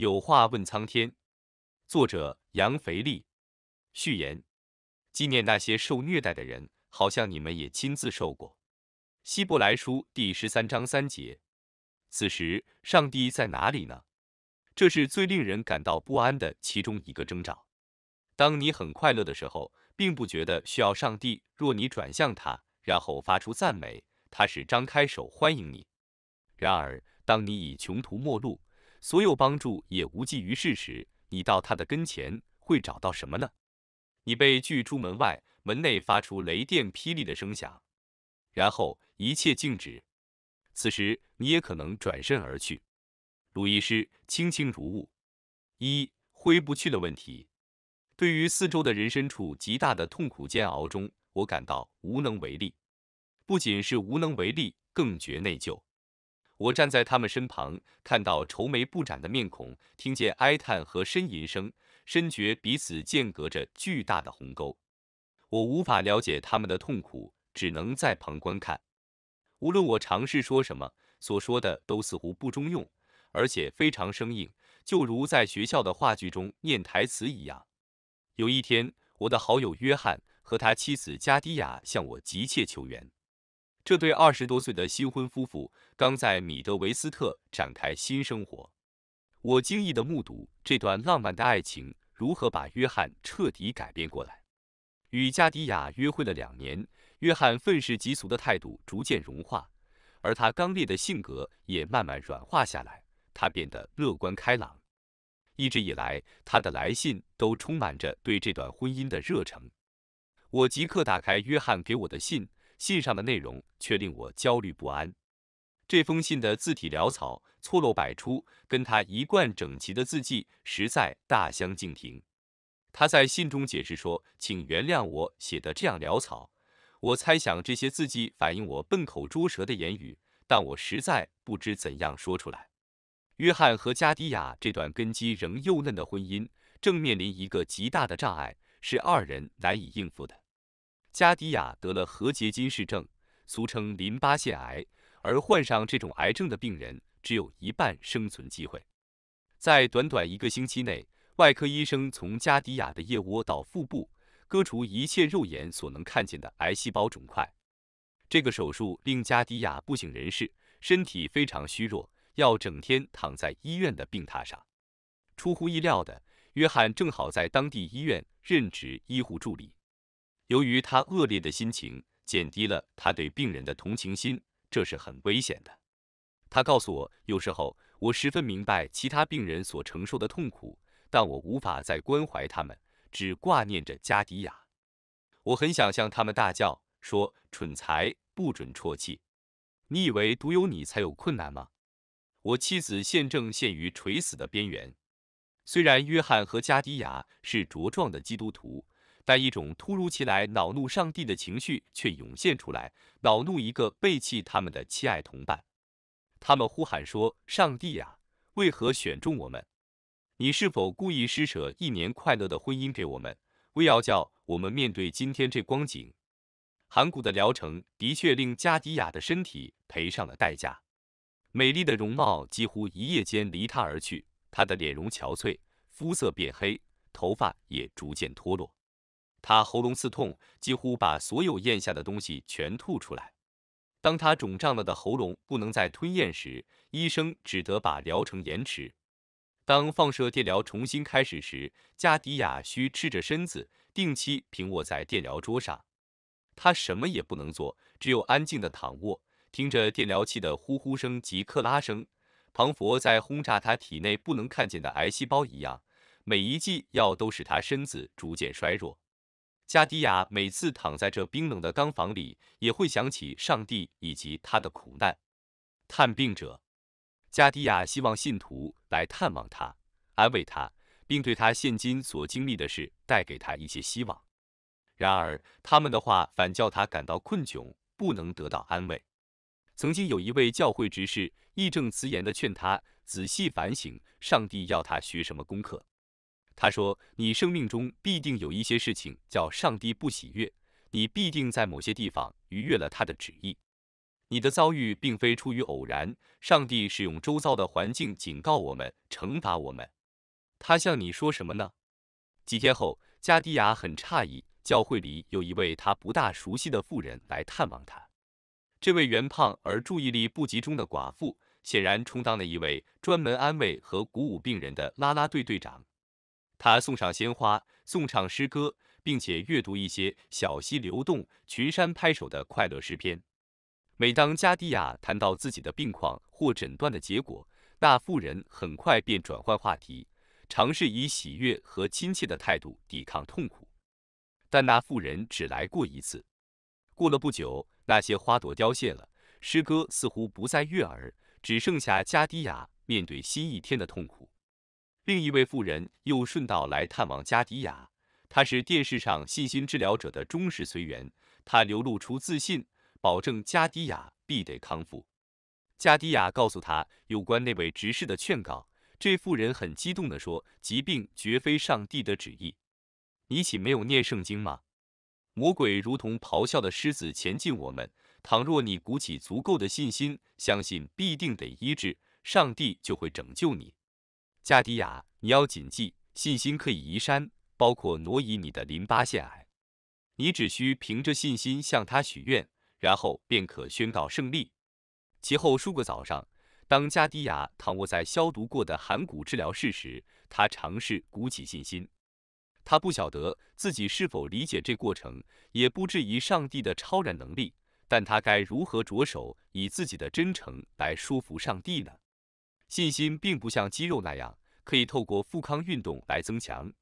有话问苍天，作者杨肥力。序言：纪念那些受虐待的人，好像你们也亲自受过。希伯来书第十三章三节。此时，上帝在哪里呢？这是最令人感到不安的其中一个征兆。当你很快乐的时候，并不觉得需要上帝。若你转向他，然后发出赞美，他是张开手欢迎你。然而，当你已穷途末路，所有帮助也无济于事时，你到他的跟前会找到什么呢？你被拒出门外，门内发出雷电霹雳的声响，然后一切静止。此时你也可能转身而去。鲁医师，轻轻如雾。一挥不去的问题，对于四周的人身处极大的痛苦煎熬中，我感到无能为力。不仅是无能为力，更觉内疚。我站在他们身旁，看到愁眉不展的面孔，听见哀叹和呻吟声，深觉彼此间隔着巨大的鸿沟。我无法了解他们的痛苦，只能在旁观看。无论我尝试说什么，所说的都似乎不中用，而且非常生硬，就如在学校的话剧中念台词一样。有一天，我的好友约翰和他妻子加迪亚向我急切求援。这对二十多岁的新婚夫妇刚在米德韦斯特展开新生活，我惊异地目睹这段浪漫的爱情如何把约翰彻底改变过来。与加迪亚约会了两年，约翰愤世嫉俗的态度逐渐融化，而他刚烈的性格也慢慢软化下来，他变得乐观开朗。一直以来，他的来信都充满着对这段婚姻的热诚。我即刻打开约翰给我的信。信上的内容却令我焦虑不安。这封信的字体潦草，错漏百出，跟他一贯整齐的字迹实在大相径庭。他在信中解释说：“请原谅我写的这样潦草。我猜想这些字迹反映我笨口拙舌的言语，但我实在不知怎样说出来。”约翰和加迪亚这段根基仍幼嫩的婚姻，正面临一个极大的障碍，是二人难以应付的。加迪亚得了何结晶氏症，俗称淋巴腺癌，而患上这种癌症的病人只有一半生存机会。在短短一个星期内，外科医生从加迪亚的腋窝到腹部割除一切肉眼所能看见的癌细胞肿块。这个手术令加迪亚不省人事，身体非常虚弱，要整天躺在医院的病榻上。出乎意料的，约翰正好在当地医院任职医护助理。由于他恶劣的心情减低了他对病人的同情心，这是很危险的。他告诉我，有时候我十分明白其他病人所承受的痛苦，但我无法再关怀他们，只挂念着加迪亚。我很想向他们大叫，说：“蠢材，不准啜泣！你以为独有你才有困难吗？”我妻子现正陷于垂死的边缘。虽然约翰和加迪亚是茁壮的基督徒。但一种突如其来恼怒上帝的情绪却涌现出来，恼怒一个背弃他们的亲爱同伴。他们呼喊说：“上帝呀，为何选中我们？你是否故意施舍一年快乐的婚姻给我们，为要叫我们面对今天这光景？”寒谷的疗程的确令加迪亚的身体赔上了代价，美丽的容貌几乎一夜间离他而去，他的脸容憔悴，肤色变黑，头发也逐渐脱落。他喉咙刺痛，几乎把所有咽下的东西全吐出来。当他肿胀了的喉咙不能再吞咽时，医生只得把疗程延迟。当放射电疗重新开始时，加迪亚需赤着身子，定期平卧在电疗桌上。他什么也不能做，只有安静的躺卧，听着电疗器的呼呼声及克拉声，仿佛在轰炸他体内不能看见的癌细胞一样。每一剂药都使他身子逐渐衰弱。加迪亚每次躺在这冰冷的钢房里，也会想起上帝以及他的苦难。探病者，加迪亚希望信徒来探望他，安慰他，并对他现今所经历的事带给他一些希望。然而，他们的话反叫他感到困窘，不能得到安慰。曾经有一位教会执事义正辞严地劝他仔细反省，上帝要他学什么功课。他说：“你生命中必定有一些事情叫上帝不喜悦，你必定在某些地方逾越了他的旨意。你的遭遇并非出于偶然，上帝使用周遭的环境警告我们、惩罚我们。他向你说什么呢？”几天后，加迪亚很诧异，教会里有一位他不大熟悉的妇人来探望他。这位圆胖而注意力不集中的寡妇，显然充当了一位专门安慰和鼓舞病人的啦啦队队长。他送上鲜花，送唱诗歌，并且阅读一些小溪流动、群山拍手的快乐诗篇。每当加迪亚谈到自己的病况或诊断的结果，那妇人很快便转换话题，尝试以喜悦和亲切的态度抵抗痛苦。但那妇人只来过一次。过了不久，那些花朵凋谢了，诗歌似乎不再悦耳，只剩下加迪亚面对新一天的痛苦。另一位妇人又顺道来探望加迪亚，她是电视上信心治疗者的忠实随员。她流露出自信，保证加迪亚必得康复。加迪亚告诉她有关那位执事的劝告。这妇人很激动地说：“疾病绝非上帝的旨意。你岂没有念圣经吗？魔鬼如同咆哮的狮子前进我们。倘若你鼓起足够的信心，相信必定得医治，上帝就会拯救你。”加迪亚，你要谨记，信心可以移山，包括挪移你的淋巴腺癌。你只需凭着信心向他许愿，然后便可宣告胜利。其后数个早上，当加迪亚躺卧在消毒过的寒谷治疗室时，他尝试鼓起信心。他不晓得自己是否理解这过程，也不质疑上帝的超然能力，但他该如何着手以自己的真诚来说服上帝呢？信心并不像肌肉那样可以透过富康运动来增强，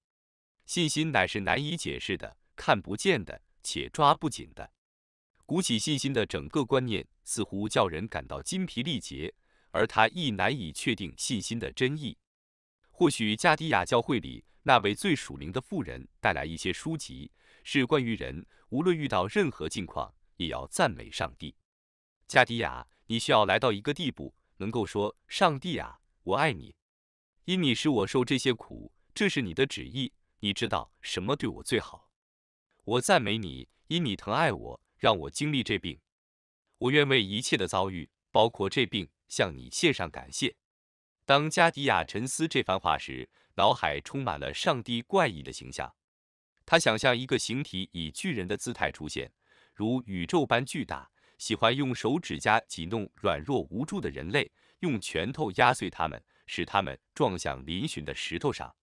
信心乃是难以解释的、看不见的且抓不紧的。鼓起信心的整个观念似乎叫人感到筋疲力竭，而他亦难以确定信心的真意。或许加迪亚教会里那位最属灵的富人带来一些书籍，是关于人无论遇到任何境况也要赞美上帝。加迪亚，你需要来到一个地步。能够说，上帝啊，我爱你，因你使我受这些苦，这是你的旨意。你知道什么对我最好？我赞美你，因你疼爱我，让我经历这病。我愿为一切的遭遇，包括这病，向你献上感谢。当加迪亚沉思这番话时，脑海充满了上帝怪异的形象。他想象一个形体以巨人的姿态出现，如宇宙般巨大。喜欢用手指甲挤弄软弱无助的人类，用拳头压碎他们，使他们撞向嶙峋的石头上。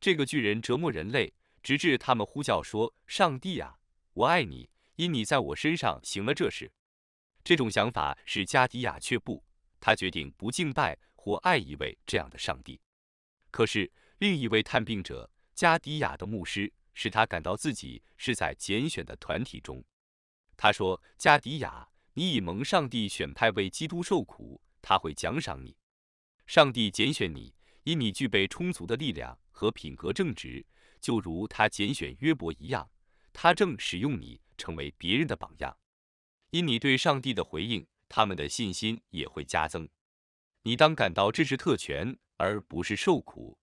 这个巨人折磨人类，直至他们呼叫说：“上帝啊，我爱你，因你在我身上行了这事。”这种想法使加迪亚却步，他决定不敬拜或爱一位这样的上帝。可是另一位探病者，加迪亚的牧师，使他感到自己是在拣选的团体中。他说：“加迪亚，你已蒙上帝选派为基督受苦，他会奖赏你。上帝拣选你，因你具备充足的力量和品格正直，就如他拣选约伯一样。他正使用你成为别人的榜样。因你对上帝的回应，他们的信心也会加增。你当感到这是特权，而不是受苦。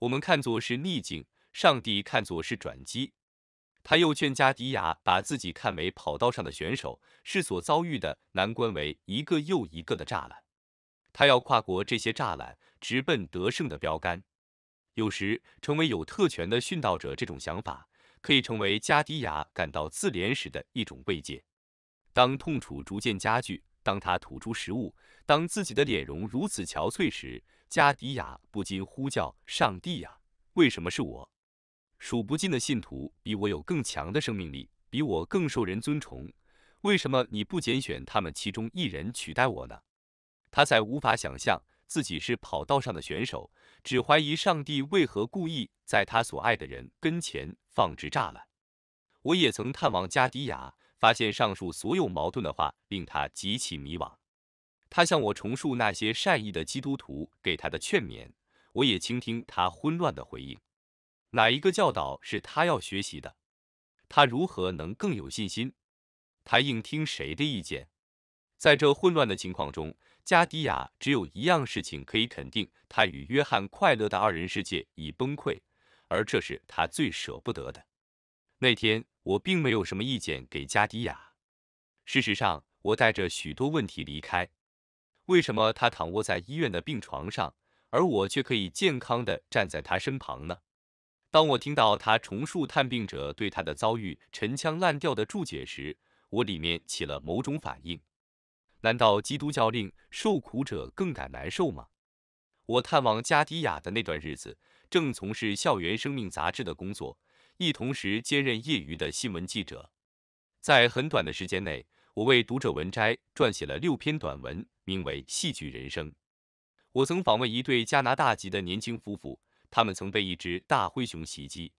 我们看作是逆境，上帝看作是转机。”他又劝加迪亚把自己看为跑道上的选手，视所遭遇的难关为一个又一个的栅栏，他要跨过这些栅栏，直奔得胜的标杆。有时成为有特权的殉道者，这种想法可以成为加迪亚感到自怜时的一种慰藉。当痛楚逐渐加剧，当他吐出食物，当自己的脸容如此憔悴时，加迪亚不禁呼叫：“上帝呀，为什么是我？”数不尽的信徒比我有更强的生命力，比我更受人尊崇。为什么你不拣选他们其中一人取代我呢？他在无法想象自己是跑道上的选手，只怀疑上帝为何故意在他所爱的人跟前放置栅栏。我也曾探望加迪亚，发现上述所有矛盾的话令他极其迷惘。他向我重述那些善意的基督徒给他的劝勉，我也倾听他混乱的回应。哪一个教导是他要学习的？他如何能更有信心？他应听谁的意见？在这混乱的情况中，加迪亚只有一样事情可以肯定：他与约翰快乐的二人世界已崩溃，而这是他最舍不得的。那天我并没有什么意见给加迪亚，事实上，我带着许多问题离开。为什么他躺卧在医院的病床上，而我却可以健康的站在他身旁呢？当我听到他重述探病者对他的遭遇陈腔滥调的注解时，我里面起了某种反应。难道基督教令受苦者更感难受吗？我探望加迪亚的那段日子，正从事《校园生命》杂志的工作，亦同时兼任业余的新闻记者。在很短的时间内，我为《读者文摘》撰写了六篇短文，名为《戏剧人生》。我曾访问一对加拿大籍的年轻夫妇。他们曾被一只大灰熊袭击，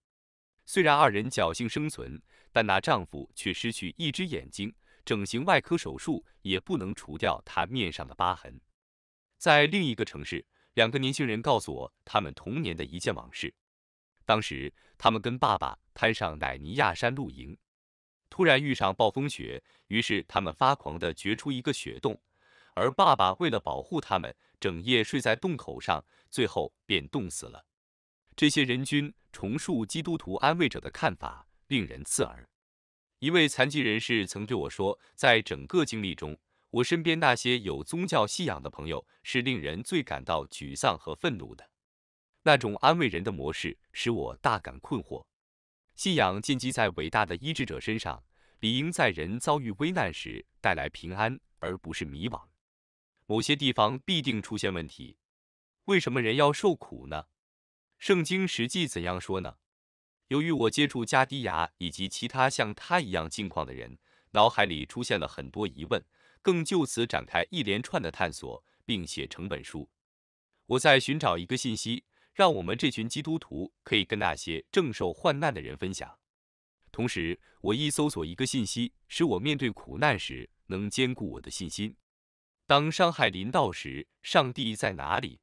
虽然二人侥幸生存，但那丈夫却失去一只眼睛，整形外科手术也不能除掉他面上的疤痕。在另一个城市，两个年轻人告诉我他们童年的一件往事：当时他们跟爸爸攀上乃尼亚山露营，突然遇上暴风雪，于是他们发狂的掘出一个雪洞，而爸爸为了保护他们，整夜睡在洞口上，最后便冻死了。这些人均重述基督徒安慰者的看法，令人刺耳。一位残疾人士曾对我说：“在整个经历中，我身边那些有宗教信仰的朋友是令人最感到沮丧和愤怒的。那种安慰人的模式使我大感困惑。信仰奠基在伟大的医治者身上，理应在人遭遇危难时带来平安，而不是迷惘。某些地方必定出现问题，为什么人要受苦呢？”圣经实际怎样说呢？由于我接触加迪亚以及其他像他一样境况的人，脑海里出现了很多疑问，更就此展开一连串的探索，并写成本书。我在寻找一个信息，让我们这群基督徒可以跟那些正受患难的人分享。同时，我亦搜索一个信息，使我面对苦难时能兼顾我的信心。当伤害临到时，上帝在哪里？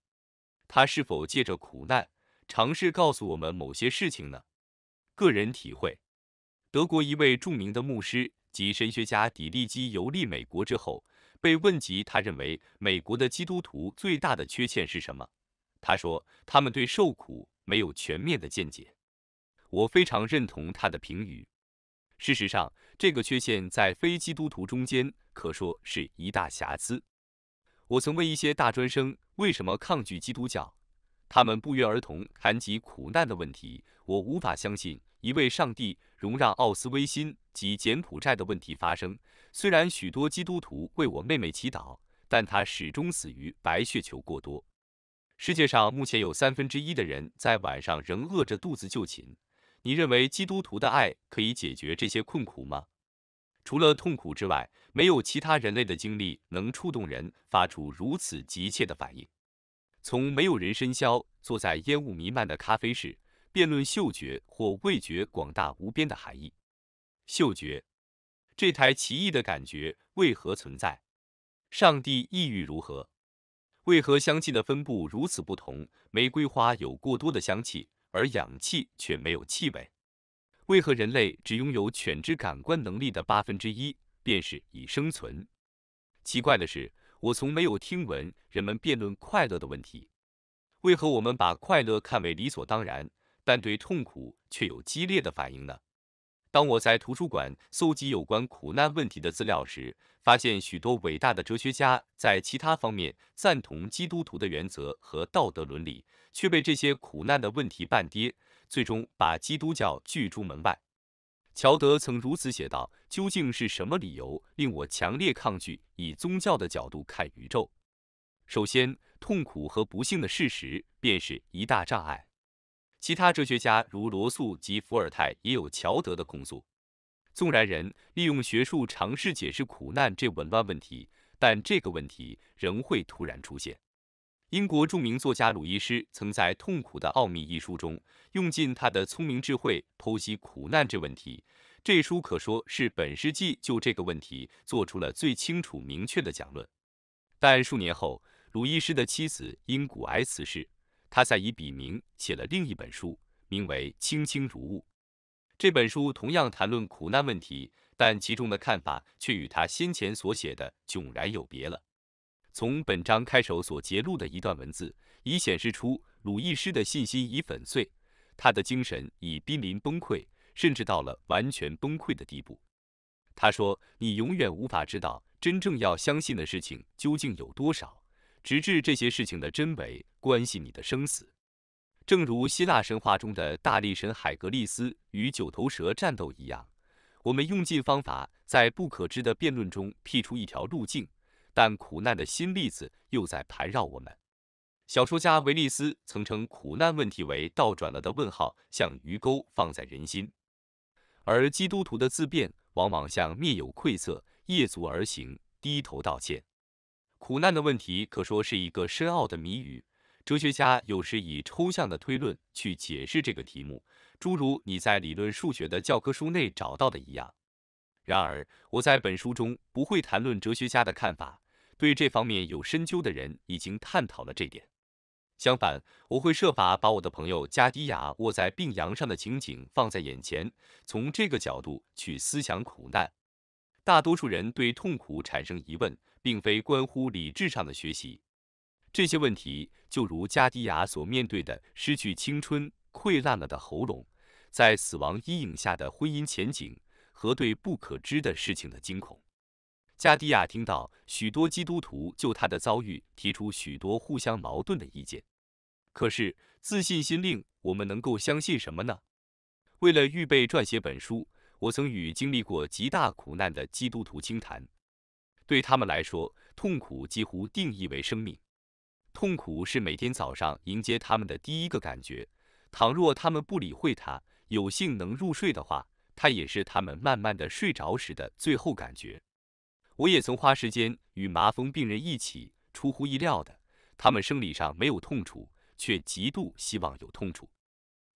他是否借着苦难？尝试告诉我们某些事情呢？个人体会，德国一位著名的牧师及神学家底利基游历美国之后，被问及他认为美国的基督徒最大的缺陷是什么，他说他们对受苦没有全面的见解。我非常认同他的评语。事实上，这个缺陷在非基督徒中间可说是一大瑕疵。我曾问一些大专生为什么抗拒基督教。他们不约而同谈及苦难的问题，我无法相信一位上帝容让奥斯威辛及柬埔寨的问题发生。虽然许多基督徒为我妹妹祈祷，但她始终死于白血球过多。世界上目前有三分之一的人在晚上仍饿着肚子就寝。你认为基督徒的爱可以解决这些困苦吗？除了痛苦之外，没有其他人类的经历能触动人发出如此急切的反应。从没有人深宵坐在烟雾弥漫的咖啡室，辩论嗅觉或味觉广大无边的含义。嗅觉，这台奇异的感觉为何存在？上帝意欲如何？为何香气的分布如此不同？玫瑰花有过多的香气，而氧气却没有气味。为何人类只拥有犬之感官能力的八分之一，便是以生存？奇怪的是。我从没有听闻人们辩论快乐的问题。为何我们把快乐看为理所当然，但对痛苦却有激烈的反应呢？当我在图书馆搜集有关苦难问题的资料时，发现许多伟大的哲学家在其他方面赞同基督徒的原则和道德伦理，却被这些苦难的问题绊跌，最终把基督教拒诸门外。乔德曾如此写道：“究竟是什么理由令我强烈抗拒以宗教的角度看宇宙？首先，痛苦和不幸的事实便是一大障碍。其他哲学家如罗素及伏尔泰也有乔德的控诉。纵然人利用学术尝试解释苦难这紊乱问题，但这个问题仍会突然出现。”英国著名作家鲁伊斯曾在《痛苦的奥秘》一书中，用尽他的聪明智慧剖析苦难这问题。这书可说是本世纪就这个问题做出了最清楚明确的讲论。但数年后，鲁伊斯的妻子因骨癌辞世，他在以笔名写了另一本书，名为《清清如雾》。这本书同样谈论苦难问题，但其中的看法却与他先前所写的迥然有别了。从本章开首所揭露的一段文字，已显示出鲁易斯的信心已粉碎，他的精神已濒临崩溃，甚至到了完全崩溃的地步。他说：“你永远无法知道真正要相信的事情究竟有多少，直至这些事情的真伪关系你的生死。”正如希腊神话中的大力神海格力斯与九头蛇战斗一样，我们用尽方法在不可知的辩论中辟出一条路径。但苦难的新例子又在盘绕我们。小说家维利斯曾称苦难问题为倒转了的问号，像鱼钩放在人心。而基督徒的自辩往往像灭有愧色，曳足而行，低头道歉。苦难的问题可说是一个深奥的谜语。哲学家有时以抽象的推论去解释这个题目，诸如你在理论数学的教科书内找到的一样。然而，我在本书中不会谈论哲学家的看法。对这方面有深究的人已经探讨了这点。相反，我会设法把我的朋友加迪亚卧在病床上的情景放在眼前，从这个角度去思想苦难。大多数人对痛苦产生疑问，并非关乎理智上的学习。这些问题就如加迪亚所面对的：失去青春、溃烂了的喉咙，在死亡阴影下的婚姻前景。和对不可知的事情的惊恐。加迪亚听到许多基督徒就他的遭遇提出许多互相矛盾的意见。可是自信心令我们能够相信什么呢？为了预备撰写本书，我曾与经历过极大苦难的基督徒倾谈。对他们来说，痛苦几乎定义为生命。痛苦是每天早上迎接他们的第一个感觉。倘若他们不理会它，有幸能入睡的话。它也是他们慢慢的睡着时的最后感觉。我也曾花时间与麻风病人一起，出乎意料的，他们生理上没有痛楚，却极度希望有痛楚。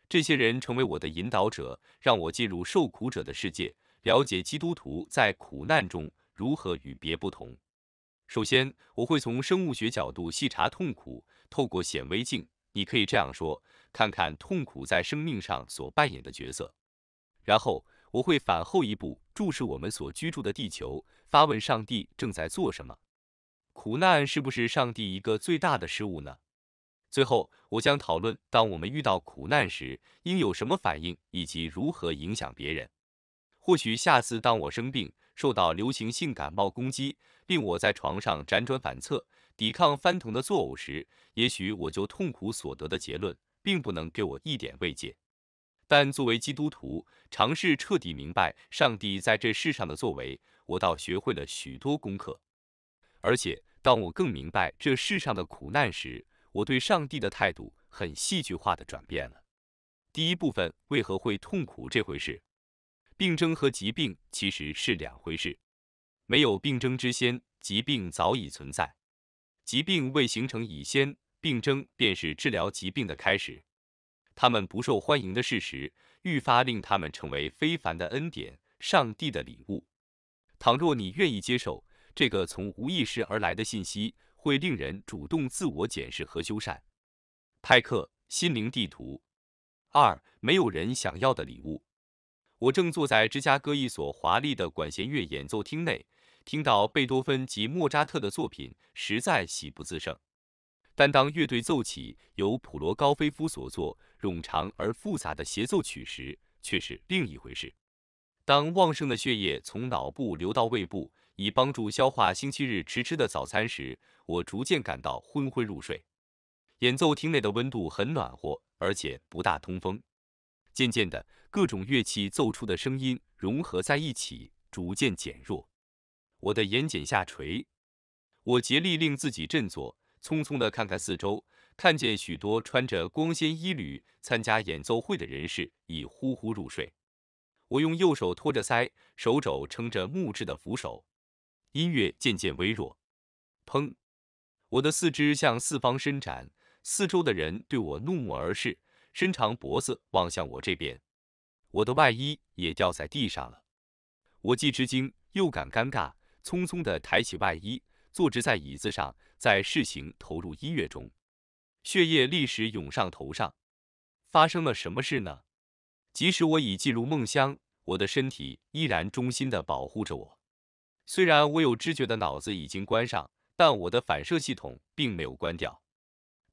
这些人成为我的引导者，让我进入受苦者的世界，了解基督徒在苦难中如何与别不同。首先，我会从生物学角度细查痛苦，透过显微镜，你可以这样说，看看痛苦在生命上所扮演的角色，然后。我会反后一步注视我们所居住的地球，发问上帝正在做什么？苦难是不是上帝一个最大的失误呢？最后，我将讨论当我们遇到苦难时应有什么反应，以及如何影响别人。或许下次当我生病，受到流行性感冒攻击，令我在床上辗转反侧，抵抗翻腾的作呕时，也许我就痛苦所得的结论，并不能给我一点慰藉。但作为基督徒，尝试彻底明白上帝在这世上的作为，我倒学会了许多功课。而且，当我更明白这世上的苦难时，我对上帝的态度很戏剧化的转变了。第一部分：为何会痛苦这回事？病症和疾病其实是两回事。没有病症之先，疾病早已存在；疾病未形成以先，病症便是治疗疾病的开始。他们不受欢迎的事实，愈发令他们成为非凡的恩典、上帝的礼物。倘若你愿意接受这个从无意识而来的信息，会令人主动自我检视和修缮。派克心灵地图二：没有人想要的礼物。我正坐在芝加哥一所华丽的管弦乐演奏厅内，听到贝多芬及莫扎特的作品，实在喜不自胜。但当乐队奏起由普罗高菲夫所作，冗长而复杂的协奏曲时，却是另一回事。当旺盛的血液从脑部流到胃部，以帮助消化星期日迟吃的早餐时，我逐渐感到昏昏入睡。演奏厅内的温度很暖和，而且不大通风。渐渐的，各种乐器奏出的声音融合在一起，逐渐减弱。我的眼睑下垂，我竭力令自己振作，匆匆地看看四周。看见许多穿着光鲜衣履参加演奏会的人士已呼呼入睡，我用右手托着腮，手肘撑着木质的扶手，音乐渐渐微弱。砰！我的四肢向四方伸展，四周的人对我怒目而视，伸长脖子望向我这边。我的外衣也掉在地上了。我既吃惊又感尴尬，匆匆地抬起外衣，坐直在椅子上，在试行投入音乐中。血液立时涌上头上，发生了什么事呢？即使我已进入梦乡，我的身体依然忠心的保护着我。虽然我有知觉的脑子已经关上，但我的反射系统并没有关掉。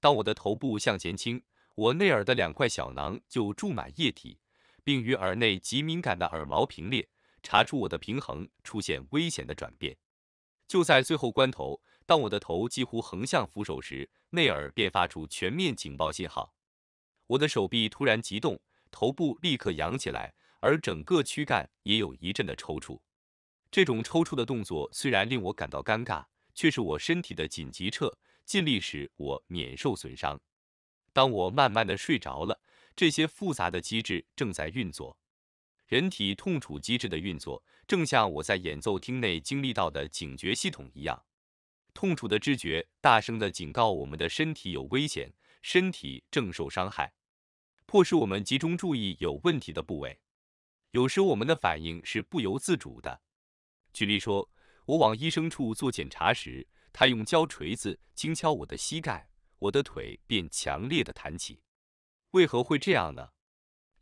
当我的头部向前倾，我内耳的两块小囊就注满液体，并与耳内极敏感的耳毛平列，查出我的平衡出现危险的转变。就在最后关头。当我的头几乎横向扶手时，内耳便发出全面警报信号。我的手臂突然急动，头部立刻扬起来，而整个躯干也有一阵的抽搐。这种抽搐的动作虽然令我感到尴尬，却是我身体的紧急撤，尽力使我免受损伤。当我慢慢的睡着了，这些复杂的机制正在运作。人体痛楚机制的运作，正像我在演奏厅内经历到的警觉系统一样。痛楚的知觉大声地警告我们的身体有危险，身体正受伤害，迫使我们集中注意有问题的部位。有时我们的反应是不由自主的。举例说，我往医生处做检查时，他用胶锤子轻敲我的膝盖，我的腿便强烈地弹起。为何会这样呢？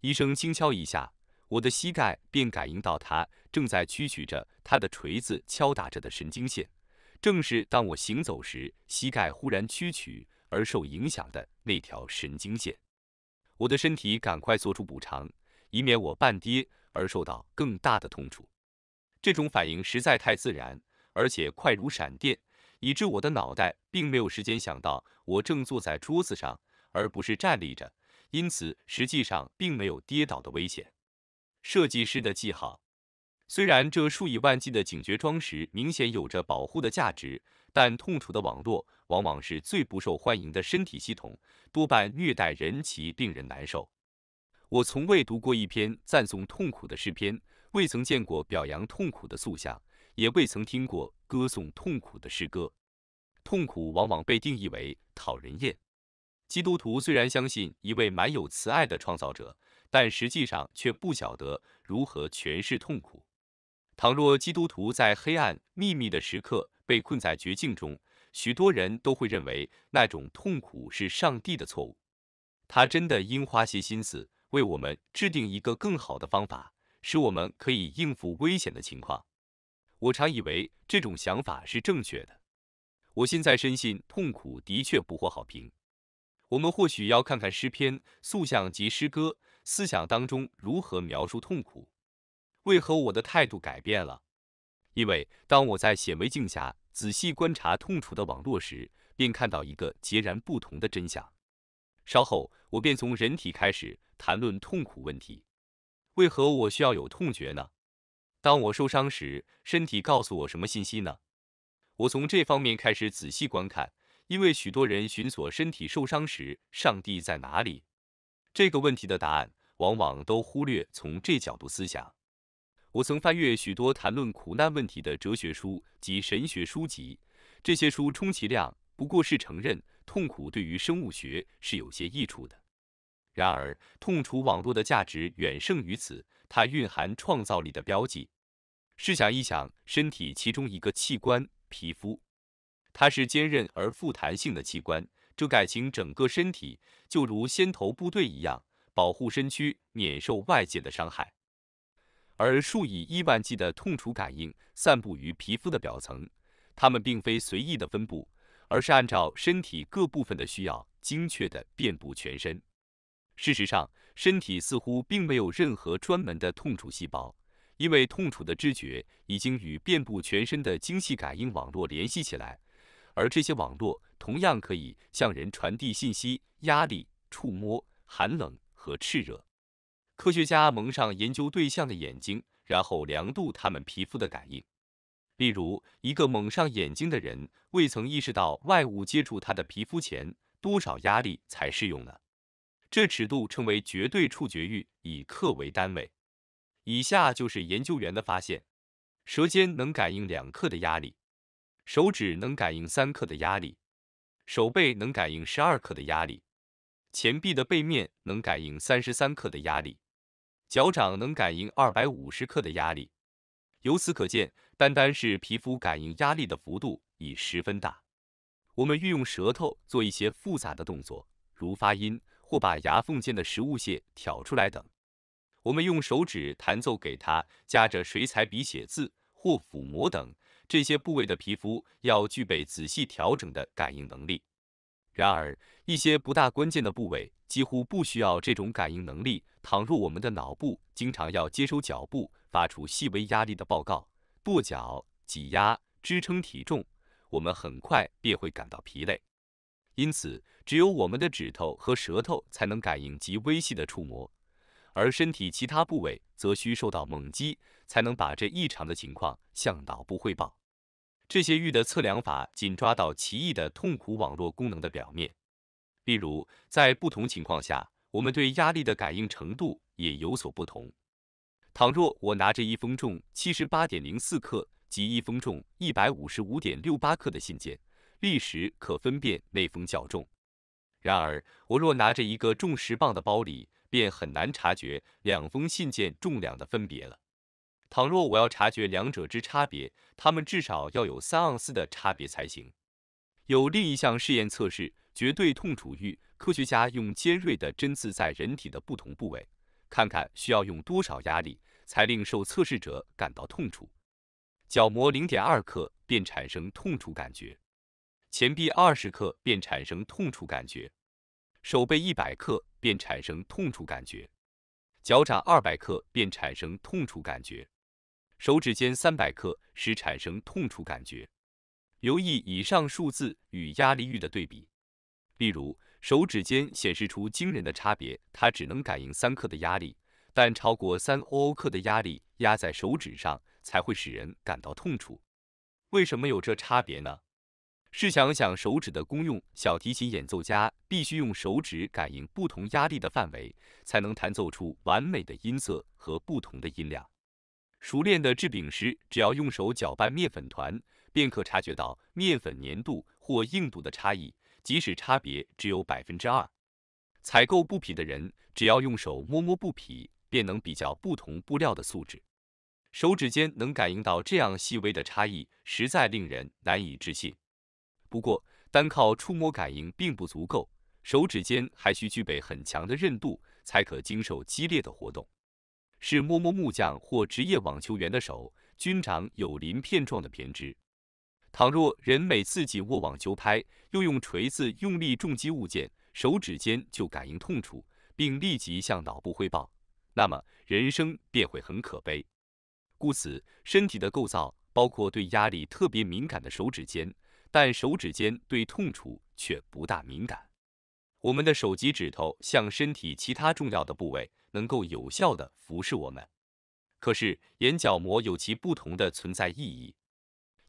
医生轻敲一下我的膝盖，便感应到他正在屈曲着他的锤子敲打着的神经线。正是当我行走时，膝盖忽然屈曲而受影响的那条神经线，我的身体赶快做出补偿，以免我半跌而受到更大的痛楚。这种反应实在太自然，而且快如闪电，以致我的脑袋并没有时间想到我正坐在桌子上，而不是站立着，因此实际上并没有跌倒的危险。设计师的记号。虽然这数以万计的警觉装石明显有着保护的价值，但痛楚的网络往往是最不受欢迎的身体系统，多半虐待人其令人难受。我从未读过一篇赞颂痛苦的诗篇，未曾见过表扬痛苦的塑像，也未曾听过歌颂痛苦的诗歌。痛苦往往被定义为讨人厌。基督徒虽然相信一位满有慈爱的创造者，但实际上却不晓得如何诠释痛苦。倘若基督徒在黑暗、秘密的时刻被困在绝境中，许多人都会认为那种痛苦是上帝的错误。他真的应花些心思为我们制定一个更好的方法，使我们可以应付危险的情况。我常以为这种想法是正确的。我现在深信痛苦的确不获好评。我们或许要看看诗篇、塑像及诗歌思想当中如何描述痛苦。为何我的态度改变了？因为当我在显微镜下仔细观察痛楚的网络时，便看到一个截然不同的真相。稍后我便从人体开始谈论痛苦问题。为何我需要有痛觉呢？当我受伤时，身体告诉我什么信息呢？我从这方面开始仔细观看，因为许多人寻索身体受伤时上帝在哪里这个问题的答案，往往都忽略从这角度思想。我曾翻阅许多谈论苦难问题的哲学书及神学书籍，这些书充其量不过是承认痛苦对于生物学是有些益处的。然而，痛楚网络的价值远胜于此，它蕴含创造力的标记。试想一想，身体其中一个器官——皮肤，它是坚韧而富弹性的器官，这感情整个身体就如先头部队一样，保护身躯免受外界的伤害。而数以亿万计的痛楚感应散布于皮肤的表层，它们并非随意的分布，而是按照身体各部分的需要，精确地遍布全身。事实上，身体似乎并没有任何专门的痛楚细胞，因为痛楚的知觉已经与遍布全身的精细感应网络联系起来，而这些网络同样可以向人传递信息、压力、触摸、寒冷和炽热。科学家蒙上研究对象的眼睛，然后量度他们皮肤的感应。例如，一个蒙上眼睛的人，未曾意识到外物接触他的皮肤前，多少压力才适用呢？这尺度称为绝对触觉域，以克为单位。以下就是研究员的发现：舌尖能感应两克的压力，手指能感应三克的压力，手背能感应十二克的压力，前臂的背面能感应三十三克的压力。脚掌能感应二百五十克的压力，由此可见，单单是皮肤感应压力的幅度已十分大。我们运用舌头做一些复杂的动作，如发音或把牙缝间的食物屑挑出来等；我们用手指弹奏，给他夹着水彩笔写字或抚摸等，这些部位的皮肤要具备仔细调整的感应能力。然而，一些不大关键的部位。几乎不需要这种感应能力。倘若我们的脑部经常要接收脚部发出细微压力的报告，跺脚、挤压、支撑体重，我们很快便会感到疲累。因此，只有我们的指头和舌头才能感应极微细的触摸，而身体其他部位则需受到猛击才能把这异常的情况向脑部汇报。这些域的测量法仅抓到奇异的痛苦网络功能的表面。例如，在不同情况下，我们对压力的感应程度也有所不同。倘若我拿着一封重七十八点零四克及一封重一百五十五点六八克的信件，历时可分辨那封较重。然而，我若拿着一个重十磅的包里，便很难察觉两封信件重量的分别了。倘若我要察觉两者之差别，它们至少要有三盎司的差别才行。有另一项试验测试。绝对痛楚域，科学家用尖锐的针刺在人体的不同部位，看看需要用多少压力才令受测试者感到痛楚。角膜零点二克便产生痛楚感觉，前臂二十克便产生痛楚感觉，手背一百克便产生痛楚感觉，脚掌二百克便产生痛楚感觉，手指尖三百克时产生痛楚感觉。留意以上数字与压力域的对比。例如，手指间显示出惊人的差别。它只能感应三克的压力，但超过三欧欧克的压力压在手指上才会使人感到痛楚。为什么有这差别呢？试想想，手指的功用。小提琴演奏家必须用手指感应不同压力的范围，才能弹奏出完美的音色和不同的音量。熟练的制饼师只要用手搅拌面粉团，便可察觉到面粉粘度或硬度的差异。即使差别只有百分之二，采购布匹的人只要用手摸摸布匹，便能比较不同布料的素质。手指间能感应到这样细微的差异，实在令人难以置信。不过，单靠触摸感应并不足够，手指间还需具备很强的韧度，才可经受激烈的活动。是摸摸木匠或职业网球员的手，均长有鳞片状的偏执，倘若人每次紧握网球拍，又用锤子用力重击物件，手指尖就感应痛楚，并立即向脑部汇报，那么人生便会很可悲。故此，身体的构造包括对压力特别敏感的手指尖，但手指尖对痛楚却不大敏感。我们的手及指头向身体其他重要的部位，能够有效地服侍我们。可是，眼角膜有其不同的存在意义。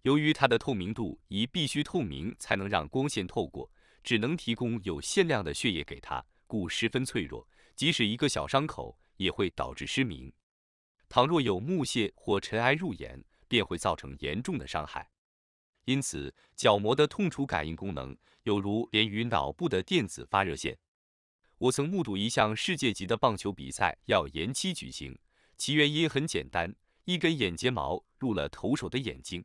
由于它的透明度，以必须透明才能让光线透过，只能提供有限量的血液给它，故十分脆弱。即使一个小伤口也会导致失明。倘若有木屑或尘埃入眼，便会造成严重的伤害。因此，角膜的痛楚感应功能有如连于脑部的电子发热线。我曾目睹一项世界级的棒球比赛要延期举行，其原因很简单：一根眼睫毛入了投手的眼睛。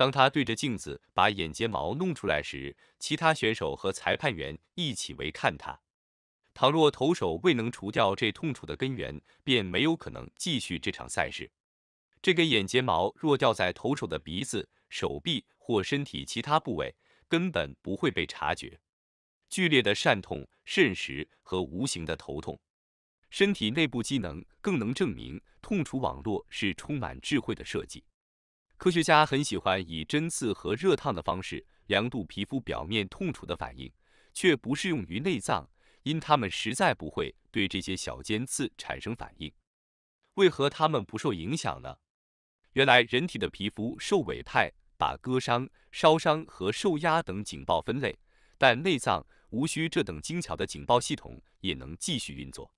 当他对着镜子把眼睫毛弄出来时，其他选手和裁判员一起围看他。倘若投手未能除掉这痛楚的根源，便没有可能继续这场赛事。这根眼睫毛若掉在投手的鼻子、手臂或身体其他部位，根本不会被察觉。剧烈的疝痛、肾石和无形的头痛，身体内部机能更能证明痛楚网络是充满智慧的设计。科学家很喜欢以针刺和热烫的方式量度皮肤表面痛楚的反应，却不适用于内脏，因它们实在不会对这些小尖刺产生反应。为何它们不受影响呢？原来人体的皮肤受委派把割伤、烧伤和受压等警报分类，但内脏无需这等精巧的警报系统，也能继续运作。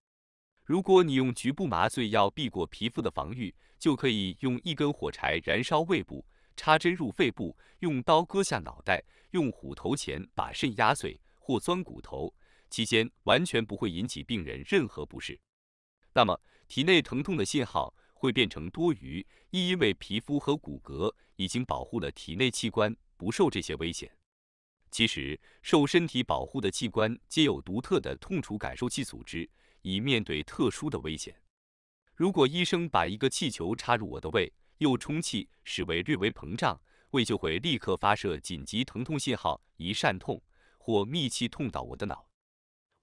如果你用局部麻醉药避过皮肤的防御，就可以用一根火柴燃烧胃部，插针入肺部，用刀割下脑袋，用虎头钳把肾压碎或钻骨头，期间完全不会引起病人任何不适。那么，体内疼痛的信号会变成多余，亦因为皮肤和骨骼已经保护了体内器官不受这些危险。其实，受身体保护的器官皆有独特的痛楚感受器组织。以面对特殊的危险。如果医生把一个气球插入我的胃，又充气使胃略微膨胀，胃就会立刻发射紧急疼痛信号，一扇痛或密气痛到我的脑。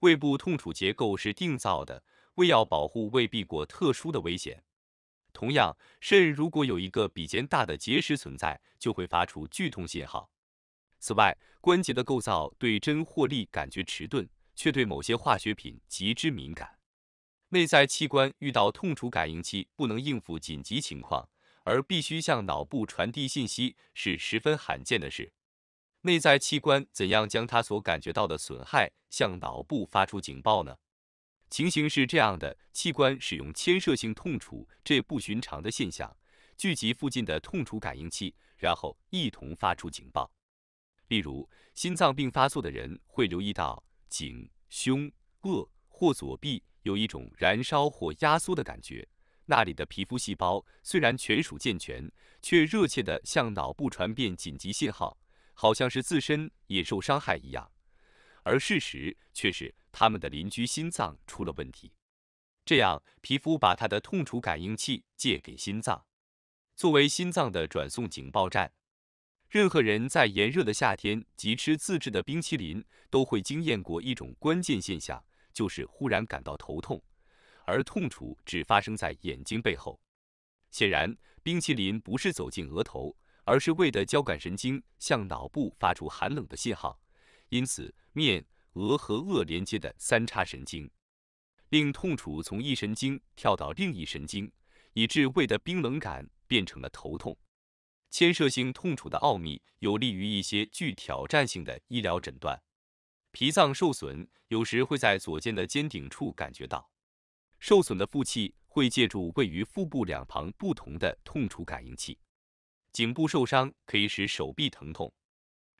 胃部痛楚结构是定造的，胃要保护胃避过特殊的危险。同样，肾如果有一个比肩大的结石存在，就会发出剧痛信号。此外，关节的构造对针或力感觉迟钝。却对某些化学品极之敏感，内在器官遇到痛楚感应器不能应付紧急情况，而必须向脑部传递信息是十分罕见的事。内在器官怎样将它所感觉到的损害向脑部发出警报呢？情形是这样的：器官使用牵涉性痛楚这不寻常的现象，聚集附近的痛楚感应器，然后一同发出警报。例如，心脏病发作的人会留意到。颈、胸、颚或左臂有一种燃烧或压缩的感觉，那里的皮肤细胞虽然全属健全，却热切地向脑部传遍紧急信号，好像是自身也受伤害一样。而事实却是他们的邻居心脏出了问题，这样皮肤把它的痛楚感应器借给心脏，作为心脏的转送警报站。任何人在炎热的夏天即吃自制的冰淇淋，都会经验过一种关键现象，就是忽然感到头痛，而痛楚只发生在眼睛背后。显然，冰淇淋不是走进额头，而是胃的交感神经向脑部发出寒冷的信号，因此面额和颚连接的三叉神经，令痛楚从一神经跳到另一神经，以致胃的冰冷感变成了头痛。牵涉性痛楚的奥秘有利于一些具挑战性的医疗诊断。脾脏受损有时会在左肩的肩顶处感觉到。受损的腹气会借助位于腹部两旁不同的痛楚感应器。颈部受伤可以使手臂疼痛。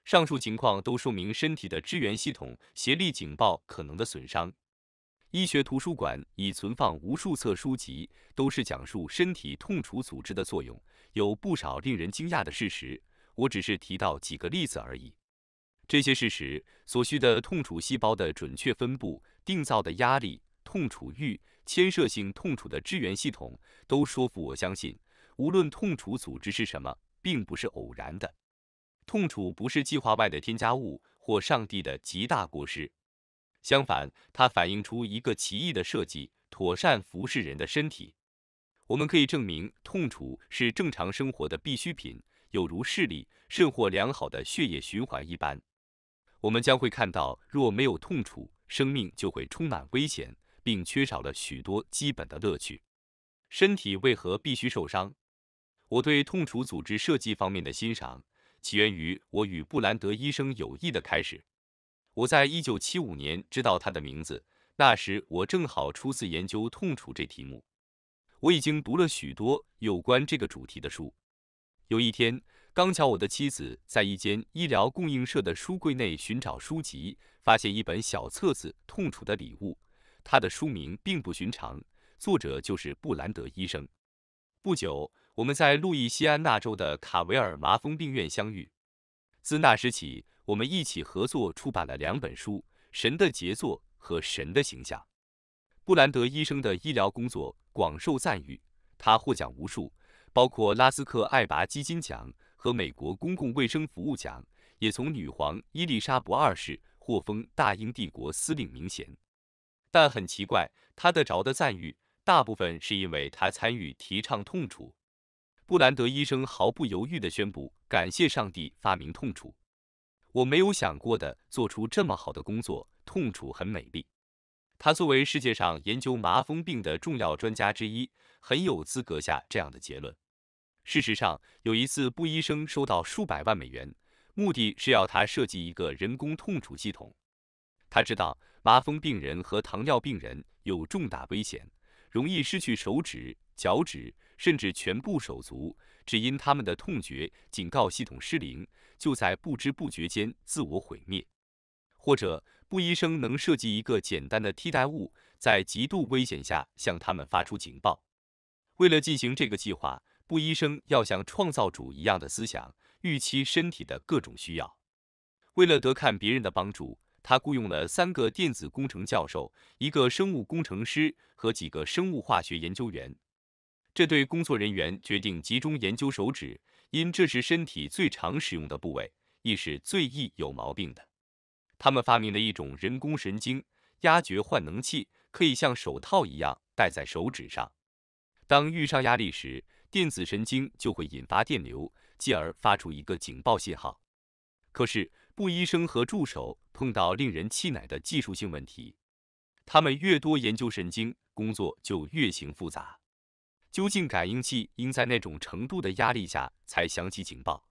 上述情况都说明身体的支援系统协力警报可能的损伤。医学图书馆已存放无数册书籍，都是讲述身体痛楚组织的作用。有不少令人惊讶的事实，我只是提到几个例子而已。这些事实所需的痛楚细胞的准确分布、定造的压力、痛楚域、牵涉性痛楚的支援系统，都说服我相信，无论痛楚组织是什么，并不是偶然的。痛楚不是计划外的添加物或上帝的极大过失，相反，它反映出一个奇异的设计，妥善服侍人的身体。我们可以证明，痛楚是正常生活的必需品，有如视力甚或良好的血液循环一般。我们将会看到，若没有痛楚，生命就会充满危险，并缺少了许多基本的乐趣。身体为何必须受伤？我对痛楚组织设计方面的欣赏，起源于我与布兰德医生友谊的开始。我在一九七五年知道他的名字，那时我正好初次研究痛楚这题目。我已经读了许多有关这个主题的书。有一天，刚巧我的妻子在一间医疗供应社的书柜内寻找书籍，发现一本小册子《痛楚的礼物》。它的书名并不寻常，作者就是布兰德医生。不久，我们在路易西安那州的卡维尔麻风病院相遇。自那时起，我们一起合作出版了两本书：《神的杰作》和《神的形象》。布兰德医生的医疗工作广受赞誉，他获奖无数，包括拉斯克爱拔基金奖和美国公共卫生服务奖，也从女皇伊丽莎白二世获封大英帝国司令名衔。但很奇怪，他得着的赞誉大部分是因为他参与提倡痛楚。布兰德医生毫不犹豫地宣布：“感谢上帝发明痛楚，我没有想过的做出这么好的工作。痛楚很美丽。”他作为世界上研究麻风病的重要专家之一，很有资格下这样的结论。事实上，有一次布医生收到数百万美元，目的是要他设计一个人工痛楚系统。他知道麻风病人和糖尿病人有重大危险，容易失去手指、脚趾，甚至全部手足，只因他们的痛觉警告系统失灵，就在不知不觉间自我毁灭，或者。布医生能设计一个简单的替代物，在极度危险下向他们发出警报。为了进行这个计划，布医生要像创造主一样的思想，预期身体的各种需要。为了得看别人的帮助，他雇佣了三个电子工程教授、一个生物工程师和几个生物化学研究员。这对工作人员决定集中研究手指，因这是身体最常使用的部位，亦是最易有毛病的。他们发明了一种人工神经压觉换能器，可以像手套一样戴在手指上。当遇上压力时，电子神经就会引发电流，继而发出一个警报信号。可是布医生和助手碰到令人气馁的技术性问题。他们越多研究神经，工作就越形复杂。究竟感应器应在那种程度的压力下才响起警报？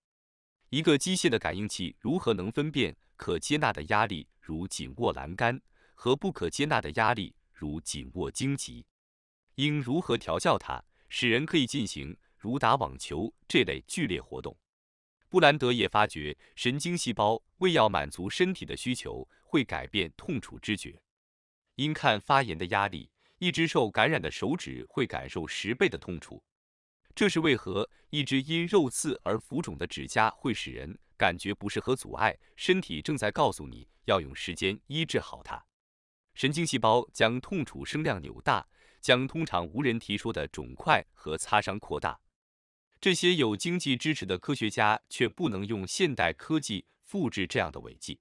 一个机械的感应器如何能分辨？可接纳的压力如紧握栏杆和不可接纳的压力如紧握荆棘，应如何调教它，使人可以进行如打网球这类剧烈活动？布兰德也发觉，神经细胞为要满足身体的需求，会改变痛楚知觉。因看发炎的压力，一只受感染的手指会感受十倍的痛楚。这是为何一只因肉刺而浮肿的指甲会使人。感觉不适合阻碍身体，正在告诉你要用时间医治好它。神经细胞将痛楚声量扭大，将通常无人提出的肿块和擦伤扩大。这些有经济支持的科学家却不能用现代科技复制这样的尾迹。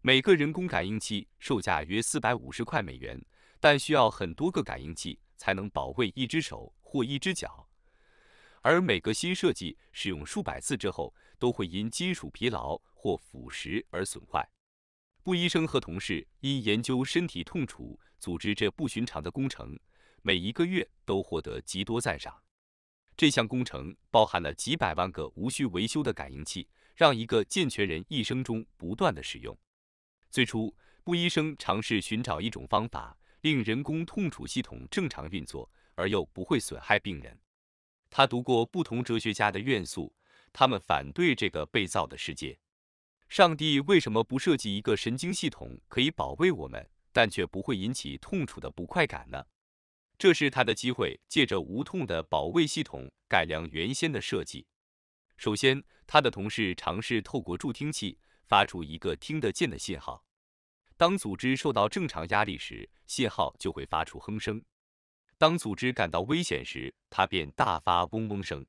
每个人工感应器售价约四百五十块美元，但需要很多个感应器才能保卫一只手或一只脚。而每个新设计使用数百次之后。都会因金属疲劳或腐蚀而损坏。布医生和同事因研究身体痛楚组织这不寻常的工程，每一个月都获得极多赞赏。这项工程包含了几百万个无需维修的感应器，让一个健全人一生中不断的使用。最初，布医生尝试寻找一种方法，令人工痛楚系统正常运作，而又不会损害病人。他读过不同哲学家的院素》，他们反对这个被造的世界。上帝为什么不设计一个神经系统可以保卫我们，但却不会引起痛楚的不快感呢？这是他的机会，借着无痛的保卫系统改良原先的设计。首先，他的同事尝试透过助听器发出一个听得见的信号。当组织受到正常压力时，信号就会发出哼声；当组织感到危险时，它便大发嗡嗡声。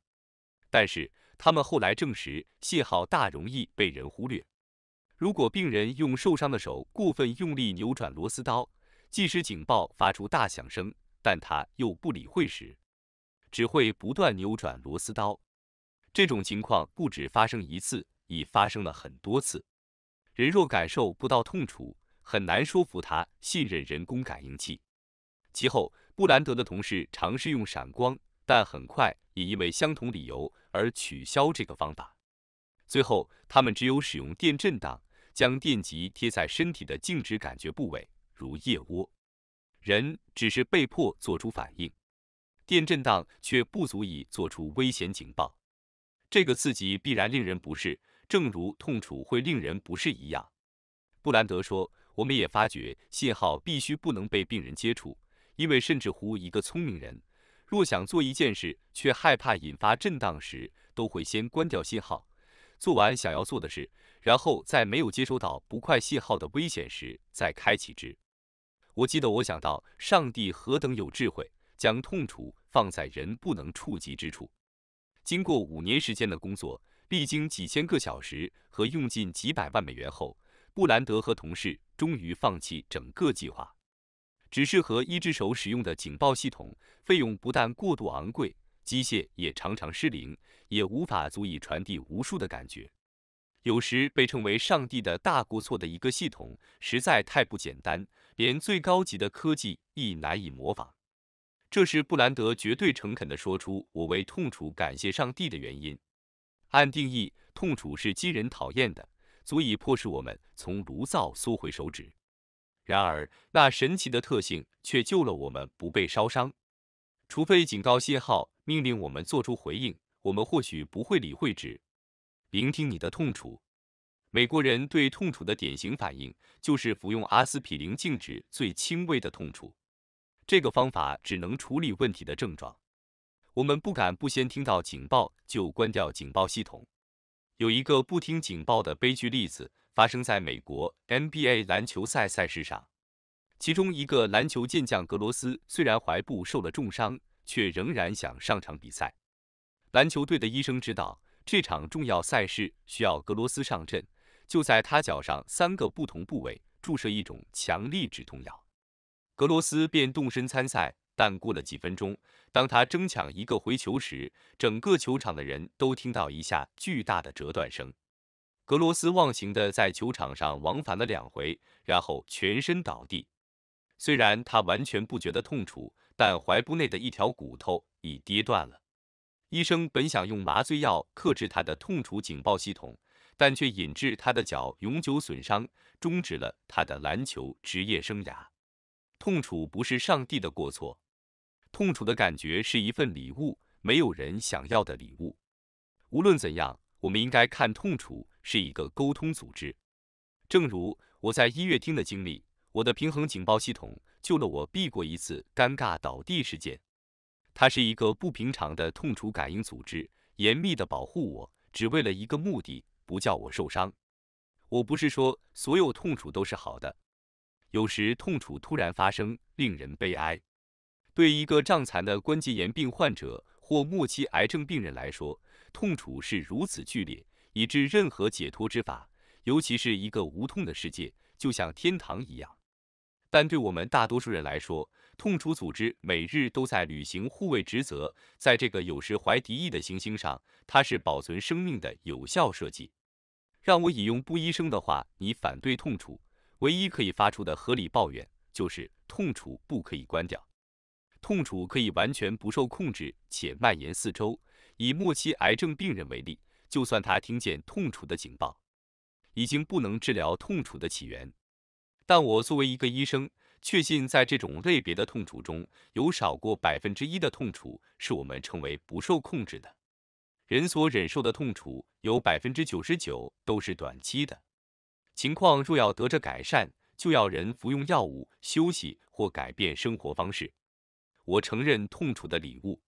但是，他们后来证实，信号大容易被人忽略。如果病人用受伤的手过分用力扭转螺丝刀，即使警报发出大响声，但他又不理会时，只会不断扭转螺丝刀。这种情况不止发生一次，已发生了很多次。人若感受不到痛楚，很难说服他信任人工感应器。其后，布兰德的同事尝试用闪光，但很快也因为相同理由。而取消这个方法。最后，他们只有使用电震荡，将电极贴在身体的静止感觉部位，如腋窝。人只是被迫做出反应，电震荡却不足以做出危险警报。这个刺激必然令人不适，正如痛楚会令人不适一样。布兰德说：“我们也发觉信号必须不能被病人接触，因为甚至乎一个聪明人。”若想做一件事，却害怕引发震荡时，都会先关掉信号，做完想要做的事，然后在没有接收到不快信号的危险时再开启之。我记得我想到上帝何等有智慧，将痛楚放在人不能触及之处。经过五年时间的工作，历经几千个小时和用尽几百万美元后，布兰德和同事终于放弃整个计划。只适合一只手使用的警报系统，费用不但过度昂贵，机械也常常失灵，也无法足以传递无数的感觉。有时被称为上帝的大过错的一个系统，实在太不简单，连最高级的科技亦难以模仿。这是布兰德绝对诚恳地说出我为痛楚感谢上帝的原因。按定义，痛楚是惊人讨厌的，足以迫使我们从炉灶缩回手指。然而，那神奇的特性却救了我们不被烧伤。除非警告信号命令我们做出回应，我们或许不会理会之。聆听你的痛楚，美国人对痛楚的典型反应就是服用阿司匹林静止最轻微的痛楚。这个方法只能处理问题的症状。我们不敢不先听到警报就关掉警报系统。有一个不听警报的悲剧例子。发生在美国 NBA 篮球赛赛事上，其中一个篮球健将格罗斯虽然踝部受了重伤，却仍然想上场比赛。篮球队的医生知道这场重要赛事需要格罗斯上阵，就在他脚上三个不同部位注射一种强力止痛药，格罗斯便动身参赛。但过了几分钟，当他争抢一个回球时，整个球场的人都听到一下巨大的折断声。俄罗斯忘形的在球场上往返了两回，然后全身倒地。虽然他完全不觉得痛楚，但踝部内的一条骨头已跌断了。医生本想用麻醉药克制他的痛楚警报系统，但却引致他的脚永久损伤，终止了他的篮球职业生涯。痛楚不是上帝的过错，痛楚的感觉是一份礼物，没有人想要的礼物。无论怎样，我们应该看痛楚。是一个沟通组织，正如我在音乐厅的经历，我的平衡警报系统救了我，避过一次尴尬倒地事件。它是一个不平常的痛楚感应组织，严密的保护我，只为了一个目的，不叫我受伤。我不是说所有痛楚都是好的，有时痛楚突然发生，令人悲哀。对一个胀残的关节炎病患者或末期癌症病人来说，痛楚是如此剧烈。以致任何解脱之法，尤其是一个无痛的世界，就像天堂一样。但对我们大多数人来说，痛楚组织每日都在履行护卫职责，在这个有时怀敌意的行星上，它是保存生命的有效设计。让我引用布医生的话：“你反对痛楚，唯一可以发出的合理抱怨就是痛楚不可以关掉。痛楚可以完全不受控制，且蔓延四周。以末期癌症病人为例。”就算他听见痛楚的警报，已经不能治疗痛楚的起源，但我作为一个医生，确信在这种类别的痛楚中有少过百分之一的痛楚是我们称为不受控制的。人所忍受的痛楚有百分之九十九都是短期的，情况若要得着改善，就要人服用药物、休息或改变生活方式。我承认痛楚的礼物，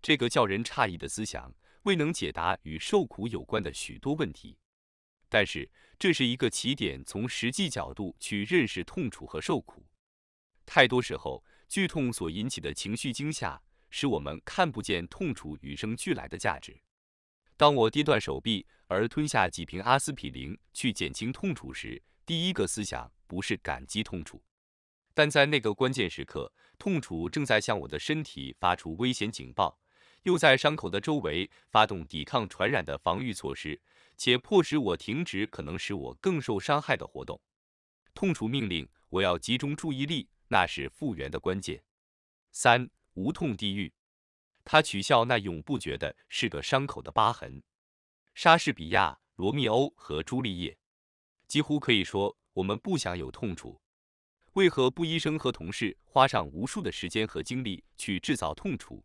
这个叫人诧异的思想。未能解答与受苦有关的许多问题，但是这是一个起点，从实际角度去认识痛楚和受苦。太多时候，剧痛所引起的情绪惊吓，使我们看不见痛楚与生俱来的价值。当我跌断手臂而吞下几瓶阿司匹林去减轻痛楚时，第一个思想不是感激痛楚，但在那个关键时刻，痛楚正在向我的身体发出危险警报。又在伤口的周围发动抵抗传染的防御措施，且迫使我停止可能使我更受伤害的活动。痛楚命令我要集中注意力，那是复原的关键。三无痛地狱，他取笑那永不觉得是个伤口的疤痕。莎士比亚《罗密欧和朱丽叶》，几乎可以说我们不想有痛楚。为何不医生和同事花上无数的时间和精力去制造痛楚？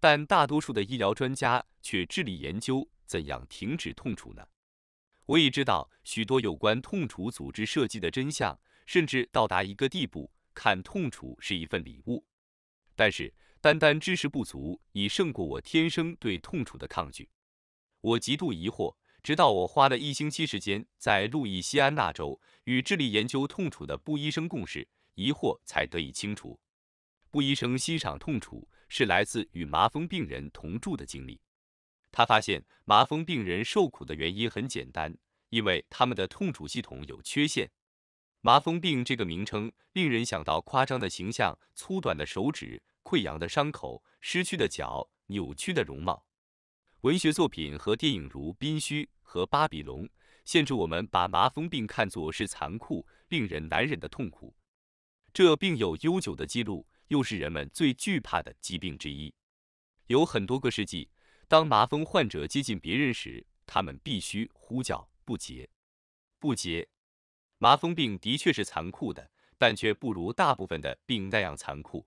但大多数的医疗专家却致力研究怎样停止痛楚呢？我已知道许多有关痛楚组织设计的真相，甚至到达一个地步，看痛楚是一份礼物。但是单单知识不足以胜过我天生对痛楚的抗拒。我极度疑惑，直到我花了一星期时间在路易西安那州与致力研究痛楚的布医生共事，疑惑才得以清除。布医生欣赏痛楚。是来自与麻风病人同住的经历。他发现麻风病人受苦的原因很简单，因为他们的痛楚系统有缺陷。麻风病这个名称令人想到夸张的形象：粗短的手指、溃疡的伤口、失去的脚、扭曲的容貌。文学作品和电影如《宾虚》和《巴比龙》，限制我们把麻风病看作是残酷、令人难忍的痛苦。这病有悠久的记录。又是人们最惧怕的疾病之一。有很多个世纪，当麻风患者接近别人时，他们必须呼叫不结，不结。麻风病的确是残酷的，但却不如大部分的病那样残酷。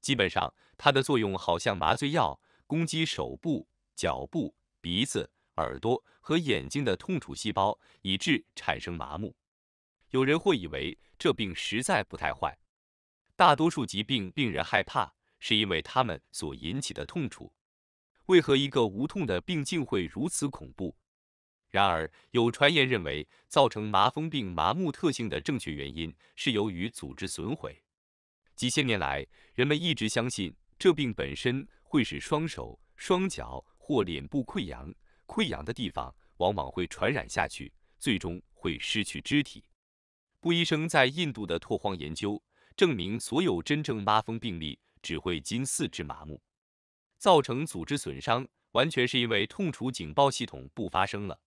基本上，它的作用好像麻醉药，攻击手部、脚部、鼻子、耳朵和眼睛的痛楚细胞，以致产生麻木。有人会以为这病实在不太坏。大多数疾病病人害怕，是因为它们所引起的痛楚。为何一个无痛的病竟会如此恐怖？然而，有传言认为，造成麻风病麻木特性的正确原因是由于组织损毁。几千年来，人们一直相信这病本身会使双手、双脚或脸部溃疡，溃疡的地方往往会传染下去，最终会失去肢体。布医生在印度的拓荒研究。证明所有真正麻风病例只会筋四肢麻木，造成组织损伤，完全是因为痛楚警报系统不发声了。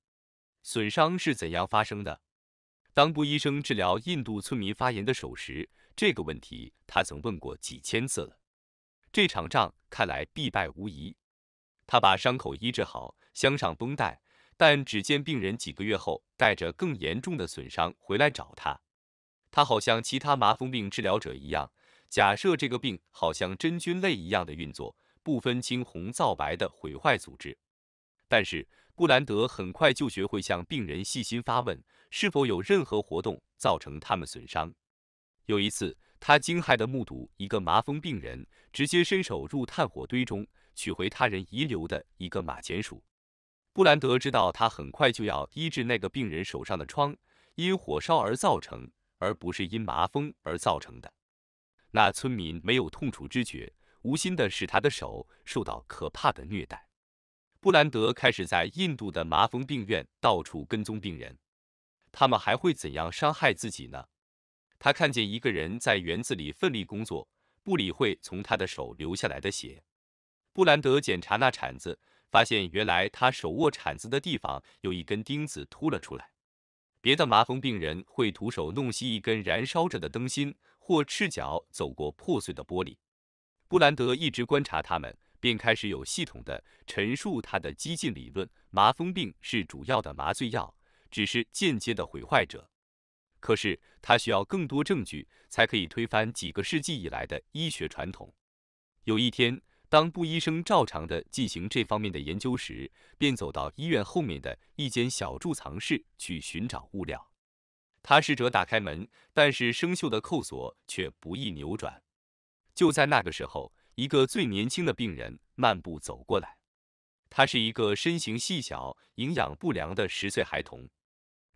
损伤是怎样发生的？当布医生治疗印度村民发炎的手时，这个问题他曾问过几千次了。这场仗看来必败无疑。他把伤口医治好，镶上绷带，但只见病人几个月后带着更严重的损伤回来找他。他好像其他麻风病治疗者一样，假设这个病好像真菌类一样的运作，不分青红皂白的毁坏组织。但是布兰德很快就学会向病人细心发问，是否有任何活动造成他们损伤。有一次，他惊骇的目睹一个麻风病人直接伸手入炭火堆中取回他人遗留的一个马钱鼠。布兰德知道他很快就要医治那个病人手上的疮，因火烧而造成。而不是因麻风而造成的。那村民没有痛楚知觉，无心的使他的手受到可怕的虐待。布兰德开始在印度的麻风病院到处跟踪病人。他们还会怎样伤害自己呢？他看见一个人在园子里奋力工作，不理会从他的手流下来的血。布兰德检查那铲子，发现原来他手握铲子的地方有一根钉子凸了出来。别的麻风病人会徒手弄熄一根燃烧着的灯芯，或赤脚走过破碎的玻璃。布兰德一直观察他们，便开始有系统的陈述他的激进理论：麻风病是主要的麻醉药，只是间接的毁坏者。可是他需要更多证据，才可以推翻几个世纪以来的医学传统。有一天，当布医生照常的进行这方面的研究时，便走到医院后面的一间小贮藏室去寻找物料。他试着打开门，但是生锈的扣锁却不易扭转。就在那个时候，一个最年轻的病人漫步走过来。他是一个身形细小、营养不良的十岁孩童。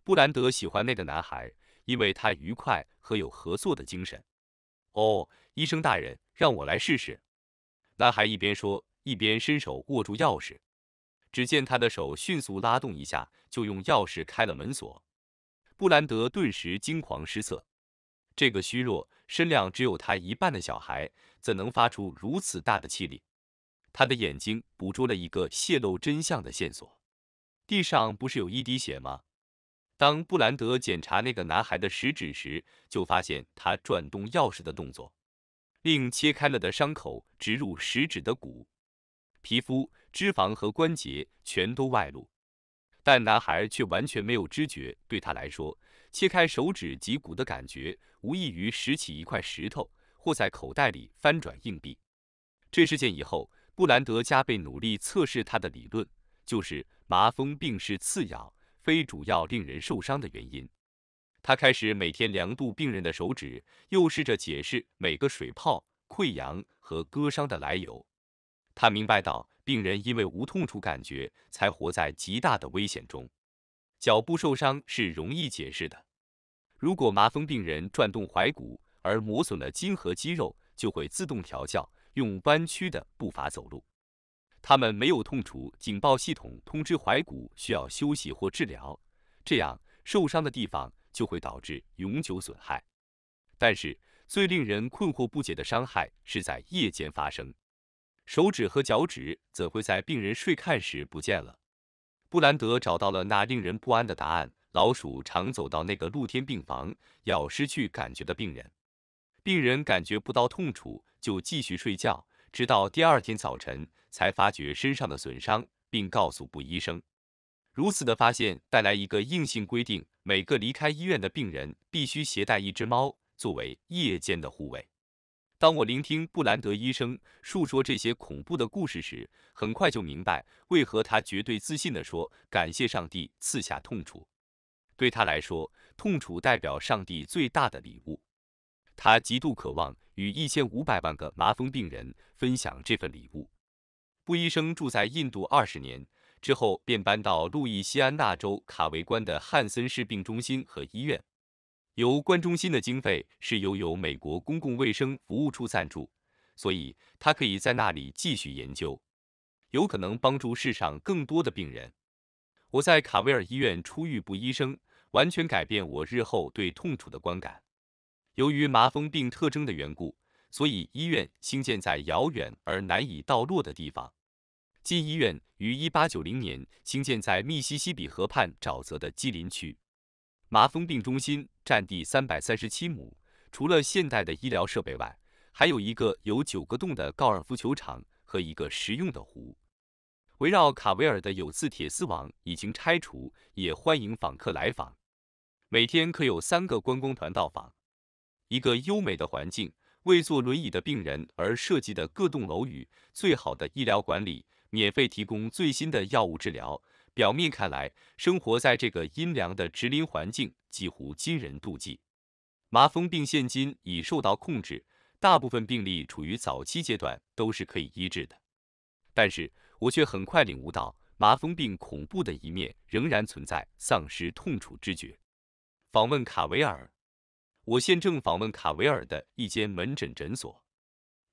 布兰德喜欢那个男孩，因为他愉快和有合作的精神。哦，医生大人，让我来试试。男孩一边说，一边伸手握住钥匙，只见他的手迅速拉动一下，就用钥匙开了门锁。布兰德顿时惊狂失色，这个虚弱、身量只有他一半的小孩，怎能发出如此大的气力？他的眼睛捕捉了一个泄露真相的线索，地上不是有一滴血吗？当布兰德检查那个男孩的食指时，就发现他转动钥匙的动作。另切开了的伤口植入食指的骨、皮肤、脂肪和关节全都外露，但男孩却完全没有知觉。对他来说，切开手指及骨的感觉无异于拾起一块石头，或在口袋里翻转硬币。这事件以后，布兰德加倍努力测试他的理论，就是麻风病是次要、非主要令人受伤的原因。他开始每天量度病人的手指，又试着解释每个水泡、溃疡和割伤的来由。他明白到，病人因为无痛处感觉，才活在极大的危险中。脚部受伤是容易解释的。如果麻风病人转动踝骨而磨损了筋和肌肉，就会自动调教用弯曲的步伐走路。他们没有痛楚警报系统通知踝骨需要休息或治疗，这样受伤的地方。就会导致永久损害。但是最令人困惑不解的伤害是在夜间发生，手指和脚趾怎会在病人睡看时不见了？布兰德找到了那令人不安的答案：老鼠常走到那个露天病房，咬失去感觉的病人。病人感觉不到痛楚，就继续睡觉，直到第二天早晨才发觉身上的损伤，并告诉布医生。如此的发现带来一个硬性规定：每个离开医院的病人必须携带一只猫作为夜间的护卫。当我聆听布兰德医生述说这些恐怖的故事时，很快就明白为何他绝对自信地说：“感谢上帝赐下痛楚。”对他来说，痛楚代表上帝最大的礼物。他极度渴望与一千五百万个麻风病人分享这份礼物。布医生住在印度二十年。之后便搬到路易西安那州卡维关的汉森市病中心和医院。由关中心的经费是由由美国公共卫生服务处赞助，所以他可以在那里继续研究，有可能帮助世上更多的病人。我在卡维尔医院出狱部医生，完全改变我日后对痛楚的观感。由于麻风病特征的缘故，所以医院兴建在遥远而难以到落的地方。进医院于一八九零年兴建在密西西比河畔沼泽的基林区麻风病中心，占地三百三十七亩。除了现代的医疗设备外，还有一个有九个洞的高尔夫球场和一个实用的湖。围绕卡维尔的有刺铁丝网已经拆除，也欢迎访客来访。每天可有三个观光团到访。一个优美的环境，为坐轮椅的病人而设计的各栋楼宇，最好的医疗管理。免费提供最新的药物治疗。表面看来，生活在这个阴凉的植林环境几乎惊人妒忌。麻风病现今已受到控制，大部分病例处于早期阶段，都是可以医治的。但是我却很快领悟到，麻风病恐怖的一面仍然存在——丧失痛楚知觉。访问卡维尔。我现正访问卡维尔的一间门诊诊所，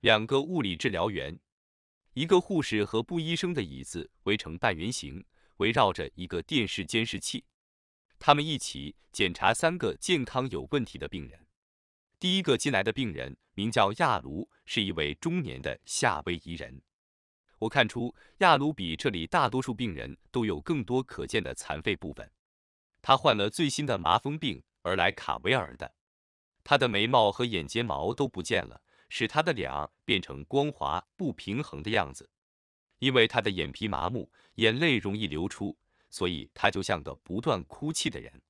两个物理治疗员。一个护士和布医生的椅子围成半圆形，围绕着一个电视监视器。他们一起检查三个健康有问题的病人。第一个进来的病人名叫亚卢，是一位中年的夏威夷人。我看出亚卢比这里大多数病人都有更多可见的残废部分。他患了最新的麻风病而来卡维尔的。他的眉毛和眼睫毛都不见了。使他的脸儿变成光滑不平衡的样子，因为他的眼皮麻木，眼泪容易流出，所以他就像个不断哭泣的人。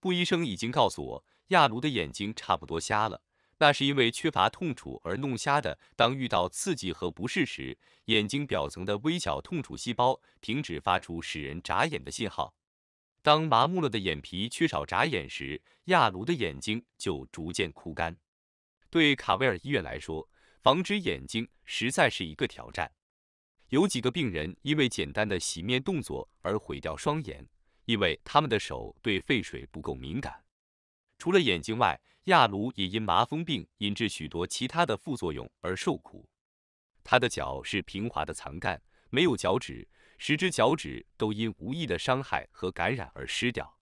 布医生已经告诉我，亚卢的眼睛差不多瞎了，那是因为缺乏痛楚而弄瞎的。当遇到刺激和不适时，眼睛表层的微小痛楚细胞停止发出使人眨眼的信号。当麻木了的眼皮缺少眨眼时，亚卢的眼睛就逐渐枯干。对卡维尔医院来说，防止眼睛实在是一个挑战。有几个病人因为简单的洗面动作而毁掉双眼，因为他们的手对废水不够敏感。除了眼睛外，亚鲁也因麻风病引致许多其他的副作用而受苦。他的脚是平滑的残干，没有脚趾，十只脚趾都因无意的伤害和感染而失掉。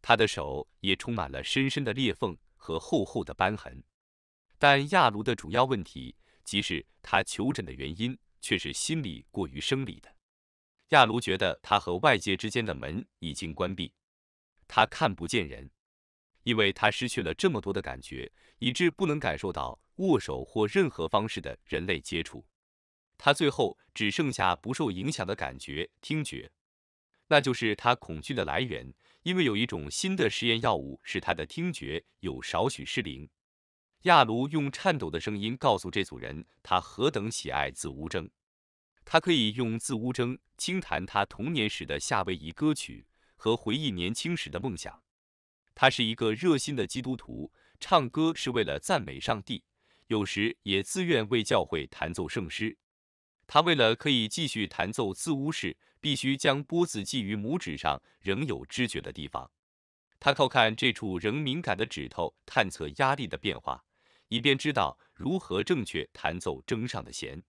他的手也充满了深深的裂缝和厚厚的斑痕。但亚卢的主要问题，即是他求诊的原因，却是心理过于生理的。亚卢觉得他和外界之间的门已经关闭，他看不见人，因为他失去了这么多的感觉，以致不能感受到握手或任何方式的人类接触。他最后只剩下不受影响的感觉听觉，那就是他恐惧的来源，因为有一种新的实验药物使他的听觉有少许失灵。亚卢用颤抖的声音告诉这组人，他何等喜爱自乌筝。他可以用自乌筝轻弹他童年时的夏威夷歌曲和回忆年轻时的梦想。他是一个热心的基督徒，唱歌是为了赞美上帝，有时也自愿为教会弹奏圣诗。他为了可以继续弹奏自乌式，必须将拨子系于拇指上仍有知觉的地方。他靠看这处仍敏感的指头探测压力的变化，以便知道如何正确弹奏筝上的弦。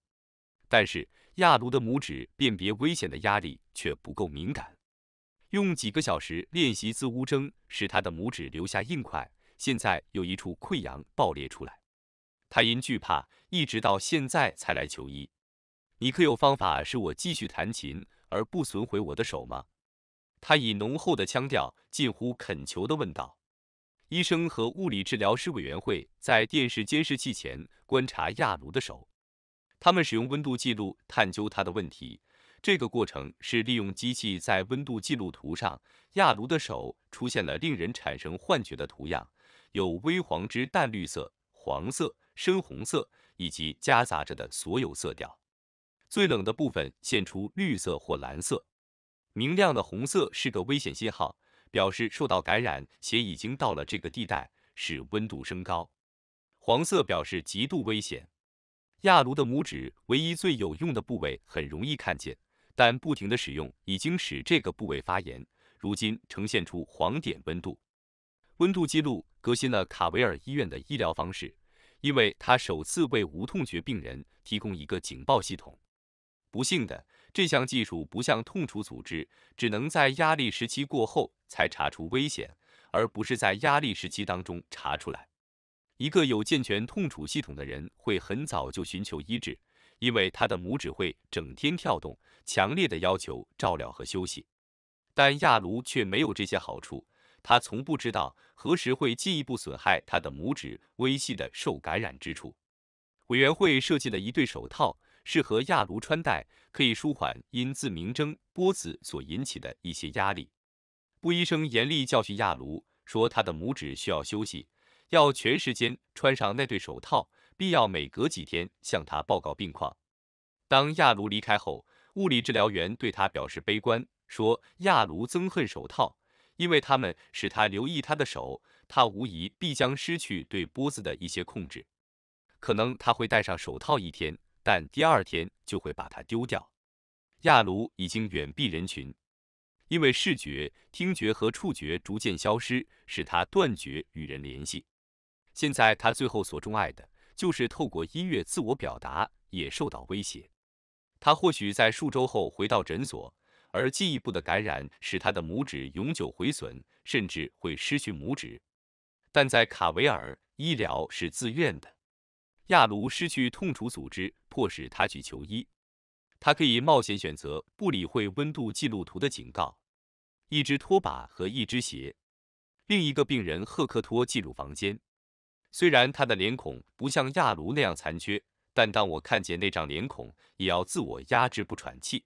但是亚卢的拇指辨别危险的压力却不够敏感。用几个小时练习自乌筝使他的拇指留下硬块，现在有一处溃疡爆裂出来。他因惧怕一直到现在才来求医。你可有方法使我继续弹琴而不损毁我的手吗？他以浓厚的腔调，近乎恳求地问道：“医生和物理治疗师委员会在电视监视器前观察亚卢的手，他们使用温度记录探究他的问题。这个过程是利用机器在温度记录图上，亚卢的手出现了令人产生幻觉的图样，有微黄之淡绿色、黄色、深红色以及夹杂着的所有色调。最冷的部分现出绿色或蓝色。”明亮的红色是个危险信号，表示受到感染且已经到了这个地带，使温度升高。黄色表示极度危险。亚卢的拇指唯一最有用的部位很容易看见，但不停的使用已经使这个部位发炎，如今呈现出黄点温度。温度记录革新了卡维尔医院的医疗方式，因为他首次为无痛觉病人提供一个警报系统。不幸的。这项技术不像痛楚组织，只能在压力时期过后才查出危险，而不是在压力时期当中查出来。一个有健全痛楚系统的人会很早就寻求医治，因为他的拇指会整天跳动，强烈的要求照料和休息。但亚卢却没有这些好处，他从不知道何时会进一步损害他的拇指微细的受感染之处。委员会设计了一对手套。适合亚卢穿戴，可以舒缓因自鸣筝波子所引起的一些压力。布医生严厉教训亚卢，说他的拇指需要休息，要全时间穿上那对手套，必要每隔几天向他报告病况。当亚卢离开后，物理治疗员对他表示悲观，说亚卢憎恨手套，因为他们使他留意他的手，他无疑必将失去对波子的一些控制。可能他会戴上手套一天。但第二天就会把它丢掉。亚卢已经远避人群，因为视觉、听觉和触觉逐渐消失，使他断绝与人联系。现在他最后所钟爱的就是透过音乐自我表达，也受到威胁。他或许在数周后回到诊所，而进一步的感染使他的拇指永久毁损，甚至会失去拇指。但在卡维尔，医疗是自愿的。亚卢失去痛楚组织，迫使他去求医。他可以冒险选择不理会温度记录图的警告。一只拖把和一只鞋。另一个病人赫克托进入房间。虽然他的脸孔不像亚卢那样残缺，但当我看见那张脸孔，也要自我压制不喘气。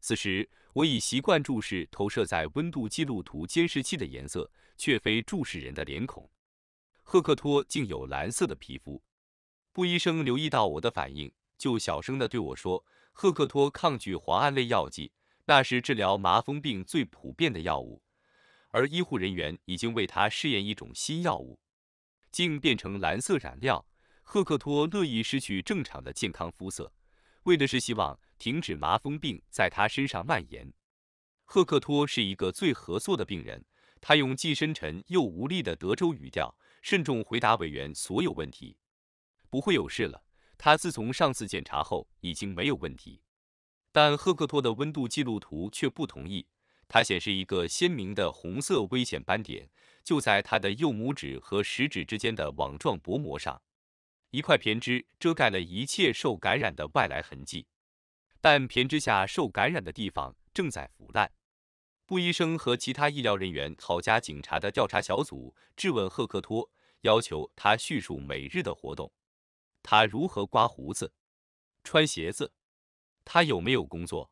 此时，我已习惯注视投射在温度记录图监视器的颜色，却非注视人的脸孔。赫克托竟有蓝色的皮肤。布医生留意到我的反应，就小声地对我说：“赫克托抗拒磺胺类药剂，那是治疗麻风病最普遍的药物。而医护人员已经为他试验一种新药物，竟变成蓝色染料。赫克托乐意失去正常的健康肤色，为的是希望停止麻风病在他身上蔓延。赫克托是一个最合作的病人，他用既深沉又无力的德州语调，慎重回答委员所有问题。”不会有事了。他自从上次检查后已经没有问题，但赫克托的温度记录图却不同意。它显示一个鲜明的红色危险斑点，就在他的右拇指和食指之间的网状薄膜上。一块胼胝遮盖了一切受感染的外来痕迹，但胼胝下受感染的地方正在腐烂。布医生和其他医疗人员、考加警察的调查小组质问赫克托，要求他叙述每日的活动。他如何刮胡子、穿鞋子？他有没有工作？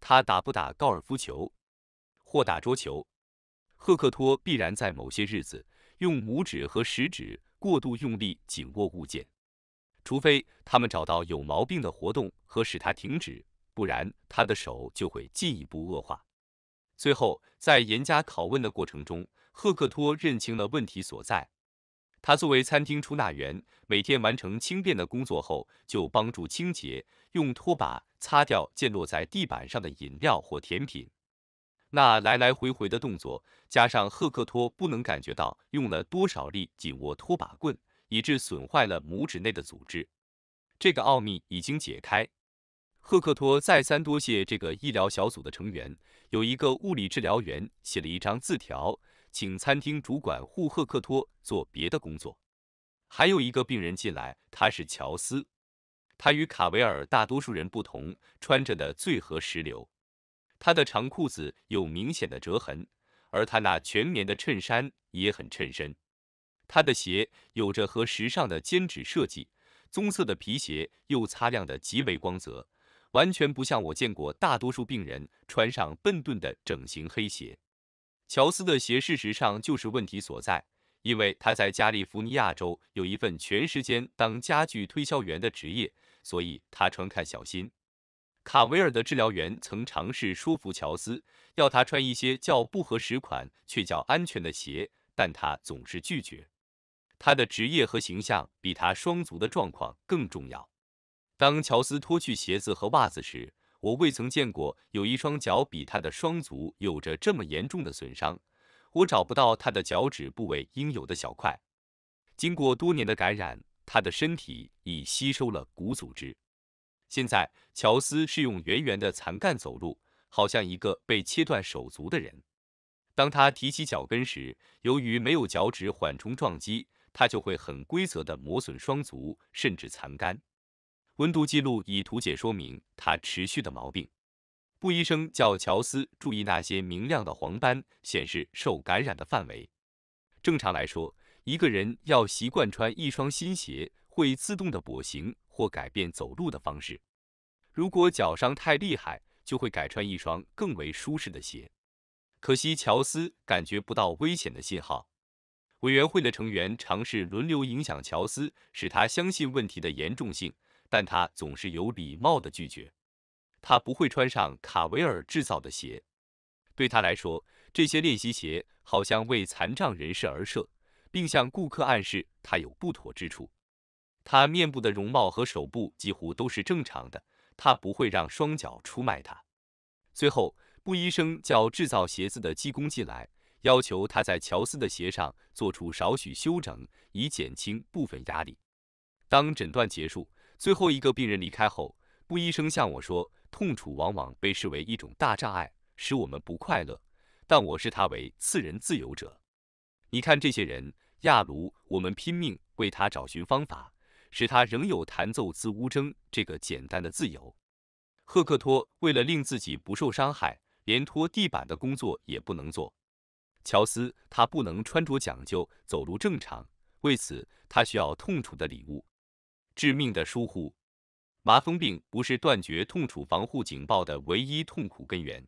他打不打高尔夫球或打桌球？赫克托必然在某些日子用拇指和食指过度用力紧握物件，除非他们找到有毛病的活动和使他停止，不然他的手就会进一步恶化。最后，在严加拷问的过程中，赫克托认清了问题所在。他作为餐厅出纳员，每天完成轻便的工作后，就帮助清洁，用拖把擦掉溅落在地板上的饮料或甜品。那来来回回的动作，加上赫克托不能感觉到用了多少力紧握拖把棍，以致损坏了拇指内的组织。这个奥秘已经解开。赫克托再三多谢这个医疗小组的成员。有一个物理治疗员写了一张字条。请餐厅主管护赫克托做别的工作。还有一个病人进来，他是乔斯。他与卡维尔大多数人不同，穿着的最合时流。他的长裤子有明显的折痕，而他那全棉的衬衫也很衬身。他的鞋有着和时尚的尖趾设计，棕色的皮鞋又擦亮的极为光泽，完全不像我见过大多数病人穿上笨钝的整形黑鞋。乔斯的鞋事实上就是问题所在，因为他在加利福尼亚州有一份全时间当家具推销员的职业，所以他穿看小心。卡维尔的治疗员曾尝试说服乔斯要他穿一些较不合时款却较安全的鞋，但他总是拒绝。他的职业和形象比他双足的状况更重要。当乔斯脱去鞋子和袜子时，我未曾见过有一双脚比他的双足有着这么严重的损伤。我找不到他的脚趾部位应有的小块。经过多年的感染，他的身体已吸收了骨组织。现在，乔斯是用圆圆的残干走路，好像一个被切断手足的人。当他提起脚跟时，由于没有脚趾缓冲撞击，他就会很规则的磨损双足，甚至残干。温度记录以图解说明他持续的毛病。布医生叫乔斯注意那些明亮的黄斑，显示受感染的范围。正常来说，一个人要习惯穿一双新鞋，会自动的跛行或改变走路的方式。如果脚伤太厉害，就会改穿一双更为舒适的鞋。可惜乔斯感觉不到危险的信号。委员会的成员尝试轮流影响乔斯，使他相信问题的严重性。但他总是有礼貌地拒绝。他不会穿上卡维尔制造的鞋，对他来说，这些练习鞋好像为残障人士而设，并向顾客暗示他有不妥之处。他面部的容貌和手部几乎都是正常的，他不会让双脚出卖他。最后，布医生叫制造鞋子的技工进来，要求他在乔斯的鞋上做出少许修整，以减轻部分压力。当诊断结束。最后一个病人离开后，布医生向我说：“痛楚往往被视为一种大障碍，使我们不快乐。但我视他为次人自由者。你看这些人，亚卢，我们拼命为他找寻方法，使他仍有弹奏自乌筝这个简单的自由。赫克托为了令自己不受伤害，连拖地板的工作也不能做。乔斯，他不能穿着讲究，走路正常，为此他需要痛楚的礼物。”致命的疏忽，麻风病不是断绝痛楚防护警报的唯一痛苦根源。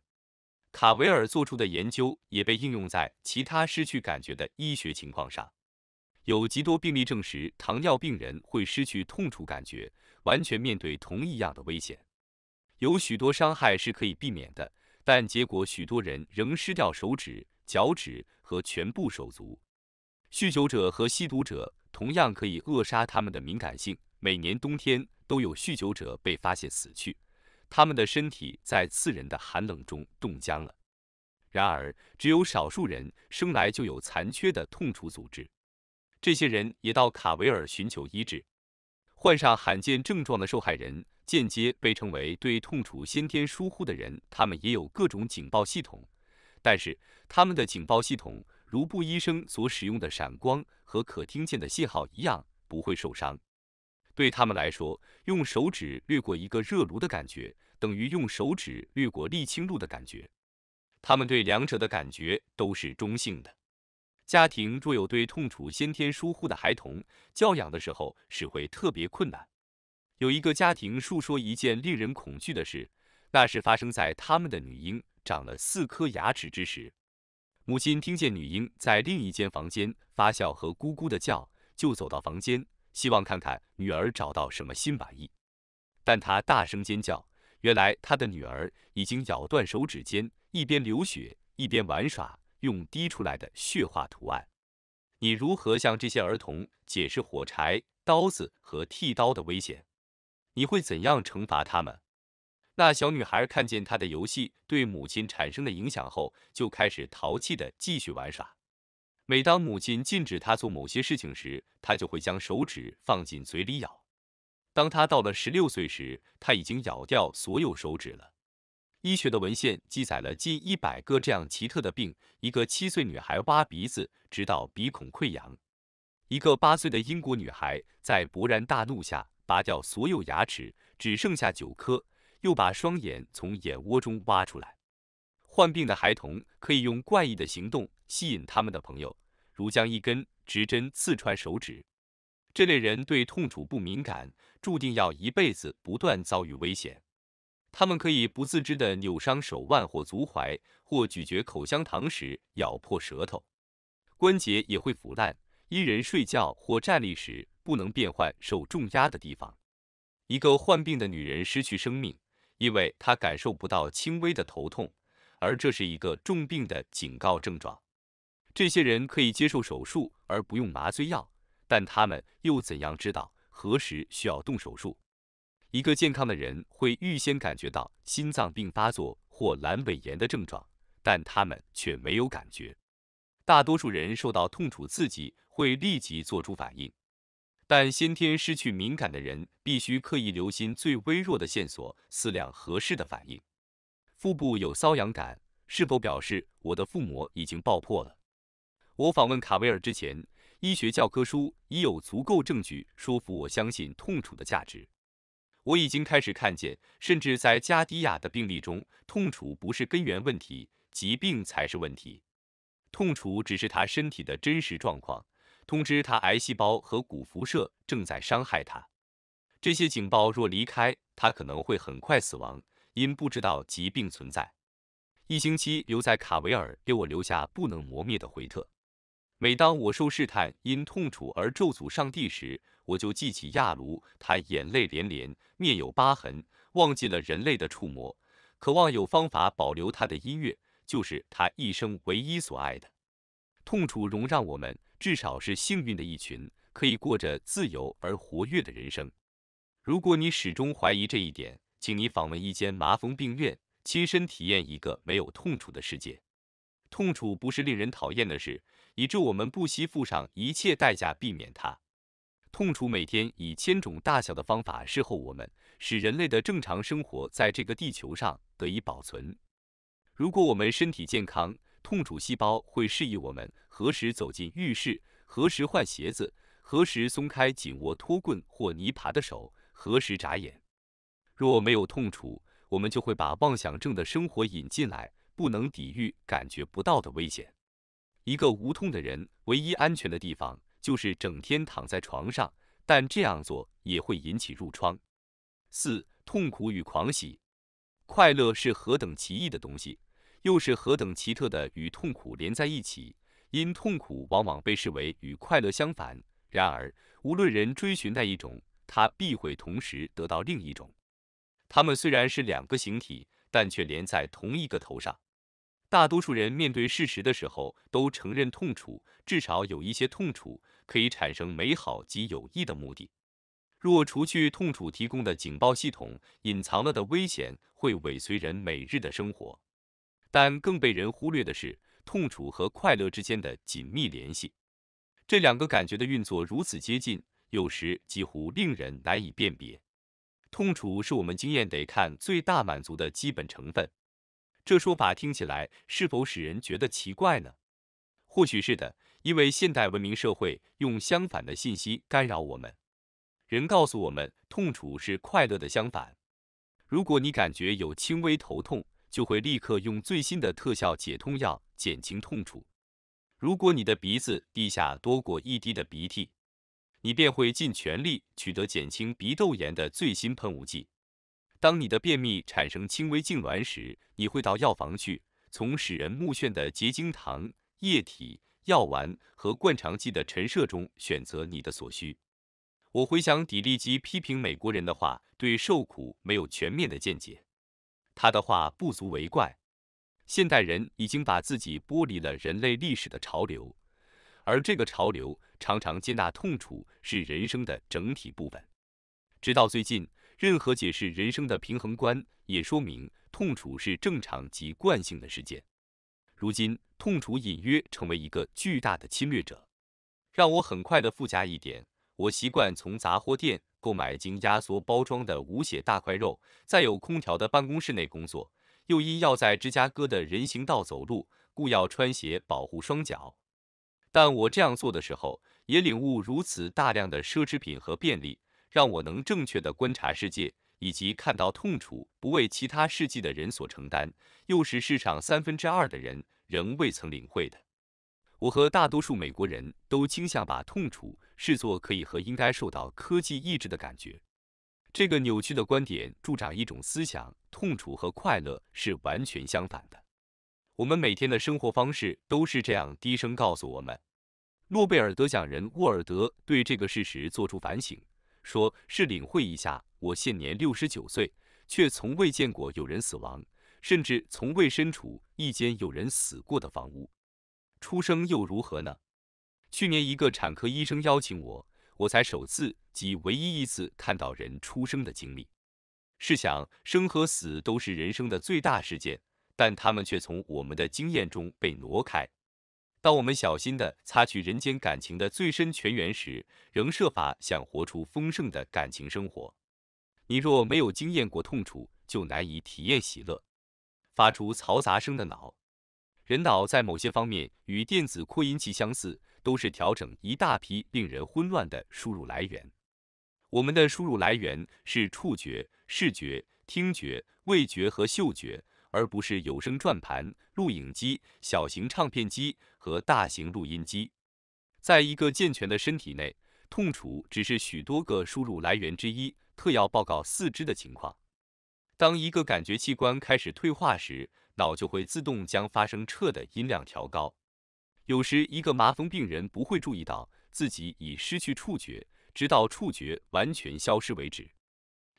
卡维尔做出的研究也被应用在其他失去感觉的医学情况上。有极多病例证实，糖尿病人会失去痛楚感觉，完全面对同一样的危险。有许多伤害是可以避免的，但结果许多人仍失掉手指、脚趾和全部手足。酗酒者和吸毒者同样可以扼杀他们的敏感性。每年冬天都有酗酒者被发现死去，他们的身体在刺人的寒冷中冻僵了。然而，只有少数人生来就有残缺的痛楚组织，这些人也到卡维尔寻求医治。患上罕见症状的受害人，间接被称为对痛楚先天疏忽的人。他们也有各种警报系统，但是他们的警报系统，如布医生所使用的闪光和可听见的信号一样，不会受伤。对他们来说，用手指掠过一个热炉的感觉，等于用手指掠过沥青路的感觉。他们对两者的感觉都是中性的。家庭若有对痛楚先天疏忽的孩童，教养的时候是会特别困难。有一个家庭述说一件令人恐惧的事，那是发生在他们的女婴长了四颗牙齿之时。母亲听见女婴在另一间房间发笑和咕咕的叫，就走到房间。希望看看女儿找到什么新玩意，但她大声尖叫。原来她的女儿已经咬断手指尖，一边流血一边玩耍，用滴出来的血画图案。你如何向这些儿童解释火柴、刀子和剃刀的危险？你会怎样惩罚他们？那小女孩看见她的游戏对母亲产生的影响后，就开始淘气的继续玩耍。每当母亲禁止他做某些事情时，他就会将手指放进嘴里咬。当他到了十六岁时，他已经咬掉所有手指了。医学的文献记载了近一百个这样奇特的病：一个七岁女孩挖鼻子直到鼻孔溃疡；一个八岁的英国女孩在勃然大怒下拔掉所有牙齿，只剩下九颗，又把双眼从眼窝中挖出来。患病的孩童可以用怪异的行动吸引他们的朋友，如将一根直针刺穿手指。这类人对痛楚不敏感，注定要一辈子不断遭遇危险。他们可以不自知地扭伤手腕或足踝，或咀嚼口香糖时咬破舌头，关节也会腐烂。一人睡觉或站立时不能变换受重压的地方。一个患病的女人失去生命，因为她感受不到轻微的头痛。而这是一个重病的警告症状。这些人可以接受手术而不用麻醉药，但他们又怎样知道何时需要动手术？一个健康的人会预先感觉到心脏病发作或阑尾炎的症状，但他们却没有感觉。大多数人受到痛楚刺激会立即做出反应，但先天失去敏感的人必须刻意留心最微弱的线索，思量合适的反应。腹部有瘙痒感，是否表示我的腹膜已经爆破了？我访问卡维尔之前，医学教科书已有足够证据说服我相信痛楚的价值。我已经开始看见，甚至在加迪亚的病例中，痛楚不是根源问题，疾病才是问题。痛楚只是他身体的真实状况，通知他癌细胞和骨辐射正在伤害他。这些警报若离开，他可能会很快死亡。因不知道疾病存在，一星期留在卡维尔给我留下不能磨灭的回特。每当我受试探，因痛楚而咒诅上帝时，我就记起亚卢，他眼泪连连，面有疤痕，忘记了人类的触摸，渴望有方法保留他的音乐，就是他一生唯一所爱的。痛楚容让我们至少是幸运的一群，可以过着自由而活跃的人生。如果你始终怀疑这一点，请你访问一间麻风病院，亲身体验一个没有痛楚的世界。痛楚不是令人讨厌的事，以致我们不惜付上一切代价避免它。痛楚每天以千种大小的方法侍候我们，使人类的正常生活在这个地球上得以保存。如果我们身体健康，痛楚细胞会示意我们何时走进浴室，何时换鞋子，何时松开紧握拖棍或泥爬的手，何时眨眼。若没有痛楚，我们就会把妄想症的生活引进来，不能抵御感觉不到的危险。一个无痛的人，唯一安全的地方就是整天躺在床上，但这样做也会引起褥疮。四、痛苦与狂喜。快乐是何等奇异的东西，又是何等奇特的与痛苦连在一起。因痛苦往往被视为与快乐相反，然而无论人追寻那一种，他必会同时得到另一种。他们虽然是两个形体，但却连在同一个头上。大多数人面对事实的时候，都承认痛楚，至少有一些痛楚可以产生美好及有益的目的。若除去痛楚提供的警报系统，隐藏了的危险会尾随人每日的生活。但更被人忽略的是，痛楚和快乐之间的紧密联系。这两个感觉的运作如此接近，有时几乎令人难以辨别。痛楚是我们经验得看最大满足的基本成分，这说法听起来是否使人觉得奇怪呢？或许是的，因为现代文明社会用相反的信息干扰我们。人告诉我们，痛楚是快乐的相反。如果你感觉有轻微头痛，就会立刻用最新的特效解痛药减轻痛楚。如果你的鼻子滴下多过一滴的鼻涕，你便会尽全力取得减轻鼻窦炎的最新喷雾剂。当你的便秘产生轻微痉挛时，你会到药房去，从使人目眩的结晶糖、液体药丸和灌肠剂的陈设中选择你的所需。我回想底利基批评美国人的话，对受苦没有全面的见解。他的话不足为怪。现代人已经把自己剥离了人类历史的潮流。而这个潮流常常接纳痛楚是人生的整体部分。直到最近，任何解释人生的平衡观也说明痛楚是正常及惯性的事件。如今，痛楚隐约成为一个巨大的侵略者。让我很快的附加一点：我习惯从杂货店购买经压缩包装的无血大块肉，在有空调的办公室内工作，又因要在芝加哥的人行道走路，故要穿鞋保护双脚。但我这样做的时候，也领悟如此大量的奢侈品和便利，让我能正确的观察世界，以及看到痛楚不为其他世纪的人所承担，又是世上三分之二的人仍未曾领会的。我和大多数美国人都倾向把痛楚视作可以和应该受到科技抑制的感觉。这个扭曲的观点助长一种思想：痛楚和快乐是完全相反的。我们每天的生活方式都是这样低声告诉我们。诺贝尔得奖人沃尔德对这个事实作出反省，说是领会一下。我现年六十九岁，却从未见过有人死亡，甚至从未身处一间有人死过的房屋。出生又如何呢？去年一个产科医生邀请我，我才首次及唯一一次看到人出生的经历。试想，生和死都是人生的最大事件，但他们却从我们的经验中被挪开。当我们小心地擦去人间感情的最深泉源时，仍设法想活出丰盛的感情生活。你若没有经验过痛楚，就难以体验喜乐。发出嘈杂声的脑，人脑在某些方面与电子扩音器相似，都是调整一大批令人混乱的输入来源。我们的输入来源是触觉、视觉、听觉、味觉和嗅觉，而不是有声转盘、录影机、小型唱片机。和大型录音机，在一个健全的身体内，痛楚只是许多个输入来源之一。特要报告四肢的情况。当一个感觉器官开始退化时，脑就会自动将发生撤的音量调高。有时，一个麻风病人不会注意到自己已失去触觉，直到触觉完全消失为止，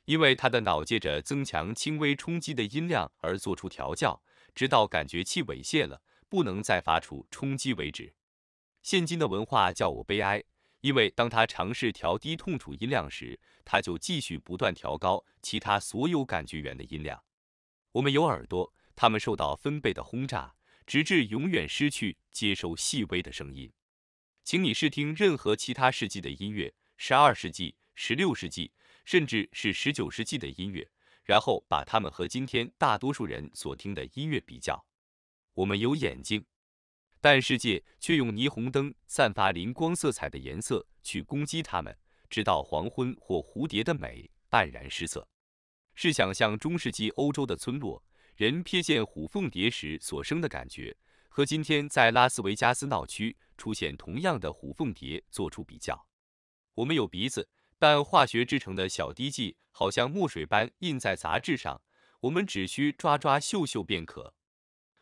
因为他的脑借着增强轻微冲击的音量而做出调教，直到感觉器猥亵了。不能再发出冲击为止。现今的文化叫我悲哀，因为当他尝试调低痛楚音量时，他就继续不断调高其他所有感觉源的音量。我们有耳朵，他们受到分贝的轰炸，直至永远失去接收细微的声音。请你试听任何其他世纪的音乐，十二世纪、十六世纪，甚至是十九世纪的音乐，然后把它们和今天大多数人所听的音乐比较。我们有眼睛，但世界却用霓虹灯散发灵光色彩的颜色去攻击它们，直到黄昏或蝴蝶的美黯然失色。试想像中世纪欧洲的村落人瞥见虎凤蝶时所生的感觉，和今天在拉斯维加斯闹区出现同样的虎凤蝶做出比较。我们有鼻子，但化学制成的小滴剂好像墨水般印在杂志上，我们只需抓抓嗅嗅便可。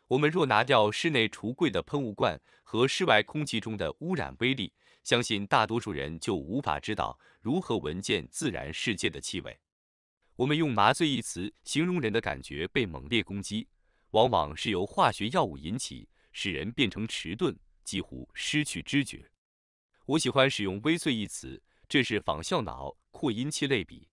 我们若拿掉室内橱柜的喷雾罐和室外空气中的污染微粒，相信大多数人就无法知道如何闻见自然世界的气味。我们用麻醉一词形容人的感觉被猛烈攻击，往往是由化学药物引起，使人变成迟钝，几乎失去知觉。我喜欢使用微醉一词，这是仿效脑扩音器类比。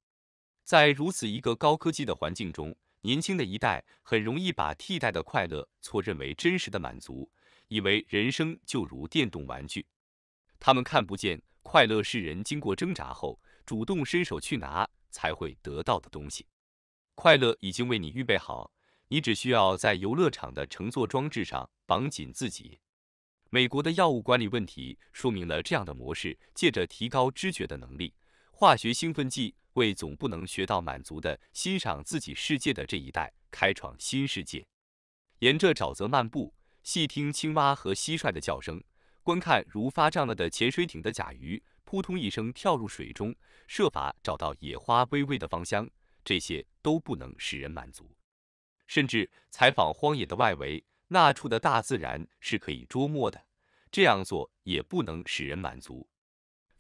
在如此一个高科技的环境中。年轻的一代很容易把替代的快乐错认为真实的满足，以为人生就如电动玩具。他们看不见快乐是人经过挣扎后主动伸手去拿才会得到的东西。快乐已经为你预备好，你只需要在游乐场的乘坐装置上绑紧自己。美国的药物管理问题说明了这样的模式：借着提高知觉的能力，化学兴奋剂。为总不能学到满足的欣赏自己世界的这一代开创新世界，沿着沼泽漫步，细听青蛙和蟋蟀的叫声，观看如发胀了的潜水艇的甲鱼扑通一声跳入水中，设法找到野花微微的芳香，这些都不能使人满足。甚至采访荒野的外围那处的大自然是可以捉摸的，这样做也不能使人满足。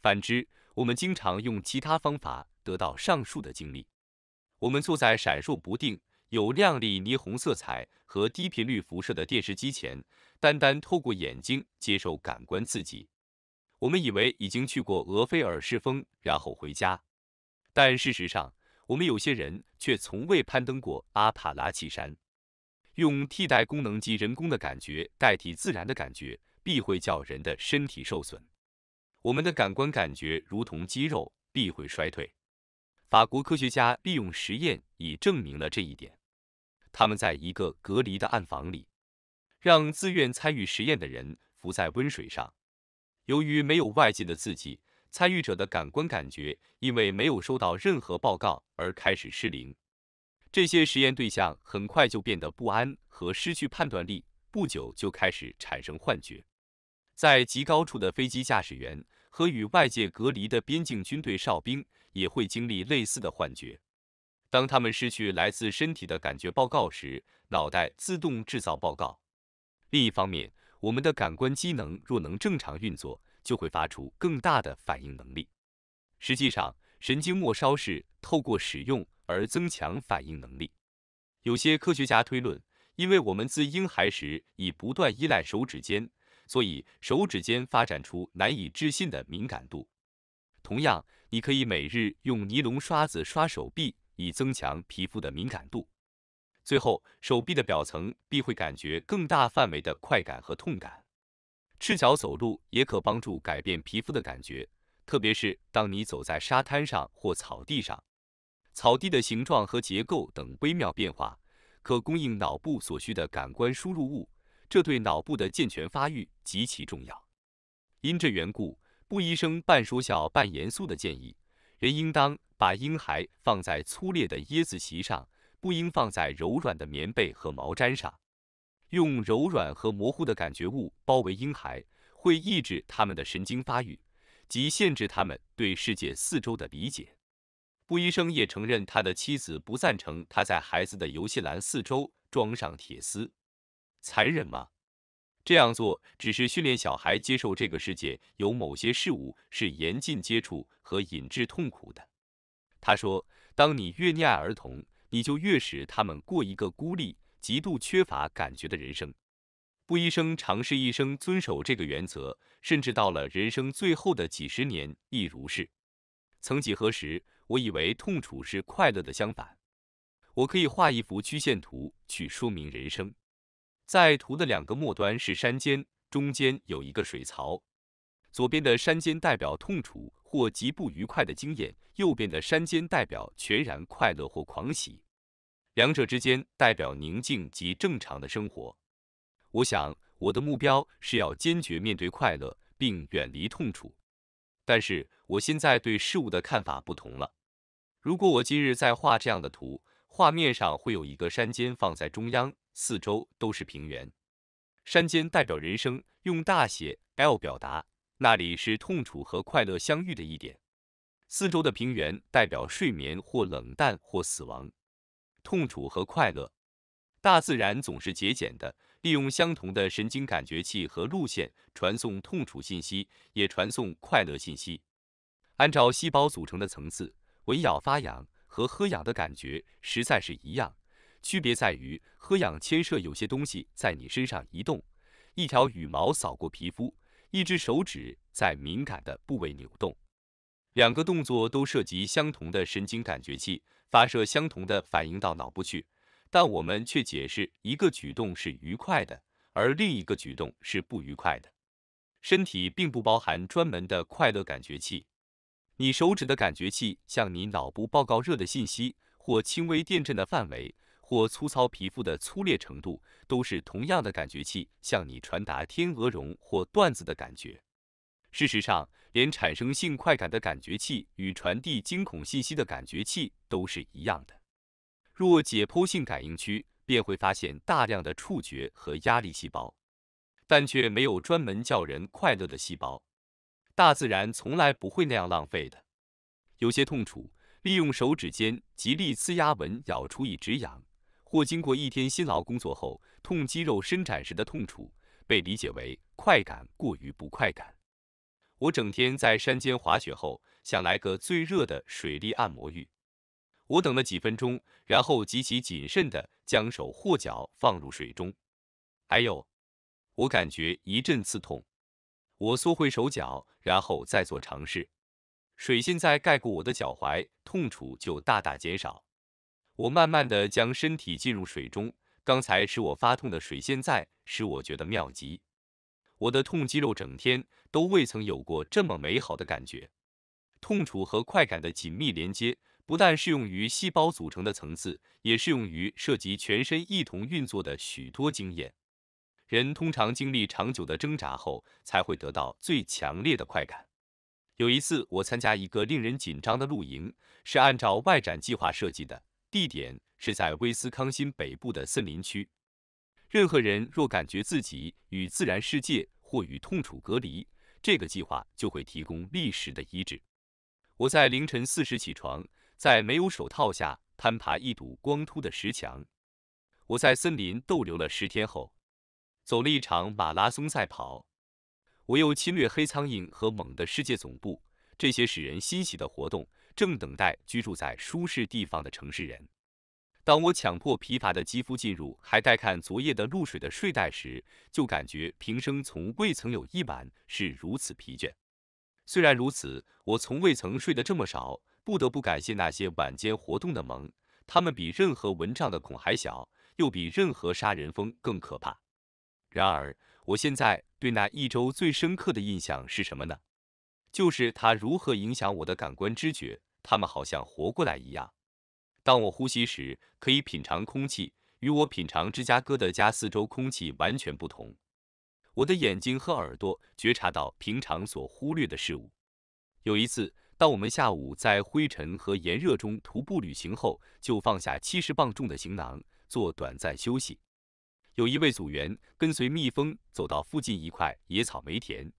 反之，我们经常用其他方法。得到上述的经历，我们坐在闪烁不定、有亮丽霓虹色彩和低频率辐射的电视机前，单单透过眼睛接受感官刺激。我们以为已经去过俄菲尔式峰，然后回家，但事实上，我们有些人却从未攀登过阿帕拉契山。用替代功能及人工的感觉代替自然的感觉，必会叫人的身体受损。我们的感官感觉如同肌肉，必会衰退。法国科学家利用实验已证明了这一点。他们在一个隔离的暗房里，让自愿参与实验的人浮在温水上。由于没有外界的刺激，参与者的感官感觉因为没有收到任何报告而开始失灵。这些实验对象很快就变得不安和失去判断力，不久就开始产生幻觉。在极高处的飞机驾驶员和与外界隔离的边境军队哨兵。也会经历类似的幻觉。当他们失去来自身体的感觉报告时，脑袋自动制造报告。另一方面，我们的感官机能若能正常运作，就会发出更大的反应能力。实际上，神经末梢是透过使用而增强反应能力。有些科学家推论，因为我们自婴孩时已不断依赖手指尖，所以手指尖发展出难以置信的敏感度。同样。你可以每日用尼龙刷子刷手臂，以增强皮肤的敏感度。最后，手臂的表层必会感觉更大范围的快感和痛感。赤脚走路也可帮助改变皮肤的感觉，特别是当你走在沙滩上或草地上，草地的形状和结构等微妙变化，可供应脑部所需的感官输入物，这对脑部的健全发育极其重要。因这缘故。布医生半说笑半严肃的建议，人应当把婴孩放在粗劣的椰子席上，不应放在柔软的棉被和毛毡上。用柔软和模糊的感觉物包围婴孩，会抑制他们的神经发育及限制他们对世界四周的理解。布医生也承认他的妻子不赞成他在孩子的游戏栏四周装上铁丝，残忍吗？这样做只是训练小孩接受这个世界有某些事物是严禁接触和引致痛苦的。他说：“当你越溺爱儿童，你就越使他们过一个孤立、极度缺乏感觉的人生。”布医生尝试一生遵守这个原则，甚至到了人生最后的几十年亦如是。曾几何时，我以为痛楚是快乐的相反。我可以画一幅曲线图去说明人生。在图的两个末端是山间，中间有一个水槽。左边的山间代表痛楚或极不愉快的经验，右边的山间代表全然快乐或狂喜。两者之间代表宁静及正常的生活。我想我的目标是要坚决面对快乐，并远离痛楚。但是我现在对事物的看法不同了。如果我今日再画这样的图，画面上会有一个山尖放在中央，四周都是平原。山尖代表人生，用大写 L 表达，那里是痛楚和快乐相遇的一点。四周的平原代表睡眠或冷淡或死亡。痛楚和快乐，大自然总是节俭的，利用相同的神经感觉器和路线传送痛楚信息，也传送快乐信息。按照细胞组成的层次，文雅发扬。和喝氧的感觉实在是一样，区别在于喝氧牵涉有些东西在你身上移动，一条羽毛扫过皮肤，一只手指在敏感的部位扭动，两个动作都涉及相同的神经感觉器，发射相同的反应到脑部去，但我们却解释一个举动是愉快的，而另一个举动是不愉快的。身体并不包含专门的快乐感觉器。你手指的感觉器向你脑部报告热的信息，或轻微电震的范围，或粗糙皮肤的粗劣程度，都是同样的感觉器向你传达天鹅绒或缎子的感觉。事实上，连产生性快感的感觉器与传递惊恐信息的感觉器都是一样的。若解剖性感应区，便会发现大量的触觉和压力细胞，但却没有专门叫人快乐的细胞。大自然从来不会那样浪费的。有些痛楚，利用手指尖极力刺压、纹咬出一只痒，或经过一天辛劳工作后，痛肌肉伸展时的痛楚，被理解为快感过于不快感。我整天在山间滑雪后，想来个最热的水力按摩浴。我等了几分钟，然后极其谨慎地将手或脚放入水中。哎呦！我感觉一阵刺痛。我缩回手脚，然后再做尝试。水现在盖过我的脚踝，痛楚就大大减少。我慢慢的将身体浸入水中，刚才使我发痛的水现在使我觉得妙极。我的痛肌肉整天都未曾有过这么美好的感觉。痛楚和快感的紧密连接，不但适用于细胞组成的层次，也适用于涉及全身一同运作的许多经验。人通常经历长久的挣扎后，才会得到最强烈的快感。有一次，我参加一个令人紧张的露营，是按照外展计划设计的，地点是在威斯康辛北部的森林区。任何人若感觉自己与自然世界或与痛楚隔离，这个计划就会提供历史的医治。我在凌晨四时起床，在没有手套下攀爬一堵光秃的石墙。我在森林逗留了十天后。走了一场马拉松赛跑，我又侵略黑苍蝇和猛的世界总部。这些使人欣喜的活动正等待居住在舒适地方的城市人。当我强迫疲乏的肌肤进入还带看昨夜的露水的睡袋时，就感觉平生从未曾有一晚是如此疲倦。虽然如此，我从未曾睡得这么少，不得不感谢那些晚间活动的萌，它们比任何蚊帐的孔还小，又比任何杀人蜂更可怕。然而，我现在对那一周最深刻的印象是什么呢？就是它如何影响我的感官知觉。它们好像活过来一样。当我呼吸时，可以品尝空气，与我品尝芝加哥的家四周空气完全不同。我的眼睛和耳朵觉察到平常所忽略的事物。有一次，当我们下午在灰尘和炎热中徒步旅行后，就放下七十磅重的行囊，做短暂休息。有一位组员跟随蜜蜂走到附近一块野草莓田。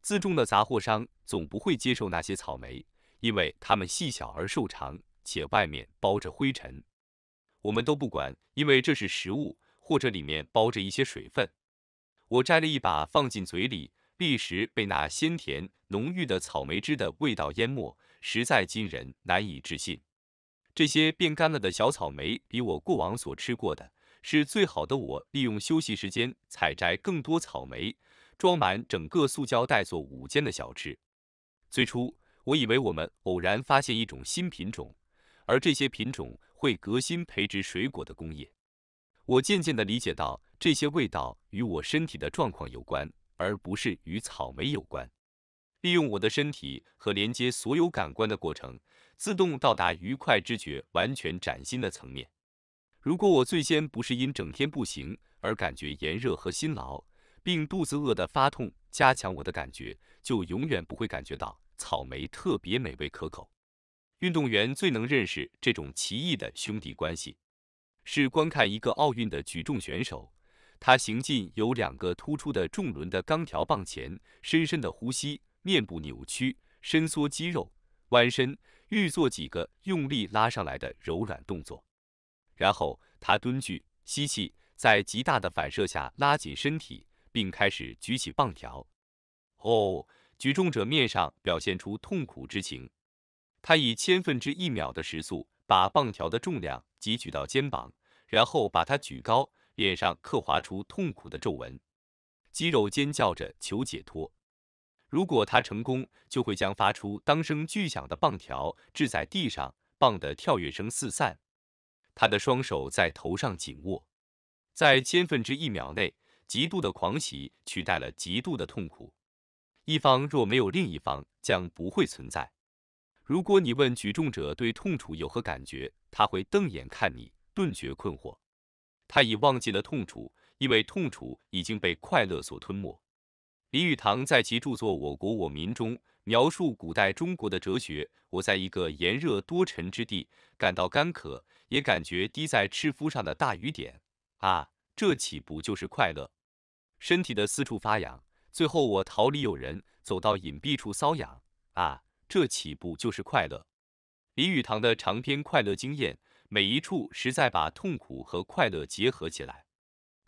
自种的杂货商总不会接受那些草莓，因为它们细小而瘦长，且外面包着灰尘。我们都不管，因为这是食物，或者里面包着一些水分。我摘了一把放进嘴里，立时被那鲜甜浓郁的草莓汁的味道淹没，实在惊人，难以置信。这些变干了的小草莓比我过往所吃过的。是最好的。我利用休息时间采摘更多草莓，装满整个塑胶袋做午间的小吃。最初，我以为我们偶然发现一种新品种，而这些品种会革新培植水果的工业。我渐渐地理解到，这些味道与我身体的状况有关，而不是与草莓有关。利用我的身体和连接所有感官的过程，自动到达愉快知觉完全崭新的层面。如果我最先不是因整天步行而感觉炎热和辛劳，并肚子饿得发痛，加强我的感觉，就永远不会感觉到草莓特别美味可口。运动员最能认识这种奇异的兄弟关系，是观看一个奥运的举重选手，他行进有两个突出的重轮的钢条棒前，深深的呼吸，面部扭曲，伸缩肌肉，弯身，欲做几个用力拉上来的柔软动作。然后他蹲踞，吸气，在极大的反射下拉紧身体，并开始举起棒条。哦，举重者面上表现出痛苦之情。他以千分之一秒的时速把棒条的重量举到肩膀，然后把它举高，脸上刻画出痛苦的皱纹，肌肉尖叫着求解脱。如果他成功，就会将发出当声巨响的棒条掷在地上，棒的跳跃声四散。他的双手在头上紧握，在千分之一秒内，极度的狂喜取代了极度的痛苦。一方若没有另一方，将不会存在。如果你问举重者对痛楚有何感觉，他会瞪眼看你，顿觉困惑。他已忘记了痛楚，因为痛楚已经被快乐所吞没。李语堂在其著作《我国我民》中描述古代中国的哲学。我在一个炎热多尘之地感到干渴。也感觉滴在赤肤上的大雨点啊，这岂不就是快乐？身体的四处发痒，最后我逃离有人走到隐蔽处瘙痒啊，这岂不就是快乐？林语堂的长篇快乐经验，每一处实在把痛苦和快乐结合起来。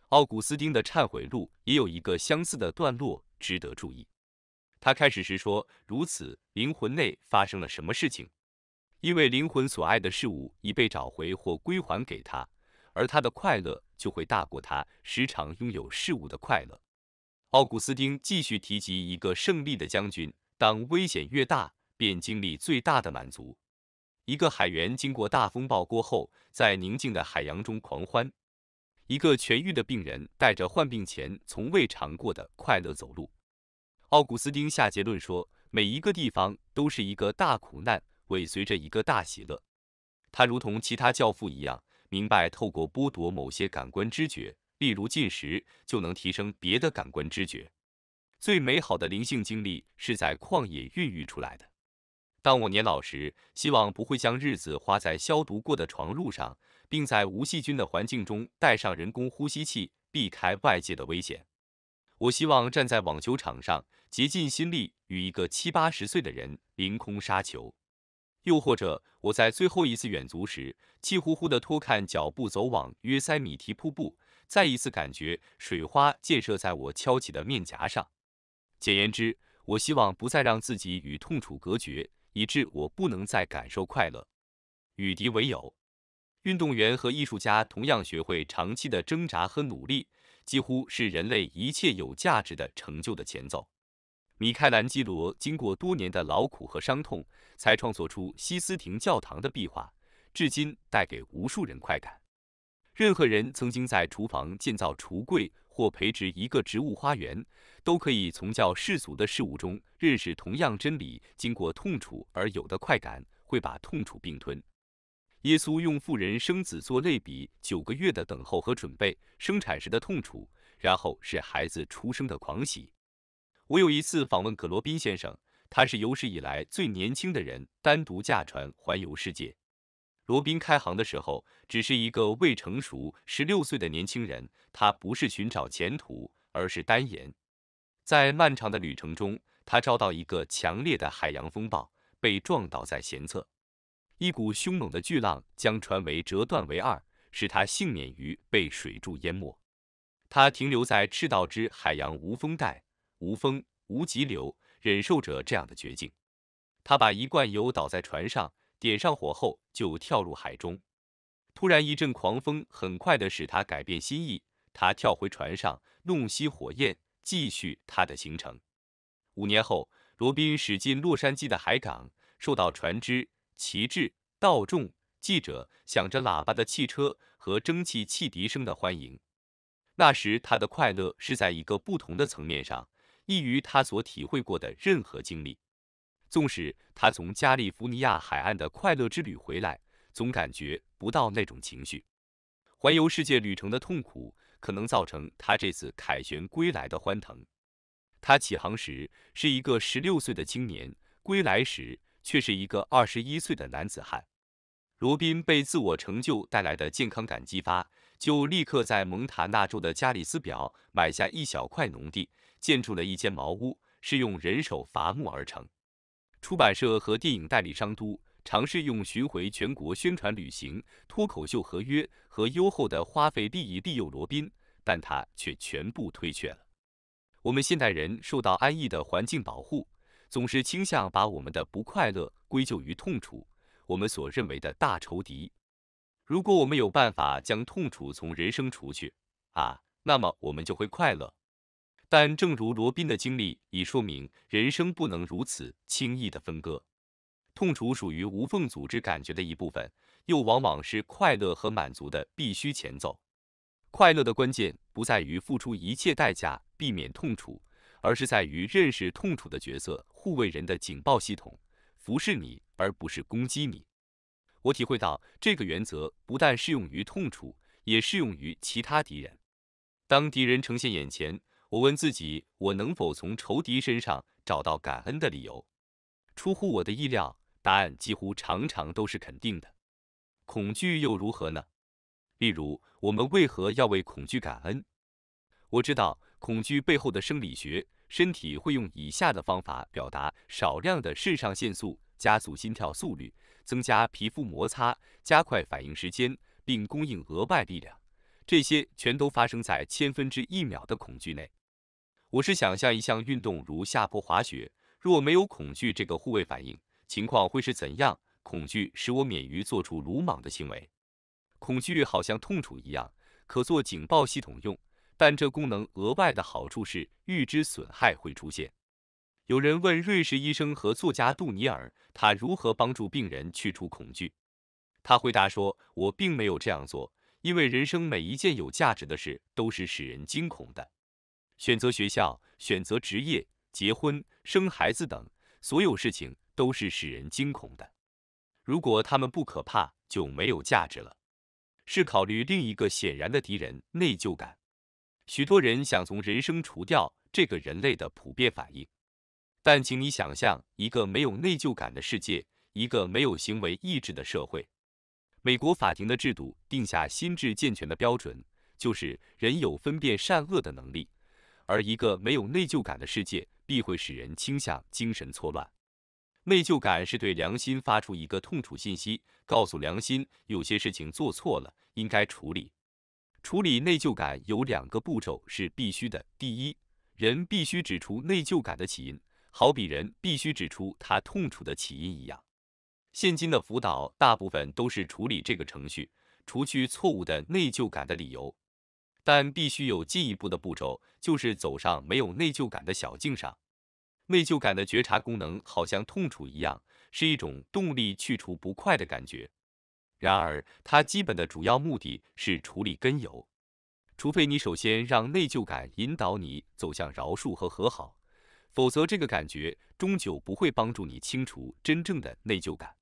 奥古斯丁的忏悔录也有一个相似的段落值得注意。他开始时说：“如此灵魂内发生了什么事情？”因为灵魂所爱的事物已被找回或归还给他，而他的快乐就会大过他时常拥有事物的快乐。奥古斯丁继续提及一个胜利的将军，当危险越大，便经历最大的满足；一个海员经过大风暴过后，在宁静的海洋中狂欢；一个痊愈的病人带着患病前从未尝过的快乐走路。奥古斯丁下结论说，每一个地方都是一个大苦难。尾随着一个大喜乐，他如同其他教父一样，明白透过剥夺某些感官知觉，例如进食，就能提升别的感官知觉。最美好的灵性经历是在旷野孕育出来的。当我年老时，希望不会将日子花在消毒过的床褥上，并在无细菌的环境中带上人工呼吸器，避开外界的危险。我希望站在网球场上，竭尽心力与一个七八十岁的人凌空杀球。又或者，我在最后一次远足时，气呼呼地拖看脚步走往约塞米提瀑布，再一次感觉水花溅射在我翘起的面颊上。简言之，我希望不再让自己与痛楚隔绝，以致我不能再感受快乐。与敌为友，运动员和艺术家同样学会长期的挣扎和努力，几乎是人类一切有价值的成就的前奏。米开朗基罗经过多年的劳苦和伤痛，才创作出西斯廷教堂的壁画，至今带给无数人快感。任何人曾经在厨房建造橱柜或培植一个植物花园，都可以从较世俗的事物中认识同样真理。经过痛楚而有的快感，会把痛楚并吞。耶稣用妇人生子做类比：九个月的等候和准备，生产时的痛楚，然后是孩子出生的狂喜。我有一次访问葛罗宾先生，他是有史以来最年轻的人单独驾船环游世界。罗宾开航的时候，只是一个未成熟十六岁的年轻人。他不是寻找前途，而是单言。在漫长的旅程中，他遭到一个强烈的海洋风暴，被撞倒在舷侧。一股凶猛的巨浪将船桅折断为二，使他幸免于被水柱淹没。他停留在赤道之海洋无风带。无风无急流，忍受着这样的绝境，他把一罐油倒在船上，点上火后就跳入海中。突然一阵狂风，很快的使他改变心意，他跳回船上，弄熄火焰，继续他的行程。五年后，罗宾驶进洛杉矶的海港，受到船只、旗帜、道众、记者、响着喇叭的汽车和蒸汽汽笛声的欢迎。那时他的快乐是在一个不同的层面上。异于他所体会过的任何经历，纵使他从加利福尼亚海岸的快乐之旅回来，总感觉不到那种情绪。环游世界旅程的痛苦，可能造成他这次凯旋归来的欢腾。他起航时是一个十六岁的青年，归来时却是一个二十一岁的男子汉。罗宾被自我成就带来的健康感激发，就立刻在蒙塔纳州的加里斯表买下一小块农地。建筑了一间茅屋，是用人手伐木而成。出版社和电影代理商都尝试用巡回全国宣传旅行、脱口秀合约和优厚的花费利益利诱罗宾，但他却全部退却了。我们现代人受到安逸的环境保护，总是倾向把我们的不快乐归咎于痛楚，我们所认为的大仇敌。如果我们有办法将痛楚从人生除去啊，那么我们就会快乐。但正如罗宾的经历已说明，人生不能如此轻易的分割。痛楚属于无缝组织感觉的一部分，又往往是快乐和满足的必须前奏。快乐的关键不在于付出一切代价避免痛楚，而是在于认识痛楚的角色，护卫人的警报系统，服侍你而不是攻击你。我体会到这个原则不但适用于痛楚，也适用于其他敌人。当敌人呈现眼前。我问自己，我能否从仇敌身上找到感恩的理由？出乎我的意料，答案几乎常常都是肯定的。恐惧又如何呢？例如，我们为何要为恐惧感恩？我知道，恐惧背后的生理学，身体会用以下的方法表达：少量的肾上腺素加速心跳速率，增加皮肤摩擦，加快反应时间，并供应额外力量。这些全都发生在千分之一秒的恐惧内。我是想象一项运动，如下坡滑雪。若没有恐惧这个护卫反应，情况会是怎样？恐惧使我免于做出鲁莽的行为。恐惧好像痛楚一样，可做警报系统用。但这功能额外的好处是预知损害会出现。有人问瑞士医生和作家杜尼尔，他如何帮助病人去除恐惧。他回答说：“我并没有这样做，因为人生每一件有价值的事都是使人惊恐的。”选择学校、选择职业、结婚、生孩子等所有事情都是使人惊恐的。如果他们不可怕，就没有价值了。是考虑另一个显然的敌人——内疚感。许多人想从人生除掉这个人类的普遍反应。但请你想象一个没有内疚感的世界，一个没有行为意志的社会。美国法庭的制度定下心智健全的标准，就是人有分辨善恶的能力。而一个没有内疚感的世界，必会使人倾向精神错乱。内疚感是对良心发出一个痛楚信息，告诉良心有些事情做错了，应该处理。处理内疚感有两个步骤是必须的。第一，人必须指出内疚感的起因，好比人必须指出他痛楚的起因一样。现今的辅导大部分都是处理这个程序，除去错误的内疚感的理由。但必须有进一步的步骤，就是走上没有内疚感的小径上。内疚感的觉察功能好像痛楚一样，是一种动力，去除不快的感觉。然而，它基本的主要目的是处理根由。除非你首先让内疚感引导你走向饶恕和和好，否则这个感觉终究不会帮助你清除真正的内疚感。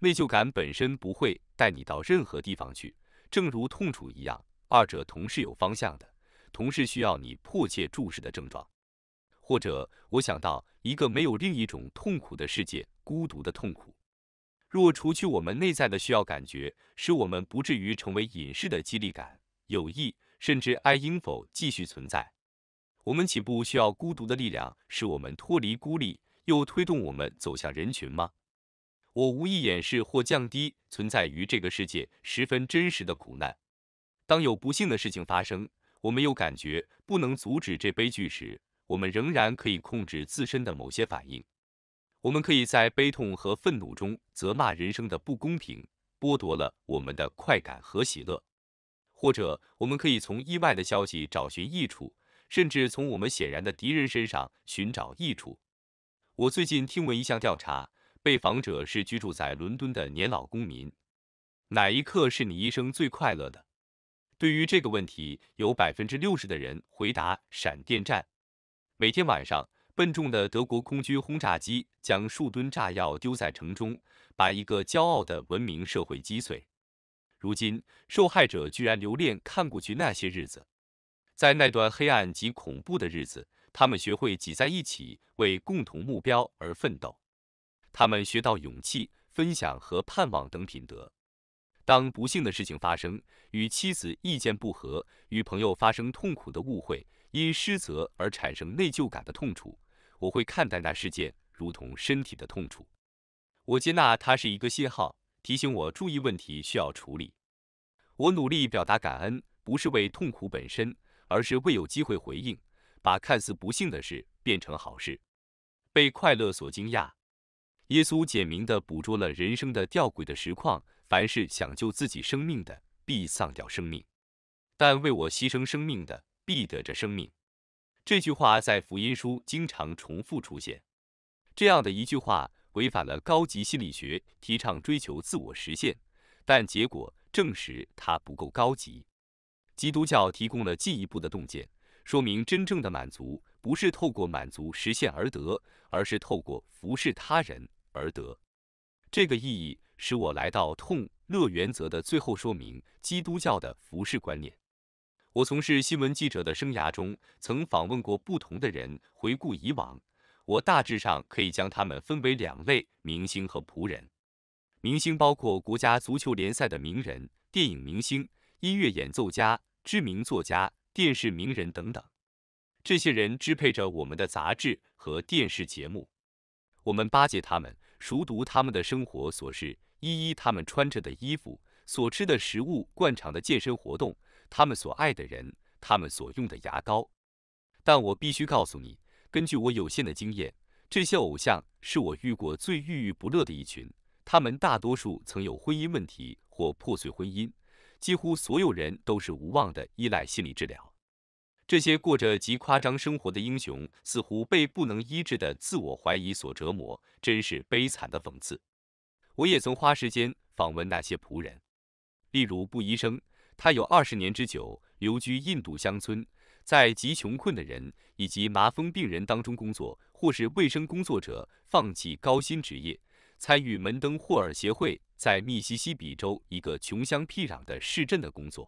内疚感本身不会带你到任何地方去，正如痛楚一样。二者同是有方向的，同是需要你迫切注视的症状。或者，我想到一个没有另一种痛苦的世界——孤独的痛苦。若除去我们内在的需要感觉，使我们不至于成为隐士的激励感、友谊甚至爱应否继续存在？我们岂不需要孤独的力量，使我们脱离孤立，又推动我们走向人群吗？我无意掩饰或降低存在于这个世界十分真实的苦难。当有不幸的事情发生，我们又感觉不能阻止这悲剧时，我们仍然可以控制自身的某些反应。我们可以在悲痛和愤怒中责骂人生的不公平，剥夺了我们的快感和喜乐；或者我们可以从意外的消息找寻益处，甚至从我们显然的敌人身上寻找益处。我最近听闻一项调查，被访者是居住在伦敦的年老公民。哪一刻是你一生最快乐的？对于这个问题，有百分之六十的人回答闪电战。每天晚上，笨重的德国空军轰炸机将数吨炸药丢在城中，把一个骄傲的文明社会击碎。如今，受害者居然留恋看过去那些日子，在那段黑暗及恐怖的日子，他们学会挤在一起为共同目标而奋斗，他们学到勇气、分享和盼望等品德。当不幸的事情发生，与妻子意见不合，与朋友发生痛苦的误会，因失责而产生内疚感的痛楚，我会看待那事件如同身体的痛楚。我接纳它是一个信号，提醒我注意问题需要处理。我努力表达感恩，不是为痛苦本身，而是为有机会回应，把看似不幸的事变成好事，被快乐所惊讶。耶稣简明地捕捉了人生的吊诡的实况。凡是想救自己生命的，必丧掉生命；但为我牺牲生命的，必得着生命。这句话在福音书经常重复出现。这样的一句话违反了高级心理学提倡追求自我实现，但结果证实它不够高级。基督教提供了进一步的洞见，说明真正的满足不是透过满足实现而得，而是透过服侍他人而得。这个意义。使我来到痛乐原则的最后说明：基督教的服饰观念。我从事新闻记者的生涯中，曾访问过不同的人。回顾以往，我大致上可以将他们分为两类：明星和仆人。明星包括国家足球联赛的名人、电影明星、音乐演奏家、知名作家、电视名人等等。这些人支配着我们的杂志和电视节目，我们巴结他们，熟读他们的生活琐事。一一他们穿着的衣服，所吃的食物，惯常的健身活动，他们所爱的人，他们所用的牙膏。但我必须告诉你，根据我有限的经验，这些偶像是我遇过最郁郁不乐的一群。他们大多数曾有婚姻问题或破碎婚姻，几乎所有人都是无望的依赖心理治疗。这些过着极夸张生活的英雄，似乎被不能医治的自我怀疑所折磨，真是悲惨的讽刺。我也曾花时间访问那些仆人，例如布医生，他有二十年之久留居印度乡村，在极穷困的人以及麻风病人当中工作；或是卫生工作者放弃高薪职业，参与门登霍尔协会在密西西比州一个穷乡僻壤的市镇的工作；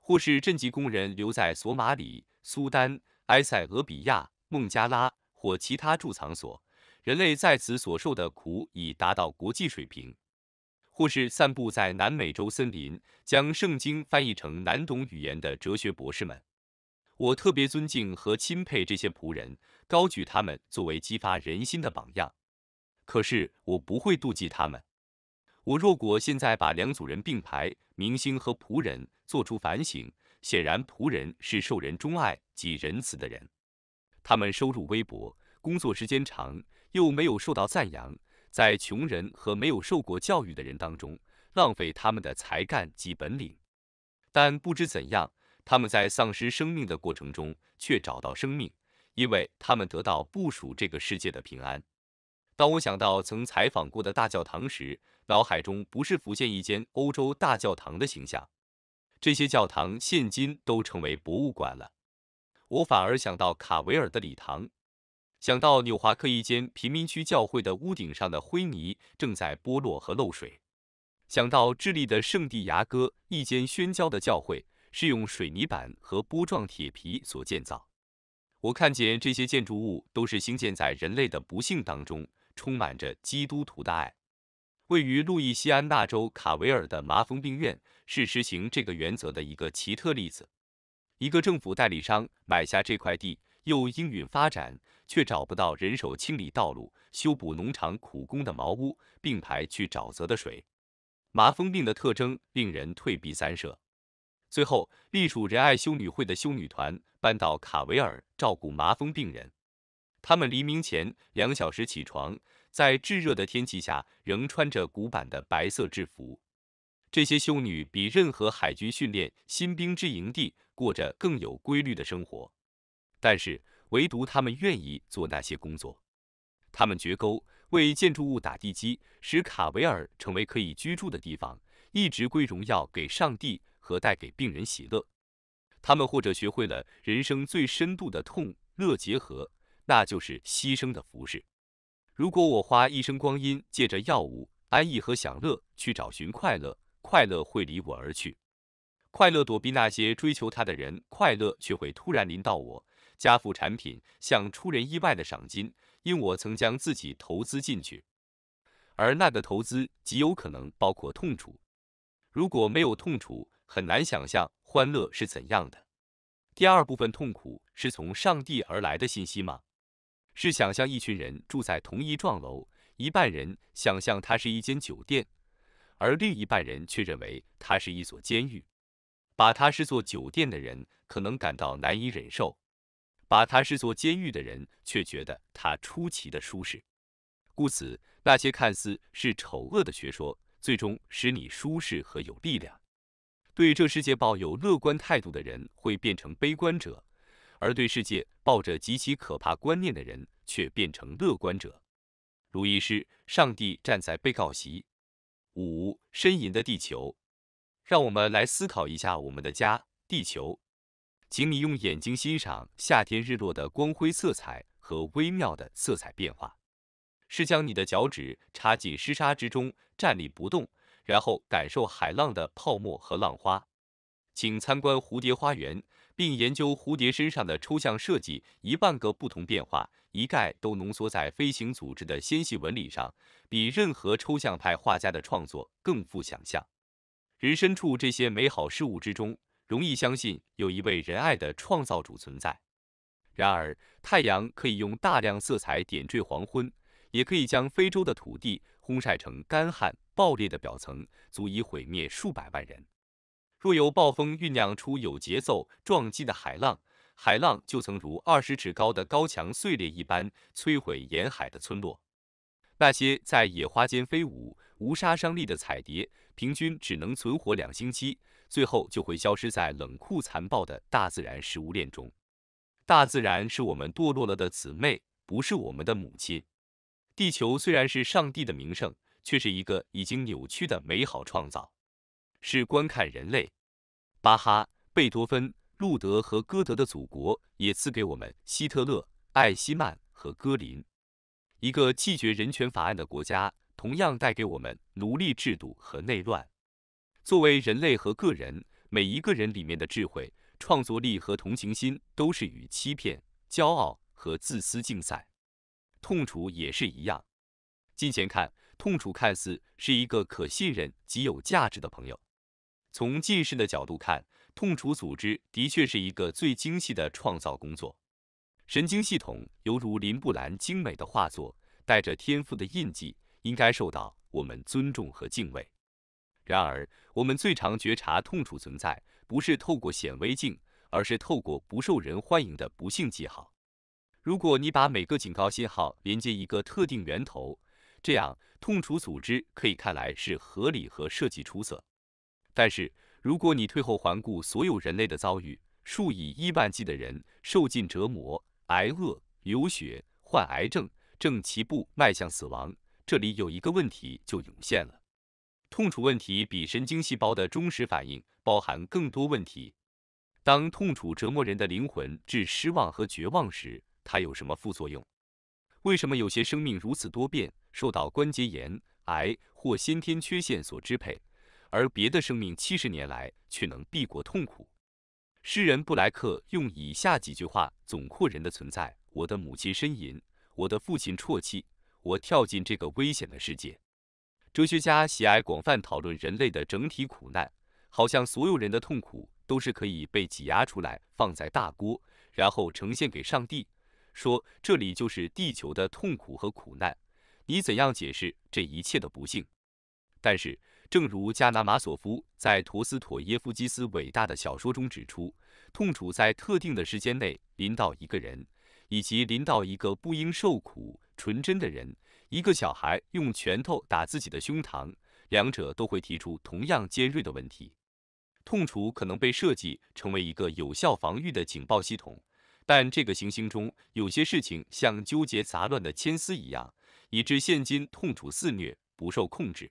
或是镇级工人留在索马里、苏丹、埃塞俄比亚、孟加拉或其他住藏所。人类在此所受的苦已达到国际水平，或是散布在南美洲森林，将圣经翻译成难懂语言的哲学博士们，我特别尊敬和钦佩这些仆人，高举他们作为激发人心的榜样。可是我不会妒忌他们。我若果现在把两组人并排，明星和仆人，做出反省，显然仆人是受人钟爱及仁慈的人，他们收入微薄，工作时间长。又没有受到赞扬，在穷人和没有受过教育的人当中浪费他们的才干及本领，但不知怎样，他们在丧失生命的过程中却找到生命，因为他们得到部署这个世界的平安。当我想到曾采访过的大教堂时，脑海中不是浮现一间欧洲大教堂的形象，这些教堂现今都成为博物馆了，我反而想到卡维尔的礼堂。想到纽华克一间贫民区教会的屋顶上的灰泥正在剥落和漏水，想到智利的圣地牙哥一间宣教的教会是用水泥板和波状铁皮所建造。我看见这些建筑物都是兴建在人类的不幸当中，充满着基督徒的爱。位于路易西安那州卡维尔的麻风病院是实行这个原则的一个奇特例子。一个政府代理商买下这块地。又应允发展，却找不到人手清理道路、修补农场苦工的茅屋，并排去沼泽的水。麻风病的特征令人退避三舍。最后，隶属仁爱修女会的修女团搬到卡维尔照顾麻风病人。他们黎明前两小时起床，在炙热的天气下仍穿着古板的白色制服。这些修女比任何海军训练新兵之营地过着更有规律的生活。但是唯独他们愿意做那些工作，他们掘沟为建筑物打地基，使卡维尔成为可以居住的地方，一直归荣耀给上帝和带给病人喜乐。他们或者学会了人生最深度的痛乐结合，那就是牺牲的服饰。如果我花一生光阴借着药物安逸和享乐去找寻快乐，快乐会离我而去，快乐躲避那些追求他的人，快乐却会突然临到我。加父产品像出人意外的赏金，因我曾将自己投资进去，而那个投资极有可能包括痛楚。如果没有痛楚，很难想象欢乐是怎样的。第二部分，痛苦是从上帝而来的信息吗？是想象一群人住在同一幢楼，一半人想象它是一间酒店，而另一半人却认为它是一所监狱。把它视作酒店的人可能感到难以忍受。把他视作监狱的人，却觉得他出奇的舒适。故此，那些看似是丑恶的学说，最终使你舒适和有力量。对这世界抱有乐观态度的人会变成悲观者，而对世界抱着极其可怕观念的人却变成乐观者。如意斯，上帝站在被告席。五，呻吟的地球。让我们来思考一下我们的家，地球。请你用眼睛欣赏夏天日落的光辉色彩和微妙的色彩变化。是将你的脚趾插进湿沙之中，站立不动，然后感受海浪的泡沫和浪花。请参观蝴蝶花园，并研究蝴蝶身上的抽象设计，一万个不同变化，一概都浓缩在飞行组织的纤细纹理上，比任何抽象派画家的创作更富想象。人身处这些美好事物之中。容易相信有一位仁爱的创造主存在。然而，太阳可以用大量色彩点缀黄昏，也可以将非洲的土地烘晒成干旱、爆裂的表层，足以毁灭数百万人。若由暴风酝酿出有节奏撞击的海浪，海浪就曾如二十尺高的高墙碎裂一般摧毁沿海的村落。那些在野花间飞舞、无杀伤力的彩蝶，平均只能存活两星期。最后就会消失在冷酷残暴的大自然食物链中。大自然是我们堕落了的姊妹，不是我们的母亲。地球虽然是上帝的名胜，却是一个已经扭曲的美好创造。是观看人类，巴哈、贝多芬、路德和歌德的祖国，也赐给我们希特勒、艾希曼和戈林。一个弃绝人权法案的国家，同样带给我们奴隶制度和内乱。作为人类和个人，每一个人里面的智慧、创作力和同情心都是与欺骗、骄傲和自私竞赛。痛楚也是一样。近前看，痛楚看似是一个可信任及有价值的朋友；从近视的角度看，痛楚组织的确是一个最精细的创造工作。神经系统犹如林布兰精美的画作，带着天赋的印记，应该受到我们尊重和敬畏。然而，我们最常觉察痛楚存在，不是透过显微镜，而是透过不受人欢迎的不幸记号。如果你把每个警告信号连接一个特定源头，这样痛楚组织可以看来是合理和设计出色。但是，如果你退后环顾所有人类的遭遇，数以亿万计的人受尽折磨、挨饿、流血、患癌症，正齐步迈向死亡，这里有一个问题就涌现了。痛楚问题比神经细胞的忠实反应包含更多问题。当痛楚折磨人的灵魂至失望和绝望时，它有什么副作用？为什么有些生命如此多变，受到关节炎、癌或先天缺陷所支配，而别的生命七十年来却能避过痛苦？诗人布莱克用以下几句话总括人的存在：我的母亲呻吟，我的父亲啜泣，我跳进这个危险的世界。哲学家喜爱广泛讨论人类的整体苦难，好像所有人的痛苦都是可以被挤压出来放在大锅，然后呈现给上帝，说这里就是地球的痛苦和苦难，你怎样解释这一切的不幸？但是，正如加纳马索夫在陀思妥耶夫基斯伟大的小说中指出，痛楚在特定的时间内临到一个人，以及临到一个不应受苦纯真的人。一个小孩用拳头打自己的胸膛，两者都会提出同样尖锐的问题。痛楚可能被设计成为一个有效防御的警报系统，但这个行星中有些事情像纠结杂乱的牵丝一样，以致现今痛楚肆虐，不受控制。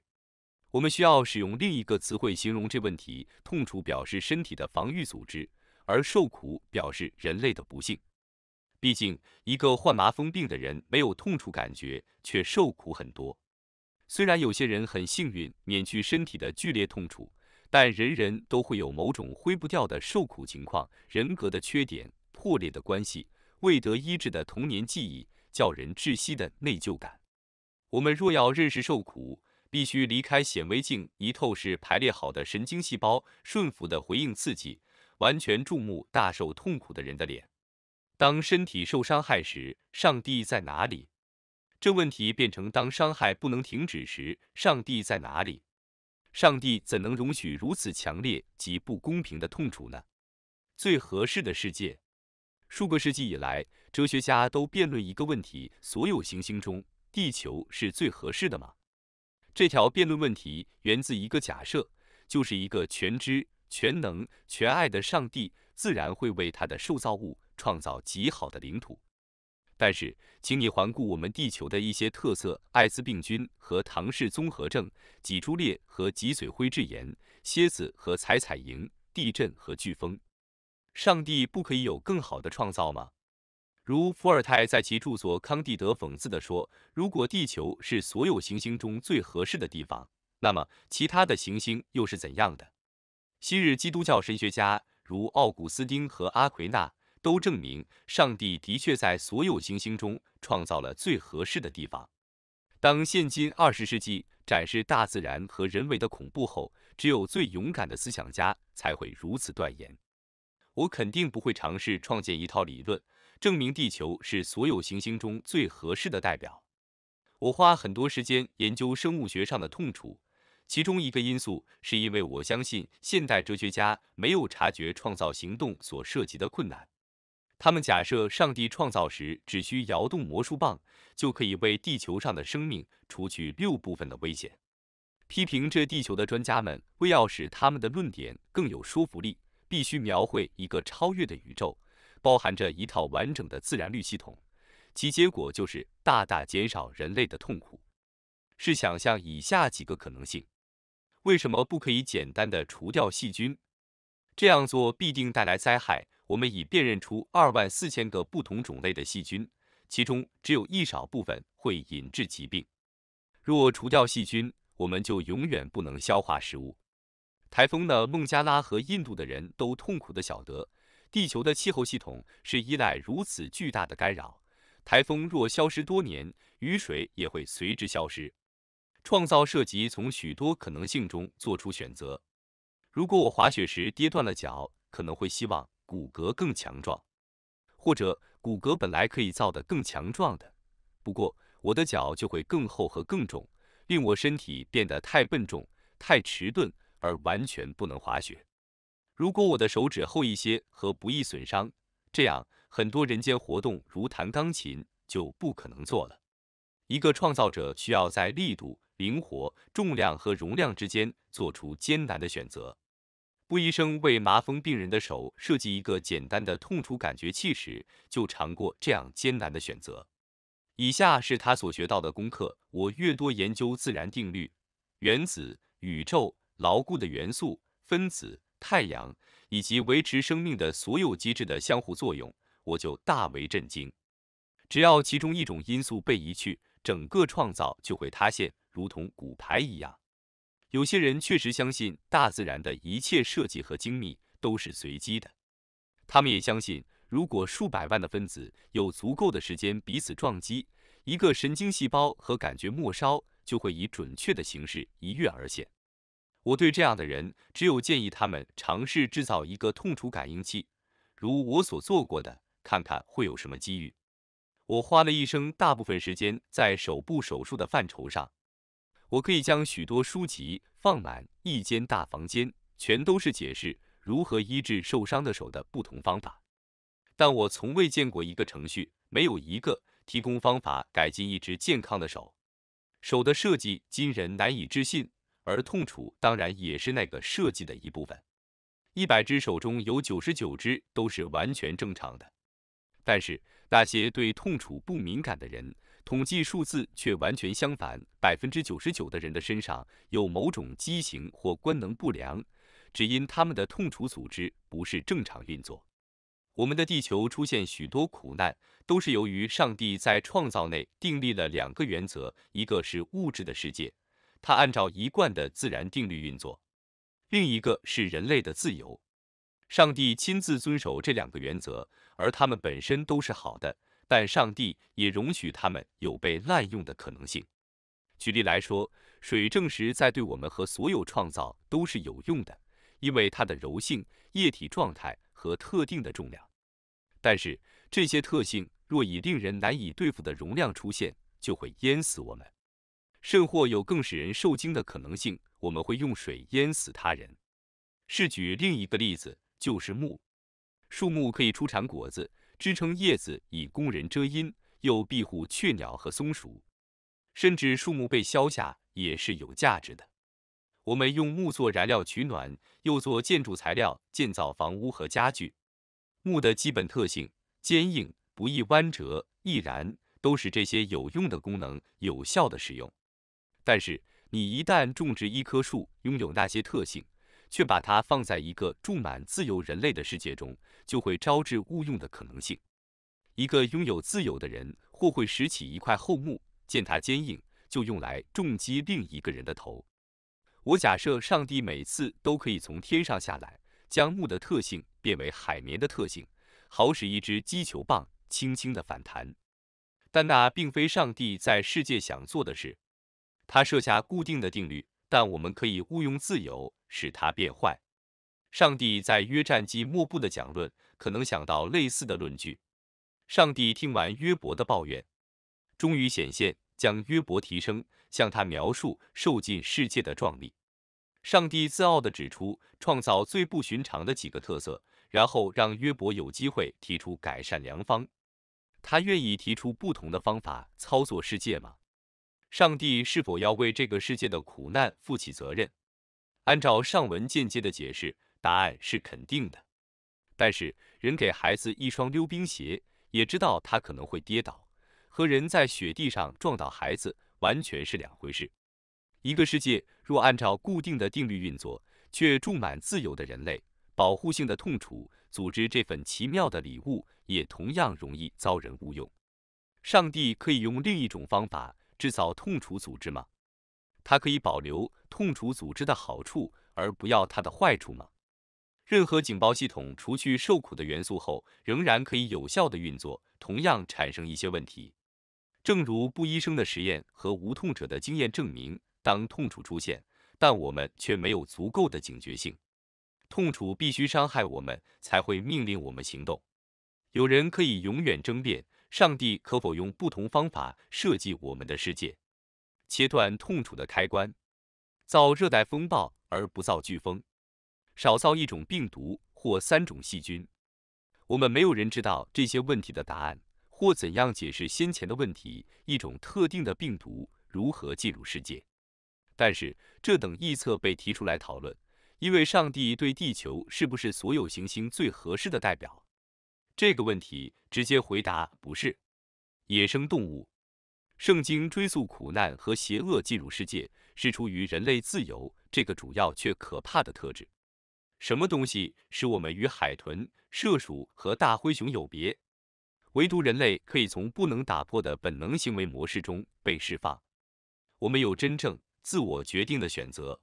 我们需要使用另一个词汇形容这问题：痛楚表示身体的防御组织，而受苦表示人类的不幸。毕竟，一个患麻风病的人没有痛楚感觉，却受苦很多。虽然有些人很幸运免去身体的剧烈痛楚，但人人都会有某种挥不掉的受苦情况：人格的缺点、破裂的关系、未得医治的童年记忆、叫人窒息的内疚感。我们若要认识受苦，必须离开显微镜、一透视排列好的神经细胞、顺服的回应刺激，完全注目大受痛苦的人的脸。当身体受伤害时，上帝在哪里？这问题变成当伤害不能停止时，上帝在哪里？上帝怎能容许如此强烈及不公平的痛楚呢？最合适的世界，数个世纪以来，哲学家都辩论一个问题：所有行星中，地球是最合适的吗？这条辩论问题源自一个假设，就是一个全知、全能、全爱的上帝，自然会为他的受造物。创造极好的领土，但是，请你环顾我们地球的一些特色：艾滋病菌和唐氏综合症、脊柱裂和脊髓灰质炎、蝎子和彩彩蝇、地震和飓风。上帝不可以有更好的创造吗？如伏尔泰在其著作《康帝德》讽刺的说：“如果地球是所有行星中最合适的地方，那么其他的行星又是怎样的？”昔日基督教神学家如奥古斯丁和阿奎那。都证明上帝的确在所有行星中创造了最合适的地方。当现今二十世纪展示大自然和人为的恐怖后，只有最勇敢的思想家才会如此断言。我肯定不会尝试创建一套理论，证明地球是所有行星中最合适的代表。我花很多时间研究生物学上的痛楚，其中一个因素是因为我相信现代哲学家没有察觉创造行动所涉及的困难。他们假设上帝创造时只需摇动魔术棒，就可以为地球上的生命除去六部分的危险。批评这地球的专家们，为要使他们的论点更有说服力，必须描绘一个超越的宇宙，包含着一套完整的自然律系统，其结果就是大大减少人类的痛苦。是想象以下几个可能性：为什么不可以简单的除掉细菌？这样做必定带来灾害。我们已辨认出二万四千个不同种类的细菌，其中只有一少部分会引致疾病。若除掉细菌，我们就永远不能消化食物。台风呢？孟加拉和印度的人都痛苦地晓得，地球的气候系统是依赖如此巨大的干扰。台风若消失多年，雨水也会随之消失。创造涉及从许多可能性中做出选择。如果我滑雪时跌断了脚，可能会希望。骨骼更强壮，或者骨骼本来可以造得更强壮的，不过我的脚就会更厚和更重，令我身体变得太笨重、太迟钝，而完全不能滑雪。如果我的手指厚一些和不易损伤，这样很多人间活动如弹钢琴就不可能做了。一个创造者需要在力度、灵活、重量和容量之间做出艰难的选择。布医生为麻风病人的手设计一个简单的痛楚感觉器时，就尝过这样艰难的选择。以下是他所学到的功课：我越多研究自然定律、原子、宇宙、牢固的元素、分子、太阳，以及维持生命的所有机制的相互作用，我就大为震惊。只要其中一种因素被移去，整个创造就会塌陷，如同骨牌一样。有些人确实相信大自然的一切设计和精密都是随机的，他们也相信，如果数百万的分子有足够的时间彼此撞击，一个神经细胞和感觉末梢就会以准确的形式一跃而现。我对这样的人，只有建议他们尝试制造一个痛楚感应器，如我所做过的，看看会有什么机遇。我花了一生大部分时间在手部手术的范畴上。我可以将许多书籍放满一间大房间，全都是解释如何医治受伤的手的不同方法。但我从未见过一个程序，没有一个提供方法改进一只健康的手。手的设计惊人难以置信，而痛楚当然也是那个设计的一部分。一百只手中有九十九只都是完全正常的，但是那些对痛楚不敏感的人。统计数字却完全相反，百分之九十九的人的身上有某种畸形或官能不良，只因他们的痛楚组织不是正常运作。我们的地球出现许多苦难，都是由于上帝在创造内订立了两个原则：一个是物质的世界，它按照一贯的自然定律运作；另一个是人类的自由。上帝亲自遵守这两个原则，而它们本身都是好的。但上帝也容许它们有被滥用的可能性。举例来说，水证实在对我们和所有创造都是有用的，因为它的柔性、液体状态和特定的重量。但是这些特性若以令人难以对付的容量出现，就会淹死我们；甚或有更使人受惊的可能性，我们会用水淹死他人。试举另一个例子，就是木。树木可以出产果子。支撑叶子以供人遮阴，又庇护雀鸟和松鼠，甚至树木被削下也是有价值的。我们用木做燃料取暖，又做建筑材料建造房屋和家具。木的基本特性：坚硬、不易弯折、易燃，都使这些有用的功能有效的使用。但是，你一旦种植一棵树，拥有那些特性。却把它放在一个住满自由人类的世界中，就会招致误用的可能性。一个拥有自由的人，或会拾起一块厚木，见它坚硬，就用来重击另一个人的头。我假设上帝每次都可以从天上下来，将木的特性变为海绵的特性，好使一只击球棒轻轻的反弹。但那并非上帝在世界想做的事。他设下固定的定律。但我们可以误用自由，使它变坏。上帝在约战记末部的讲论，可能想到类似的论据。上帝听完约伯的抱怨，终于显现，将约伯提升，向他描述受尽世界的壮丽。上帝自傲地指出，创造最不寻常的几个特色，然后让约伯有机会提出改善良方。他愿意提出不同的方法操作世界吗？上帝是否要为这个世界的苦难负起责任？按照上文间接的解释，答案是肯定的。但是，人给孩子一双溜冰鞋，也知道他可能会跌倒，和人在雪地上撞倒孩子完全是两回事。一个世界若按照固定的定律运作，却住满自由的人类，保护性的痛楚组织这份奇妙的礼物，也同样容易遭人误用。上帝可以用另一种方法。制造痛楚组织吗？它可以保留痛楚组织的好处，而不要它的坏处吗？任何警报系统除去受苦的元素后，仍然可以有效的运作，同样产生一些问题。正如布医生的实验和无痛者的经验证明，当痛楚出现，但我们却没有足够的警觉性。痛楚必须伤害我们，才会命令我们行动。有人可以永远争辩。上帝可否用不同方法设计我们的世界？切断痛楚的开关，造热带风暴而不造飓风，少造一种病毒或三种细菌？我们没有人知道这些问题的答案，或怎样解释先前的问题：一种特定的病毒如何进入世界？但是，这等臆测被提出来讨论，因为上帝对地球是不是所有行星最合适的代表？这个问题直接回答不是。野生动物，圣经追溯苦难和邪恶进入世界是出于人类自由这个主要却可怕的特质。什么东西使我们与海豚、麝鼠和大灰熊有别？唯独人类可以从不能打破的本能行为模式中被释放。我们有真正自我决定的选择。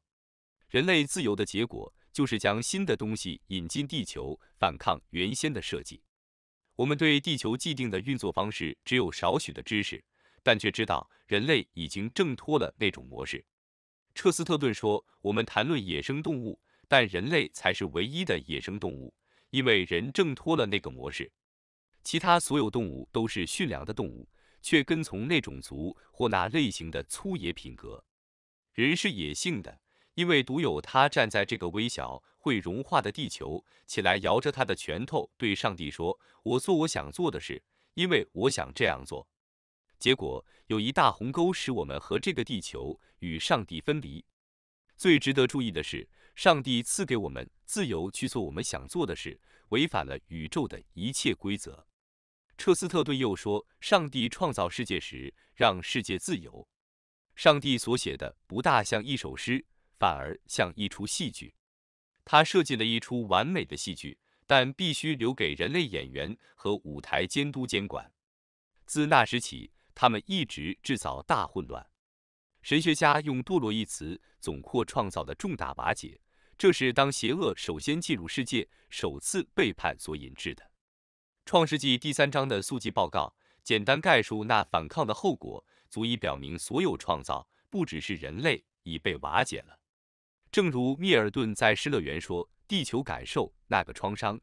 人类自由的结果就是将新的东西引进地球，反抗原先的设计。我们对地球既定的运作方式只有少许的知识，但却知道人类已经挣脱了那种模式。彻斯特顿说：“我们谈论野生动物，但人类才是唯一的野生动物，因为人挣脱了那个模式。其他所有动物都是驯良的动物，却跟从那种族或那类型的粗野品格。人是野性的，因为独有他站在这个微小。”会融化的地球起来，摇着他的拳头对上帝说：“我做我想做的事，因为我想这样做。”结果有一大鸿沟使我们和这个地球与上帝分离。最值得注意的是，上帝赐给我们自由去做我们想做的事，违反了宇宙的一切规则。彻斯特顿又说：“上帝创造世界时，让世界自由。”上帝所写的不大像一首诗，反而像一出戏剧。他设计了一出完美的戏剧，但必须留给人类演员和舞台监督监管。自那时起，他们一直制造大混乱。神学家用“堕落”一词总括创造的重大瓦解，这是当邪恶首先进入世界、首次背叛所引致的。创世纪第三章的速记报告，简单概述那反抗的后果，足以表明所有创造，不只是人类，已被瓦解了。正如密尔顿在《失乐园》说：“地球感受那个创伤，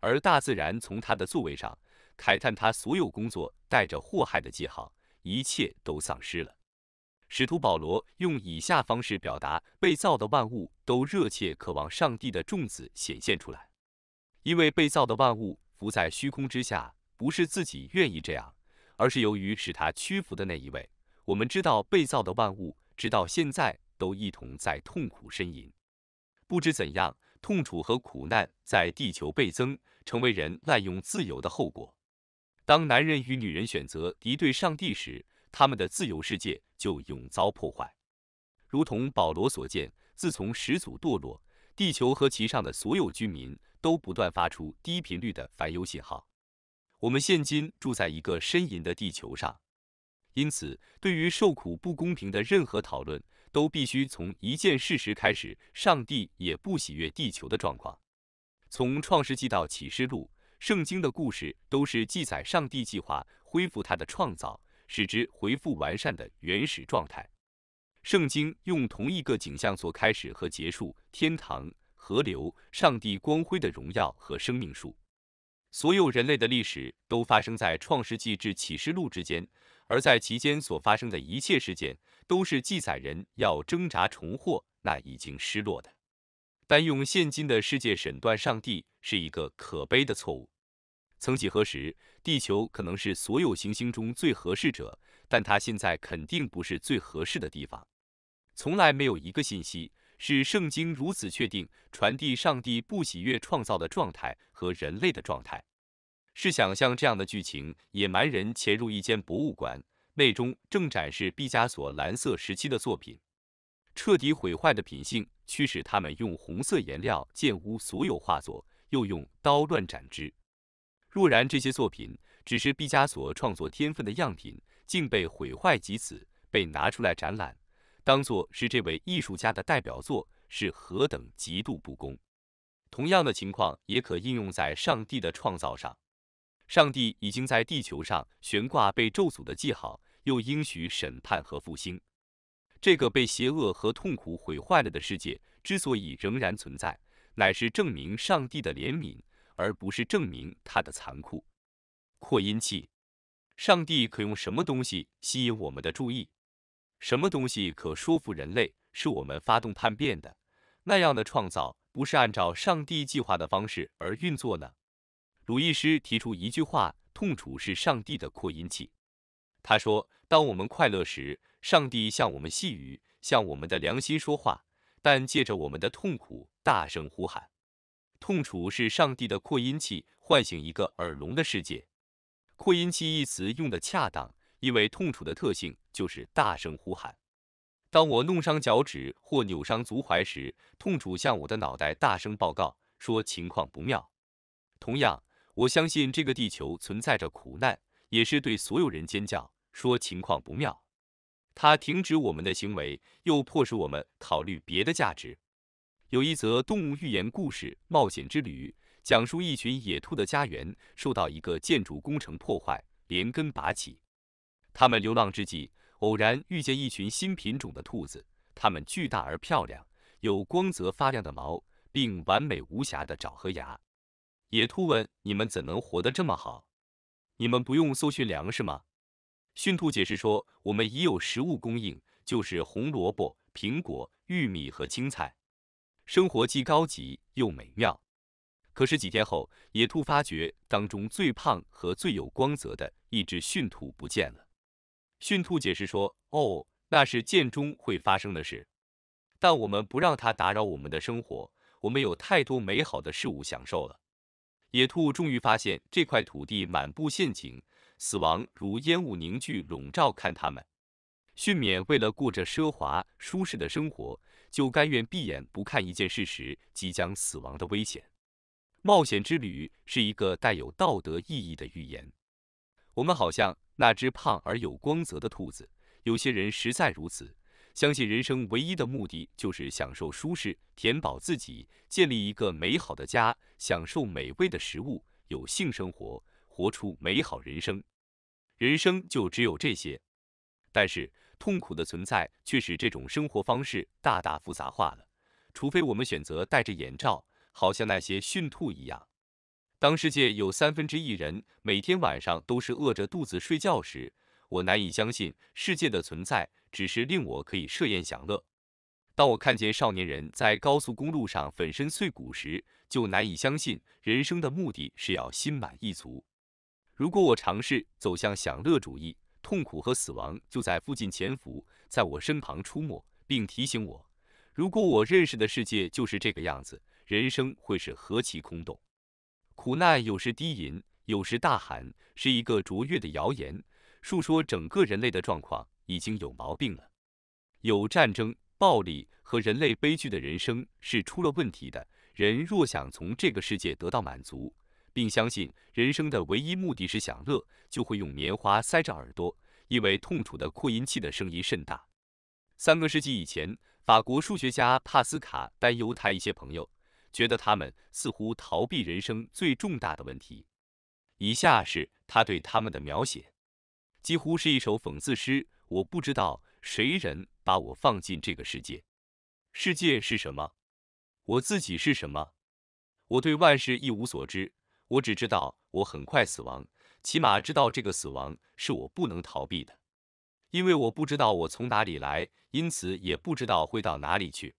而大自然从他的座位上慨叹，他所有工作带着祸害的记号，一切都丧失了。”使徒保罗用以下方式表达：被造的万物都热切渴望上帝的种子显现出来，因为被造的万物浮在虚空之下，不是自己愿意这样，而是由于使他屈服的那一位。我们知道，被造的万物直到现在。都一同在痛苦呻吟，不知怎样，痛楚和苦难在地球倍增，成为人滥用自由的后果。当男人与女人选择敌对上帝时，他们的自由世界就永遭破坏。如同保罗所见，自从始祖堕落，地球和其上的所有居民都不断发出低频率的烦忧信号。我们现今住在一个呻吟的地球上，因此对于受苦不公平的任何讨论。都必须从一件事实开始：上帝也不喜悦地球的状况。从创世纪到启示录，圣经的故事都是记载上帝计划恢复他的创造，使之恢复完善的原始状态。圣经用同一个景象做开始和结束：天堂、河流、上帝光辉的荣耀和生命树。所有人类的历史都发生在创世纪至启示录之间。而在其间所发生的一切事件，都是记载人要挣扎重获那已经失落的。但用现今的世界审断上帝是一个可悲的错误。曾几何时，地球可能是所有行星中最合适者，但它现在肯定不是最合适的地方。从来没有一个信息是圣经如此确定传递上帝不喜悦创造的状态和人类的状态。是想象这样的剧情：野蛮人潜入一间博物馆内，中正展示毕加索蓝色时期的作品，彻底毁坏的品性驱使他们用红色颜料玷污所有画作，又用刀乱斩之。若然这些作品只是毕加索创作天分的样品，竟被毁坏及此，被拿出来展览，当作是这位艺术家的代表作，是何等极度不公！同样的情况也可应用在上帝的创造上。上帝已经在地球上悬挂被咒诅的记号，又应许审判和复兴。这个被邪恶和痛苦毁坏了的世界之所以仍然存在，乃是证明上帝的怜悯，而不是证明他的残酷。扩音器，上帝可用什么东西吸引我们的注意？什么东西可说服人类是我们发动叛变的？那样的创造不是按照上帝计划的方式而运作呢？鲁易师提出一句话：“痛楚是上帝的扩音器。”他说：“当我们快乐时，上帝向我们细语，向我们的良心说话；但借着我们的痛苦大声呼喊。痛楚是上帝的扩音器，唤醒一个耳聋的世界。”“扩音器”一词用得恰当，因为痛楚的特性就是大声呼喊。当我弄伤脚趾或扭伤足踝时，痛楚向我的脑袋大声报告，说情况不妙。同样。我相信这个地球存在着苦难，也是对所有人尖叫说情况不妙。它停止我们的行为，又迫使我们考虑别的价值。有一则动物寓言故事《冒险之旅》，讲述一群野兔的家园受到一个建筑工程破坏，连根拔起。他们流浪之际，偶然遇见一群新品种的兔子，它们巨大而漂亮，有光泽发亮的毛，并完美无瑕的爪和牙。野兔问：“你们怎能活得这么好？你们不用搜寻粮食吗？”驯兔解释说：“我们已有食物供应，就是红萝卜、苹果、玉米和青菜，生活既高级又美妙。”可是几天后，野兔发觉当中最胖和最有光泽的一只驯兔不见了。驯兔解释说：“哦，那是间中会发生的事，但我们不让它打扰我们的生活，我们有太多美好的事物享受了。”野兔终于发现这块土地满布陷阱，死亡如烟雾凝聚笼罩。看他们，训勉为了过着奢华舒适的生活，就甘愿闭眼不看一件事实即将死亡的危险。冒险之旅是一个带有道德意义的预言。我们好像那只胖而有光泽的兔子。有些人实在如此。相信人生唯一的目的就是享受舒适，填饱自己，建立一个美好的家，享受美味的食物，有性生活，活出美好人生。人生就只有这些，但是痛苦的存在却使这种生活方式大大复杂化了。除非我们选择戴着眼罩，好像那些驯兔一样。当世界有三分之一人每天晚上都是饿着肚子睡觉时，我难以相信世界的存在。只是令我可以设宴享乐。当我看见少年人在高速公路上粉身碎骨时，就难以相信人生的目的是要心满意足。如果我尝试走向享乐主义，痛苦和死亡就在附近潜伏，在我身旁出没，并提醒我：如果我认识的世界就是这个样子，人生会是何其空洞！苦难有时低吟，有时大喊，是一个卓越的谣言，述说整个人类的状况。已经有毛病了，有战争、暴力和人类悲剧的人生是出了问题的。人若想从这个世界得到满足，并相信人生的唯一目的是享乐，就会用棉花塞着耳朵，因为痛楚的扩音器的声音甚大。三个世纪以前，法国数学家帕斯卡担忧他一些朋友，觉得他们似乎逃避人生最重大的问题。以下是他对他们的描写，几乎是一首讽刺诗。我不知道谁人把我放进这个世界，世界是什么？我自己是什么？我对万事一无所知。我只知道我很快死亡，起码知道这个死亡是我不能逃避的，因为我不知道我从哪里来，因此也不知道会到哪里去。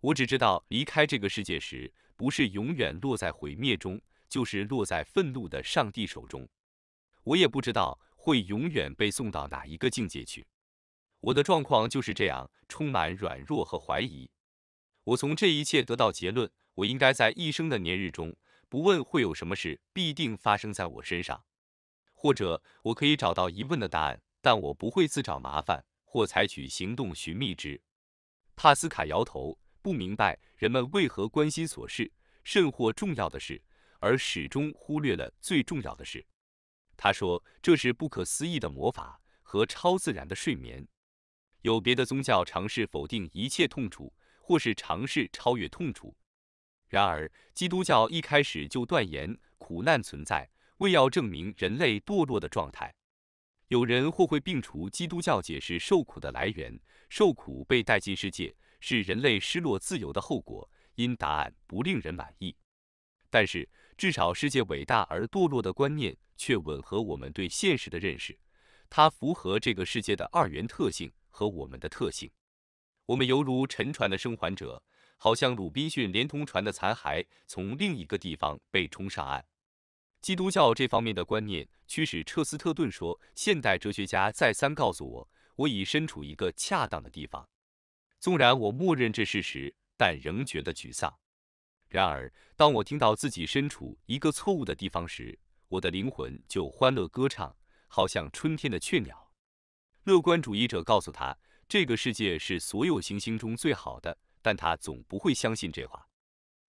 我只知道离开这个世界时，不是永远落在毁灭中，就是落在愤怒的上帝手中。我也不知道。会永远被送到哪一个境界去？我的状况就是这样，充满软弱和怀疑。我从这一切得到结论：我应该在一生的年日中，不问会有什么事必定发生在我身上，或者我可以找到疑问的答案，但我不会自找麻烦或采取行动寻觅之。帕斯卡摇头，不明白人们为何关心琐事，甚或重要的事，而始终忽略了最重要的事。他说：“这是不可思议的魔法和超自然的睡眠。有别的宗教尝试否定一切痛楚，或是尝试超越痛楚。然而，基督教一开始就断言苦难存在，为要证明人类堕落的状态。有人或会摒除基督教解释受苦的来源，受苦被带进世界是人类失落自由的后果，因答案不令人满意。但是，”至少，世界伟大而堕落的观念却吻合我们对现实的认识，它符合这个世界的二元特性和我们的特性。我们犹如沉船的生还者，好像鲁滨逊连同船的残骸从另一个地方被冲上岸。基督教这方面的观念驱使彻斯特顿说：“现代哲学家再三告诉我，我已身处一个恰当的地方。纵然我默认这事实，但仍觉得沮丧。”然而，当我听到自己身处一个错误的地方时，我的灵魂就欢乐歌唱，好像春天的雀鸟。乐观主义者告诉他，这个世界是所有行星中最好的，但他总不会相信这话。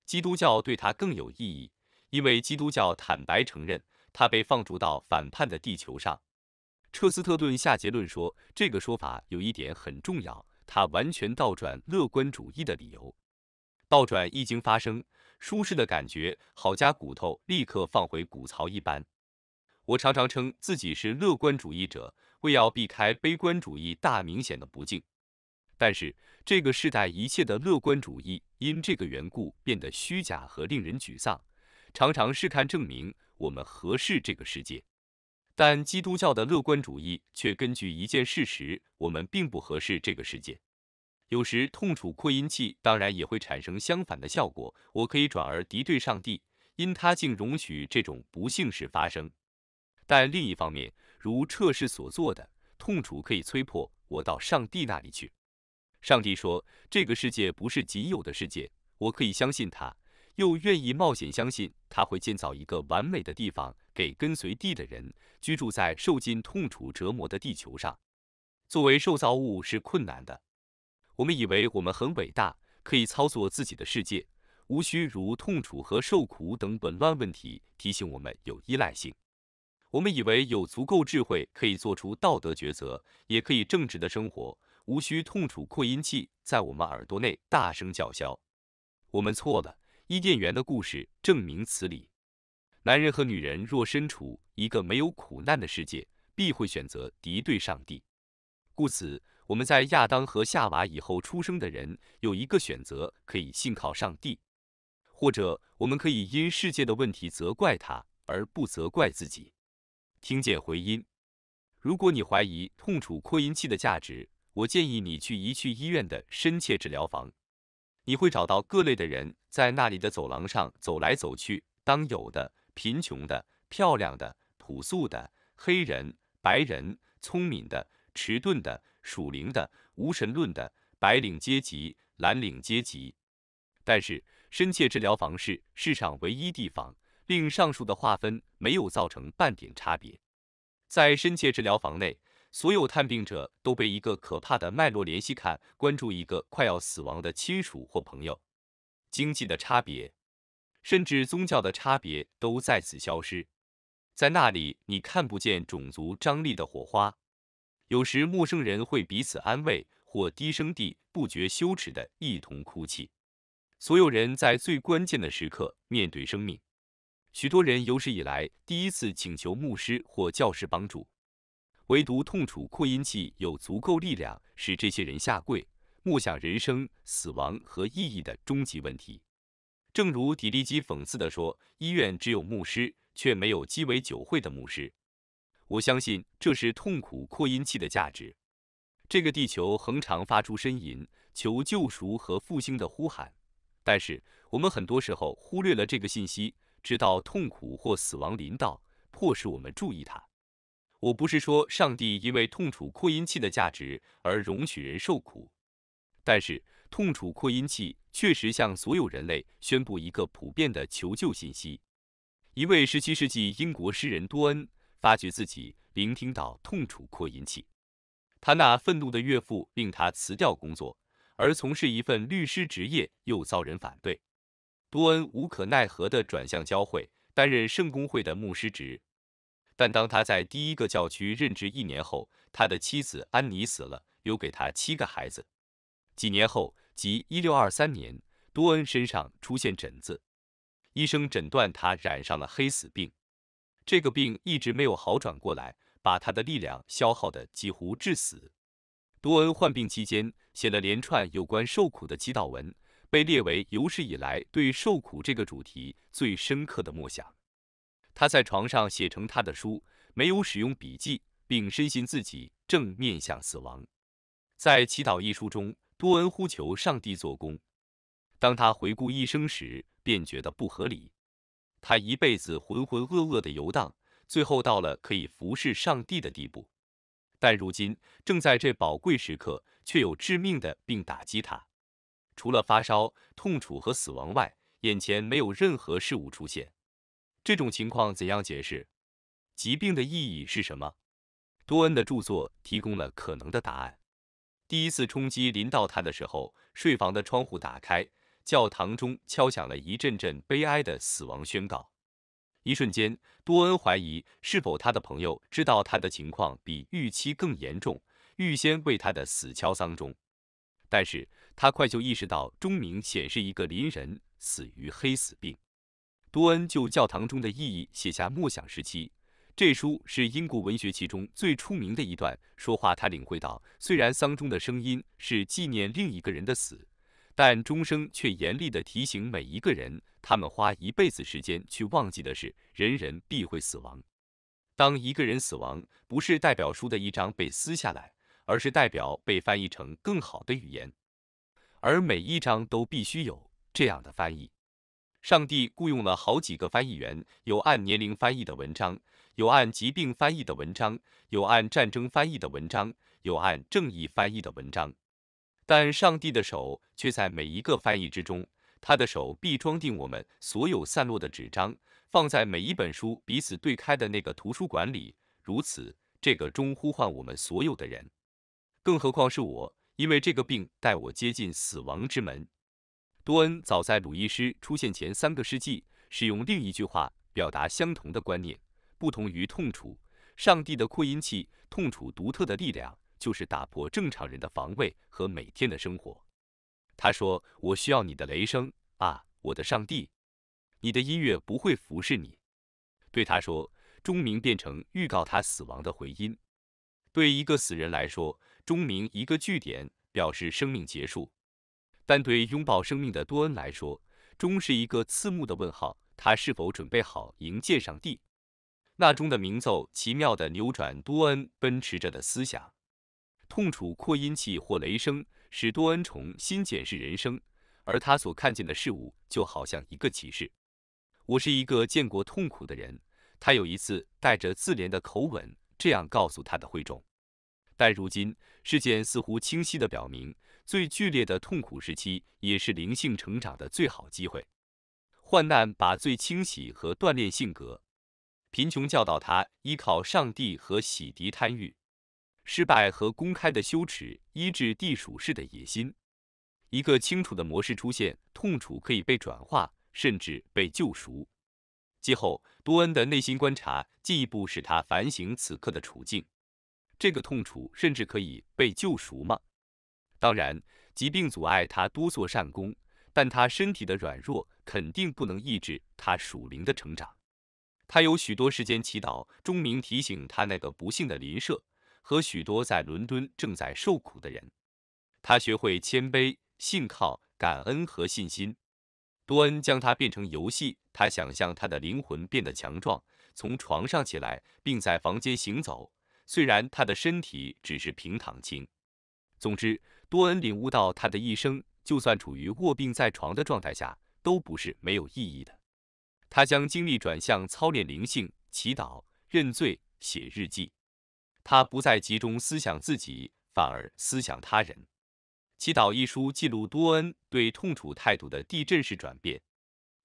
基督教对他更有意义，因为基督教坦白承认他被放逐到反叛的地球上。彻斯特顿下结论说，这个说法有一点很重要，它完全倒转乐观主义的理由。倒转一经发生，舒适的感觉，好加骨头立刻放回骨槽一般。我常常称自己是乐观主义者，为要避开悲观主义大明显的不敬。但是这个世代一切的乐观主义，因这个缘故变得虚假和令人沮丧，常常试看证明我们合适这个世界。但基督教的乐观主义却根据一件事实，我们并不合适这个世界。有时痛楚扩音器当然也会产生相反的效果。我可以转而敌对上帝，因他竟容许这种不幸事发生。但另一方面，如测试所做的，痛楚可以催迫我到上帝那里去。上帝说，这个世界不是仅有的世界。我可以相信他，又愿意冒险相信他会建造一个完美的地方给跟随地的人居住在受尽痛楚折磨的地球上。作为受造物是困难的。我们以为我们很伟大，可以操作自己的世界，无需如痛楚和受苦等紊乱问题提醒我们有依赖性。我们以为有足够智慧可以做出道德抉择，也可以正直的生活，无需痛楚扩音器在我们耳朵内大声叫嚣。我们错了，伊甸园的故事证明此理。男人和女人若身处一个没有苦难的世界，必会选择敌对上帝，故此。我们在亚当和夏娃以后出生的人有一个选择，可以信靠上帝，或者我们可以因世界的问题责怪他而不责怪自己。听见回音。如果你怀疑痛楚扩音器的价值，我建议你去一去医院的深切治疗房。你会找到各类的人在那里的走廊上走来走去，当有的贫穷的、漂亮的、朴素的、黑人、白人、聪明的。迟钝的、属灵的、无神论的白领阶级、蓝领阶级。但是，深切治疗房是世上唯一地方，令上述的划分没有造成半点差别。在深切治疗房内，所有探病者都被一个可怕的脉络联系看，关注一个快要死亡的亲属或朋友。经济的差别，甚至宗教的差别，都在此消失。在那里，你看不见种族张力的火花。有时陌生人会彼此安慰，或低声地、不觉羞耻地一同哭泣。所有人在最关键的时刻面对生命，许多人有史以来第一次请求牧师或教师帮助。唯独痛楚扩音器有足够力量使这些人下跪，默想人生、死亡和意义的终极问题。正如迪利基讽刺地说：“医院只有牧师，却没有鸡尾酒会的牧师。”我相信这是痛苦扩音器的价值。这个地球恒常发出呻吟、求救赎和复兴的呼喊，但是我们很多时候忽略了这个信息，直到痛苦或死亡临到，迫使我们注意它。我不是说上帝因为痛楚扩音器的价值而容许人受苦，但是痛楚扩音器确实向所有人类宣布一个普遍的求救信息。一位17世纪英国诗人多恩。发觉自己聆听到痛楚扩音器，他那愤怒的岳父令他辞掉工作，而从事一份律师职业又遭人反对。多恩无可奈何地转向教会，担任圣公会的牧师职。但当他在第一个教区任职一年后，他的妻子安妮死了，留给他七个孩子。几年后，即1623年，多恩身上出现疹子，医生诊断他染上了黑死病。这个病一直没有好转过来，把他的力量消耗得几乎致死。多恩患病期间写了连串有关受苦的祈祷文，被列为有史以来对受苦这个主题最深刻的默想。他在床上写成他的书，没有使用笔记，并深信自己正面向死亡。在《祈祷》一书中，多恩呼求上帝做工。当他回顾一生时，便觉得不合理。他一辈子浑浑噩噩的游荡，最后到了可以服侍上帝的地步。但如今正在这宝贵时刻，却有致命的病打击他。除了发烧、痛楚和死亡外，眼前没有任何事物出现。这种情况怎样解释？疾病的意义是什么？多恩的著作提供了可能的答案。第一次冲击临到他的时候，睡房的窗户打开。教堂中敲响了一阵阵悲哀的死亡宣告。一瞬间，多恩怀疑是否他的朋友知道他的情况比预期更严重，预先为他的死敲丧钟。但是他快就意识到钟鸣显示一个邻人死于黑死病。多恩就教堂中的意义写下《默想时期》，这书是英国文学其中最出名的一段说话。他领会到，虽然丧钟的声音是纪念另一个人的死。但钟声却严厉地提醒每一个人：，他们花一辈子时间去忘记的是，人人必会死亡。当一个人死亡，不是代表书的一张被撕下来，而是代表被翻译成更好的语言，而每一张都必须有这样的翻译。上帝雇佣了好几个翻译员，有按年龄翻译的文章，有按疾病翻译的文章，有按战争翻译的文章，有按正义翻译的文章。但上帝的手却在每一个翻译之中，他的手必装订我们所有散落的纸张，放在每一本书彼此对开的那个图书馆里。如此，这个钟呼唤我们所有的人，更何况是我，因为这个病带我接近死亡之门。多恩早在鲁伊斯出现前三个世纪，使用另一句话表达相同的观念：不同于痛楚，上帝的扩音器，痛楚独特的力量。就是打破正常人的防卫和每天的生活。他说：“我需要你的雷声啊，我的上帝！你的音乐不会服侍你。”对他说，钟鸣变成预告他死亡的回音。对一个死人来说，钟鸣一个句点，表示生命结束；但对拥抱生命的多恩来说，钟是一个刺目的问号。他是否准备好迎接上帝？那钟的鸣奏，奇妙的扭转多恩奔驰着的思想。痛楚扩音器或雷声使多恩重新检视人生，而他所看见的事物就好像一个启示。我是一个见过痛苦的人，他有一次带着自怜的口吻这样告诉他的会众。但如今事件似乎清晰地表明，最剧烈的痛苦时期也是灵性成长的最好机会。患难把最清洗和锻炼性格，贫穷教导他依靠上帝和洗涤贪欲。失败和公开的羞耻，医治地鼠式的野心。一个清楚的模式出现：痛楚可以被转化，甚至被救赎。之后，多恩的内心观察进一步使他反省此刻的处境。这个痛楚甚至可以被救赎吗？当然，疾病阻碍他多做善功，但他身体的软弱肯定不能抑制他属灵的成长。他有许多时间祈祷，钟鸣提醒他那个不幸的邻舍。和许多在伦敦正在受苦的人，他学会谦卑、信靠、感恩和信心。多恩将他变成游戏，他想象他的灵魂变得强壮，从床上起来，并在房间行走，虽然他的身体只是平躺。轻。总之，多恩领悟到他的一生，就算处于卧病在床的状态下，都不是没有意义的。他将精力转向操练灵性、祈祷、认罪、写日记。他不再集中思想自己，反而思想他人。祈祷一书记录多恩对痛楚态度的地震式转变。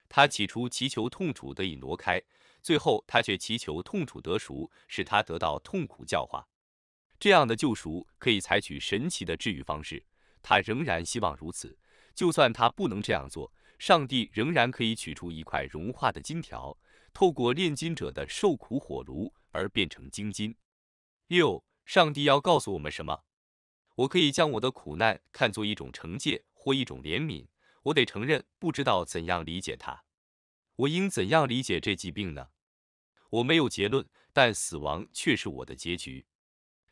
他起初祈求痛楚得以挪开，最后他却祈求痛楚得赎，使他得到痛苦教化。这样的救赎可以采取神奇的治愈方式。他仍然希望如此，就算他不能这样做，上帝仍然可以取出一块融化的金条，透过炼金者的受苦火炉而变成精金。六，上帝要告诉我们什么？我可以将我的苦难看作一种惩戒或一种怜悯。我得承认，不知道怎样理解它。我应怎样理解这疾病呢？我没有结论，但死亡却是我的结局。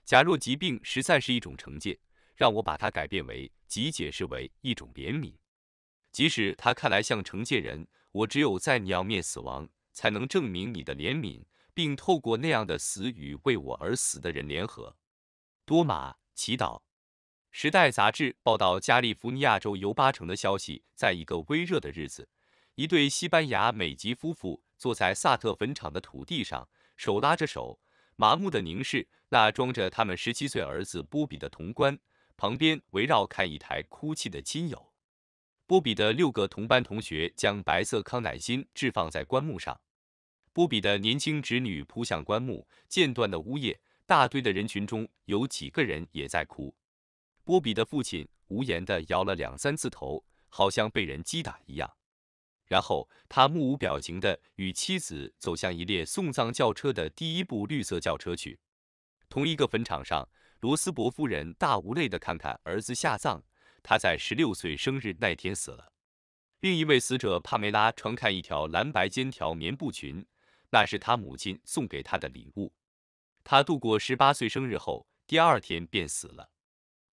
假若疾病实在是一种惩戒，让我把它改变为及解释为一种怜悯。即使它看来像惩戒人，我只有在你要面死亡，才能证明你的怜悯。并透过那样的死与为我而死的人联合。多马祈祷。《时代》杂志报道加利福尼亚州尤巴城的消息，在一个微热的日子，一对西班牙美籍夫妇坐在萨特坟场的土地上，手拉着手，麻木地凝视那装着他们十七岁儿子波比的铜棺，旁边围绕看一台哭泣的亲友。波比的六个同班同学将白色康乃馨置放在棺木上。波比的年轻侄女扑向棺木，间断的呜咽。大堆的人群中有几个人也在哭。波比的父亲无言地摇了两三次头，好像被人击打一样。然后他目无表情地与妻子走向一列送葬轿车的第一部绿色轿车去。同一个坟场上，罗斯伯夫人大无泪地看看儿子下葬。他在十六岁生日那天死了。另一位死者帕梅拉穿看一条蓝白间条棉布裙。那是他母亲送给他的礼物。他度过十八岁生日后，第二天便死了。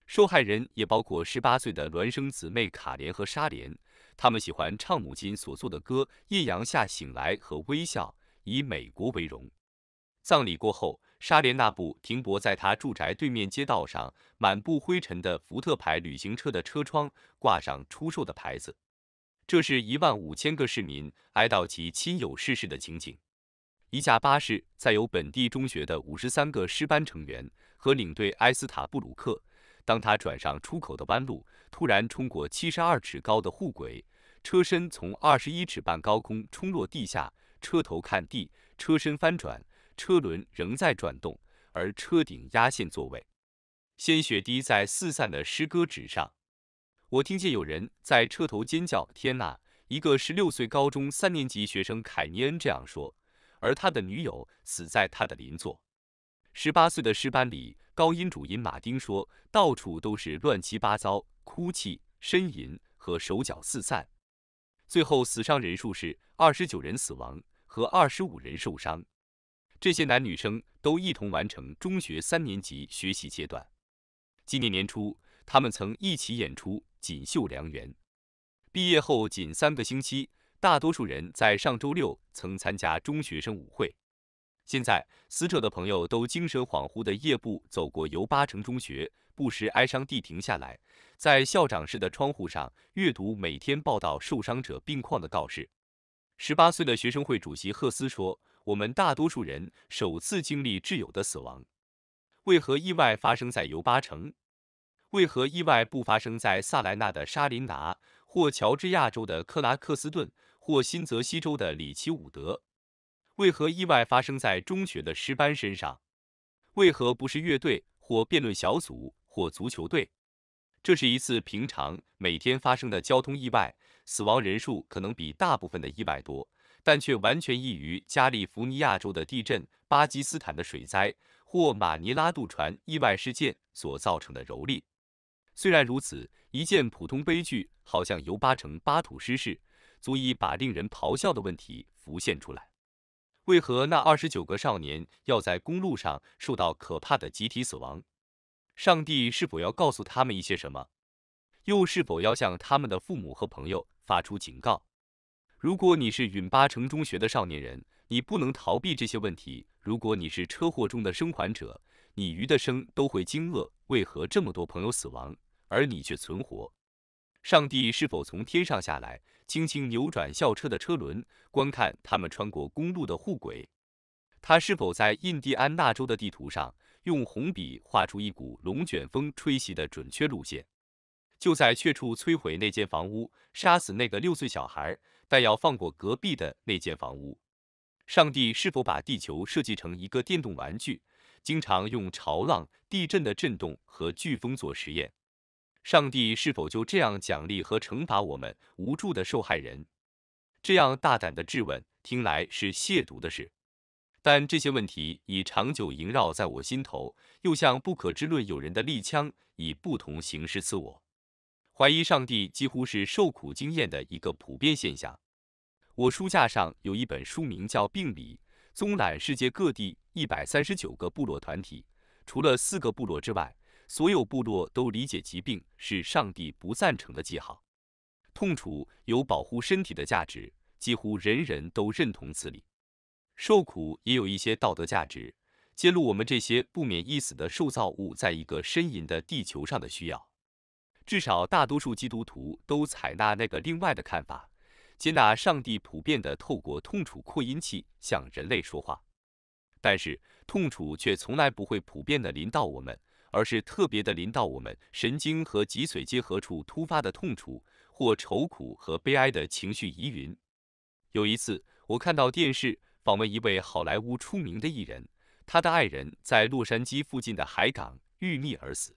受害人也包括十八岁的孪生姊妹卡莲和沙莲。他们喜欢唱母亲所做的歌《艳阳下醒来》和《微笑以美国为荣》。葬礼过后，沙莲那部停泊在他住宅对面街道上、满布灰尘的福特牌旅行车的车窗挂上出售的牌子。这是一万五千个市民哀悼其亲友逝世的情景。一架巴士载有本地中学的五十三个师班成员和领队埃斯塔布鲁克。当他转上出口的弯路，突然冲过七十二尺高的护轨，车身从二十一尺半高空冲落地下，车头看地，车身翻转，车轮仍在转动，而车顶压线座位，鲜血滴在四散的诗歌纸上。我听见有人在车头尖叫：“天哪！”一个十六岁高中三年级学生凯尼恩这样说。而他的女友死在他的邻座。十八岁的诗班里高音主音马丁说：“到处都是乱七八糟，哭泣、呻吟和手脚四散。”最后死伤人数是二十九人死亡和二十五人受伤。这些男女生都一同完成中学三年级学习阶段。今年年初，他们曾一起演出《锦绣良缘》。毕业后仅三个星期。大多数人在上周六曾参加中学生舞会。现在，死者的朋友都精神恍惚的夜步走过尤巴城中学，不时哀伤地停下来，在校长室的窗户上阅读每天报道受伤者病况的告示。十八岁的学生会主席赫斯说：“我们大多数人首次经历挚友的死亡。为何意外发生在尤巴城？为何意外不发生在萨莱纳的沙林达、或乔治亚州的克拉克斯顿，或新泽西州的里奇伍德，为何意外发生在中学的师班身上？为何不是乐队或辩论小组或足球队？这是一次平常每天发生的交通意外，死亡人数可能比大部分的意外多，但却完全异于加利福尼亚州的地震、巴基斯坦的水灾或马尼拉渡船意外事件所造成的蹂躏。虽然如此。一件普通悲剧，好像由八成巴土失事，足以把令人咆哮的问题浮现出来。为何那二十九个少年要在公路上受到可怕的集体死亡？上帝是否要告诉他们一些什么？又是否要向他们的父母和朋友发出警告？如果你是允巴城中学的少年人，你不能逃避这些问题。如果你是车祸中的生还者，你余的生都会惊愕：为何这么多朋友死亡？而你却存活。上帝是否从天上下来，轻轻扭转校车的车轮，观看他们穿过公路的护轨？他是否在印第安纳州的地图上用红笔画出一股龙卷风吹袭的准确路线，就在确处摧毁那间房屋，杀死那个六岁小孩，但要放过隔壁的那间房屋？上帝是否把地球设计成一个电动玩具，经常用潮浪、地震的震动和飓风做实验？上帝是否就这样奖励和惩罚我们无助的受害人？这样大胆的质问，听来是亵渎的事，但这些问题已长久萦绕在我心头，又像不可知论友人的利枪，以不同形式刺我。怀疑上帝几乎是受苦经验的一个普遍现象。我书架上有一本书，名叫《病理》，综览世界各地一百三十九个部落团体，除了四个部落之外。所有部落都理解疾病是上帝不赞成的记号，痛楚有保护身体的价值，几乎人人都认同此理。受苦也有一些道德价值，揭露我们这些不免一死的受造物，在一个呻吟的地球上的需要。至少大多数基督徒都采纳那个另外的看法，接纳上帝普遍的透过痛楚扩音器向人类说话。但是痛楚却从来不会普遍的临到我们。而是特别的临到我们神经和脊髓结合处突发的痛楚或愁苦和悲哀的情绪疑云。有一次，我看到电视访问一位好莱坞出名的艺人，他的爱人在洛杉矶附近的海港遇溺而死。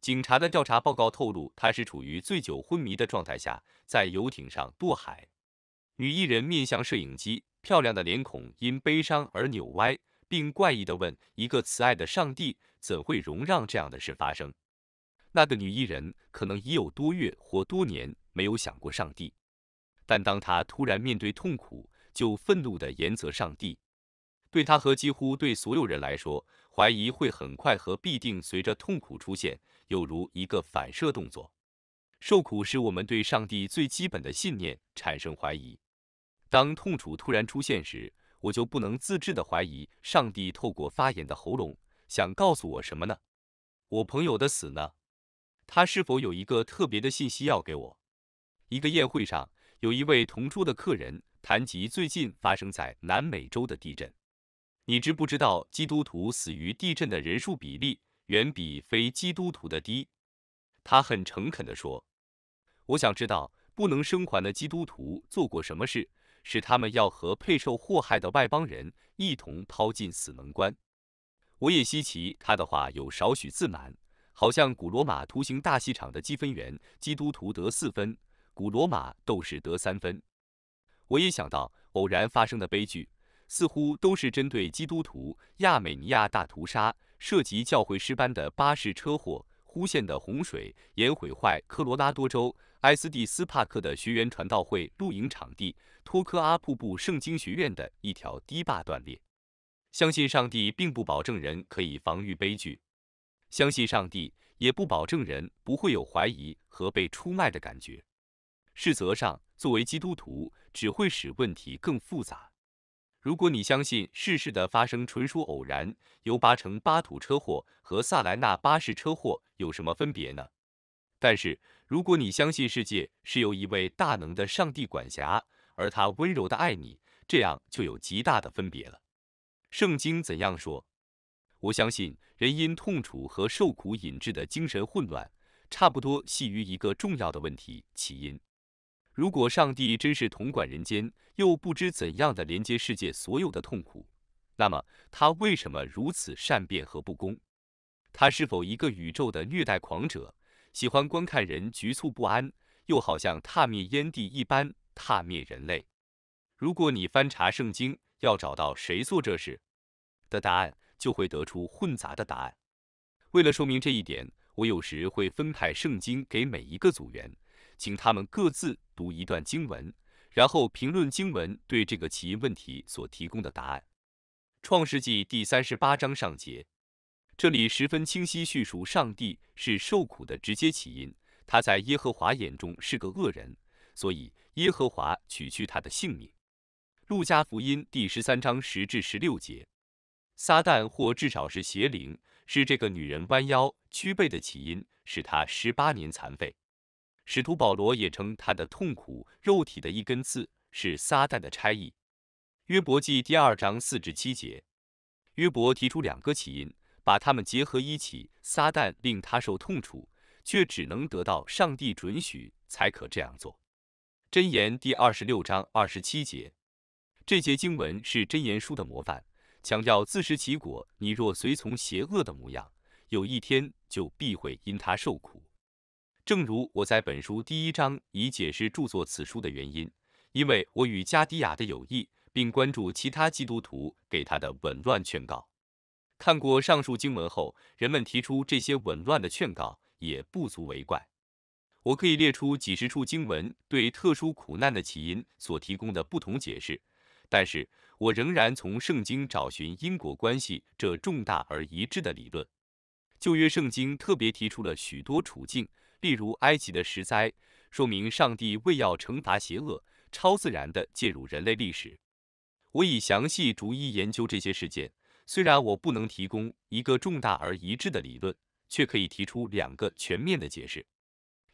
警察的调查报告透露，他是处于醉酒昏迷的状态下，在游艇上堕海。女艺人面向摄影机，漂亮的脸孔因悲伤而扭歪。并怪异的问：“一个慈爱的上帝，怎会容让这样的事发生？”那个女艺人可能已有多月或多年没有想过上帝，但当她突然面对痛苦，就愤怒的严责上帝。对她和几乎对所有人来说，怀疑会很快和必定随着痛苦出现，有如一个反射动作。受苦使我们对上帝最基本的信念产生怀疑。当痛楚突然出现时，我就不能自制的怀疑，上帝透过发炎的喉咙想告诉我什么呢？我朋友的死呢？他是否有一个特别的信息要给我？一个宴会上，有一位同桌的客人谈及最近发生在南美洲的地震。你知不知道，基督徒死于地震的人数比例远比非基督徒的低？他很诚恳地说：“我想知道，不能生还的基督徒做过什么事。”使他们要和配受祸害的外邦人一同抛进死门关。我也稀奇他的话有少许自满，好像古罗马图形大戏场的积分员，基督徒得四分，古罗马斗士得三分。我也想到偶然发生的悲剧，似乎都是针对基督徒。亚美尼亚大屠杀涉及教会师班的巴士车祸，忽现的洪水掩毁坏科罗拉多州。埃斯蒂斯帕克的学员传道会露营场地，托科阿瀑布圣经学院的一条堤坝断裂。相信上帝并不保证人可以防御悲剧，相信上帝也不保证人不会有怀疑和被出卖的感觉。实则上，作为基督徒，只会使问题更复杂。如果你相信世事的发生纯属偶然，由八成巴土车祸和萨莱纳巴士车祸有什么分别呢？但是。如果你相信世界是由一位大能的上帝管辖，而他温柔的爱你，这样就有极大的分别了。圣经怎样说？我相信人因痛楚和受苦引致的精神混乱，差不多系于一个重要的问题起因。如果上帝真是统管人间，又不知怎样的连接世界所有的痛苦，那么他为什么如此善变和不公？他是否一个宇宙的虐待狂者？喜欢观看人局促不安，又好像踏灭烟蒂一般踏灭人类。如果你翻查圣经，要找到谁做这事的答案，就会得出混杂的答案。为了说明这一点，我有时会分派圣经给每一个组员，请他们各自读一段经文，然后评论经文对这个起因问题所提供的答案。创世纪第三十八章上节。这里十分清晰叙述，上帝是受苦的直接起因，他在耶和华眼中是个恶人，所以耶和华取去他的性命。路加福音第十三章十至十六节，撒旦或至少是邪灵是这个女人弯腰屈背的起因，使她十八年残废。使徒保罗也称她的痛苦肉体的一根刺是撒旦的差役。约伯记第二章四至七节，约伯提出两个起因。把他们结合一起，撒旦令他受痛楚，却只能得到上帝准许才可这样做。箴言第二十六章二十七节，这节经文是箴言书的模范，强调自食其果。你若随从邪恶的模样，有一天就必会因他受苦。正如我在本书第一章已解释，著作此书的原因，因为我与加迪亚的友谊，并关注其他基督徒给他的紊乱劝告。看过上述经文后，人们提出这些紊乱的劝告也不足为怪。我可以列出几十处经文对特殊苦难的起因所提供的不同解释，但是我仍然从圣经找寻因果关系这重大而一致的理论。旧约圣经特别提出了许多处境，例如埃及的石灾，说明上帝为要惩罚邪恶，超自然地介入人类历史。我已详细逐一研究这些事件。虽然我不能提供一个重大而一致的理论，却可以提出两个全面的解释：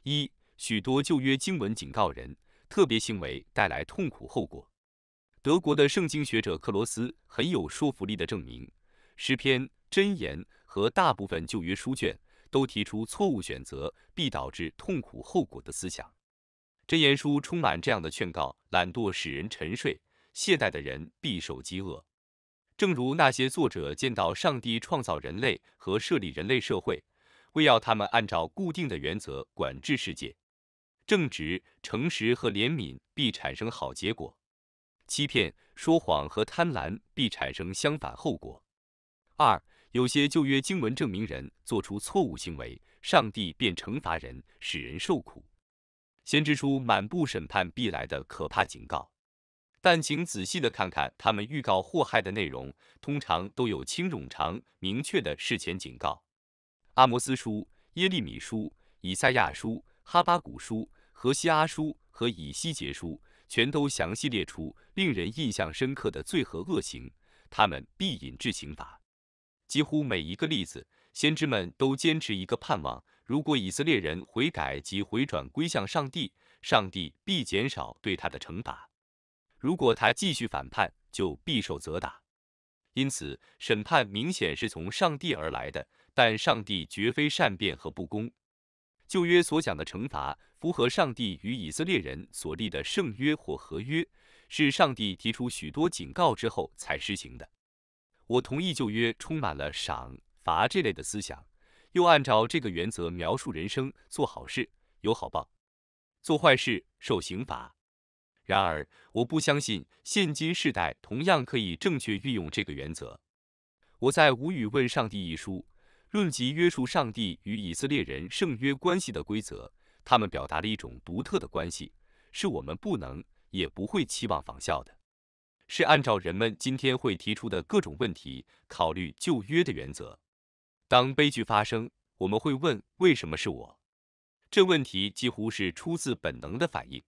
一，许多旧约经文警告人，特别行为带来痛苦后果。德国的圣经学者克罗斯很有说服力地证明，《诗篇》《箴言》和大部分旧约书卷都提出错误选择必导致痛苦后果的思想。《箴言》书充满这样的劝告：懒惰使人沉睡，懈怠的人必受饥饿。正如那些作者见到上帝创造人类和设立人类社会，为要他们按照固定的原则管制世界，正直、诚实和怜悯必产生好结果，欺骗、说谎和贪婪必产生相反后果。二，有些旧约经文证明人做出错误行为，上帝便惩罚人，使人受苦。先知书满布审判必来的可怕警告。但请仔细的看看，他们预告祸害的内容，通常都有轻冗长、明确的事前警告。阿摩斯书、耶利米书、以赛亚书、哈巴古书、何西阿书和以西结书，全都详细列出令人印象深刻的罪和恶行，他们必引致刑罚。几乎每一个例子，先知们都坚持一个盼望：如果以色列人悔改及回转归向上帝，上帝必减少对他的惩罚。如果他继续反叛，就必受责打。因此，审判明显是从上帝而来的，但上帝绝非善变和不公。旧约所讲的惩罚，符合上帝与以色列人所立的圣约或合约，是上帝提出许多警告之后才施行的。我同意旧约充满了赏罚这类的思想，又按照这个原则描述人生：做好事有好报，做坏事受刑罚。然而，我不相信现今世代同样可以正确运用这个原则。我在《无语问上帝》一书论及约束上帝与以色列人圣约关系的规则，他们表达了一种独特的关系，是我们不能也不会期望仿效的。是按照人们今天会提出的各种问题考虑旧约的原则。当悲剧发生，我们会问为什么是我？这问题几乎是出自本能的反应。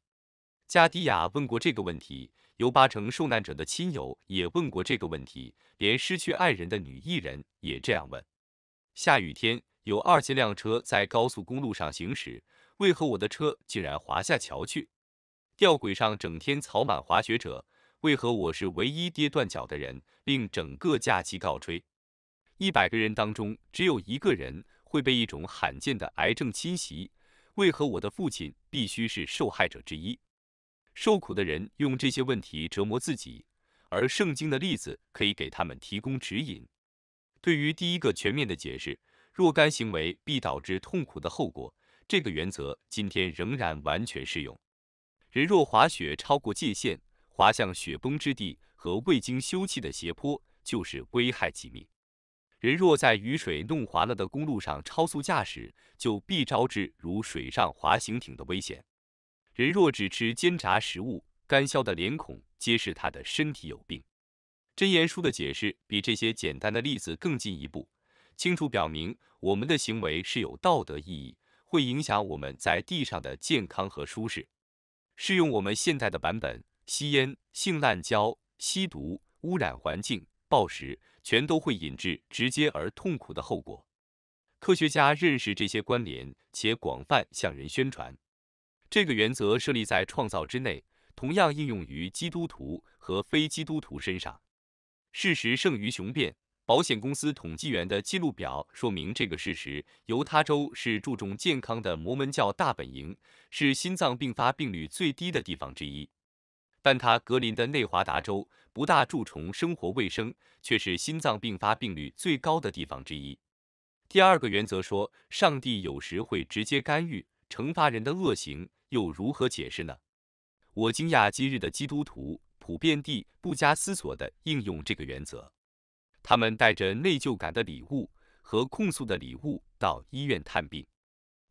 加迪亚问过这个问题，有八成受难者的亲友也问过这个问题，连失去爱人的女艺人也这样问。下雨天有二千辆车在高速公路上行驶，为何我的车竟然滑下桥去？吊轨上整天草满滑雪者，为何我是唯一跌断脚的人，令整个假期告吹？一百个人当中只有一个人会被一种罕见的癌症侵袭，为何我的父亲必须是受害者之一？受苦的人用这些问题折磨自己，而圣经的例子可以给他们提供指引。对于第一个全面的解释，若干行为必导致痛苦的后果，这个原则今天仍然完全适用。人若滑雪超过界限，滑向雪崩之地和未经休憩的斜坡，就是危害己命。人若在雨水弄滑了的公路上超速驾驶，就必招致如水上滑行艇的危险。人若只吃煎炸食物，干削的脸孔，皆是他的身体有病。真言书的解释比这些简单的例子更进一步，清楚表明我们的行为是有道德意义，会影响我们在地上的健康和舒适。适用我们现代的版本：吸烟、性滥交、吸毒、污染环境、暴食，全都会引致直接而痛苦的后果。科学家认识这些关联，且广泛向人宣传。这个原则设立在创造之内，同样应用于基督徒和非基督徒身上。事实胜于雄辩，保险公司统计员的记录表说明这个事实。犹他州是注重健康的摩门教大本营，是心脏病发病率最低的地方之一。但他格林的内华达州不大注重生活卫生，却是心脏病发病率最高的地方之一。第二个原则说，上帝有时会直接干预，惩罚人的恶行。又如何解释呢？我惊讶今日的基督徒普遍地不加思索地应用这个原则，他们带着内疚感的礼物和控诉的礼物到医院探病。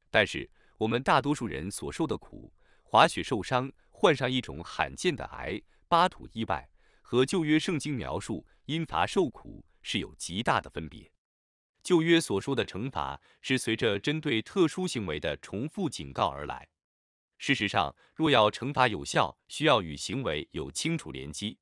但是我们大多数人所受的苦，滑雪受伤，患上一种罕见的癌，巴土意外，和旧约圣经描述因罚受苦是有极大的分别。旧约所说的惩罚是随着针对特殊行为的重复警告而来。事实上，若要惩罚有效，需要与行为有清楚联机。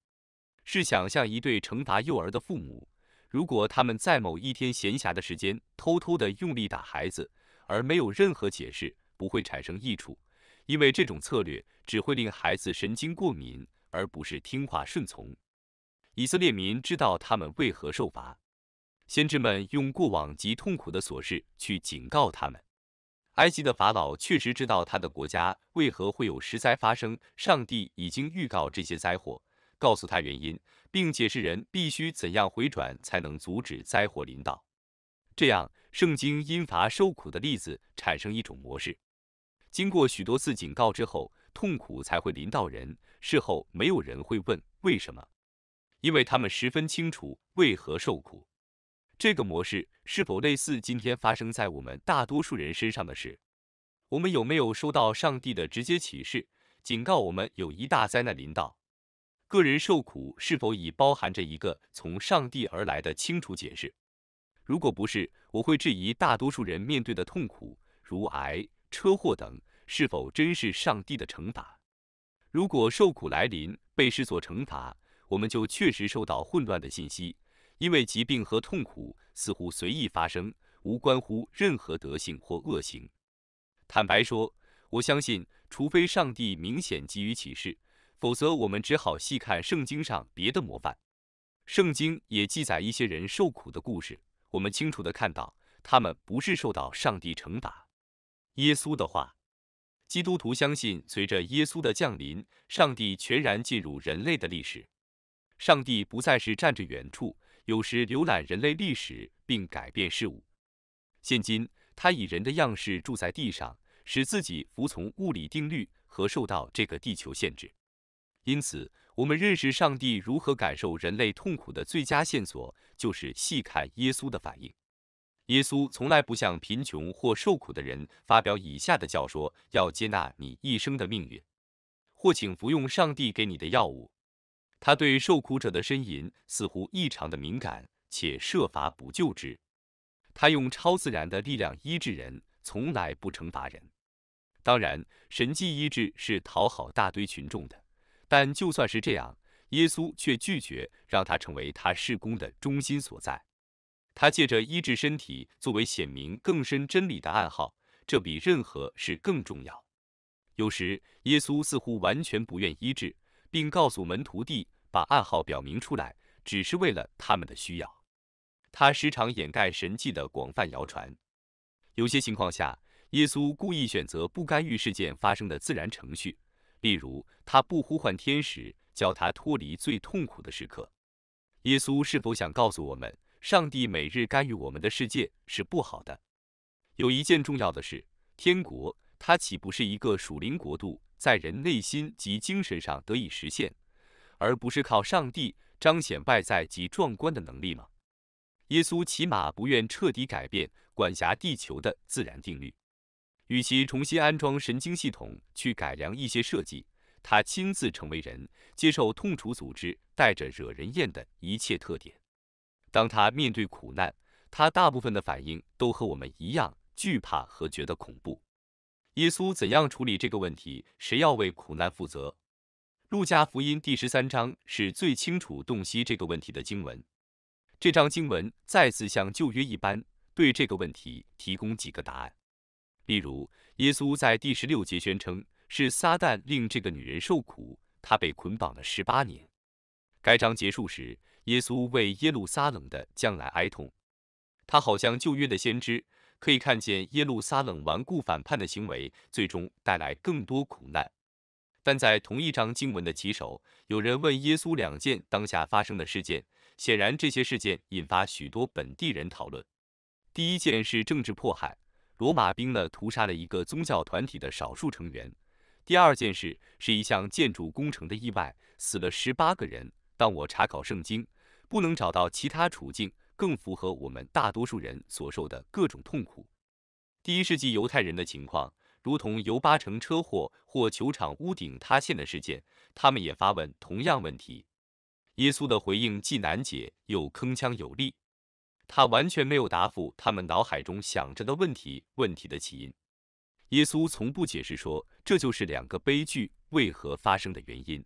试想像一对惩罚幼儿的父母，如果他们在某一天闲暇的时间偷偷的用力打孩子，而没有任何解释，不会产生益处，因为这种策略只会令孩子神经过敏，而不是听话顺从。以色列民知道他们为何受罚，先知们用过往及痛苦的琐事去警告他们。埃及的法老确实知道他的国家为何会有石灾发生，上帝已经预告这些灾祸，告诉他原因，并解释人必须怎样回转才能阻止灾祸临到。这样，圣经因罚受苦的例子产生一种模式，经过许多次警告之后，痛苦才会临到人。事后没有人会问为什么，因为他们十分清楚为何受苦。这个模式是否类似今天发生在我们大多数人身上的事？我们有没有收到上帝的直接启示，警告我们有一大灾难临到？个人受苦是否已包含着一个从上帝而来的清楚解释？如果不是，我会质疑大多数人面对的痛苦，如癌、车祸等，是否真是上帝的惩罚？如果受苦来临被视作惩罚，我们就确实受到混乱的信息。因为疾病和痛苦似乎随意发生，无关乎任何德行或恶行。坦白说，我相信，除非上帝明显给予启示，否则我们只好细看圣经上别的模范。圣经也记载一些人受苦的故事，我们清楚地看到，他们不是受到上帝惩罚。耶稣的话，基督徒相信，随着耶稣的降临，上帝全然进入人类的历史。上帝不再是站着远处。有时浏览人类历史并改变事物。现今，他以人的样式住在地上，使自己服从物理定律和受到这个地球限制。因此，我们认识上帝如何感受人类痛苦的最佳线索，就是细看耶稣的反应。耶稣从来不向贫穷或受苦的人发表以下的教说：要接纳你一生的命运，或请服用上帝给你的药物。他对受苦者的呻吟似乎异常的敏感，且设法补救之。他用超自然的力量医治人，从来不惩罚人。当然，神迹医治是讨好大堆群众的，但就算是这样，耶稣却拒绝让他成为他事工的中心所在。他借着医治身体作为显明更深真理的暗号，这比任何事更重要。有时，耶稣似乎完全不愿医治。并告诉门徒弟把暗号表明出来，只是为了他们的需要。他时常掩盖神迹的广泛谣传。有些情况下，耶稣故意选择不干预事件发生的自然程序，例如他不呼唤天使，叫他脱离最痛苦的时刻。耶稣是否想告诉我们，上帝每日干预我们的世界是不好的？有一件重要的事，天国，它岂不是一个属灵国度？在人内心及精神上得以实现，而不是靠上帝彰显外在及壮观的能力吗？耶稣起码不愿彻底改变管辖地球的自然定律，与其重新安装神经系统去改良一些设计，他亲自成为人，接受痛楚、组织带着惹人厌的一切特点。当他面对苦难，他大部分的反应都和我们一样，惧怕和觉得恐怖。耶稣怎样处理这个问题？谁要为苦难负责？路加福音第十三章是最清楚洞悉这个问题的经文。这章经文再次像旧约一般，对这个问题提供几个答案。例如，耶稣在第十六节宣称是撒旦令这个女人受苦，她被捆绑了十八年。该章结束时，耶稣为耶路撒冷的将来哀痛，他好像旧约的先知。可以看见耶路撒冷顽固反叛的行为最终带来更多苦难。但在同一章经文的起首，有人问耶稣两件当下发生的事件。显然，这些事件引发许多本地人讨论。第一件是政治迫害，罗马兵呢屠杀了一个宗教团体的少数成员。第二件事是一项建筑工程的意外，死了十八个人。当我查考圣经，不能找到其他处境。更符合我们大多数人所受的各种痛苦。第一世纪犹太人的情况，如同犹巴城车祸或球场屋顶塌陷的事件，他们也发问同样问题。耶稣的回应既难解又铿锵有力，他完全没有答复他们脑海中想着的问题。问题的起因，耶稣从不解释说这就是两个悲剧为何发生的原因，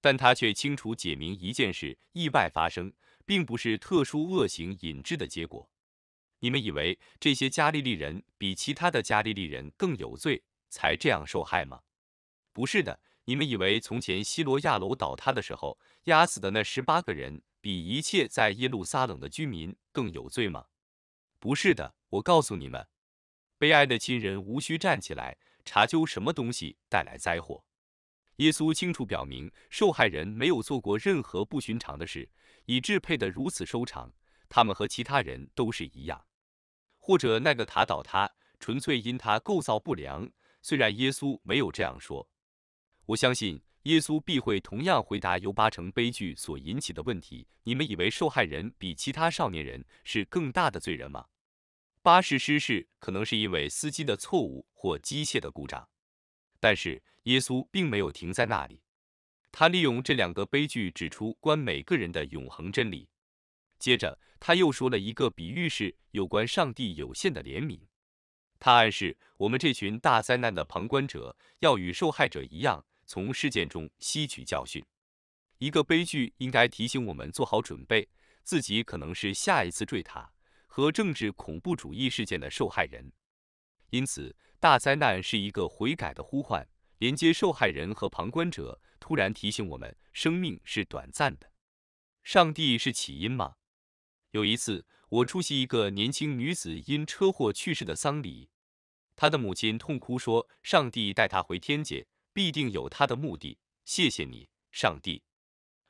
但他却清楚解明一件事：意外发生。并不是特殊恶行引致的结果。你们以为这些加利利人比其他的加利利人更有罪，才这样受害吗？不是的。你们以为从前希罗亚楼倒塌的时候压死的那十八个人，比一切在耶路撒冷的居民更有罪吗？不是的。我告诉你们，悲哀的亲人无需站起来查究什么东西带来灾祸。耶稣清楚表明，受害人没有做过任何不寻常的事。以致配得如此收场，他们和其他人都是一样。或者那个塔倒塌，纯粹因它构造不良。虽然耶稣没有这样说，我相信耶稣必会同样回答由八成悲剧所引起的问题。你们以为受害人比其他少年人是更大的罪人吗？巴士失事可能是因为司机的错误或机械的故障，但是耶稣并没有停在那里。他利用这两个悲剧指出关每个人的永恒真理。接着，他又说了一个比喻是有关上帝有限的怜悯。他暗示我们这群大灾难的旁观者要与受害者一样，从事件中吸取教训。一个悲剧应该提醒我们做好准备，自己可能是下一次坠塔和政治恐怖主义事件的受害人。因此，大灾难是一个悔改的呼唤，连接受害人和旁观者。突然提醒我们，生命是短暂的。上帝是起因吗？有一次，我出席一个年轻女子因车祸去世的丧礼，她的母亲痛哭说：“上帝带她回天界，必定有他的目的。谢谢你，上帝。”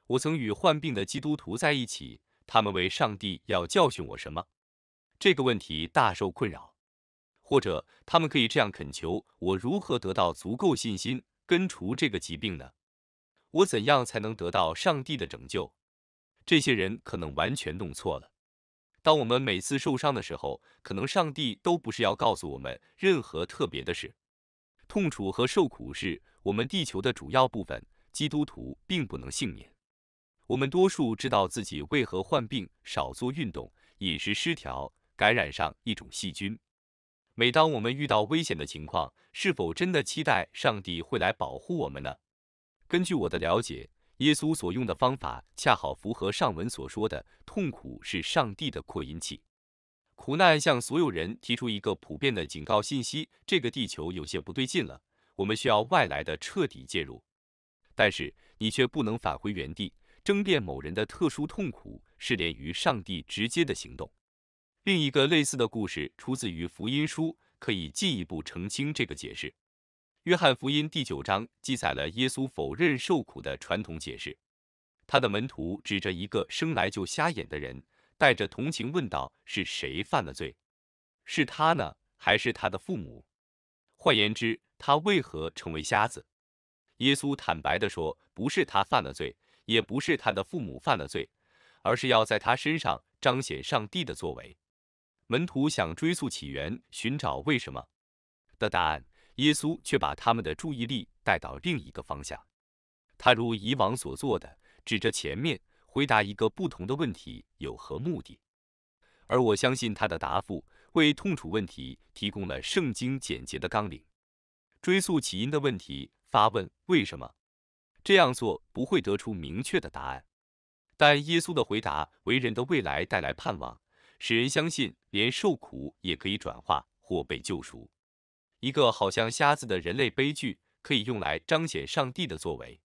我曾与患病的基督徒在一起，他们为上帝要教训我什么这个问题大受困扰，或者他们可以这样恳求我：如何得到足够信心根除这个疾病呢？我怎样才能得到上帝的拯救？这些人可能完全弄错了。当我们每次受伤的时候，可能上帝都不是要告诉我们任何特别的事。痛楚和受苦是我们地球的主要部分，基督徒并不能幸免。我们多数知道自己为何患病、少做运动、饮食失调、感染上一种细菌。每当我们遇到危险的情况，是否真的期待上帝会来保护我们呢？根据我的了解，耶稣所用的方法恰好符合上文所说的：痛苦是上帝的扩音器，苦难向所有人提出一个普遍的警告信息，这个地球有些不对劲了，我们需要外来的彻底介入。但是你却不能返回原地，争辩某人的特殊痛苦是连于上帝直接的行动。另一个类似的故事出自于福音书，可以进一步澄清这个解释。约翰福音第九章记载了耶稣否认受苦的传统解释。他的门徒指着一个生来就瞎眼的人，带着同情问道：“是谁犯了罪？是他呢，还是他的父母？换言之，他为何成为瞎子？”耶稣坦白地说：“不是他犯了罪，也不是他的父母犯了罪，而是要在他身上彰显上帝的作为。”门徒想追溯起源，寻找为什么的答案。耶稣却把他们的注意力带到另一个方向。他如以往所做的，指着前面回答一个不同的问题，有何目的？而我相信他的答复为痛楚问题提供了圣经简洁的纲领。追溯起因的问题，发问为什么这样做不会得出明确的答案？但耶稣的回答为人的未来带来盼望，使人相信连受苦也可以转化或被救赎。一个好像瞎子的人类悲剧，可以用来彰显上帝的作为。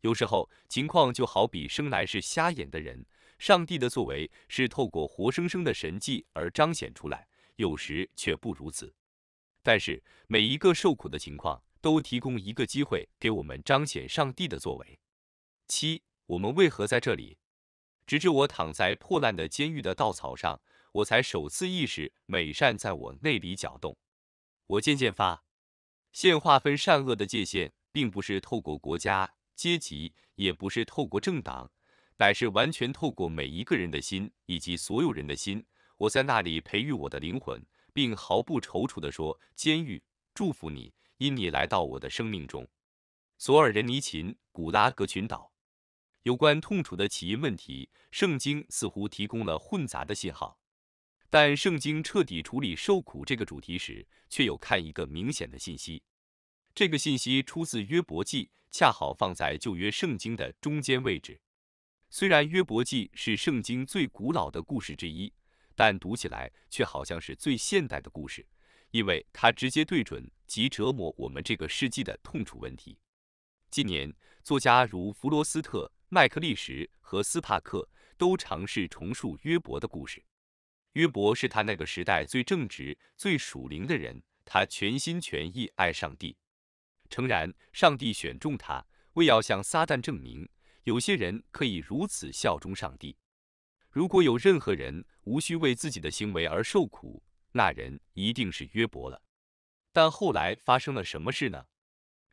有时候，情况就好比生来是瞎眼的人，上帝的作为是透过活生生的神迹而彰显出来，有时却不如此。但是，每一个受苦的情况都提供一个机会给我们彰显上帝的作为。七，我们为何在这里？直至我躺在破烂的监狱的稻草上，我才首次意识美善在我内里搅动。我渐渐发现，划分善恶的界限，并不是透过国家、阶级，也不是透过政党，乃是完全透过每一个人的心以及所有人的心。我在那里培育我的灵魂，并毫不踌躇地说：“监狱，祝福你，因你来到我的生命中。”索尔仁尼琴古拉格群岛，有关痛楚的起因问题，圣经似乎提供了混杂的信号。但圣经彻底处理受苦这个主题时，却有看一个明显的信息。这个信息出自约伯记，恰好放在旧约圣经的中间位置。虽然约伯记是圣经最古老的故事之一，但读起来却好像是最现代的故事，因为它直接对准及折磨我们这个世纪的痛楚问题。近年，作家如弗罗斯特、麦克利什和斯帕克都尝试重述约伯的故事。约伯是他那个时代最正直、最属灵的人，他全心全意爱上帝。诚然，上帝选中他，为要向撒旦证明，有些人可以如此效忠上帝。如果有任何人无需为自己的行为而受苦，那人一定是约伯了。但后来发生了什么事呢？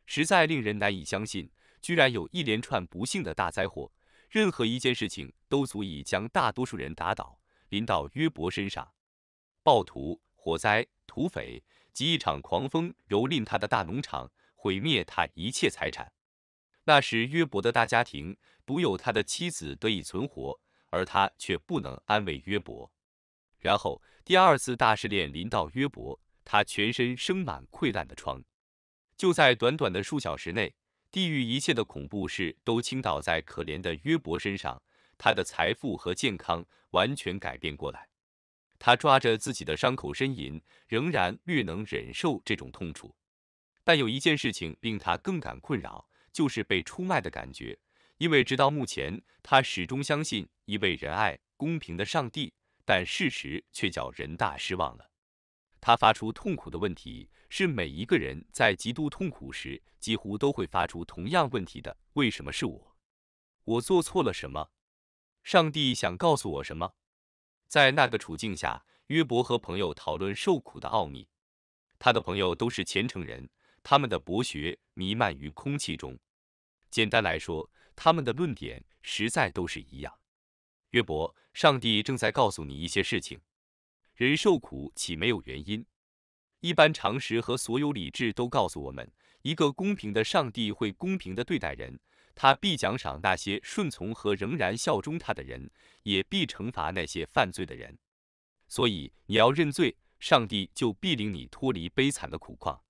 实在令人难以相信，居然有一连串不幸的大灾祸，任何一件事情都足以将大多数人打倒。临到约伯身上，暴徒、火灾、土匪及一场狂风蹂躏他的大农场，毁灭他一切财产。那时约伯的大家庭独有他的妻子得以存活，而他却不能安慰约伯。然后第二次大试炼临到约伯，他全身生满溃烂的疮。就在短短的数小时内，地狱一切的恐怖事都倾倒在可怜的约伯身上。他的财富和健康完全改变过来，他抓着自己的伤口呻吟，仍然略能忍受这种痛楚。但有一件事情令他更感困扰，就是被出卖的感觉。因为直到目前，他始终相信一位仁爱、公平的上帝，但事实却叫人大失望了。他发出痛苦的问题，是每一个人在极度痛苦时几乎都会发出同样问题的：为什么是我？我做错了什么？上帝想告诉我什么？在那个处境下，约伯和朋友讨论受苦的奥秘。他的朋友都是虔诚人，他们的博学弥漫于空气中。简单来说，他们的论点实在都是一样。约伯，上帝正在告诉你一些事情。人受苦岂没有原因？一般常识和所有理智都告诉我们，一个公平的上帝会公平的对待人。他必奖赏那些顺从和仍然效忠他的人，也必惩罚那些犯罪的人。所以你要认罪，上帝就必领你脱离悲惨的苦况。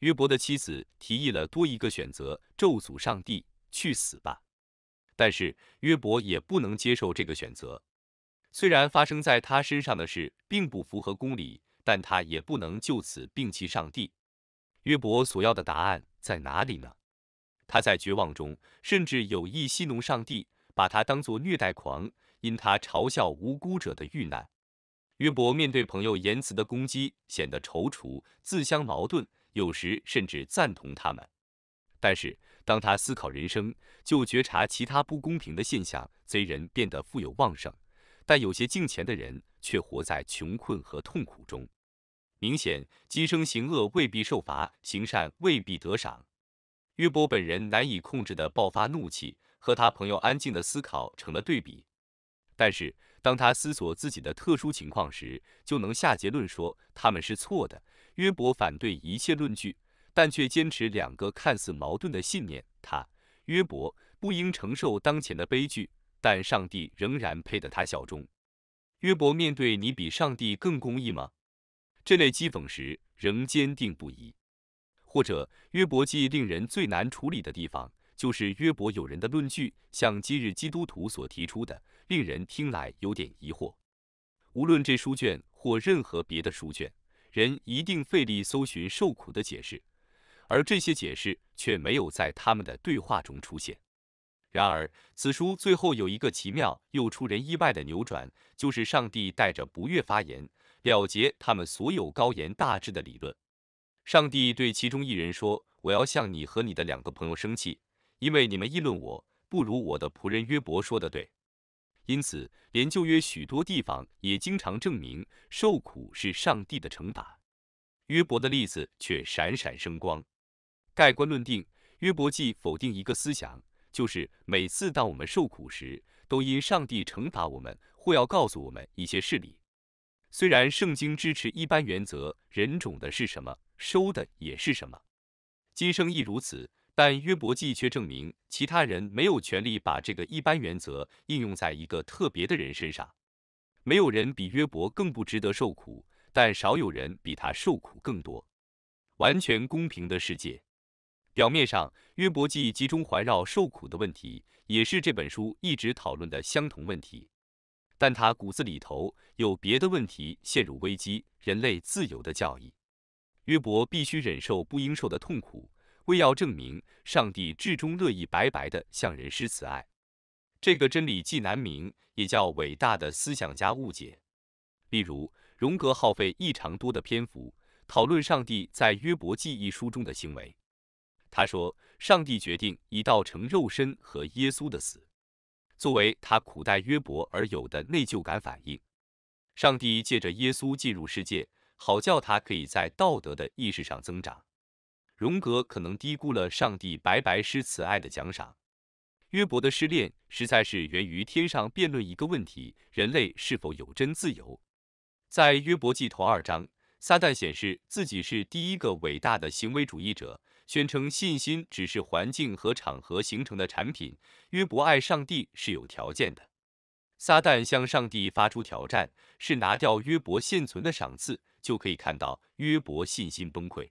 约伯的妻子提议了多一个选择：咒诅上帝，去死吧。但是约伯也不能接受这个选择。虽然发生在他身上的事并不符合公理，但他也不能就此摒弃上帝。约伯所要的答案在哪里呢？他在绝望中，甚至有意戏弄上帝，把他当作虐待狂，因他嘲笑无辜者的遇难。约伯面对朋友言辞的攻击，显得踌躇，自相矛盾，有时甚至赞同他们。但是，当他思考人生，就觉察其他不公平的现象：贼人变得富有旺盛，但有些敬钱的人却活在穷困和痛苦中。明显，今生行恶未必受罚，行善未必得赏。约伯本人难以控制的爆发怒气，和他朋友安静的思考成了对比。但是当他思索自己的特殊情况时，就能下结论说他们是错的。约伯反对一切论据，但却坚持两个看似矛盾的信念：他约伯不应承受当前的悲剧，但上帝仍然配得他效忠。约伯面对你比上帝更公义吗？这类讥讽时仍坚定不移。或者约伯记令人最难处理的地方，就是约伯友人的论据，像今日基督徒所提出的，令人听来有点疑惑。无论这书卷或任何别的书卷，人一定费力搜寻受苦的解释，而这些解释却没有在他们的对话中出现。然而，此书最后有一个奇妙又出人意外的扭转，就是上帝带着不悦发言，了结他们所有高言大志的理论。上帝对其中一人说：“我要向你和你的两个朋友生气，因为你们议论我不如我的仆人约伯说的对。”因此，连旧约许多地方也经常证明受苦是上帝的惩罚。约伯的例子却闪闪生光。盖棺论定，约伯既否定一个思想，就是每次当我们受苦时，都因上帝惩罚我们或要告诉我们一些事理。虽然圣经支持一般原则，人种的是什么？收的也是什么？今生亦如此，但约伯记却证明，其他人没有权利把这个一般原则应用在一个特别的人身上。没有人比约伯更不值得受苦，但少有人比他受苦更多。完全公平的世界。表面上，约伯记集中环绕受苦的问题，也是这本书一直讨论的相同问题。但他骨子里头有别的问题陷入危机：人类自由的教义。约伯必须忍受不应受的痛苦，为要证明上帝至终乐意白白的向人施慈爱。这个真理既难明，也叫伟大的思想家误解。例如，荣格耗费异常多的篇幅讨论上帝在约伯记一书中的行为。他说，上帝决定以道成肉身和耶稣的死，作为他苦待约伯而有的内疚感反应。上帝借着耶稣进入世界。好叫他可以在道德的意识上增长。荣格可能低估了上帝白白施慈爱的奖赏。约伯的失恋实在是源于天上辩论一个问题：人类是否有真自由？在约伯记头二章，撒旦显示自己是第一个伟大的行为主义者，宣称信心只是环境和场合形成的产品。约伯爱上帝是有条件的。撒旦向上帝发出挑战，是拿掉约伯现存的赏赐。就可以看到约伯信心崩溃。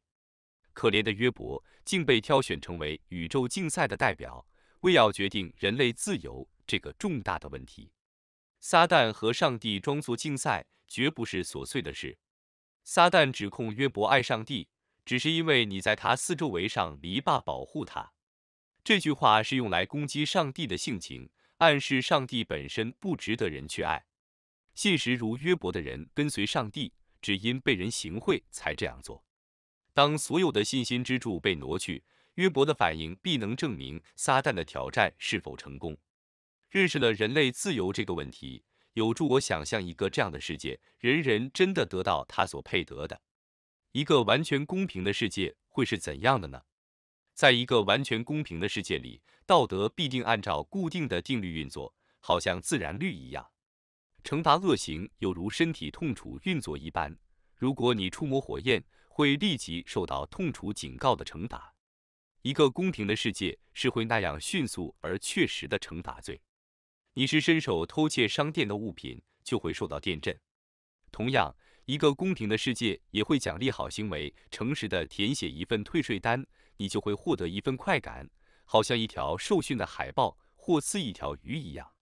可怜的约伯竟被挑选成为宇宙竞赛的代表，为要决定人类自由这个重大的问题。撒旦和上帝装作竞赛，绝不是琐碎的事。撒旦指控约伯爱上帝，只是因为你在他四周围上篱笆保护他。这句话是用来攻击上帝的性情，暗示上帝本身不值得人去爱。信实如约伯的人跟随上帝。只因被人行贿才这样做。当所有的信心支柱被挪去，约伯的反应必能证明撒旦的挑战是否成功。认识了人类自由这个问题，有助我想象一个这样的世界：人人真的得到他所配得的。一个完全公平的世界会是怎样的呢？在一个完全公平的世界里，道德必定按照固定的定律运作，好像自然律一样。惩罚恶行犹如身体痛楚运作一般，如果你触摸火焰，会立即受到痛楚警告的惩罚。一个公平的世界是会那样迅速而确实的惩罚罪。你是伸手偷窃商店的物品，就会受到电震。同样，一个公平的世界也会奖励好行为，诚实的填写一份退税单，你就会获得一份快感，好像一条受训的海豹或似一条鱼一样。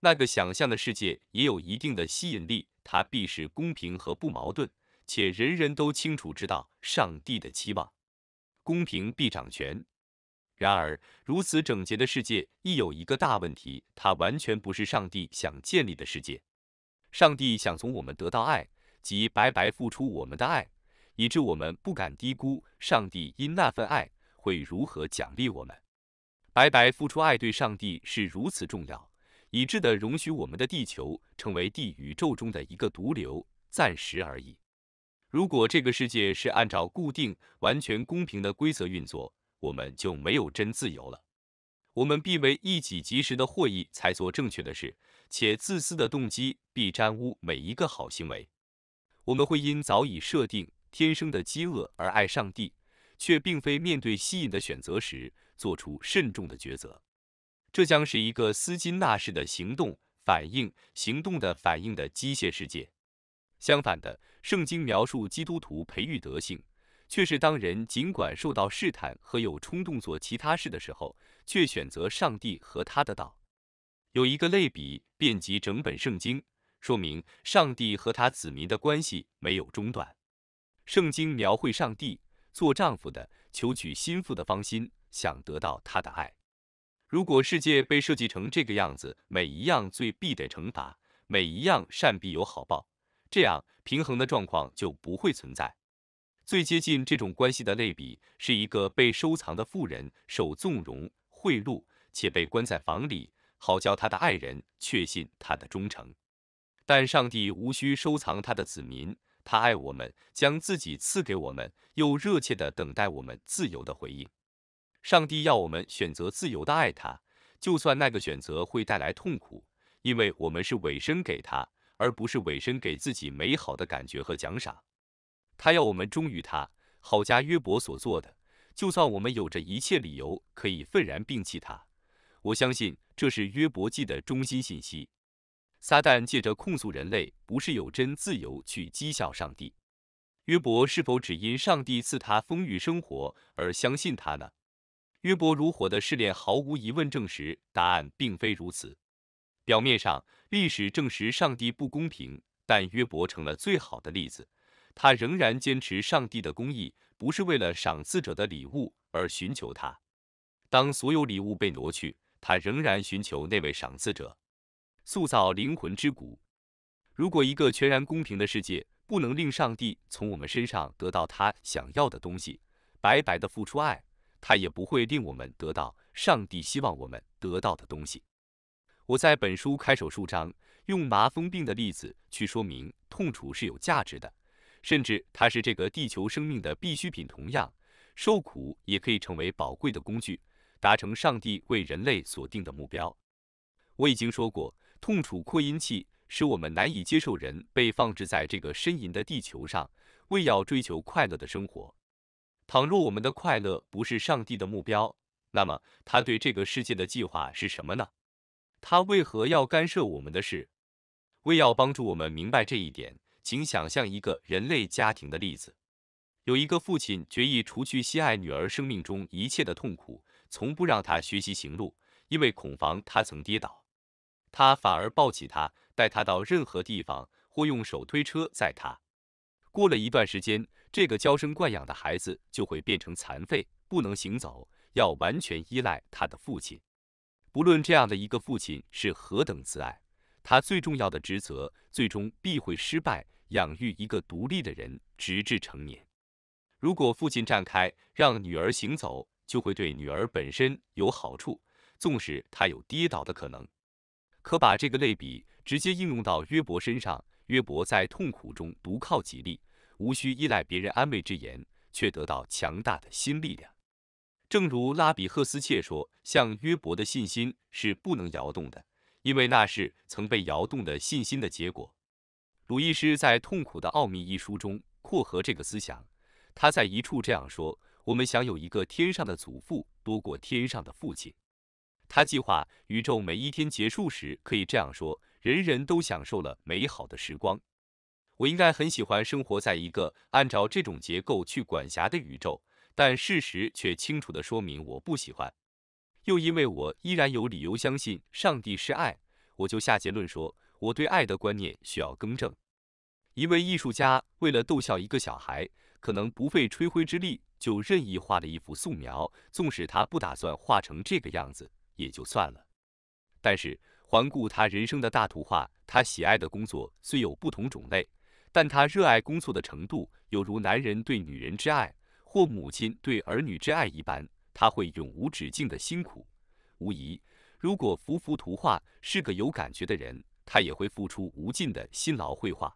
那个想象的世界也有一定的吸引力，它必是公平和不矛盾，且人人都清楚知道上帝的期望，公平必掌权。然而，如此整洁的世界亦有一个大问题，它完全不是上帝想建立的世界。上帝想从我们得到爱，即白白付出我们的爱，以致我们不敢低估上帝因那份爱会如何奖励我们。白白付出爱对上帝是如此重要。以致的容许我们的地球成为地宇宙中的一个毒瘤，暂时而已。如果这个世界是按照固定、完全公平的规则运作，我们就没有真自由了。我们必为一己及时的获益才做正确的事，且自私的动机必沾污每一个好行为。我们会因早已设定天生的饥饿而爱上帝，却并非面对吸引的选择时做出慎重的抉择。这将是一个斯金纳式的行动反应，行动的反应的机械世界。相反的，圣经描述基督徒培育德性，却是当人尽管受到试探和有冲动做其他事的时候，却选择上帝和他的道。有一个类比遍及整本圣经，说明上帝和他子民的关系没有中断。圣经描绘上帝做丈夫的，求取心腹的芳心，想得到他的爱。如果世界被设计成这个样子，每一样罪必得惩罚，每一样善必有好报，这样平衡的状况就不会存在。最接近这种关系的类比是一个被收藏的富人，受纵容贿赂，且被关在房里，好叫他的爱人确信他的忠诚。但上帝无需收藏他的子民，他爱我们，将自己赐给我们，又热切地等待我们自由的回应。上帝要我们选择自由的爱他，就算那个选择会带来痛苦，因为我们是委身给他，而不是委身给自己美好的感觉和奖赏。他要我们忠于他，好加约伯所做的，就算我们有着一切理由可以愤然摒弃他。我相信这是约伯记的中心信息。撒旦借着控诉人类不是有真自由去讥笑上帝，约伯是否只因上帝赐他丰裕生活而相信他呢？约伯如火的试炼，毫无疑问证实答案并非如此。表面上，历史证实上帝不公平，但约伯成了最好的例子。他仍然坚持上帝的公义，不是为了赏赐者的礼物而寻求他。当所有礼物被挪去，他仍然寻求那位赏赐者，塑造灵魂之谷。如果一个全然公平的世界不能令上帝从我们身上得到他想要的东西，白白的付出爱。它也不会令我们得到上帝希望我们得到的东西。我在本书开首数章用麻风病的例子去说明，痛楚是有价值的，甚至它是这个地球生命的必需品。同样，受苦也可以成为宝贵的工具，达成上帝为人类所定的目标。我已经说过，痛楚扩音器使我们难以接受人被放置在这个呻吟的地球上，为要追求快乐的生活。倘若我们的快乐不是上帝的目标，那么他对这个世界的计划是什么呢？他为何要干涉我们的事？为要帮助我们明白这一点，请想象一个人类家庭的例子。有一个父亲决意除去心爱女儿生命中一切的痛苦，从不让她学习行路，因为恐防她曾跌倒，他反而抱起她，带她到任何地方，或用手推车载她。过了一段时间，这个娇生惯养的孩子就会变成残废，不能行走，要完全依赖他的父亲。不论这样的一个父亲是何等慈爱，他最重要的职责最终必会失败，养育一个独立的人直至成年。如果父亲站开，让女儿行走，就会对女儿本身有好处，纵使她有跌倒的可能。可把这个类比直接应用到约伯身上，约伯在痛苦中独靠己力。无需依赖别人安慰之言，却得到强大的新力量。正如拉比赫斯切说：“像约伯的信心是不能摇动的，因为那是曾被摇动的信心的结果。”鲁伊斯在《痛苦的奥秘》一书中括合这个思想。他在一处这样说：“我们想有一个天上的祖父，多过天上的父亲。”他计划宇宙每一天结束时可以这样说：“人人都享受了美好的时光。”我应该很喜欢生活在一个按照这种结构去管辖的宇宙，但事实却清楚地说明我不喜欢。又因为我依然有理由相信上帝是爱，我就下结论说我对爱的观念需要更正。一位艺术家为了逗笑一个小孩，可能不费吹灰之力就任意画了一幅素描，纵使他不打算画成这个样子也就算了。但是环顾他人生的大图画，他喜爱的工作虽有不同种类，但他热爱工作的程度，有如男人对女人之爱，或母亲对儿女之爱一般，他会永无止境的辛苦。无疑，如果幅幅图画是个有感觉的人，他也会付出无尽的辛劳绘画。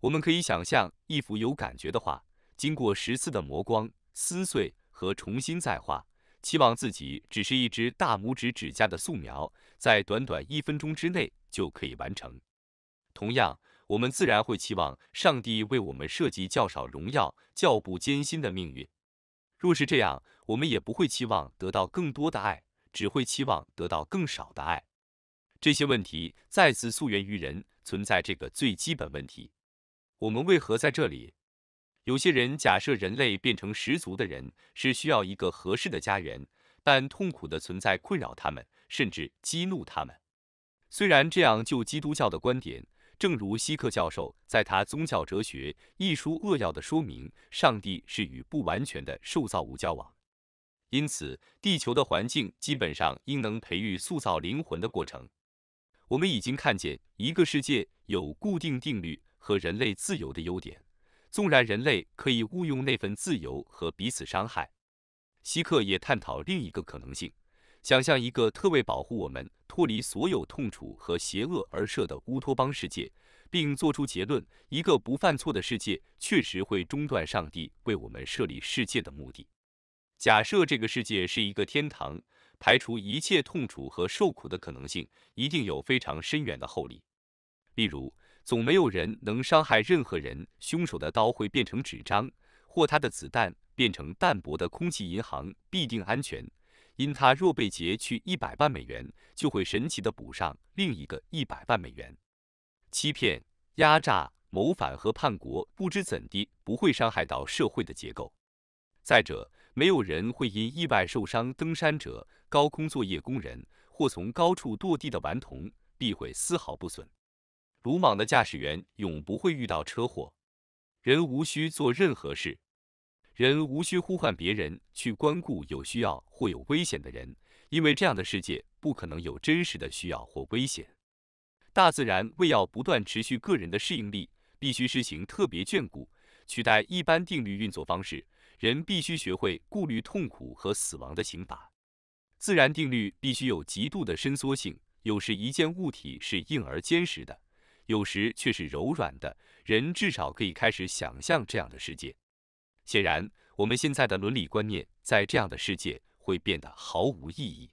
我们可以想象一幅有感觉的画，经过十次的磨光、撕碎和重新再画，期望自己只是一只大拇指指甲的素描，在短短一分钟之内就可以完成。同样。我们自然会期望上帝为我们设计较少荣耀、较不艰辛的命运。若是这样，我们也不会期望得到更多的爱，只会期望得到更少的爱。这些问题再次溯源于人存在这个最基本问题：我们为何在这里？有些人假设人类变成十足的人是需要一个合适的家园，但痛苦的存在困扰他们，甚至激怒他们。虽然这样，就基督教的观点。正如希克教授在他《宗教哲学》一书扼要的说明，上帝是与不完全的受造物交往，因此地球的环境基本上应能培育塑造灵魂的过程。我们已经看见一个世界有固定定律和人类自由的优点，纵然人类可以误用那份自由和彼此伤害。希克也探讨另一个可能性。想象一个特为保护我们脱离所有痛楚和邪恶而设的乌托邦世界，并做出结论：一个不犯错的世界确实会中断上帝为我们设立世界的目的。假设这个世界是一个天堂，排除一切痛楚和受苦的可能性，一定有非常深远的后例。例如，总没有人能伤害任何人，凶手的刀会变成纸张，或他的子弹变成淡薄的空气，银行必定安全。因他若被劫去一百万美元，就会神奇的补上另一个一百万美元。欺骗、压榨、谋反和叛国，不知怎地不会伤害到社会的结构。再者，没有人会因意外受伤，登山者、高空作业工人或从高处落地的顽童必会丝毫不损。鲁莽的驾驶员永不会遇到车祸。人无需做任何事。人无需呼唤别人去关顾有需要或有危险的人，因为这样的世界不可能有真实的需要或危险。大自然为要不断持续个人的适应力，必须施行特别眷顾，取代一般定律运作方式。人必须学会顾虑痛苦和死亡的刑罚。自然定律必须有极度的伸缩性，有时一件物体是硬而坚实的，有时却是柔软的。人至少可以开始想象这样的世界。显然，我们现在的伦理观念在这样的世界会变得毫无意义。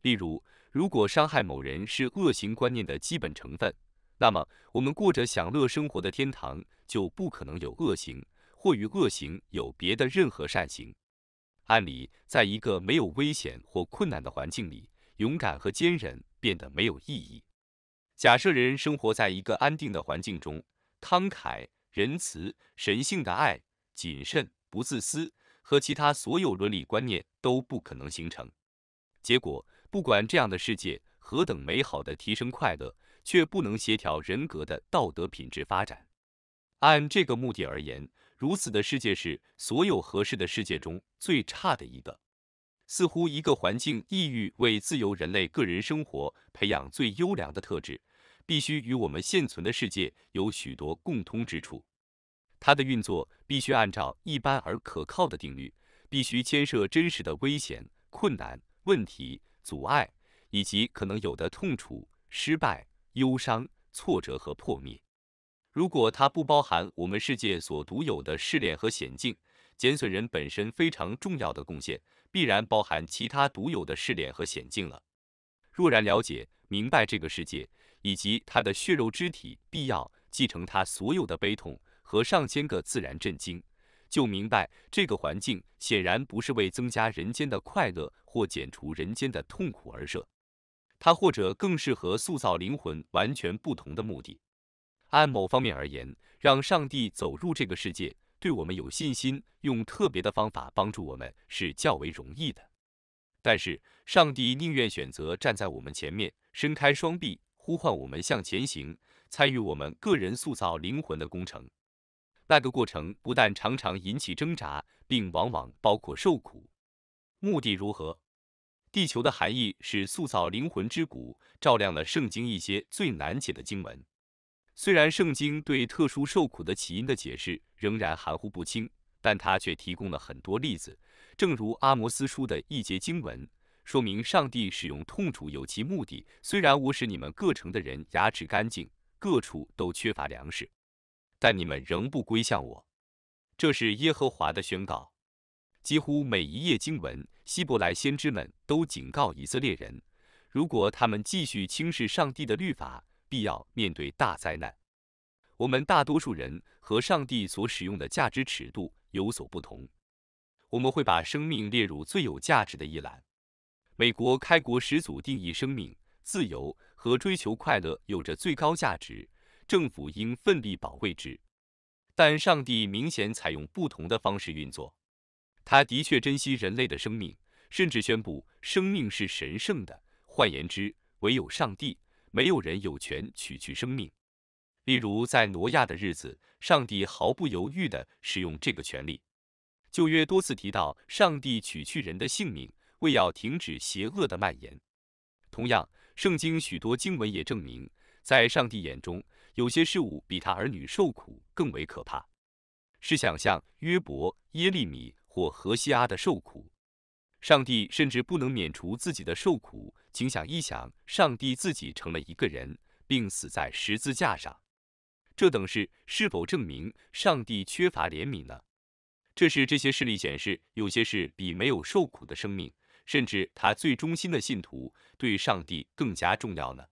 例如，如果伤害某人是恶行观念的基本成分，那么我们过着享乐生活的天堂就不可能有恶行，或与恶行有别的任何善行。按理，在一个没有危险或困难的环境里，勇敢和坚忍变得没有意义。假设人生活在一个安定的环境中，慷慨、仁慈、神性的爱。谨慎、不自私和其他所有伦理观念都不可能形成。结果，不管这样的世界何等美好的提升快乐，却不能协调人格的道德品质发展。按这个目的而言，如此的世界是所有合适的世界中最差的一个。似乎，一个环境意欲为自由人类个人生活培养最优良的特质，必须与我们现存的世界有许多共通之处。它的运作必须按照一般而可靠的定律，必须牵涉真实的危险、困难、问题、阻碍，以及可能有的痛楚、失败、忧伤、挫折和破灭。如果它不包含我们世界所独有的试炼和险境，减损人本身非常重要的贡献，必然包含其他独有的试炼和险境了。若然了解、明白这个世界以及他的血肉之体，必要继承他所有的悲痛。和上千个自然震惊，就明白这个环境显然不是为增加人间的快乐或减除人间的痛苦而设，它或者更适合塑造灵魂完全不同的目的。按某方面而言，让上帝走入这个世界，对我们有信心，用特别的方法帮助我们是较为容易的。但是，上帝宁愿选择站在我们前面，伸开双臂，呼唤我们向前行，参与我们个人塑造灵魂的工程。那个过程不但常常引起挣扎，并往往包括受苦。目的如何？地球的含义是塑造灵魂之骨，照亮了圣经一些最难解的经文。虽然圣经对特殊受苦的起因的解释仍然含糊不清，但它却提供了很多例子。正如阿摩斯书的一节经文说明，上帝使用痛楚有其目的。虽然我使你们各城的人牙齿干净，各处都缺乏粮食。但你们仍不归向我，这是耶和华的宣告。几乎每一页经文，希伯来先知们都警告以色列人，如果他们继续轻视上帝的律法，必要面对大灾难。我们大多数人和上帝所使用的价值尺度有所不同。我们会把生命列入最有价值的一栏。美国开国始祖定义，生命、自由和追求快乐有着最高价值。政府应奋力保卫之，但上帝明显采用不同的方式运作。他的确珍惜人类的生命，甚至宣布生命是神圣的。换言之，唯有上帝，没有人有权取去生命。例如，在挪亚的日子，上帝毫不犹豫地使用这个权利。旧约多次提到上帝取去人的性命，为要停止邪恶的蔓延。同样，圣经许多经文也证明，在上帝眼中。有些事物比他儿女受苦更为可怕，是想象约伯、耶利米或何西阿的受苦，上帝甚至不能免除自己的受苦，请想一想，上帝自己成了一个人，并死在十字架上，这等事是否证明上帝缺乏怜悯呢？这是这些事例显示，有些事比没有受苦的生命，甚至他最忠心的信徒对上帝更加重要呢？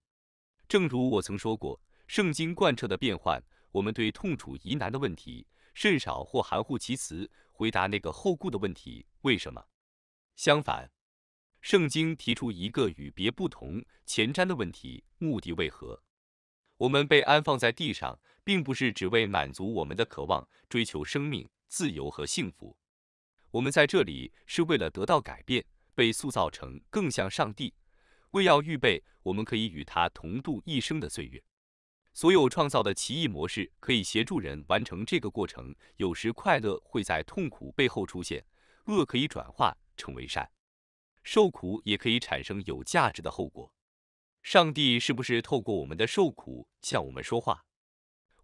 正如我曾说过。圣经贯彻的变换，我们对痛楚疑难的问题甚少或含糊其辞回答那个后顾的问题，为什么？相反，圣经提出一个与别不同、前瞻的问题，目的为何？我们被安放在地上，并不是只为满足我们的渴望，追求生命、自由和幸福。我们在这里是为了得到改变，被塑造成更像上帝，为要预备我们可以与他同度一生的岁月。所有创造的奇异模式可以协助人完成这个过程。有时快乐会在痛苦背后出现，恶可以转化成为善，受苦也可以产生有价值的后果。上帝是不是透过我们的受苦向我们说话？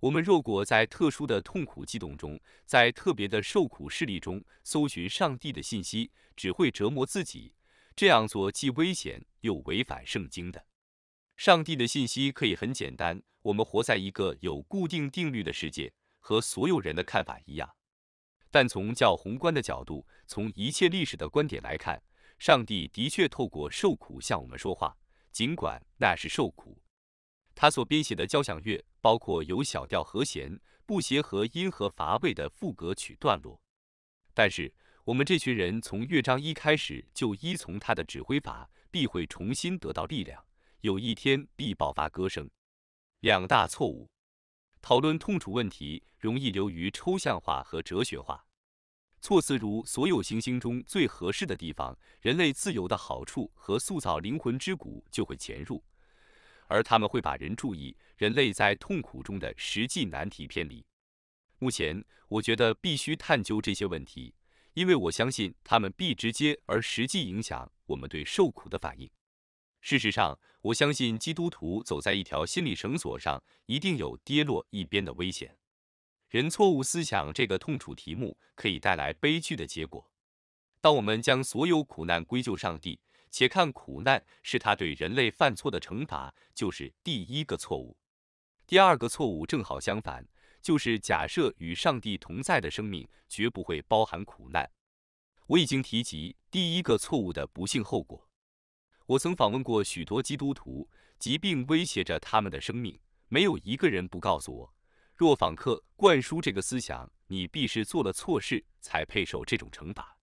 我们若果在特殊的痛苦激动中，在特别的受苦事例中搜寻上帝的信息，只会折磨自己。这样做既危险又违反圣经的。上帝的信息可以很简单。我们活在一个有固定定律的世界，和所有人的看法一样。但从较宏观的角度，从一切历史的观点来看，上帝的确透过受苦向我们说话，尽管那是受苦。他所编写的交响乐包括有小调和弦、不协和音和乏味的副歌曲段落。但是我们这群人从乐章一开始就依从他的指挥法，必会重新得到力量，有一天必爆发歌声。两大错误，讨论痛楚问题容易流于抽象化和哲学化，措辞如“所有行星中最合适的地方”、“人类自由的好处”和“塑造灵魂之谷”就会潜入，而他们会把人注意人类在痛苦中的实际难题偏离。目前，我觉得必须探究这些问题，因为我相信他们必直接而实际影响我们对受苦的反应。事实上，我相信基督徒走在一条心理绳索上，一定有跌落一边的危险。人错误思想这个痛楚题目可以带来悲剧的结果。当我们将所有苦难归咎上帝，且看苦难是他对人类犯错的惩罚，就是第一个错误。第二个错误正好相反，就是假设与上帝同在的生命绝不会包含苦难。我已经提及第一个错误的不幸后果。我曾访问过许多基督徒，疾病威胁着他们的生命，没有一个人不告诉我，若访客灌输这个思想，你必是做了错事才配受这种惩罚，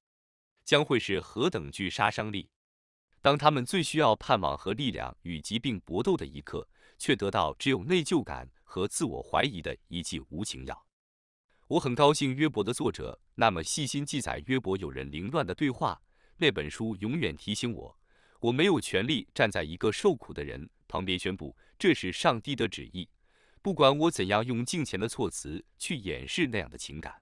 将会是何等具杀伤力！当他们最需要盼望和力量与疾病搏斗的一刻，却得到只有内疚感和自我怀疑的一剂无情药。我很高兴约伯的作者那么细心记载约伯有人凌乱的对话，那本书永远提醒我。我没有权利站在一个受苦的人旁边宣布这是上帝的旨意，不管我怎样用敬虔的措辞去掩饰那样的情感，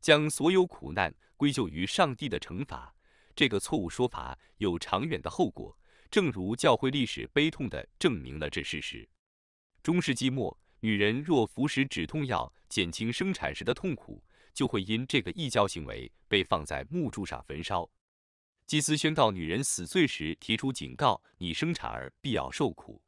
将所有苦难归咎于上帝的惩罚，这个错误说法有长远的后果，正如教会历史悲痛地证明了这事实。中世纪末，女人若服食止痛药减轻生产时的痛苦，就会因这个异教行为被放在木柱上焚烧。祭司宣告女人死罪时，提出警告：“你生产儿必要受苦。”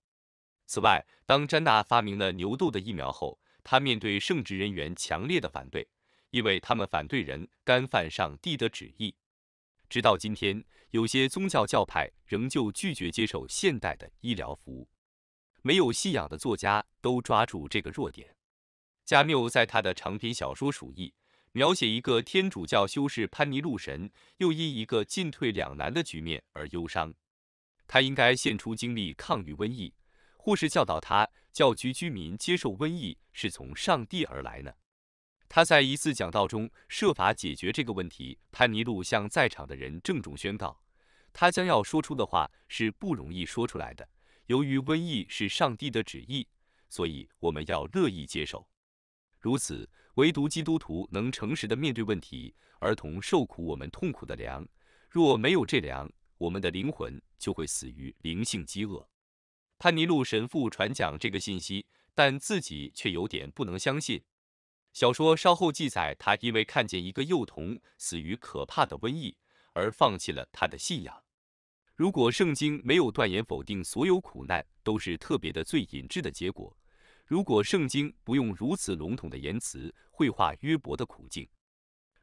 此外，当詹娜发明了牛痘的疫苗后，她面对圣职人员强烈的反对，因为他们反对人干犯上帝的旨意。直到今天，有些宗教教派仍旧拒绝接受现代的医疗服务。没有信仰的作家都抓住这个弱点。加缪在他的长篇小说《鼠疫》。描写一个天主教修士潘尼路神，又因一个进退两难的局面而忧伤。他应该献出精力抗御瘟疫，或是教导他教区居民接受瘟疫是从上帝而来呢？他在一次讲道中设法解决这个问题。潘尼路向在场的人郑重宣告，他将要说出的话是不容易说出来的。由于瘟疫是上帝的旨意，所以我们要乐意接受。如此。唯独基督徒能诚实的面对问题。儿童受苦，我们痛苦的粮。若没有这粮，我们的灵魂就会死于灵性饥饿。潘尼路神父传讲这个信息，但自己却有点不能相信。小说稍后记载，他因为看见一个幼童死于可怕的瘟疫，而放弃了他的信仰。如果圣经没有断言否定所有苦难都是特别的、最引致的结果。如果圣经不用如此笼统的言辞绘画约伯的苦境，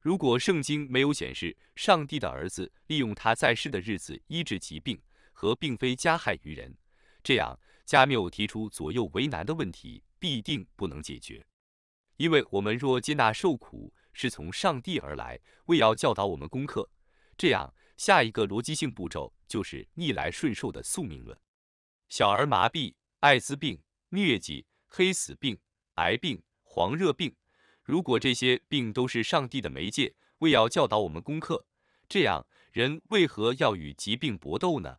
如果圣经没有显示上帝的儿子利用他在世的日子医治疾病和并非加害于人，这样加缪提出左右为难的问题必定不能解决。因为我们若接纳受苦是从上帝而来，为要教导我们功课，这样下一个逻辑性步骤就是逆来顺受的宿命论。小儿麻痹、艾滋病、疟疾。黑死病、癌病、黄热病，如果这些病都是上帝的媒介，为要教导我们功课，这样人为何要与疾病搏斗呢？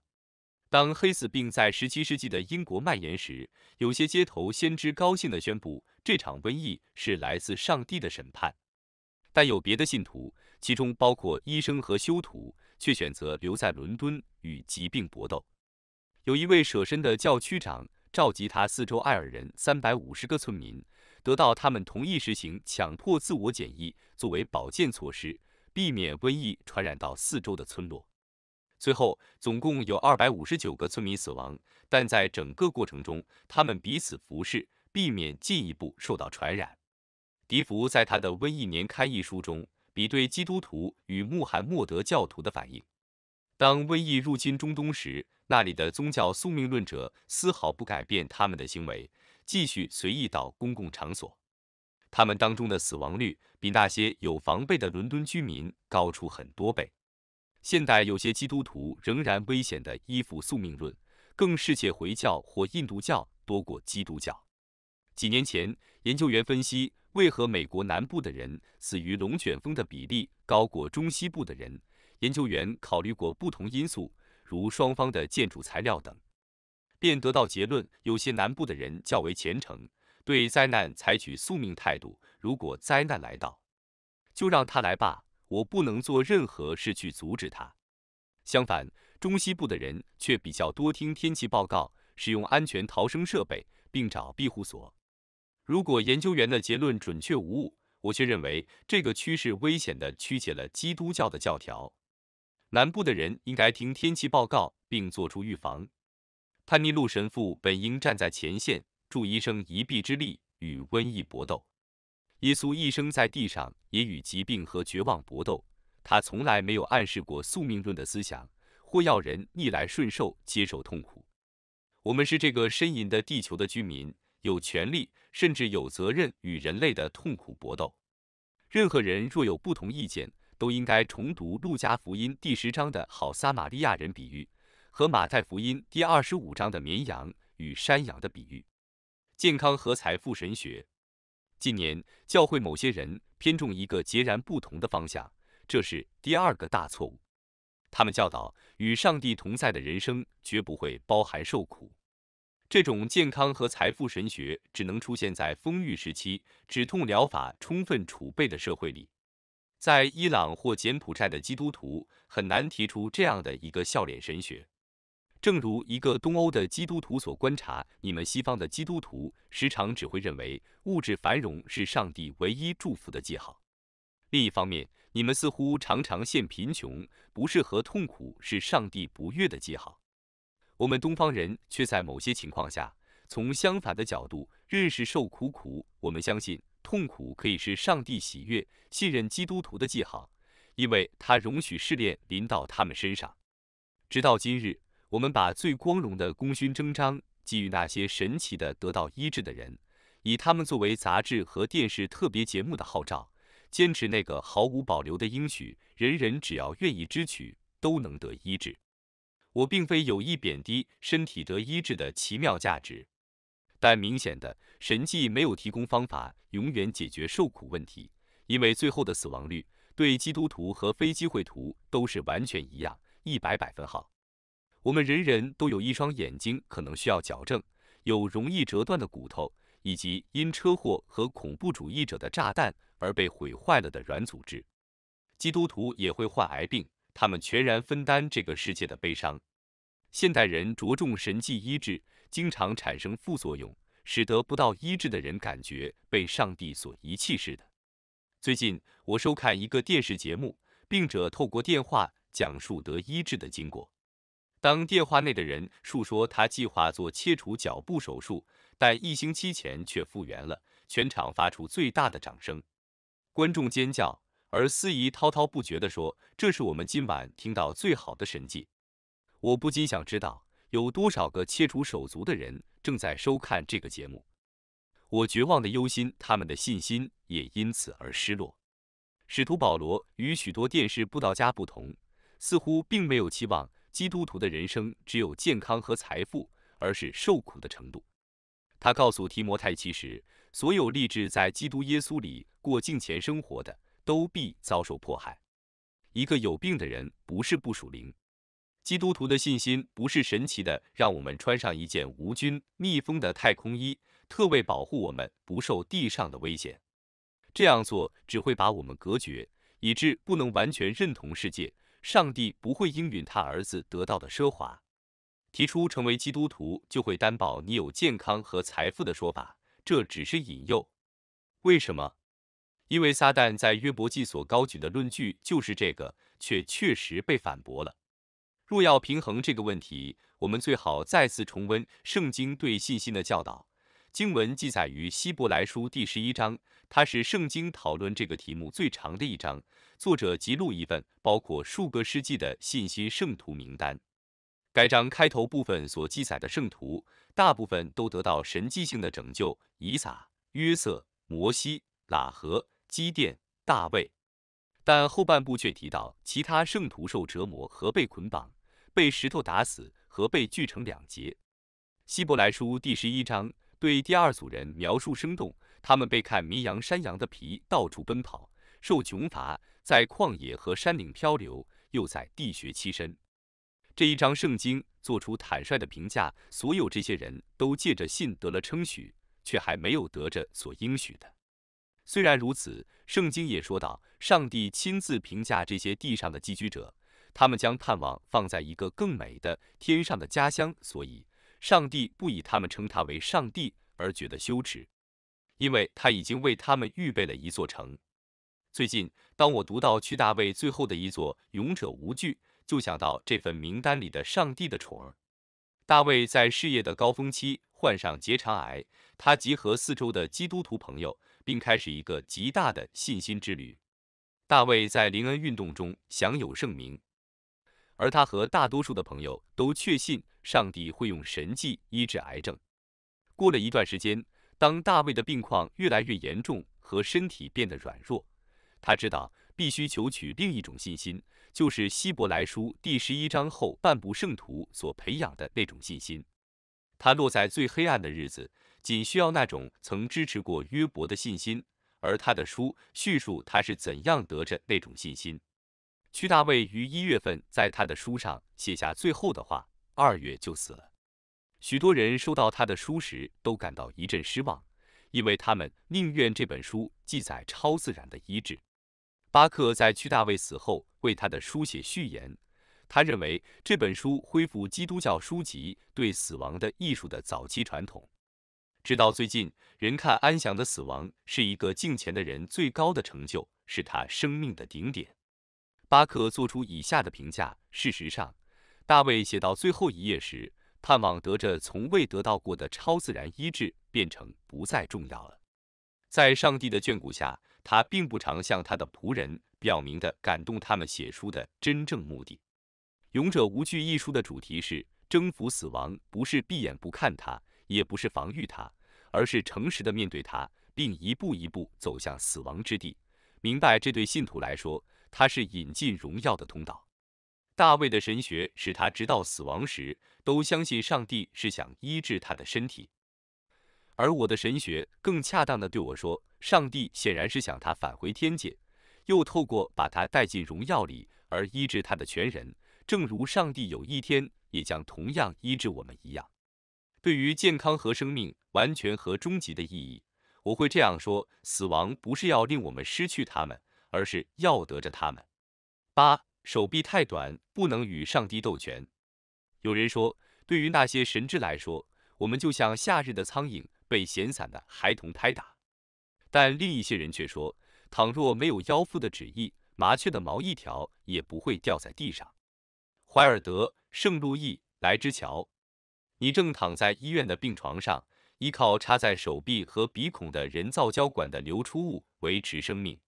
当黑死病在十七世纪的英国蔓延时，有些街头先知高兴地宣布这场瘟疫是来自上帝的审判，但有别的信徒，其中包括医生和修徒，却选择留在伦敦与疾病搏斗。有一位舍身的教区长。召集他四周爱尔人三百五十个村民，得到他们同意实行强迫自我检疫作为保健措施，避免瘟疫传染到四周的村落。最后，总共有二百五十九个村民死亡，但在整个过程中，他们彼此服侍，避免进一步受到传染。迪福在他的《瘟疫年刊》一书中比对基督徒与穆罕默德教徒的反应：当瘟疫入侵中东时。那里的宗教宿命论者丝毫不改变他们的行为，继续随意到公共场所。他们当中的死亡率比那些有防备的伦敦居民高出很多倍。现代有些基督徒仍然危险地依附宿命论，更是且回教或印度教多过基督教。几年前，研究员分析为何美国南部的人死于龙卷风的比例高过中西部的人。研究员考虑过不同因素。如双方的建筑材料等，便得到结论：有些南部的人较为虔诚，对灾难采取宿命态度，如果灾难来到，就让他来吧，我不能做任何事去阻止他。相反，中西部的人却比较多听天气报告，使用安全逃生设备，并找庇护所。如果研究员的结论准确无误，我却认为这个趋势危险地曲解了基督教的教条。南部的人应该听天气报告，并做出预防。潘尼路神父本应站在前线，助医生一臂之力，与瘟疫搏斗。耶稣一生在地上也与疾病和绝望搏斗，他从来没有暗示过宿命论的思想，或要人逆来顺受，接受痛苦。我们是这个呻吟的地球的居民，有权利，甚至有责任与人类的痛苦搏斗。任何人若有不同意见，都应该重读路加福音第十章的好撒玛利亚人比喻和马太福音第二十五章的绵羊与山羊的比喻。健康和财富神学。近年教会某些人偏重一个截然不同的方向，这是第二个大错误。他们教导与上帝同在的人生绝不会包含受苦。这种健康和财富神学只能出现在丰裕时期、止痛疗法充分储备的社会里。在伊朗或柬埔寨的基督徒很难提出这样的一个笑脸神学。正如一个东欧的基督徒所观察，你们西方的基督徒时常只会认为物质繁荣是上帝唯一祝福的记号。另一方面，你们似乎常常现贫穷、不适和痛苦是上帝不悦的记号。我们东方人却在某些情况下从相反的角度认识受苦苦。我们相信。痛苦可以是上帝喜悦、信任基督徒的记号，因为他容许试炼临到他们身上。直到今日，我们把最光荣的功勋征章给予那些神奇的得到医治的人，以他们作为杂志和电视特别节目的号召，坚持那个毫无保留的应许：人人只要愿意支取，都能得医治。我并非有意贬低身体得医治的奇妙价值。但明显的神迹没有提供方法永远解决受苦问题，因为最后的死亡率对基督徒和非基会徒都是完全一样，一百百分号。我们人人都有一双眼睛，可能需要矫正，有容易折断的骨头，以及因车祸和恐怖主义者的炸弹而被毁坏了的软组织。基督徒也会患癌病，他们全然分担这个世界的悲伤。现代人着重神迹医治。经常产生副作用，使得不到医治的人感觉被上帝所遗弃似的。最近我收看一个电视节目，病者透过电话讲述得医治的经过。当电话内的人述说他计划做切除脚部手术，但一星期前却复原了，全场发出最大的掌声，观众尖叫，而司仪滔滔不绝地说：“这是我们今晚听到最好的神迹。”我不禁想知道。有多少个切除手足的人正在收看这个节目？我绝望的忧心，他们的信心也因此而失落。使徒保罗与许多电视布道家不同，似乎并没有期望基督徒的人生只有健康和财富，而是受苦的程度。他告诉提摩太，其实所有立志在基督耶稣里过敬虔生活的，都必遭受迫害。一个有病的人不是不属灵。基督徒的信心不是神奇的，让我们穿上一件无菌密封的太空衣，特为保护我们不受地上的危险。这样做只会把我们隔绝，以致不能完全认同世界。上帝不会应允他儿子得到的奢华。提出成为基督徒就会担保你有健康和财富的说法，这只是引诱。为什么？因为撒旦在约伯记所高举的论据就是这个，却确实被反驳了。若要平衡这个问题，我们最好再次重温圣经对信心的教导。经文记载于希伯来书第十一章，它是圣经讨论这个题目最长的一章。作者辑录一份包括数个世纪的信息圣徒名单。该章开头部分所记载的圣徒，大部分都得到神迹性的拯救：以撒、约瑟、摩西、拉和基甸、大卫。但后半部却提到其他圣徒受折磨和被捆绑。被石头打死和被锯成两截，《希伯来书》第十一章对第二组人描述生动，他们被看绵羊山羊的皮到处奔跑，受穷乏，在旷野和山岭漂流，又在地穴栖身。这一章圣经做出坦率的评价，所有这些人都借着信得了称许，却还没有得着所应许的。虽然如此，圣经也说到，上帝亲自评价这些地上的寄居者。他们将盼望放在一个更美的天上的家乡，所以上帝不以他们称他为上帝而觉得羞耻，因为他已经为他们预备了一座城。最近，当我读到屈大卫最后的一座勇者无惧，就想到这份名单里的上帝的宠儿。大卫在事业的高峰期患上结肠癌，他集合四周的基督徒朋友，并开始一个极大的信心之旅。大卫在灵恩运动中享有盛名。而他和大多数的朋友都确信上帝会用神迹医治癌症。过了一段时间，当大卫的病况越来越严重和身体变得软弱，他知道必须求取另一种信心，就是希伯来书第十一章后半部圣徒所培养的那种信心。他落在最黑暗的日子，仅需要那种曾支持过约伯的信心，而他的书叙述他是怎样得着那种信心。屈大卫于一月份在他的书上写下最后的话，二月就死了。许多人收到他的书时都感到一阵失望，因为他们宁愿这本书记载超自然的医治。巴克在屈大卫死后为他的书写序言，他认为这本书恢复基督教书籍对死亡的艺术的早期传统。直到最近，人看安详的死亡是一个敬虔的人最高的成就，是他生命的顶点。巴克做出以下的评价：事实上，大卫写到最后一页时，盼望得着从未得到过的超自然医治，变成不再重要了。在上帝的眷顾下，他并不常向他的仆人表明的感动他们写书的真正目的。《勇者无惧》一书的主题是征服死亡，不是闭眼不看它，也不是防御它，而是诚实的面对它，并一步一步走向死亡之地。明白这对信徒来说。他是引进荣耀的通道。大卫的神学使他直到死亡时都相信上帝是想医治他的身体，而我的神学更恰当的对我说，上帝显然是想他返回天界，又透过把他带进荣耀里而医治他的全人，正如上帝有一天也将同样医治我们一样。对于健康和生命完全和终极的意义，我会这样说：死亡不是要令我们失去他们。而是要得着他们。八手臂太短，不能与上帝斗拳。有人说，对于那些神知来说，我们就像夏日的苍蝇，被闲散的孩童拍打。但另一些人却说，倘若没有妖妇的旨意，麻雀的毛一条也不会掉在地上。怀尔德，圣路易莱之桥，你正躺在医院的病床上，依靠插在手臂和鼻孔的人造胶管的流出物维持生命。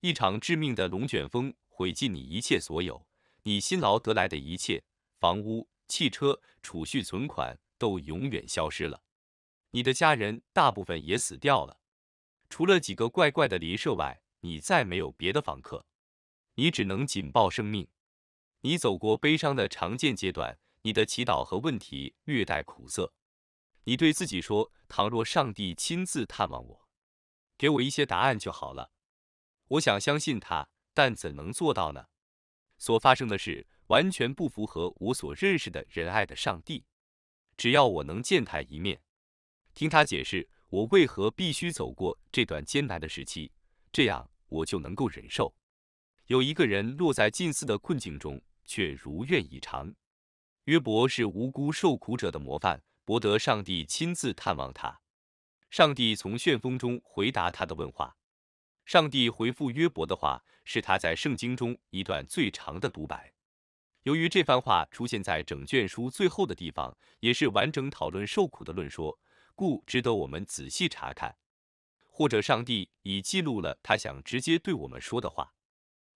一场致命的龙卷风毁尽你一切所有，你辛劳得来的一切，房屋、汽车、储蓄、存款都永远消失了。你的家人大部分也死掉了，除了几个怪怪的邻舍外，你再没有别的房客，你只能紧抱生命。你走过悲伤的常见阶段，你的祈祷和问题略带苦涩。你对自己说，倘若上帝亲自探望我，给我一些答案就好了。我想相信他，但怎能做到呢？所发生的事完全不符合我所认识的仁爱的上帝。只要我能见他一面，听他解释我为何必须走过这段艰难的时期，这样我就能够忍受。有一个人落在近似的困境中，却如愿以偿。约伯是无辜受苦者的模范，博得上帝亲自探望他。上帝从旋风中回答他的问话。上帝回复约伯的话是他在圣经中一段最长的独白。由于这番话出现在整卷书最后的地方，也是完整讨论受苦的论说，故值得我们仔细查看。或者上帝已记录了他想直接对我们说的话。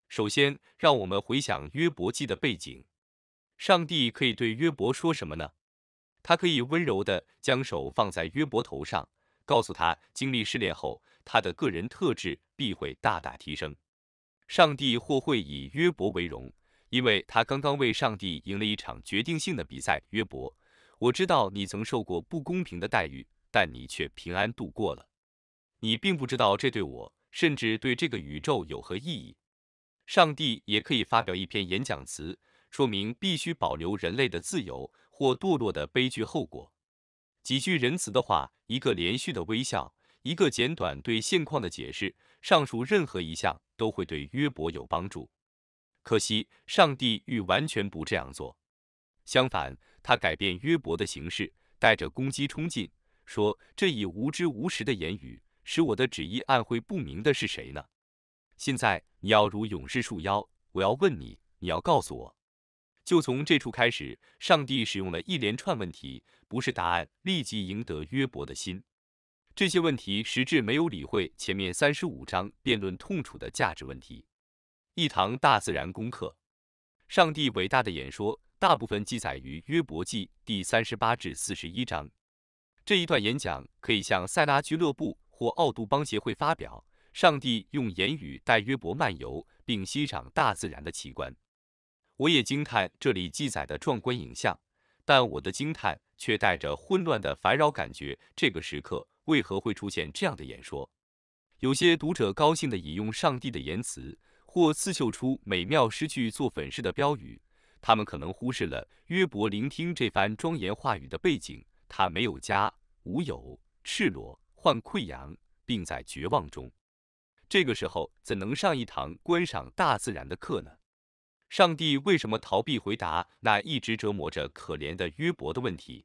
首先，让我们回想约伯记的背景。上帝可以对约伯说什么呢？他可以温柔地将手放在约伯头上。告诉他，经历试炼后，他的个人特质必会大大提升。上帝或会以约伯为荣，因为他刚刚为上帝赢了一场决定性的比赛。约伯，我知道你曾受过不公平的待遇，但你却平安度过了。你并不知道这对我，甚至对这个宇宙有何意义。上帝也可以发表一篇演讲词，说明必须保留人类的自由，或堕落的悲剧后果。几句仁慈的话。一个连续的微笑，一个简短对现况的解释，上述任何一项都会对约伯有帮助。可惜上帝欲完全不这样做，相反，他改变约伯的形式，带着攻击冲进，说：“这以无知无识的言语，使我的旨意暗晦不明的是谁呢？现在你要如勇士束腰，我要问你，你要告诉我。”就从这处开始，上帝使用了一连串问题，不是答案，立即赢得约伯的心。这些问题实质没有理会前面三十五章辩论痛楚的价值问题。一堂大自然功课，上帝伟大的演说，大部分记载于约伯记第三十八至四十一章。这一段演讲可以向塞拉俱乐部或奥杜邦协会发表。上帝用言语带约伯漫游，并欣赏大自然的奇观。我也惊叹这里记载的壮观影像，但我的惊叹却带着混乱的烦扰感觉。这个时刻为何会出现这样的演说？有些读者高兴地引用上帝的言辞，或刺绣出美妙诗句做粉饰的标语，他们可能忽视了约伯聆听这番庄严话语的背景。他没有家，无友，赤裸，患溃疡，并在绝望中。这个时候怎能上一堂观赏大自然的课呢？上帝为什么逃避回答那一直折磨着可怜的约伯的问题？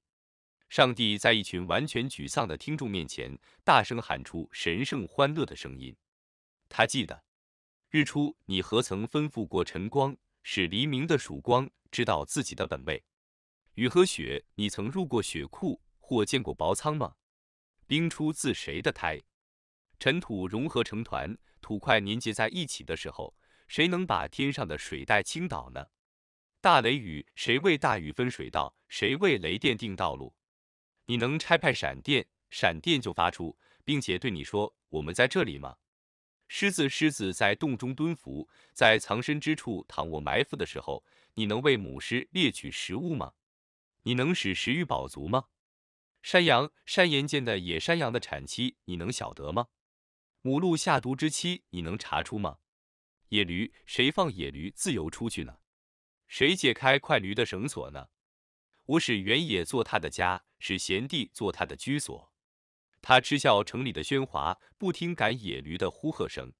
上帝在一群完全沮丧的听众面前大声喊出神圣欢乐的声音。他记得，日出，你何曾吩咐过晨光，使黎明的曙光知道自己的本位？雨和雪，你曾入过雪库或见过薄仓吗？冰出自谁的胎？尘土融合成团，土块粘结在一起的时候。谁能把天上的水袋倾倒呢？大雷雨，谁为大雨分水道？谁为雷电定道路？你能拆派闪电，闪电就发出，并且对你说：“我们在这里吗？”狮子，狮子在洞中蹲伏，在藏身之处躺卧埋伏的时候，你能为母狮猎取食物吗？你能使食欲饱足吗？山羊，山岩间的野山羊的产期，你能晓得吗？母鹿下毒之期，你能查出吗？野驴，谁放野驴自由出去呢？谁解开快驴的绳索呢？我使原野做他的家，使贤地做他的居所。他嗤笑城里的喧哗，不听赶野驴的呼喝声。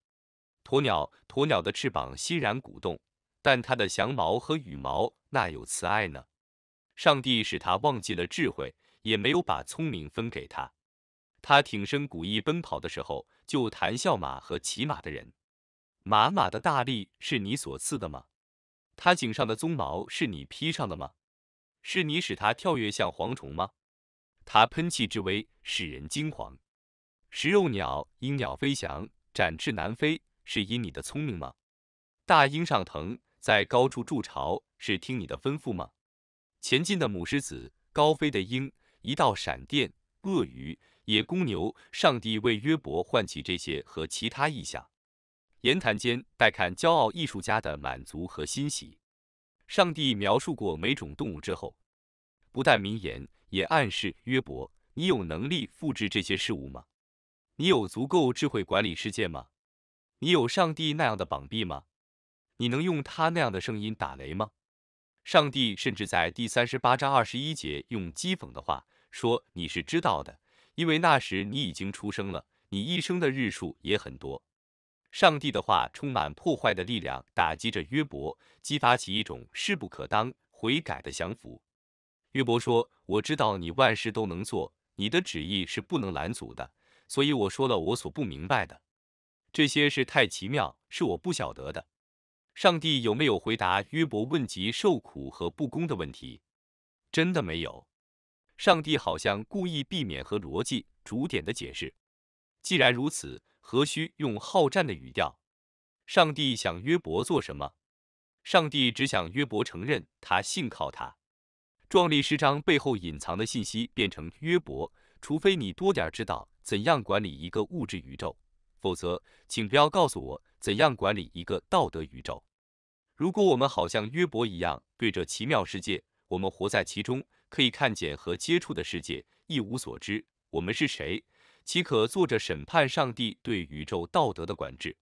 鸵鸟，鸵鸟的翅膀欣然鼓动，但它的翔毛和羽毛那有慈爱呢？上帝使他忘记了智慧，也没有把聪明分给他。他挺身鼓意奔跑的时候，就谈笑马和骑马的人。玛马的大力是你所赐的吗？它颈上的鬃毛是你披上的吗？是你使它跳跃像蝗虫吗？它喷气之威使人惊惶。食肉鸟鹰鸟飞翔展翅难飞，是因你的聪明吗？大鹰上腾在高处筑巢，是听你的吩咐吗？前进的母狮子，高飞的鹰，一道闪电，鳄鱼，野公牛，上帝为约伯唤起这些和其他异象。言谈间，带看骄傲艺术家的满足和欣喜。上帝描述过每种动物之后，不但名言，也暗示约伯：你有能力复制这些事物吗？你有足够智慧管理世界吗？你有上帝那样的膀臂吗？你能用他那样的声音打雷吗？上帝甚至在第三十八章二十一节用讥讽的话说：“你是知道的，因为那时你已经出生了，你一生的日数也很多。”上帝的话充满破坏的力量，打击着约伯，激发起一种势不可当、悔改的降服。约伯说：“我知道你万事都能做，你的旨意是不能拦阻的。所以我说了我所不明白的，这些事太奇妙，是我不晓得的。”上帝有没有回答约伯问及受苦和不公的问题？真的没有。上帝好像故意避免和逻辑主点的解释。既然如此，何须用好战的语调？上帝想约伯做什么？上帝只想约伯承认他信靠他。壮丽诗章背后隐藏的信息变成约伯，除非你多点知道怎样管理一个物质宇宙，否则请不要告诉我怎样管理一个道德宇宙。如果我们好像约伯一样对这奇妙世界，我们活在其中可以看见和接触的世界一无所知，我们是谁？岂可坐着审判上帝对宇宙道德的管制？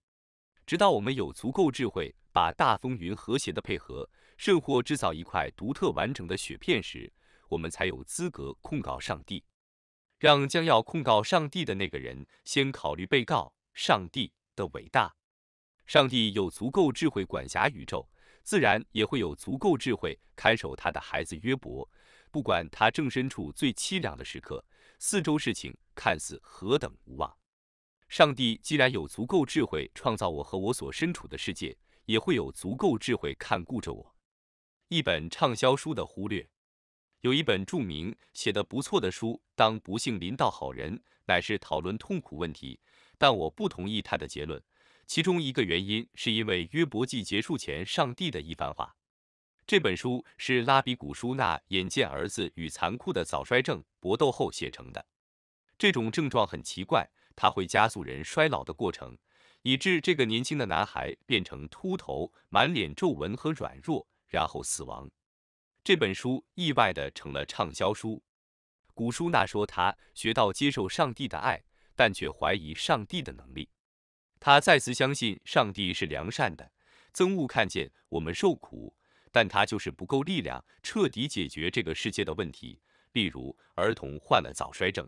直到我们有足够智慧，把大风云和谐的配合，甚或制造一块独特完整的雪片时，我们才有资格控告上帝。让将要控告上帝的那个人先考虑被告上帝的伟大。上帝有足够智慧管辖宇宙，自然也会有足够智慧看守他的孩子约伯，不管他正身处最凄凉的时刻，四周事情。看似何等无望，上帝既然有足够智慧创造我和我所身处的世界，也会有足够智慧看顾着我。一本畅销书的忽略，有一本著名写的不错的书，当不幸临到好人，乃是讨论痛苦问题，但我不同意他的结论。其中一个原因是因为约伯记结束前上帝的一番话。这本书是拉比古舒纳眼见儿子与残酷的早衰症搏斗后写成的。这种症状很奇怪，它会加速人衰老的过程，以致这个年轻的男孩变成秃头、满脸皱纹和软弱，然后死亡。这本书意外地成了畅销书。古舒娜说，他学到接受上帝的爱，但却怀疑上帝的能力。他再次相信上帝是良善的，憎恶看见我们受苦，但他就是不够力量彻底解决这个世界的问题，例如儿童患了早衰症。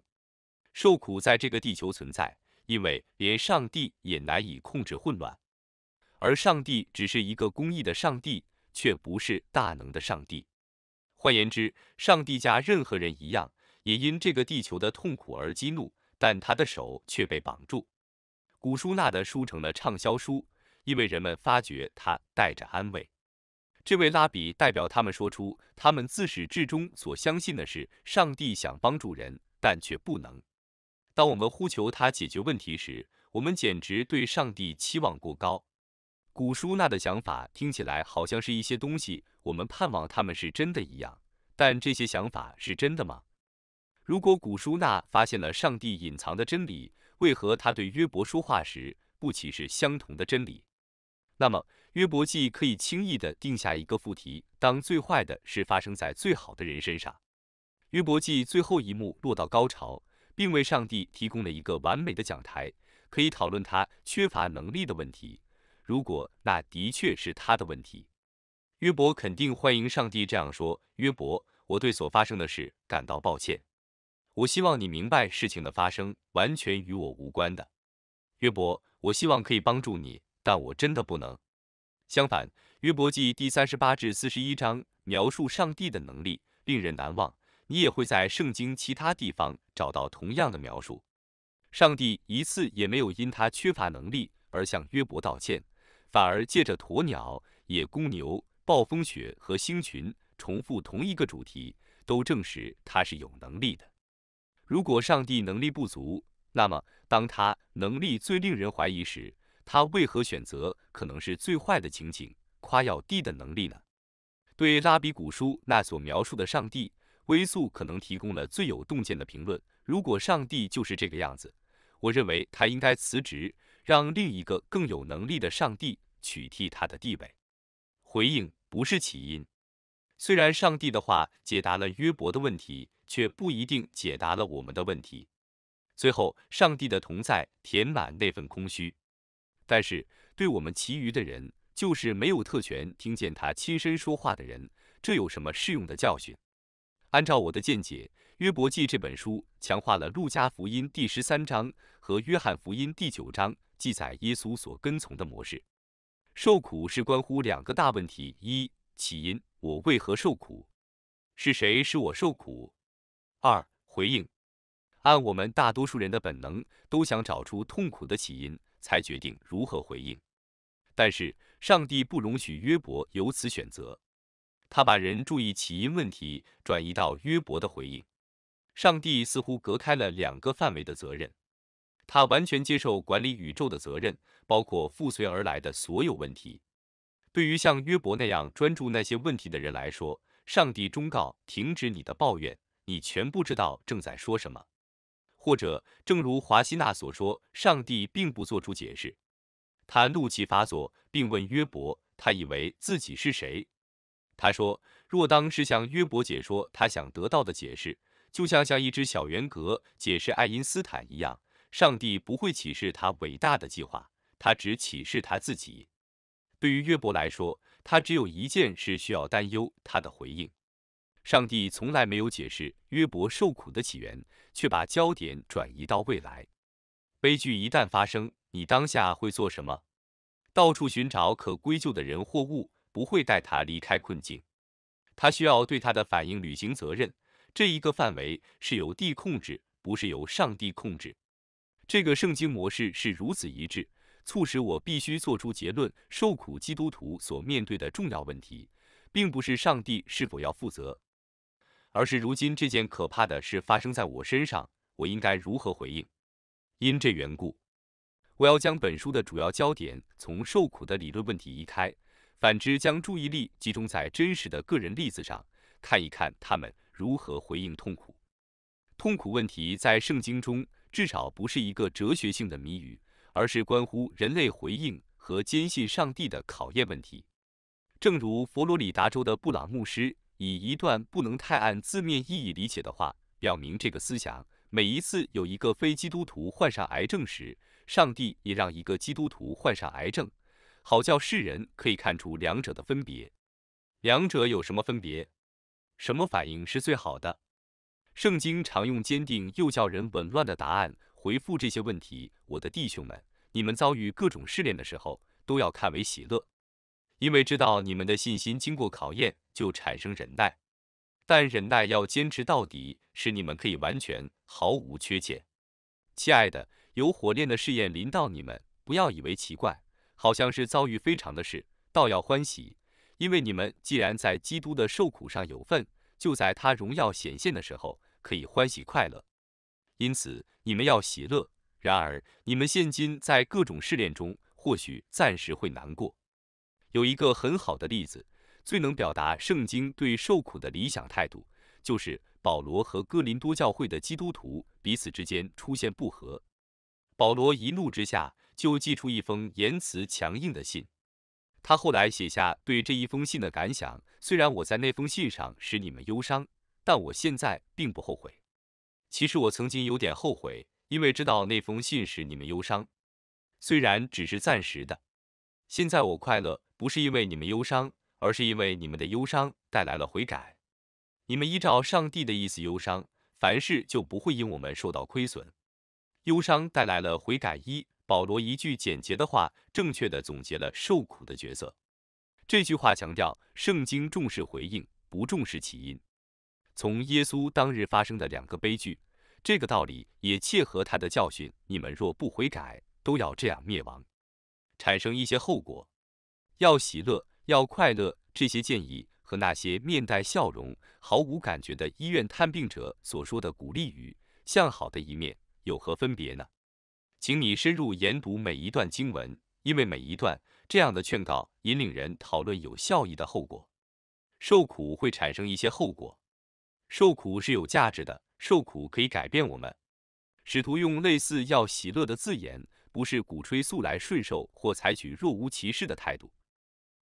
受苦在这个地球存在，因为连上帝也难以控制混乱，而上帝只是一个公义的上帝，却不是大能的上帝。换言之，上帝家任何人一样，也因这个地球的痛苦而激怒，但他的手却被绑住。古舒纳的书成了畅销书，因为人们发觉他带着安慰。这位拉比代表他们说出他们自始至终所相信的是：上帝想帮助人，但却不能。当我们呼求他解决问题时，我们简直对上帝期望过高。古舒纳的想法听起来好像是一些东西，我们盼望他们是真的一样。但这些想法是真的吗？如果古舒纳发现了上帝隐藏的真理，为何他对约伯说话时不启示相同的真理？那么约伯记可以轻易的定下一个副题：当最坏的事发生在最好的人身上。约伯记最后一幕落到高潮。并为上帝提供了一个完美的讲台，可以讨论他缺乏能力的问题。如果那的确是他的问题，约伯肯定欢迎上帝这样说。约伯，我对所发生的事感到抱歉。我希望你明白，事情的发生完全与我无关的。约伯，我希望可以帮助你，但我真的不能。相反，约伯记第三十八至四十一章描述上帝的能力，令人难忘。你也会在圣经其他地方找到同样的描述。上帝一次也没有因他缺乏能力而向约伯道歉，反而借着鸵鸟、野公牛、暴风雪和星群重复同一个主题，都证实他是有能力的。如果上帝能力不足，那么当他能力最令人怀疑时，他为何选择可能是最坏的情景夸耀地的能力呢？对拉比古书那所描述的上帝。归素可能提供了最有洞见的评论。如果上帝就是这个样子，我认为他应该辞职，让另一个更有能力的上帝取替他的地位。回应不是起因。虽然上帝的话解答了约伯的问题，却不一定解答了我们的问题。最后，上帝的同在填满那份空虚。但是，对我们其余的人，就是没有特权听见他亲身说话的人，这有什么适用的教训？按照我的见解，《约伯记》这本书强化了《路加福音》第十三章和《约翰福音》第九章记载耶稣所跟从的模式。受苦是关乎两个大问题：一、起因，我为何受苦？是谁使我受苦？二、回应。按我们大多数人的本能，都想找出痛苦的起因，才决定如何回应。但是，上帝不容许约伯由此选择。他把人注意起因问题转移到约伯的回应。上帝似乎隔开了两个范围的责任。他完全接受管理宇宙的责任，包括附随而来的所有问题。对于像约伯那样专注那些问题的人来说，上帝忠告停止你的抱怨，你全不知道正在说什么。或者，正如华西纳所说，上帝并不做出解释。他怒气发作，并问约伯：“他以为自己是谁？”他说：“若当是向约伯解说他想得到的解释，就像像一只小圆格解释爱因斯坦一样，上帝不会启示他伟大的计划，他只启示他自己。对于约伯来说，他只有一件事需要担忧：他的回应。上帝从来没有解释约伯受苦的起源，却把焦点转移到未来。悲剧一旦发生，你当下会做什么？到处寻找可归咎的人或物。”不会带他离开困境，他需要对他的反应履行责任。这一个范围是由地控制，不是由上帝控制。这个圣经模式是如此一致，促使我必须做出结论：受苦基督徒所面对的重要问题，并不是上帝是否要负责，而是如今这件可怕的事发生在我身上，我应该如何回应？因这缘故，我要将本书的主要焦点从受苦的理论问题移开。反之，将注意力集中在真实的个人例子上，看一看他们如何回应痛苦。痛苦问题在圣经中至少不是一个哲学性的谜语，而是关乎人类回应和坚信上帝的考验问题。正如佛罗里达州的布朗牧师以一段不能太按字面意义理解的话表明这个思想：每一次有一个非基督徒患上癌症时，上帝也让一个基督徒患上癌症。好叫世人可以看出两者的分别，两者有什么分别？什么反应是最好的？圣经常用坚定又叫人紊乱的答案回复这些问题。我的弟兄们，你们遭遇各种试炼的时候，都要看为喜乐，因为知道你们的信心经过考验就产生忍耐。但忍耐要坚持到底，使你们可以完全毫无缺陷。亲爱的，有火炼的试验临到你们，不要以为奇怪。好像是遭遇非常的事，倒要欢喜，因为你们既然在基督的受苦上有份，就在他荣耀显现的时候可以欢喜快乐。因此，你们要喜乐。然而，你们现今在各种试炼中，或许暂时会难过。有一个很好的例子，最能表达圣经对受苦的理想态度，就是保罗和哥林多教会的基督徒彼此之间出现不和，保罗一怒之下。就寄出一封言辞强硬的信。他后来写下对这一封信的感想。虽然我在那封信上使你们忧伤，但我现在并不后悔。其实我曾经有点后悔，因为知道那封信使你们忧伤，虽然只是暂时的。现在我快乐，不是因为你们忧伤，而是因为你们的忧伤带来了悔改。你们依照上帝的意思忧伤，凡事就不会因我们受到亏损。忧伤带来了悔改一。保罗一句简洁的话，正确的总结了受苦的角色。这句话强调圣经重视回应，不重视起因。从耶稣当日发生的两个悲剧，这个道理也切合他的教训：你们若不悔改，都要这样灭亡。产生一些后果，要喜乐，要快乐。这些建议和那些面带笑容、毫无感觉的医院探病者所说的鼓励语，向好的一面有何分别呢？请你深入研读每一段经文，因为每一段这样的劝告引领人讨论有效益的后果。受苦会产生一些后果，受苦是有价值的，受苦可以改变我们。使徒用类似要喜乐的字眼，不是鼓吹素来顺受或采取若无其事的态度。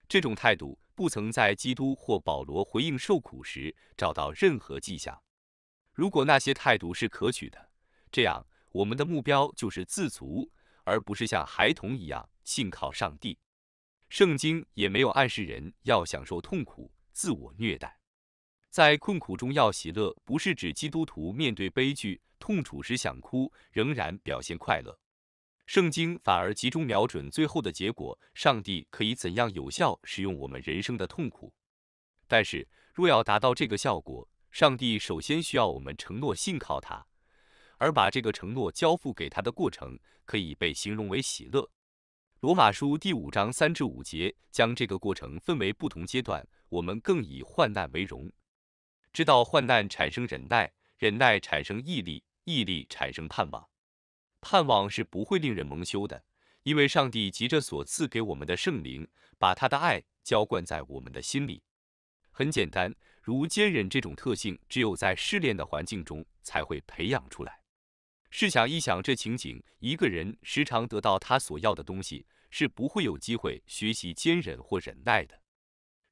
这种态度不曾在基督或保罗回应受苦时找到任何迹象。如果那些态度是可取的，这样。我们的目标就是自足，而不是像孩童一样信靠上帝。圣经也没有暗示人要享受痛苦、自我虐待，在困苦中要喜乐，不是指基督徒面对悲剧、痛楚时想哭，仍然表现快乐。圣经反而集中瞄准最后的结果：上帝可以怎样有效使用我们人生的痛苦？但是若要达到这个效果，上帝首先需要我们承诺信靠他。而把这个承诺交付给他的过程，可以被形容为喜乐。罗马书第五章三至五节将这个过程分为不同阶段。我们更以患难为荣，知道患难产生忍耐，忍耐产生毅力，毅力产生盼望。盼望是不会令人蒙羞的，因为上帝急着所赐给我们的圣灵，把他的爱浇灌在我们的心里。很简单，如坚忍这种特性，只有在试炼的环境中才会培养出来。试想一想这情景，一个人时常得到他所要的东西，是不会有机会学习坚忍或忍耐的。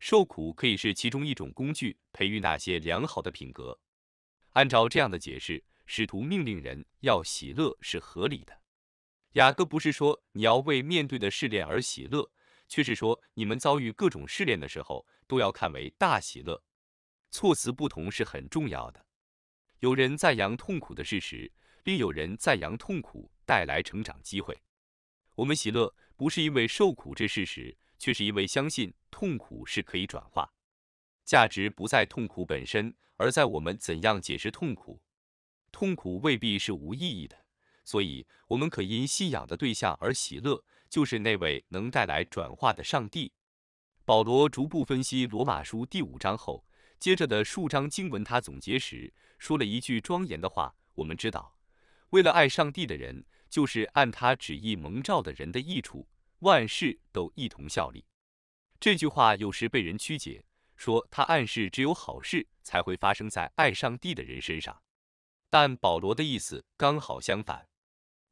受苦可以是其中一种工具，培育那些良好的品格。按照这样的解释，使徒命令人要喜乐是合理的。雅各不是说你要为面对的试炼而喜乐，却是说你们遭遇各种试炼的时候，都要看为大喜乐。措辞不同是很重要的。有人赞扬痛苦的事实。并有人赞扬痛苦带来成长机会。我们喜乐不是因为受苦这事实，却是因为相信痛苦是可以转化。价值不在痛苦本身，而在我们怎样解释痛苦。痛苦未必是无意义的，所以我们可因信仰的对象而喜乐，就是那位能带来转化的上帝。保罗逐步分析罗马书第五章后，接着的数章经文，他总结时说了一句庄严的话：我们知道。为了爱上帝的人，就是按他旨意蒙召的人的益处，万事都一同效力。这句话有时被人曲解，说他暗示只有好事才会发生在爱上帝的人身上，但保罗的意思刚好相反。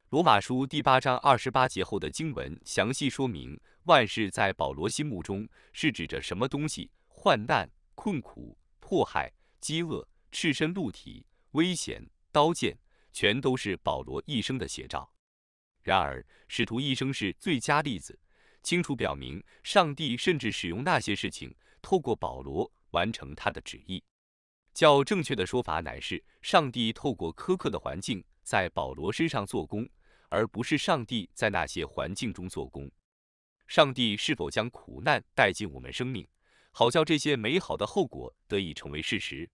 罗马书第八章二十八节后的经文详细说明，万事在保罗心目中是指着什么东西：患难、困苦、迫害、饥饿、赤身露体、危险、刀剑。全都是保罗一生的写照。然而，使徒一生是最佳例子，清楚表明上帝甚至使用那些事情，透过保罗完成他的旨意。较正确的说法乃是，上帝透过苛刻的环境在保罗身上做工，而不是上帝在那些环境中做工。上帝是否将苦难带进我们生命，好叫这些美好的后果得以成为事实？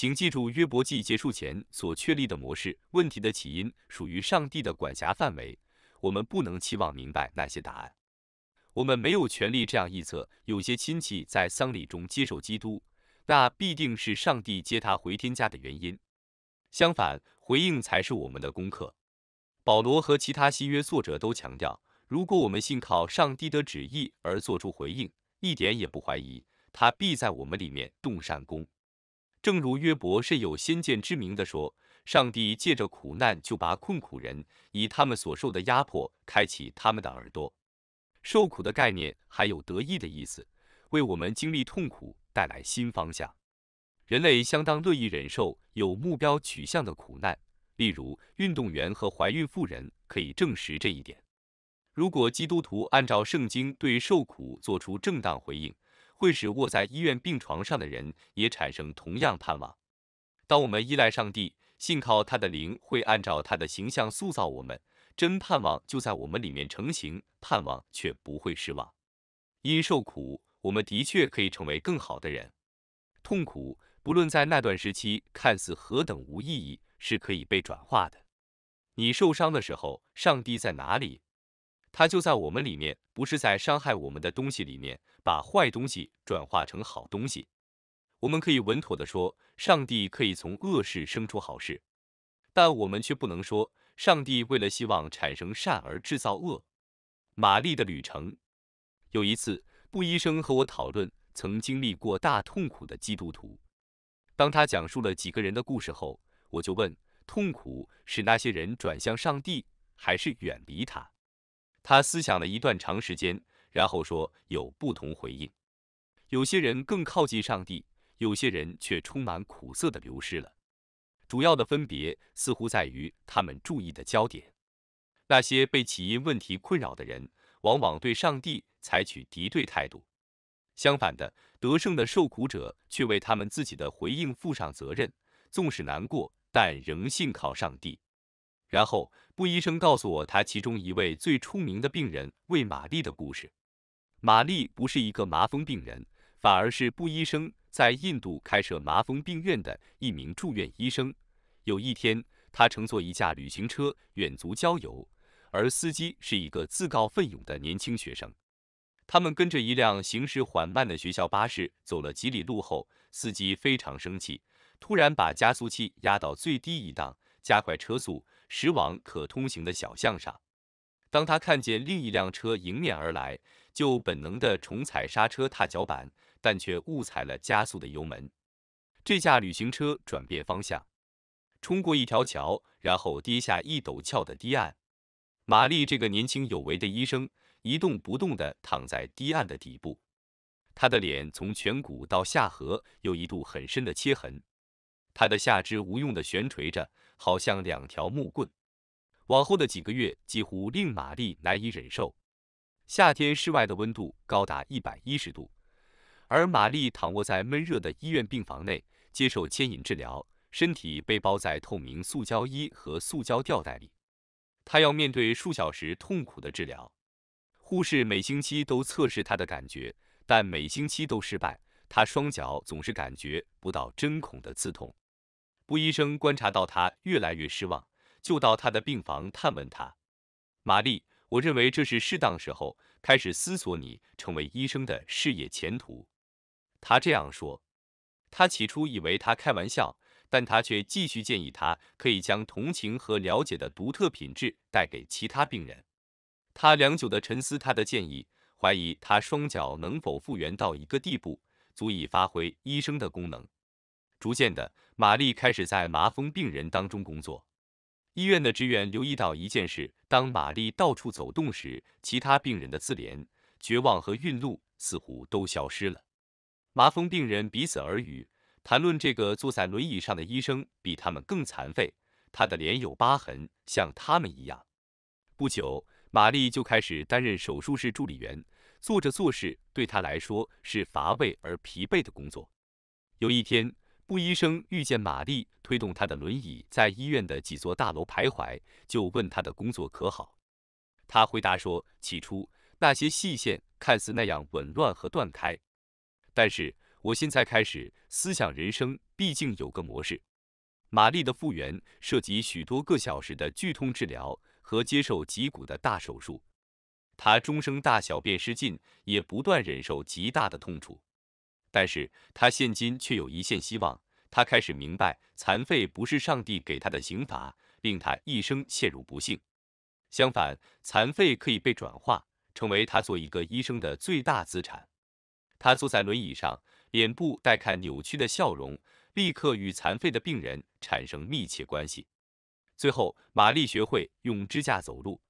请记住，约伯记结束前所确立的模式。问题的起因属于上帝的管辖范围，我们不能期望明白那些答案。我们没有权利这样臆测。有些亲戚在丧礼中接受基督，那必定是上帝接他回天家的原因。相反，回应才是我们的功课。保罗和其他新约作者都强调，如果我们信靠上帝的旨意而做出回应，一点也不怀疑，他必在我们里面动善工。正如约伯甚有先见之明的说：“上帝借着苦难，就把困苦人以他们所受的压迫，开启他们的耳朵。”受苦的概念还有得意的意思，为我们经历痛苦带来新方向。人类相当乐意忍受有目标取向的苦难，例如运动员和怀孕妇人可以证实这一点。如果基督徒按照圣经对受苦做出正当回应，会使卧在医院病床上的人也产生同样盼望。当我们依赖上帝，信靠他的灵，会按照他的形象塑造我们。真盼望就在我们里面成型，盼望却不会失望。因受苦，我们的确可以成为更好的人。痛苦，不论在那段时期看似何等无意义，是可以被转化的。你受伤的时候，上帝在哪里？他就在我们里面，不是在伤害我们的东西里面，把坏东西转化成好东西。我们可以稳妥地说，上帝可以从恶事生出好事，但我们却不能说上帝为了希望产生善而制造恶。玛丽的旅程。有一次，布医生和我讨论曾经历过大痛苦的基督徒。当他讲述了几个人的故事后，我就问：痛苦使那些人转向上帝，还是远离他？他思想了一段长时间，然后说：“有不同回应，有些人更靠近上帝，有些人却充满苦涩的流失了。主要的分别似乎在于他们注意的焦点。那些被起因问题困扰的人，往往对上帝采取敌对态度。相反的，得胜的受苦者却为他们自己的回应负上责任，纵使难过，但仍信靠上帝。”然后，布医生告诉我他其中一位最出名的病人为玛丽的故事。玛丽不是一个麻风病人，反而是布医生在印度开设麻风病院的一名住院医生。有一天，他乘坐一架旅行车远足郊游，而司机是一个自告奋勇的年轻学生。他们跟着一辆行驶缓慢的学校巴士走了几里路后，司机非常生气，突然把加速器压到最低一档，加快车速。驶往可通行的小巷上。当他看见另一辆车迎面而来，就本能地重踩刹车踏脚板，但却误踩了加速的油门。这架旅行车转变方向，冲过一条桥，然后跌下一陡峭的堤岸。玛丽这个年轻有为的医生一动不动地躺在堤岸的底部，她的脸从颧骨到下颌有一度很深的切痕，她的下肢无用地悬垂着。好像两条木棍。往后的几个月几乎令玛丽难以忍受。夏天室外的温度高达一百一十度，而玛丽躺卧在闷热的医院病房内，接受牵引治疗，身体被包在透明塑胶衣和塑胶吊带里。她要面对数小时痛苦的治疗。护士每星期都测试她的感觉，但每星期都失败。她双脚总是感觉不到针孔的刺痛。布医生观察到他越来越失望，就到他的病房探问他。玛丽，我认为这是适当时候开始思索你成为医生的事业前途。他这样说。他起初以为他开玩笑，但他却继续建议他可以将同情和了解的独特品质带给其他病人。他良久的沉思他的建议，怀疑他双脚能否复原到一个地步，足以发挥医生的功能。逐渐的。玛丽开始在麻风病人当中工作。医院的职员留意到一件事：当玛丽到处走动时，其他病人的自怜、绝望和愠怒似乎都消失了。麻风病人彼此耳语，谈论这个坐在轮椅上的医生比他们更残废。他的脸有疤痕，像他们一样。不久，玛丽就开始担任手术室助理员。坐着做事对她来说是乏味而疲惫的工作。有一天。布医生遇见玛丽，推动她的轮椅在医院的几座大楼徘徊，就问她的工作可好。她回答说：“起初那些细线看似那样紊乱和断开，但是我现在开始思想，人生毕竟有个模式。”玛丽的复原涉及许多个小时的剧痛治疗和接受脊骨的大手术，她终生大小便失禁，也不断忍受极大的痛楚。但是他现今却有一线希望。他开始明白，残废不是上帝给他的刑罚，令他一生陷入不幸。相反，残废可以被转化，成为他做一个医生的最大资产。他坐在轮椅上，脸部带看扭曲的笑容，立刻与残废的病人产生密切关系。最后，玛丽学会用支架走路。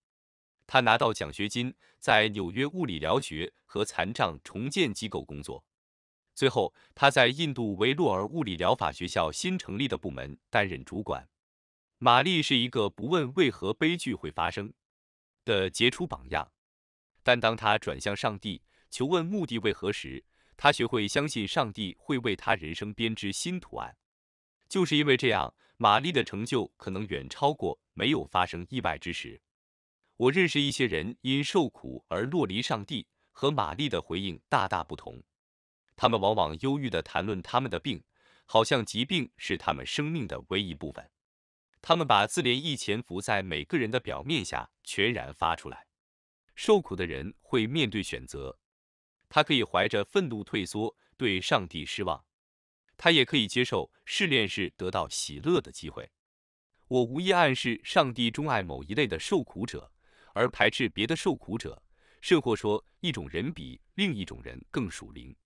他拿到奖学金，在纽约物理疗学和残障重建机构工作。最后，他在印度维洛尔物理疗法学校新成立的部门担任主管。玛丽是一个不问为何悲剧会发生的杰出榜样，但当他转向上帝求问目的为何时，他学会相信上帝会为他人生编织新图案。就是因为这样，玛丽的成就可能远超过没有发生意外之时。我认识一些人因受苦而落离上帝，和玛丽的回应大大不同。他们往往忧郁地谈论他们的病，好像疾病是他们生命的唯一部分。他们把自怜意潜伏在每个人的表面下，全然发出来。受苦的人会面对选择，他可以怀着愤怒退缩，对上帝失望；他也可以接受试炼是得到喜乐的机会。我无意暗示上帝钟爱某一类的受苦者，而排斥别的受苦者，甚或说一种人比另一种人更属灵。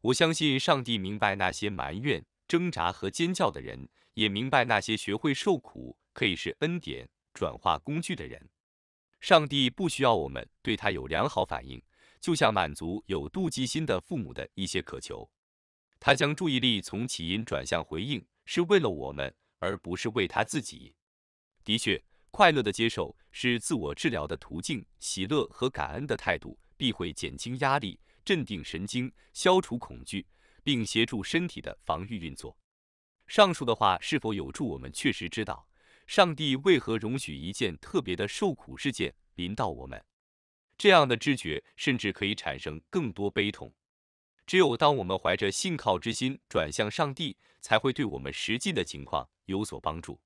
我相信上帝明白那些埋怨、挣扎和尖叫的人，也明白那些学会受苦可以是恩典转化工具的人。上帝不需要我们对他有良好反应，就像满足有妒忌心的父母的一些渴求。他将注意力从起因转向回应，是为了我们，而不是为他自己。的确，快乐的接受是自我治疗的途径，喜乐和感恩的态度必会减轻压力。镇定神经，消除恐惧，并协助身体的防御运作。上述的话是否有助我们确实知道上帝为何容许一件特别的受苦事件临到我们？这样的知觉甚至可以产生更多悲痛。只有当我们怀着信靠之心转向上帝，才会对我们实际的情况有所帮助。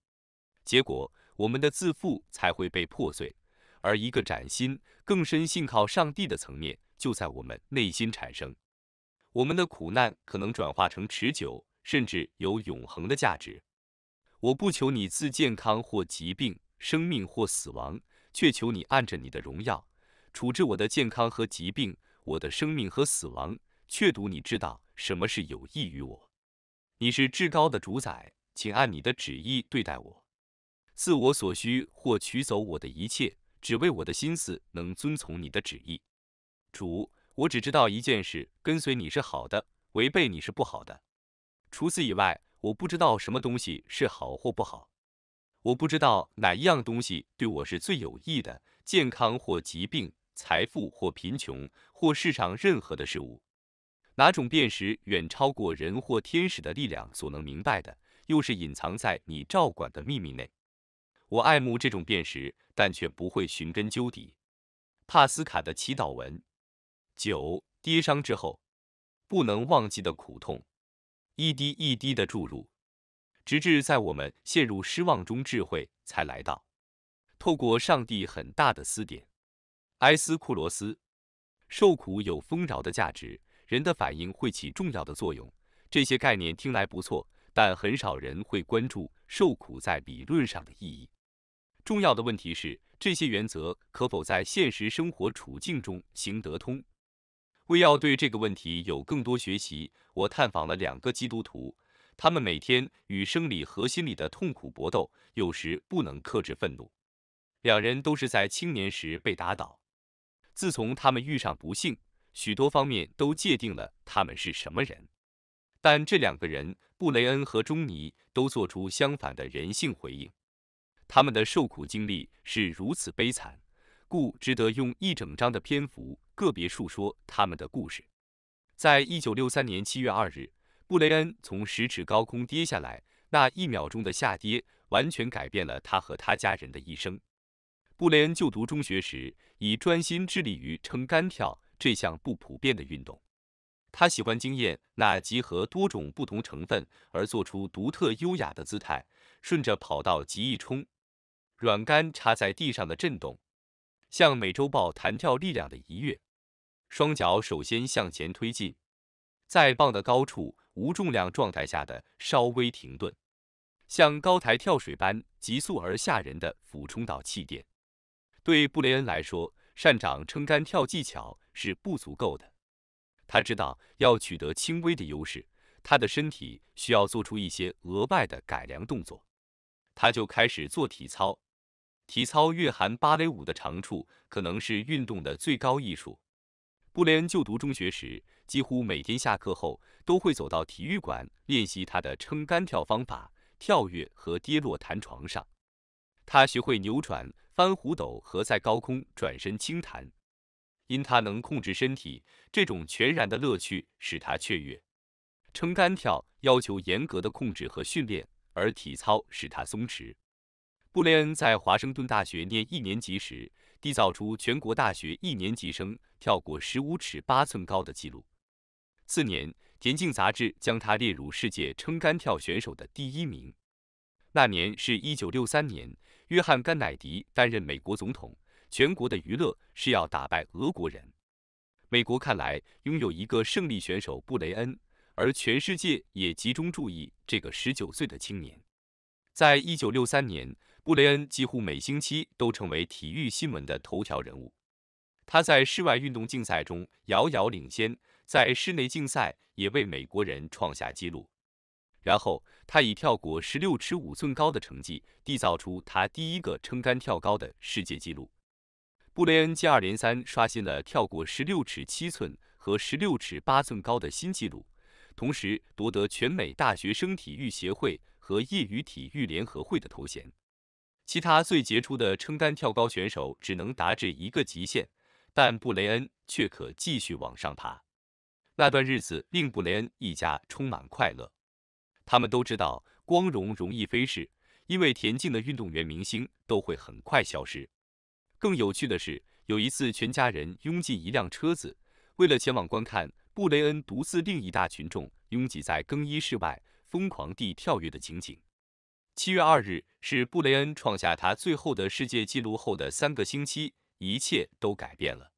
结果，我们的自负才会被破碎，而一个崭新、更深信靠上帝的层面。就在我们内心产生，我们的苦难可能转化成持久，甚至有永恒的价值。我不求你赐健康或疾病，生命或死亡，却求你按着你的荣耀处置我的健康和疾病，我的生命和死亡。确读你知道什么是有益于我，你是至高的主宰，请按你的旨意对待我，自我所需或取走我的一切，只为我的心思能遵从你的旨意。主，我只知道一件事，跟随你是好的，违背你是不好的。除此以外，我不知道什么东西是好或不好，我不知道哪一样东西对我是最有益的，健康或疾病，财富或贫穷，或世上任何的事物。哪种辨识远超过人或天使的力量所能明白的，又是隐藏在你照管的秘密内。我爱慕这种辨识，但却不会寻根究底。帕斯卡的祈祷文。九跌伤之后，不能忘记的苦痛，一滴一滴的注入，直至在我们陷入失望中，智慧才来到。透过上帝很大的思点，埃斯库罗斯，受苦有丰饶的价值，人的反应会起重要的作用。这些概念听来不错，但很少人会关注受苦在理论上的意义。重要的问题是，这些原则可否在现实生活处境中行得通？为要对这个问题有更多学习，我探访了两个基督徒，他们每天与生理和心理的痛苦搏斗，有时不能克制愤怒。两人都是在青年时被打倒。自从他们遇上不幸，许多方面都界定了他们是什么人。但这两个人，布雷恩和中尼，都做出相反的人性回应。他们的受苦经历是如此悲惨。故值得用一整章的篇幅个别述说他们的故事。在一九六三年七月二日，布雷恩从十尺高空跌下来，那一秒钟的下跌完全改变了他和他家人的一生。布雷恩就读中学时，已专心致力于撑杆跳这项不普遍的运动。他喜欢经验那集合多种不同成分而做出独特优雅的姿态，顺着跑道极易冲，软竿插在地上的震动。向美洲豹弹跳力量的一跃，双脚首先向前推进，在棒的高处无重量状态下的稍微停顿，像高台跳水般急速而吓人的俯冲到气垫。对布雷恩来说，擅长撑杆跳技巧是不足够的。他知道要取得轻微的优势，他的身体需要做出一些额外的改良动作。他就开始做体操。体操蕴含芭蕾舞的长处，可能是运动的最高艺术。布雷恩就读中学时，几乎每天下课后都会走到体育馆练习他的撑杆跳方法、跳跃和跌落弹床上。他学会扭转、翻弧、斗和在高空转身轻弹。因他能控制身体，这种全然的乐趣使他雀跃。撑杆跳要求严格的控制和训练，而体操使他松弛。布雷恩在华盛顿大学念一年级时，缔造出全国大学一年级生跳过十五尺八寸高的纪录。次年，《田径杂志》将他列入世界撑杆跳选手的第一名。那年是一九六三年，约翰甘乃迪担任美国总统，全国的娱乐是要打败俄国人。美国看来拥有一个胜利选手布雷恩，而全世界也集中注意这个十九岁的青年。在一九六三年。布雷恩几乎每星期都成为体育新闻的头条人物。他在室外运动竞赛中遥遥领先，在室内竞赛也为美国人创下纪录。然后，他以跳过十六尺五寸高的成绩，缔造出他第一个撑杆跳高的世界纪录。布雷恩接二连三刷新了跳过十六尺七寸和十六尺八寸高的新纪录，同时夺得全美大学生体育协会和业余体育联合会的头衔。其他最杰出的撑杆跳高选手只能达至一个极限，但布雷恩却可继续往上爬。那段日子令布雷恩一家充满快乐。他们都知道光荣容易飞逝，因为田径的运动员明星都会很快消失。更有趣的是，有一次全家人拥进一辆车子，为了前往观看布雷恩独自另一大群众拥挤在更衣室外疯狂地跳跃的情景。七月二日是布雷恩创下他最后的世界纪录后的三个星期，一切都改变了。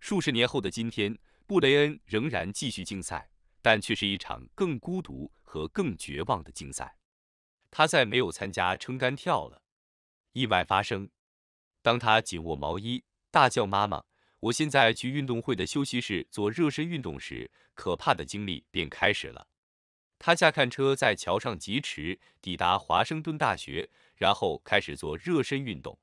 数十年后的今天，布雷恩仍然继续竞赛，但却是一场更孤独和更绝望的竞赛。他再没有参加撑杆跳了。意外发生，当他紧握毛衣大叫“妈妈”，我现在去运动会的休息室做热身运动时，可怕的经历便开始了。他驾看车在桥上疾驰，抵达华盛顿大学，然后开始做热身运动。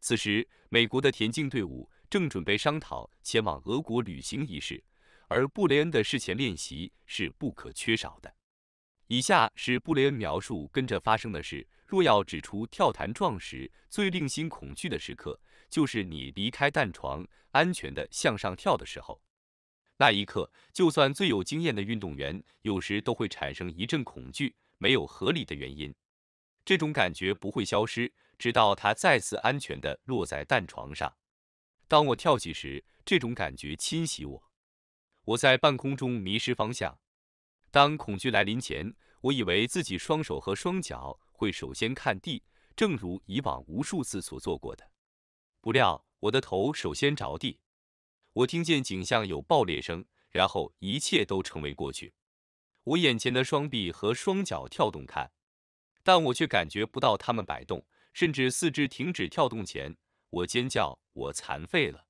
此时，美国的田径队伍正准备商讨前往俄国旅行一事，而布雷恩的事前练习是不可缺少的。以下是布雷恩描述跟着发生的事：若要指出跳弹撞时最令心恐惧的时刻，就是你离开弹床，安全的向上跳的时候。那一刻，就算最有经验的运动员，有时都会产生一阵恐惧，没有合理的原因。这种感觉不会消失，直到他再次安全地落在弹床上。当我跳起时，这种感觉侵袭我，我在半空中迷失方向。当恐惧来临前，我以为自己双手和双脚会首先看地，正如以往无数次所做过的。不料，我的头首先着地。我听见景象有爆裂声，然后一切都成为过去。我眼前的双臂和双脚跳动，看，但我却感觉不到它们摆动，甚至四肢停止跳动前，我尖叫，我残废了。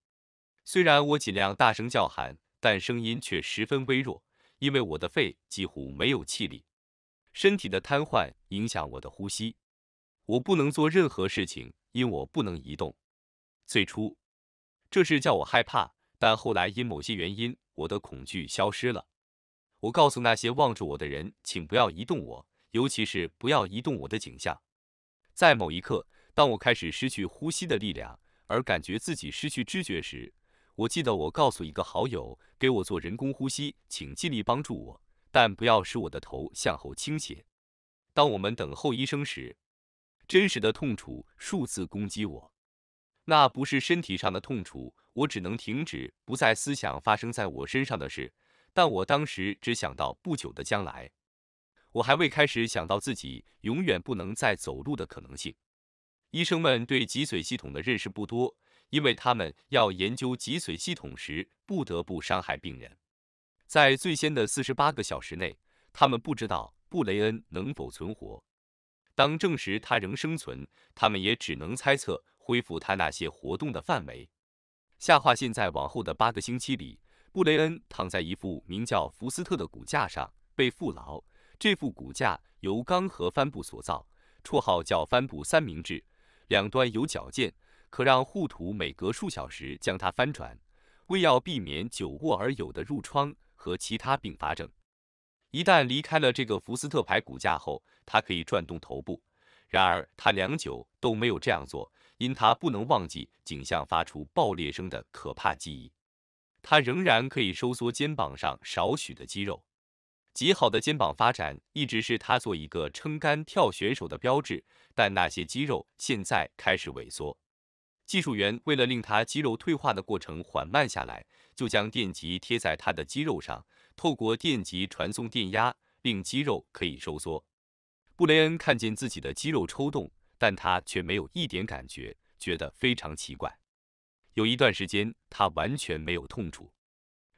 虽然我尽量大声叫喊，但声音却十分微弱，因为我的肺几乎没有气力。身体的瘫痪影响我的呼吸，我不能做任何事情，因我不能移动。最初，这是叫我害怕。但后来因某些原因，我的恐惧消失了。我告诉那些望着我的人，请不要移动我，尤其是不要移动我的景象。在某一刻，当我开始失去呼吸的力量，而感觉自己失去知觉时，我记得我告诉一个好友，给我做人工呼吸，请尽力帮助我，但不要使我的头向后倾斜。当我们等候医生时，真实的痛楚数次攻击我，那不是身体上的痛楚。我只能停止不再思想发生在我身上的事，但我当时只想到不久的将来，我还未开始想到自己永远不能再走路的可能性。医生们对脊髓系统的认识不多，因为他们要研究脊髓系统时不得不伤害病人。在最先的四十八个小时内，他们不知道布雷恩能否存活。当证实他仍生存，他们也只能猜测恢复他那些活动的范围。下划线在往后的八个星期里，布雷恩躺在一副名叫福斯特的骨架上，被缚牢。这副骨架由钢和帆布所造，绰号叫帆布三明治，两端有铰件，可让护土每隔数小时将它翻转，为要避免久卧而有的褥疮和其他并发症。一旦离开了这个福斯特牌骨架后，他可以转动头部。然而他良久都没有这样做。因他不能忘记景象发出爆裂声的可怕记忆，他仍然可以收缩肩膀上少许的肌肉。极好的肩膀发展一直是他做一个撑杆跳选手的标志，但那些肌肉现在开始萎缩。技术员为了令他肌肉退化的过程缓慢下来，就将电极贴在他的肌肉上，透过电极传送电压，令肌肉可以收缩。布雷恩看见自己的肌肉抽动。但他却没有一点感觉，觉得非常奇怪。有一段时间，他完全没有痛楚。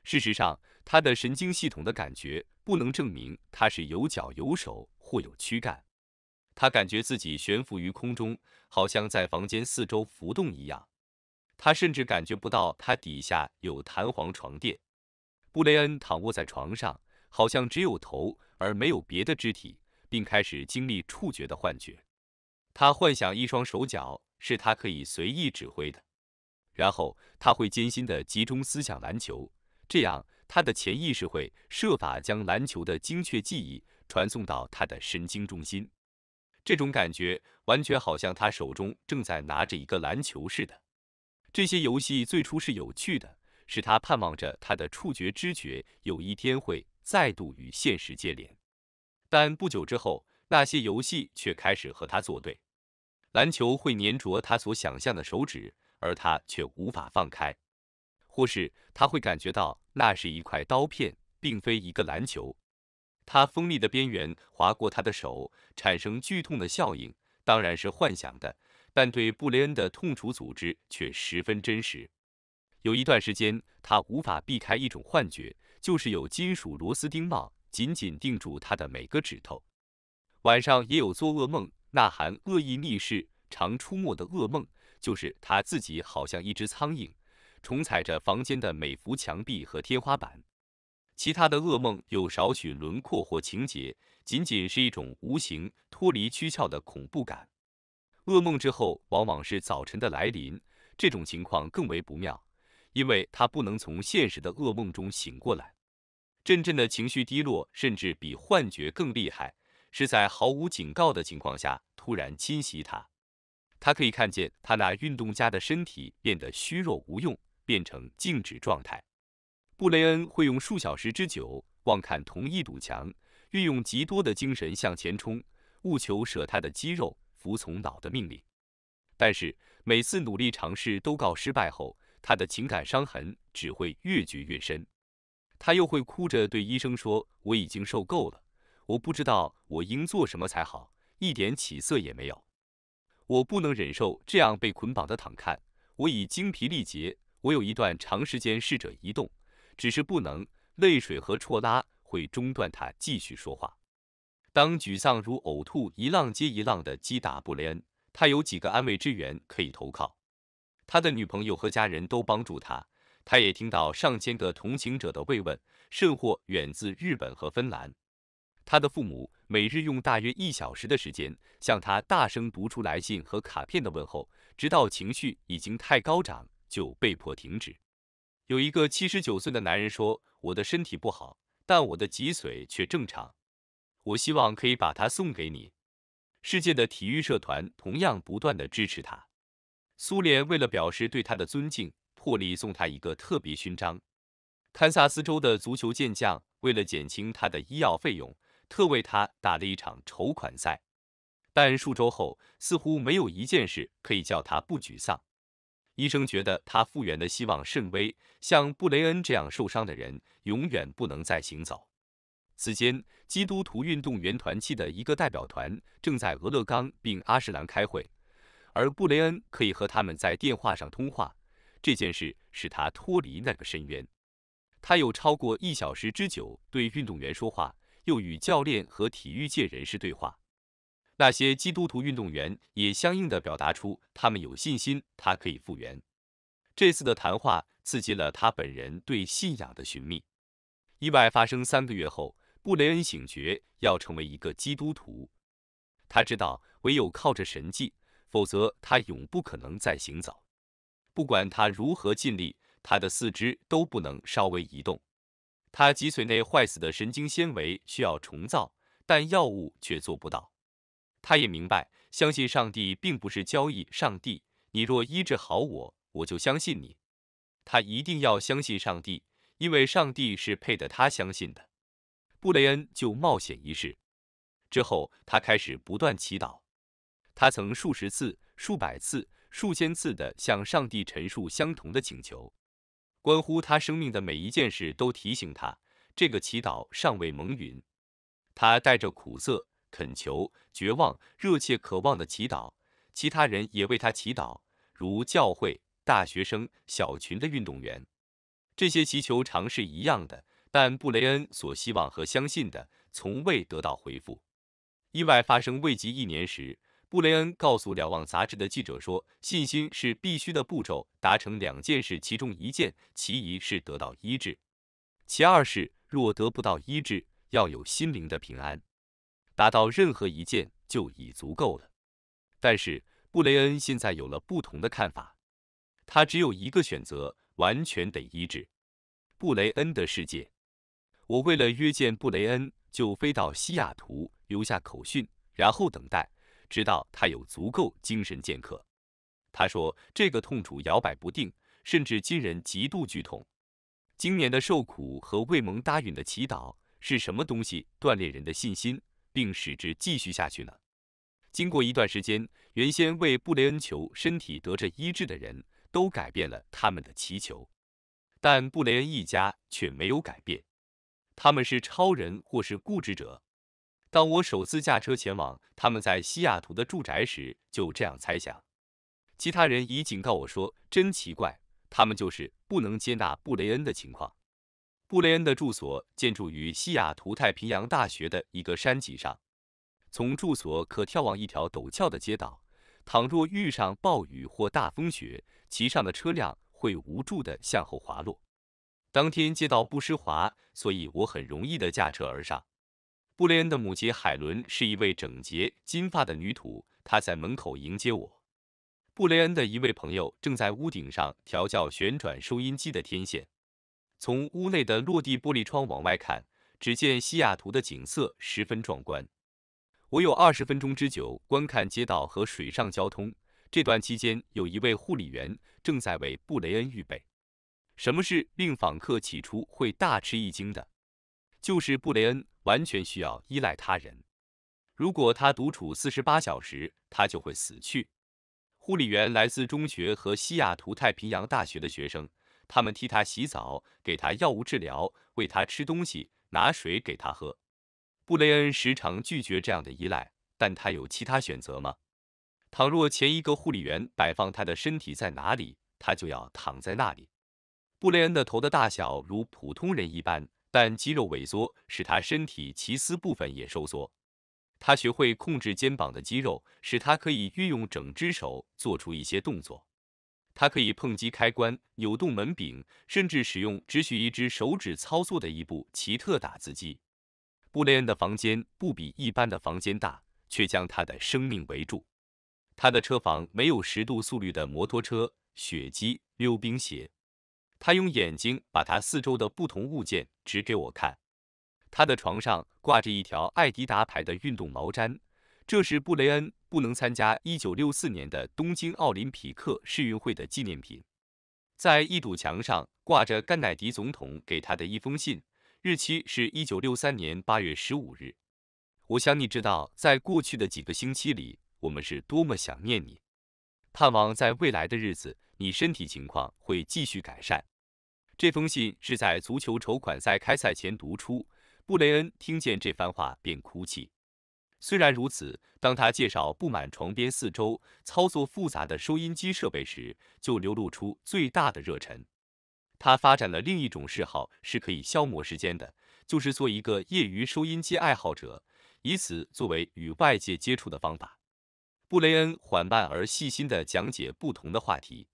事实上，他的神经系统的感觉不能证明他是有脚、有手或有躯干。他感觉自己悬浮于空中，好像在房间四周浮动一样。他甚至感觉不到他底下有弹簧床垫。布雷恩躺卧在床上，好像只有头而没有别的肢体，并开始经历触觉的幻觉。他幻想一双手脚是他可以随意指挥的，然后他会艰辛地集中思想篮球，这样他的潜意识会设法将篮球的精确记忆传送到他的神经中心。这种感觉完全好像他手中正在拿着一个篮球似的。这些游戏最初是有趣的，使他盼望着他的触觉知觉有一天会再度与现实接连。但不久之后，那些游戏却开始和他作对。篮球会粘着他所想象的手指，而他却无法放开；或是他会感觉到那是一块刀片，并非一个篮球。它锋利的边缘划过他的手，产生剧痛的效应，当然是幻想的，但对布雷恩的痛楚组织却十分真实。有一段时间，他无法避开一种幻觉，就是有金属螺丝钉帽紧紧定住他的每个指头。晚上也有做噩梦。呐喊恶意逆室常出没的噩梦，就是他自己好像一只苍蝇，重踩着房间的每幅墙壁和天花板。其他的噩梦有少许轮廓或情节，仅仅是一种无形脱离躯壳的恐怖感。噩梦之后往往是早晨的来临，这种情况更为不妙，因为他不能从现实的噩梦中醒过来，阵阵的情绪低落，甚至比幻觉更厉害。是在毫无警告的情况下突然侵袭他，他可以看见他那运动家的身体变得虚弱无用，变成静止状态。布雷恩会用数小时之久望看同一堵墙，运用极多的精神向前冲，务求舍他的肌肉服从脑的命令。但是每次努力尝试都告失败后，他的情感伤痕只会越掘越深。他又会哭着对医生说：“我已经受够了。”我不知道我应做什么才好，一点起色也没有。我不能忍受这样被捆绑的躺看，我已精疲力竭。我有一段长时间试着移动，只是不能。泪水和啜拉会中断他继续说话。当沮丧如呕吐一浪接一浪的击打布雷恩，他有几个安慰之源可以投靠。他的女朋友和家人都帮助他，他也听到上千个同情者的慰问，甚或远自日本和芬兰。他的父母每日用大约一小时的时间，向他大声读出来信和卡片的问候，直到情绪已经太高涨，就被迫停止。有一个七十九岁的男人说：“我的身体不好，但我的脊髓却正常。我希望可以把它送给你。”世界的体育社团同样不断地支持他。苏联为了表示对他的尊敬，破例送他一个特别勋章。堪萨斯州的足球健将为了减轻他的医药费用。特为他打了一场筹款赛，但数周后，似乎没有一件事可以叫他不沮丧。医生觉得他复原的希望甚微，像布雷恩这样受伤的人永远不能再行走。此间，基督徒运动员团契的一个代表团正在俄勒冈并阿什兰开会，而布雷恩可以和他们在电话上通话。这件事使他脱离那个深渊。他有超过一小时之久对运动员说话。又与教练和体育界人士对话，那些基督徒运动员也相应的表达出他们有信心他可以复原。这次的谈话刺激了他本人对信仰的寻觅。意外发生三个月后，布雷恩醒觉要成为一个基督徒。他知道唯有靠着神迹，否则他永不可能再行走。不管他如何尽力，他的四肢都不能稍微移动。他脊髓内坏死的神经纤维需要重造，但药物却做不到。他也明白，相信上帝并不是交易。上帝，你若医治好我，我就相信你。他一定要相信上帝，因为上帝是配得他相信的。布雷恩就冒险一试。之后，他开始不断祈祷。他曾数十次、数百次、数千次地向上帝陈述相同的请求。关乎他生命的每一件事都提醒他，这个祈祷尚未蒙允。他带着苦涩、恳求、绝望、热切渴望的祈祷。其他人也为他祈祷，如教会、大学生、小群的运动员。这些祈求尝试一样的，但布雷恩所希望和相信的，从未得到回复。意外发生未及一年时。布雷恩告诉《瞭望》杂志的记者说：“信心是必须的步骤，达成两件事，其中一件，其一是得到医治，其二是若得不到医治，要有心灵的平安。达到任何一件就已足够了。但是布雷恩现在有了不同的看法，他只有一个选择，完全得医治。”布雷恩的世界，我为了约见布雷恩，就飞到西雅图，留下口讯，然后等待。知道他有足够精神剑客。他说这个痛楚摇摆不定，甚至今人极度剧痛。今年的受苦和未蒙答允的祈祷是什么东西锻炼人的信心，并使之继续下去呢？经过一段时间，原先为布雷恩求身体得着医治的人都改变了他们的祈求，但布雷恩一家却没有改变。他们是超人或是固执者？当我首次驾车前往他们在西雅图的住宅时，就这样猜想。其他人已警告我说，真奇怪，他们就是不能接纳布雷恩的情况。布雷恩的住所建筑于西雅图太平洋大学的一个山脊上，从住所可眺望一条陡峭的街道。倘若遇上暴雨或大风雪，其上的车辆会无助地向后滑落。当天街道不湿滑，所以我很容易地驾车而上。布雷恩的母亲海伦是一位整洁金发的女土，她在门口迎接我。布雷恩的一位朋友正在屋顶上调教旋转收音机的天线。从屋内的落地玻璃窗往外看，只见西雅图的景色十分壮观。我有二十分钟之久观看街道和水上交通。这段期间，有一位护理员正在为布雷恩预备。什么事令访客起初会大吃一惊的？就是布雷恩完全需要依赖他人。如果他独处四十八小时，他就会死去。护理员来自中学和西雅图太平洋大学的学生，他们替他洗澡，给他药物治疗，喂他吃东西，拿水给他喝。布雷恩时常拒绝这样的依赖，但他有其他选择吗？倘若前一个护理员摆放他的身体在哪里，他就要躺在那里。布雷恩的头的大小如普通人一般。但肌肉萎缩使他身体其丝部分也收缩。他学会控制肩膀的肌肉，使他可以运用整只手做出一些动作。他可以碰击开关、扭动门柄，甚至使用只许一只手指操作的一部奇特打字机。布雷恩的房间不比一般的房间大，却将他的生命围住。他的车房没有十度速率的摩托车、雪机、溜冰鞋。他用眼睛把他四周的不同物件指给我看。他的床上挂着一条艾迪达牌的运动毛毡，这是布雷恩不能参加1964年的东京奥林匹克世运会的纪念品。在一堵墙上挂着甘乃迪总统给他的一封信，日期是一九六三年八月十五日。我想你知道，在过去的几个星期里，我们是多么想念你。盼望在未来的日子，你身体情况会继续改善。这封信是在足球筹款赛开赛前读出。布雷恩听见这番话便哭泣。虽然如此，当他介绍布满床边四周、操作复杂的收音机设备时，就流露出最大的热忱。他发展了另一种嗜好，是可以消磨时间的，就是做一个业余收音机爱好者，以此作为与外界接触的方法。布雷恩缓慢而细心地讲解不同的话题。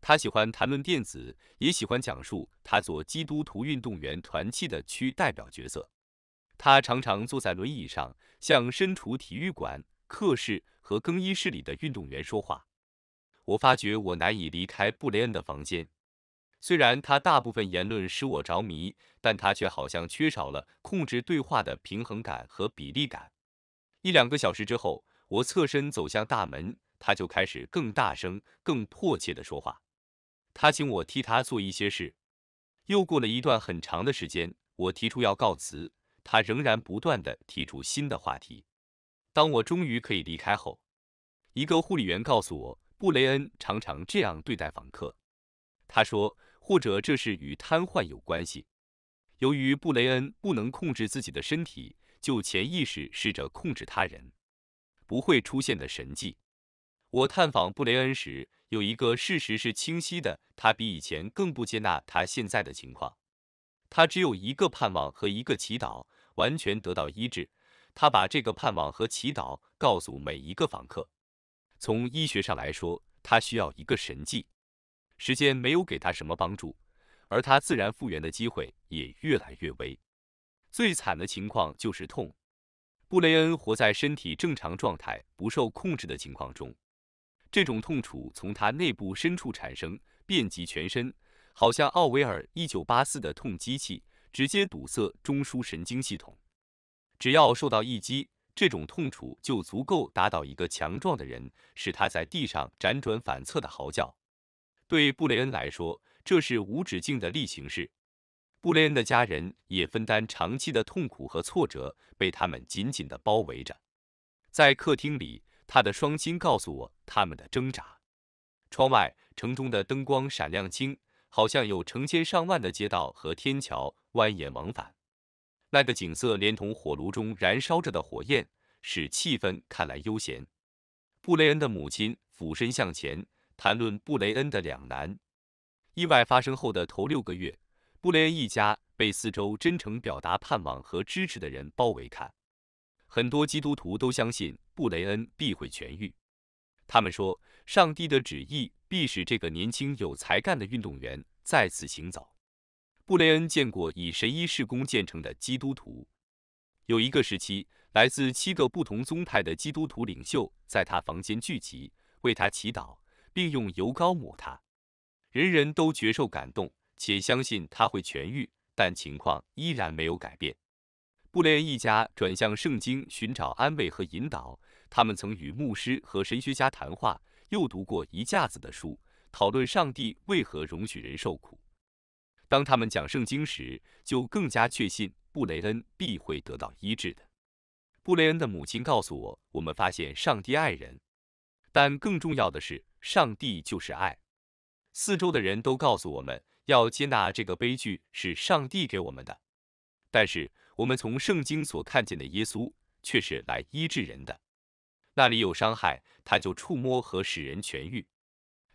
他喜欢谈论电子，也喜欢讲述他做基督徒运动员团契的区代表角色。他常常坐在轮椅上，向身处体育馆、课室和更衣室里的运动员说话。我发觉我难以离开布雷恩的房间，虽然他大部分言论使我着迷，但他却好像缺少了控制对话的平衡感和比例感。一两个小时之后。我侧身走向大门，他就开始更大声、更迫切地说话。他请我替他做一些事。又过了一段很长的时间，我提出要告辞，他仍然不断地提出新的话题。当我终于可以离开后，一个护理员告诉我，布雷恩常常这样对待访客。他说，或者这是与瘫痪有关系。由于布雷恩不能控制自己的身体，就潜意识试着控制他人。不会出现的神迹。我探访布雷恩时，有一个事实是清晰的：他比以前更不接纳他现在的情况。他只有一个盼望和一个祈祷，完全得到医治。他把这个盼望和祈祷告诉每一个访客。从医学上来说，他需要一个神迹。时间没有给他什么帮助，而他自然复原的机会也越来越微。最惨的情况就是痛。布雷恩活在身体正常状态不受控制的情况中，这种痛楚从他内部深处产生，遍及全身，好像奥维尔《一九八四》的痛机器直接堵塞中枢神经系统。只要受到一击，这种痛楚就足够打倒一个强壮的人，使他在地上辗转反侧的嚎叫。对布雷恩来说，这是无止境的例行事。布雷恩的家人也分担长期的痛苦和挫折，被他们紧紧地包围着。在客厅里，他的双亲告诉我他们的挣扎。窗外，城中的灯光闪亮清，好像有成千上万的街道和天桥蜿蜒往返。那个景色连同火炉中燃烧着的火焰，使气氛看来悠闲。布雷恩的母亲俯身向前，谈论布雷恩的两难。意外发生后的头六个月。布雷恩一家被四周真诚表达盼望和支持的人包围。看，很多基督徒都相信布雷恩必会痊愈。他们说，上帝的旨意必使这个年轻有才干的运动员再次行走。布雷恩见过以神医事工建成的基督徒。有一个时期，来自七个不同宗派的基督徒领袖在他房间聚集，为他祈祷，并用油膏抹他。人人都觉受感动。且相信他会痊愈，但情况依然没有改变。布雷恩一家转向圣经寻找安慰和引导。他们曾与牧师和神学家谈话，又读过一架子的书，讨论上帝为何容许人受苦。当他们讲圣经时，就更加确信布雷恩必会得到医治的。布雷恩的母亲告诉我：“我们发现上帝爱人，但更重要的是，上帝就是爱。”四周的人都告诉我们。要接纳这个悲剧是上帝给我们的，但是我们从圣经所看见的耶稣却是来医治人的。那里有伤害，他就触摸和使人痊愈。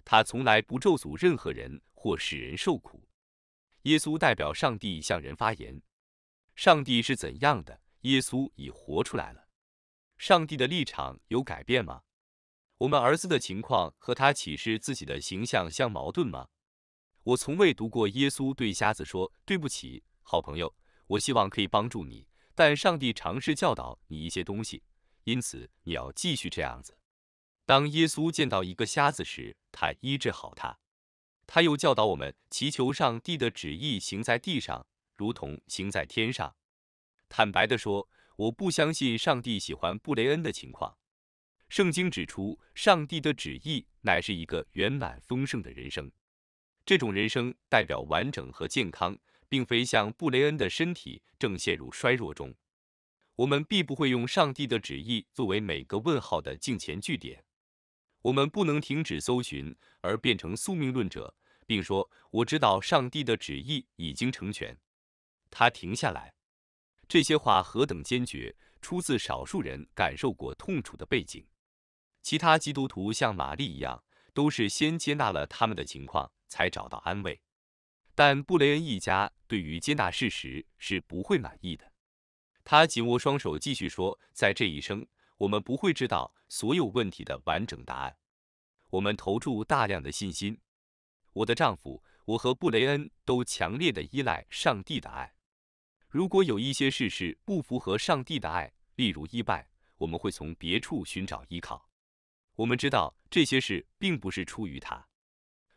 他从来不咒诅任何人或使人受苦。耶稣代表上帝向人发言，上帝是怎样的？耶稣已活出来了。上帝的立场有改变吗？我们儿子的情况和他启示自己的形象相矛盾吗？我从未读过耶稣对瞎子说：“对不起，好朋友，我希望可以帮助你，但上帝尝试教导你一些东西，因此你要继续这样子。”当耶稣见到一个瞎子时，他医治好他。他又教导我们：祈求上帝的旨意行在地上，如同行在天上。坦白的说，我不相信上帝喜欢布雷恩的情况。圣经指出，上帝的旨意乃是一个圆满丰盛的人生。这种人生代表完整和健康，并非像布雷恩的身体正陷入衰弱中。我们必不会用上帝的旨意作为每个问号的镜前据点。我们不能停止搜寻而变成宿命论者，并说我知道上帝的旨意已经成全。他停下来。这些话何等坚决，出自少数人感受过痛楚的背景。其他基督徒像玛丽一样。都是先接纳了他们的情况，才找到安慰。但布雷恩一家对于接纳事实是不会满意的。他紧握双手，继续说：“在这一生，我们不会知道所有问题的完整答案。我们投注大量的信心。我的丈夫，我和布雷恩都强烈的依赖上帝的爱。如果有一些事是不符合上帝的爱，例如意外，我们会从别处寻找依靠。”我们知道这些事并不是出于他。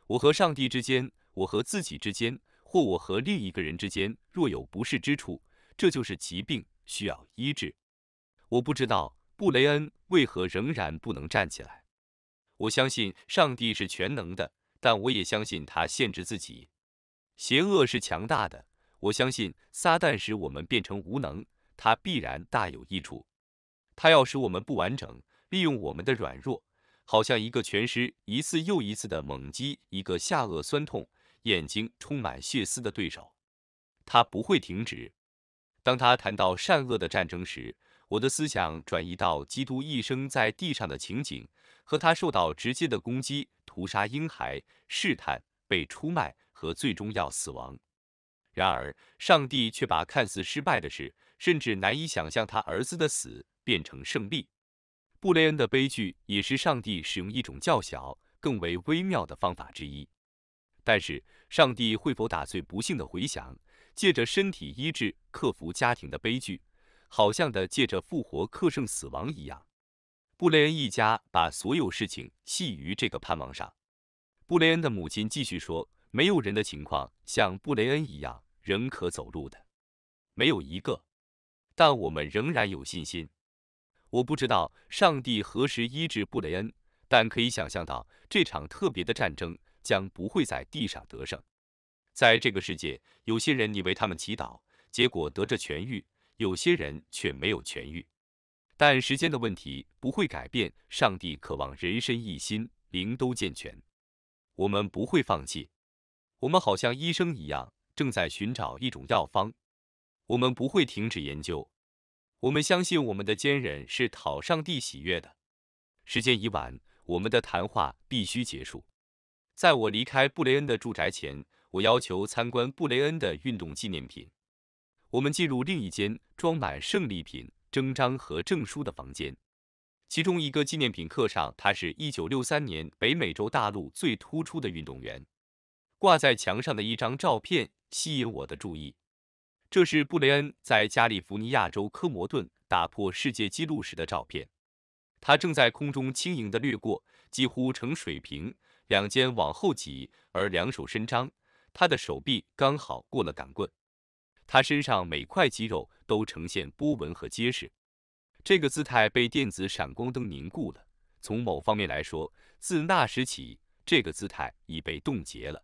我和上帝之间，我和自己之间，或我和另一个人之间，若有不适之处，这就是疾病，需要医治。我不知道布雷恩为何仍然不能站起来。我相信上帝是全能的，但我也相信他限制自己。邪恶是强大的。我相信撒旦使我们变成无能，他必然大有益处。他要使我们不完整，利用我们的软弱。好像一个拳师一次又一次的猛击一个下颚酸痛、眼睛充满血丝的对手，他不会停止。当他谈到善恶的战争时，我的思想转移到基督一生在地上的情景，和他受到直接的攻击、屠杀婴孩、试探、被出卖和最终要死亡。然而，上帝却把看似失败的事，甚至难以想象他儿子的死，变成胜利。布雷恩的悲剧也是上帝使用一种较小、更为微妙的方法之一。但是，上帝会否打碎不幸的回响，借着身体医治克服家庭的悲剧，好像的借着复活克胜死亡一样？布雷恩一家把所有事情系于这个盼望上。布雷恩的母亲继续说：“没有人的情况像布雷恩一样仍可走路的，没有一个。但我们仍然有信心。”我不知道上帝何时医治布雷恩，但可以想象到这场特别的战争将不会在地上得胜。在这个世界，有些人你为他们祈祷，结果得着痊愈；有些人却没有痊愈。但时间的问题不会改变，上帝渴望人身一心灵都健全。我们不会放弃，我们好像医生一样，正在寻找一种药方。我们不会停止研究。我们相信我们的坚忍是讨上帝喜悦的。时间已晚，我们的谈话必须结束。在我离开布雷恩的住宅前，我要求参观布雷恩的运动纪念品。我们进入另一间装满胜利品、征章和证书的房间。其中一个纪念品刻上他是一九六三年北美洲大陆最突出的运动员。挂在墙上的一张照片吸引我的注意。这是布雷恩在加利福尼亚州科摩顿打破世界纪录时的照片。他正在空中轻盈地掠过，几乎呈水平，两肩往后挤，而两手伸张。他的手臂刚好过了杆棍。他身上每块肌肉都呈现波纹和结实。这个姿态被电子闪光灯凝固了。从某方面来说，自那时起，这个姿态已被冻结了。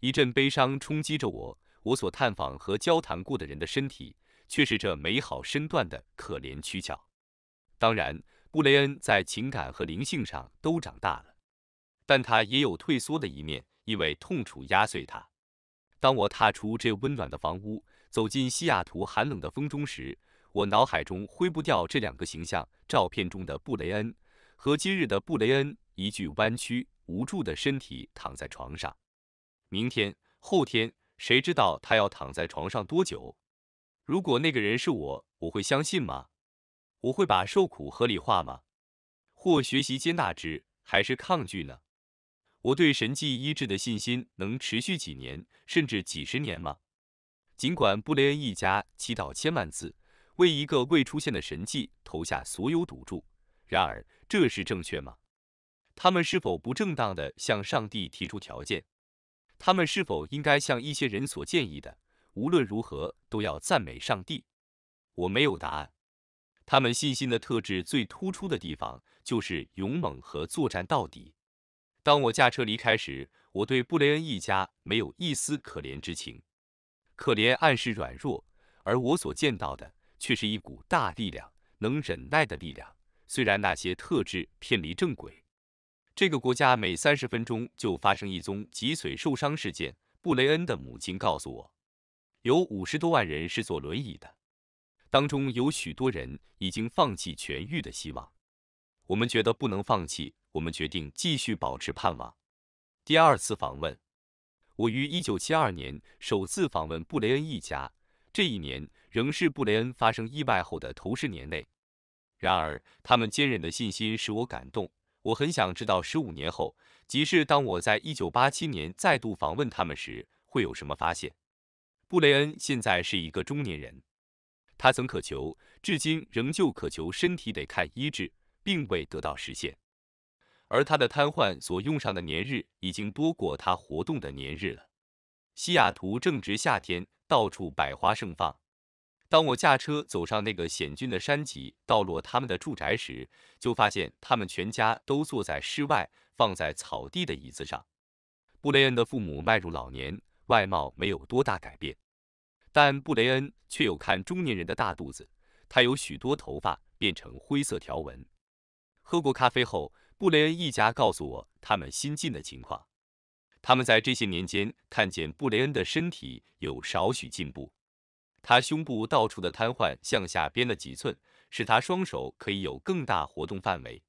一阵悲伤冲击着我。我所探访和交谈过的人的身体，却是这美好身段的可怜躯壳。当然，布雷恩在情感和灵性上都长大了，但他也有退缩的一面，因为痛楚压碎他。当我踏出这温暖的房屋，走进西雅图寒冷的风中时，我脑海中挥不掉这两个形象：照片中的布雷恩和今日的布雷恩，一具弯曲无助的身体躺在床上。明天、后天。谁知道他要躺在床上多久？如果那个人是我，我会相信吗？我会把受苦合理化吗？或学习接纳之，还是抗拒呢？我对神迹医治的信心能持续几年，甚至几十年吗？尽管布雷恩一家祈祷千万次，为一个未出现的神迹投下所有赌注，然而这是正确吗？他们是否不正当地向上帝提出条件？他们是否应该像一些人所建议的，无论如何都要赞美上帝？我没有答案。他们信心的特质最突出的地方就是勇猛和作战到底。当我驾车离开时，我对布雷恩一家没有一丝可怜之情。可怜暗示软弱，而我所见到的却是一股大力量，能忍耐的力量。虽然那些特质偏离正轨。这个国家每三十分钟就发生一宗脊髓受伤事件。布雷恩的母亲告诉我，有五十多万人是坐轮椅的，当中有许多人已经放弃痊愈的希望。我们觉得不能放弃，我们决定继续保持盼望。第二次访问，我于一九七二年首次访问布雷恩一家，这一年仍是布雷恩发生意外后的头十年内。然而，他们坚韧的信心使我感动。我很想知道十五年后，即是当我在一九八七年再度访问他们时，会有什么发现。布雷恩现在是一个中年人，他曾渴求，至今仍旧渴求身体得看医治，并未得到实现。而他的瘫痪所用上的年日，已经多过他活动的年日了。西雅图正值夏天，到处百花盛放。当我驾车走上那个险峻的山脊到落他们的住宅时，就发现他们全家都坐在室外放在草地的椅子上。布雷恩的父母迈入老年，外貌没有多大改变，但布雷恩却有看中年人的大肚子。他有许多头发变成灰色条纹。喝过咖啡后，布雷恩一家告诉我他们新近的情况。他们在这些年间看见布雷恩的身体有少许进步。他胸部到处的瘫痪向下边了几寸，使他双手可以有更大活动范围，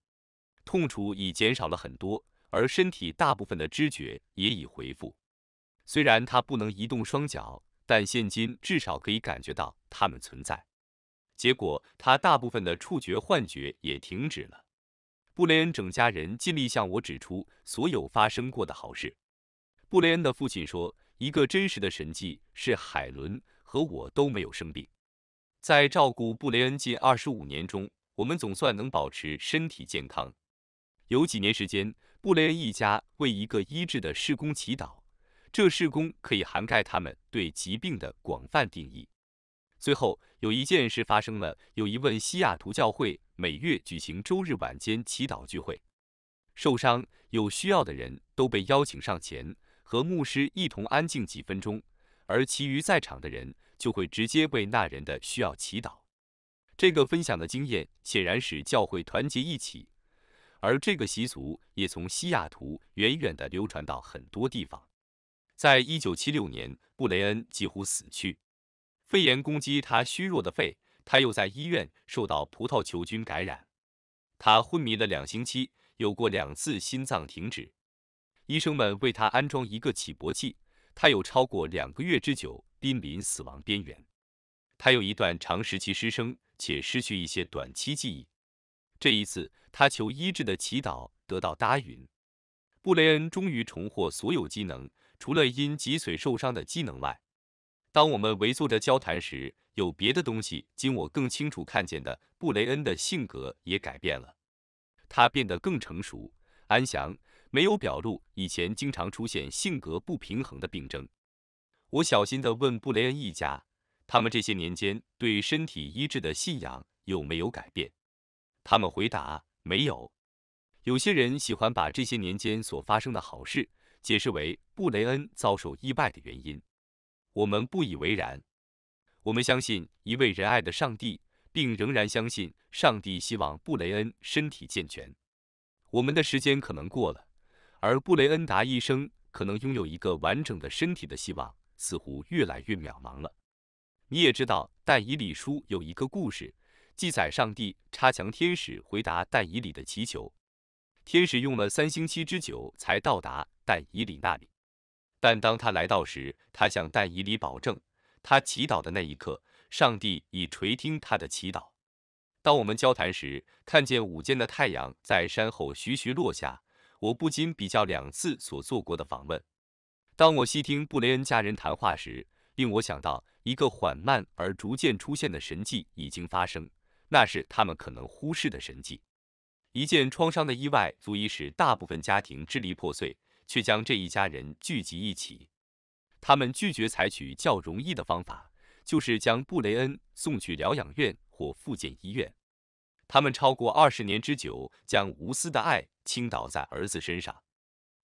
痛楚已减少了很多，而身体大部分的知觉也已恢复。虽然他不能移动双脚，但现今至少可以感觉到它们存在。结果，他大部分的触觉幻觉也停止了。布雷恩整家人尽力向我指出所有发生过的好事。布雷恩的父亲说，一个真实的神迹是海伦。和我都没有生病。在照顾布雷恩近二十五年中，我们总算能保持身体健康。有几年时间，布雷恩一家为一个医治的施工祈祷，这施工可以涵盖他们对疾病的广泛定义。最后有一件事发生了：有一位西雅图教会每月举行周日晚间祈祷聚会，受伤有需要的人都被邀请上前，和牧师一同安静几分钟。而其余在场的人就会直接为那人的需要祈祷。这个分享的经验显然使教会团结一起，而这个习俗也从西雅图远远地流传到很多地方。在一九七六年，布雷恩几乎死去，肺炎攻击他虚弱的肺，他又在医院受到葡萄球菌感染，他昏迷了两星期，有过两次心脏停止，医生们为他安装一个起搏器。他有超过两个月之久濒临死亡边缘，他有一段长时期失声且失去一些短期记忆。这一次他求医治的祈祷得到答允，布雷恩终于重获所有机能，除了因脊髓受伤的机能外。当我们围坐着交谈时，有别的东西经我更清楚看见的，布雷恩的性格也改变了，他变得更成熟、安详。没有表露以前经常出现性格不平衡的病症。我小心地问布雷恩一家，他们这些年间对身体医治的信仰有没有改变？他们回答没有。有些人喜欢把这些年间所发生的好事解释为布雷恩遭受意外的原因。我们不以为然。我们相信一位仁爱的上帝，并仍然相信上帝希望布雷恩身体健全。我们的时间可能过了。而布雷恩达一生可能拥有一个完整的身体的希望，似乎越来越渺茫了。你也知道，但以理书有一个故事记载，上帝差强天使回答但以理的祈求。天使用了三星期之久才到达但以理那里，但当他来到时，他向但以理保证，他祈祷的那一刻，上帝已垂听他的祈祷。当我们交谈时，看见午间的太阳在山后徐徐落下。我不禁比较两次所做过的访问。当我细听布雷恩家人谈话时，令我想到一个缓慢而逐渐出现的神迹已经发生，那是他们可能忽视的神迹。一件创伤的意外足以使大部分家庭支离破碎，却将这一家人聚集一起。他们拒绝采取较容易的方法，就是将布雷恩送去疗养院或复健医院。他们超过二十年之久，将无私的爱倾倒在儿子身上。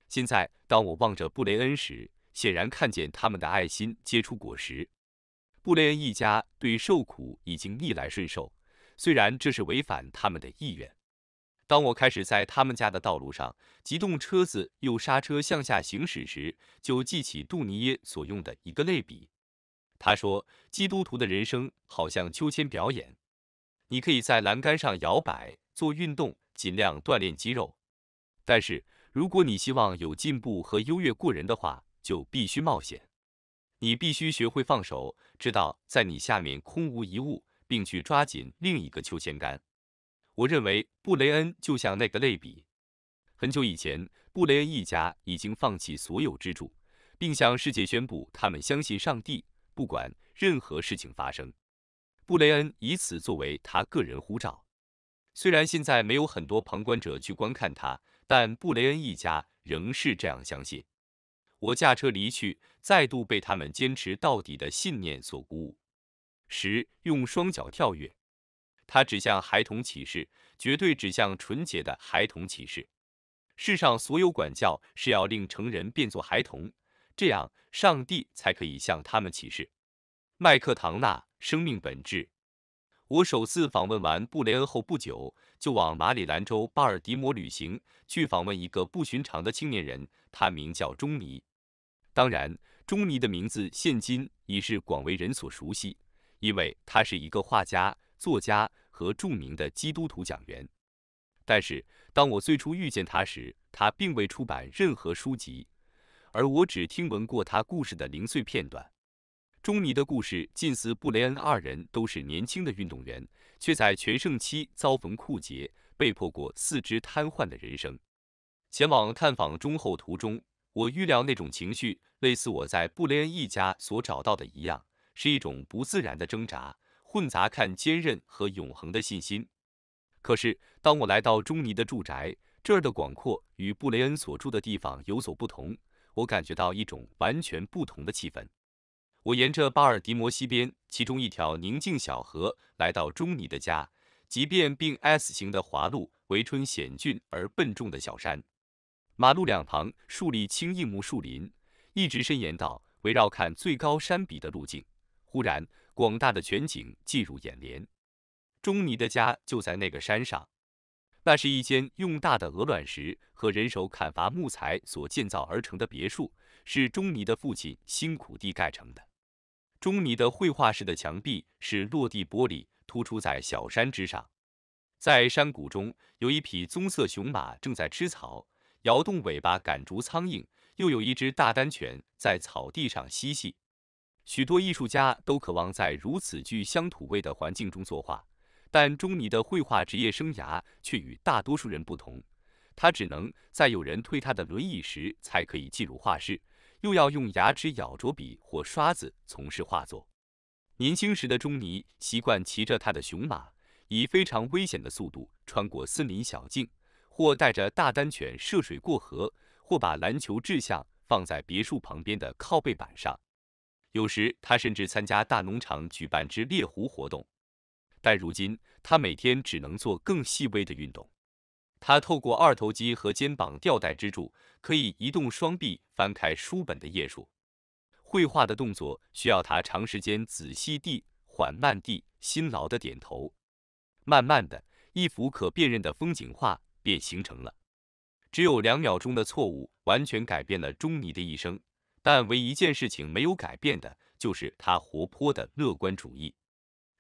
现在，当我望着布雷恩时，显然看见他们的爱心结出果实。布雷恩一家对受苦已经逆来顺受，虽然这是违反他们的意愿。当我开始在他们家的道路上急动车子又刹车向下行驶时，就记起杜尼耶所用的一个类比。他说，基督徒的人生好像秋千表演。你可以在栏杆上摇摆做运动，尽量锻炼肌肉。但是，如果你希望有进步和优越过人的话，就必须冒险。你必须学会放手，知道在你下面空无一物，并去抓紧另一个秋千杆。我认为布雷恩就像那个类比。很久以前，布雷恩一家已经放弃所有支柱，并向世界宣布他们相信上帝，不管任何事情发生。布雷恩以此作为他个人护照。虽然现在没有很多旁观者去观看他，但布雷恩一家仍是这样相信。我驾车离去，再度被他们坚持到底的信念所鼓舞。十，用双脚跳跃。他指向孩童启示，绝对指向纯洁的孩童启示。世上所有管教是要令成人变作孩童，这样上帝才可以向他们启示。麦克唐纳。生命本质。我首次访问完布雷恩后不久，就往马里兰州巴尔的摩旅行，去访问一个不寻常的青年人，他名叫钟尼。当然，钟尼的名字现今已是广为人所熟悉，因为他是一个画家、作家和著名的基督徒讲员。但是，当我最初遇见他时，他并未出版任何书籍，而我只听闻过他故事的零碎片段。中尼的故事近似布雷恩，二人都是年轻的运动员，却在全盛期遭逢酷劫，被迫过四肢瘫痪的人生。前往探访中后途中，我预料那种情绪类似我在布雷恩一家所找到的一样，是一种不自然的挣扎，混杂看坚韧和永恒的信心。可是，当我来到中尼的住宅，这儿的广阔与布雷恩所住的地方有所不同，我感觉到一种完全不同的气氛。我沿着巴尔的摩西边其中一条宁静小河来到钟尼的家，即便并 S 型的滑路围春险峻而笨重的小山，马路两旁树立青硬木树林，一直伸延到围绕看最高山脊的路径。忽然，广大的全景进入眼帘，钟尼的家就在那个山上。那是一间用大的鹅卵石和人手砍伐木材所建造而成的别墅，是钟尼的父亲辛苦地盖成的。中尼的绘画室的墙壁是落地玻璃，突出在小山之上。在山谷中，有一匹棕色雄马正在吃草，摇动尾巴赶逐苍蝇；又有一只大丹犬在草地上嬉戏。许多艺术家都渴望在如此具乡土味的环境中作画，但中尼的绘画职业生涯却与大多数人不同。他只能在有人推他的轮椅时，才可以进入画室。又要用牙齿咬着笔或刷子从事画作。年轻时的钟尼习惯骑着他的雄马，以非常危险的速度穿过森林小径，或带着大丹犬涉水过河，或把篮球掷向放在别墅旁边的靠背板上。有时他甚至参加大农场举办之猎狐活动。但如今他每天只能做更细微的运动。他透过二头肌和肩膀吊带支柱。可以移动双臂翻开书本的页数，绘画的动作需要他长时间仔细地、缓慢地、辛劳地点头。慢慢地，一幅可辨认的风景画便形成了。只有两秒钟的错误，完全改变了钟尼的一生。但唯一件事情没有改变的，就是他活泼的乐观主义。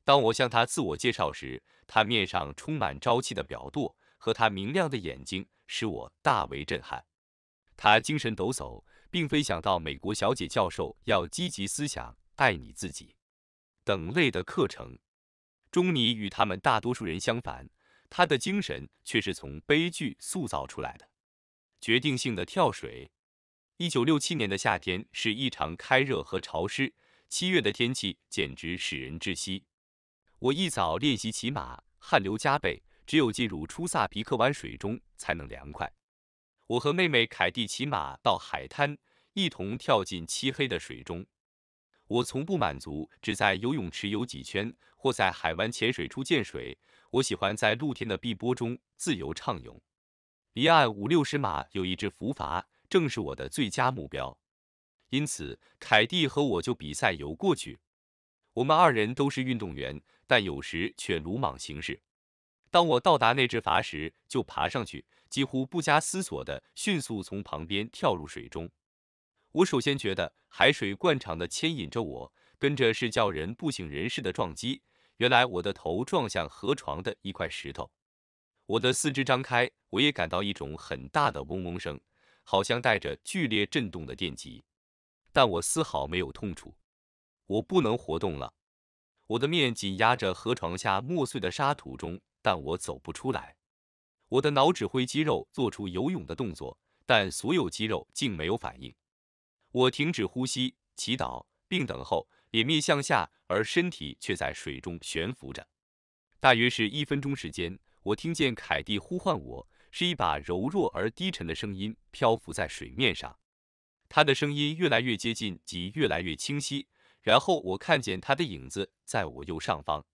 当我向他自我介绍时，他面上充满朝气的表舵和他明亮的眼睛，使我大为震撼。他精神抖擞，并非想到美国小姐教授要积极思想、爱你自己等类的课程。中尼与他们大多数人相反，他的精神却是从悲剧塑造出来的。决定性的跳水。一九六七年的夏天是异常开热和潮湿，七月的天气简直使人窒息。我一早练习骑马，汗流浃背，只有进入出萨皮克湾水中才能凉快。我和妹妹凯蒂骑马到海滩，一同跳进漆黑的水中。我从不满足，只在游泳池游几圈，或在海湾浅水处见水。我喜欢在露天的碧波中自由畅泳。离岸五六十码有一只浮筏，正是我的最佳目标。因此，凯蒂和我就比赛游过去。我们二人都是运动员，但有时却鲁莽行事。当我到达那只筏时，就爬上去。几乎不加思索地迅速从旁边跳入水中。我首先觉得海水惯常地牵引着我，跟着是叫人不省人事的撞击。原来我的头撞向河床的一块石头，我的四肢张开，我也感到一种很大的嗡嗡声，好像带着剧烈震动的电击，但我丝毫没有痛楚。我不能活动了，我的面紧压着河床下磨碎的沙土中，但我走不出来。我的脑指挥肌肉做出游泳的动作，但所有肌肉竟没有反应。我停止呼吸，祈祷并等候，脸面向下，而身体却在水中悬浮着。大约是一分钟时间，我听见凯蒂呼唤我，是一把柔弱而低沉的声音漂浮在水面上。他的声音越来越接近，及越来越清晰。然后我看见他的影子在我右上方。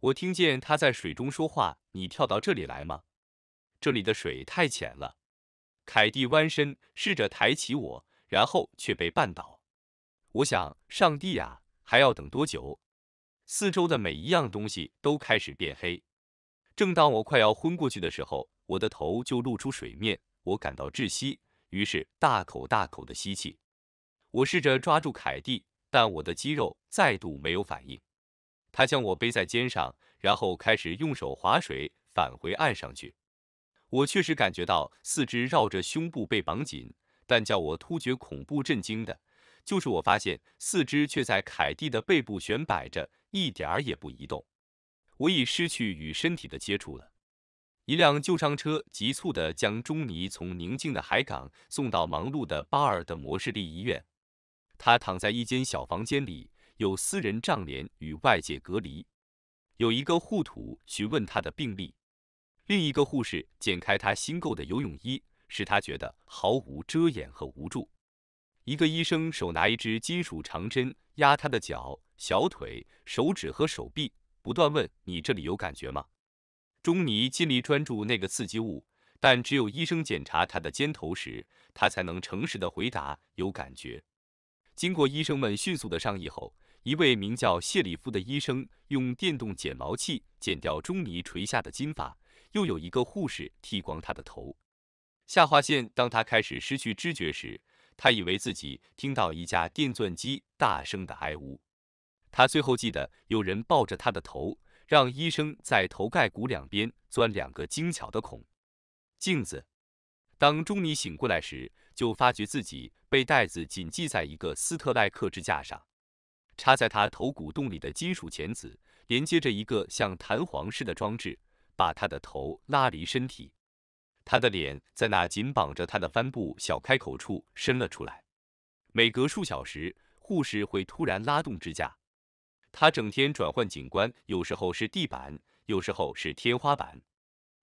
我听见他在水中说话：“你跳到这里来吗？”这里的水太浅了，凯蒂弯身试着抬起我，然后却被绊倒。我想，上帝啊，还要等多久？四周的每一样东西都开始变黑。正当我快要昏过去的时候，我的头就露出水面，我感到窒息，于是大口大口的吸气。我试着抓住凯蒂，但我的肌肉再度没有反应。他将我背在肩上，然后开始用手划水返回岸上去。我确实感觉到四肢绕着胸部被绑紧，但叫我突觉恐怖震惊的就是，我发现四肢却在凯蒂的背部悬摆着，一点儿也不移动。我已失去与身体的接触了。一辆救伤车急促地将钟尼从宁静的海港送到忙碌的巴尔的摩士利医院。他躺在一间小房间里，有私人帐帘与外界隔离。有一个护土询问他的病历。另一个护士剪开他新购的游泳衣，使他觉得毫无遮掩和无助。一个医生手拿一支金属长针压他的脚、小腿、手指和手臂，不断问：“你这里有感觉吗？”钟尼尽力专注那个刺激物，但只有医生检查他的肩头时，他才能诚实的回答有感觉。经过医生们迅速的商议后，一位名叫谢里夫的医生用电动剪毛器剪掉钟尼垂下的金发。又有一个护士剃光他的头。下划线，当他开始失去知觉时，他以为自己听到一架电钻机大声的哀呜。他最后记得有人抱着他的头，让医生在头盖骨两边钻两个精巧的孔。镜子。当钟尼醒过来时，就发觉自己被袋子紧系在一个斯特赖克支架上，插在他头骨洞里的金属钳子连接着一个像弹簧似的装置。把他的头拉离身体，他的脸在那紧绑着他的帆布小开口处伸了出来。每隔数小时，护士会突然拉动支架。他整天转换景观，有时候是地板，有时候是天花板。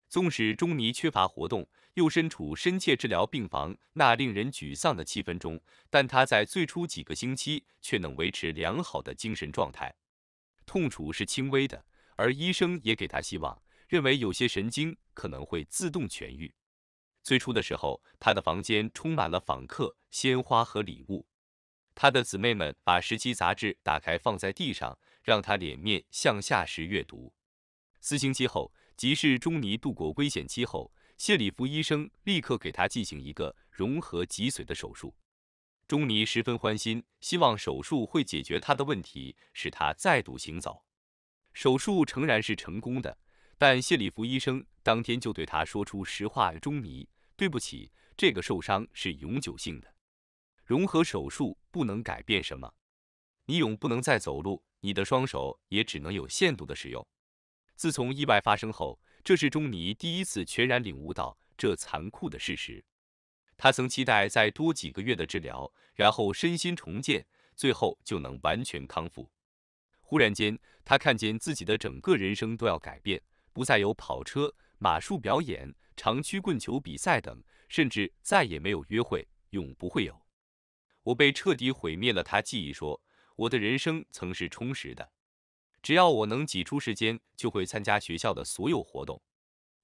纵使钟尼缺乏活动，又身处深切治疗病房那令人沮丧的气氛中，但他在最初几个星期却能维持良好的精神状态。痛楚是轻微的，而医生也给他希望。认为有些神经可能会自动痊愈。最初的时候，他的房间充满了访客、鲜花和礼物。他的姊妹们把《时期》杂志打开放在地上，让他脸面向下时阅读。四星期后，即是钟尼度过危险期后，谢里夫医生立刻给他进行一个融合脊髓的手术。钟尼十分欢心，希望手术会解决他的问题，使他再度行走。手术诚然是成功的。但谢里夫医生当天就对他说出实话：“钟尼，对不起，这个受伤是永久性的，融合手术不能改变什么，你永不能再走路，你的双手也只能有限度的使用。”自从意外发生后，这是钟尼第一次全然领悟到这残酷的事实。他曾期待再多几个月的治疗，然后身心重建，最后就能完全康复。忽然间，他看见自己的整个人生都要改变。不再有跑车、马术表演、长曲棍球比赛等，甚至再也没有约会，永不会有。我被彻底毁灭了。他记忆说，我的人生曾是充实的，只要我能挤出时间，就会参加学校的所有活动。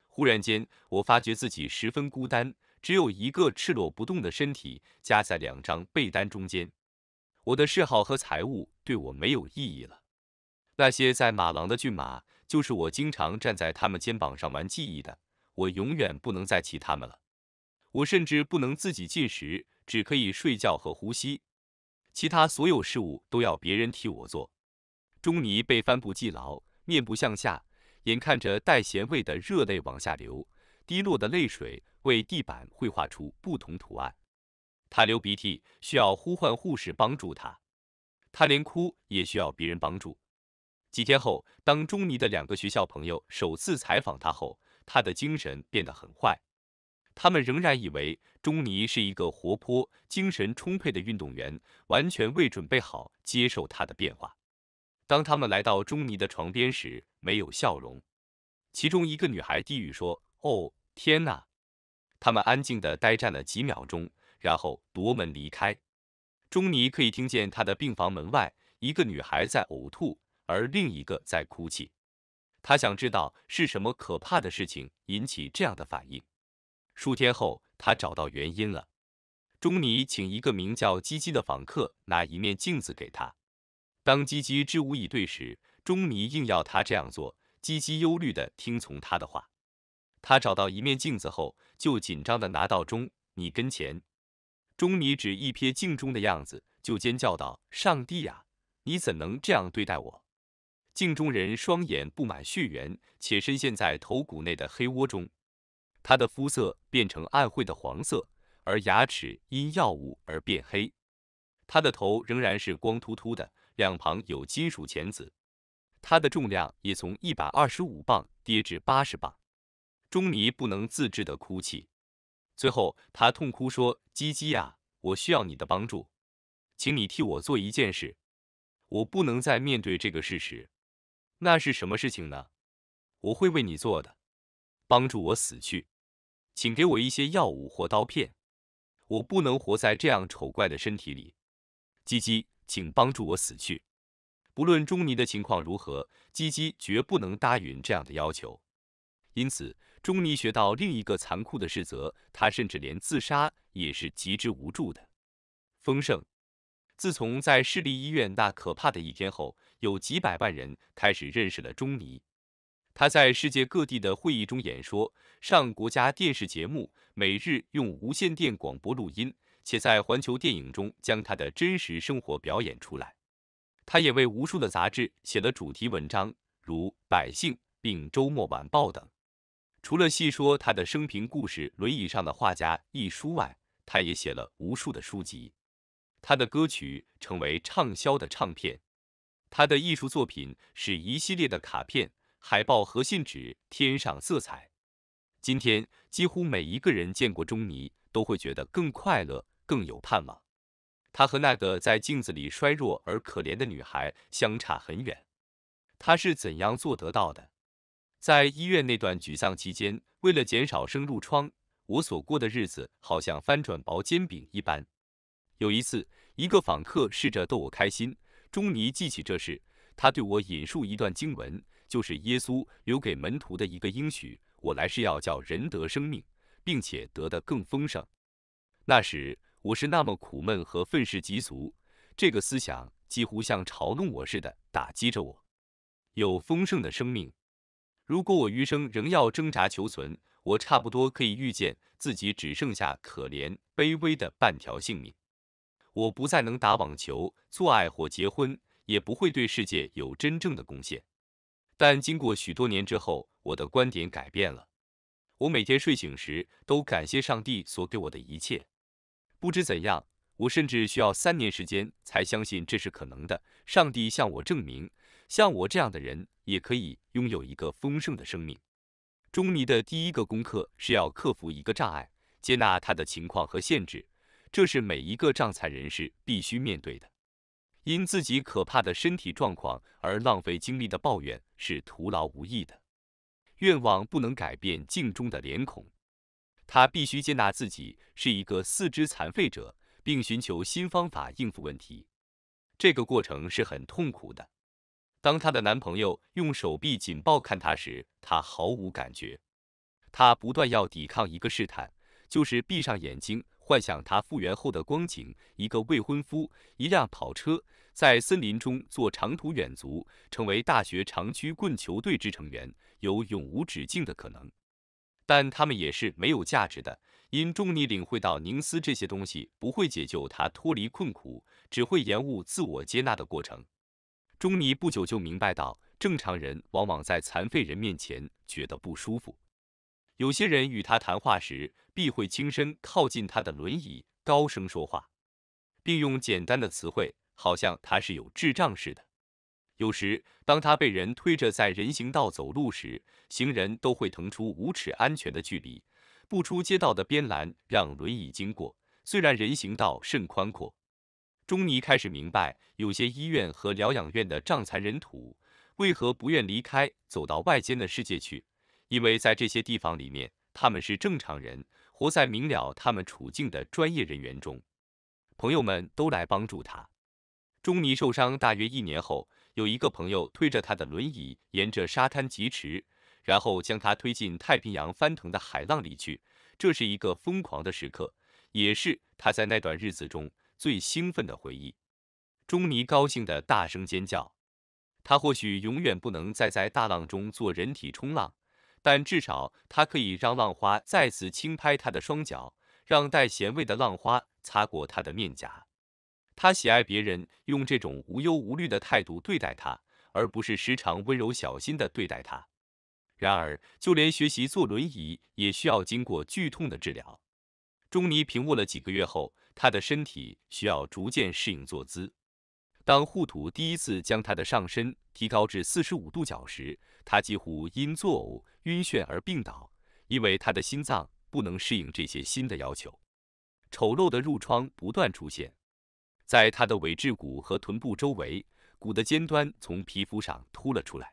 忽然间，我发觉自己十分孤单，只有一个赤裸不动的身体夹在两张被单中间。我的嗜好和财物对我没有意义了。那些在马廊的骏马。就是我经常站在他们肩膀上玩记忆的，我永远不能再骑他们了，我甚至不能自己进食，只可以睡觉和呼吸，其他所有事物都要别人替我做。钟尼被帆布系牢，面部向下，眼看着带咸味的热泪往下流，滴落的泪水为地板绘画出不同图案。他流鼻涕，需要呼唤护士帮助他，他连哭也需要别人帮助。几天后，当钟尼的两个学校朋友首次采访他后，他的精神变得很坏。他们仍然以为钟尼是一个活泼、精神充沛的运动员，完全未准备好接受他的变化。当他们来到钟尼的床边时，没有笑容。其中一个女孩低语说：“哦，天哪！”他们安静地呆站了几秒钟，然后夺门离开。钟尼可以听见他的病房门外一个女孩在呕吐。而另一个在哭泣，他想知道是什么可怕的事情引起这样的反应。数天后，他找到原因了。钟尼请一个名叫基基的访客拿一面镜子给他。当基基支吾以对时，钟尼硬要他这样做。基基忧虑的听从他的话。他找到一面镜子后，就紧张的拿到钟尼跟前。钟尼只一瞥镜中的样子，就尖叫道：“上帝呀，你怎能这样对待我？”镜中人双眼布满血缘，且深陷在头骨内的黑窝中。他的肤色变成暗灰的黄色，而牙齿因药物而变黑。他的头仍然是光秃秃的，两旁有金属钳子。他的重量也从一百二十五磅跌至八十磅。钟尼不能自制的哭泣，最后他痛哭说：“基基呀，我需要你的帮助，请你替我做一件事，我不能再面对这个事实。”那是什么事情呢？我会为你做的，帮助我死去，请给我一些药物或刀片，我不能活在这样丑怪的身体里。鸡鸡，请帮助我死去。不论钟尼的情况如何，鸡鸡绝不能答应这样的要求。因此，钟尼学到另一个残酷的世则，他甚至连自杀也是极之无助的。丰盛，自从在市立医院那可怕的一天后。有几百万人开始认识了钟尼。他在世界各地的会议中演说，上国家电视节目，每日用无线电广播录音，且在环球电影中将他的真实生活表演出来。他也为无数的杂志写了主题文章，如《百姓》并《周末晚报》等。除了细说他的生平故事《轮椅上的画家》一书外，他也写了无数的书籍。他的歌曲成为畅销的唱片。他的艺术作品是一系列的卡片、海报和信纸，添上色彩。今天几乎每一个人见过钟尼都会觉得更快乐、更有盼望。他和那个在镜子里衰弱而可怜的女孩相差很远。他是怎样做得到的？在医院那段沮丧期间，为了减少生褥疮，我所过的日子好像翻转薄煎饼一般。有一次，一个访客试着逗我开心。钟尼记起这事，他对我引述一段经文，就是耶稣留给门徒的一个应许：“我来是要叫人得生命，并且得的更丰盛。”那时我是那么苦闷和愤世嫉俗，这个思想几乎像嘲弄我似的打击着我。有丰盛的生命，如果我余生仍要挣扎求存，我差不多可以预见自己只剩下可怜卑微的半条性命。我不再能打网球、做爱或结婚，也不会对世界有真正的贡献。但经过许多年之后，我的观点改变了。我每天睡醒时都感谢上帝所给我的一切。不知怎样，我甚至需要三年时间才相信这是可能的。上帝向我证明，像我这样的人也可以拥有一个丰盛的生命。中尼的第一个功课是要克服一个障碍，接纳他的情况和限制。这是每一个障残人士必须面对的。因自己可怕的身体状况而浪费精力的抱怨是徒劳无益的。愿望不能改变镜中的脸孔，她必须接纳自己是一个四肢残废者，并寻求新方法应付问题。这个过程是很痛苦的。当她的男朋友用手臂紧抱看她时，她毫无感觉。她不断要抵抗一个试探。就是闭上眼睛，幻想他复原后的光景：一个未婚夫，一辆跑车，在森林中做长途远足，成为大学长驱棍球队之成员，有永无止境的可能。但他们也是没有价值的。因中尼领会到，凝思这些东西不会解救他脱离困苦，只会延误自我接纳的过程。中尼不久就明白到，正常人往往在残废人面前觉得不舒服。有些人与他谈话时，必会轻身靠近他的轮椅，高声说话，并用简单的词汇，好像他是有智障似的。有时，当他被人推着在人行道走路时，行人都会腾出五尺安全的距离，不出街道的边栏，让轮椅经过。虽然人行道甚宽阔，钟尼开始明白，有些医院和疗养院的障残人土为何不愿离开，走到外间的世界去。因为在这些地方里面，他们是正常人，活在明了他们处境的专业人员中，朋友们都来帮助他。钟尼受伤大约一年后，有一个朋友推着他的轮椅沿着沙滩疾驰，然后将他推进太平洋翻腾的海浪里去。这是一个疯狂的时刻，也是他在那段日子中最兴奋的回忆。钟尼高兴地大声尖叫，他或许永远不能再在大浪中做人体冲浪。但至少他可以让浪花再次轻拍他的双脚，让带咸味的浪花擦过他的面颊。他喜爱别人用这种无忧无虑的态度对待他，而不是时常温柔小心的对待他。然而，就连学习坐轮椅也需要经过剧痛的治疗。钟尼平卧了几个月后，他的身体需要逐渐适应坐姿。当护土第一次将他的上身提高至四十五度角时，他几乎因作呕、晕眩而病倒，因为他的心脏不能适应这些新的要求。丑陋的褥疮不断出现在他的尾椎骨和臀部周围，骨的尖端从皮肤上凸了出来。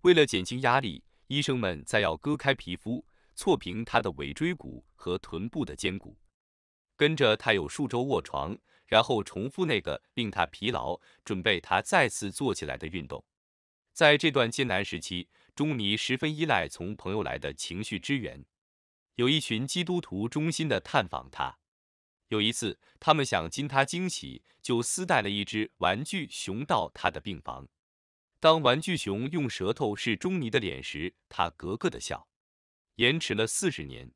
为了减轻压力，医生们再要割开皮肤，锉平他的尾椎骨和臀部的尖骨。跟着他有数周卧床。然后重复那个令他疲劳、准备他再次做起来的运动。在这段艰难时期，钟尼十分依赖从朋友来的情绪支援。有一群基督徒忠心地探访他。有一次，他们想惊他惊喜，就私带了一只玩具熊到他的病房。当玩具熊用舌头试钟尼的脸时，他咯咯地笑。延迟了四十年。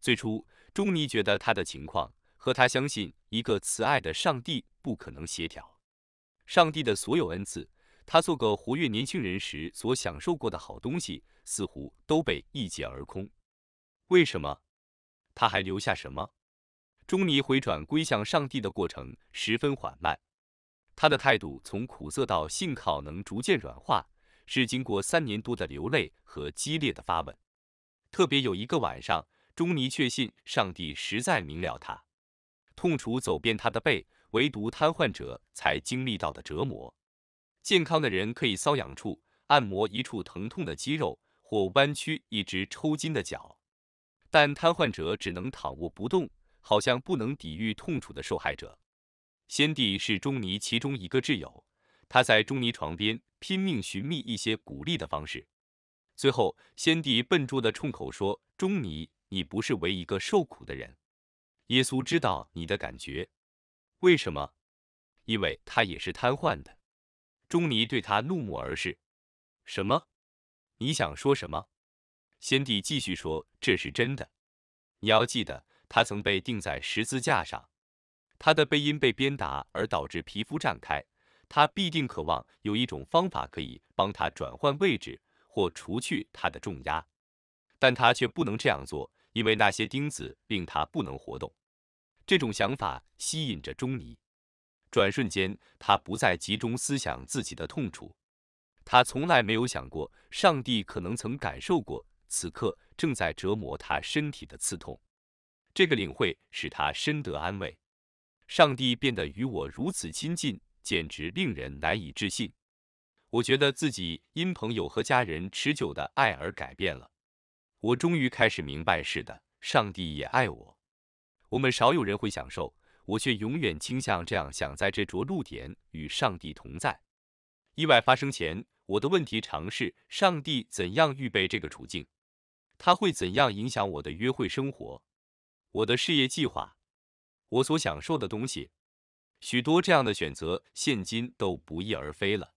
最初，钟尼觉得他的情况。和他相信一个慈爱的上帝不可能协调。上帝的所有恩赐，他做个活跃年轻人时所享受过的好东西，似乎都被一劫而空。为什么？他还留下什么？钟尼回转归向上帝的过程十分缓慢，他的态度从苦涩到信靠能逐渐软化，是经过三年多的流泪和激烈的发问。特别有一个晚上，钟尼确信上帝实在明了他。痛楚走遍他的背，唯独瘫痪者才经历到的折磨。健康的人可以瘙痒处，按摩一处疼痛的肌肉，或弯曲一只抽筋的脚，但瘫痪者只能躺卧不动，好像不能抵御痛楚的受害者。先帝是钟尼其中一个挚友，他在钟尼床边拼命寻觅一些鼓励的方式。最后，先帝笨拙地冲口说：“钟尼，你不是唯一个受苦的人。”耶稣知道你的感觉，为什么？因为他也是瘫痪的。钟尼对他怒目而视。什么？你想说什么？先帝继续说，这是真的。你要记得，他曾被钉在十字架上，他的背因被鞭打而导致皮肤绽开，他必定渴望有一种方法可以帮他转换位置或除去他的重压，但他却不能这样做，因为那些钉子令他不能活动。这种想法吸引着钟尼。转瞬间，他不再集中思想自己的痛楚。他从来没有想过，上帝可能曾感受过此刻正在折磨他身体的刺痛。这个领会使他深得安慰。上帝变得与我如此亲近，简直令人难以置信。我觉得自己因朋友和家人持久的爱而改变了。我终于开始明白，是的，上帝也爱我。我们少有人会享受，我却永远倾向这样想，在这着陆点与上帝同在。意外发生前，我的问题尝试：上帝怎样预备这个处境？他会怎样影响我的约会生活、我的事业计划、我所享受的东西？许多这样的选择，现今都不翼而飞了。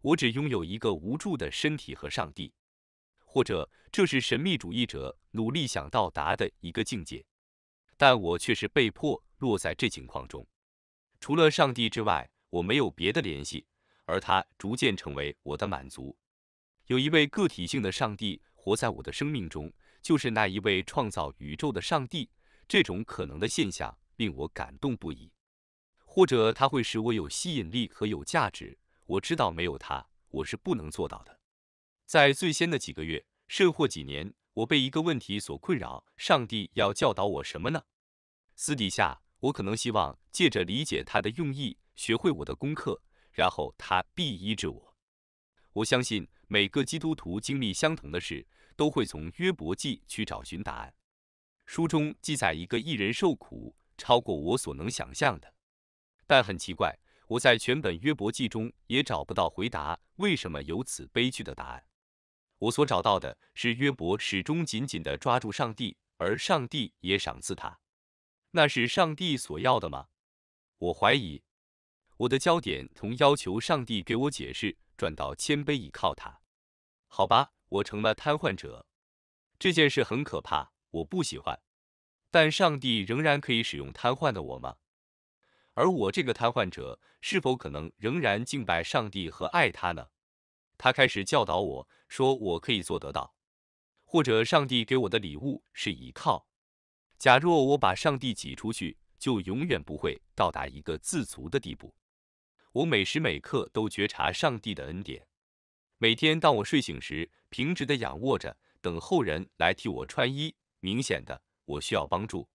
我只拥有一个无助的身体和上帝，或者这是神秘主义者努力想到达的一个境界。但我却是被迫落在这境况中，除了上帝之外，我没有别的联系，而他逐渐成为我的满足。有一位个体性的上帝活在我的生命中，就是那一位创造宇宙的上帝。这种可能的现象令我感动不已。或者他会使我有吸引力和有价值。我知道没有他，我是不能做到的。在最先的几个月，甚或几年。我被一个问题所困扰：上帝要教导我什么呢？私底下，我可能希望借着理解他的用意，学会我的功课，然后他必医治我。我相信每个基督徒经历相同的事，都会从约伯记去找寻答案。书中记载一个一人受苦，超过我所能想象的。但很奇怪，我在全本约伯记中也找不到回答为什么有此悲剧的答案。我所找到的是，约伯始终紧紧地抓住上帝，而上帝也赏赐他。那是上帝所要的吗？我怀疑。我的焦点从要求上帝给我解释，转到谦卑倚靠他。好吧，我成了瘫痪者。这件事很可怕，我不喜欢。但上帝仍然可以使用瘫痪的我吗？而我这个瘫痪者，是否可能仍然敬拜上帝和爱他呢？他开始教导我。说我可以做得到，或者上帝给我的礼物是依靠。假若我把上帝挤出去，就永远不会到达一个自足的地步。我每时每刻都觉察上帝的恩典。每天当我睡醒时，平直的仰卧着，等后人来替我穿衣。明显的，我需要帮助。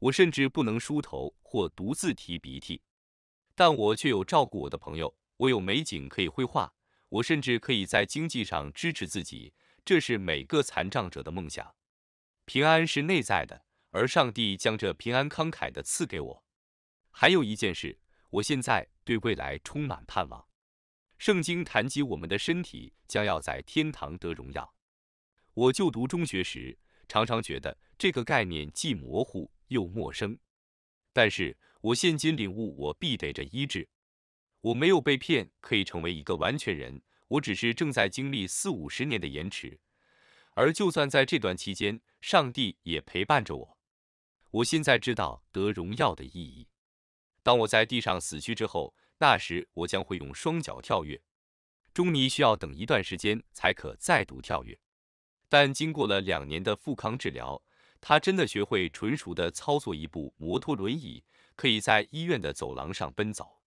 我甚至不能梳头或独自提鼻涕，但我却有照顾我的朋友。我有美景可以绘画。我甚至可以在经济上支持自己，这是每个残障者的梦想。平安是内在的，而上帝将这平安慷慨地赐给我。还有一件事，我现在对未来充满盼望。圣经谈及我们的身体将要在天堂得荣耀。我就读中学时，常常觉得这个概念既模糊又陌生，但是我现今领悟，我必得着医治。我没有被骗，可以成为一个完全人。我只是正在经历四五十年的延迟，而就算在这段期间，上帝也陪伴着我。我现在知道得荣耀的意义。当我在地上死去之后，那时我将会用双脚跳跃。中尼需要等一段时间才可再度跳跃，但经过了两年的富康治疗，他真的学会纯熟的操作一部摩托轮椅，可以在医院的走廊上奔走。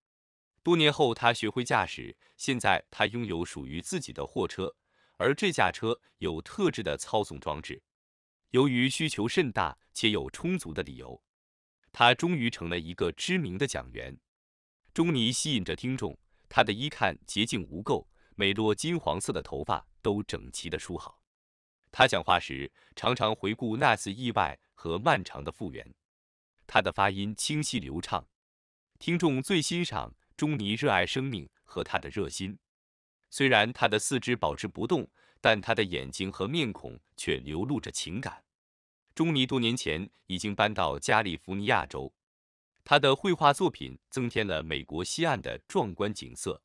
多年后，他学会驾驶。现在他拥有属于自己的货车，而这架车有特制的操纵装置。由于需求甚大且有充足的理由，他终于成了一个知名的讲员。中尼吸引着听众，他的衣看洁净无垢，每落金黄色的头发都整齐的梳好。他讲话时常常回顾那次意外和漫长的复原。他的发音清晰流畅，听众最欣赏。钟尼热爱生命和他的热心，虽然他的四肢保持不动，但他的眼睛和面孔却流露着情感。钟尼多年前已经搬到加利福尼亚州，他的绘画作品增添了美国西岸的壮观景色。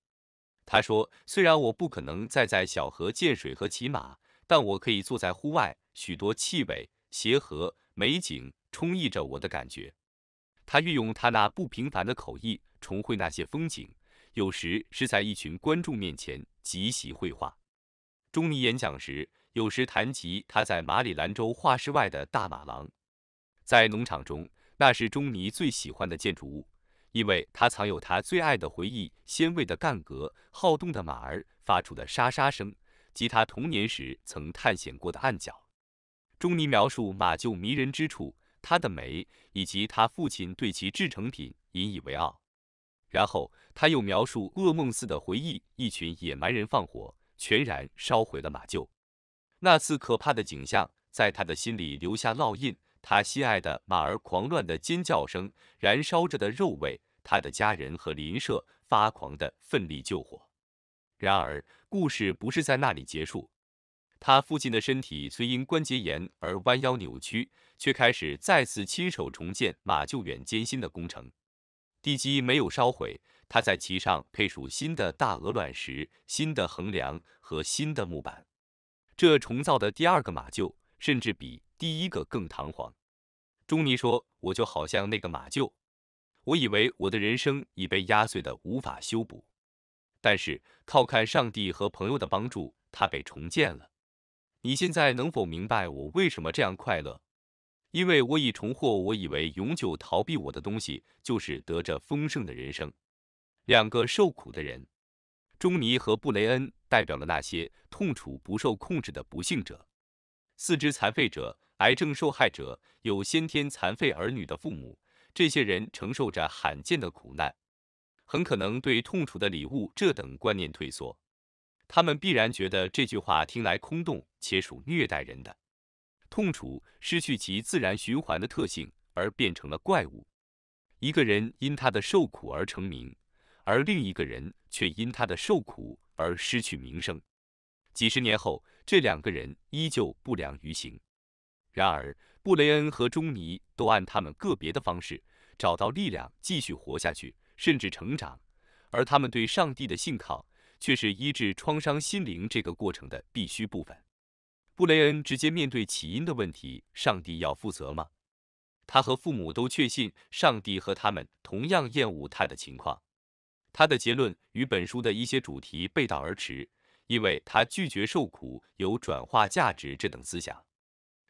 他说：“虽然我不可能再在小河见水和骑马，但我可以坐在户外，许多气味、协和美景充溢着我的感觉。”他运用他那不平凡的口艺，重绘那些风景。有时是在一群观众面前即席绘画。中尼演讲时，有时谈及他在马里兰州画室外的大马廊，在农场中，那是中尼最喜欢的建筑物，因为它藏有他最爱的回忆：鲜味的干格、好动的马儿发出的沙沙声，及他童年时曾探险过的暗角。中尼描述马厩迷人之处。他的美，以及他父亲对其制成品引以为傲。然后他又描述噩梦似的回忆：一群野蛮人放火，全燃烧毁了马厩。那次可怕的景象在他的心里留下烙印。他心爱的马儿狂乱的尖叫声，燃烧着的肉味，他的家人和邻舍发狂的奋力救火。然而，故事不是在那里结束。他父亲的身体虽因关节炎而弯腰扭曲，却开始再次亲手重建马厩远艰辛的工程。地基没有烧毁，他在其上配属新的大鹅卵石、新的横梁和新的木板。这重造的第二个马厩甚至比第一个更堂皇。钟尼说：“我就好像那个马厩，我以为我的人生已被压碎的无法修补，但是靠看上帝和朋友的帮助，它被重建了。”你现在能否明白我为什么这样快乐？因为我已重获我以为永久逃避我的东西，就是得着丰盛的人生。两个受苦的人，钟尼和布雷恩，代表了那些痛楚不受控制的不幸者，四肢残废者、癌症受害者、有先天残废儿女的父母，这些人承受着罕见的苦难，很可能对痛楚的礼物这等观念退缩。他们必然觉得这句话听来空洞且属虐待人的，痛楚失去其自然循环的特性而变成了怪物。一个人因他的受苦而成名，而另一个人却因他的受苦而失去名声。几十年后，这两个人依旧不良于行。然而，布雷恩和钟尼都按他们个别的方式找到力量继续活下去，甚至成长，而他们对上帝的信靠。却是医治创伤心灵这个过程的必须部分。布雷恩直接面对起因的问题：上帝要负责吗？他和父母都确信上帝和他们同样厌恶他的情况。他的结论与本书的一些主题背道而驰，因为他拒绝受苦有转化价值这等思想。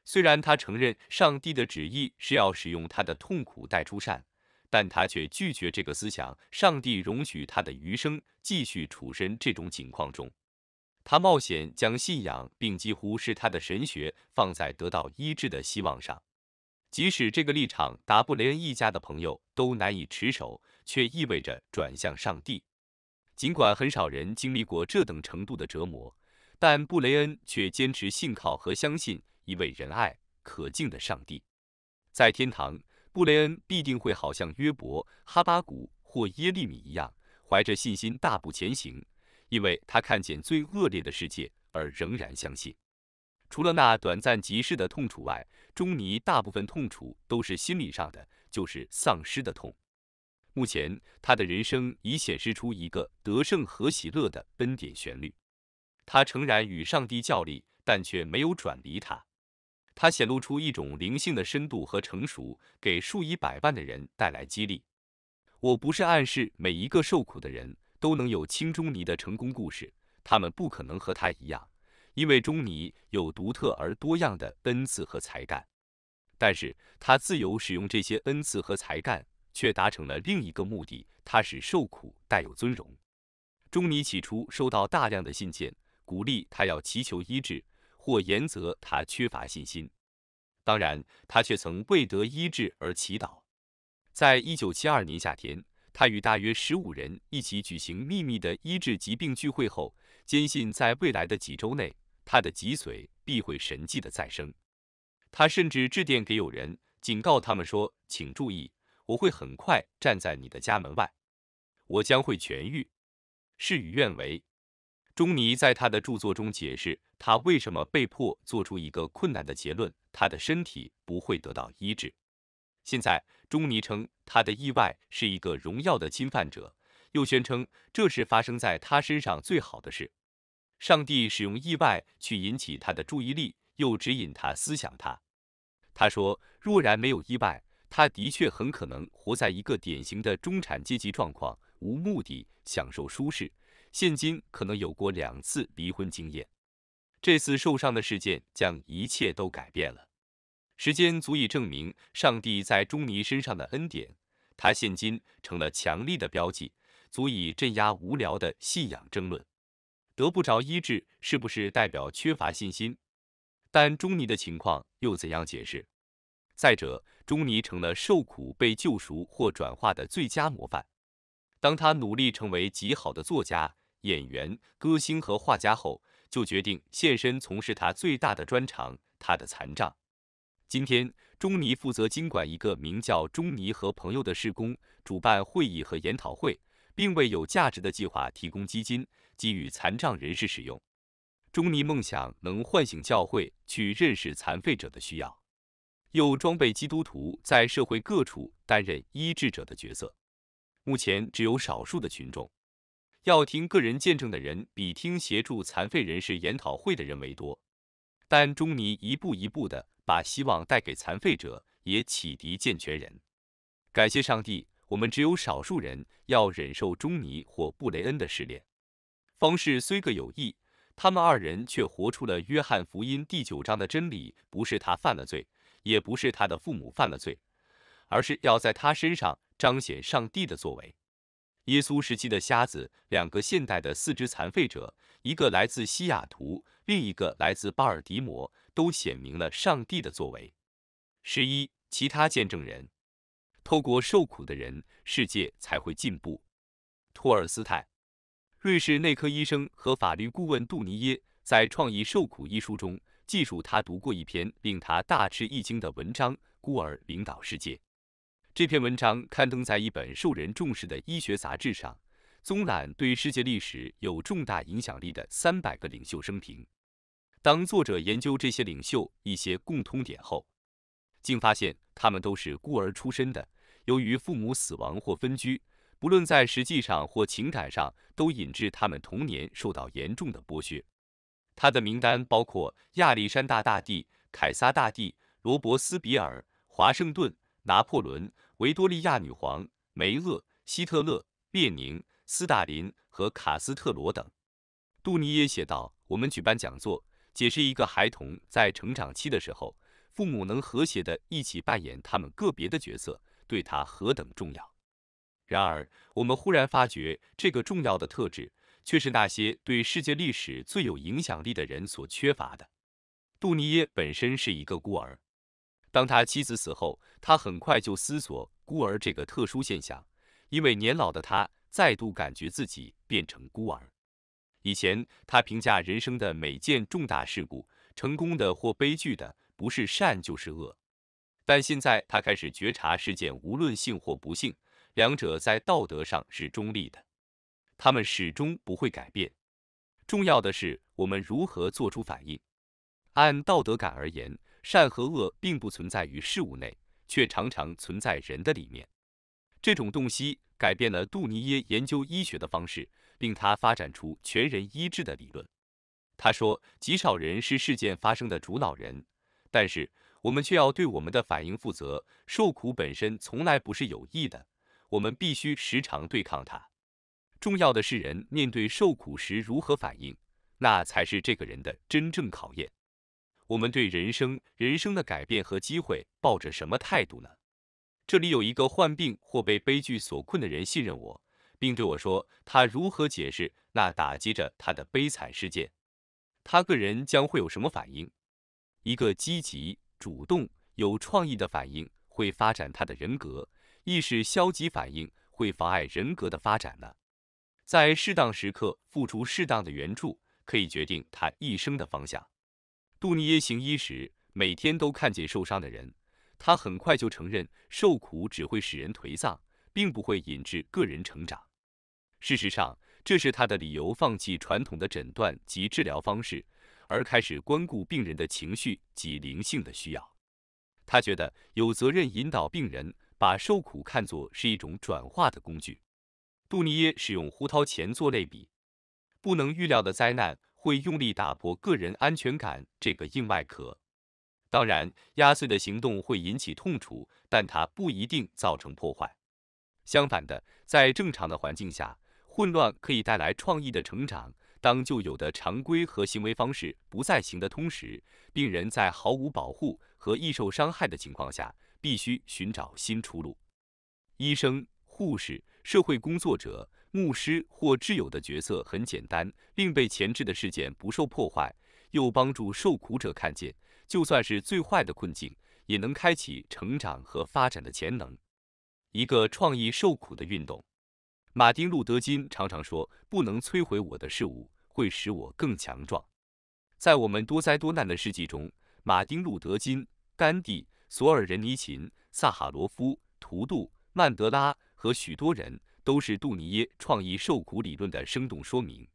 虽然他承认上帝的旨意是要使用他的痛苦带出善。但他却拒绝这个思想。上帝容许他的余生继续处身这种情况中，他冒险将信仰并几乎是他的神学放在得到医治的希望上，即使这个立场达布雷恩一家的朋友都难以持守，却意味着转向上帝。尽管很少人经历过这等程度的折磨，但布雷恩却坚持信靠和相信一位仁爱可敬的上帝，在天堂。布雷恩必定会好像约伯、哈巴谷或耶利米一样，怀着信心大步前行，因为他看见最恶劣的世界而仍然相信。除了那短暂即逝的痛楚外，中尼大部分痛楚都是心理上的，就是丧失的痛。目前他的人生已显示出一个得胜和喜乐的恩点旋律。他诚然与上帝较力，但却没有转离他。他显露出一种灵性的深度和成熟，给数以百万的人带来激励。我不是暗示每一个受苦的人都能有清中尼的成功故事，他们不可能和他一样，因为中尼有独特而多样的恩赐和才干。但是他自由使用这些恩赐和才干，却达成了另一个目的：他使受苦带有尊荣。中尼起初收到大量的信件，鼓励他要祈求医治。或严责他缺乏信心，当然，他却曾为得医治而祈祷。在一九七二年夏天，他与大约十五人一起举行秘密的医治疾病聚会后，坚信在未来的几周内，他的脊髓必会神迹的再生。他甚至致电给友人，警告他们说：“请注意，我会很快站在你的家门外，我将会痊愈。”事与愿违。钟尼在他的著作中解释他为什么被迫做出一个困难的结论：他的身体不会得到医治。现在，钟尼称他的意外是一个荣耀的侵犯者，又宣称这是发生在他身上最好的事。上帝使用意外去引起他的注意力，又指引他思想他。他说，若然没有意外，他的确很可能活在一个典型的中产阶级状况，无目的享受舒适。现今可能有过两次离婚经验，这次受伤的事件将一切都改变了。时间足以证明上帝在钟尼身上的恩典，他现今成了强力的标记，足以镇压无聊的信仰争论。得不着医治，是不是代表缺乏信心？但钟尼的情况又怎样解释？再者，钟尼成了受苦、被救赎或转化的最佳模范。当他努力成为极好的作家。演员、歌星和画家后，就决定献身从事他最大的专长——他的残障。今天，钟尼负责经管一个名叫“钟尼和朋友”的施工，主办会议和研讨会，并为有价值的计划提供基金，给予残障人士使用。钟尼梦想能唤醒教会去认识残废者的需要，又装备基督徒在社会各处担任医治者的角色。目前，只有少数的群众。要听个人见证的人比听协助残废人士研讨会的人为多，但中尼一步一步的把希望带给残废者，也启迪健全人。感谢上帝，我们只有少数人要忍受中尼或布雷恩的试炼。方式虽各有意，他们二人却活出了约翰福音第九章的真理。不是他犯了罪，也不是他的父母犯了罪，而是要在他身上彰显上帝的作为。耶稣时期的瞎子，两个现代的四肢残废者，一个来自西雅图，另一个来自巴尔的摩，都显明了上帝的作为。十一，其他见证人，透过受苦的人，世界才会进步。托尔斯泰，瑞士内科医生和法律顾问杜尼耶在《创意受苦》一书中记述，他读过一篇令他大吃一惊的文章：孤儿领导世界。这篇文章刊登在一本受人重视的医学杂志上，综览对世界历史有重大影响力的三百个领袖生平。当作者研究这些领袖一些共通点后，竟发现他们都是孤儿出身的，由于父母死亡或分居，不论在实际上或情感上，都引致他们童年受到严重的剥削。他的名单包括亚历山大大帝、凯撒大帝、罗伯斯比尔、华盛顿、拿破仑。维多利亚女皇、梅厄、希特勒、列宁、斯大林和卡斯特罗等。杜尼耶写道：“我们举办讲座，解释一个孩童在成长期的时候，父母能和谐的一起扮演他们个别的角色，对他何等重要。然而，我们忽然发觉，这个重要的特质，却是那些对世界历史最有影响力的人所缺乏的。”杜尼耶本身是一个孤儿。当他妻子死后，他很快就思索孤儿这个特殊现象，因为年老的他再度感觉自己变成孤儿。以前他评价人生的每件重大事故，成功的或悲剧的，不是善就是恶。但现在他开始觉察事件无论幸或不幸，两者在道德上是中立的，他们始终不会改变。重要的是我们如何做出反应。按道德感而言。善和恶并不存在于事物内，却常常存在人的里面。这种洞悉改变了杜尼耶研究医学的方式，令他发展出全人医治的理论。他说：“极少人是事件发生的主脑人，但是我们却要对我们的反应负责。受苦本身从来不是有意的，我们必须时常对抗它。重要的是人面对受苦时如何反应，那才是这个人的真正考验。”我们对人生、人生的改变和机会抱着什么态度呢？这里有一个患病或被悲剧所困的人信任我，并对我说他如何解释那打击着他的悲惨事件，他个人将会有什么反应？一个积极、主动、有创意的反应会发展他的人格，亦是消极反应会妨碍人格的发展呢？在适当时刻付出适当的援助，可以决定他一生的方向。杜尼耶行医时，每天都看见受伤的人，他很快就承认，受苦只会使人颓丧，并不会引致个人成长。事实上，这是他的理由，放弃传统的诊断及治疗方式，而开始关顾病人的情绪及灵性的需要。他觉得有责任引导病人，把受苦看作是一种转化的工具。杜尼耶使用胡桃钳做类比，不能预料的灾难。会用力打破个人安全感这个硬外壳。当然，压碎的行动会引起痛楚，但它不一定造成破坏。相反的，在正常的环境下，混乱可以带来创意的成长。当旧有的常规和行为方式不再行得通时，病人在毫无保护和易受伤害的情况下，必须寻找新出路。医生、护士、社会工作者。牧师或挚友的角色很简单，令被钳制的事件不受破坏，又帮助受苦者看见，就算是最坏的困境，也能开启成长和发展的潜能。一个创意受苦的运动。马丁·路德·金常常说：“不能摧毁我的事物，会使我更强壮。”在我们多灾多难的世纪中，马丁·路德·金、甘地、索尔仁尼琴、萨哈罗夫、图杜、曼德拉和许多人。都是杜尼耶创意受苦理论的生动说明，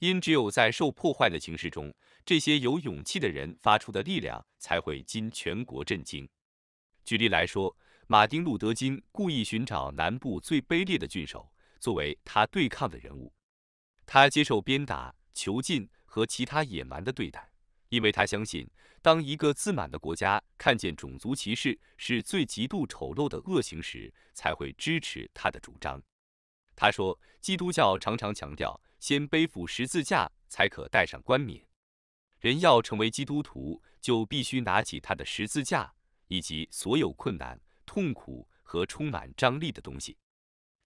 因只有在受破坏的情势中，这些有勇气的人发出的力量才会经全国震惊。举例来说，马丁路德金故意寻找南部最卑劣的郡守作为他对抗的人物，他接受鞭打、囚禁和其他野蛮的对待，因为他相信，当一个自满的国家看见种族歧视是最极度丑陋的恶行时，才会支持他的主张。他说，基督教常常强调，先背负十字架才可戴上冠冕。人要成为基督徒，就必须拿起他的十字架，以及所有困难、痛苦和充满张力的东西，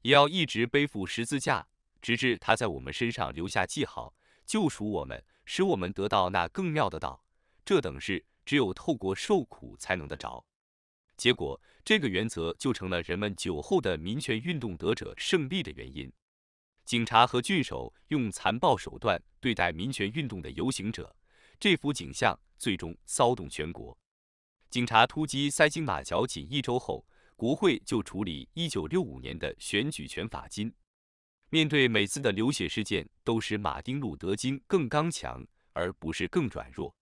也要一直背负十字架，直至他在我们身上留下记号，救赎我们，使我们得到那更妙的道。这等事，只有透过受苦才能得着。结果，这个原则就成了人们酒后的民权运动得者胜利的原因。警察和郡守用残暴手段对待民权运动的游行者，这幅景象最终骚动全国。警察突击塞金马桥仅一周后，国会就处理1965年的选举权法金。面对每次的流血事件，都使马丁·路德·金更刚强，而不是更软弱。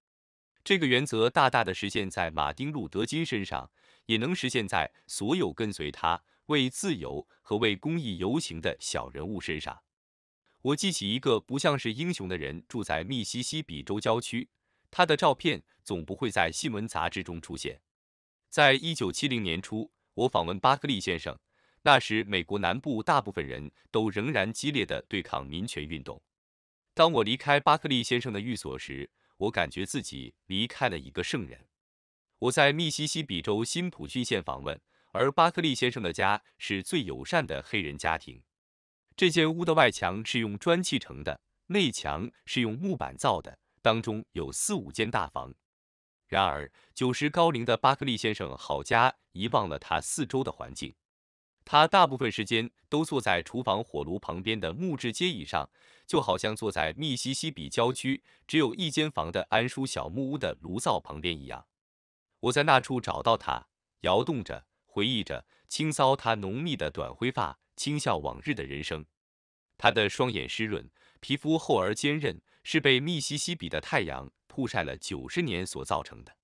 这个原则大大的实现，在马丁·路德·金身上。也能实现，在所有跟随他为自由和为公益游行的小人物身上。我记起一个不像是英雄的人，住在密西西比州郊区，他的照片总不会在新闻杂志中出现。在一九七零年初，我访问巴克利先生，那时美国南部大部分人都仍然激烈的对抗民权运动。当我离开巴克利先生的寓所时，我感觉自己离开了一个圣人。我在密西西比州新普郡县访问，而巴克利先生的家是最友善的黑人家庭。这间屋的外墙是用砖砌成的，内墙是用木板造的，当中有四五间大房。然而九十高龄的巴克利先生好家遗忘了他四周的环境，他大部分时间都坐在厨房火炉旁边的木质阶椅上，就好像坐在密西西比郊区只有一间房的安舒小木屋的炉灶旁边一样。我在那处找到他，摇动着，回忆着，轻搔他浓密的短灰发，轻笑往日的人生。他的双眼湿润，皮肤厚而坚韧，是被密西西比的太阳曝晒了九十年所造成的。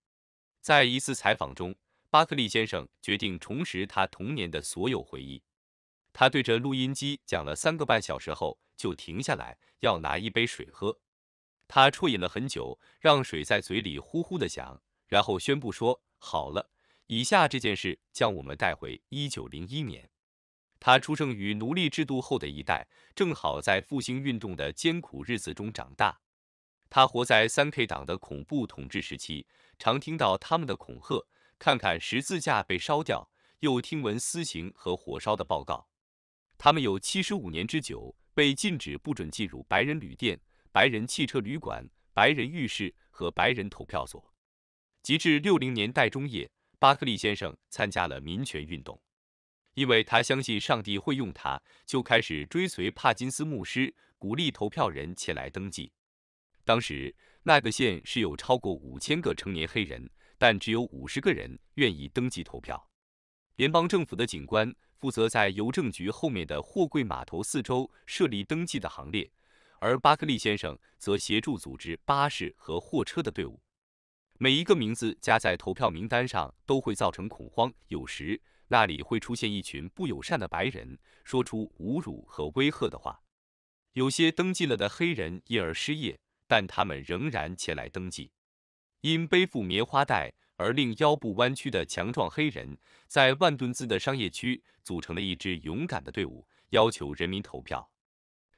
在一次采访中，巴克利先生决定重拾他童年的所有回忆。他对着录音机讲了三个半小时后，就停下来要拿一杯水喝。他啜饮了很久，让水在嘴里呼呼的响。然后宣布说：“好了，以下这件事将我们带回一九零一年。”他出生于奴隶制度后的一代，正好在复兴运动的艰苦日子中长大。他活在三 K 党的恐怖统治时期，常听到他们的恐吓，看看十字架被烧掉，又听闻私刑和火烧的报告。他们有七十五年之久被禁止，不准进入白人旅店、白人汽车旅馆、白人浴室和白人投票所。及至六零年代中叶，巴克利先生参加了民权运动，因为他相信上帝会用他，就开始追随帕金斯牧师，鼓励投票人前来登记。当时那个县是有超过五千个成年黑人，但只有五十个人愿意登记投票。联邦政府的警官负责在邮政局后面的货柜码头四周设立登记的行列，而巴克利先生则协助组织巴士和货车的队伍。每一个名字加在投票名单上都会造成恐慌。有时那里会出现一群不友善的白人，说出侮辱和威吓的话。有些登记了的黑人因而失业，但他们仍然前来登记。因背负棉花袋而令腰部弯曲的强壮黑人在万吨子的商业区组成了一支勇敢的队伍，要求人民投票。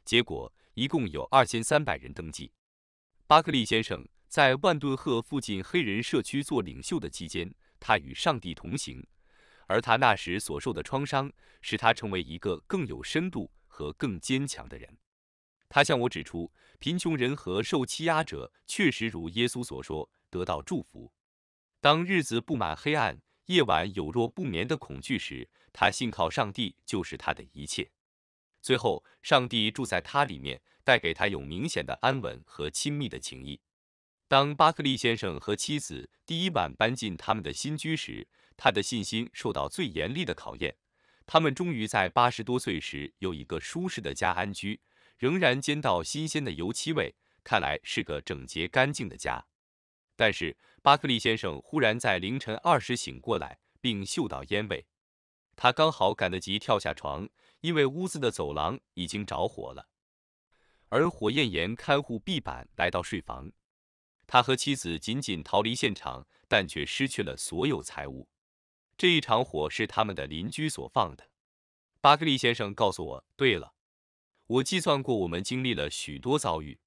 结果一共有二千三百人登记。巴克利先生。在万顿赫附近黑人社区做领袖的期间，他与上帝同行，而他那时所受的创伤使他成为一个更有深度和更坚强的人。他向我指出，贫穷人和受欺压者确实如耶稣所说得到祝福。当日子布满黑暗，夜晚有若不眠的恐惧时，他信靠上帝就是他的一切。最后，上帝住在他里面，带给他有明显的安稳和亲密的情谊。当巴克利先生和妻子第一晚搬进他们的新居时，他的信心受到最严厉的考验。他们终于在八十多岁时有一个舒适的家安居，仍然兼到新鲜的油漆味，看来是个整洁干净的家。但是巴克利先生忽然在凌晨二时醒过来，并嗅到烟味。他刚好赶得及跳下床，因为屋子的走廊已经着火了，而火焰岩看护壁板来到睡房。他和妻子紧紧逃离现场，但却失去了所有财物。这一场火是他们的邻居所放的。巴克利先生告诉我：“对了，我计算过，我们经历了许多遭遇。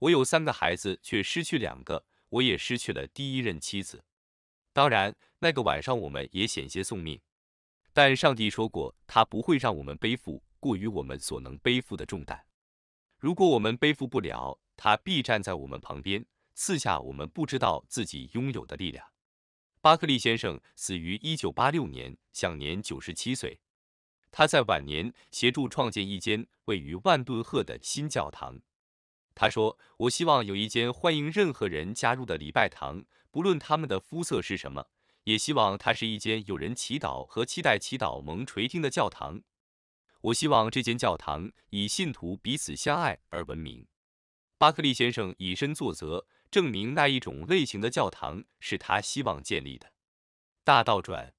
我有三个孩子，却失去两个；我也失去了第一任妻子。当然，那个晚上我们也险些送命。但上帝说过，他不会让我们背负过于我们所能背负的重担。如果我们背负不了，他必站在我们旁边。”赐下，我们不知道自己拥有的力量。巴克利先生死于一九八六年，享年九十七岁。他在晚年协助创建一间位于万顿赫的新教堂。他说：“我希望有一间欢迎任何人加入的礼拜堂，不论他们的肤色是什么。也希望它是一间有人祈祷和期待祈祷蒙垂听的教堂。我希望这间教堂以信徒彼此相爱而闻名。”巴克利先生以身作则。证明那一种类型的教堂是他希望建立的。大道转，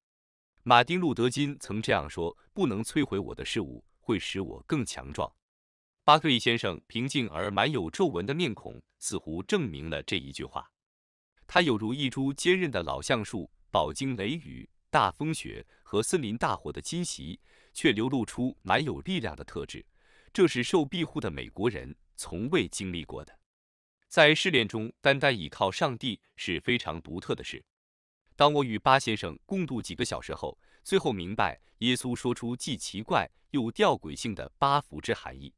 马丁·路德·金曾这样说：“不能摧毁我的事物，会使我更强壮。”巴克利先生平静而满有皱纹的面孔似乎证明了这一句话。他有如一株坚韧的老橡树，饱经雷雨、大风雪和森林大火的侵袭，却流露出满有力量的特质。这是受庇护的美国人从未经历过的。在试炼中，单单倚靠上帝是非常独特的事。当我与巴先生共度几个小时后，最后明白耶稣说出既奇怪又吊诡性的“八福”之含义。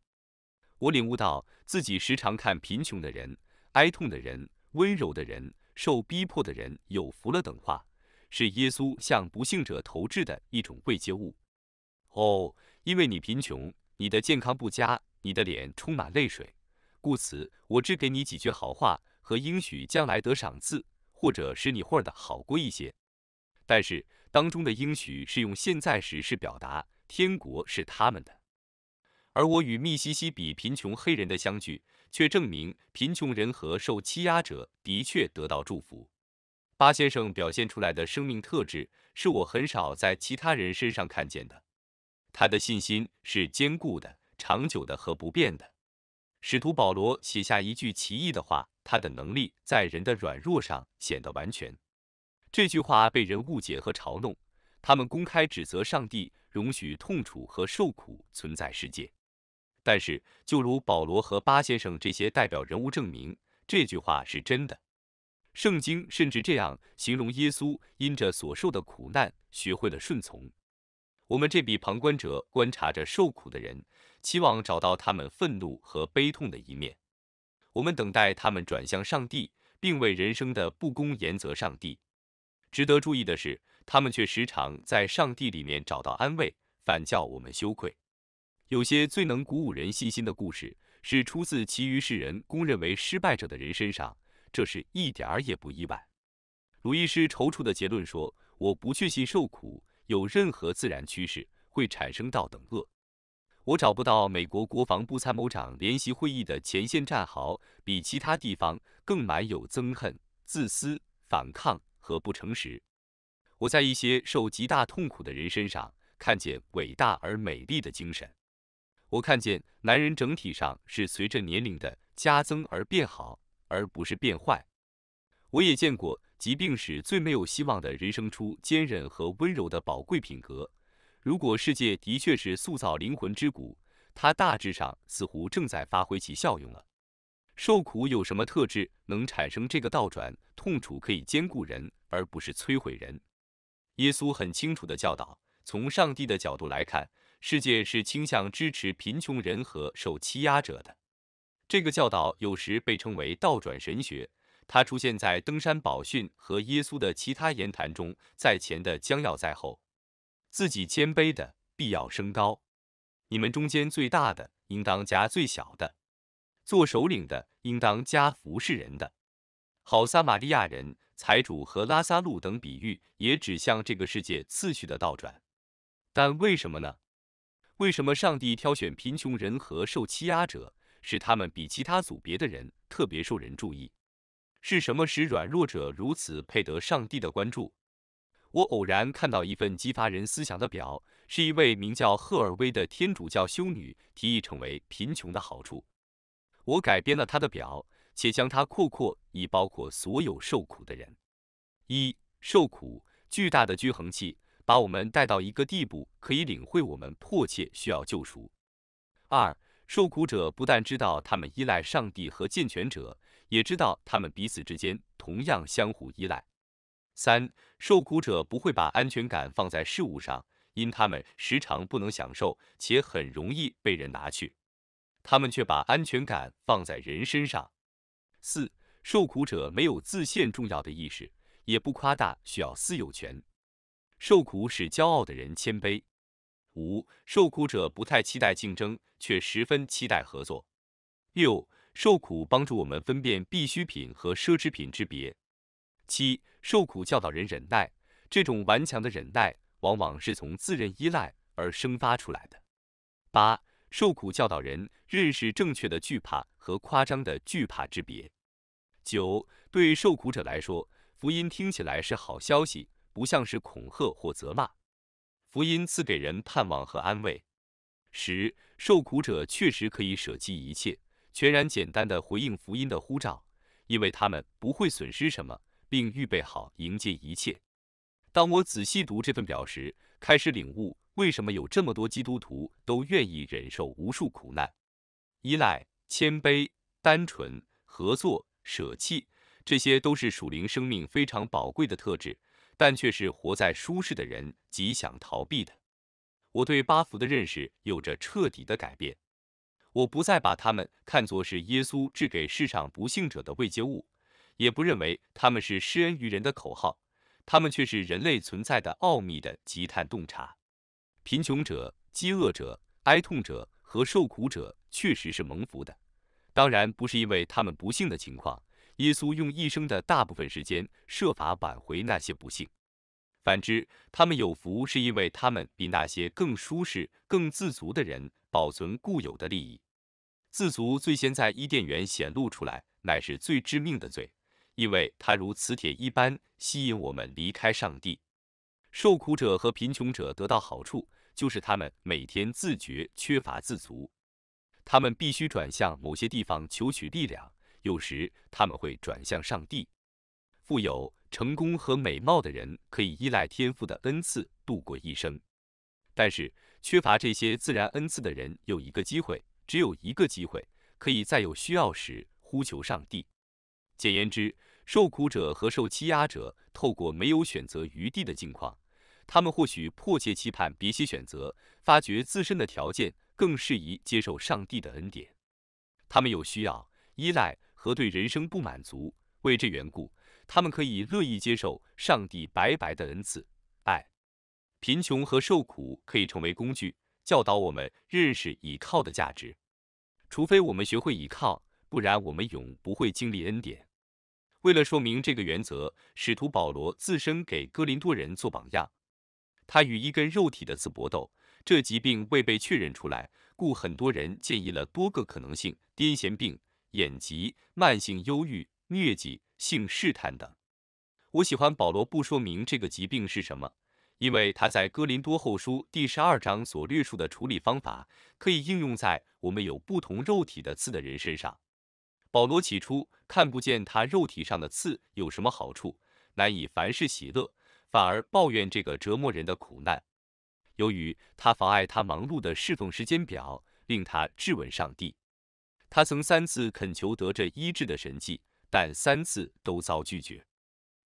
我领悟到，自己时常看贫穷的人、哀痛的人、温柔的人、受逼迫的人有福了等话，是耶稣向不幸者投掷的一种慰藉物。哦，因为你贫穷，你的健康不佳，你的脸充满泪水。故此，我只给你几句好话和应许将来得赏赐，或者使你混得好过一些。但是，当中的应许是用现在时式表达，天国是他们的。而我与密西西比贫穷黑人的相聚，却证明贫穷人和受欺压者的确得到祝福。巴先生表现出来的生命特质，是我很少在其他人身上看见的。他的信心是坚固的、长久的和不变的。使徒保罗写下一句奇异的话，他的能力在人的软弱上显得完全。这句话被人误解和嘲弄，他们公开指责上帝容许痛楚和受苦存在世界。但是，就如保罗和巴先生这些代表人物证明，这句话是真的。圣经甚至这样形容耶稣，因着所受的苦难，学会了顺从。我们这比旁观者观察着受苦的人。期望找到他们愤怒和悲痛的一面，我们等待他们转向上帝，并为人生的不公严责上帝。值得注意的是，他们却时常在上帝里面找到安慰，反叫我们羞愧。有些最能鼓舞人信心的故事，是出自其余世人公认为失败者的人身上，这是一点儿也不意外。鲁易斯踌躇的结论说：“我不确信受苦有任何自然趋势会产生到等恶。”我找不到美国国防部参谋长联席会议的前线战壕比其他地方更满有憎恨、自私、反抗和不诚实。我在一些受极大痛苦的人身上看见伟大而美丽的精神。我看见男人整体上是随着年龄的加增而变好，而不是变坏。我也见过疾病使最没有希望的人生出坚韧和温柔的宝贵品格。如果世界的确是塑造灵魂之谷，它大致上似乎正在发挥其效用了。受苦有什么特质能产生这个倒转？痛楚可以兼顾人，而不是摧毁人。耶稣很清楚的教导：从上帝的角度来看，世界是倾向支持贫穷人和受欺压者的。这个教导有时被称为“倒转神学”，它出现在登山宝训和耶稣的其他言谈中，在前的将要在后。自己谦卑的必要升高，你们中间最大的应当加最小的，做首领的应当加服侍人的。好撒玛利亚人、财主和拉萨路等比喻也指向这个世界次序的倒转。但为什么呢？为什么上帝挑选贫穷人和受欺压者，使他们比其他组别的人特别受人注意？是什么使软弱者如此配得上帝的关注？我偶然看到一份激发人思想的表，是一位名叫赫尔威的天主教修女提议成为贫穷的好处。我改编了她的表，且将它扩阔以包括所有受苦的人。一、受苦巨大的均衡器把我们带到一个地步，可以领会我们迫切需要救赎。二、受苦者不但知道他们依赖上帝和健全者，也知道他们彼此之间同样相互依赖。三、受苦者不会把安全感放在事物上，因他们时常不能享受，且很容易被人拿去。他们却把安全感放在人身上。四、受苦者没有自限重要的意识，也不夸大需要私有权。受苦使骄傲的人谦卑。五、受苦者不太期待竞争，却十分期待合作。六、受苦帮助我们分辨必需品和奢侈品之别。七。受苦教导人忍耐，这种顽强的忍耐往往是从自认依赖而生发出来的。八、受苦教导人认识正确的惧怕和夸张的惧怕之别。九、对受苦者来说，福音听起来是好消息，不像是恐吓或责骂。福音赐给人盼望和安慰。十、受苦者确实可以舍弃一切，全然简单的回应福音的呼召，因为他们不会损失什么。并预备好迎接一切。当我仔细读这份表时，开始领悟为什么有这么多基督徒都愿意忍受无数苦难、依赖、谦卑、单纯、合作、舍弃，这些都是属灵生命非常宝贵的特质，但却是活在舒适的人极想逃避的。我对巴福的认识有着彻底的改变，我不再把他们看作是耶稣赐给世上不幸者的慰藉物。也不认为他们是施恩于人的口号，他们却是人类存在的奥秘的极探洞察。贫穷者、饥饿者、哀痛者和受苦者确实是蒙福的，当然不是因为他们不幸的情况。耶稣用一生的大部分时间设法挽回那些不幸。反之，他们有福是因为他们比那些更舒适、更自足的人保存固有的利益。自足最先在伊甸园显露出来，乃是最致命的罪。因为它如磁铁一般吸引我们离开上帝，受苦者和贫穷者得到好处，就是他们每天自觉缺乏自足，他们必须转向某些地方求取力量，有时他们会转向上帝。富有、成功和美貌的人可以依赖天赋的恩赐度过一生，但是缺乏这些自然恩赐的人有一个机会，只有一个机会，可以在有需要时呼求上帝。简言之，受苦者和受欺压者透过没有选择余地的境况，他们或许迫切期盼别些选择，发觉自身的条件更适宜接受上帝的恩典。他们有需要、依赖和对人生不满足，为这缘故，他们可以乐意接受上帝白白的恩赐。爱、贫穷和受苦可以成为工具，教导我们认识倚靠的价值。除非我们学会倚靠，不然我们永不会经历恩典。为了说明这个原则，使徒保罗自身给哥林多人做榜样。他与一根肉体的刺搏斗，这疾病未被确认出来，故很多人建议了多个可能性：癫痫病、眼疾、慢性忧郁、疟疾、性试探等。我喜欢保罗不说明这个疾病是什么，因为他在《哥林多后书》第十二章所论述的处理方法，可以应用在我们有不同肉体的刺的人身上。保罗起初看不见他肉体上的刺有什么好处，难以凡事喜乐，反而抱怨这个折磨人的苦难。由于他妨碍他忙碌的侍奉时间表，令他质问上帝。他曾三次恳求得这医治的神迹，但三次都遭拒绝。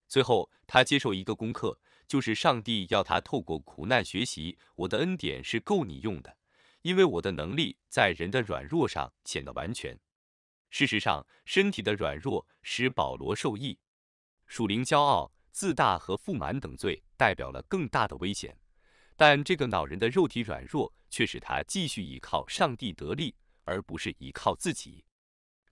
最后，他接受一个功课，就是上帝要他透过苦难学习。我的恩典是够你用的，因为我的能力在人的软弱上显得完全。事实上，身体的软弱使保罗受益。属灵骄傲、自大和富满等罪代表了更大的危险，但这个恼人的肉体软弱却使他继续依靠上帝得力，而不是依靠自己。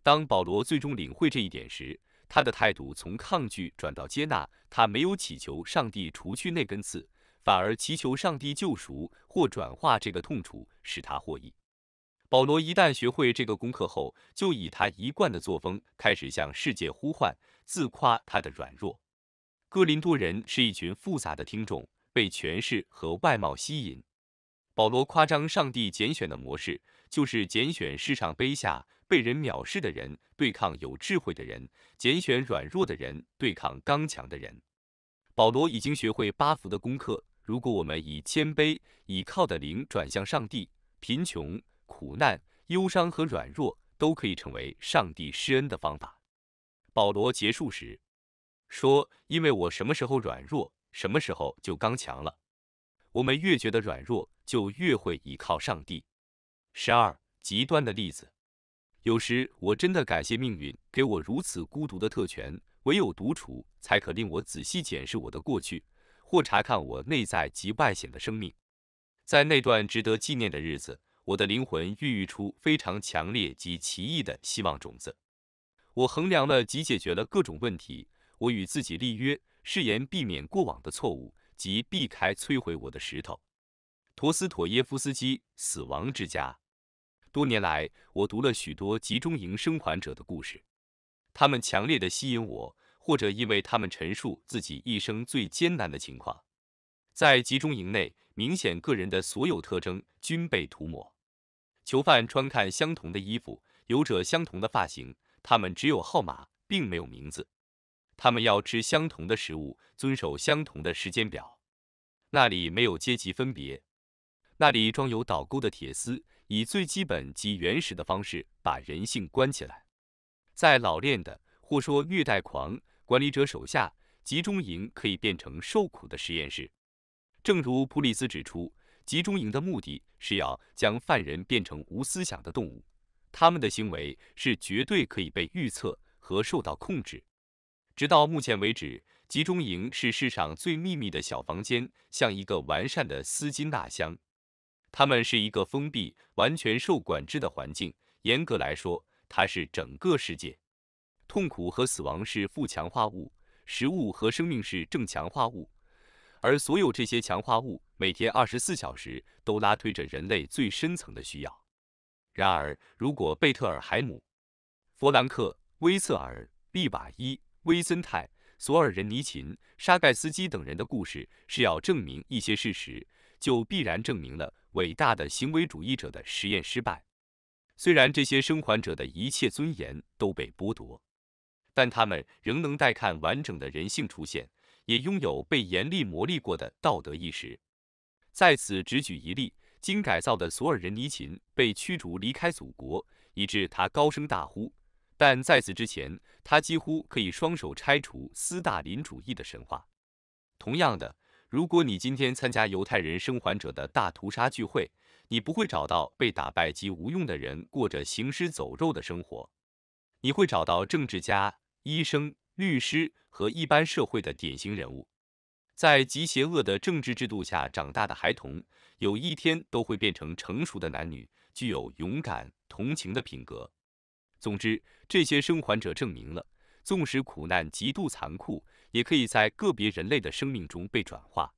当保罗最终领会这一点时，他的态度从抗拒转到接纳。他没有祈求上帝除去那根刺，反而祈求上帝救赎或转化这个痛楚，使他获益。保罗一旦学会这个功课后，就以他一贯的作风开始向世界呼唤，自夸他的软弱。哥林多人是一群复杂的听众，被权势和外貌吸引。保罗夸张上帝拣选的模式，就是拣选世上卑下、被人藐视的人对抗有智慧的人，拣选软弱的人对抗刚强的人。保罗已经学会八福的功课。如果我们以谦卑倚靠的灵转向上帝，贫穷。苦难、忧伤和软弱都可以成为上帝施恩的方法。保罗结束时说：“因为我什么时候软弱，什么时候就刚强了。我们越觉得软弱，就越会倚靠上帝。”十二极端的例子，有时我真的感谢命运给我如此孤独的特权，唯有独处才可令我仔细检视我的过去，或查看我内在及外显的生命。在那段值得纪念的日子。我的灵魂孕育出非常强烈及奇异的希望种子。我衡量了及解决了各种问题。我与自己立约，誓言避免过往的错误及避开摧毁我的石头。陀思妥耶夫斯基，《死亡之家》。多年来，我读了许多集中营生还者的故事，他们强烈的吸引我，或者因为他们陈述自己一生最艰难的情况，在集中营内。明显，个人的所有特征均被涂抹。囚犯穿看相同的衣服，有着相同的发型，他们只有号码，并没有名字。他们要吃相同的食物，遵守相同的时间表。那里没有阶级分别。那里装有倒钩的铁丝，以最基本及原始的方式把人性关起来。在老练的或说虐待狂管理者手下，集中营可以变成受苦的实验室。正如普里斯指出，集中营的目的是要将犯人变成无思想的动物，他们的行为是绝对可以被预测和受到控制。直到目前为止，集中营是世上最秘密的小房间，像一个完善的丝巾大箱。他们是一个封闭、完全受管制的环境。严格来说，它是整个世界。痛苦和死亡是负强化物，食物和生命是正强化物。而所有这些强化物，每天二十四小时都拉推着人类最深层的需要。然而，如果贝特尔海姆、弗兰克、威瑟尔、利瓦伊、威森泰、索尔仁尼琴、沙盖斯基等人的故事是要证明一些事实，就必然证明了伟大的行为主义者的实验失败。虽然这些生还者的一切尊严都被剥夺，但他们仍能带看完整的人性出现。也拥有被严厉磨砺过的道德意识。在此只举一例：经改造的索尔仁尼琴被驱逐离开祖国，以致他高声大呼。但在此之前，他几乎可以双手拆除斯大林主义的神话。同样的，如果你今天参加犹太人生还者的大屠杀聚会，你不会找到被打败及无用的人过着行尸走肉的生活，你会找到政治家、医生。律师和一般社会的典型人物，在极邪恶的政治制度下长大的孩童，有一天都会变成成熟的男女，具有勇敢、同情的品格。总之，这些生还者证明了，纵使苦难极度残酷，也可以在个别人类的生命中被转化。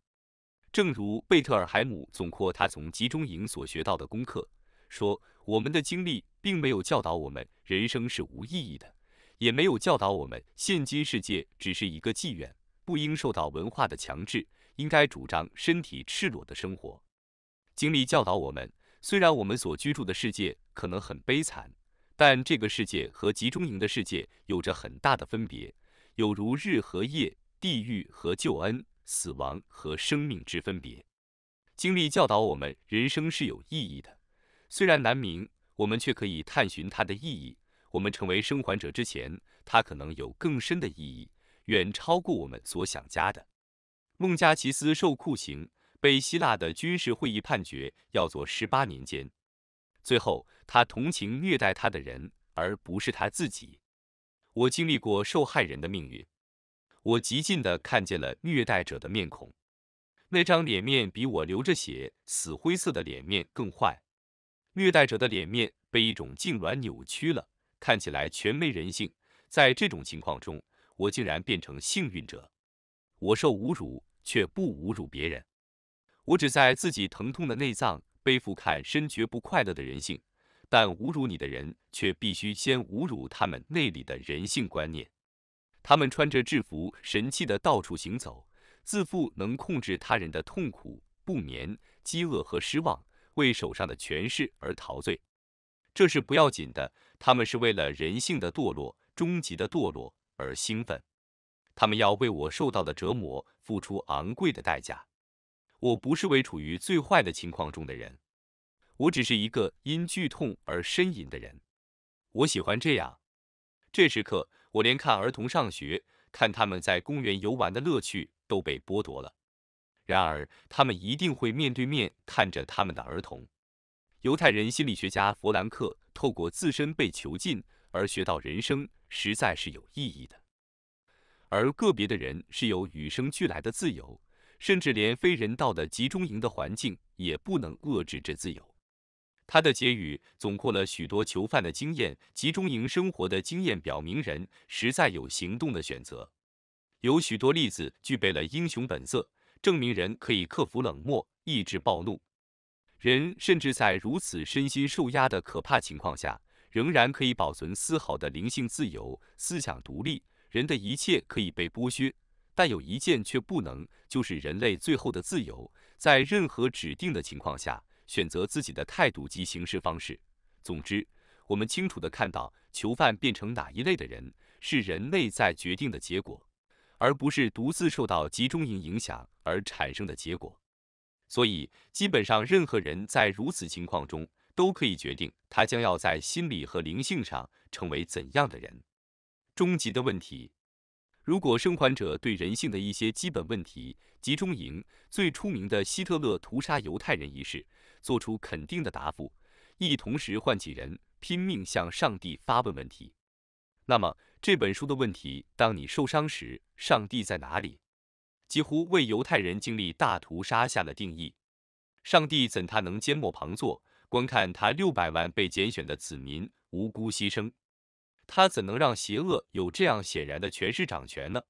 正如贝特尔海姆总括他从集中营所学到的功课，说：“我们的经历并没有教导我们人生是无意义的。”也没有教导我们，现今世界只是一个妓院，不应受到文化的强制，应该主张身体赤裸的生活。经历教导我们，虽然我们所居住的世界可能很悲惨，但这个世界和集中营的世界有着很大的分别，有如日和夜、地狱和救恩、死亡和生命之分别。经历教导我们，人生是有意义的，虽然难明，我们却可以探寻它的意义。我们成为生还者之前，它可能有更深的意义，远超过我们所想加的。孟加奇斯受酷刑，被希腊的军事会议判决要做十八年监。最后，他同情虐待他的人，而不是他自己。我经历过受害人的命运，我极尽的看见了虐待者的面孔，那张脸面比我流着血、死灰色的脸面更坏。虐待者的脸面被一种痉挛扭曲了。看起来全没人性，在这种情况中，我竟然变成幸运者。我受侮辱却不侮辱别人，我只在自己疼痛的内脏背负看深觉不快乐的人性，但侮辱你的人却必须先侮辱他们内里的人性观念。他们穿着制服，神气的到处行走，自负能控制他人的痛苦、不眠、饥饿和失望，为手上的权势而陶醉。这是不要紧的。他们是为了人性的堕落，终极的堕落而兴奋。他们要为我受到的折磨付出昂贵的代价。我不是为处于最坏的情况中的人，我只是一个因剧痛而呻吟的人。我喜欢这样。这时刻，我连看儿童上学、看他们在公园游玩的乐趣都被剥夺了。然而，他们一定会面对面看着他们的儿童。犹太人心理学家弗兰克透过自身被囚禁而学到人生，实在是有意义的。而个别的人是有与生俱来的自由，甚至连非人道的集中营的环境也不能遏制这自由。他的结语总括了许多囚犯的经验，集中营生活的经验表明人实在有行动的选择。有许多例子具备了英雄本色，证明人可以克服冷漠，抑制暴怒。人甚至在如此身心受压的可怕情况下，仍然可以保存丝毫的灵性自由、思想独立。人的一切可以被剥削，但有一件却不能，就是人类最后的自由——在任何指定的情况下选择自己的态度及行事方式。总之，我们清楚地看到，囚犯变成哪一类的人，是人类在决定的结果，而不是独自受到集中营影响而产生的结果。所以，基本上，任何人在如此情况中都可以决定他将要在心理和灵性上成为怎样的人。终极的问题：如果生还者对人性的一些基本问题，集中营最出名的希特勒屠杀犹太人一事做出肯定的答复，亦同时唤起人拼命向上帝发问问题，那么这本书的问题：当你受伤时，上帝在哪里？几乎为犹太人经历大屠杀下了定义。上帝怎他能缄默旁坐，观看他六百万被拣选的子民无辜牺牲？他怎能让邪恶有这样显然的权势掌权呢？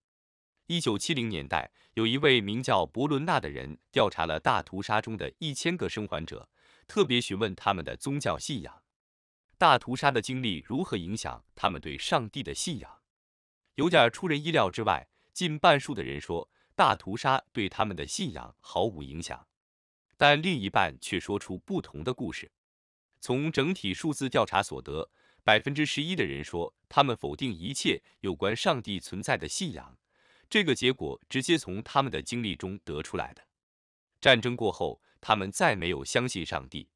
一九七零年代，有一位名叫伯伦纳的人调查了大屠杀中的一千个生还者，特别询问他们的宗教信仰，大屠杀的经历如何影响他们对上帝的信仰。有点出人意料之外，近半数的人说。大屠杀对他们的信仰毫无影响，但另一半却说出不同的故事。从整体数字调查所得，百分之十一的人说他们否定一切有关上帝存在的信仰。这个结果直接从他们的经历中得出来的。战争过后，他们再没有相信上帝。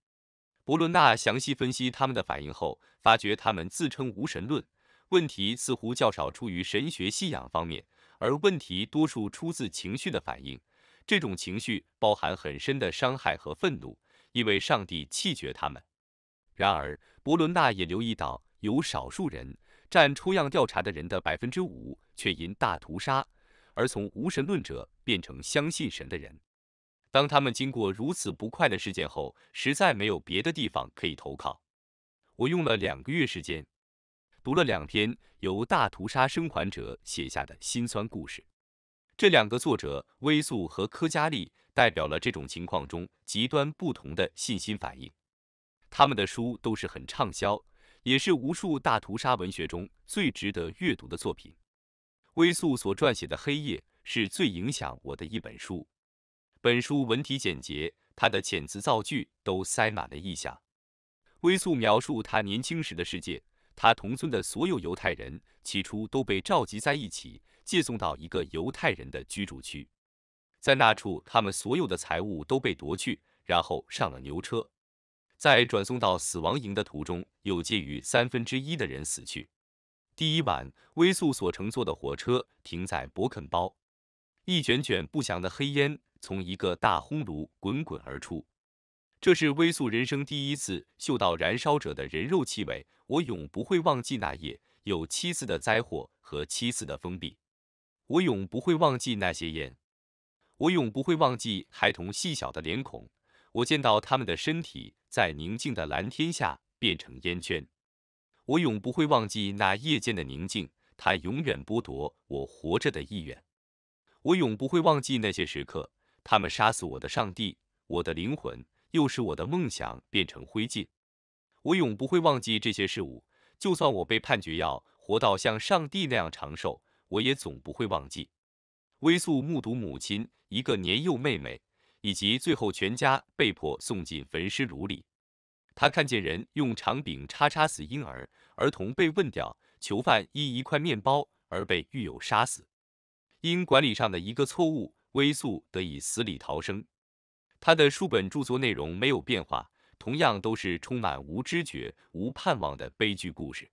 伯伦纳详细分析他们的反应后，发觉他们自称无神论，问题似乎较少出于神学信仰方面。而问题多数出自情绪的反应，这种情绪包含很深的伤害和愤怒，因为上帝弃绝他们。然而，伯伦纳也留意到，有少数人占抽样调查的人的百分之五，却因大屠杀而从无神论者变成相信神的人。当他们经过如此不快的事件后，实在没有别的地方可以投靠。我用了两个月时间。读了两篇由大屠杀生还者写下的心酸故事，这两个作者威素和科加利代表了这种情况中极端不同的信心反应。他们的书都是很畅销，也是无数大屠杀文学中最值得阅读的作品。威素所撰写的《黑夜》是最影响我的一本书。本书文体简洁，他的遣词造句都塞满了意象。威素描述他年轻时的世界。他同村的所有犹太人起初都被召集在一起，借送到一个犹太人的居住区，在那处，他们所有的财物都被夺去，然后上了牛车，在转送到死亡营的途中，有介于三分之一的人死去。第一晚，威素所乘坐的火车停在博肯包，一卷卷不祥的黑烟从一个大烘炉滚滚而出。这是微素人生第一次嗅到燃烧者的人肉气味，我永不会忘记那夜有七次的灾祸和七次的封闭。我永不会忘记那些烟，我永不会忘记孩童细小的脸孔，我见到他们的身体在宁静的蓝天下变成烟圈。我永不会忘记那夜间的宁静，它永远剥夺我活着的意愿。我永不会忘记那些时刻，他们杀死我的上帝，我的灵魂。又使我的梦想变成灰烬。我永不会忘记这些事物，就算我被判决要活到像上帝那样长寿，我也总不会忘记。威素目睹母亲、一个年幼妹妹，以及最后全家被迫送进焚尸炉里。他看见人用长柄叉叉死婴儿，儿童被问掉，囚犯因一块面包而被狱友杀死。因管理上的一个错误，威素得以死里逃生。他的书本著作内容没有变化，同样都是充满无知觉、无盼望的悲剧故事。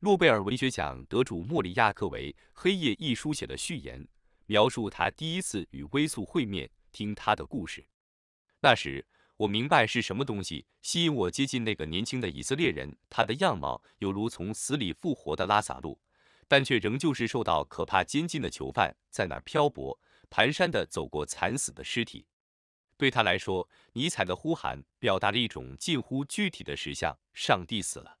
诺贝尔文学奖得主莫里亚克为《黑夜》一书写的序言，描述他第一次与微素会面，听他的故事。那时，我明白是什么东西吸引我接近那个年轻的以色列人。他的样貌犹如从死里复活的拉萨路，但却仍旧是受到可怕监禁的囚犯，在那漂泊，蹒跚地走过惨死的尸体。对他来说，尼采的呼喊表达了一种近乎具体的实像：上帝死了，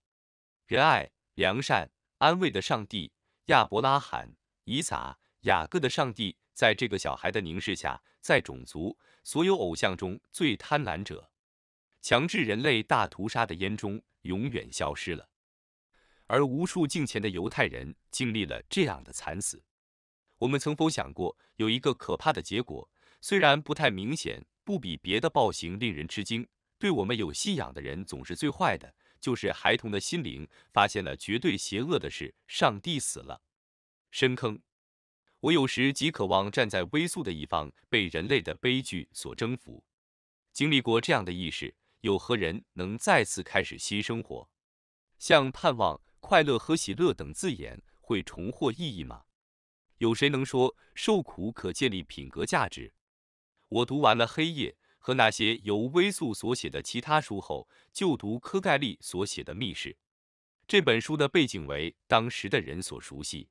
仁爱、良善、安慰的上帝，亚伯拉罕、以撒、雅各的上帝，在这个小孩的凝视下，在种族所有偶像中最贪婪者、强制人类大屠杀的烟中，永远消失了。而无数镜前的犹太人经历了这样的惨死，我们曾否想过有一个可怕的结果？虽然不太明显。不比别的暴行令人吃惊，对我们有信仰的人总是最坏的。就是孩童的心灵发现了绝对邪恶的事，上帝死了，深坑。我有时极渴望站在微素的一方，被人类的悲剧所征服。经历过这样的意识，有何人能再次开始新生活？像盼望、快乐和喜乐等字眼会重获意义吗？有谁能说受苦可建立品格价值？我读完了《黑夜》和那些由威素所写的其他书后，就读科盖利所写的《密室》。这本书的背景为当时的人所熟悉。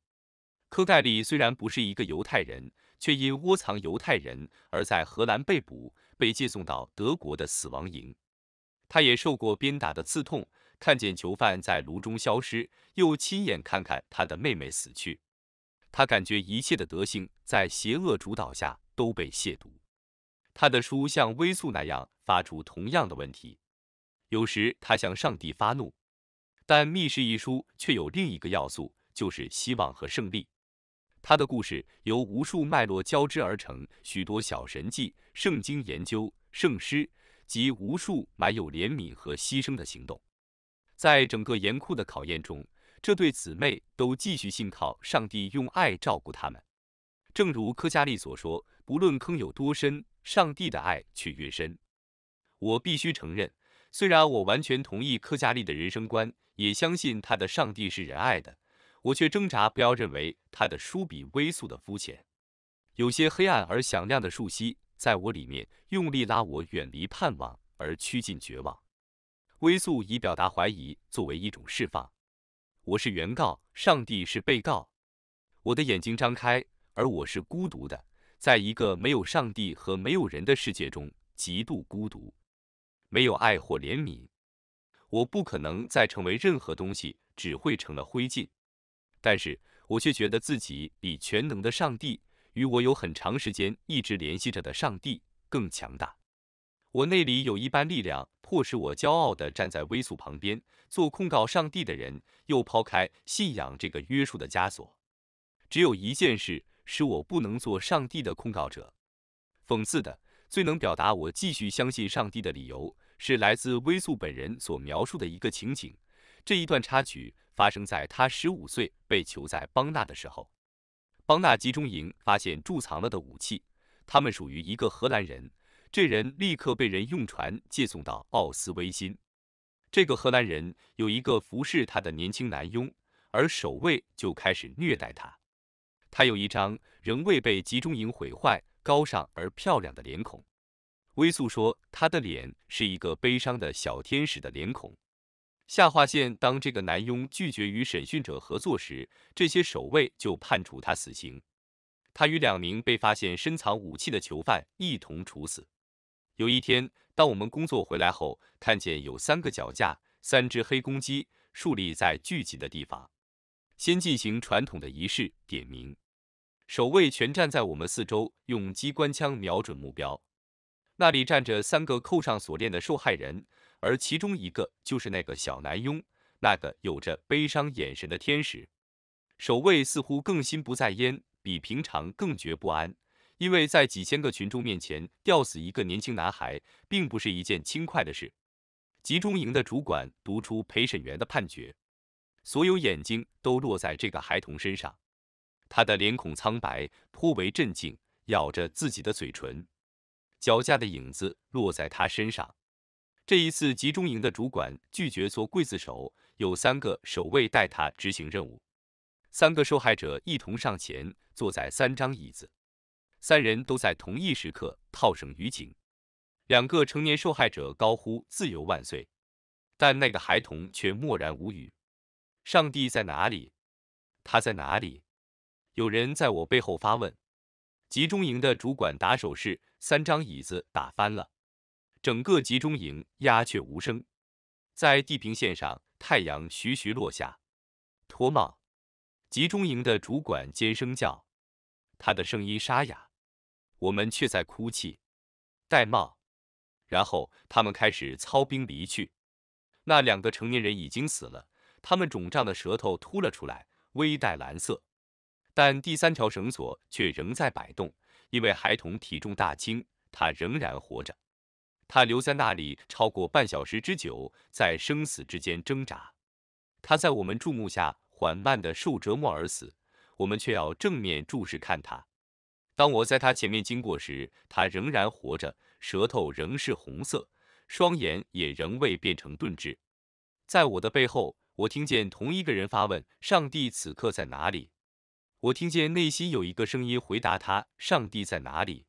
科盖利虽然不是一个犹太人，却因窝藏犹太人而在荷兰被捕，被寄送到德国的死亡营。他也受过鞭打的刺痛，看见囚犯在炉中消失，又亲眼看看他的妹妹死去。他感觉一切的德性在邪恶主导下都被亵渎。他的书像微素那样发出同样的问题，有时他向上帝发怒，但《密室》一书却有另一个要素，就是希望和胜利。他的故事由无数脉络交织而成，许多小神迹、圣经研究、圣诗及无数满有怜悯和牺牲的行动，在整个严酷的考验中，这对姊妹都继续信靠上帝用爱照顾他们。正如柯加利所说，不论坑有多深。上帝的爱却越深。我必须承认，虽然我完全同意柯加利的人生观，也相信他的上帝是仁爱的，我却挣扎不要认为他的书比微素的肤浅。有些黑暗而响亮的树息在我里面，用力拉我远离盼望而趋近绝望。微素以表达怀疑作为一种释放。我是原告，上帝是被告。我的眼睛张开，而我是孤独的。在一个没有上帝和没有人的世界中，极度孤独，没有爱或怜悯，我不可能再成为任何东西，只会成了灰烬。但是我却觉得自己比全能的上帝与我有很长时间一直联系着的上帝更强大。我那里有一般力量，迫使我骄傲地站在微素旁边，做控告上帝的人，又抛开信仰这个约束的枷锁。只有一件事。使我不能做上帝的控告者。讽刺的，最能表达我继续相信上帝的理由，是来自威素本人所描述的一个情景。这一段插曲发生在他十五岁被囚在邦纳的时候。邦纳集中营发现贮藏了的武器，他们属于一个荷兰人。这人立刻被人用船接送到奥斯威辛。这个荷兰人有一个服侍他的年轻男佣，而守卫就开始虐待他。还有一张仍未被集中营毁坏、高尚而漂亮的脸孔。微素说，他的脸是一个悲伤的小天使的脸孔。下划线。当这个男佣拒绝与审讯者合作时，这些守卫就判处他死刑。他与两名被发现深藏武器的囚犯一同处死。有一天，当我们工作回来后，看见有三个脚架、三只黑公鸡竖立在聚集的地方，先进行传统的仪式点名。守卫全站在我们四周，用机关枪瞄准目标。那里站着三个扣上锁链的受害人，而其中一个就是那个小男佣，那个有着悲伤眼神的天使。守卫似乎更心不在焉，比平常更觉不安，因为在几千个群众面前吊死一个年轻男孩，并不是一件轻快的事。集中营的主管读出陪审员的判决，所有眼睛都落在这个孩童身上。他的脸孔苍白，颇为镇静，咬着自己的嘴唇。脚下的影子落在他身上。这一次集中营的主管拒绝做刽子手，有三个守卫带他执行任务。三个受害者一同上前，坐在三张椅子。三人都在同一时刻套绳于颈。两个成年受害者高呼“自由万岁”，但那个孩童却默然无语。上帝在哪里？他在哪里？有人在我背后发问：“集中营的主管打手势，三张椅子打翻了。”整个集中营鸦雀无声。在地平线上，太阳徐徐落下。脱帽！集中营的主管尖声叫，他的声音沙哑，我们却在哭泣。戴帽！然后他们开始操兵离去。那两个成年人已经死了，他们肿胀的舌头凸了出来，微带蓝色。但第三条绳索却仍在摆动，因为孩童体重大轻，他仍然活着。他留在那里超过半小时之久，在生死之间挣扎。他在我们注目下缓慢地受折磨而死，我们却要正面注视看他。当我在他前面经过时，他仍然活着，舌头仍是红色，双眼也仍未变成钝质。在我的背后，我听见同一个人发问：“上帝此刻在哪里？”我听见内心有一个声音回答他：“上帝在哪里？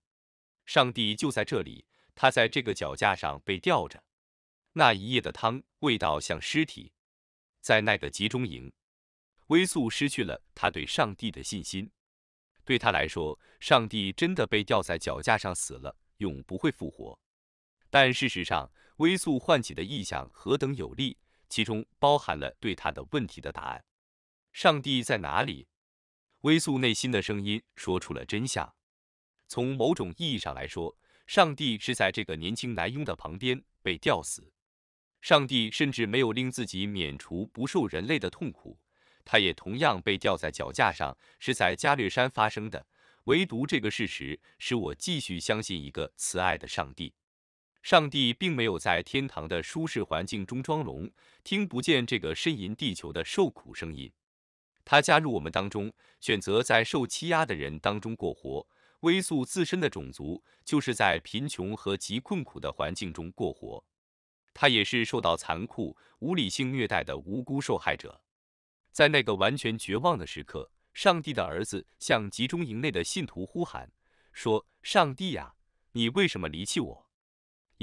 上帝就在这里。他在这个脚架上被吊着。那一夜的汤味道像尸体。在那个集中营，威素失去了他对上帝的信心。对他来说，上帝真的被吊在脚架上死了，永不会复活。但事实上，威素唤起的意象何等有力，其中包含了对他的问题的答案：上帝在哪里？”微素内心的声音，说出了真相。从某种意义上来说，上帝是在这个年轻男佣的旁边被吊死。上帝甚至没有令自己免除不受人类的痛苦，他也同样被吊在脚架上。是在加略山发生的。唯独这个事实使我继续相信一个慈爱的上帝。上帝并没有在天堂的舒适环境中装聋，听不见这个呻吟地球的受苦声音。他加入我们当中，选择在受欺压的人当中过活，微素自身的种族，就是在贫穷和极困苦的环境中过活。他也是受到残酷、无理性虐待的无辜受害者。在那个完全绝望的时刻，上帝的儿子向集中营内的信徒呼喊，说：“上帝呀，你为什么离弃我？”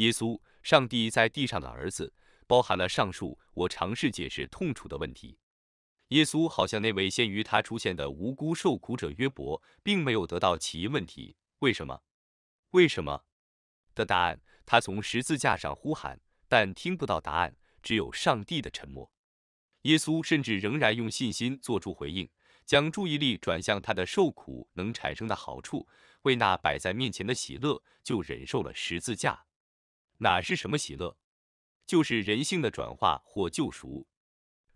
耶稣，上帝在地上的儿子，包含了上述我尝试解释痛楚的问题。耶稣好像那位先于他出现的无辜受苦者约伯，并没有得到起因问题为什么为什么的答案。他从十字架上呼喊，但听不到答案，只有上帝的沉默。耶稣甚至仍然用信心做出回应，将注意力转向他的受苦能产生的好处，为那摆在面前的喜乐，就忍受了十字架。哪是什么喜乐？就是人性的转化或救赎。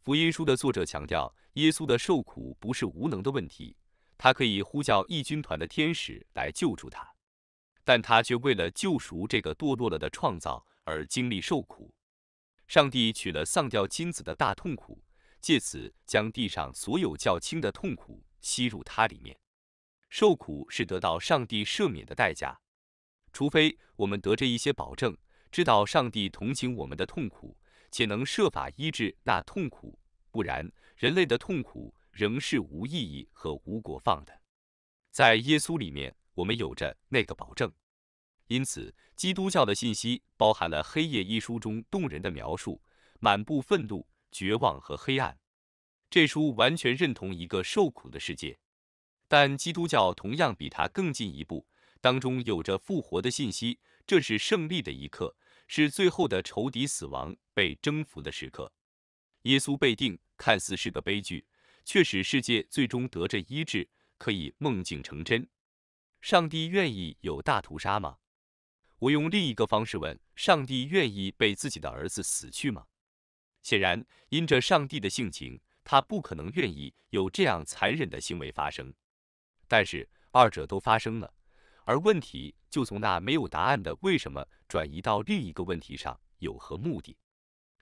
福音书的作者强调，耶稣的受苦不是无能的问题，他可以呼叫义军团的天使来救助他，但他却为了救赎这个堕落了的创造而经历受苦。上帝取了丧掉亲子的大痛苦，借此将地上所有较轻的痛苦吸入他里面。受苦是得到上帝赦免的代价。除非我们得着一些保证，知道上帝同情我们的痛苦，且能设法医治那痛苦。不然，人类的痛苦仍是无意义和无果放的。在耶稣里面，我们有着那个保证。因此，基督教的信息包含了《黑夜》一书中动人的描述，满布愤怒、绝望和黑暗。这书完全认同一个受苦的世界，但基督教同样比它更进一步，当中有着复活的信息。这是胜利的一刻，是最后的仇敌死亡被征服的时刻。耶稣被定看似是个悲剧，却使世界最终得着医治，可以梦境成真。上帝愿意有大屠杀吗？我用另一个方式问：上帝愿意被自己的儿子死去吗？显然，因着上帝的性情，他不可能愿意有这样残忍的行为发生。但是，二者都发生了，而问题就从那没有答案的为什么转移到另一个问题上：有何目的？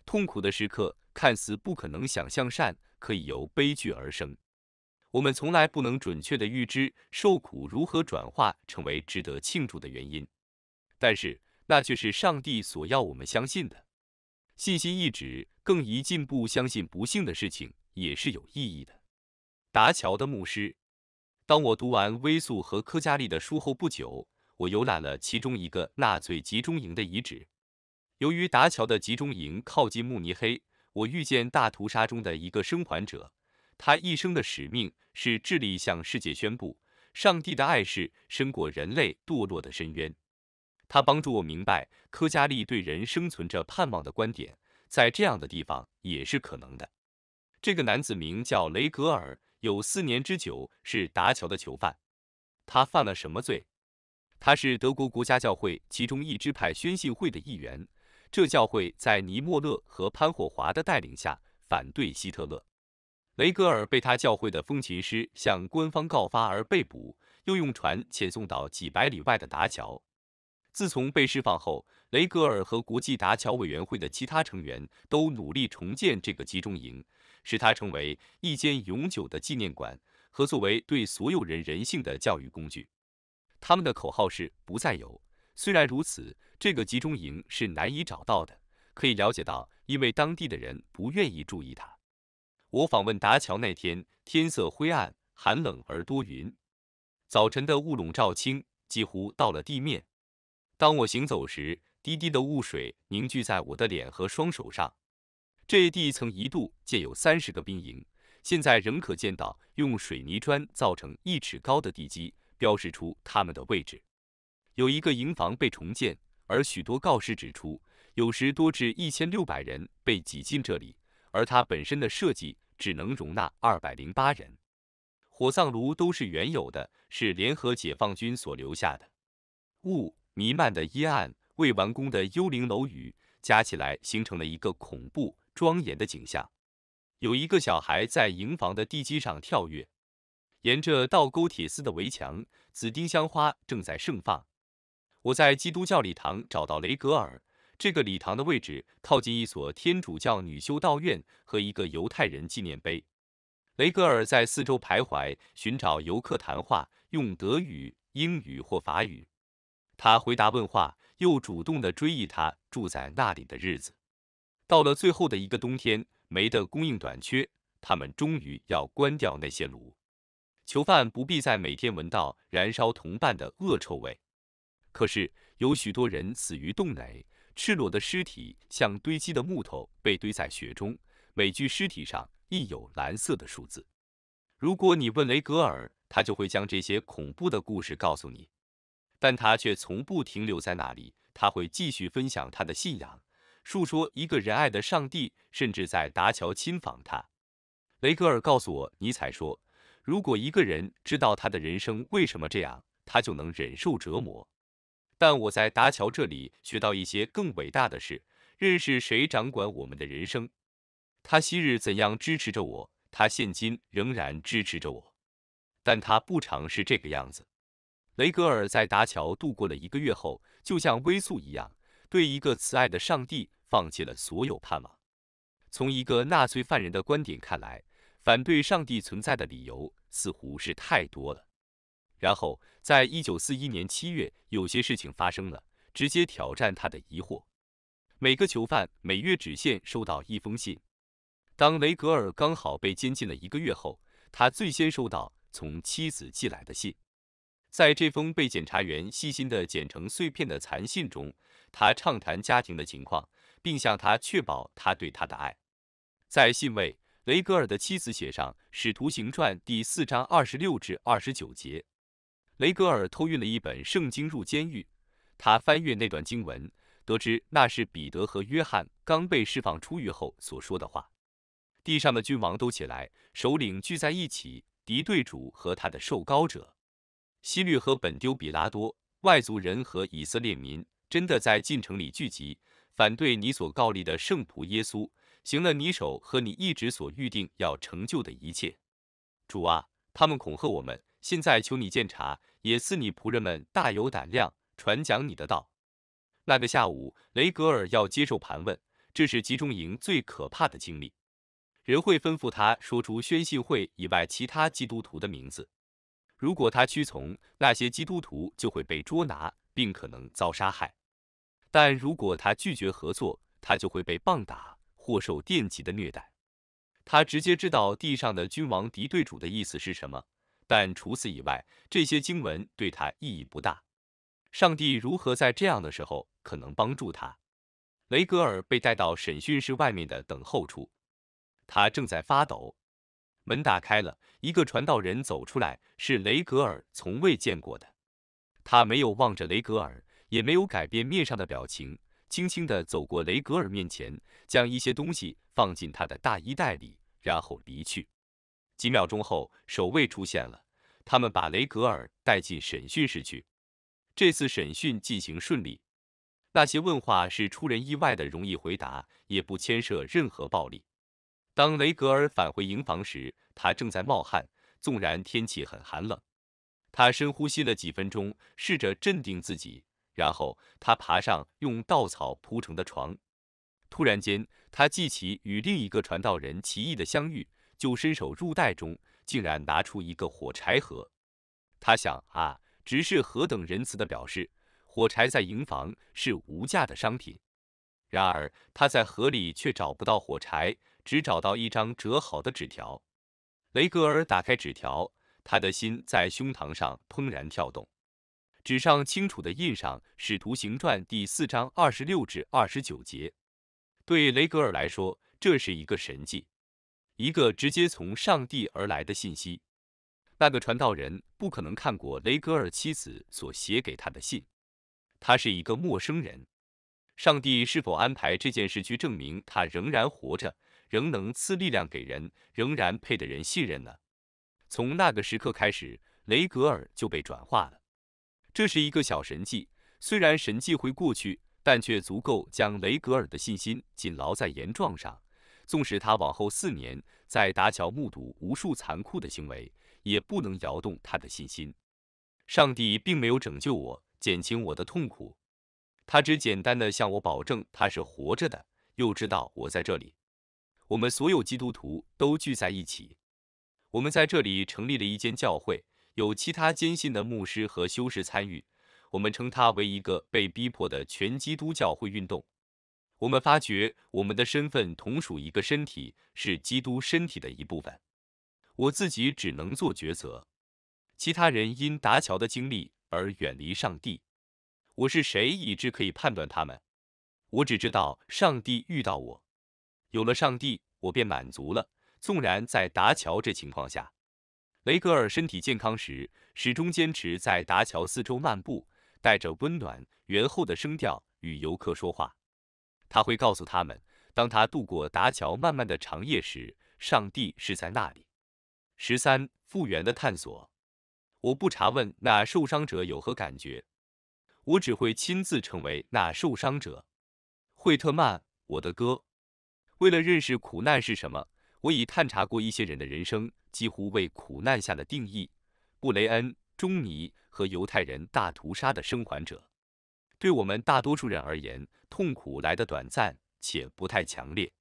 痛苦的时刻。看似不可能，想象善可以由悲剧而生。我们从来不能准确的预知受苦如何转化成为值得庆祝的原因，但是那却是上帝所要我们相信的。信心一指，更宜进步，相信不幸的事情也是有意义的。达乔的牧师，当我读完威素和科加利的书后不久，我游览了其中一个纳粹集中营的遗址。由于达乔的集中营靠近慕尼黑。我遇见大屠杀中的一个生还者，他一生的使命是致力向世界宣布，上帝的爱是深过人类堕落的深渊。他帮助我明白，科加利对人生存着盼望的观点，在这样的地方也是可能的。这个男子名叫雷格尔，有四年之久是达乔的囚犯。他犯了什么罪？他是德国国家教会其中一支派宣信会的一员。这教会在尼莫勒和潘霍华的带领下反对希特勒。雷格尔被他教会的风琴师向官方告发而被捕，又用船遣送到几百里外的达乔。自从被释放后，雷格尔和国际达乔委员会的其他成员都努力重建这个集中营，使它成为一间永久的纪念馆和作为对所有人人性的教育工具。他们的口号是“不再有”。虽然如此，这个集中营是难以找到的。可以了解到，因为当地的人不愿意注意它。我访问达乔那天，天色灰暗，寒冷而多云。早晨的雾笼罩青，几乎到了地面。当我行走时，滴滴的雾水凝聚在我的脸和双手上。这一地曾一度建有三十个兵营，现在仍可见到用水泥砖造成一尺高的地基，标示出他们的位置。有一个营房被重建，而许多告示指出，有时多至一千六百人被挤进这里，而它本身的设计只能容纳二百零八人。火葬炉都是原有的，是联合解放军所留下的。雾弥漫的阴暗，未完工的幽灵楼宇，加起来形成了一个恐怖庄严的景象。有一个小孩在营房的地基上跳跃，沿着倒钩铁丝的围墙，紫丁香花正在盛放。我在基督教礼堂找到雷格尔。这个礼堂的位置靠近一所天主教女修道院和一个犹太人纪念碑。雷格尔在四周徘徊，寻找游客谈话，用德语、英语或法语。他回答问话，又主动地追忆他住在那里的日子。到了最后的一个冬天，煤的供应短缺，他们终于要关掉那些炉。囚犯不必再每天闻到燃烧同伴的恶臭味。可是有许多人死于洞内，赤裸的尸体像堆积的木头被堆在雪中，每具尸体上印有蓝色的数字。如果你问雷格尔，他就会将这些恐怖的故事告诉你。但他却从不停留在那里，他会继续分享他的信仰，述说一个仁爱的上帝，甚至在达乔亲访他。雷格尔告诉我，尼采说，如果一个人知道他的人生为什么这样，他就能忍受折磨。但我在达乔这里学到一些更伟大的事，认识谁掌管我们的人生，他昔日怎样支持着我，他现今仍然支持着我，但他不常是这个样子。雷格尔在达乔度过了一个月后，就像微素一样，对一个慈爱的上帝放弃了所有盼望。从一个纳粹犯人的观点看来，反对上帝存在的理由似乎是太多了。然后，在一九四一年七月，有些事情发生了，直接挑战他的疑惑。每个囚犯每月只限收到一封信。当雷格尔刚好被监禁了一个月后，他最先收到从妻子寄来的信。在这封被检察员细心地剪成碎片的残信中，他畅谈家庭的情况，并向他确保他对他的爱。在信尾，雷格尔的妻子写上《使徒行传》第四章二十六至二十九节。雷格尔偷运了一本圣经入监狱，他翻阅那段经文，得知那是彼得和约翰刚被释放出狱后所说的话：“地上的君王都起来，首领聚在一起，敌对主和他的受高者，西律和本丢比拉多，外族人和以色列民真的在进城里聚集，反对你所告立的圣仆耶稣，行了你手和你一直所预定要成就的一切。主啊，他们恐吓我们。”现在求你鉴察，也赐你仆人们大有胆量，传讲你的道。那个下午，雷格尔要接受盘问，这是集中营最可怕的经历。人会吩咐他说出宣信会以外其他基督徒的名字。如果他屈从，那些基督徒就会被捉拿，并可能遭杀害；但如果他拒绝合作，他就会被棒打或受电击的虐待。他直接知道地上的君王敌对主的意思是什么。但除此以外，这些经文对他意义不大。上帝如何在这样的时候可能帮助他？雷格尔被带到审讯室外面的等候处，他正在发抖。门打开了，一个传道人走出来，是雷格尔从未见过的。他没有望着雷格尔，也没有改变面上的表情，轻轻地走过雷格尔面前，将一些东西放进他的大衣袋里，然后离去。几秒钟后，守卫出现了。他们把雷格尔带进审讯室去。这次审讯进行顺利，那些问话是出人意外的容易回答，也不牵涉任何暴力。当雷格尔返回营房时，他正在冒汗，纵然天气很寒冷。他深呼吸了几分钟，试着镇定自己，然后他爬上用稻草铺成的床。突然间，他记起与另一个传道人奇异的相遇。就伸手入袋中，竟然拿出一个火柴盒。他想啊，只是何等仁慈的表示，火柴在营房是无价的商品。然而他在河里却找不到火柴，只找到一张折好的纸条。雷格尔打开纸条，他的心在胸膛上怦然跳动。纸上清楚的印上《使徒行传》第四章二十六至二十九节。对雷格尔来说，这是一个神迹。一个直接从上帝而来的信息，那个传道人不可能看过雷格尔妻子所写给他的信，他是一个陌生人。上帝是否安排这件事去证明他仍然活着，仍能赐力量给人，仍然配得人信任呢？从那个时刻开始，雷格尔就被转化了。这是一个小神迹，虽然神迹会过去，但却足够将雷格尔的信心紧牢在岩状上。纵使他往后四年在达乔目睹无数残酷的行为，也不能摇动他的信心。上帝并没有拯救我，减轻我的痛苦，他只简单的向我保证他是活着的，又知道我在这里。我们所有基督徒都聚在一起，我们在这里成立了一间教会，有其他坚信的牧师和修士参与。我们称它为一个被逼迫的全基督教会运动。我们发觉我们的身份同属一个身体，是基督身体的一部分。我自己只能做抉择，其他人因达桥的经历而远离上帝。我是谁，以知可以判断他们？我只知道上帝遇到我，有了上帝，我便满足了。纵然在达桥这情况下，雷格尔身体健康时，始终坚持在达桥四周漫步，带着温暖圆厚的声调与游客说话。他会告诉他们，当他度过达桥漫漫的长夜时，上帝是在那里。十三，复原的探索。我不查问那受伤者有何感觉，我只会亲自成为那受伤者。惠特曼，我的哥。为了认识苦难是什么，我已探查过一些人的人生，几乎为苦难下了定义。布雷恩、中尼和犹太人大屠杀的生还者。对我们大多数人而言，痛苦来得短暂且不太强烈。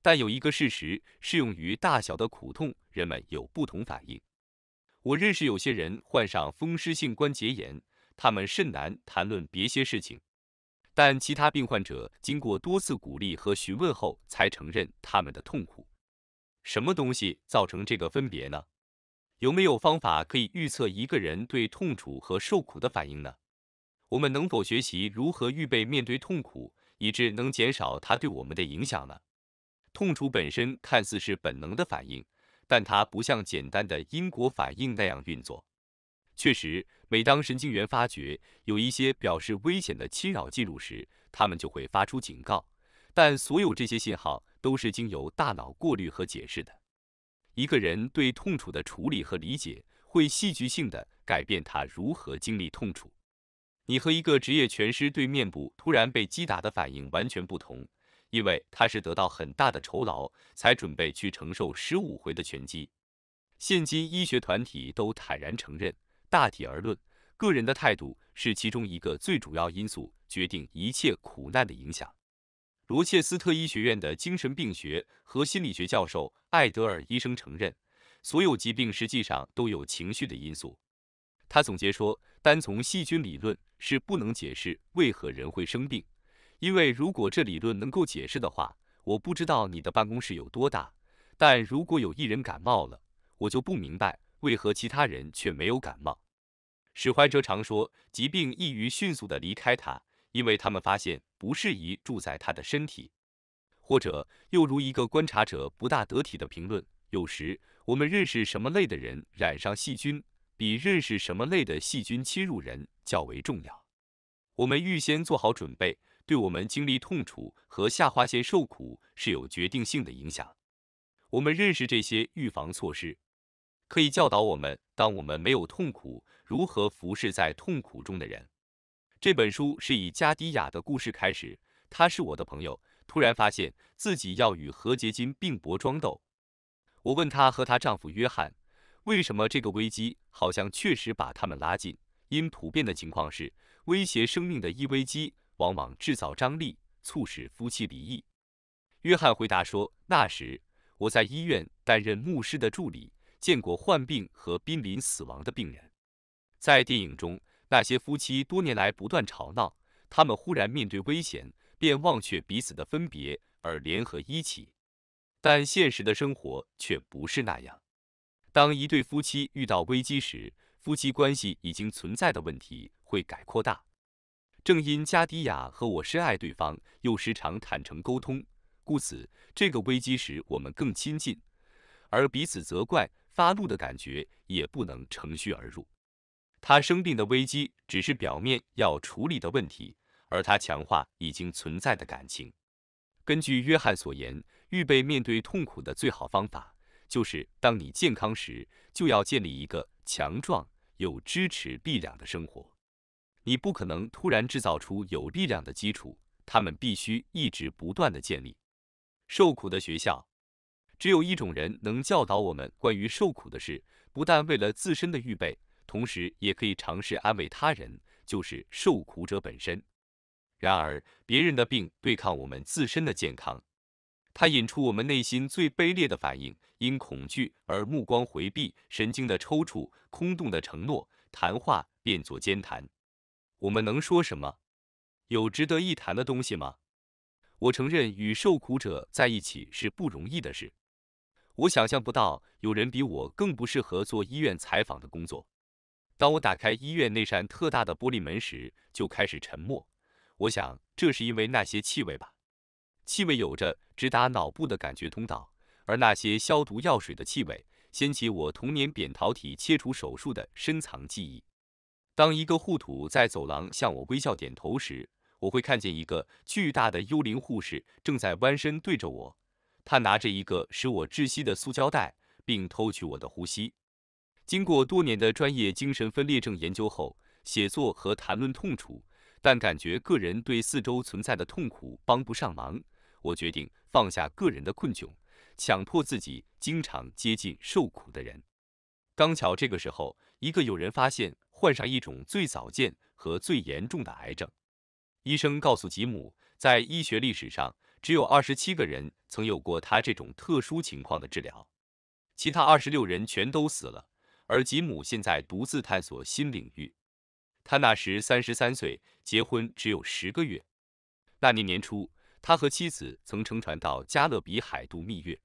但有一个事实适用于大小的苦痛：人们有不同反应。我认识有些人患上风湿性关节炎，他们甚难谈论别些事情。但其他病患者经过多次鼓励和询问后，才承认他们的痛苦。什么东西造成这个分别呢？有没有方法可以预测一个人对痛楚和受苦的反应呢？我们能否学习如何预备面对痛苦，以致能减少它对我们的影响呢？痛楚本身看似是本能的反应，但它不像简单的因果反应那样运作。确实，每当神经元发觉有一些表示危险的侵扰进入时，它们就会发出警告。但所有这些信号都是经由大脑过滤和解释的。一个人对痛楚的处理和理解，会戏剧性的改变他如何经历痛楚。你和一个职业拳师对面部突然被击打的反应完全不同，因为他是得到很大的酬劳才准备去承受十五回的拳击。现今医学团体都坦然承认，大体而论，个人的态度是其中一个最主要因素，决定一切苦难的影响。罗切斯特医学院的精神病学和心理学教授艾德尔医生承认，所有疾病实际上都有情绪的因素。他总结说，单从细菌理论是不能解释为何人会生病，因为如果这理论能够解释的话，我不知道你的办公室有多大，但如果有一人感冒了，我就不明白为何其他人却没有感冒。史怀哲常说，疾病易于迅速地离开他，因为他们发现不适宜住在他的身体，或者又如一个观察者不大得体的评论，有时我们认识什么类的人染上细菌。比认识什么类的细菌侵入人较为重要。我们预先做好准备，对我们经历痛楚和下划线受苦是有决定性的影响。我们认识这些预防措施，可以教导我们，当我们没有痛苦，如何服侍在痛苦中的人。这本书是以加迪亚的故事开始，他是我的朋友，突然发现自己要与何结金并搏装斗。我问她和她丈夫约翰。为什么这个危机好像确实把他们拉近？因普遍的情况是，威胁生命的一危机往往制造张力，促使夫妻离异。约翰回答说：“那时我在医院担任牧师的助理，见过患病和濒临死亡的病人。在电影中，那些夫妻多年来不断吵闹，他们忽然面对危险，便忘却彼此的分别而联合一起。但现实的生活却不是那样。”当一对夫妻遇到危机时，夫妻关系已经存在的问题会改扩大。正因加迪亚和我深爱对方，又时常坦诚沟通，故此这个危机时我们更亲近，而彼此责怪、发怒的感觉也不能乘虚而入。他生病的危机只是表面要处理的问题，而他强化已经存在的感情。根据约翰所言，预备面对痛苦的最好方法。就是当你健康时，就要建立一个强壮有支持力量的生活。你不可能突然制造出有力量的基础，他们必须一直不断的建立。受苦的学校，只有一种人能教导我们关于受苦的事，不但为了自身的预备，同时也可以尝试安慰他人，就是受苦者本身。然而，别人的病对抗我们自身的健康。它引出我们内心最卑劣的反应：因恐惧而目光回避、神经的抽搐、空洞的承诺、谈话变作尖谈。我们能说什么？有值得一谈的东西吗？我承认，与受苦者在一起是不容易的事。我想象不到有人比我更不适合做医院采访的工作。当我打开医院那扇特大的玻璃门时，就开始沉默。我想，这是因为那些气味吧。气味有着直达脑部的感觉通道，而那些消毒药水的气味，掀起我童年扁桃体切除手术的深藏记忆。当一个护土在走廊向我微笑点头时，我会看见一个巨大的幽灵护士正在弯身对着我，他拿着一个使我窒息的塑胶袋，并偷取我的呼吸。经过多年的专业精神分裂症研究后，写作和谈论痛楚，但感觉个人对四周存在的痛苦帮不上忙。我决定放下个人的困窘，强迫自己经常接近受苦的人。刚巧这个时候，一个友人发现患上一种最早见和最严重的癌症。医生告诉吉姆，在医学历史上，只有二十七个人曾有过他这种特殊情况的治疗，其他二十六人全都死了。而吉姆现在独自探索新领域。他那时三十三岁，结婚只有十个月。那年年初。他和妻子曾乘船到加勒比海度蜜月。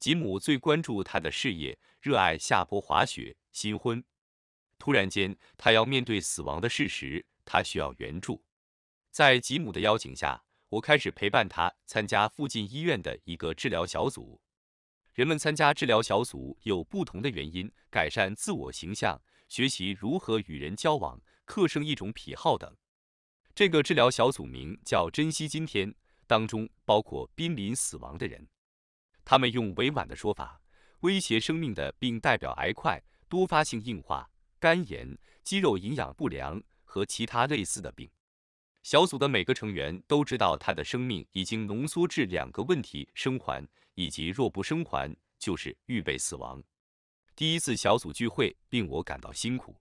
吉姆最关注他的事业，热爱下坡滑雪。新婚，突然间他要面对死亡的事实，他需要援助。在吉姆的邀请下，我开始陪伴他参加附近医院的一个治疗小组。人们参加治疗小组有不同的原因：改善自我形象，学习如何与人交往，克胜一种癖好等。这个治疗小组名叫“珍惜今天”。当中包括濒临死亡的人，他们用委婉的说法威胁生命的，并代表癌块、多发性硬化、肝炎、肌肉营养不良和其他类似的病。小组的每个成员都知道他的生命已经浓缩至两个问题：生还以及若不生还，就是预备死亡。第一次小组聚会令我感到辛苦。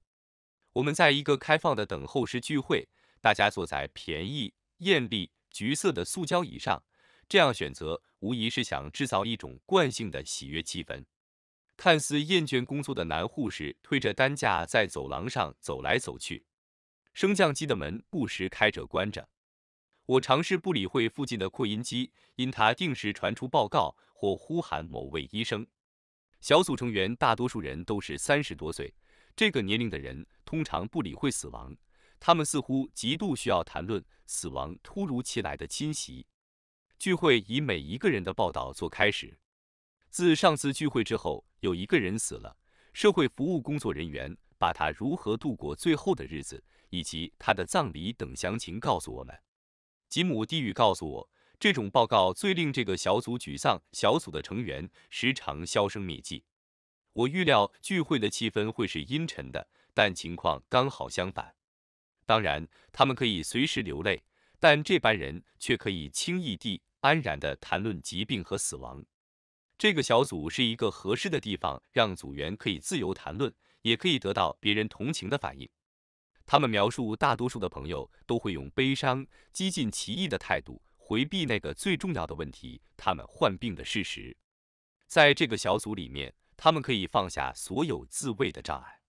我们在一个开放的等候室聚会，大家坐在便宜、艳丽。橘色的塑胶椅上，这样选择无疑是想制造一种惯性的喜悦气氛。看似厌倦工作的男护士推着担架在走廊上走来走去，升降机的门不时开着关着。我尝试不理会附近的扩音机，因它定时传出报告或呼喊某位医生。小组成员大多数人都是三十多岁，这个年龄的人通常不理会死亡。他们似乎极度需要谈论死亡突如其来的侵袭。聚会以每一个人的报道做开始。自上次聚会之后，有一个人死了。社会服务工作人员把他如何度过最后的日子，以及他的葬礼等详情告诉我们。吉姆低语告诉我，这种报告最令这个小组沮丧。小组的成员时常销声匿迹。我预料聚会的气氛会是阴沉的，但情况刚好相反。当然，他们可以随时流泪，但这班人却可以轻易地、安然地谈论疾病和死亡。这个小组是一个合适的地方，让组员可以自由谈论，也可以得到别人同情的反应。他们描述大多数的朋友都会用悲伤、激进、奇异的态度回避那个最重要的问题——他们患病的事实。在这个小组里面，他们可以放下所有自卫的障碍。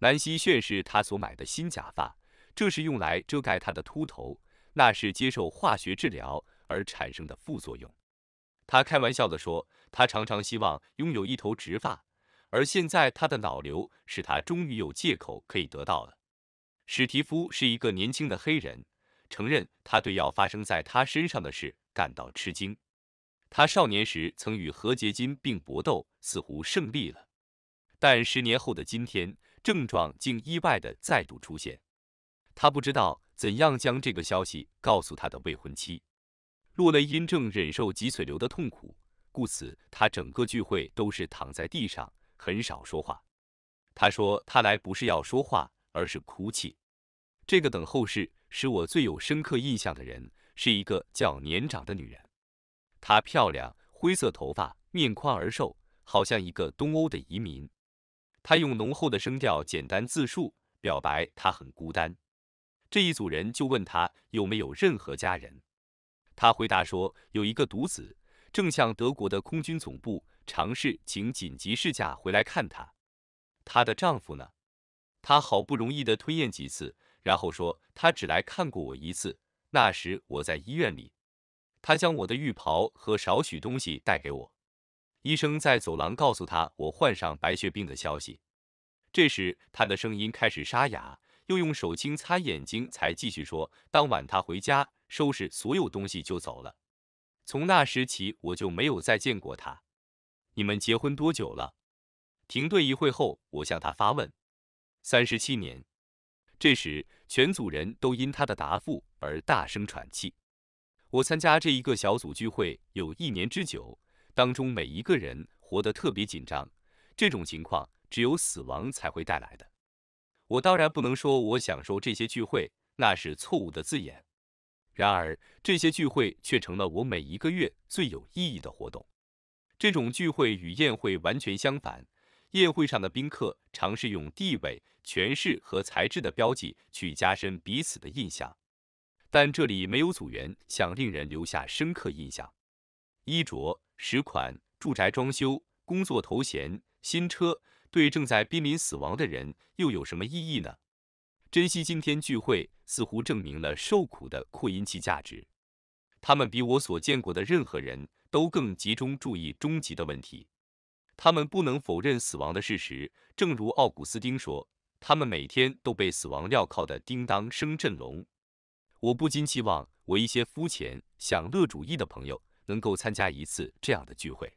南希炫耀他所买的新假发。这是用来遮盖他的秃头，那是接受化学治疗而产生的副作用。他开玩笑地说：“他常常希望拥有一头直发，而现在他的脑瘤使他终于有借口可以得到了。”史蒂夫是一个年轻的黑人，承认他对要发生在他身上的事感到吃惊。他少年时曾与何杰金并搏斗，似乎胜利了，但十年后的今天，症状竟意外地再度出现。他不知道怎样将这个消息告诉他的未婚妻。洛雷因正忍受脊髓瘤的痛苦，故此他整个聚会都是躺在地上，很少说话。他说他来不是要说话，而是哭泣。这个等后事使我最有深刻印象的人，是一个叫年长的女人。她漂亮，灰色头发，面宽而瘦，好像一个东欧的移民。她用浓厚的声调简单自述，表白她很孤单。这一组人就问他有没有任何家人，他回答说有一个独子，正向德国的空军总部尝试请紧急事假回来看他。他的丈夫呢？他好不容易的吞咽几次，然后说他只来看过我一次，那时我在医院里。他将我的浴袍和少许东西带给我。医生在走廊告诉他我患上白血病的消息。这时他的声音开始沙哑。又用手轻擦眼睛，才继续说：“当晚他回家收拾所有东西就走了。从那时起，我就没有再见过他。你们结婚多久了？”停顿一会后，我向他发问：“三十七年。”这时，全组人都因他的答复而大声喘气。我参加这一个小组聚会有一年之久，当中每一个人活得特别紧张，这种情况只有死亡才会带来的。我当然不能说我享受这些聚会，那是错误的字眼。然而，这些聚会却成了我每一个月最有意义的活动。这种聚会与宴会完全相反。宴会上的宾客尝试用地位、权势和才智的标记去加深彼此的印象，但这里没有组员想令人留下深刻印象。衣着、食款、住宅装修、工作头衔、新车。对正在濒临死亡的人又有什么意义呢？珍惜今天聚会，似乎证明了受苦的扩音器价值。他们比我所见过的任何人都更集中注意终极的问题。他们不能否认死亡的事实，正如奥古斯丁说，他们每天都被死亡镣铐的叮当声震聋。我不禁期望我一些肤浅享乐主义的朋友能够参加一次这样的聚会。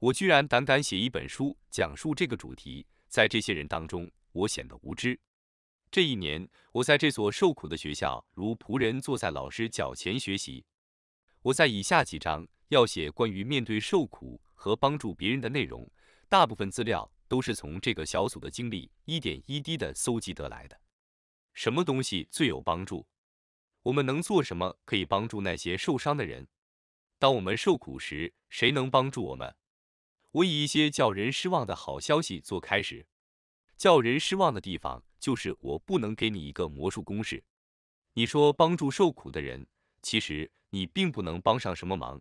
我居然胆敢写一本书讲述这个主题，在这些人当中，我显得无知。这一年，我在这所受苦的学校，如仆人坐在老师脚前学习。我在以下几章要写关于面对受苦和帮助别人的内容，大部分资料都是从这个小组的经历一点一滴的搜集得来的。什么东西最有帮助？我们能做什么可以帮助那些受伤的人？当我们受苦时，谁能帮助我们？我以一些叫人失望的好消息做开始。叫人失望的地方就是我不能给你一个魔术公式。你说帮助受苦的人，其实你并不能帮上什么忙。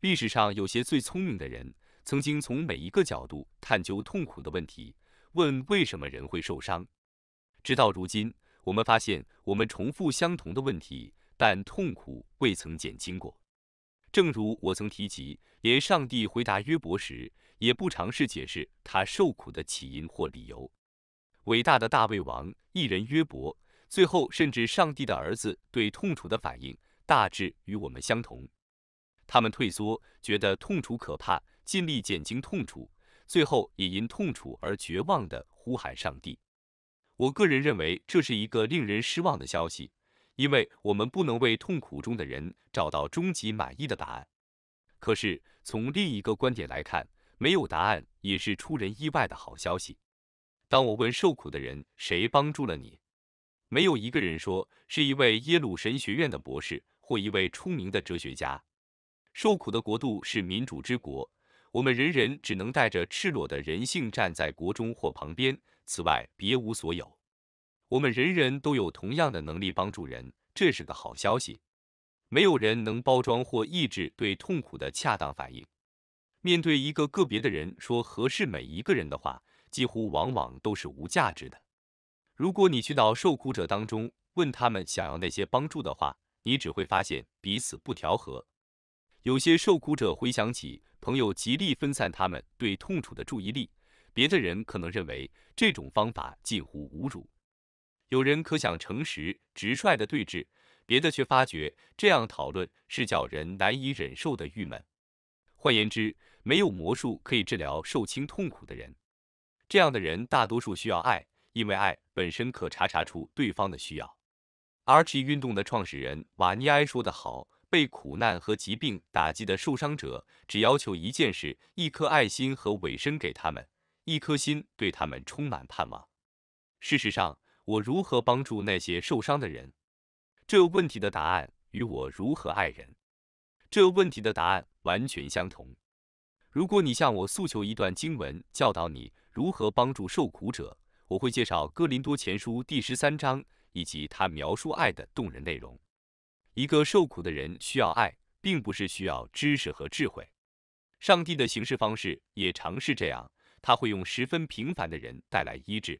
历史上有些最聪明的人，曾经从每一个角度探究痛苦的问题，问为什么人会受伤。直到如今，我们发现我们重复相同的问题，但痛苦未曾减轻过。正如我曾提及。连上帝回答约伯时，也不尝试解释他受苦的起因或理由。伟大的大卫王，一人约伯，最后甚至上帝的儿子对痛楚的反应，大致与我们相同。他们退缩，觉得痛楚可怕，尽力减轻痛楚，最后也因痛楚而绝望的呼喊上帝。我个人认为这是一个令人失望的消息，因为我们不能为痛苦中的人找到终极满意的答案。可是从另一个观点来看，没有答案也是出人意外的好消息。当我问受苦的人谁帮助了你，没有一个人说是一位耶鲁神学院的博士或一位出名的哲学家。受苦的国度是民主之国，我们人人只能带着赤裸的人性站在国中或旁边，此外别无所有。我们人人都有同样的能力帮助人，这是个好消息。没有人能包装或抑制对痛苦的恰当反应。面对一个个别的人说合适每一个人的话，几乎往往都是无价值的。如果你去到受苦者当中问他们想要那些帮助的话，你只会发现彼此不调和。有些受苦者回想起朋友极力分散他们对痛楚的注意力，别的人可能认为这种方法近乎侮辱。有人可想诚实直率的对峙。别的却发觉，这样讨论是叫人难以忍受的郁闷。换言之，没有魔术可以治疗受轻痛苦的人。这样的人大多数需要爱，因为爱本身可查察出对方的需要。R g 运动的创始人瓦尼埃说得好：“被苦难和疾病打击的受伤者，只要求一件事：一颗爱心和委身给他们，一颗心对他们充满盼望。”事实上，我如何帮助那些受伤的人？这问题的答案与我如何爱人，这问题的答案完全相同。如果你向我诉求一段经文教导你如何帮助受苦者，我会介绍哥林多前书第十三章以及他描述爱的动人内容。一个受苦的人需要爱，并不是需要知识和智慧。上帝的行事方式也常是这样，他会用十分平凡的人带来医治。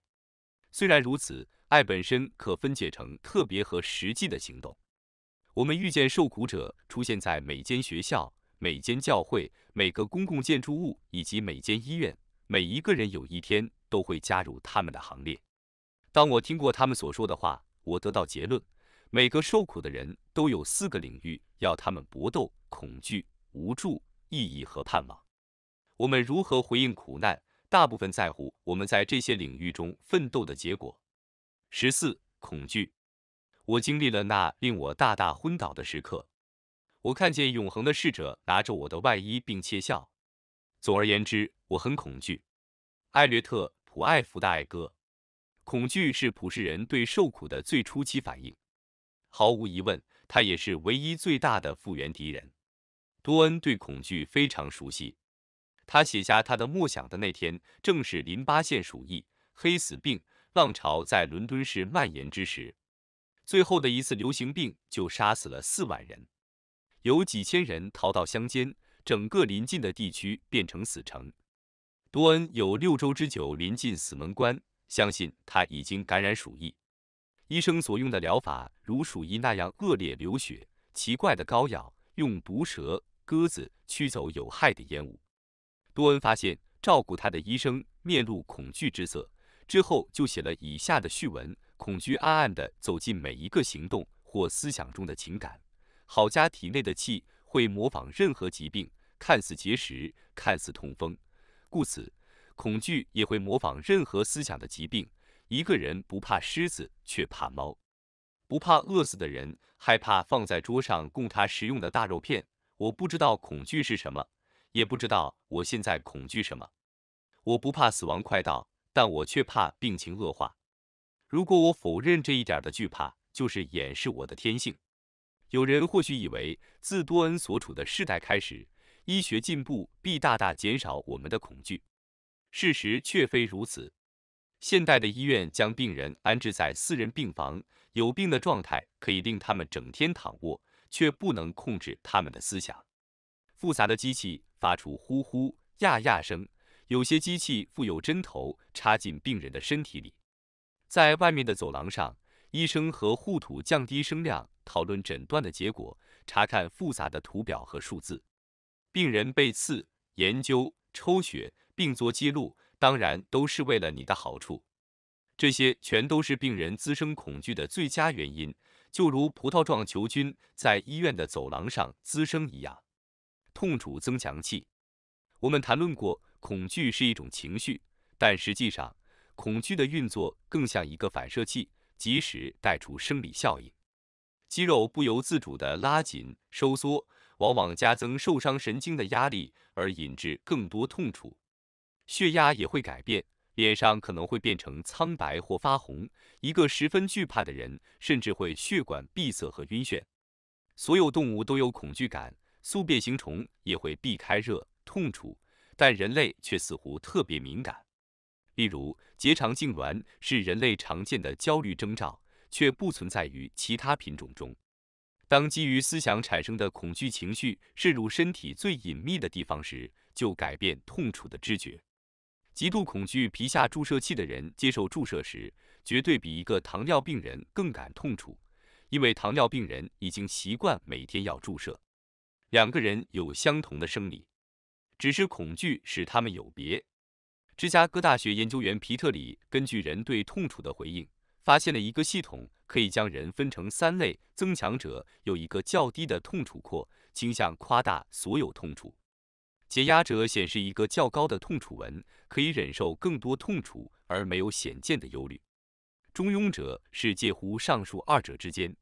虽然如此，爱本身可分解成特别和实际的行动。我们遇见受苦者出现在每间学校、每间教会、每个公共建筑物以及每间医院。每一个人有一天都会加入他们的行列。当我听过他们所说的话，我得到结论：每个受苦的人都有四个领域要他们搏斗——恐惧、无助、意义和盼望。我们如何回应苦难，大部分在乎我们在这些领域中奋斗的结果。十四恐惧，我经历了那令我大大昏倒的时刻，我看见永恒的逝者拿着我的外衣，并窃笑。总而言之，我很恐惧。艾略特·普爱福的《爱歌》，恐惧是普世人对受苦的最初期反应，毫无疑问，他也是唯一最大的复原敌人。多恩对恐惧非常熟悉，他写下他的梦想的那天，正是淋巴腺鼠疫、黑死病。浪潮在伦敦市蔓延之时，最后的一次流行病就杀死了四万人，有几千人逃到乡间，整个临近的地区变成死城。多恩有六周之久临近死门关，相信他已经感染鼠疫。医生所用的疗法如鼠疫那样恶劣，流血、奇怪的膏药，用毒蛇、鸽子驱走有害的烟雾。多恩发现，照顾他的医生面露恐惧之色。之后就写了以下的序文：恐惧暗暗地走进每一个行动或思想中的情感。郝家体内的气会模仿任何疾病，看似结石，看似痛风，故此，恐惧也会模仿任何思想的疾病。一个人不怕狮子，却怕猫；不怕饿死的人，害怕放在桌上供他食用的大肉片。我不知道恐惧是什么，也不知道我现在恐惧什么。我不怕死亡快到。但我却怕病情恶化。如果我否认这一点的惧怕，就是掩饰我的天性。有人或许以为，自多恩所处的世代开始，医学进步必大大减少我们的恐惧。事实却非如此。现代的医院将病人安置在私人病房，有病的状态可以令他们整天躺卧，却不能控制他们的思想。复杂的机器发出呼呼呀呀声。有些机器附有针头，插进病人的身体里。在外面的走廊上，医生和护土降低声量讨论诊断的结果，查看复杂的图表和数字。病人被刺、研究、抽血并做记录，当然都是为了你的好处。这些全都是病人滋生恐惧的最佳原因，就如葡萄状球菌在医院的走廊上滋生一样。痛楚增强器，我们谈论过。恐惧是一种情绪，但实际上，恐惧的运作更像一个反射器，及时带出生理效应。肌肉不由自主地拉紧收缩，往往加增受伤神经的压力，而引致更多痛楚。血压也会改变，脸上可能会变成苍白或发红。一个十分惧怕的人，甚至会血管闭塞和晕眩。所有动物都有恐惧感，宿变形虫也会避开热痛处。但人类却似乎特别敏感，例如结肠痉挛是人类常见的焦虑征兆，却不存在于其他品种中。当基于思想产生的恐惧情绪渗入身体最隐秘的地方时，就改变痛楚的知觉。极度恐惧皮下注射器的人接受注射时，绝对比一个糖尿病人更感痛楚，因为糖尿病人已经习惯每天要注射。两个人有相同的生理。只是恐惧使他们有别。芝加哥大学研究员皮特里根据人对痛楚的回应，发现了一个系统可以将人分成三类：增强者有一个较低的痛楚扩，倾向夸大所有痛楚；解压者显示一个较高的痛楚纹，可以忍受更多痛楚而没有显见的忧虑；中庸者是介乎上述二者之间。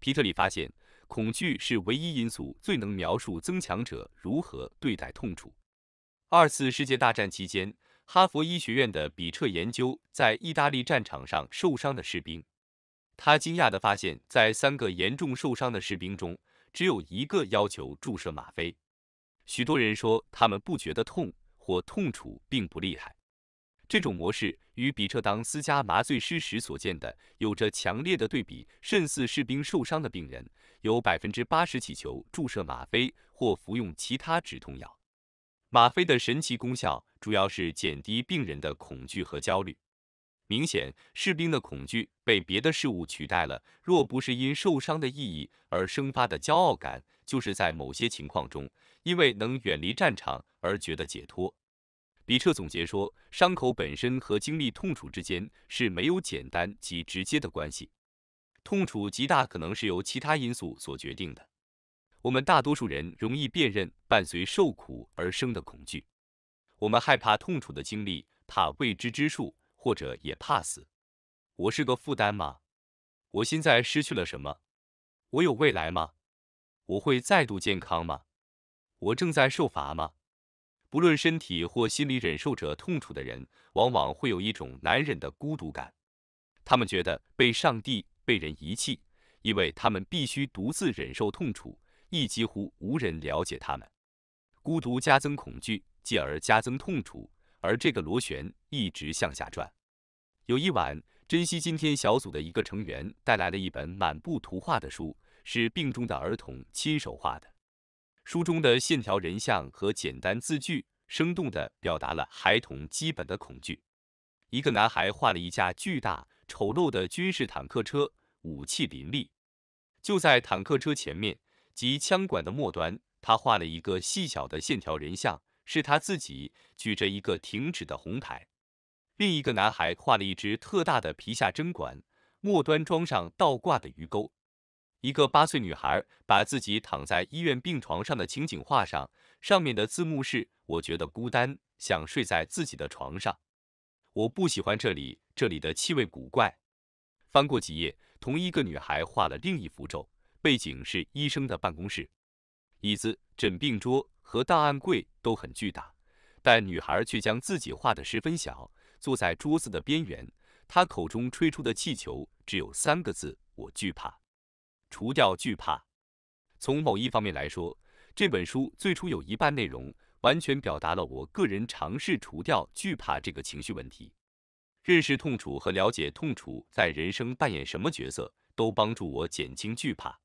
皮特里发现。恐惧是唯一因素，最能描述增强者如何对待痛楚。二次世界大战期间，哈佛医学院的比彻研究在意大利战场上受伤的士兵。他惊讶地发现，在三个严重受伤的士兵中，只有一个要求注射吗啡。许多人说他们不觉得痛，或痛楚并不厉害。这种模式与比彻当私家麻醉师时所见的有着强烈的对比，甚似士兵受伤的病人有百分之八十乞求注射吗啡或服用其他止痛药。吗啡的神奇功效主要是减低病人的恐惧和焦虑。明显，士兵的恐惧被别的事物取代了。若不是因受伤的意义而生发的骄傲感，就是在某些情况中因为能远离战场而觉得解脱。李彻总结说：“伤口本身和经历痛楚之间是没有简单及直接的关系，痛楚极大可能是由其他因素所决定的。我们大多数人容易辨认伴随受苦而生的恐惧，我们害怕痛楚的经历，怕未知之数，或者也怕死。我是个负担吗？我现在失去了什么？我有未来吗？我会再度健康吗？我正在受罚吗？”不论身体或心理忍受着痛楚的人，往往会有一种难忍的孤独感。他们觉得被上帝、被人遗弃，因为他们必须独自忍受痛楚，亦几乎无人了解他们。孤独加增恐惧，继而加增痛楚，而这个螺旋一直向下转。有一晚，珍惜今天小组的一个成员带来了一本满布图画的书，是病中的儿童亲手画的。书中的线条人像和简单字句，生动地表达了孩童基本的恐惧。一个男孩画了一架巨大、丑陋的军事坦克车，武器林立。就在坦克车前面及枪管的末端，他画了一个细小的线条人像，是他自己举着一个停止的红牌。另一个男孩画了一只特大的皮下针管，末端装上倒挂的鱼钩。一个八岁女孩把自己躺在医院病床上的情景画上，上面的字幕是：“我觉得孤单，想睡在自己的床上。我不喜欢这里，这里的气味古怪。”翻过几页，同一个女孩画了另一幅咒，背景是医生的办公室，椅子、诊病桌和档案柜都很巨大，但女孩却将自己画得十分小，坐在桌子的边缘。她口中吹出的气球只有三个字：“我惧怕。”除掉惧怕。从某一方面来说，这本书最初有一半内容完全表达了我个人尝试除掉惧怕这个情绪问题。认识痛楚和了解痛楚在人生扮演什么角色，都帮助我减轻惧怕。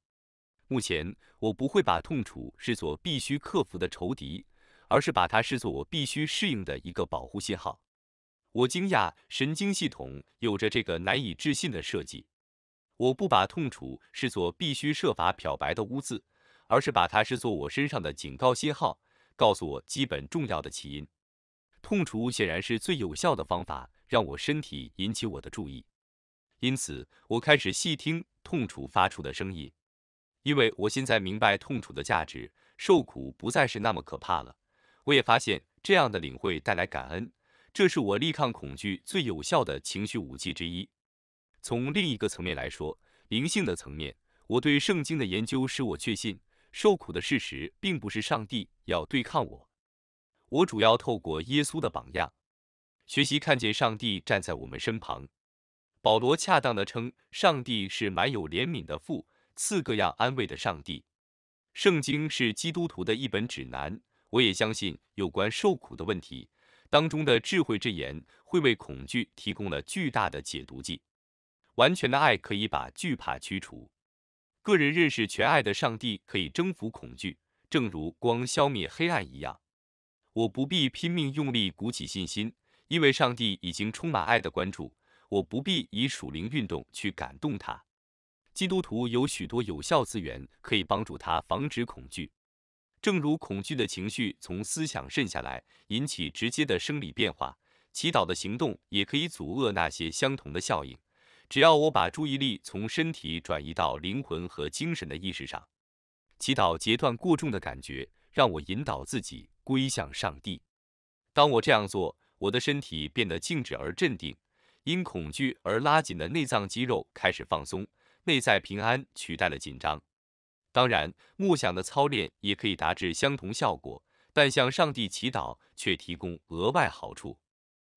目前，我不会把痛楚视作必须克服的仇敌，而是把它视作我必须适应的一个保护信号。我惊讶神经系统有着这个难以置信的设计。我不把痛楚视作必须设法漂白的污渍，而是把它视作我身上的警告信号，告诉我基本重要的起因。痛楚显然是最有效的方法，让我身体引起我的注意。因此，我开始细听痛楚发出的声音，因为我现在明白痛楚的价值，受苦不再是那么可怕了。我也发现这样的领会带来感恩，这是我力抗恐惧最有效的情绪武器之一。从另一个层面来说，灵性的层面，我对圣经的研究使我确信，受苦的事实并不是上帝要对抗我。我主要透过耶稣的榜样，学习看见上帝站在我们身旁。保罗恰当地称上帝是满有怜悯的父，赐各样安慰的上帝。圣经是基督徒的一本指南。我也相信有关受苦的问题当中的智慧之言，会为恐惧提供了巨大的解毒剂。完全的爱可以把惧怕驱除，个人认识全爱的上帝可以征服恐惧，正如光消灭黑暗一样。我不必拼命用力鼓起信心，因为上帝已经充满爱的关注。我不必以属灵运动去感动他。基督徒有许多有效资源可以帮助他防止恐惧，正如恐惧的情绪从思想渗下来引起直接的生理变化，祈祷的行动也可以阻遏那些相同的效应。只要我把注意力从身体转移到灵魂和精神的意识上，祈祷截断过重的感觉，让我引导自己归向上帝。当我这样做，我的身体变得静止而镇定，因恐惧而拉紧的内脏肌肉开始放松，内在平安取代了紧张。当然，默想的操练也可以达至相同效果，但向上帝祈祷却提供额外好处。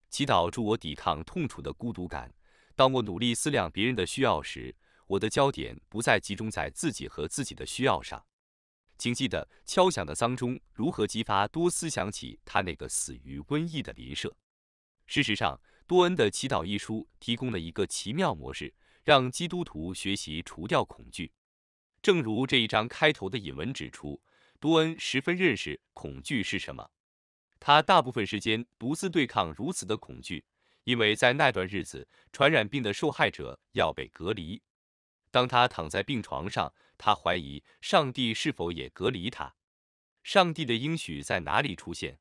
祈祷助我抵抗痛楚的孤独感。当我努力思量别人的需要时，我的焦点不再集中在自己和自己的需要上。请记得敲响的丧钟如何激发多思想起他那个死于瘟疫的邻舍。事实上，多恩的祈祷一书提供了一个奇妙模式，让基督徒学习除掉恐惧。正如这一章开头的引文指出，多恩十分认识恐惧是什么。他大部分时间独自对抗如此的恐惧。因为在那段日子，传染病的受害者要被隔离。当他躺在病床上，他怀疑上帝是否也隔离他？上帝的应许在哪里出现？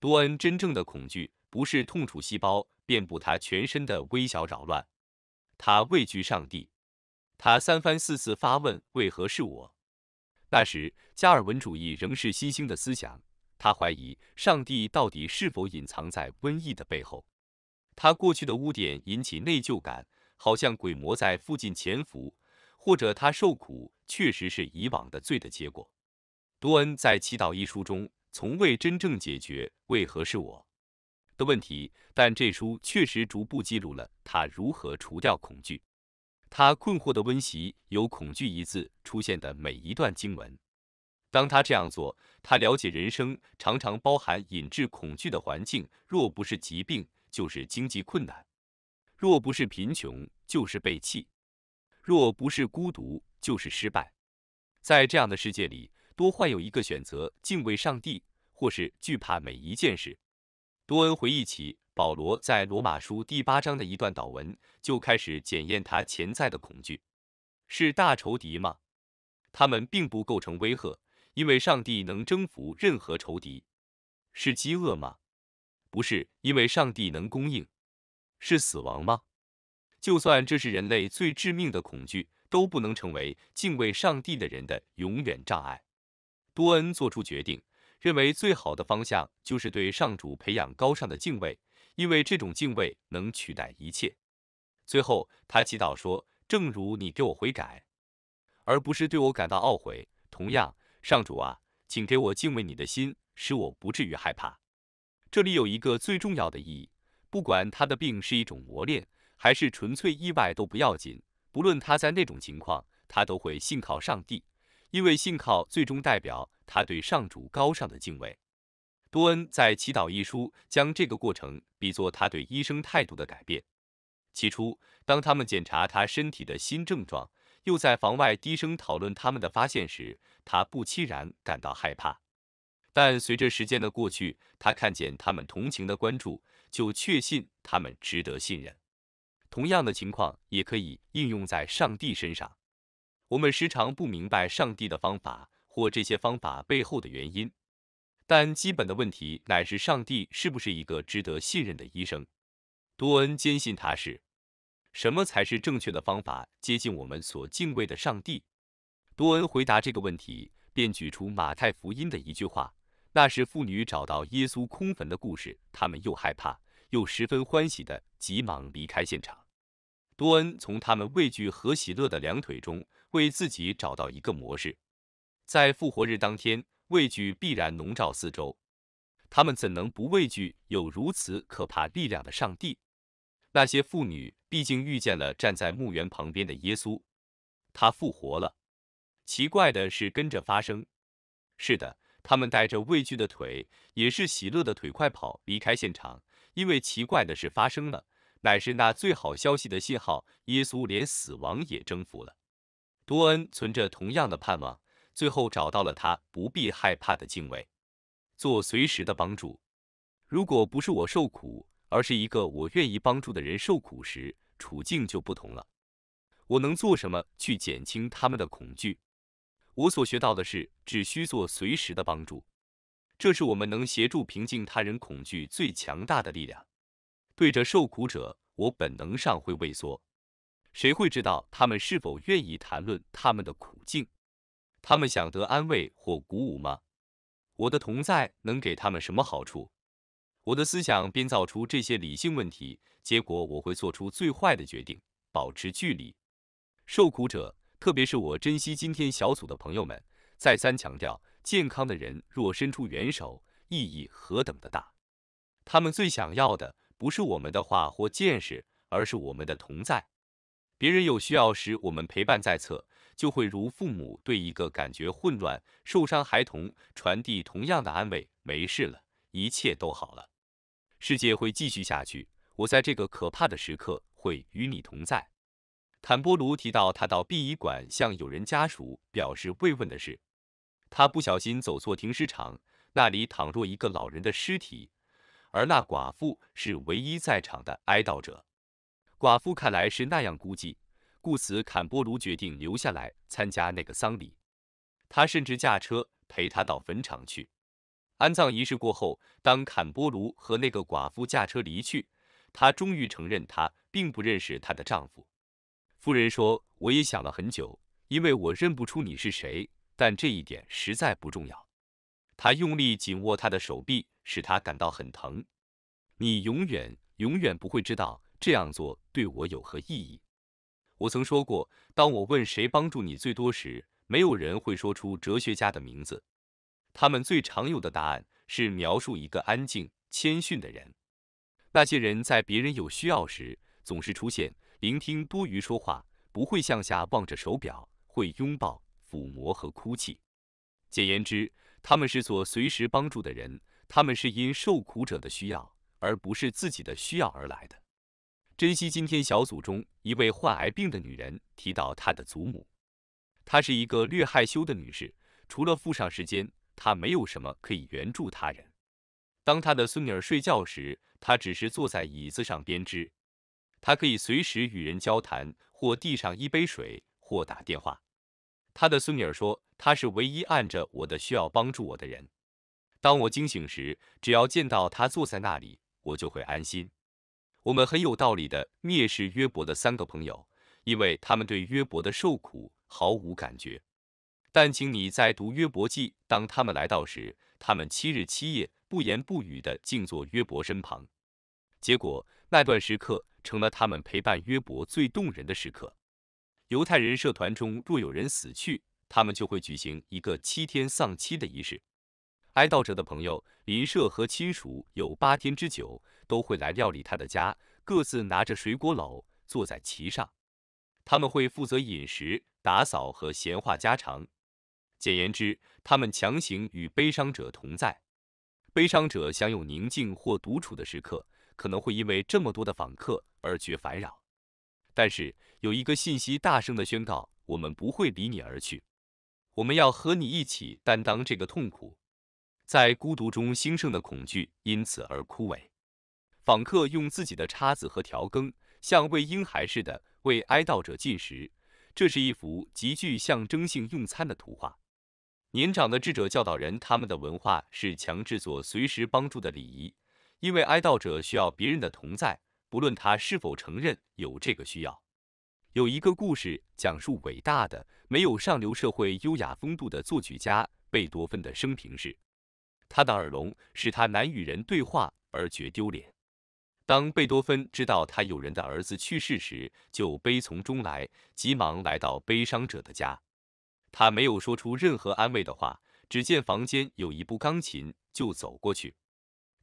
多恩真正的恐惧不是痛楚细胞遍布他全身的微小扰乱，他畏惧上帝。他三番四次发问：为何是我？那时加尔文主义仍是新兴的思想，他怀疑上帝到底是否隐藏在瘟疫的背后。他过去的污点引起内疚感，好像鬼魔在附近潜伏，或者他受苦确实是以往的罪的结果。多恩在《祈祷》一书中从未真正解决为何是我的问题，但这书确实逐步记录了他如何除掉恐惧。他困惑的温习有“恐惧”一字出现的每一段经文。当他这样做，他了解人生常常包含引致恐惧的环境，若不是疾病。就是经济困难，若不是贫穷，就是被弃；若不是孤独，就是失败。在这样的世界里，多患有一个选择：敬畏上帝，或是惧怕每一件事。多恩回忆起保罗在罗马书第八章的一段祷文，就开始检验他潜在的恐惧：是大仇敌吗？他们并不构成威吓，因为上帝能征服任何仇敌。是饥饿吗？不是因为上帝能供应，是死亡吗？就算这是人类最致命的恐惧，都不能成为敬畏上帝的人的永远障碍。多恩做出决定，认为最好的方向就是对上主培养高尚的敬畏，因为这种敬畏能取代一切。最后，他祈祷说：“正如你给我悔改，而不是对我感到懊悔。同样，上主啊，请给我敬畏你的心，使我不至于害怕。”这里有一个最重要的意义，不管他的病是一种磨练还是纯粹意外都不要紧，不论他在那种情况，他都会信靠上帝，因为信靠最终代表他对上主高尚的敬畏。多恩在祈祷一书将这个过程比作他对医生态度的改变。起初，当他们检查他身体的新症状，又在房外低声讨论他们的发现时，他不期然感到害怕。但随着时间的过去，他看见他们同情的关注，就确信他们值得信任。同样的情况也可以应用在上帝身上。我们时常不明白上帝的方法或这些方法背后的原因，但基本的问题乃是上帝是不是一个值得信任的医生？多恩坚信他是什么才是正确的方法接近我们所敬畏的上帝。多恩回答这个问题，便举出马太福音的一句话。那是妇女找到耶稣空坟的故事，他们又害怕又十分欢喜的急忙离开现场。多恩从他们畏惧和喜乐的两腿中为自己找到一个模式，在复活日当天，畏惧必然笼罩四周，他们怎能不畏惧有如此可怕力量的上帝？那些妇女毕竟遇见了站在墓园旁边的耶稣，他复活了。奇怪的是，跟着发生，是的。他们带着畏惧的腿，也是喜乐的腿，快跑离开现场。因为奇怪的事发生了，乃是那最好消息的信号：耶稣连死亡也征服了。多恩存着同样的盼望，最后找到了他不必害怕的敬畏，做随时的帮助。如果不是我受苦，而是一个我愿意帮助的人受苦时，处境就不同了。我能做什么去减轻他们的恐惧？我所学到的是，只需做随时的帮助，这是我们能协助平静他人恐惧最强大的力量。对着受苦者，我本能上会畏缩。谁会知道他们是否愿意谈论他们的苦境？他们想得安慰或鼓舞吗？我的同在能给他们什么好处？我的思想编造出这些理性问题，结果我会做出最坏的决定，保持距离。受苦者。特别是我珍惜今天小组的朋友们，再三强调，健康的人若伸出援手，意义何等的大。他们最想要的不是我们的话或见识，而是我们的同在。别人有需要时，我们陪伴在侧，就会如父母对一个感觉混乱、受伤孩童传递同样的安慰：没事了，一切都好了，世界会继续下去。我在这个可怕的时刻会与你同在。坎波卢提到他到殡仪馆向友人家属表示慰问的事，他不小心走错停尸场，那里躺着一个老人的尸体，而那寡妇是唯一在场的哀悼者。寡妇看来是那样孤寂，故此坎波卢决定留下来参加那个丧礼。他甚至驾车陪她到坟场去。安葬仪式过后，当坎波卢和那个寡妇驾车离去，他终于承认他并不认识她的丈夫。夫人说：“我也想了很久，因为我认不出你是谁，但这一点实在不重要。”他用力紧握他的手臂，使他感到很疼。你永远、永远不会知道这样做对我有何意义。我曾说过，当我问谁帮助你最多时，没有人会说出哲学家的名字。他们最常有的答案是描述一个安静、谦逊的人。那些人在别人有需要时总是出现。聆听多余说话，不会向下望着手表，会拥抱、抚摸和哭泣。简言之，他们是做随时帮助的人。他们是因受苦者的需要，而不是自己的需要而来的。珍惜今天，小组中一位患癌病的女人提到她的祖母。她是一个略害羞的女士，除了付上时间，她没有什么可以援助他人。当她的孙女儿睡觉时，她只是坐在椅子上编织。他可以随时与人交谈，或递上一杯水，或打电话。他的孙女儿说，他是唯一按着我的需要帮助我的人。当我惊醒时，只要见到他坐在那里，我就会安心。我们很有道理的蔑视约伯的三个朋友，因为他们对约伯的受苦毫无感觉。但请你在读约伯记，当他们来到时，他们七日七夜不言不语的静坐约伯身旁，结果。那段时刻成了他们陪伴约伯最动人的时刻。犹太人社团中若有人死去，他们就会举行一个七天丧期的仪式。哀悼者的朋友、邻舍和亲属有八天之久都会来料理他的家，各自拿着水果篓坐在其上。他们会负责饮食、打扫和闲话家常。简言之，他们强行与悲伤者同在，悲伤者享有宁静或独处的时刻。可能会因为这么多的访客而觉烦扰，但是有一个信息大声的宣告：我们不会离你而去，我们要和你一起担当这个痛苦，在孤独中兴盛的恐惧因此而枯萎。访客用自己的叉子和调羹，像喂婴孩似的为哀悼者进食，这是一幅极具象征性用餐的图画。年长的智者教导人，他们的文化是强制做随时帮助的礼仪。因为哀悼者需要别人的同在，不论他是否承认有这个需要。有一个故事讲述伟大的、没有上流社会优雅风度的作曲家贝多芬的生平事。他的耳聋使他难与人对话而觉丢脸。当贝多芬知道他友人的儿子去世时，就悲从中来，急忙来到悲伤者的家。他没有说出任何安慰的话，只见房间有一部钢琴，就走过去。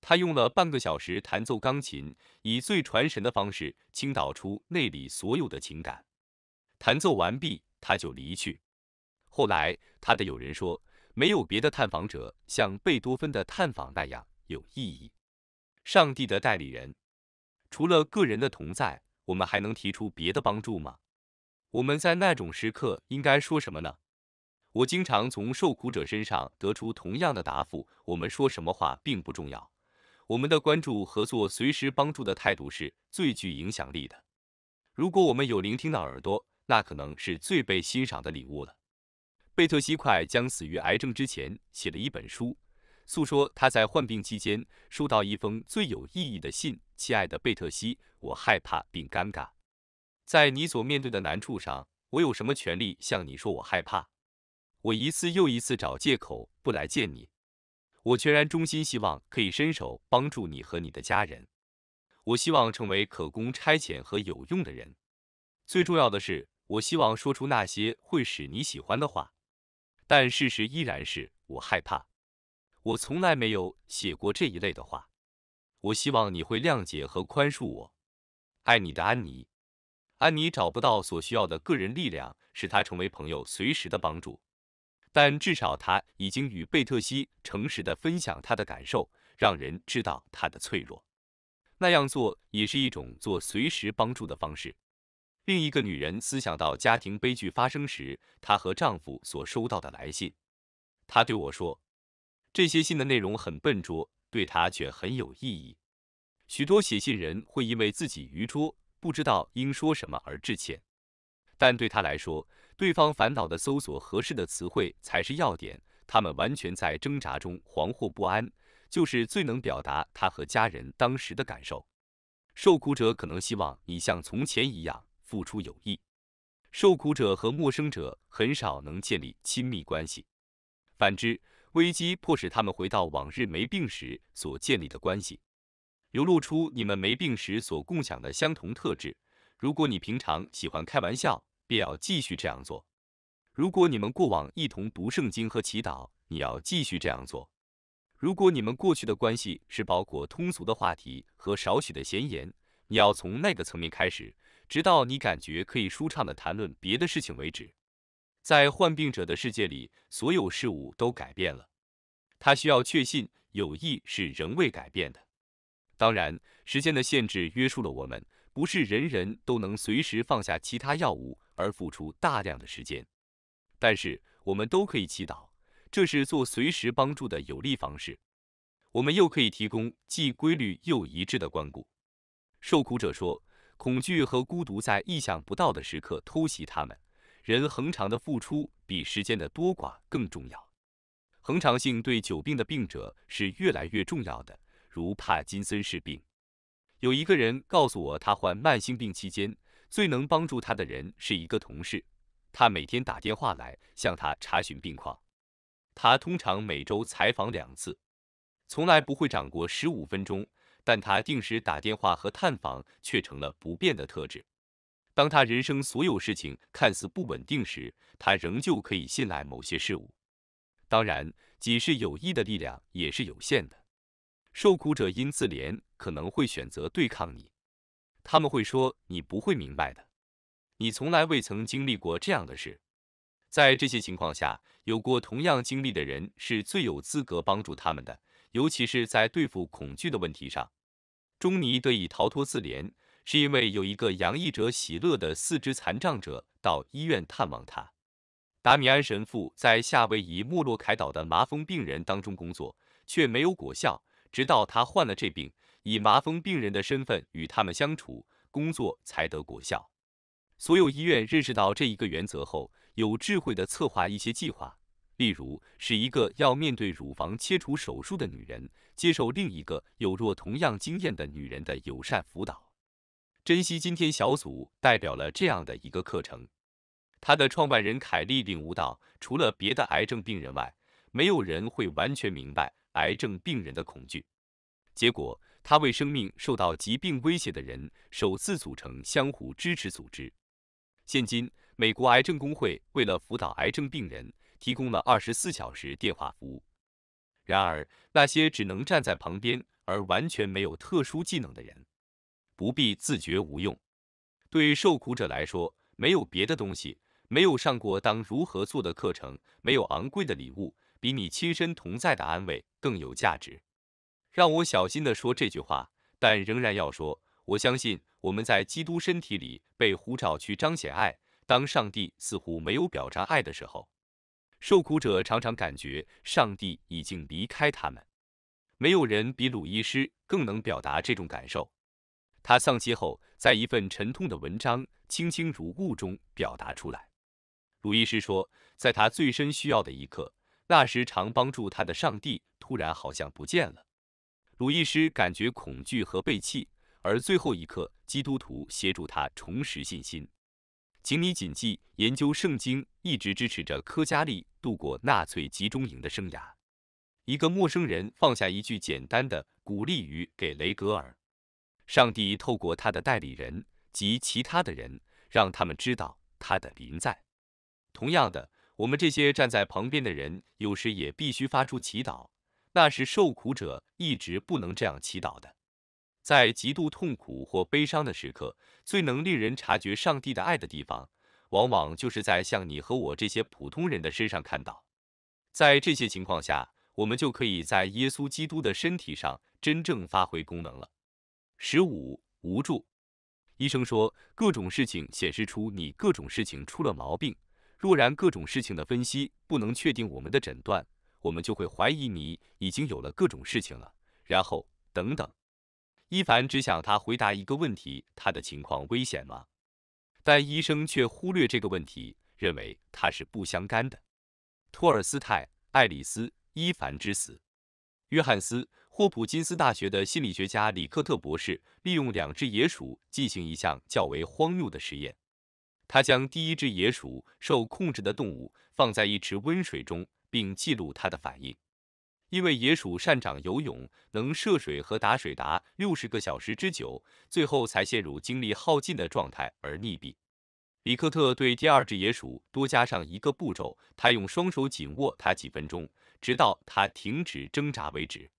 他用了半个小时弹奏钢琴，以最传神的方式倾倒出内里所有的情感。弹奏完毕，他就离去。后来，他的友人说，没有别的探访者像贝多芬的探访那样有意义。上帝的代理人，除了个人的同在，我们还能提出别的帮助吗？我们在那种时刻应该说什么呢？我经常从受苦者身上得出同样的答复：我们说什么话并不重要。我们的关注、合作、随时帮助的态度是最具影响力的。如果我们有聆听的耳朵，那可能是最被欣赏的礼物了。贝特西·快将死于癌症之前，写了一本书，诉说他在患病期间收到一封最有意义的信：“亲爱的贝特西，我害怕并尴尬。在你所面对的难处上，我有什么权利向你说我害怕？我一次又一次找借口不来见你。”我全然衷心希望可以伸手帮助你和你的家人。我希望成为可供差遣和有用的人。最重要的是，我希望说出那些会使你喜欢的话。但事实依然是，我害怕。我从来没有写过这一类的话。我希望你会谅解和宽恕我。爱你的安妮。安妮找不到所需要的个人力量，使他成为朋友随时的帮助。但至少他已经与贝特西诚实地分享他的感受，让人知道他的脆弱。那样做也是一种做随时帮助的方式。另一个女人思想到家庭悲剧发生时，她和丈夫所收到的来信，她对我说，这些信的内容很笨拙，对她却很有意义。许多写信人会因为自己愚拙，不知道应说什么而致歉，但对她来说，对方烦恼的搜索合适的词汇才是要点。他们完全在挣扎中惶惑不安，就是最能表达他和家人当时的感受。受苦者可能希望你像从前一样付出友谊。受苦者和陌生者很少能建立亲密关系。反之，危机迫使他们回到往日没病时所建立的关系，流露出你们没病时所共享的相同特质。如果你平常喜欢开玩笑。便要继续这样做。如果你们过往一同读圣经和祈祷，你要继续这样做。如果你们过去的关系是包括通俗的话题和少许的闲言，你要从那个层面开始，直到你感觉可以舒畅的谈论别的事情为止。在患病者的世界里，所有事物都改变了。他需要确信友谊是仍未改变的。当然，时间的限制约束了我们。不是人人都能随时放下其他药物而付出大量的时间，但是我们都可以祈祷，这是做随时帮助的有利方式。我们又可以提供既规律又一致的关顾。受苦者说，恐惧和孤独在意想不到的时刻偷袭他们。人恒长的付出比时间的多寡更重要。恒长性对久病的病者是越来越重要的，如帕金森氏病。有一个人告诉我，他患慢性病期间，最能帮助他的人是一个同事。他每天打电话来向他查询病况，他通常每周采访两次，从来不会长过十五分钟。但他定时打电话和探访却成了不变的特质。当他人生所有事情看似不稳定时，他仍旧可以信赖某些事物。当然，仅是友谊的力量也是有限的。受苦者因自怜可能会选择对抗你，他们会说你不会明白的，你从来未曾经历过这样的事。在这些情况下，有过同样经历的人是最有资格帮助他们的，尤其是在对付恐惧的问题上。中尼得以逃脱自怜，是因为有一个洋溢着喜乐的四肢残障者到医院探望他。达米安神父在夏威夷莫洛凯岛的麻风病人当中工作，却没有果效。直到他患了这病，以麻风病人的身份与他们相处，工作才得果效。所有医院认识到这一个原则后，有智慧的策划一些计划，例如使一个要面对乳房切除手术的女人接受另一个有若同样经验的女人的友善辅导。珍惜今天小组代表了这样的一个课程。他的创办人凯利领悟到，除了别的癌症病人外，没有人会完全明白。癌症病人的恐惧，结果，他为生命受到疾病威胁的人首次组成相互支持组织。现今，美国癌症工会为了辅导癌症病人，提供了二十四小时电话服务。然而，那些只能站在旁边而完全没有特殊技能的人，不必自觉无用。对受苦者来说，没有别的东西，没有上过当如何做的课程，没有昂贵的礼物。比你亲身同在的安慰更有价值。让我小心的说这句话，但仍然要说，我相信我们在基督身体里被呼召去彰显爱。当上帝似乎没有表彰爱的时候，受苦者常常感觉上帝已经离开他们。没有人比鲁伊斯更能表达这种感受。他丧妻后，在一份沉痛的文章《轻轻如雾》中表达出来。鲁伊斯说，在他最深需要的一刻。那时常帮助他的上帝突然好像不见了，鲁易斯感觉恐惧和背弃，而最后一刻基督徒协助他重拾信心。请你谨记，研究圣经一直支持着科加利度过纳粹集中营的生涯。一个陌生人放下一句简单的鼓励语给雷格尔：上帝透过他的代理人及其他的人让他们知道他的临在。同样的。我们这些站在旁边的人，有时也必须发出祈祷，那是受苦者一直不能这样祈祷的。在极度痛苦或悲伤的时刻，最能令人察觉上帝的爱的地方，往往就是在像你和我这些普通人的身上看到。在这些情况下，我们就可以在耶稣基督的身体上真正发挥功能了。十五无助，医生说各种事情显示出你各种事情出了毛病。若然各种事情的分析不能确定我们的诊断，我们就会怀疑你已经有了各种事情了，然后等等。伊凡只想他回答一个问题：他的情况危险吗？但医生却忽略这个问题，认为他是不相干的。托尔斯泰、爱丽丝、伊凡之死。约翰斯霍普金斯大学的心理学家里克特博士利用两只野鼠进行一项较为荒谬的实验。他将第一只野鼠（受控制的动物）放在一池温水中，并记录它的反应。因为野鼠擅长游泳，能涉水和打水达六十个小时之久，最后才陷入精力耗尽的状态而溺毙。里克特对第二只野鼠多加上一个步骤，他用双手紧握它几分钟，直到它停止挣扎为止。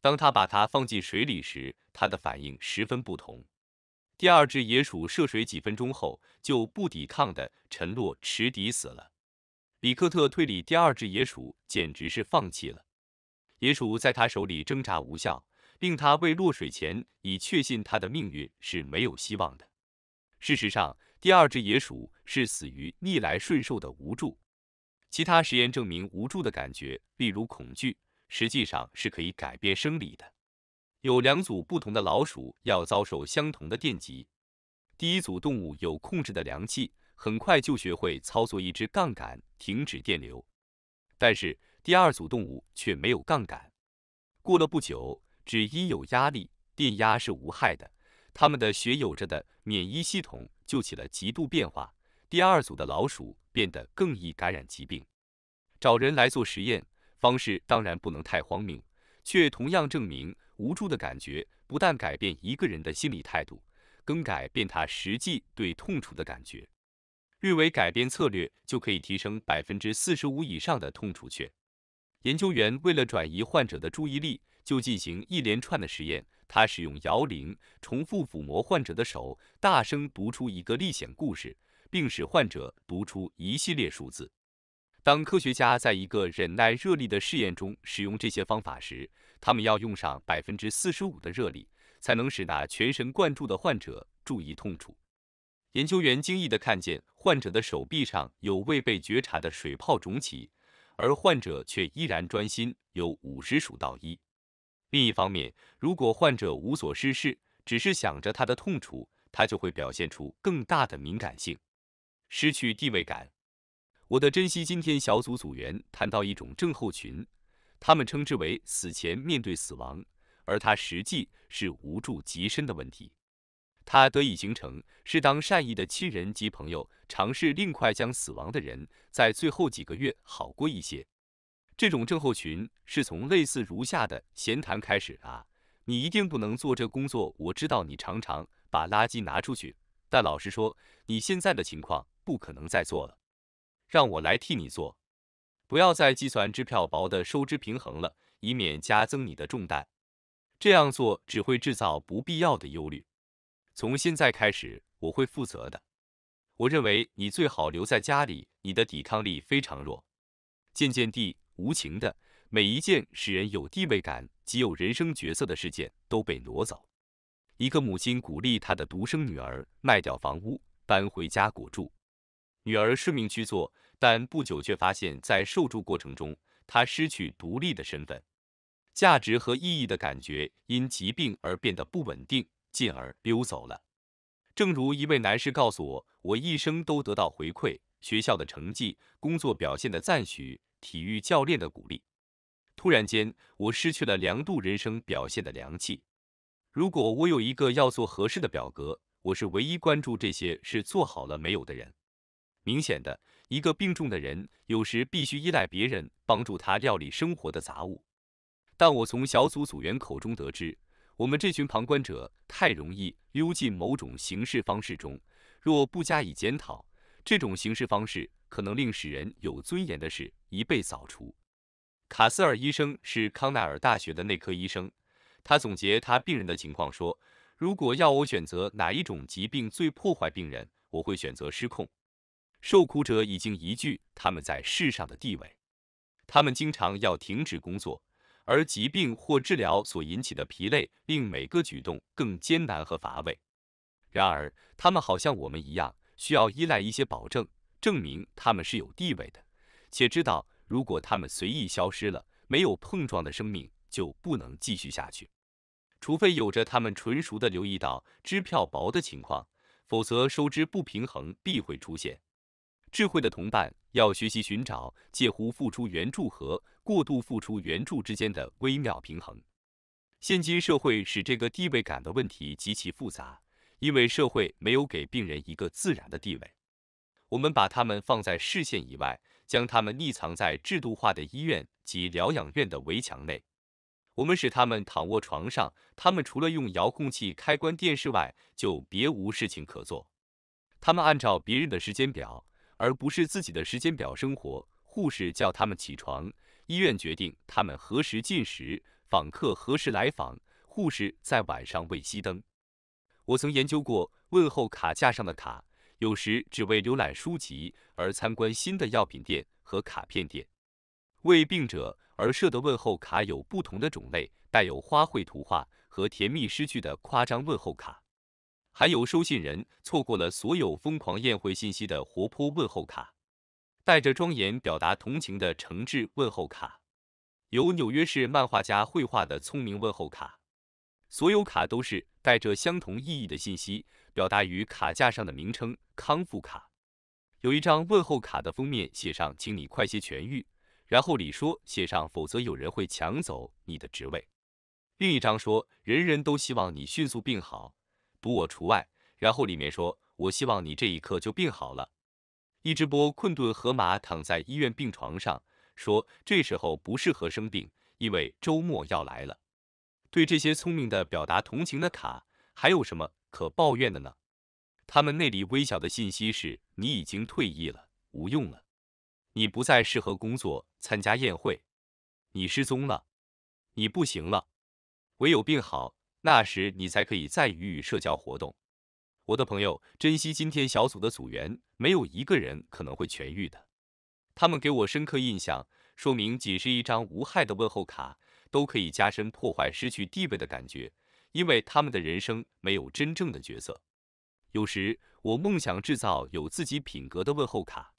当他把它放进水里时，它的反应十分不同。第二只野鼠涉水几分钟后就不抵抗的沉落池底死了。里克特推理，第二只野鼠简直是放弃了。野鼠在他手里挣扎无效，令他未落水前已确信他的命运是没有希望的。事实上，第二只野鼠是死于逆来顺受的无助。其他实验证明，无助的感觉，例如恐惧，实际上是可以改变生理的。有两组不同的老鼠要遭受相同的电击，第一组动物有控制的凉气，很快就学会操作一支杠杆停止电流，但是第二组动物却没有杠杆。过了不久，只因有压力，电压是无害的，它们的血有着的免疫系统就起了极度变化。第二组的老鼠变得更易感染疾病。找人来做实验方式当然不能太荒谬，却同样证明。无助的感觉不但改变一个人的心理态度，更改变他实际对痛楚的感觉。略微改变策略，就可以提升百分之四十五以上的痛楚却。研究员为了转移患者的注意力，就进行一连串的实验。他使用摇铃，重复抚摸患者的手，大声读出一个历险故事，并使患者读出一系列数字。当科学家在一个忍耐热力的试验中使用这些方法时，他们要用上百分之四十五的热力，才能使那全神贯注的患者注意痛楚。研究员惊异的看见，患者的手臂上有未被觉察的水泡肿起，而患者却依然专心由五十数到一。另一方面，如果患者无所事事，只是想着他的痛楚，他就会表现出更大的敏感性，失去地位感。我的珍惜今天小组组员谈到一种症候群。他们称之为死前面对死亡，而它实际是无助极深的问题。它得以形成是当善意的亲人及朋友尝试另快将死亡的人在最后几个月好过一些。这种症候群是从类似如下的闲谈开始啊：“你一定不能做这工作，我知道你常常把垃圾拿出去，但老实说你现在的情况不可能再做了，让我来替你做。”不要再计算支票薄的收支平衡了，以免加增你的重担。这样做只会制造不必要的忧虑。从现在开始，我会负责的。我认为你最好留在家里，你的抵抗力非常弱。渐渐地，无情的每一件使人有地位感极有人生角色的事件都被挪走。一个母亲鼓励她的独生女儿卖掉房屋，搬回家过住。女儿顺命去做。但不久却发现，在受助过程中，他失去独立的身份、价值和意义的感觉，因疾病而变得不稳定，进而溜走了。正如一位男士告诉我：“我一生都得到回馈，学校的成绩、工作表现的赞许、体育教练的鼓励。突然间，我失去了量度人生表现的良器。如果我有一个要做合适的表格，我是唯一关注这些是做好了没有的人。明显的。”一个病重的人有时必须依赖别人帮助他料理生活的杂物。但我从小组组员口中得知，我们这群旁观者太容易溜进某种行事方式中，若不加以检讨，这种行事方式可能令使人有尊严的事一被扫除。卡斯尔医生是康奈尔大学的内科医生，他总结他病人的情况说：“如果要我选择哪一种疾病最破坏病人，我会选择失控。”受苦者已经移居他们在世上的地位，他们经常要停止工作，而疾病或治疗所引起的疲累，令每个举动更艰难和乏味。然而，他们好像我们一样，需要依赖一些保证，证明他们是有地位的，且知道如果他们随意消失了，没有碰撞的生命就不能继续下去。除非有着他们纯熟的留意到支票薄的情况，否则收支不平衡必会出现。智慧的同伴要学习寻找介乎付出援助和过度付出援助之间的微妙平衡。现今社会使这个地位感的问题极其复杂，因为社会没有给病人一个自然的地位。我们把他们放在视线以外，将他们匿藏在制度化的医院及疗养院的围墙内。我们使他们躺卧床上，他们除了用遥控器开关电视外，就别无事情可做。他们按照别人的时间表。而不是自己的时间表生活。护士叫他们起床，医院决定他们何时进食，访客何时来访，护士在晚上未熄灯。我曾研究过问候卡架上的卡，有时只为浏览书籍而参观新的药品店和卡片店。为病者而设的问候卡有不同的种类，带有花卉图画和甜蜜诗句的夸张问候卡。还有收信人错过了所有疯狂宴会信息的活泼问候卡，带着庄严表达同情的诚挚问候卡，有纽约市漫画家绘画的聪明问候卡。所有卡都是带着相同意义的信息，表达于卡架上的名称康复卡。有一张问候卡的封面写上，请你快些痊愈，然后里说写上，否则有人会抢走你的职位。另一张说，人人都希望你迅速病好。赌我除外。然后里面说：“我希望你这一刻就病好了。”一直播困顿河马躺在医院病床上说：“这时候不适合生病，因为周末要来了。”对这些聪明的表达同情的卡还有什么可抱怨的呢？他们那里微小的信息是：你已经退役了，无用了，你不再适合工作、参加宴会，你失踪了，你不行了，唯有病好。那时你才可以再与社交活动。我的朋友，珍惜今天小组的组员，没有一个人可能会痊愈的。他们给我深刻印象，说明仅是一张无害的问候卡都可以加深破坏失去地位的感觉，因为他们的人生没有真正的角色。有时我梦想制造有自己品格的问候卡。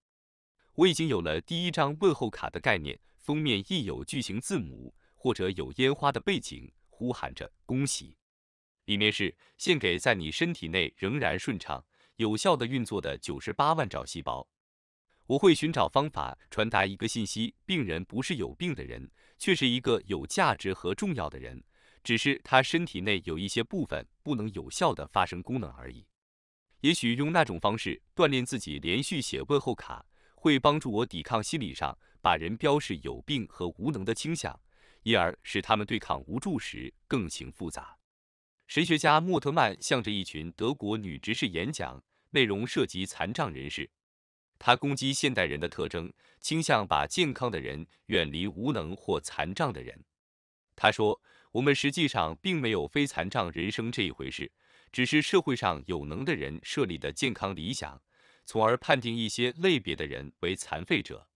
我已经有了第一张问候卡的概念，封面印有巨型字母或者有烟花的背景。呼喊着恭喜！里面是献给在你身体内仍然顺畅、有效的运作的九十八万兆细胞。我会寻找方法传达一个信息：病人不是有病的人，却是一个有价值和重要的人，只是他身体内有一些部分不能有效的发生功能而已。也许用那种方式锻炼自己，连续写问候卡，会帮助我抵抗心理上把人标示有病和无能的倾向。因而使他们对抗无助时更形复杂。神学家莫特曼向着一群德国女执事演讲，内容涉及残障人士。他攻击现代人的特征，倾向把健康的人远离无能或残障的人。他说：“我们实际上并没有非残障人生这一回事，只是社会上有能的人设立的健康理想，从而判定一些类别的人为残废者。”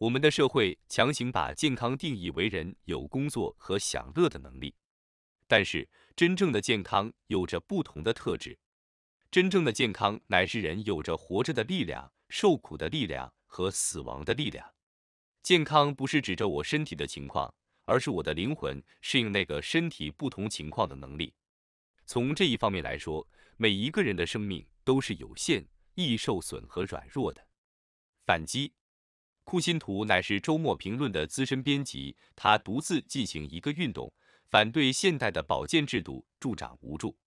我们的社会强行把健康定义为人有工作和享乐的能力，但是真正的健康有着不同的特质。真正的健康乃是人有着活着的力量、受苦的力量和死亡的力量。健康不是指着我身体的情况，而是我的灵魂适应那个身体不同情况的能力。从这一方面来说，每一个人的生命都是有限、易受损和软弱的。反击。库欣图乃是周末评论的资深编辑，他独自进行一个运动，反对现代的保健制度，助长无助。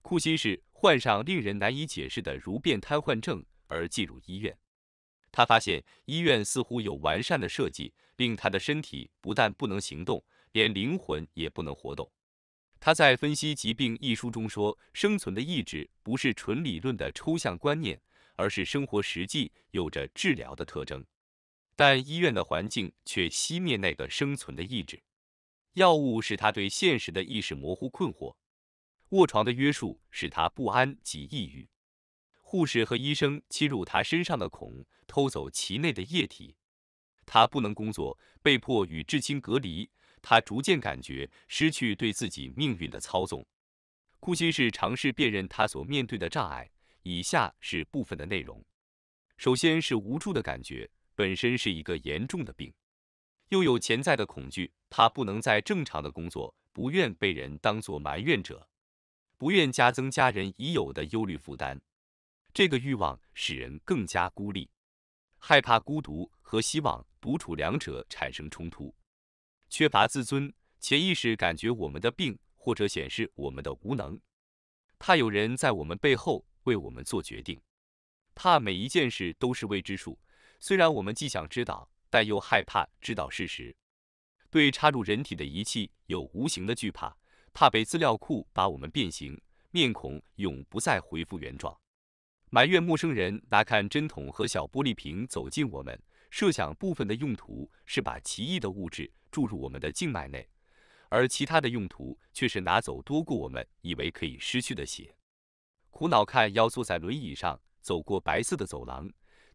库欣是患上令人难以解释的如变瘫痪症而进入医院。他发现医院似乎有完善的设计，令他的身体不但不能行动，连灵魂也不能活动。他在分析疾病一书中说，生存的意志不是纯理论的抽象观念，而是生活实际有着治疗的特征。但医院的环境却熄灭那个生存的意志，药物使他对现实的意识模糊困惑，卧床的约束使他不安及抑郁，护士和医生侵入他身上的孔，偷走其内的液体，他不能工作，被迫与至亲隔离，他逐渐感觉失去对自己命运的操纵。库欣是尝试辨认他所面对的障碍，以下是部分的内容，首先是无助的感觉。本身是一个严重的病，又有潜在的恐惧，他不能在正常的工作，不愿被人当作埋怨者，不愿加增加人已有的忧虑负担。这个欲望使人更加孤立，害怕孤独和希望独处两者产生冲突。缺乏自尊，潜意识感觉我们的病或者显示我们的无能，怕有人在我们背后为我们做决定，怕每一件事都是未知数。虽然我们既想知道，但又害怕知道事实，对插入人体的仪器有无形的惧怕，怕被资料库把我们变形，面孔永不再恢复原状，埋怨陌生人拿看针筒和小玻璃瓶走近我们，设想部分的用途是把奇异的物质注入我们的静脉内，而其他的用途却是拿走多过我们以为可以失去的血，苦恼看腰坐在轮椅上走过白色的走廊。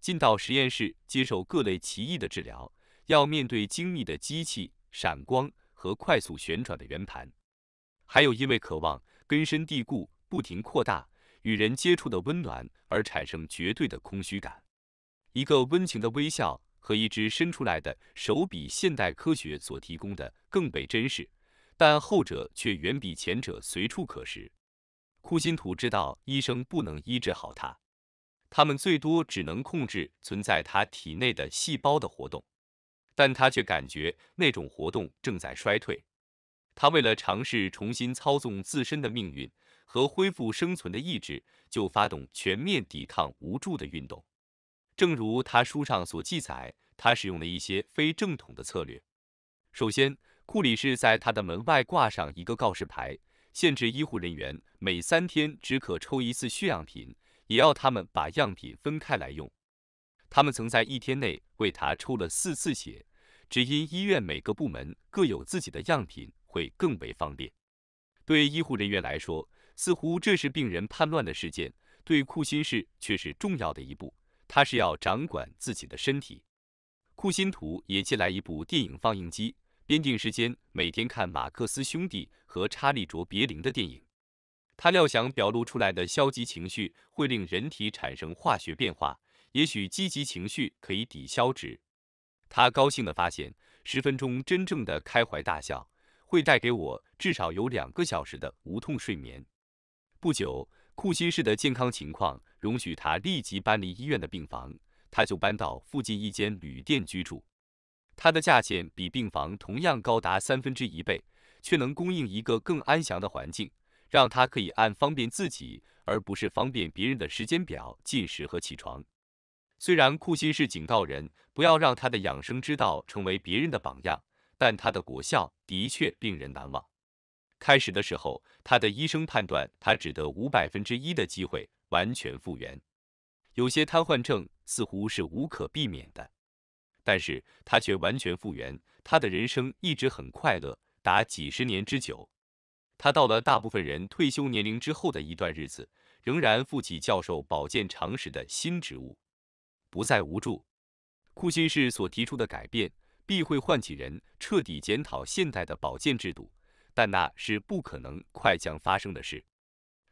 进到实验室接受各类奇异的治疗，要面对精密的机器、闪光和快速旋转的圆盘，还有因为渴望根深蒂固、不停扩大与人接触的温暖而产生绝对的空虚感。一个温情的微笑和一只伸出来的手，比现代科学所提供的更被珍视，但后者却远比前者随处可食。库辛图知道医生不能医治好他。他们最多只能控制存在他体内的细胞的活动，但他却感觉那种活动正在衰退。他为了尝试重新操纵自身的命运和恢复生存的意志，就发动全面抵抗无助的运动。正如他书上所记载，他使用了一些非正统的策略。首先，库里士在他的门外挂上一个告示牌，限制医护人员每三天只可抽一次血样品。也要他们把样品分开来用。他们曾在一天内为他抽了四次血，只因医院每个部门各有自己的样品，会更为方便。对医护人员来说，似乎这是病人叛乱的事件；对库辛氏却是重要的一步。他是要掌管自己的身体。库辛图也借来一部电影放映机，编定时间，每天看马克思兄弟和查理卓别林的电影。他料想表露出来的消极情绪会令人体产生化学变化，也许积极情绪可以抵消之。他高兴地发现，十分钟真正的开怀大笑会带给我至少有两个小时的无痛睡眠。不久，库欣氏的健康情况容许他立即搬离医院的病房，他就搬到附近一间旅店居住。他的价钱比病房同样高达三分之一倍，却能供应一个更安详的环境。让他可以按方便自己而不是方便别人的时间表进食和起床。虽然库欣是警告人不要让他的养生之道成为别人的榜样，但他的果效的确令人难忘。开始的时候，他的医生判断他只得五百分之一的机会完全复原，有些瘫痪症似乎是无可避免的。但是他却完全复原，他的人生一直很快乐，达几十年之久。他到了大部分人退休年龄之后的一段日子，仍然负起教授保健常识的新职务，不再无助。库欣市所提出的改变，必会唤起人彻底检讨现代的保健制度，但那是不可能快将发生的事。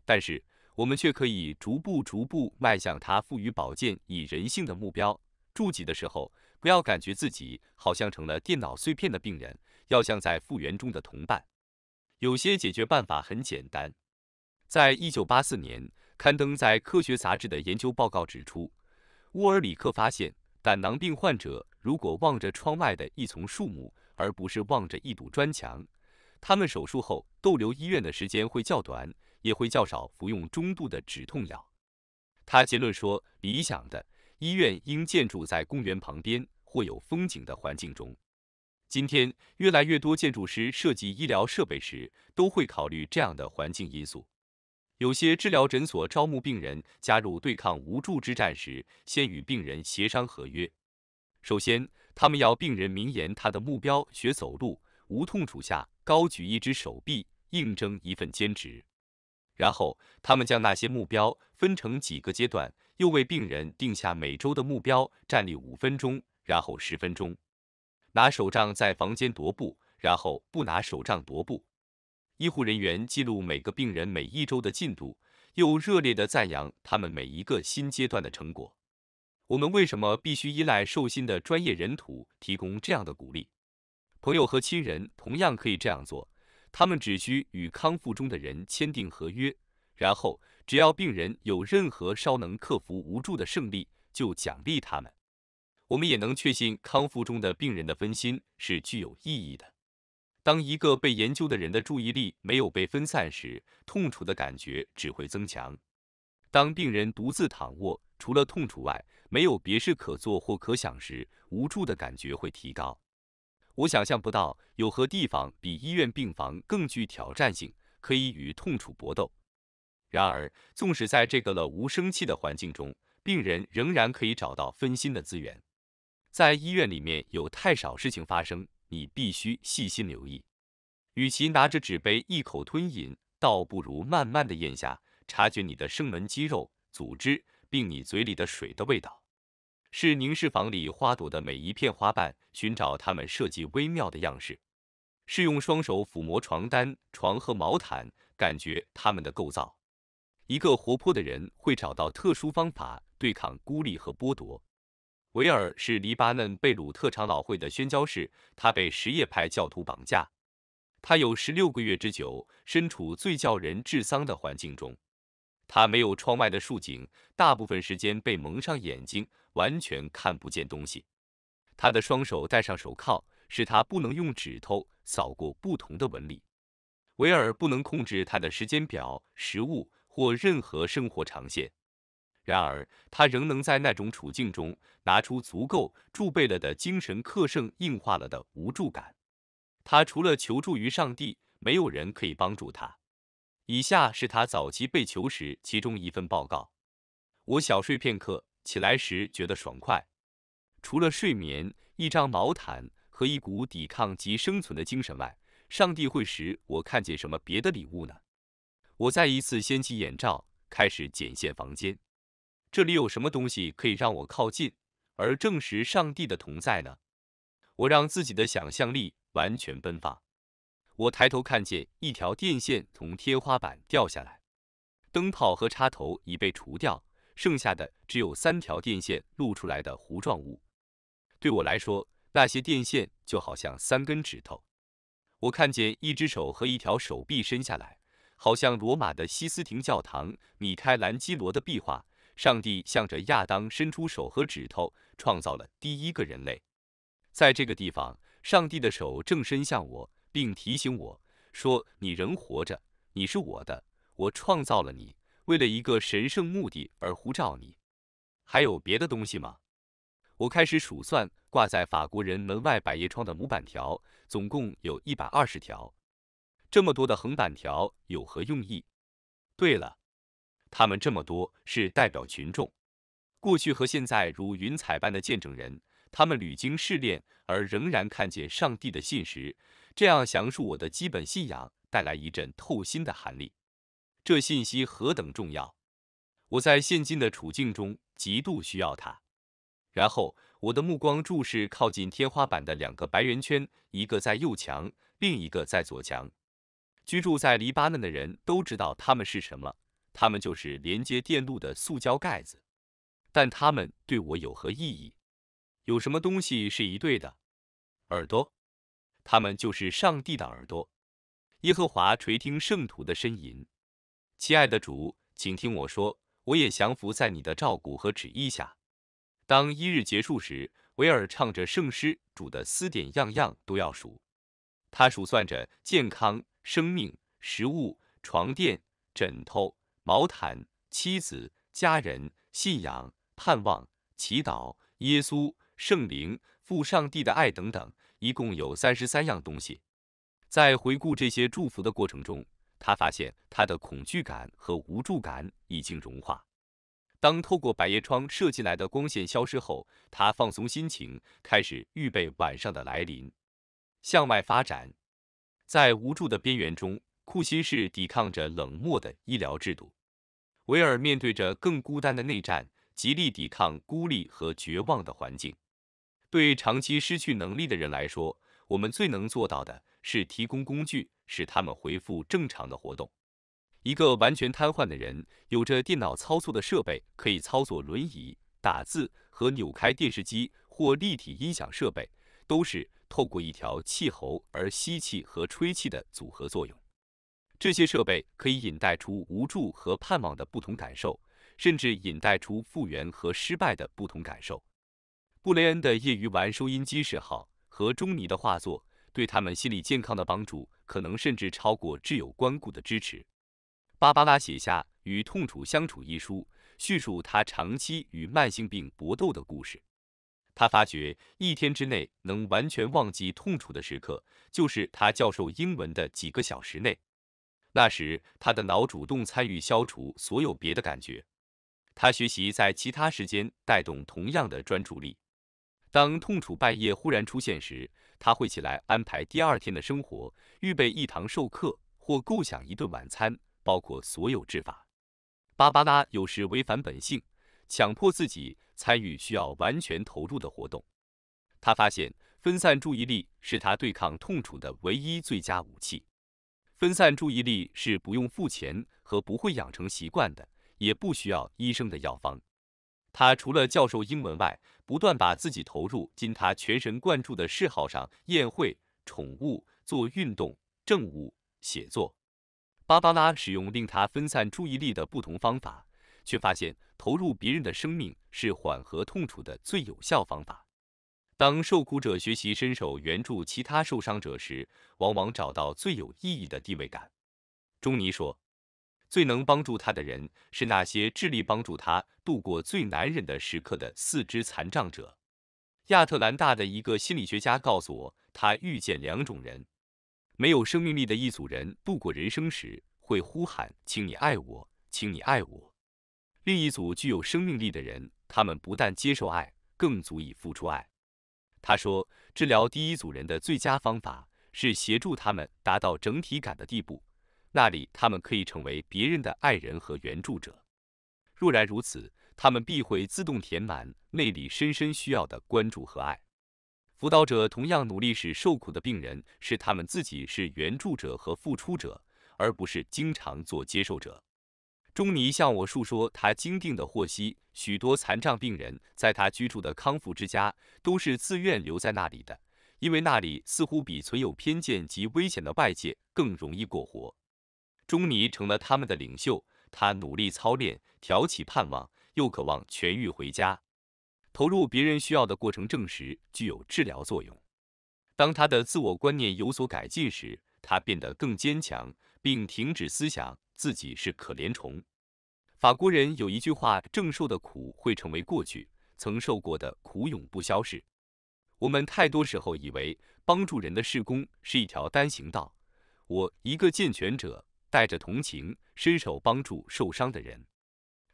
但是我们却可以逐步逐步迈向他赋予保健以人性的目标。著记的时候，不要感觉自己好像成了电脑碎片的病人，要像在复原中的同伴。有些解决办法很简单。在一九八四年刊登在《科学》杂志的研究报告指出，乌尔里克发现，胆囊病患者如果望着窗外的一丛树木，而不是望着一堵砖墙，他们手术后逗留医院的时间会较短，也会较少服用中度的止痛药。他结论说，理想的医院应建筑在公园旁边或有风景的环境中。今天，越来越多建筑师设计医疗设备时都会考虑这样的环境因素。有些治疗诊所招募病人加入对抗无助之战时，先与病人协商合约。首先，他们要病人明言他的目标：学走路、无痛楚下高举一只手臂、应征一份兼职。然后，他们将那些目标分成几个阶段，又为病人定下每周的目标：站立五分钟，然后十分钟。拿手杖在房间踱步，然后不拿手杖踱步。医护人员记录每个病人每一周的进度，又热烈地赞扬他们每一个新阶段的成果。我们为什么必须依赖受新的专业人土提供这样的鼓励？朋友和亲人同样可以这样做，他们只需与康复中的人签订合约，然后只要病人有任何稍能克服无助的胜利，就奖励他们。我们也能确信，康复中的病人的分心是具有意义的。当一个被研究的人的注意力没有被分散时，痛楚的感觉只会增强。当病人独自躺卧，除了痛楚外，没有别事可做或可想时，无助的感觉会提高。我想象不到有何地方比医院病房更具挑战性，可以与痛楚搏斗。然而，纵使在这个了无生气的环境中，病人仍然可以找到分心的资源。在医院里面有太少事情发生，你必须细心留意。与其拿着纸杯一口吞饮，倒不如慢慢的咽下，察觉你的声门肌肉组织，并你嘴里的水的味道。是凝视房里花朵的每一片花瓣，寻找它们设计微妙的样式。是用双手抚摸床单、床和毛毯，感觉它们的构造。一个活泼的人会找到特殊方法对抗孤立和剥夺。维尔是黎巴嫩贝鲁特长老会的宣教士，他被什叶派教徒绑架。他有十六个月之久，身处最叫人致丧的环境中。他没有窗外的树景，大部分时间被蒙上眼睛，完全看不见东西。他的双手戴上手铐，使他不能用指头扫过不同的纹理。维尔不能控制他的时间表、食物或任何生活长线。然而，他仍能在那种处境中拿出足够贮备了的精神，克胜硬化了的无助感。他除了求助于上帝，没有人可以帮助他。以下是他早期被囚时其中一份报告：我小睡片刻，起来时觉得爽快。除了睡眠、一张毛毯和一股抵抗及生存的精神外，上帝会使我看见什么别的礼物呢？我再一次掀起眼罩，开始检线房间。这里有什么东西可以让我靠近，而证实上帝的同在呢？我让自己的想象力完全奔放。我抬头看见一条电线从天花板掉下来，灯泡和插头已被除掉，剩下的只有三条电线露出来的糊状物。对我来说，那些电线就好像三根指头。我看见一只手和一条手臂伸下来，好像罗马的西斯廷教堂米开朗基罗的壁画。上帝向着亚当伸出手和指头，创造了第一个人类。在这个地方，上帝的手正伸向我，并提醒我说：“你仍活着，你是我的，我创造了你，为了一个神圣目的而呼召你。”还有别的东西吗？我开始数算挂在法国人门外百叶窗的木板条，总共有一百二十条。这么多的横板条有何用意？对了。他们这么多是代表群众，过去和现在如云彩般的见证人，他们屡经试炼而仍然看见上帝的信实，这样详述我的基本信仰，带来一阵透心的寒意。这信息何等重要！我在现今的处境中极度需要它。然后我的目光注视靠近天花板的两个白圆圈，一个在右墙，另一个在左墙。居住在黎巴嫩的人都知道它们是什么。它们就是连接电路的塑胶盖子，但它们对我有何意义？有什么东西是一对的？耳朵，它们就是上帝的耳朵，耶和华垂听圣徒的呻吟。亲爱的主，请听我说，我也降服在你的照顾和旨意下。当一日结束时，维尔唱着圣诗，主的私点样样都要数，他数算着健康、生命、食物、床垫、枕头。毛毯、妻子、家人、信仰、盼望、祈祷、耶稣、圣灵、父、上帝的爱等等，一共有三十三样东西。在回顾这些祝福的过程中，他发现他的恐惧感和无助感已经融化。当透过百叶窗射进来的光线消失后，他放松心情，开始预备晚上的来临。向外发展，在无助的边缘中。库欣是抵抗着冷漠的医疗制度，维尔面对着更孤单的内战，极力抵抗孤立和绝望的环境。对长期失去能力的人来说，我们最能做到的是提供工具，使他们恢复正常的活动。一个完全瘫痪的人，有着电脑操作的设备，可以操作轮椅、打字和扭开电视机或立体音响设备，都是透过一条气喉而吸气和吹气的组合作用。这些设备可以引带出无助和盼望的不同感受，甚至引带出复原和失败的不同感受。布雷恩的业余玩收音机嗜好和中尼的画作对他们心理健康的帮助，可能甚至超过挚友关顾的支持。芭芭拉写下《与痛楚相处》一书，叙述她长期与慢性病搏斗的故事。他发觉一天之内能完全忘记痛楚的时刻，就是他教授英文的几个小时内。那时，他的脑主动参与消除所有别的感觉。他学习在其他时间带动同样的专注力。当痛楚半夜忽然出现时，他会起来安排第二天的生活，预备一堂授课或构想一顿晚餐，包括所有制法。芭芭拉有时违反本性，强迫自己参与需要完全投入的活动。他发现分散注意力是他对抗痛楚的唯一最佳武器。分散注意力是不用付钱和不会养成习惯的，也不需要医生的药方。他除了教授英文外，不断把自己投入进他全神贯注的嗜好上：宴会、宠物、做运动、政务、写作。芭芭拉使用令他分散注意力的不同方法，却发现投入别人的生命是缓和痛楚的最有效方法。当受苦者学习伸手援助其他受伤者时，往往找到最有意义的地位感。钟尼说，最能帮助他的人是那些致力帮助他度过最难忍的时刻的四肢残障者。亚特兰大的一个心理学家告诉我，他遇见两种人：没有生命力的一组人度过人生时会呼喊，请你爱我，请你爱我；另一组具有生命力的人，他们不但接受爱，更足以付出爱。他说，治疗第一组人的最佳方法是协助他们达到整体感的地步，那里他们可以成为别人的爱人和援助者。若然如此，他们必会自动填满内里深深需要的关注和爱。辅导者同样努力使受苦的病人是他们自己是援助者和付出者，而不是经常做接受者。钟尼向我述说他坚定的获悉，许多残障病人在他居住的康复之家都是自愿留在那里的，因为那里似乎比存有偏见及危险的外界更容易过活。钟尼成了他们的领袖，他努力操练，挑起盼望，又渴望痊愈回家，投入别人需要的过程，证实具有治疗作用。当他的自我观念有所改进时，他变得更坚强，并停止思想。自己是可怜虫。法国人有一句话：“正受的苦会成为过去，曾受过的苦永不消逝。”我们太多时候以为帮助人的事工是一条单行道。我一个健全者，带着同情伸手帮助受伤的人，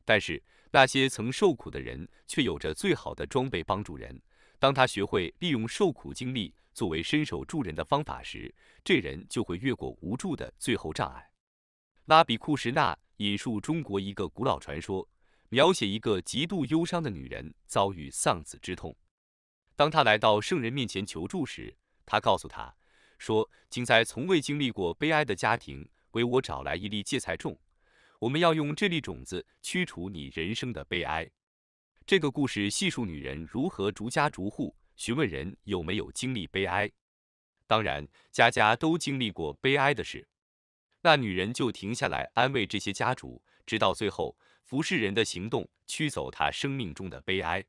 但是那些曾受苦的人却有着最好的装备帮助人。当他学会利用受苦经历作为伸手助人的方法时，这人就会越过无助的最后障碍。拉比库什纳引述中国一个古老传说，描写一个极度忧伤的女人遭遇丧子之痛。当她来到圣人面前求助时，他告诉她说：“请在从未经历过悲哀的家庭为我找来一粒芥菜种，我们要用这粒种子驱除你人生的悲哀。”这个故事细述女人如何逐家逐户询问人有没有经历悲哀，当然，家家都经历过悲哀的事。那女人就停下来安慰这些家主，直到最后服侍人的行动驱走她生命中的悲哀。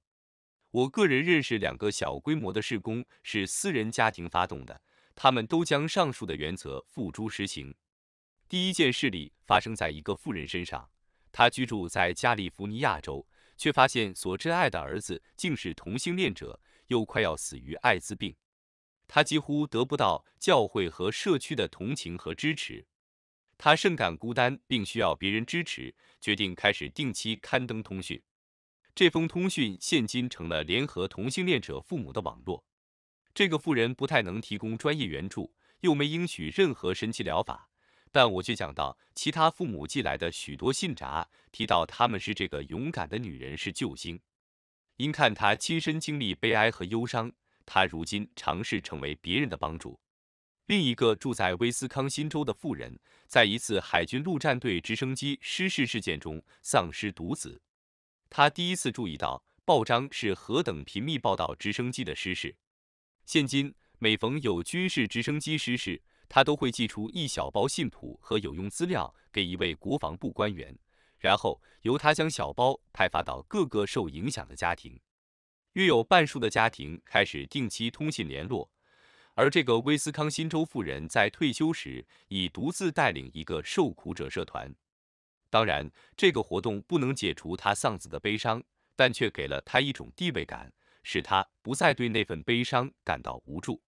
我个人认识两个小规模的示工是私人家庭发动的，他们都将上述的原则付诸实行。第一件事例发生在一个富人身上，他居住在加利福尼亚州，却发现所珍爱的儿子竟是同性恋者，又快要死于艾滋病，他几乎得不到教会和社区的同情和支持。他甚感孤单，并需要别人支持，决定开始定期刊登通讯。这封通讯现今成了联合同性恋者父母的网络。这个妇人不太能提供专业援助，又没应许任何神奇疗法，但我却想到其他父母寄来的许多信札，提到他们是这个勇敢的女人是救星。因看她亲身经历悲哀和忧伤，她如今尝试成为别人的帮助。另一个住在威斯康辛州的妇人，在一次海军陆战队直升机失事事件中丧失独子。他第一次注意到报章是何等频密报道直升机的失事。现今每逢有军事直升机失事，他都会寄出一小包信谱和有用资料给一位国防部官员，然后由他将小包派发到各个受影响的家庭。约有半数的家庭开始定期通信联络。而这个威斯康辛州富人在退休时已独自带领一个受苦者社团，当然，这个活动不能解除他丧子的悲伤，但却给了他一种地位感，使他不再对那份悲伤感到无助。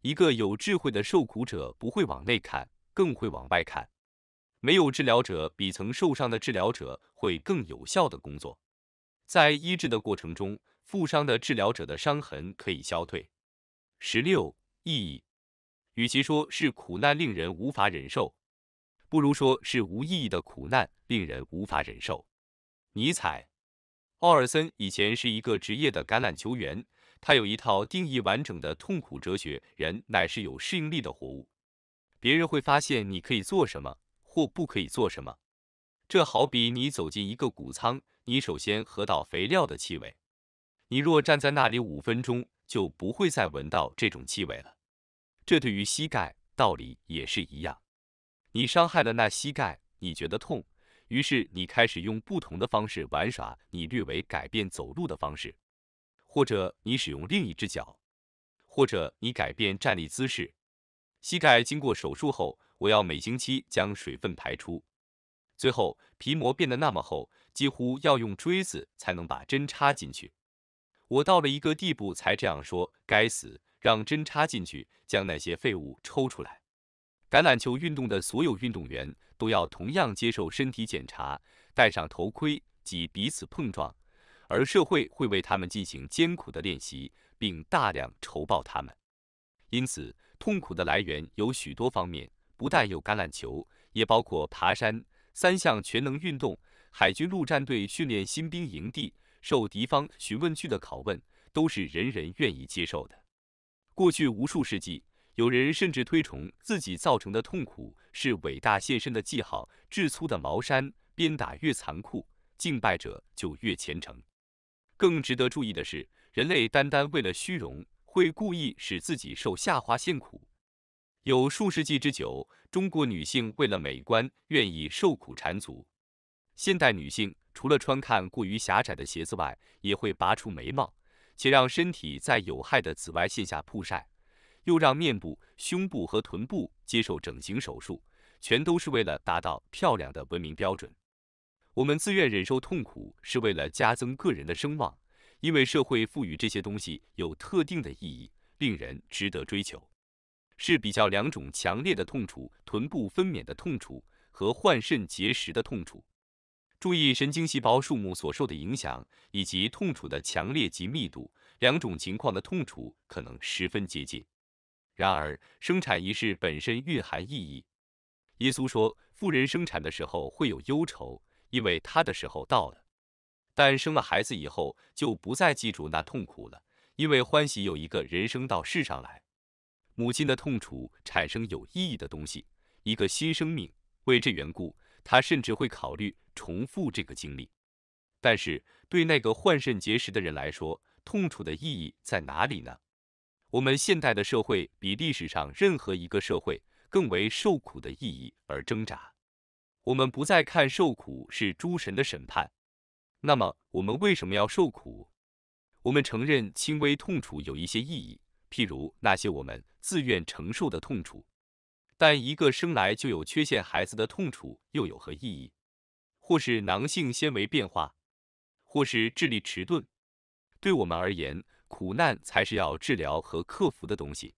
一个有智慧的受苦者不会往内看，更会往外看。没有治疗者比曾受伤的治疗者会更有效的工作。在医治的过程中，负伤的治疗者的伤痕可以消退。十六。意义，与其说是苦难令人无法忍受，不如说是无意义的苦难令人无法忍受。尼采，奥尔森以前是一个职业的橄榄球员，他有一套定义完整的痛苦哲学。人乃是有适应力的活物，别人会发现你可以做什么或不可以做什么。这好比你走进一个谷仓，你首先喝到肥料的气味，你若站在那里五分钟，就不会再闻到这种气味了。这对于膝盖道理也是一样，你伤害了那膝盖，你觉得痛，于是你开始用不同的方式玩耍，你略微改变走路的方式，或者你使用另一只脚，或者你改变站立姿势。膝盖经过手术后，我要每星期将水分排出。最后皮膜变得那么厚，几乎要用锥子才能把针插进去。我到了一个地步才这样说，该死。让针插进去，将那些废物抽出来。橄榄球运动的所有运动员都要同样接受身体检查，戴上头盔及彼此碰撞，而社会会为他们进行艰苦的练习，并大量酬报他们。因此，痛苦的来源有许多方面，不但有橄榄球，也包括爬山三项全能运动、海军陆战队训练新兵营地、受敌方询问区的拷问，都是人人愿意接受的。过去无数世纪，有人甚至推崇自己造成的痛苦是伟大献身的记号。至粗的毛衫，鞭打越残酷，敬拜者就越虔诚。更值得注意的是，人类单单为了虚荣，会故意使自己受下划陷苦。有数世纪之久，中国女性为了美观，愿意受苦缠足。现代女性除了穿看过于狭窄的鞋子外，也会拔出眉毛。且让身体在有害的紫外线下曝晒，又让面部、胸部和臀部接受整形手术，全都是为了达到漂亮的文明标准。我们自愿忍受痛苦，是为了加增个人的声望，因为社会赋予这些东西有特定的意义，令人值得追求。是比较两种强烈的痛楚：臀部分娩的痛楚和患肾结石的痛楚。注意神经细胞数目所受的影响，以及痛楚的强烈及密度，两种情况的痛楚可能十分接近。然而，生产仪式本身蕴含意义。耶稣说，妇人生产的时候会有忧愁，因为她的时候到了；但生了孩子以后，就不再记住那痛苦了，因为欢喜有一个人生到世上来。母亲的痛楚产生有意义的东西，一个新生命。为这缘故。他甚至会考虑重复这个经历，但是对那个患肾结石的人来说，痛楚的意义在哪里呢？我们现代的社会比历史上任何一个社会更为受苦的意义而挣扎。我们不再看受苦是诸神的审判，那么我们为什么要受苦？我们承认轻微痛楚有一些意义，譬如那些我们自愿承受的痛楚。但一个生来就有缺陷孩子的痛楚又有何意义？或是囊性纤维变化，或是智力迟钝，对我们而言，苦难才是要治疗和克服的东西。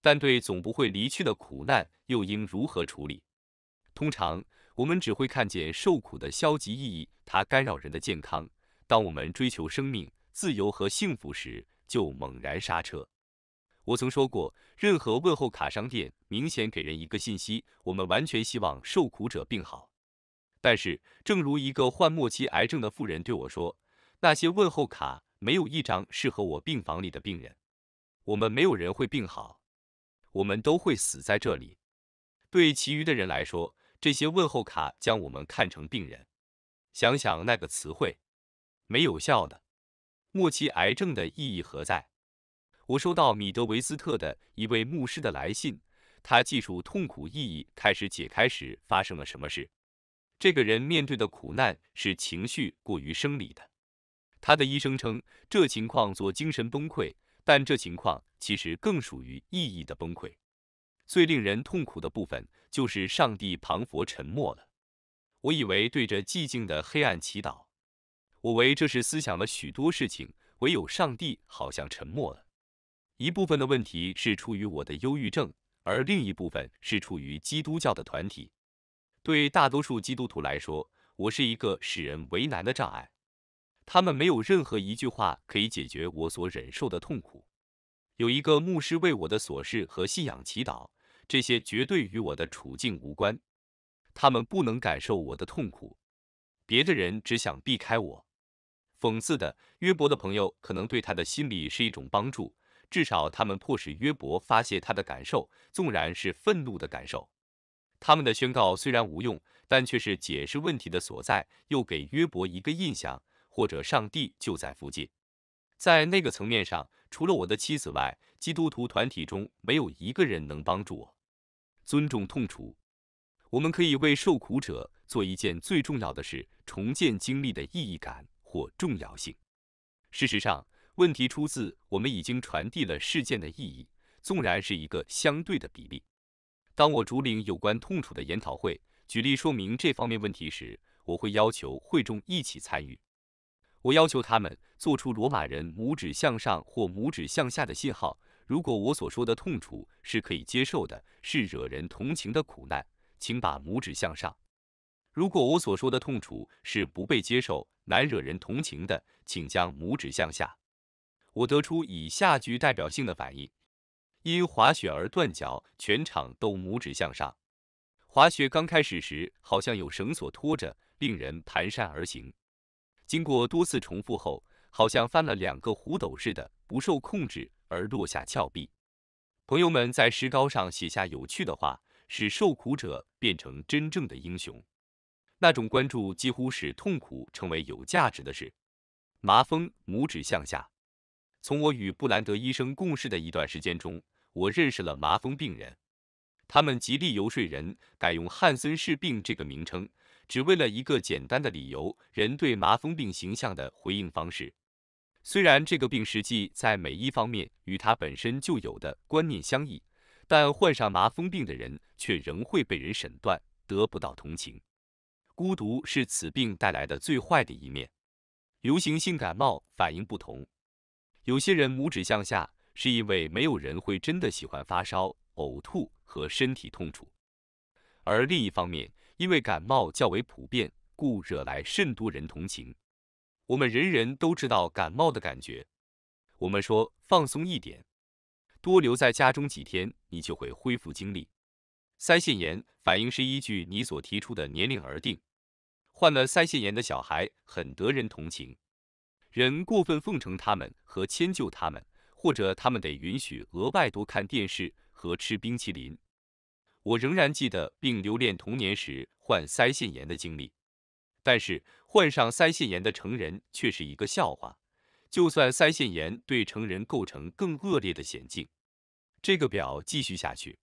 但对总不会离去的苦难，又应如何处理？通常，我们只会看见受苦的消极意义，它干扰人的健康。当我们追求生命、自由和幸福时，就猛然刹车。我曾说过，任何问候卡商店明显给人一个信息：我们完全希望受苦者病好。但是，正如一个患末期癌症的妇人对我说，那些问候卡没有一张适合我病房里的病人。我们没有人会病好，我们都会死在这里。对其余的人来说，这些问候卡将我们看成病人。想想那个词汇，没有效的末期癌症的意义何在？我收到米德韦斯特的一位牧师的来信，他记述痛苦意义开始解开时发生了什么事。这个人面对的苦难是情绪过于生理的，他的医生称这情况做精神崩溃，但这情况其实更属于意义的崩溃。最令人痛苦的部分就是上帝旁佛沉默了。我以为对着寂静的黑暗祈祷，我为这是思想了许多事情，唯有上帝好像沉默了。一部分的问题是出于我的忧郁症，而另一部分是出于基督教的团体。对大多数基督徒来说，我是一个使人为难的障碍。他们没有任何一句话可以解决我所忍受的痛苦。有一个牧师为我的琐事和信仰祈祷，这些绝对与我的处境无关。他们不能感受我的痛苦，别的人只想避开我。讽刺的，约伯的朋友可能对他的心理是一种帮助。至少他们迫使约伯发泄他的感受，纵然是愤怒的感受。他们的宣告虽然无用，但却是解释问题的所在，又给约伯一个印象，或者上帝就在附近。在那个层面上，除了我的妻子外，基督徒团体中没有一个人能帮助我。尊重痛楚，我们可以为受苦者做一件最重要的事：重建经历的意义感或重要性。事实上。问题出自我们已经传递了事件的意义，纵然是一个相对的比例。当我主领有关痛楚的研讨会，举例说明这方面问题时，我会要求会众一起参与。我要求他们做出罗马人拇指向上或拇指向下的信号。如果我所说的痛楚是可以接受的，是惹人同情的苦难，请把拇指向上；如果我所说的痛楚是不被接受、难惹人同情的，请将拇指向下。我得出以下具代表性的反应：因滑雪而断脚，全场都拇指向上。滑雪刚开始时，好像有绳索拖着，令人蹒跚而行。经过多次重复后，好像翻了两个虎斗似的，不受控制而落下峭壁。朋友们在石膏上写下有趣的话，使受苦者变成真正的英雄。那种关注几乎使痛苦成为有价值的事。麻风，拇指向下。从我与布兰德医生共事的一段时间中，我认识了麻风病人，他们极力游说人改用汉森氏病这个名称，只为了一个简单的理由：人对麻风病形象的回应方式。虽然这个病实际在每一方面与他本身就有的观念相异，但患上麻风病的人却仍会被人诊断，得不到同情。孤独是此病带来的最坏的一面。流行性感冒反应不同。有些人拇指向下，是因为没有人会真的喜欢发烧、呕吐和身体痛楚。而另一方面，因为感冒较为普遍，故惹来甚多人同情。我们人人都知道感冒的感觉。我们说放松一点，多留在家中几天，你就会恢复精力。腮腺炎反应是依据你所提出的年龄而定。患了腮腺炎的小孩很得人同情。人过分奉承他们和迁就他们，或者他们得允许额外多看电视和吃冰淇淋。我仍然记得并留恋童年时患腮腺炎的经历，但是患上腮腺炎的成人却是一个笑话。就算腮腺炎对成人构成更恶劣的险境，这个表继续下去，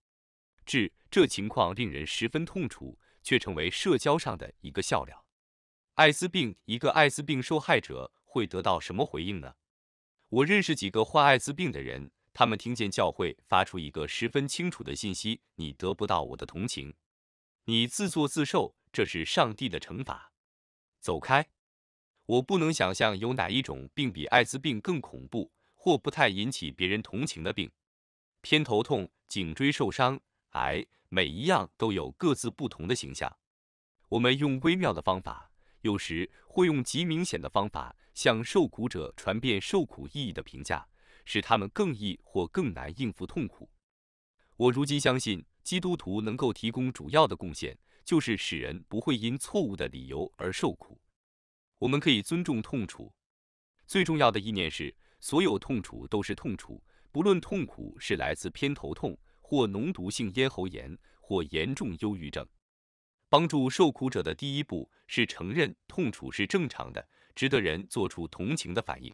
至这情况令人十分痛楚，却成为社交上的一个笑料。艾滋病，一个艾滋病受害者。会得到什么回应呢？我认识几个患艾滋病的人，他们听见教会发出一个十分清楚的信息：你得不到我的同情，你自作自受，这是上帝的惩罚。走开！我不能想象有哪一种病比艾滋病更恐怖，或不太引起别人同情的病。偏头痛、颈椎受伤、癌，每一样都有各自不同的形象。我们用微妙的方法，有时会用极明显的方法。向受苦者传遍受苦意义的评价，使他们更易或更难应付痛苦。我如今相信，基督徒能够提供主要的贡献，就是使人不会因错误的理由而受苦。我们可以尊重痛楚。最重要的意念是，所有痛楚都是痛楚，不论痛苦是来自偏头痛，或脓毒性咽喉炎，或严重忧郁症。帮助受苦者的第一步是承认痛楚是正常的。值得人做出同情的反应，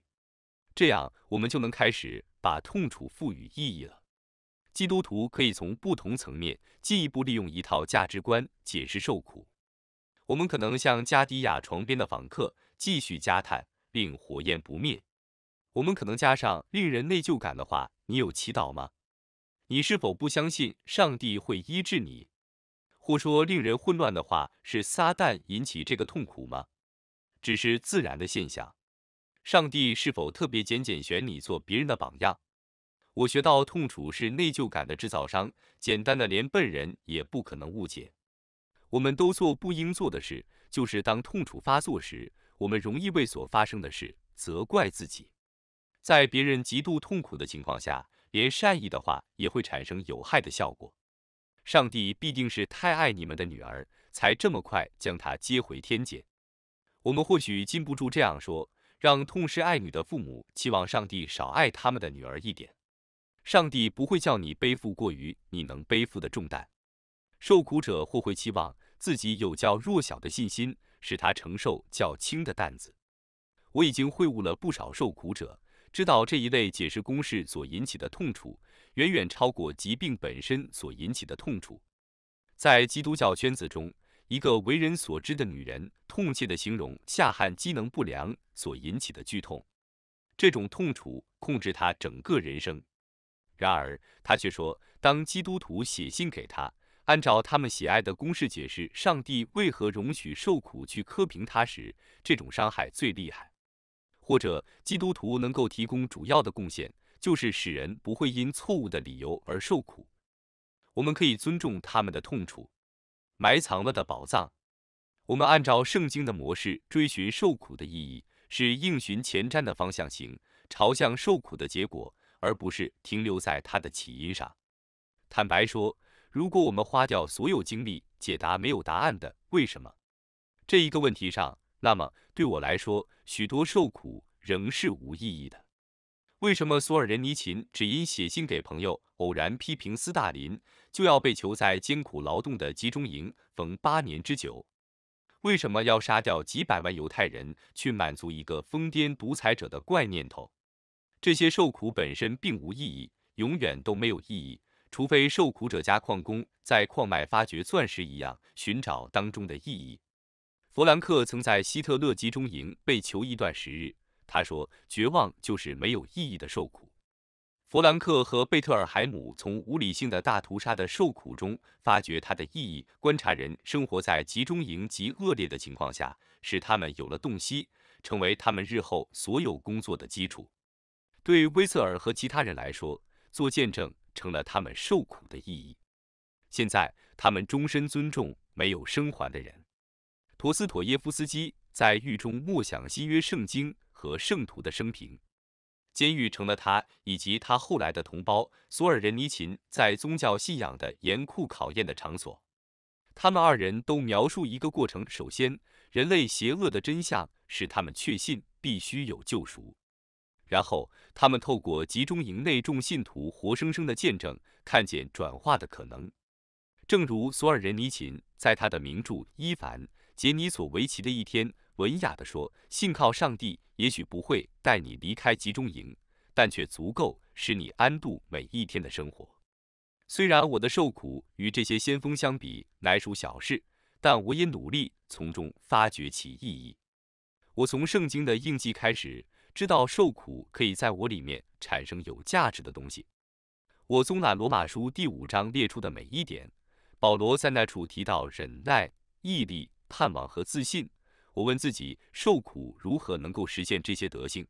这样我们就能开始把痛楚赋予意义了。基督徒可以从不同层面进一步利用一套价值观解释受苦。我们可能向加迪亚床边的访客继续加炭，令火焰不灭。我们可能加上令人内疚感的话：你有祈祷吗？你是否不相信上帝会医治你？或说令人混乱的话：是撒旦引起这个痛苦吗？只是自然的现象。上帝是否特别拣拣选你做别人的榜样？我学到痛楚是内疚感的制造商，简单的连笨人也不可能误解。我们都做不应做的事，就是当痛楚发作时，我们容易为所发生的事责怪自己。在别人极度痛苦的情况下，连善意的话也会产生有害的效果。上帝必定是太爱你们的女儿，才这么快将她接回天界。我们或许禁不住这样说，让痛失爱女的父母期望上帝少爱他们的女儿一点。上帝不会叫你背负过于你能背负的重担。受苦者或会期望自己有较弱小的信心，使他承受较轻的担子。我已经会晤了不少受苦者，知道这一类解释公式所引起的痛楚，远远超过疾病本身所引起的痛楚。在基督教圈子中。一个为人所知的女人痛切地形容下汗机能不良所引起的剧痛，这种痛楚控制她整个人生。然而，她却说，当基督徒写信给她，按照他们喜爱的公式解释上帝为何容许受苦去苛平他时，这种伤害最厉害。或者，基督徒能够提供主要的贡献，就是使人不会因错误的理由而受苦。我们可以尊重他们的痛楚。埋藏了的宝藏。我们按照圣经的模式追寻受苦的意义，是应循前瞻的方向行，朝向受苦的结果，而不是停留在它的起因上。坦白说，如果我们花掉所有精力解答没有答案的“为什么”这一个问题上，那么对我来说，许多受苦仍是无意义的。为什么索尔仁尼琴只因写信给朋友偶然批评斯大林，就要被囚在艰苦劳动的集中营，逢八年之久？为什么要杀掉几百万犹太人去满足一个疯癫独裁者的怪念头？这些受苦本身并无意义，永远都没有意义，除非受苦者家矿工在矿脉发掘钻石一样寻找当中的意义。弗兰克曾在希特勒集中营被囚一段时日。他说：“绝望就是没有意义的受苦。”弗兰克和贝特尔海姆从无理性的大屠杀的受苦中发掘它的意义，观察人生活在集中营及恶劣的情况下，使他们有了洞悉，成为他们日后所有工作的基础。对威瑟尔和其他人来说，做见证成了他们受苦的意义。现在，他们终身尊重没有生还的人。陀思妥耶夫斯基在狱中默想新约圣经。和圣徒的生平，监狱成了他以及他后来的同胞索尔仁尼琴在宗教信仰的严酷考验的场所。他们二人都描述一个过程：首先，人类邪恶的真相使他们确信必须有救赎；然后，他们透过集中营内众信徒活生生的见证，看见转化的可能。正如索尔仁尼琴在他的名著《伊凡·杰尼索维奇的一天》。文雅的说，信靠上帝也许不会带你离开集中营，但却足够使你安度每一天的生活。虽然我的受苦与这些先锋相比乃属小事，但我也努力从中发掘其意义。我从圣经的印记开始，知道受苦可以在我里面产生有价值的东西。我松览罗马书第五章列出的每一点，保罗在那处提到忍耐、毅力、盼望和自信。我问自己，受苦如何能够实现这些德性？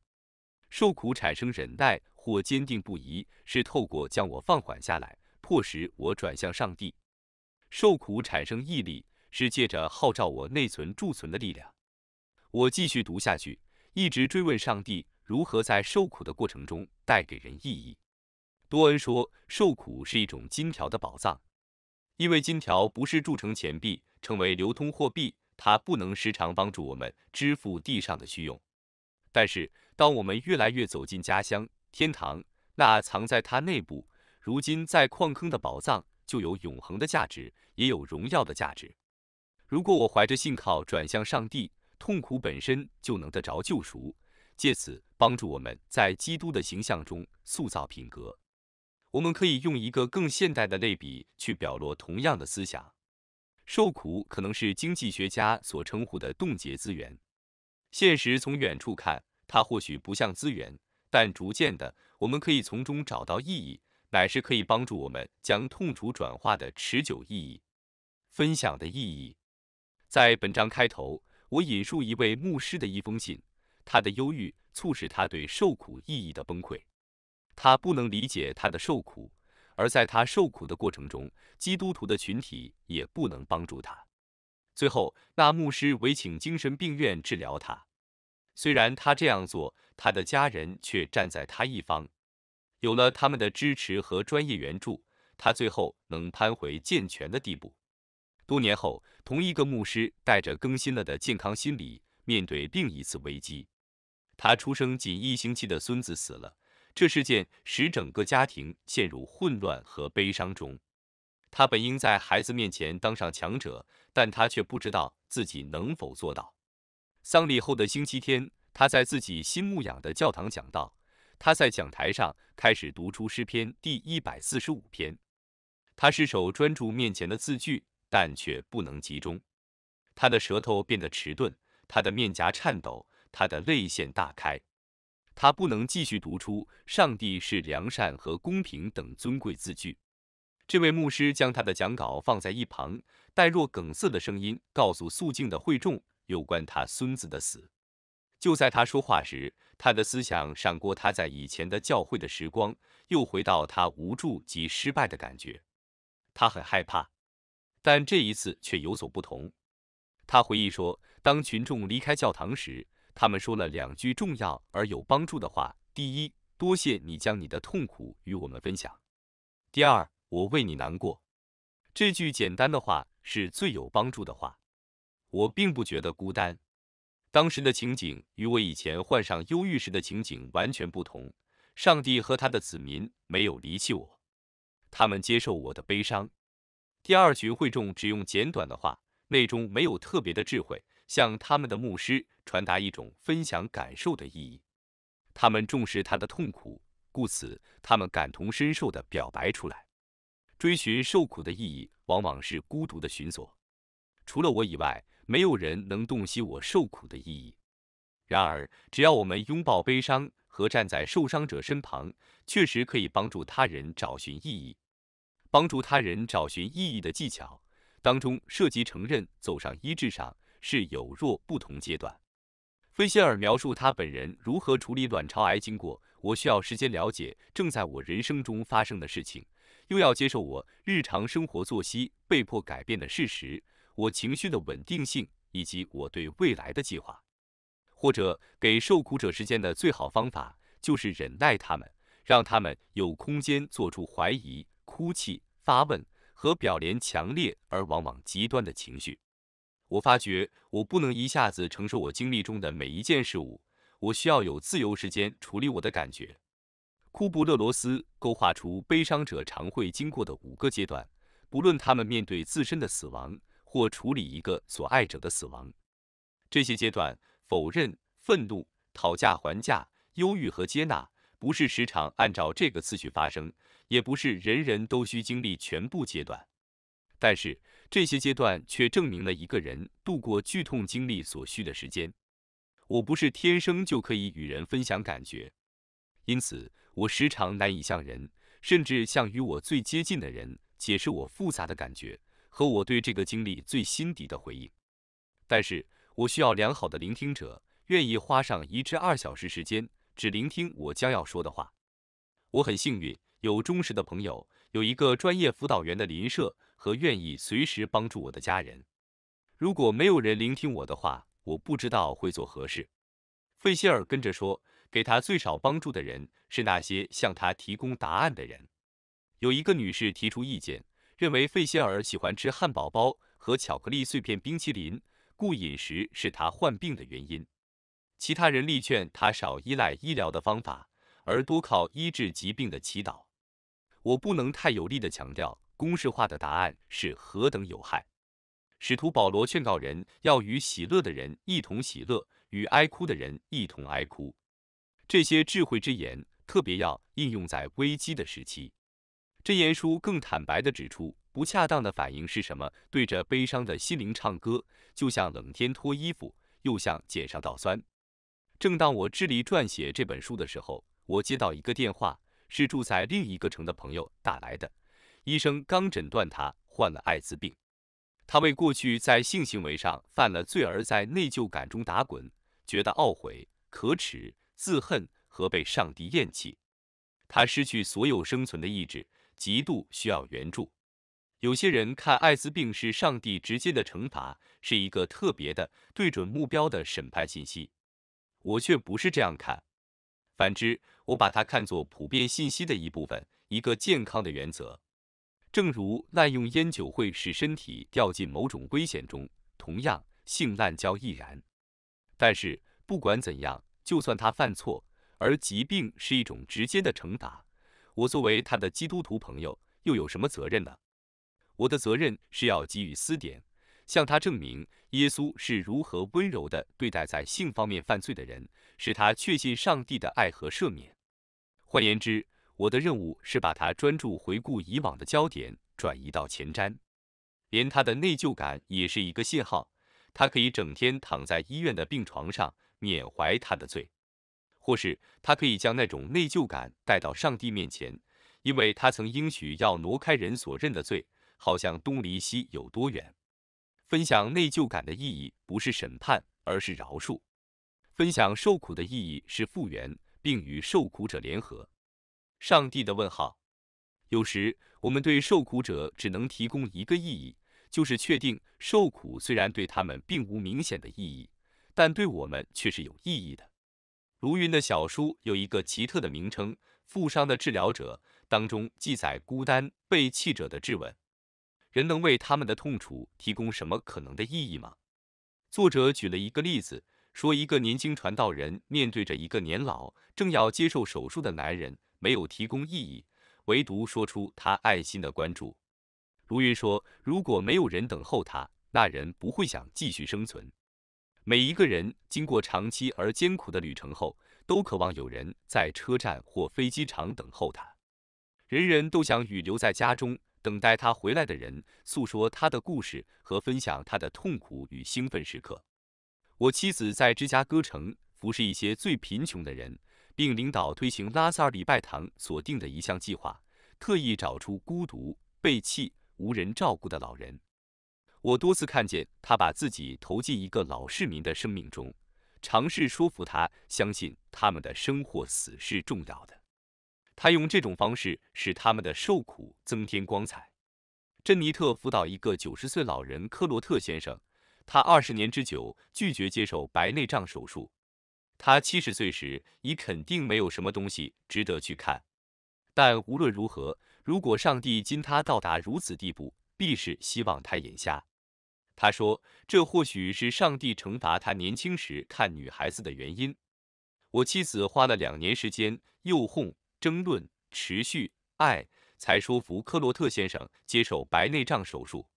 受苦产生忍耐或坚定不移，是透过将我放缓下来，迫使我转向上帝。受苦产生毅力，是借着号召我内存贮存的力量。我继续读下去，一直追问上帝如何在受苦的过程中带给人意义。多恩说，受苦是一种金条的宝藏，因为金条不是铸成钱币，成为流通货币。它不能时常帮助我们支付地上的需用，但是当我们越来越走进家乡天堂，那藏在它内部、如今在矿坑的宝藏就有永恒的价值，也有荣耀的价值。如果我怀着信靠转向上帝，痛苦本身就能得着救赎，借此帮助我们在基督的形象中塑造品格。我们可以用一个更现代的类比去表露同样的思想。受苦可能是经济学家所称呼的冻结资源。现实从远处看，它或许不像资源，但逐渐的，我们可以从中找到意义，乃是可以帮助我们将痛楚转化的持久意义。分享的意义。在本章开头，我引述一位牧师的一封信，他的忧郁促使他对受苦意义的崩溃。他不能理解他的受苦。而在他受苦的过程中，基督徒的群体也不能帮助他。最后，那牧师委请精神病院治疗他。虽然他这样做，他的家人却站在他一方。有了他们的支持和专业援助，他最后能攀回健全的地步。多年后，同一个牧师带着更新了的健康心理，面对另一次危机。他出生仅一星期的孙子死了。这事件使整个家庭陷入混乱和悲伤中。他本应在孩子面前当上强者，但他却不知道自己能否做到。丧礼后的星期天，他在自己新牧养的教堂讲道。他在讲台上开始读出诗篇第一百四十五篇。他失手专注面前的字句，但却不能集中。他的舌头变得迟钝，他的面颊颤抖，他的泪腺大开。他不能继续读出“上帝是良善和公平”等尊贵字句。这位牧师将他的讲稿放在一旁，带若梗塞的声音告诉肃静的会众有关他孙子的死。就在他说话时，他的思想闪过他在以前的教会的时光，又回到他无助及失败的感觉。他很害怕，但这一次却有所不同。他回忆说，当群众离开教堂时，他们说了两句重要而有帮助的话：第一，多谢你将你的痛苦与我们分享；第二，我为你难过。这句简单的话是最有帮助的话。我并不觉得孤单。当时的情景与我以前患上忧郁时的情景完全不同。上帝和他的子民没有离弃我，他们接受我的悲伤。第二群会众只用简短的话，内中没有特别的智慧。向他们的牧师传达一种分享感受的意义。他们重视他的痛苦，故此他们感同身受地表白出来。追寻受苦的意义，往往是孤独的寻索。除了我以外，没有人能洞悉我受苦的意义。然而，只要我们拥抱悲伤和站在受伤者身旁，确实可以帮助他人找寻意义。帮助他人找寻意义的技巧当中，涉及承认、走上医治上。是有若不同阶段。费歇尔描述他本人如何处理卵巢癌：经过我需要时间了解正在我人生中发生的事情，又要接受我日常生活作息被迫改变的事实，我情绪的稳定性以及我对未来的计划。或者给受苦者时间的最好方法就是忍耐他们，让他们有空间做出怀疑、哭泣、发问和表连强烈而往往极端的情绪。我发觉我不能一下子承受我经历中的每一件事物，我需要有自由时间处理我的感觉。库布勒罗斯勾画出悲伤者常会经过的五个阶段，不论他们面对自身的死亡或处理一个所爱者的死亡。这些阶段：否认、愤怒、讨价还价、忧郁和接纳，不是时常按照这个次序发生，也不是人人都需经历全部阶段。但是。这些阶段却证明了一个人度过剧痛经历所需的时间。我不是天生就可以与人分享感觉，因此我时常难以向人，甚至向与我最接近的人，解释我复杂的感觉和我对这个经历最心底的回应。但是我需要良好的聆听者，愿意花上一至二小时时间，只聆听我将要说的话。我很幸运，有忠实的朋友，有一个专业辅导员的邻舍。和愿意随时帮助我的家人。如果没有人聆听我的话，我不知道会做何事。费希尔跟着说：“给他最少帮助的人是那些向他提供答案的人。”有一个女士提出意见，认为费希尔喜欢吃汉堡包和巧克力碎片冰淇淋，故饮食是他患病的原因。其他人力劝他少依赖医疗的方法，而多靠医治疾病的祈祷。我不能太有力的强调。公式化的答案是何等有害！使徒保罗劝告人要与喜乐的人一同喜乐，与哀哭的人一同哀哭。这些智慧之言特别要应用在危机的时期。箴言书更坦白地指出，不恰当的反应是什么？对着悲伤的心灵唱歌，就像冷天脱衣服，又像碱上倒酸。正当我致力撰写这本书的时候，我接到一个电话，是住在另一个城的朋友打来的。医生刚诊断他患了艾滋病，他为过去在性行为上犯了罪而在内疚感中打滚，觉得懊悔、可耻、自恨和被上帝厌弃。他失去所有生存的意志，极度需要援助。有些人看艾滋病是上帝直接的惩罚，是一个特别的对准目标的审判信息。我却不是这样看。反之，我把它看作普遍信息的一部分，一个健康的原则。正如滥用烟酒会使身体掉进某种危险中，同样性滥交亦然。但是不管怎样，就算他犯错，而疾病是一种直接的惩罚，我作为他的基督徒朋友又有什么责任呢？我的责任是要给予私点，向他证明耶稣是如何温柔地对待在性方面犯罪的人，使他确信上帝的爱和赦免。换言之，我的任务是把他专注回顾以往的焦点转移到前瞻，连他的内疚感也是一个信号。他可以整天躺在医院的病床上缅怀他的罪，或是他可以将那种内疚感带到上帝面前，因为他曾应许要挪开人所认的罪，好像东离西有多远。分享内疚感的意义不是审判，而是饶恕；分享受苦的意义是复原，并与受苦者联合。上帝的问号，有时我们对受苦者只能提供一个意义，就是确定受苦虽然对他们并无明显的意义，但对我们却是有意义的。卢云的小书有一个奇特的名称《负伤的治疗者》，当中记载孤单被弃者的质问：人能为他们的痛楚提供什么可能的意义吗？作者举了一个例子，说一个年轻传道人面对着一个年老正要接受手术的男人。没有提供意义，唯独说出他爱心的关注。卢云说：“如果没有人等候他，那人不会想继续生存。每一个人经过长期而艰苦的旅程后，都渴望有人在车站或飞机场等候他。人人都想与留在家中等待他回来的人诉说他的故事和分享他的痛苦与兴奋时刻。”我妻子在芝加哥城服侍一些最贫穷的人。并领导推行拉萨礼拜堂所定的一项计划，特意找出孤独、被弃、无人照顾的老人。我多次看见他把自己投进一个老市民的生命中，尝试说服他相信他们的生或死是重要的。他用这种方式使他们的受苦增添光彩。珍妮特辅导一个九十岁老人科洛特先生，他二十年之久拒绝接受白内障手术。他七十岁时已肯定没有什么东西值得去看，但无论如何，如果上帝今他到达如此地步，必是希望他眼瞎。他说，这或许是上帝惩罚他年轻时看女孩子的原因。我妻子花了两年时间，诱哄、争论、持续爱，才说服克洛特先生接受白内障手术。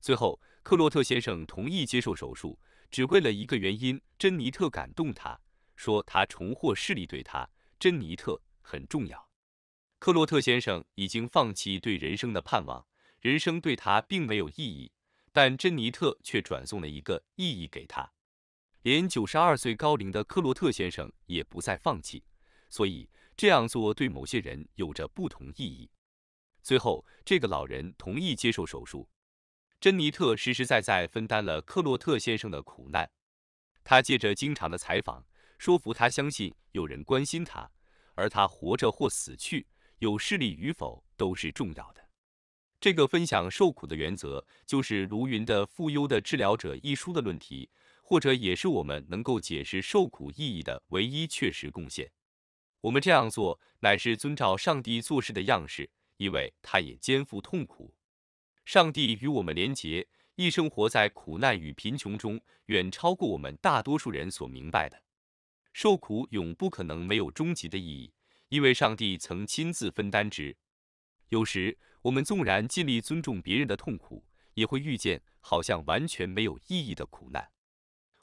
最后，克洛特先生同意接受手术，只为了一个原因：珍妮特感动他。说他重获视力对他珍妮特很重要。克洛特先生已经放弃对人生的盼望，人生对他并没有意义，但珍妮特却转送了一个意义给他。连九十二岁高龄的克洛特先生也不再放弃，所以这样做对某些人有着不同意义。最后，这个老人同意接受手术。珍妮特实实在在分担了克洛特先生的苦难。他借着经常的采访。说服他相信有人关心他，而他活着或死去、有势力与否都是重要的。这个分享受苦的原则，就是卢云的《富优的治疗者》一书的论题，或者也是我们能够解释受苦意义的唯一确实贡献。我们这样做乃是遵照上帝做事的样式，因为他也肩负痛苦。上帝与我们连结，一生活在苦难与贫穷中，远超过我们大多数人所明白的。受苦永不可能没有终极的意义，因为上帝曾亲自分担之。有时我们纵然尽力尊重别人的痛苦，也会遇见好像完全没有意义的苦难。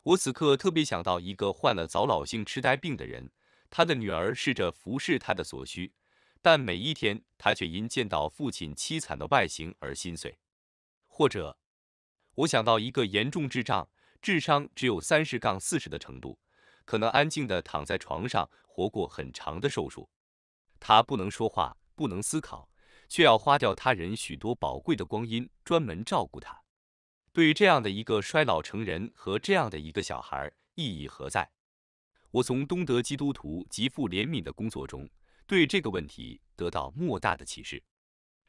我此刻特别想到一个患了早老性痴呆病的人，他的女儿试着服侍他的所需，但每一天他却因见到父亲凄惨的外形而心碎。或者，我想到一个严重智障，智商只有三十杠四十的程度。可能安静的躺在床上，活过很长的寿数。他不能说话，不能思考，却要花掉他人许多宝贵的光阴，专门照顾他。对于这样的一个衰老成人和这样的一个小孩，意义何在？我从东德基督徒极富怜悯的工作中，对这个问题得到莫大的启示。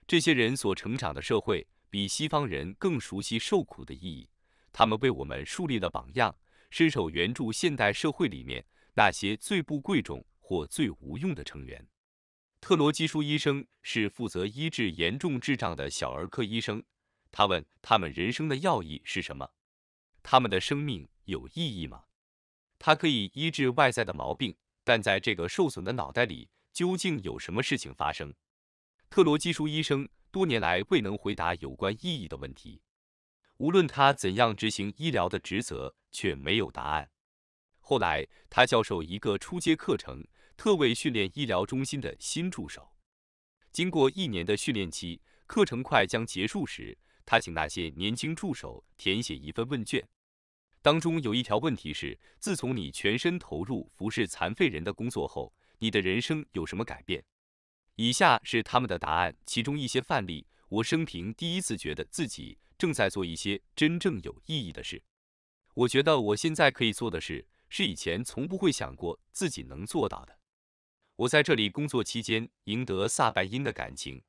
这些人所成长的社会，比西方人更熟悉受苦的意义。他们为我们树立了榜样。伸手援助现代社会里面那些最不贵重或最无用的成员。特罗基舒医生是负责医治严重智障的小儿科医生。他问他们人生的要义是什么？他们的生命有意义吗？他可以医治外在的毛病，但在这个受损的脑袋里究竟有什么事情发生？特罗基舒医生多年来未能回答有关意义的问题。无论他怎样执行医疗的职责，却没有答案。后来，他教授一个初阶课程，特为训练医疗中心的新助手。经过一年的训练期，课程快将结束时，他请那些年轻助手填写一份问卷。当中有一条问题是：自从你全身投入服侍残废人的工作后，你的人生有什么改变？以下是他们的答案，其中一些范例：我生平第一次觉得自己。正在做一些真正有意义的事。我觉得我现在可以做的事，是以前从不会想过自己能做到的。我在这里工作期间，赢得萨白因的感情。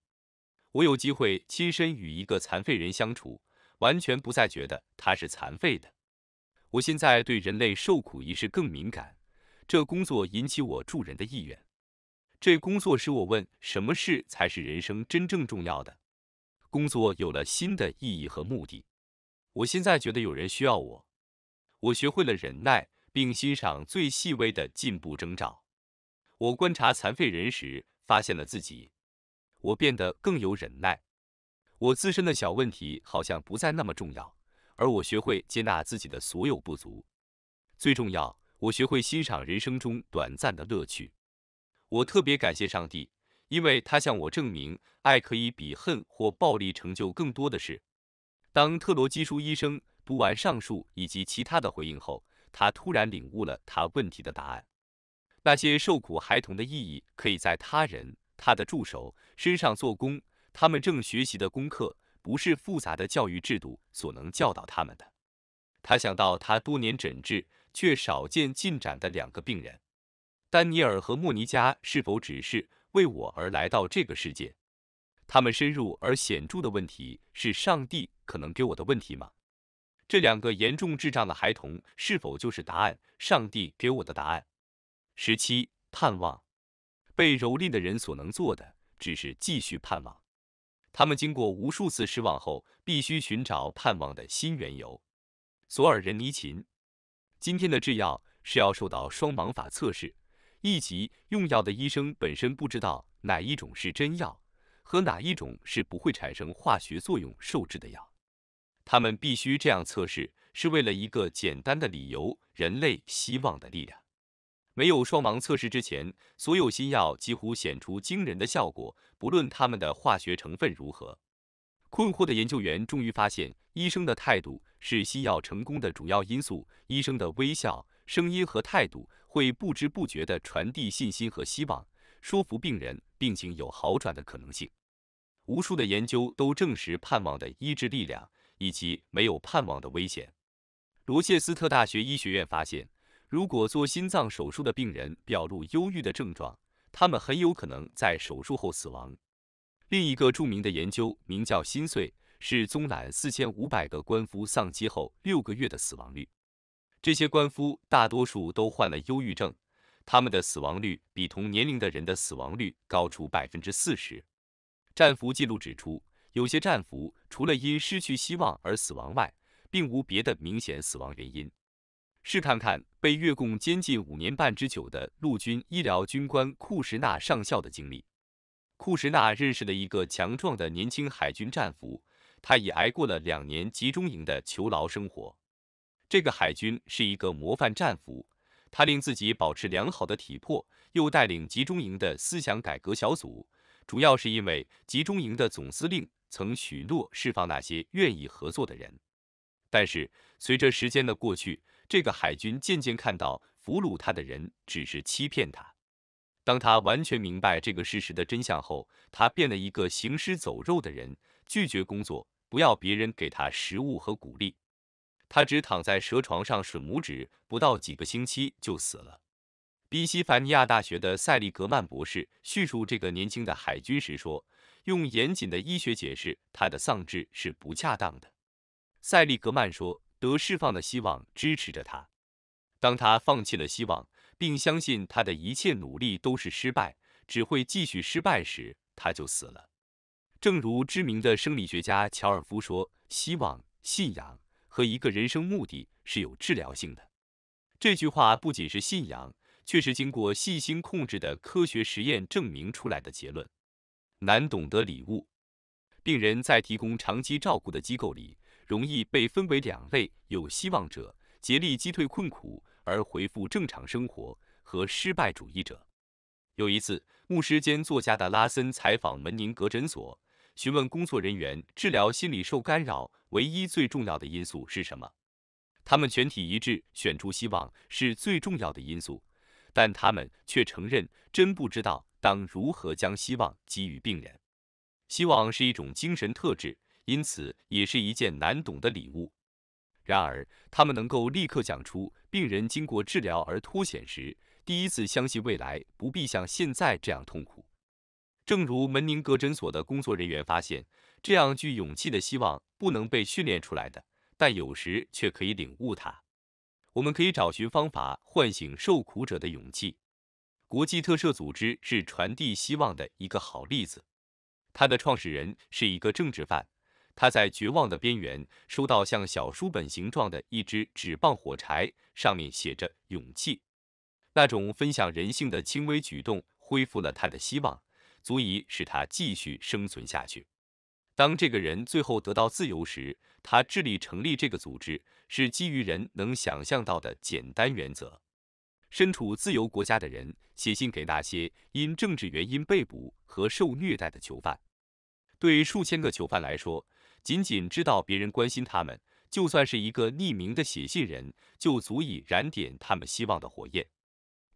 我有机会亲身与一个残废人相处，完全不再觉得他是残废的。我现在对人类受苦一事更敏感，这工作引起我助人的意愿。这工作使我问：什么事才是人生真正重要的？工作有了新的意义和目的，我现在觉得有人需要我，我学会了忍耐，并欣赏最细微的进步征兆。我观察残废人时，发现了自己，我变得更有忍耐。我自身的小问题好像不再那么重要，而我学会接纳自己的所有不足。最重要，我学会欣赏人生中短暂的乐趣。我特别感谢上帝。因为他向我证明，爱可以比恨或暴力成就更多的事。当特罗基舒医生读完上述以及其他的回应后，他突然领悟了他问题的答案。那些受苦孩童的意义，可以在他人、他的助手身上做工。他们正学习的功课，不是复杂的教育制度所能教导他们的。他想到他多年诊治却少见进展的两个病人，丹尼尔和莫尼加，是否只是？为我而来到这个世界，他们深入而显著的问题是上帝可能给我的问题吗？这两个严重智障的孩童是否就是答案？上帝给我的答案。十七，盼望。被蹂躏的人所能做的只是继续盼望。他们经过无数次失望后，必须寻找盼望的新缘由。索尔·仁尼琴。今天的制药是要受到双盲法测试。一级用药的医生本身不知道哪一种是真药和哪一种是不会产生化学作用受制的药，他们必须这样测试，是为了一个简单的理由：人类希望的力量。没有双盲测试之前，所有新药几乎显出惊人的效果，不论他们的化学成分如何。困惑的研究员终于发现，医生的态度是新药成功的主要因素，医生的微笑。声音和态度会不知不觉地传递信心和希望，说服病人病情有好转的可能性。无数的研究都证实，盼望的医治力量以及没有盼望的危险。罗切斯特大学医学院发现，如果做心脏手术的病人表露忧郁的症状，他们很有可能在手术后死亡。另一个著名的研究名叫《心碎》，是综览四千五百个官夫丧妻后六个月的死亡率。这些官夫大多数都患了忧郁症，他们的死亡率比同年龄的人的死亡率高出百分之四十。战俘记录指出，有些战俘除了因失去希望而死亡外，并无别的明显死亡原因。试看看被越共监禁五年半之久的陆军医疗军官库什纳上校的经历。库什纳认识了一个强壮的年轻海军战俘，他已挨过了两年集中营的囚牢生活。这个海军是一个模范战俘，他令自己保持良好的体魄，又带领集中营的思想改革小组。主要是因为集中营的总司令曾许诺释放那些愿意合作的人。但是随着时间的过去，这个海军渐渐看到俘虏他的人只是欺骗他。当他完全明白这个事实的真相后，他变了一个行尸走肉的人，拒绝工作，不要别人给他食物和鼓励。他只躺在蛇床上吮拇指，不到几个星期就死了。宾夕法尼亚大学的塞利格曼博士叙述这个年轻的海军时说：“用严谨的医学解释他的丧志是不恰当的。”塞利格曼说：“得释放的希望支持着他，当他放弃了希望，并相信他的一切努力都是失败，只会继续失败时，他就死了。”正如知名的生理学家乔尔夫说：“希望、信仰。”和一个人生目的是有治疗性的。这句话不仅是信仰，却是经过细心控制的科学实验证明出来的结论。难懂的礼物。病人在提供长期照顾的机构里，容易被分为两类：有希望者，竭力击退困苦而恢复正常生活；和失败主义者。有一次，牧师兼作家的拉森采访门宁格诊所，询问工作人员治疗心理受干扰。唯一最重要的因素是什么？他们全体一致选出希望是最重要的因素，但他们却承认真不知道当如何将希望给予病人。希望是一种精神特质，因此也是一件难懂的礼物。然而，他们能够立刻讲出病人经过治疗而脱险时，第一次相信未来不必像现在这样痛苦。正如门宁格诊所的工作人员发现。这样具勇气的希望不能被训练出来的，但有时却可以领悟它。我们可以找寻方法唤醒受苦者的勇气。国际特赦组织是传递希望的一个好例子。它的创始人是一个政治犯，他在绝望的边缘收到像小书本形状的一支纸棒火柴，上面写着“勇气”。那种分享人性的轻微举动，恢复了他的希望，足以使他继续生存下去。当这个人最后得到自由时，他致力成立这个组织是基于人能想象到的简单原则。身处自由国家的人写信给那些因政治原因被捕和受虐待的囚犯。对数千个囚犯来说，仅仅知道别人关心他们，就算是一个匿名的写信人，就足以燃点他们希望的火焰。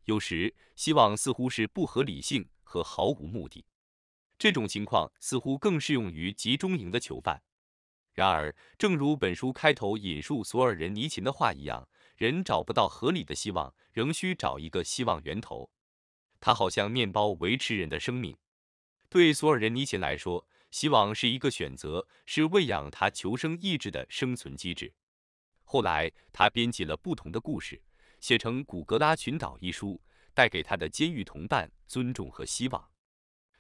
有时，希望似乎是不合理性和毫无目的。这种情况似乎更适用于集中营的囚犯。然而，正如本书开头引述索尔仁尼琴的话一样，人找不到合理的希望，仍需找一个希望源头。它好像面包维持人的生命。对索尔仁尼琴来说，希望是一个选择，是喂养他求生意志的生存机制。后来，他编辑了不同的故事，写成《古格拉群岛》一书，带给他的监狱同伴尊重和希望。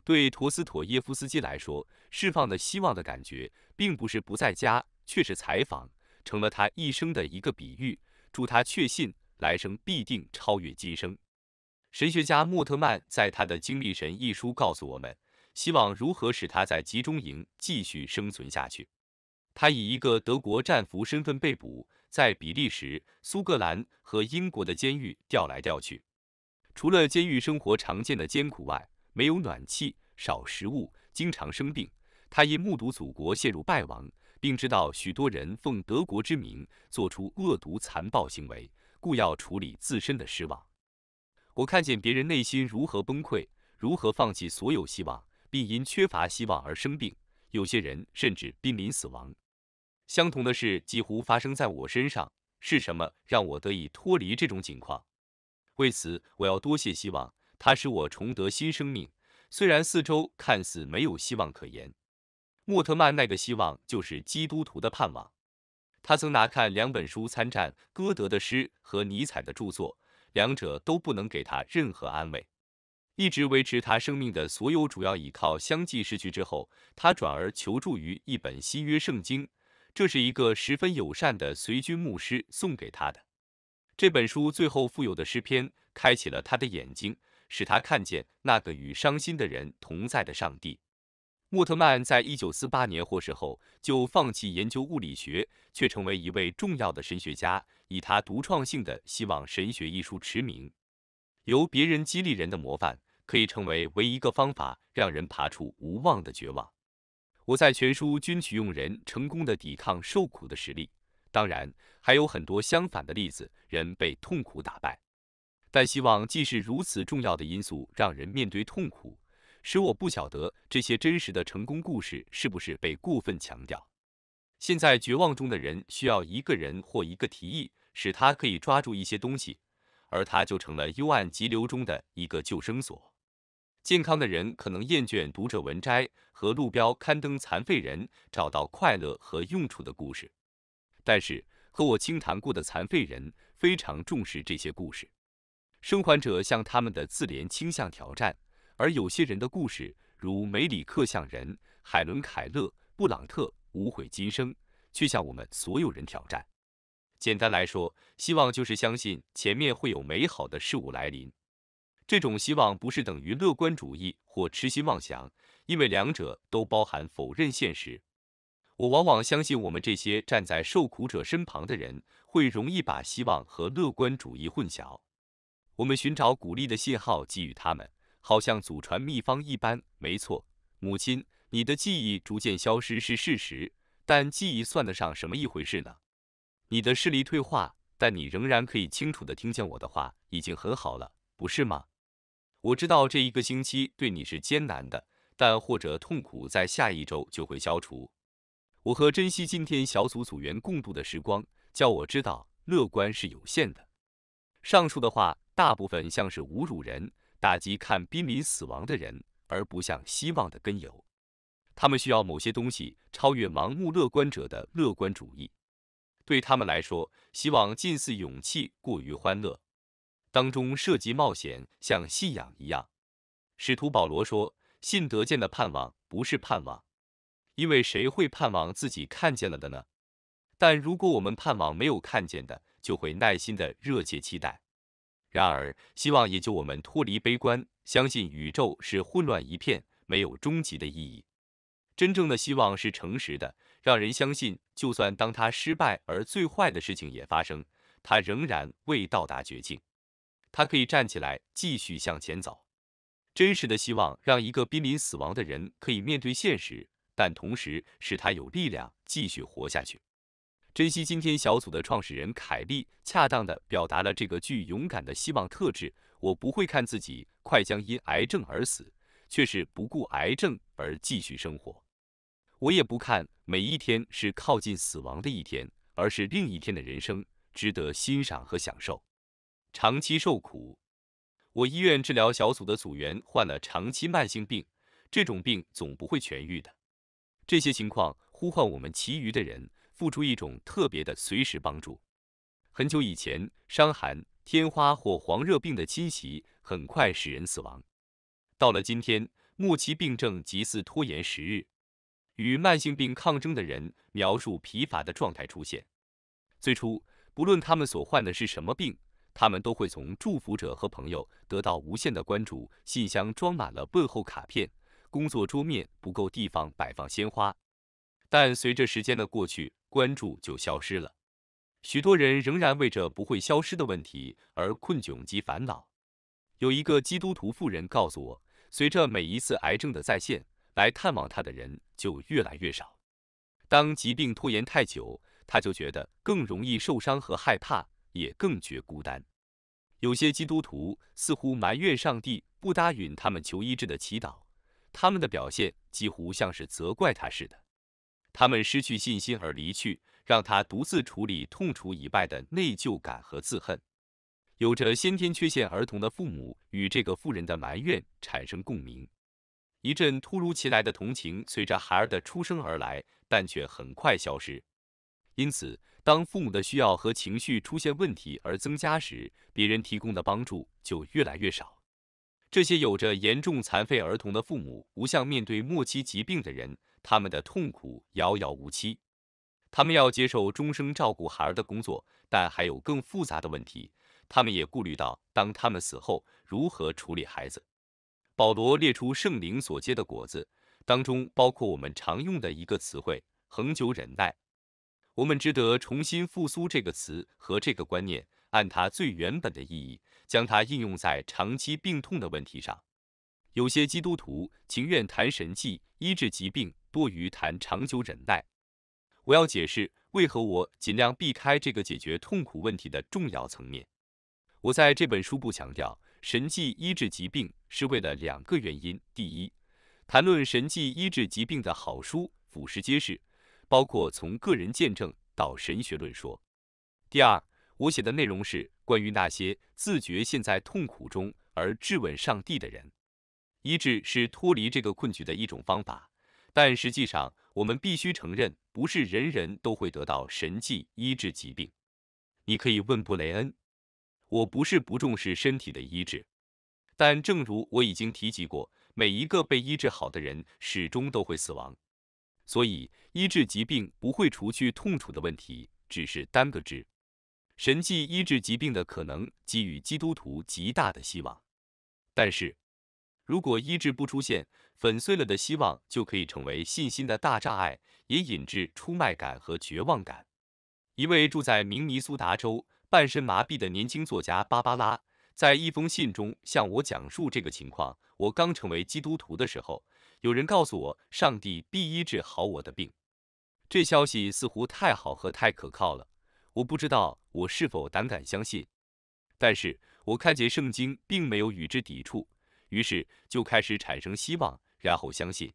对陀思妥耶夫斯基来说，释放的希望的感觉，并不是不在家，却是采访，成了他一生的一个比喻，助他确信来生必定超越今生。神学家莫特曼在他的《经历神》一书告诉我们，希望如何使他在集中营继续生存下去。他以一个德国战俘身份被捕，在比利时、苏格兰和英国的监狱调来调去，除了监狱生活常见的艰苦外，没有暖气，少食物，经常生病。他因目睹祖国陷入败亡，并知道许多人奉德国之名做出恶毒残暴行为，故要处理自身的失望。我看见别人内心如何崩溃，如何放弃所有希望，并因缺乏希望而生病。有些人甚至濒临死亡。相同的事几乎发生在我身上。是什么让我得以脱离这种情况？为此，我要多谢希望。它使我重得新生命，虽然四周看似没有希望可言。莫特曼那个希望就是基督徒的盼望。他曾拿看两本书参战，歌德的诗和尼采的著作，两者都不能给他任何安慰。一直维持他生命的所有主要依靠相继失去之后，他转而求助于一本新约圣经，这是一个十分友善的随军牧师送给他的。这本书最后富有的诗篇，开启了他的眼睛。使他看见那个与伤心的人同在的上帝。莫特曼在一九四八年获释后就放弃研究物理学，却成为一位重要的神学家，以他独创性的《希望神学》一书驰名。由别人激励人的模范，可以成为唯一一个方法，让人爬出无望的绝望。我在全书均取用人成功的抵抗受苦的实例，当然还有很多相反的例子，人被痛苦打败。但希望既是如此重要的因素，让人面对痛苦，使我不晓得这些真实的成功故事是不是被过分强调。现在绝望中的人需要一个人或一个提议，使他可以抓住一些东西，而他就成了幽暗急流中的一个救生所。健康的人可能厌倦读者文摘和路标刊登残废人找到快乐和用处的故事，但是和我倾谈过的残废人非常重视这些故事。生还者向他们的自怜倾向挑战，而有些人的故事，如梅里克向人、海伦凯勒、布朗特《无悔今生》，却向我们所有人挑战。简单来说，希望就是相信前面会有美好的事物来临。这种希望不是等于乐观主义或痴心妄想，因为两者都包含否认现实。我往往相信，我们这些站在受苦者身旁的人，会容易把希望和乐观主义混淆。我们寻找鼓励的信号，给予他们，好像祖传秘方一般。没错，母亲，你的记忆逐渐消失是事实，但记忆算得上什么一回事呢？你的视力退化，但你仍然可以清楚地听见我的话，已经很好了，不是吗？我知道这一个星期对你是艰难的，但或者痛苦在下一周就会消除。我和珍惜今天小组组员共度的时光，叫我知道乐观是有限的。上述的话，大部分像是侮辱人、打击看濒临死亡的人，而不像希望的根由。他们需要某些东西，超越盲目乐观者的乐观主义。对他们来说，希望近似勇气，过于欢乐。当中涉及冒险，像信仰一样。使徒保罗说：“信得见的盼望不是盼望，因为谁会盼望自己看见了的呢？但如果我们盼望没有看见的，就会耐心的热切期待。然而，希望也就我们脱离悲观，相信宇宙是混乱一片，没有终极的意义。真正的希望是诚实的，让人相信，就算当他失败，而最坏的事情也发生，他仍然未到达绝境，他可以站起来继续向前走。真实的希望让一个濒临死亡的人可以面对现实，但同时使他有力量继续活下去。珍惜今天小组的创始人凯利恰当地表达了这个具勇敢的希望特质。我不会看自己快将因癌症而死，却是不顾癌症而继续生活。我也不看每一天是靠近死亡的一天，而是另一天的人生值得欣赏和享受。长期受苦，我医院治疗小组的组员患了长期慢性病，这种病总不会痊愈的。这些情况呼唤我们其余的人。付出一种特别的随时帮助。很久以前，伤寒、天花或黄热病的侵袭很快使人死亡。到了今天，末期病症即似拖延时日，与慢性病抗争的人描述疲乏的状态出现。最初，不论他们所患的是什么病，他们都会从祝福者和朋友得到无限的关注。信箱装满了问候卡片，工作桌面不够地方摆放鲜花。但随着时间的过去，关注就消失了。许多人仍然为着不会消失的问题而困窘及烦恼。有一个基督徒妇人告诉我，随着每一次癌症的再现，来探望他的人就越来越少。当疾病拖延太久，他就觉得更容易受伤和害怕，也更觉孤单。有些基督徒似乎埋怨上帝不答应他们求医治的祈祷，他们的表现几乎像是责怪他似的。他们失去信心而离去，让他独自处理痛楚以外的内疚感和自恨。有着先天缺陷儿童的父母与这个妇人的埋怨产生共鸣，一阵突如其来的同情随着孩儿的出生而来，但却很快消失。因此，当父母的需要和情绪出现问题而增加时，别人提供的帮助就越来越少。这些有着严重残废儿童的父母，不像面对末期疾病的人。他们的痛苦遥遥无期，他们要接受终生照顾孩儿的工作，但还有更复杂的问题，他们也顾虑到当他们死后如何处理孩子。保罗列出圣灵所结的果子，当中包括我们常用的一个词汇——恒久忍耐。我们值得重新复苏这个词和这个观念，按它最原本的意义，将它应用在长期病痛的问题上。有些基督徒情愿谈神迹医治疾病。多于谈长久忍耐。我要解释为何我尽量避开这个解决痛苦问题的重要层面。我在这本书不强调神迹医治疾病，是为了两个原因：第一，谈论神迹医治疾病的好书俯拾皆是，包括从个人见证到神学论说；第二，我写的内容是关于那些自觉陷在痛苦中而质问上帝的人，医治是脱离这个困局的一种方法。但实际上，我们必须承认，不是人人都会得到神迹医治疾病。你可以问布雷恩，我不是不重视身体的医治，但正如我已经提及过，每一个被医治好的人始终都会死亡，所以医治疾病不会除去痛楚的问题，只是耽搁之。神迹医治疾病的可能给予基督徒极大的希望，但是如果医治不出现，粉碎了的希望就可以成为信心的大障碍，也引致出卖感和绝望感。一位住在明尼苏达州、半身麻痹的年轻作家芭芭拉，在一封信中向我讲述这个情况。我刚成为基督徒的时候，有人告诉我，上帝必医治好我的病。这消息似乎太好和太可靠了，我不知道我是否胆敢相信。但是我看见圣经并没有与之抵触。于是就开始产生希望，然后相信。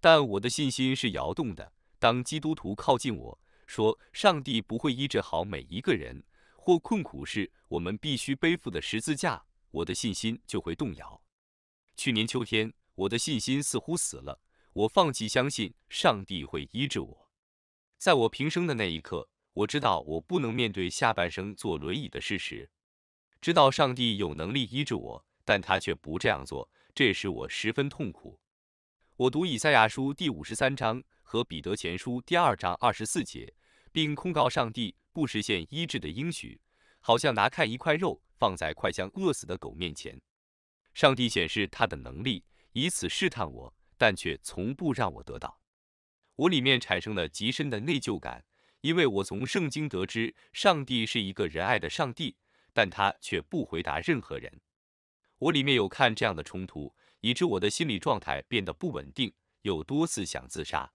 但我的信心是摇动的。当基督徒靠近我说：“上帝不会医治好每一个人，或困苦是我们必须背负的十字架。”我的信心就会动摇。去年秋天，我的信心似乎死了。我放弃相信上帝会医治我。在我平生的那一刻，我知道我不能面对下半生坐轮椅的事实，知道上帝有能力医治我。但他却不这样做，这也使我十分痛苦。我读以赛亚书第五十三章和彼得前书第二章二十四节，并控告上帝不实现医治的应许，好像拿开一块肉放在快将饿死的狗面前。上帝显示他的能力，以此试探我，但却从不让我得到。我里面产生了极深的内疚感，因为我从圣经得知，上帝是一个仁爱的上帝，但他却不回答任何人。我里面有看这样的冲突，以致我的心理状态变得不稳定，有多次想自杀。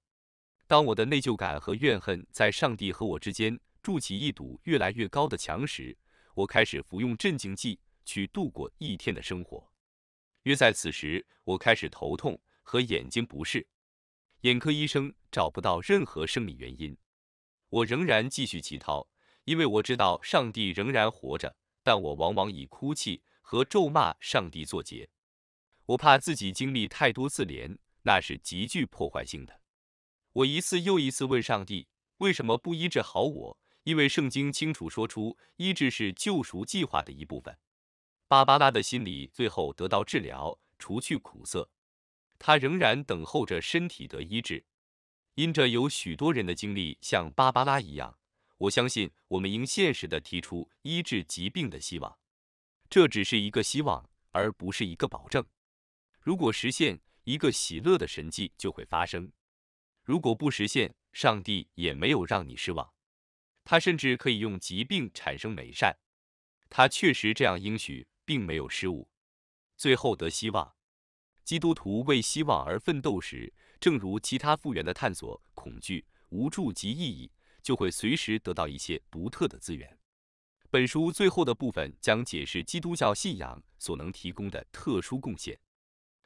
当我的内疚感和怨恨在上帝和我之间筑起一堵越来越高的墙时，我开始服用镇静剂去度过一天的生活。约在此时，我开始头痛和眼睛不适，眼科医生找不到任何生理原因。我仍然继续乞讨，因为我知道上帝仍然活着，但我往往以哭泣。和咒骂上帝作结，我怕自己经历太多自怜，那是极具破坏性的。我一次又一次问上帝为什么不医治好我，因为圣经清楚说出医治是救赎计划的一部分。芭芭拉的心理最后得到治疗，除去苦涩，她仍然等候着身体的医治。因着有许多人的经历像芭芭拉一样，我相信我们应现实的提出医治疾病的希望。这只是一个希望，而不是一个保证。如果实现，一个喜乐的神迹就会发生；如果不实现，上帝也没有让你失望。他甚至可以用疾病产生美善。他确实这样应许，并没有失误。最后得希望。基督徒为希望而奋斗时，正如其他复原的探索，恐惧、无助及意义，就会随时得到一些独特的资源。本书最后的部分将解释基督教信仰所能提供的特殊贡献。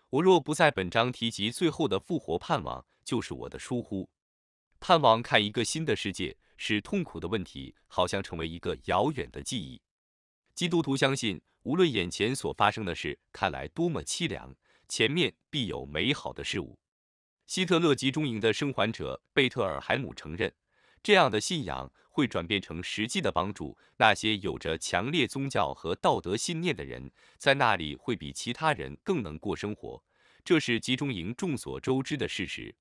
我若不在本章提及最后的复活盼望，就是我的疏忽。盼望看一个新的世界，使痛苦的问题好像成为一个遥远的记忆。基督徒相信，无论眼前所发生的事看来多么凄凉，前面必有美好的事物。希特勒集中营的生还者贝特尔海姆承认。这样的信仰会转变成实际的帮助。那些有着强烈宗教和道德信念的人，在那里会比其他人更能过生活，这是集中营众所周知的事实。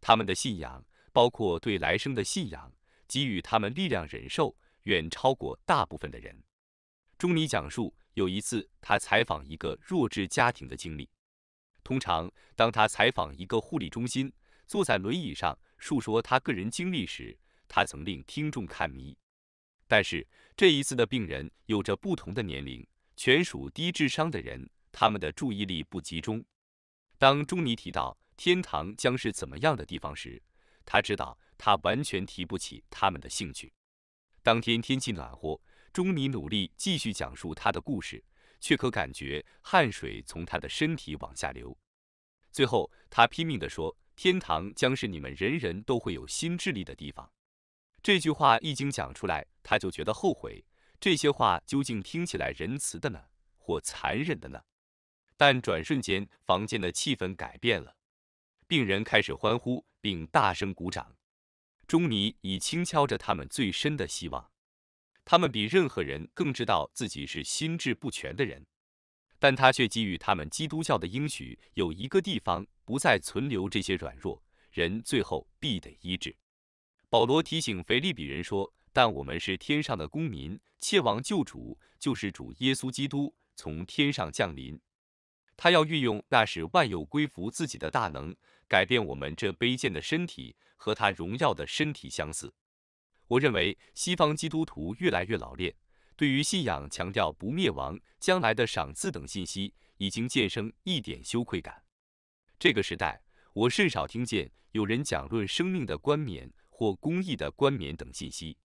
他们的信仰，包括对来生的信仰，给予他们力量忍受，远超过大部分的人。中尼讲述有一次他采访一个弱智家庭的经历。通常，当他采访一个护理中心，坐在轮椅上述说他个人经历时，他曾令听众看迷，但是这一次的病人有着不同的年龄，全属低智商的人，他们的注意力不集中。当钟尼提到天堂将是怎么样的地方时，他知道他完全提不起他们的兴趣。当天天气暖和，钟尼努力继续讲述他的故事，却可感觉汗水从他的身体往下流。最后，他拼命地说：“天堂将是你们人人都会有新智力的地方。”这句话一经讲出来，他就觉得后悔。这些话究竟听起来仁慈的呢，或残忍的呢？但转瞬间，房间的气氛改变了，病人开始欢呼并大声鼓掌。钟尼已轻敲着他们最深的希望。他们比任何人更知道自己是心智不全的人，但他却给予他们基督教的应许：有一个地方不再存留这些软弱人，最后必得医治。保罗提醒腓立比人说：“但我们是天上的公民，切望救主、救世主耶稣基督从天上降临。他要运用那使万有归服自己的大能，改变我们这卑贱的身体，和他荣耀的身体相似。”我认为西方基督徒越来越老练，对于信仰强调不灭亡、将来的赏赐等信息，已经渐生一点羞愧感。这个时代，我甚少听见有人讲论生命的冠冕。或公益的冠冕等信息，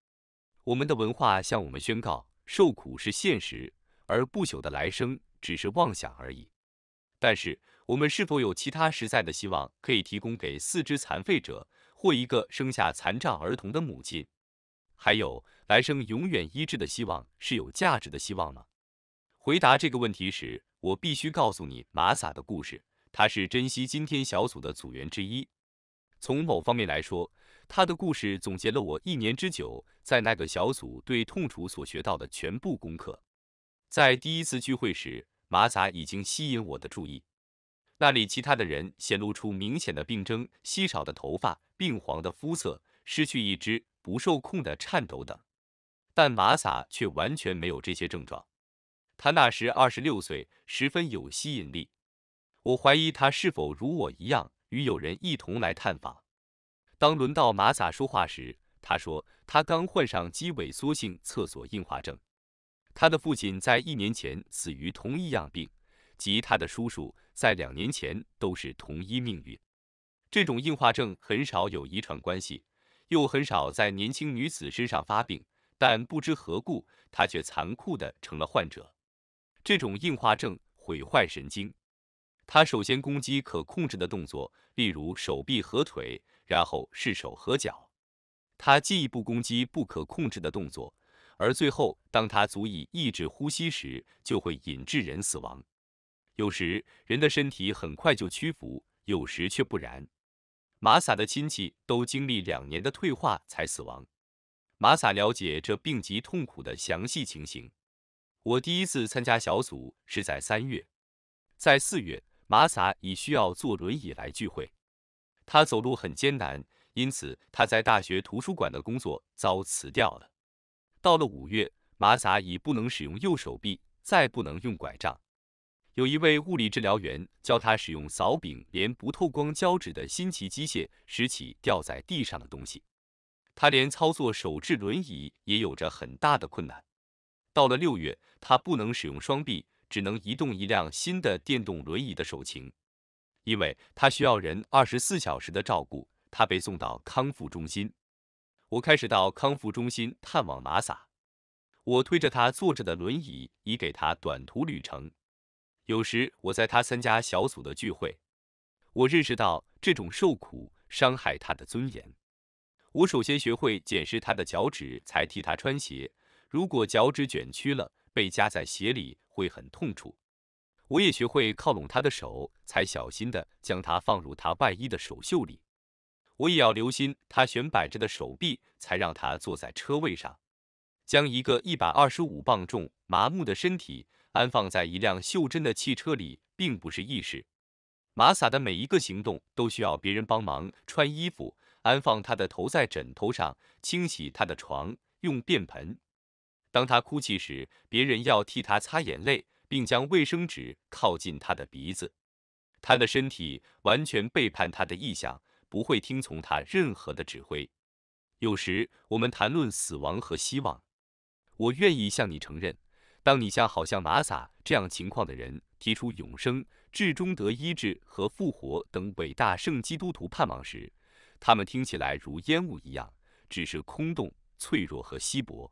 我们的文化向我们宣告，受苦是现实，而不朽的来生只是妄想而已。但是，我们是否有其他实在的希望可以提供给四肢残废者或一个生下残障儿童的母亲？还有，来生永远医治的希望是有价值的希望吗？回答这个问题时，我必须告诉你玛萨的故事。他是珍惜今天小组的组员之一。从某方面来说，他的故事总结了我一年之久在那个小组对痛楚所学到的全部功课。在第一次聚会时，玛撒已经吸引我的注意。那里其他的人显露出明显的病征：稀少的头发、病黄的肤色、失去一只、不受控的颤抖等。但玛撒却完全没有这些症状。他那时二十六岁，十分有吸引力。我怀疑他是否如我一样与有人一同来探访。当轮到马萨说话时，他说：“他刚患上肌萎缩性厕所硬化症。他的父亲在一年前死于同一样病，及他的叔叔在两年前都是同一命运。这种硬化症很少有遗传关系，又很少在年轻女子身上发病，但不知何故，他却残酷地成了患者。这种硬化症毁坏神经，它首先攻击可控制的动作，例如手臂和腿。”然后是手和脚，他进一步攻击不可控制的动作，而最后当他足以抑制呼吸时，就会引致人死亡。有时人的身体很快就屈服，有时却不然。玛萨的亲戚都经历两年的退化才死亡。玛萨了解这病疾痛苦的详细情形。我第一次参加小组是在三月，在四月，玛萨已需要坐轮椅来聚会。他走路很艰难，因此他在大学图书馆的工作遭辞掉了。到了五月，马萨已不能使用右手臂，再不能用拐杖。有一位物理治疗员教他使用扫柄连不透光胶纸的新奇机械拾起掉在地上的东西。他连操作手制轮椅也有着很大的困难。到了六月，他不能使用双臂，只能移动一辆新的电动轮椅的手擎。因为他需要人二十四小时的照顾，他被送到康复中心。我开始到康复中心探望马萨，我推着他坐着的轮椅，以给他短途旅程。有时我在他参加小组的聚会。我认识到这种受苦伤害他的尊严。我首先学会检视他的脚趾，才替他穿鞋。如果脚趾卷曲了，被夹在鞋里会很痛楚。我也学会靠拢他的手，才小心地将他放入他外衣的手袖里。我也要留心他悬摆着的手臂，才让他坐在车位上。将一个一百二十五磅重、麻木的身体安放在一辆袖珍的汽车里，并不是易事。玛萨的每一个行动都需要别人帮忙：穿衣服、安放他的头在枕头上、清洗他的床、用便盆。当他哭泣时，别人要替他擦眼泪。并将卫生纸靠近他的鼻子，他的身体完全背叛他的意向，不会听从他任何的指挥。有时我们谈论死亡和希望，我愿意向你承认，当你向好像玛萨这样情况的人提出永生、至终得医治和复活等伟大圣基督徒盼望时，他们听起来如烟雾一样，只是空洞、脆弱和稀薄。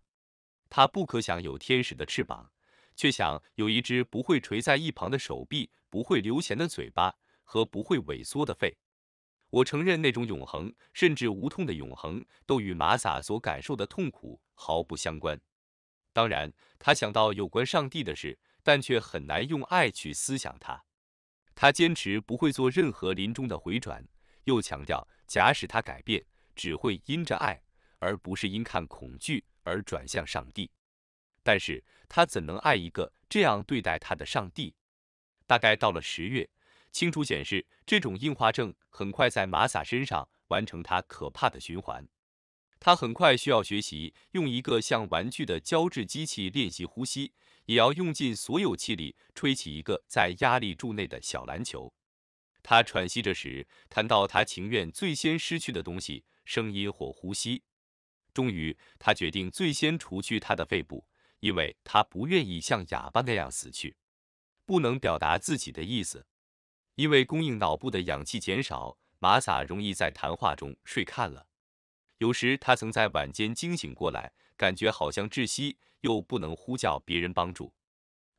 他不可享有天使的翅膀。却想有一只不会垂在一旁的手臂，不会流涎的嘴巴和不会萎缩的肺。我承认那种永恒，甚至无痛的永恒，都与玛萨所感受的痛苦毫不相关。当然，他想到有关上帝的事，但却很难用爱去思想它。他坚持不会做任何临终的回转，又强调假使他改变，只会因着爱，而不是因看恐惧而转向上帝。但是他怎能爱一个这样对待他的上帝？大概到了十月，清楚显示这种硬化症很快在玛萨身上完成他可怕的循环。他很快需要学习用一个像玩具的胶质机器练习呼吸，也要用尽所有气力吹起一个在压力柱内的小篮球。他喘息着时谈到他情愿最先失去的东西——声音或呼吸。终于，他决定最先除去他的肺部。因为他不愿意像哑巴那样死去，不能表达自己的意思。因为供应脑部的氧气减少，玛萨容易在谈话中睡看了。有时他曾在晚间惊醒过来，感觉好像窒息，又不能呼叫别人帮助。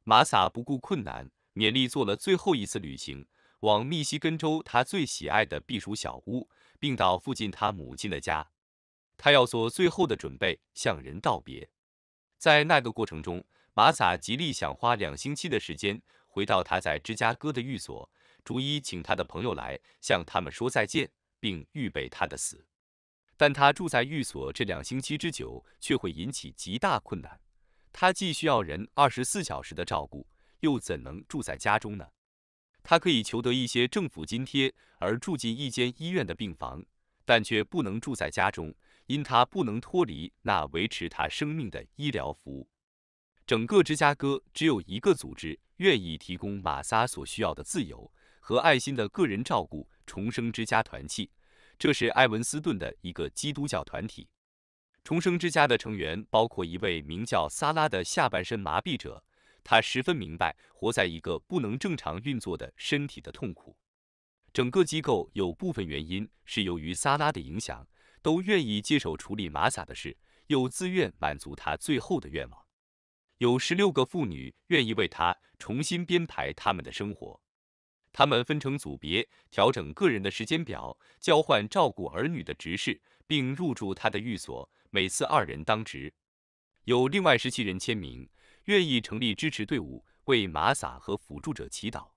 玛萨不顾困难，勉力做了最后一次旅行，往密西根州他最喜爱的避暑小屋，并到附近他母亲的家。他要做最后的准备，向人道别。在那个过程中，马萨极力想花两星期的时间回到他在芝加哥的寓所，逐一请他的朋友来向他们说再见，并预备他的死。但他住在寓所这两星期之久，却会引起极大困难。他既需要人二十四小时的照顾，又怎能住在家中呢？他可以求得一些政府津贴而住进一间医院的病房，但却不能住在家中。因他不能脱离那维持他生命的医疗服务，整个芝加哥只有一个组织愿意提供马萨所需要的自由和爱心的个人照顾——重生之家团体。这是埃文斯顿的一个基督教团体。重生之家的成员包括一位名叫萨拉的下半身麻痹者，他十分明白活在一个不能正常运作的身体的痛苦。整个机构有部分原因是由于萨拉的影响。都愿意接手处理马萨的事，又自愿满足他最后的愿望。有十六个妇女愿意为他重新编排他们的生活，他们分成组别，调整个人的时间表，交换照顾儿女的执事，并入住他的寓所，每次二人当值。有另外十七人签名，愿意成立支持队伍，为马萨和辅助者祈祷。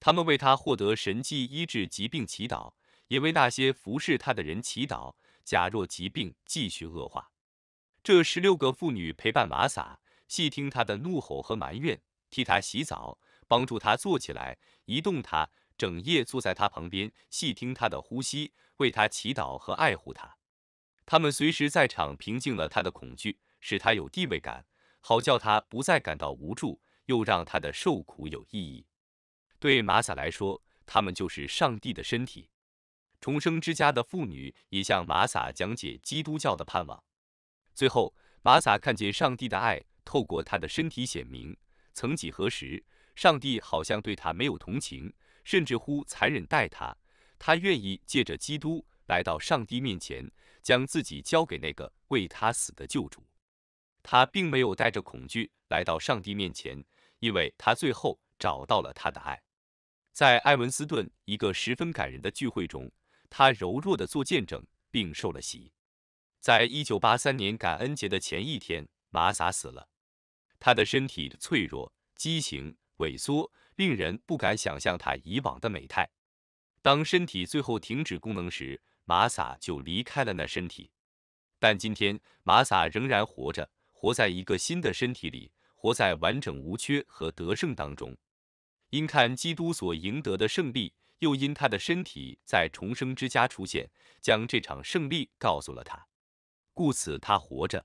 他们为他获得神迹医治疾病祈祷，也为那些服侍他的人祈祷。假若疾病继续恶化，这十六个妇女陪伴玛萨，细听她的怒吼和埋怨，替她洗澡，帮助她坐起来，移动她，整夜坐在他旁边，细听他的呼吸，为他祈祷和爱护他。他们随时在场，平静了他的恐惧，使他有地位感，好叫他不再感到无助，又让他的受苦有意义。对玛萨来说，他们就是上帝的身体。重生之家的妇女也向玛撒讲解基督教的盼望。最后，玛撒看见上帝的爱透过他的身体显明。曾几何时，上帝好像对他没有同情，甚至乎残忍待他。他愿意借着基督来到上帝面前，将自己交给那个为他死的救主。他并没有带着恐惧来到上帝面前，因为他最后找到了他的爱。在埃文斯顿一个十分感人的聚会中。他柔弱地做见证，并受了洗。在一九八三年感恩节的前一天，玛撒死了。他的身体脆弱、畸形、萎缩，令人不敢想象他以往的美态。当身体最后停止功能时，玛撒就离开了那身体。但今天，玛撒仍然活着，活在一个新的身体里，活在完整无缺和得胜当中。因看基督所赢得的胜利。又因他的身体在重生之家出现，将这场胜利告诉了他，故此他活着。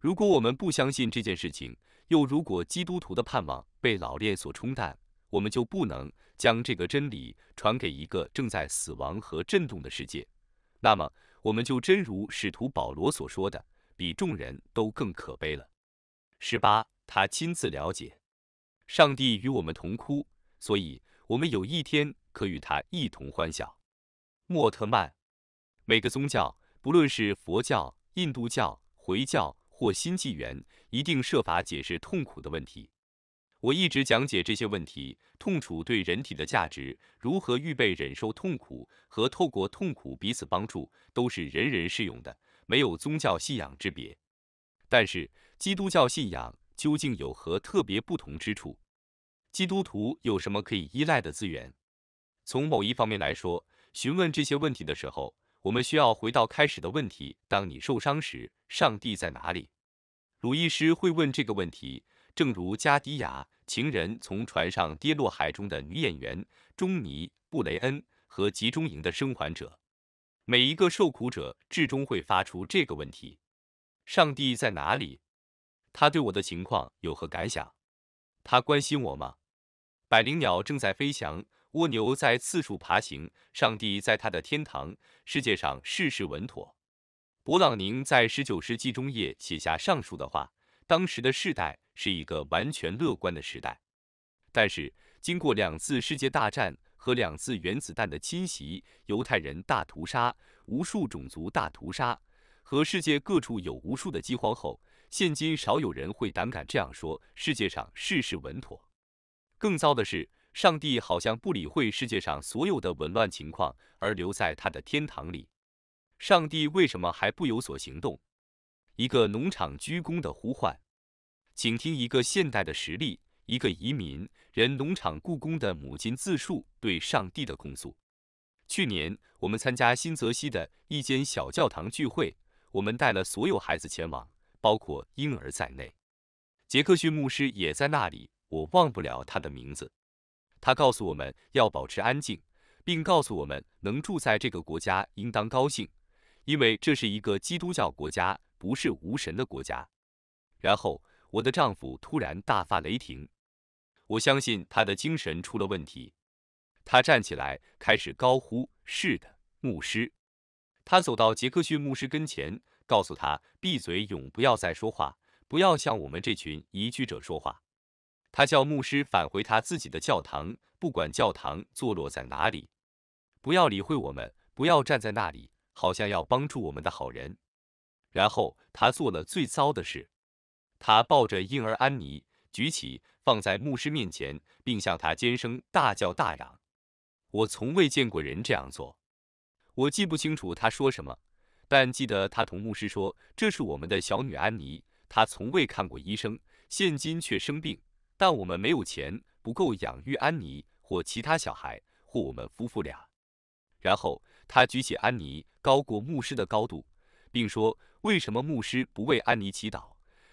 如果我们不相信这件事情，又如果基督徒的盼望被老练所冲淡，我们就不能将这个真理传给一个正在死亡和震动的世界。那么，我们就真如使徒保罗所说的，比众人都更可悲了。十八，他亲自了解上帝与我们同哭，所以我们有一天。可与他一同欢笑。莫特曼，每个宗教，不论是佛教、印度教、回教或新纪元，一定设法解释痛苦的问题。我一直讲解这些问题：痛楚对人体的价值，如何预备忍受痛苦，和透过痛苦彼此帮助，都是人人适用的，没有宗教信仰之别。但是，基督教信仰究竟有何特别不同之处？基督徒有什么可以依赖的资源？从某一方面来说，询问这些问题的时候，我们需要回到开始的问题：当你受伤时，上帝在哪里？鲁伊斯会问这个问题，正如加迪亚情人从船上跌落海中的女演员中尼布雷恩和集中营的生还者，每一个受苦者至终会发出这个问题：上帝在哪里？他对我的情况有何感想？他关心我吗？百灵鸟正在飞翔。蜗牛在四处爬行，上帝在他的天堂，世界上事事稳妥。勃朗宁在十九世纪中叶写下上述的话，当时的世代是一个完全乐观的时代。但是，经过两次世界大战和两次原子弹的侵袭，犹太人大屠杀，无数种族大屠杀和世界各处有无数的饥荒后，现今少有人会胆敢这样说，世界上事事稳妥。更糟的是。上帝好像不理会世界上所有的紊乱情况，而留在他的天堂里。上帝为什么还不有所行动？一个农场鞠躬的呼唤，请听一个现代的实例：一个移民人农场雇工的母亲自述对上帝的控诉。去年我们参加新泽西的一间小教堂聚会，我们带了所有孩子前往，包括婴儿在内。杰克逊牧师也在那里，我忘不了他的名字。他告诉我们要保持安静，并告诉我们能住在这个国家应当高兴，因为这是一个基督教国家，不是无神的国家。然后，我的丈夫突然大发雷霆，我相信他的精神出了问题。他站起来，开始高呼：“是的，牧师！”他走到杰克逊牧师跟前，告诉他：“闭嘴，永不要再说话，不要像我们这群移居者说话。”他叫牧师返回他自己的教堂，不管教堂坐落在哪里。不要理会我们，不要站在那里，好像要帮助我们的好人。然后他做了最糟的事：他抱着婴儿安妮，举起放在牧师面前，并向他尖声大叫大嚷。我从未见过人这样做。我记不清楚他说什么，但记得他同牧师说：“这是我们的小女安妮，她从未看过医生，现今却生病。”但我们没有钱，不够养育安妮或其他小孩，或我们夫妇俩。然后他举起安妮，高过牧师的高度，并说：“为什么牧师不为安妮祈祷，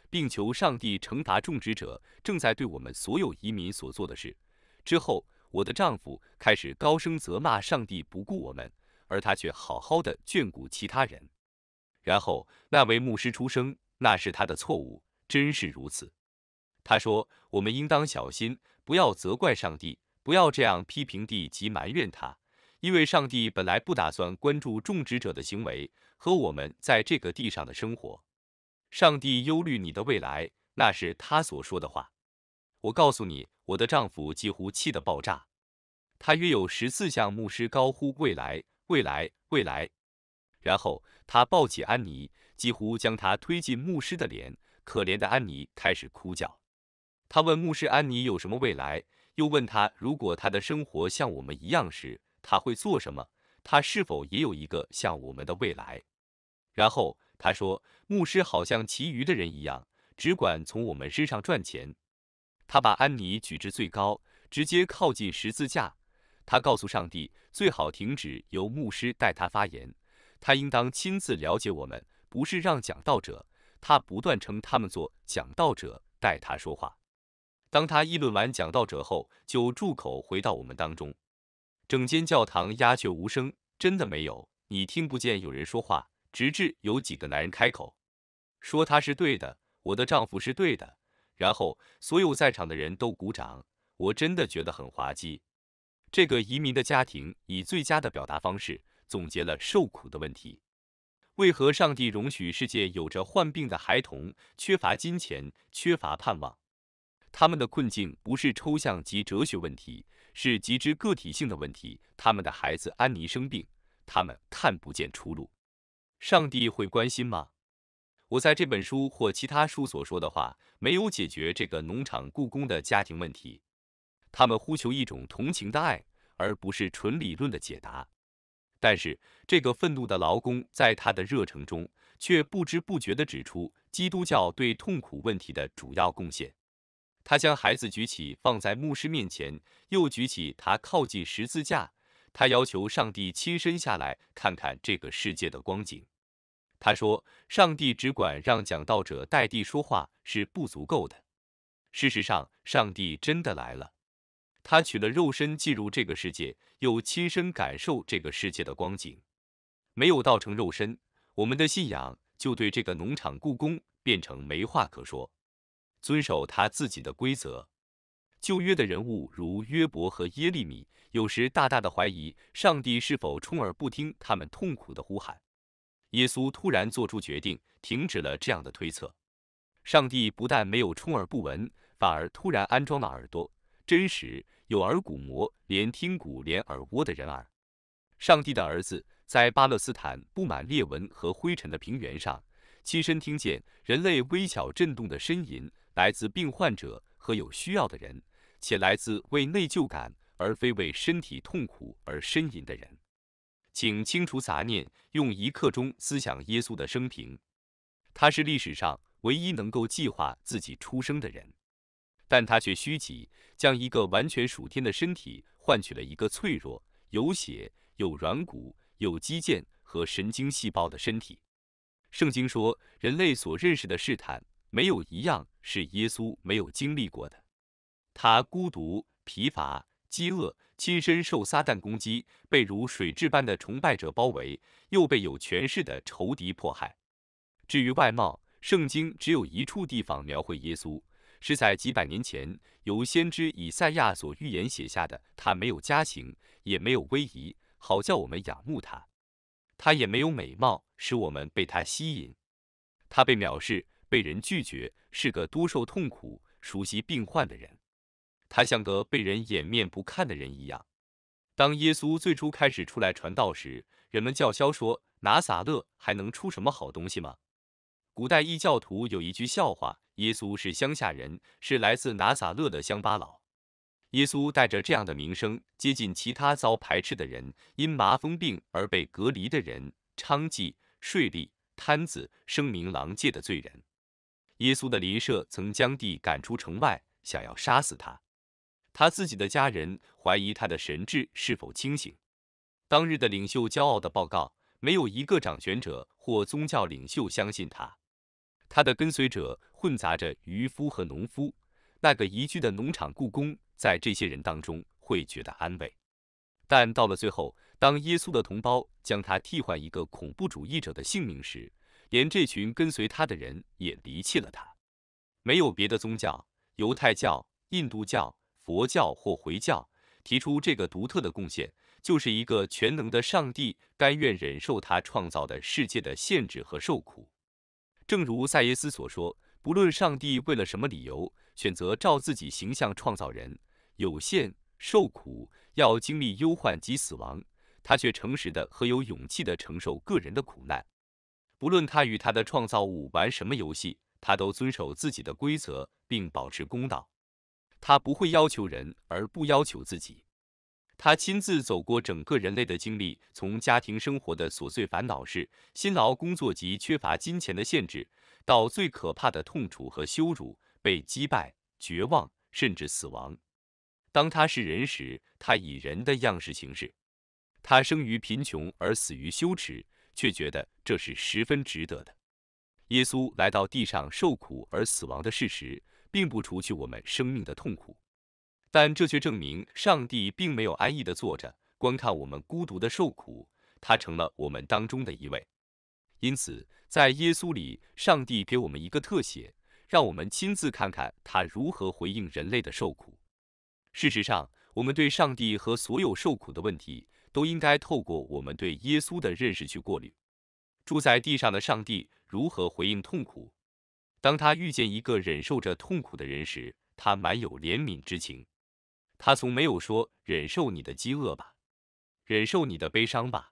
并求上帝惩罚种植者正在对我们所有移民所做的事？”之后，我的丈夫开始高声责骂上帝，不顾我们，而他却好好的眷顾其他人。然后那位牧师出声：“那是他的错误，真是如此。”他说：“我们应当小心，不要责怪上帝，不要这样批评地及埋怨他，因为上帝本来不打算关注种植者的行为和我们在这个地上的生活。上帝忧虑你的未来，那是他所说的话。我告诉你，我的丈夫几乎气得爆炸，他约有十四向牧师高呼未来，未来，未来。然后他抱起安妮，几乎将她推进牧师的脸，可怜的安妮开始哭叫。”他问牧师安妮有什么未来，又问他如果他的生活像我们一样时，他会做什么？他是否也有一个像我们的未来？然后他说，牧师好像其余的人一样，只管从我们身上赚钱。他把安妮举至最高，直接靠近十字架。他告诉上帝，最好停止由牧师代他发言，他应当亲自了解我们，不是让讲道者。他不断称他们做讲道者代他说话。当他议论完讲道者后，就住口，回到我们当中。整间教堂鸦雀无声，真的没有你听不见有人说话，直至有几个男人开口说他是对的，我的丈夫是对的。然后所有在场的人都鼓掌。我真的觉得很滑稽。这个移民的家庭以最佳的表达方式总结了受苦的问题：为何上帝容许世界有着患病的孩童，缺乏金钱，缺乏盼望？他们的困境不是抽象及哲学问题，是极之个体性的问题。他们的孩子安妮生病，他们看不见出路。上帝会关心吗？我在这本书或其他书所说的话，没有解决这个农场雇工的家庭问题。他们呼求一种同情的爱，而不是纯理论的解答。但是，这个愤怒的劳工在他的热诚中，却不知不觉地指出基督教对痛苦问题的主要贡献。他将孩子举起，放在牧师面前，又举起他靠近十字架。他要求上帝亲身下来看看这个世界的光景。他说，上帝只管让讲道者代地说话是不足够的。事实上，上帝真的来了，他取了肉身进入这个世界，又亲身感受这个世界的光景。没有道成肉身，我们的信仰就对这个农场故宫变成没话可说。遵守他自己的规则。旧约的人物如约伯和耶利米，有时大大的怀疑上帝是否充耳不听他们痛苦的呼喊。耶稣突然做出决定，停止了这样的推测。上帝不但没有充耳不闻，反而突然安装了耳朵，真实有耳骨膜，连听骨连耳蜗的人耳。上帝的儿子在巴勒斯坦布满裂纹和灰尘的平原上，亲身听见人类微小震动的呻吟。来自病患者和有需要的人，且来自为内疚感而非为身体痛苦而呻吟的人，请清除杂念，用一刻钟思想耶稣的生平。他是历史上唯一能够计划自己出生的人，但他却虚己，将一个完全属天的身体换取了一个脆弱、有血、有软骨、有肌腱和神经细胞的身体。圣经说，人类所认识的试探没有一样是耶稣没有经历过的。他孤独、疲乏、饥饿，亲身受撒旦攻击，被如水蛭般的崇拜者包围，又被有权势的仇敌迫害。至于外貌，圣经只有一处地方描绘耶稣，是在几百年前由先知以赛亚所预言写下的。他没有家型，也没有威仪，好叫我们仰慕他；他也没有美貌，使我们被他吸引。他被藐视。被人拒绝是个多受痛苦、熟悉病患的人。他像个被人掩面不看的人一样。当耶稣最初开始出来传道时，人们叫嚣说：“拿撒勒还能出什么好东西吗？”古代异教徒有一句笑话：耶稣是乡下人，是来自拿撒勒的乡巴佬。耶稣带着这样的名声接近其他遭排斥的人，因麻风病而被隔离的人，娼妓、税吏、摊子，声名狼藉的罪人。耶稣的邻舍曾将地赶出城外，想要杀死他。他自己的家人怀疑他的神智是否清醒。当日的领袖骄傲地报告，没有一个掌权者或宗教领袖相信他。他的跟随者混杂着渔夫和农夫。那个宜居的农场雇工在这些人当中会觉得安慰。但到了最后，当耶稣的同胞将他替换一个恐怖主义者的性命时，连这群跟随他的人也离弃了他。没有别的宗教，犹太教、印度教、佛教或回教提出这个独特的贡献，就是一个全能的上帝甘愿忍受他创造的世界的限制和受苦。正如塞耶斯所说，不论上帝为了什么理由选择照自己形象创造人，有限、受苦、要经历忧患及死亡，他却诚实的和有勇气的承受个人的苦难。无论他与他的创造物玩什么游戏，他都遵守自己的规则并保持公道。他不会要求人而不要求自己。他亲自走过整个人类的经历，从家庭生活的琐碎烦恼事、辛劳工作及缺乏金钱的限制，到最可怕的痛楚和羞辱、被击败、绝望甚至死亡。当他是人时，他以人的样式行事。他生于贫穷而死于羞耻。却觉得这是十分值得的。耶稣来到地上受苦而死亡的事实，并不除去我们生命的痛苦，但这却证明上帝并没有安逸的坐着观看我们孤独的受苦，他成了我们当中的一位。因此，在耶稣里，上帝给我们一个特写，让我们亲自看看他如何回应人类的受苦。事实上，我们对上帝和所有受苦的问题。都应该透过我们对耶稣的认识去过滤。住在地上的上帝如何回应痛苦？当他遇见一个忍受着痛苦的人时，他满有怜悯之情。他从没有说“忍受你的饥饿吧，忍受你的悲伤吧”。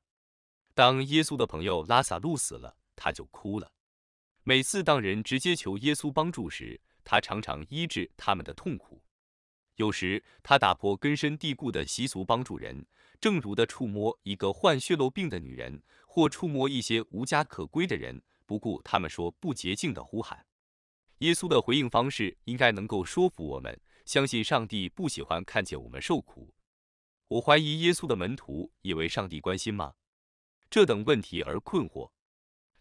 当耶稣的朋友拉萨路死了，他就哭了。每次当人直接求耶稣帮助时，他常常医治他们的痛苦。有时他打破根深蒂固的习俗，帮助人。正如的触摸一个患血漏病的女人，或触摸一些无家可归的人，不顾他们说不洁净的呼喊，耶稣的回应方式应该能够说服我们相信上帝不喜欢看见我们受苦。我怀疑耶稣的门徒也为上帝关心吗？这等问题而困惑。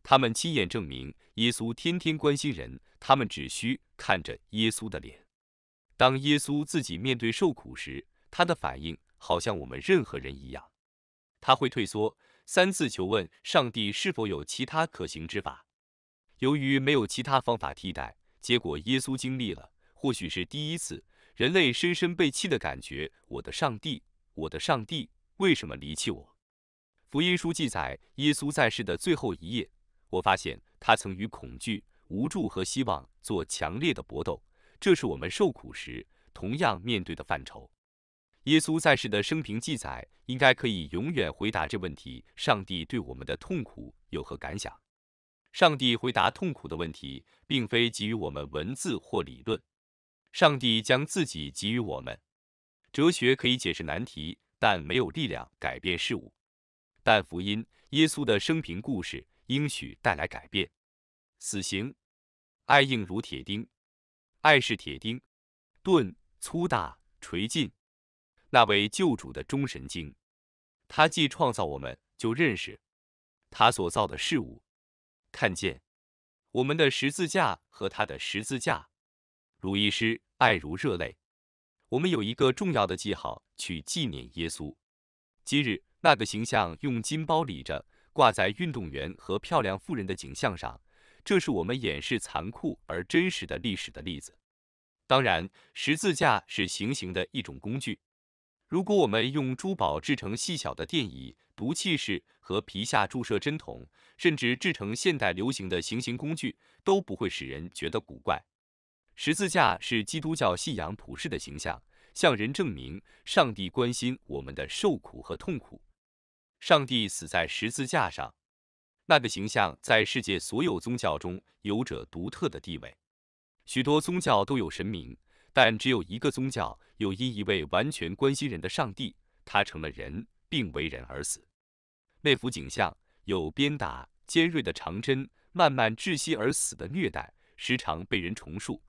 他们亲眼证明耶稣天天关心人，他们只需看着耶稣的脸。当耶稣自己面对受苦时，他的反应。好像我们任何人一样，他会退缩三次，求问上帝是否有其他可行之法。由于没有其他方法替代，结果耶稣经历了，或许是第一次人类深深被弃的感觉。我的上帝，我的上帝，为什么离弃我？福音书记载，耶稣在世的最后一夜，我发现他曾与恐惧、无助和希望做强烈的搏斗。这是我们受苦时同样面对的范畴。耶稣在世的生平记载，应该可以永远回答这问题：上帝对我们的痛苦有何感想？上帝回答痛苦的问题，并非给予我们文字或理论，上帝将自己给予我们。哲学可以解释难题，但没有力量改变事物。但福音，耶稣的生平故事，应许带来改变。死刑，爱硬如铁钉，爱是铁钉，钝、粗大、锤劲。那位救主的中神经，他既创造我们，就认识他所造的事物，看见我们的十字架和他的十字架，如一师爱如热泪。我们有一个重要的记号去纪念耶稣。今日那个形象用金包里着，挂在运动员和漂亮妇人的景象上，这是我们掩饰残酷而真实的历史的例子。当然，十字架是行刑的一种工具。如果我们用珠宝制成细小的电椅、毒气室和皮下注射针筒，甚至制成现代流行的行刑工具，都不会使人觉得古怪。十字架是基督教信仰普世的形象，向人证明上帝关心我们的受苦和痛苦。上帝死在十字架上，那个形象在世界所有宗教中有着独特的地位。许多宗教都有神明。但只有一个宗教，有因一位完全关心人的上帝，他成了人，并为人而死。那幅景象，有鞭打、尖锐的长针、慢慢窒息而死的虐待，时常被人重述，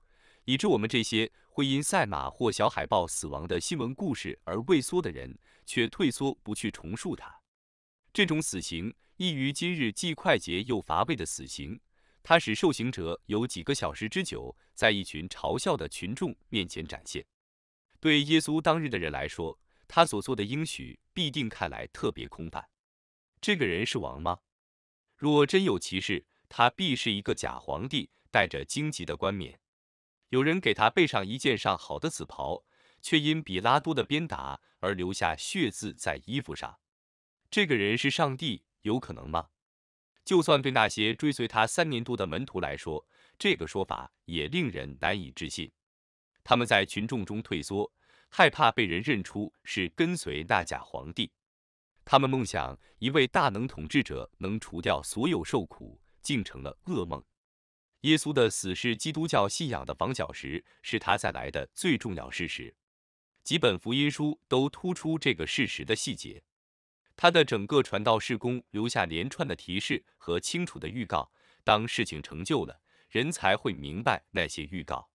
以致我们这些会因赛马或小海豹死亡的新闻故事而畏缩的人，却退缩不去重述它。这种死刑，异于今日既快捷又乏味的死刑。他使受刑者有几个小时之久，在一群嘲笑的群众面前展现。对耶稣当日的人来说，他所做的应许必定看来特别空泛。这个人是王吗？若真有其事，他必是一个假皇帝，带着荆棘的冠冕。有人给他备上一件上好的紫袍，却因比拉多的鞭打而留下血渍在衣服上。这个人是上帝，有可能吗？就算对那些追随他三年多的门徒来说，这个说法也令人难以置信。他们在群众中退缩，害怕被人认出是跟随那假皇帝。他们梦想一位大能统治者能除掉所有受苦，竟成了噩梦。耶稣的死是基督教信仰的房角石，是他再来的最重要事实。几本福音书都突出这个事实的细节。他的整个传道事工留下连串的提示和清楚的预告。当事情成就了，人才会明白那些预告。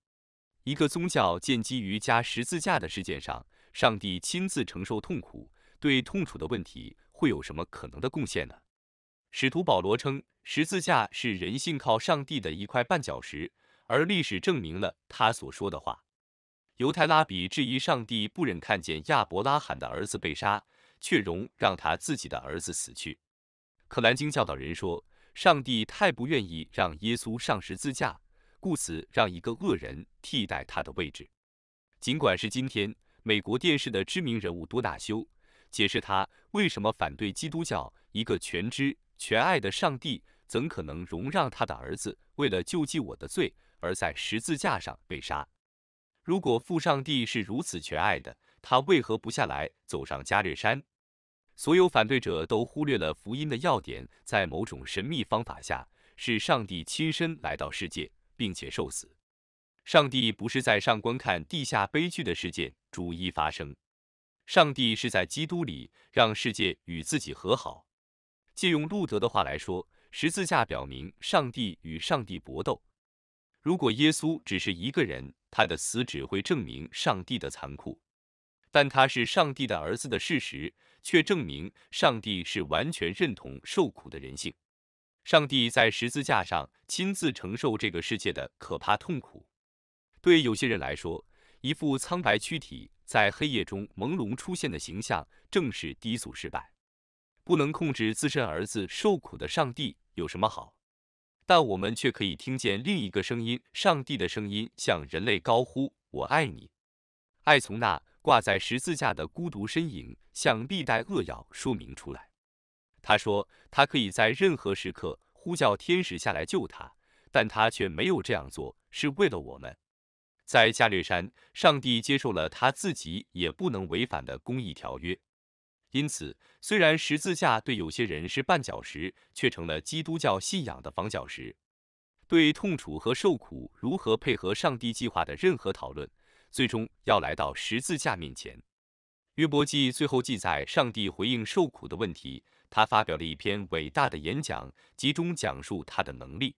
一个宗教建基于加十字架的事件上，上帝亲自承受痛苦，对痛楚的问题会有什么可能的贡献呢？使徒保罗称十字架是人性靠上帝的一块绊脚石，而历史证明了他所说的话。犹太拉比质疑上帝不忍看见亚伯拉罕的儿子被杀。却容让他自己的儿子死去。可兰经教导人说，上帝太不愿意让耶稣上十字架，故此让一个恶人替代他的位置。尽管是今天美国电视的知名人物多纳修解释他为什么反对基督教，一个全知全爱的上帝怎可能容让他的儿子为了救济我的罪而在十字架上被杀？如果父上帝是如此全爱的，他为何不下来走上加略山？所有反对者都忽略了福音的要点：在某种神秘方法下，是上帝亲身来到世界并且受死。上帝不是在上观看地下悲剧的事件逐一发生，上帝是在基督里让世界与自己和好。借用路德的话来说，十字架表明上帝与上帝搏斗。如果耶稣只是一个人，他的死只会证明上帝的残酷。但他是上帝的儿子的事实，却证明上帝是完全认同受苦的人性。上帝在十字架上亲自承受这个世界的可怕痛苦。对有些人来说，一副苍白躯体在黑夜中朦胧出现的形象，正是低俗失败。不能控制自身儿子受苦的上帝有什么好？但我们却可以听见另一个声音——上帝的声音，向人类高呼：“我爱你，爱从那。”挂在十字架的孤独身影向历代恶妖说明出来。他说，他可以在任何时刻呼叫天使下来救他，但他却没有这样做，是为了我们。在加略山上，帝接受了他自己也不能违反的公义条约。因此，虽然十字架对有些人是绊脚石，却成了基督教信仰的防脚石。对痛楚和受苦如何配合上帝计划的任何讨论。最终要来到十字架面前。约伯记最后记载上帝回应受苦的问题，他发表了一篇伟大的演讲，集中讲述他的能力。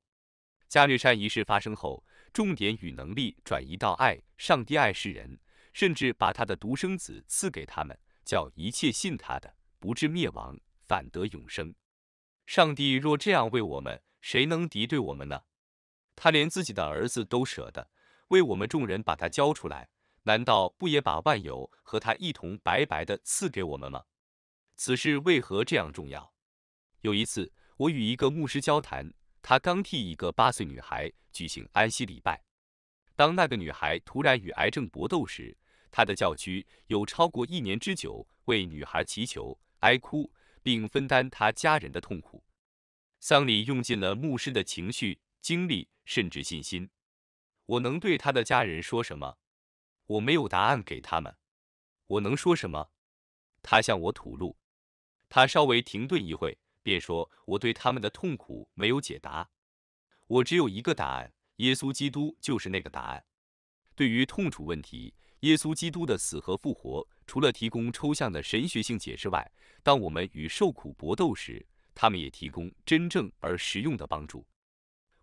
加略山仪式发生后，重点与能力转移到爱，上帝爱世人，甚至把他的独生子赐给他们，叫一切信他的不至灭亡，反得永生。上帝若这样为我们，谁能敌对我们呢？他连自己的儿子都舍得。为我们众人把他交出来，难道不也把万有和他一同白白的赐给我们吗？此事为何这样重要？有一次，我与一个牧师交谈，他刚替一个八岁女孩举行安息礼拜。当那个女孩突然与癌症搏斗时，他的教区有超过一年之久为女孩祈求、哀哭，并分担她家人的痛苦。丧礼用尽了牧师的情绪、精力，甚至信心。我能对他的家人说什么？我没有答案给他们。我能说什么？他向我吐露。他稍微停顿一会，便说：“我对他们的痛苦没有解答。我只有一个答案：耶稣基督就是那个答案。”对于痛楚问题，耶稣基督的死和复活，除了提供抽象的神学性解释外，当我们与受苦搏斗时，他们也提供真正而实用的帮助。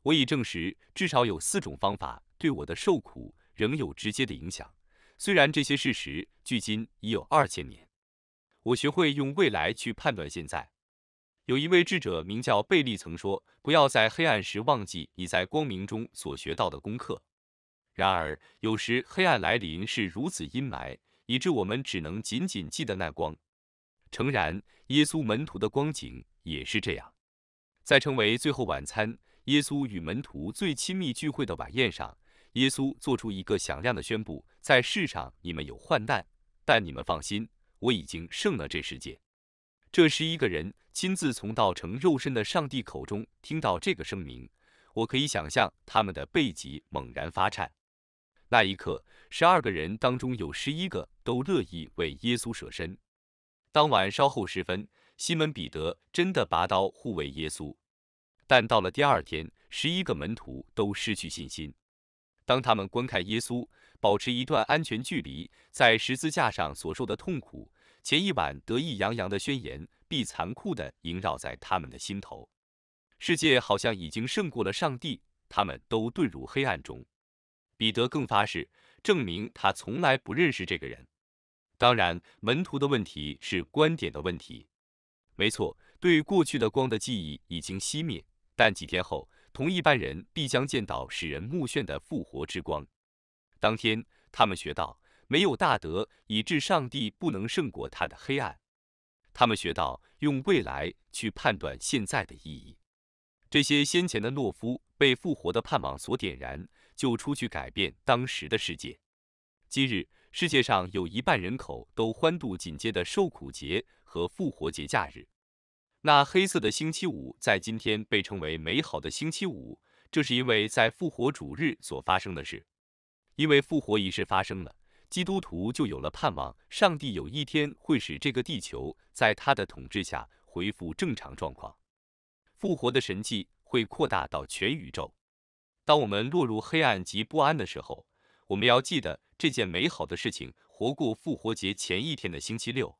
我已证实，至少有四种方法。对我的受苦仍有直接的影响。虽然这些事实距今已有二千年，我学会用未来去判断现在。有一位智者名叫贝利曾说：“不要在黑暗时忘记你在光明中所学到的功课。”然而，有时黑暗来临是如此阴霾，以致我们只能紧紧记得那光。诚然，耶稣门徒的光景也是这样。在成为最后晚餐，耶稣与门徒最亲密聚会的晚宴上。耶稣做出一个响亮的宣布：在世上你们有患难，但你们放心，我已经胜了这世界。这十一个人亲自从道成肉身的上帝口中听到这个声明，我可以想象他们的背脊猛然发颤。那一刻，十二个人当中有十一个都乐意为耶稣舍身。当晚稍后时分，西门彼得真的拔刀护卫耶稣，但到了第二天，十一个门徒都失去信心。当他们观看耶稣保持一段安全距离，在十字架上所受的痛苦，前一晚得意洋洋的宣言，必残酷的萦绕在他们的心头。世界好像已经胜过了上帝，他们都遁入黑暗中。彼得更发誓证明他从来不认识这个人。当然，门徒的问题是观点的问题。没错，对过去的光的记忆已经熄灭，但几天后。同一般人必将见到使人目眩的复活之光。当天，他们学到没有大德，以致上帝不能胜过他的黑暗。他们学到用未来去判断现在的意义。这些先前的懦夫被复活的盼望所点燃，就出去改变当时的世界。今日世界上有一半人口都欢度紧接的受苦节和复活节假日。那黑色的星期五，在今天被称为美好的星期五，这是因为在复活主日所发生的事，因为复活仪式发生了，基督徒就有了盼望，上帝有一天会使这个地球在他的统治下恢复正常状况，复活的神迹会扩大到全宇宙。当我们落入黑暗及不安的时候，我们要记得这件美好的事情，活过复活节前一天的星期六。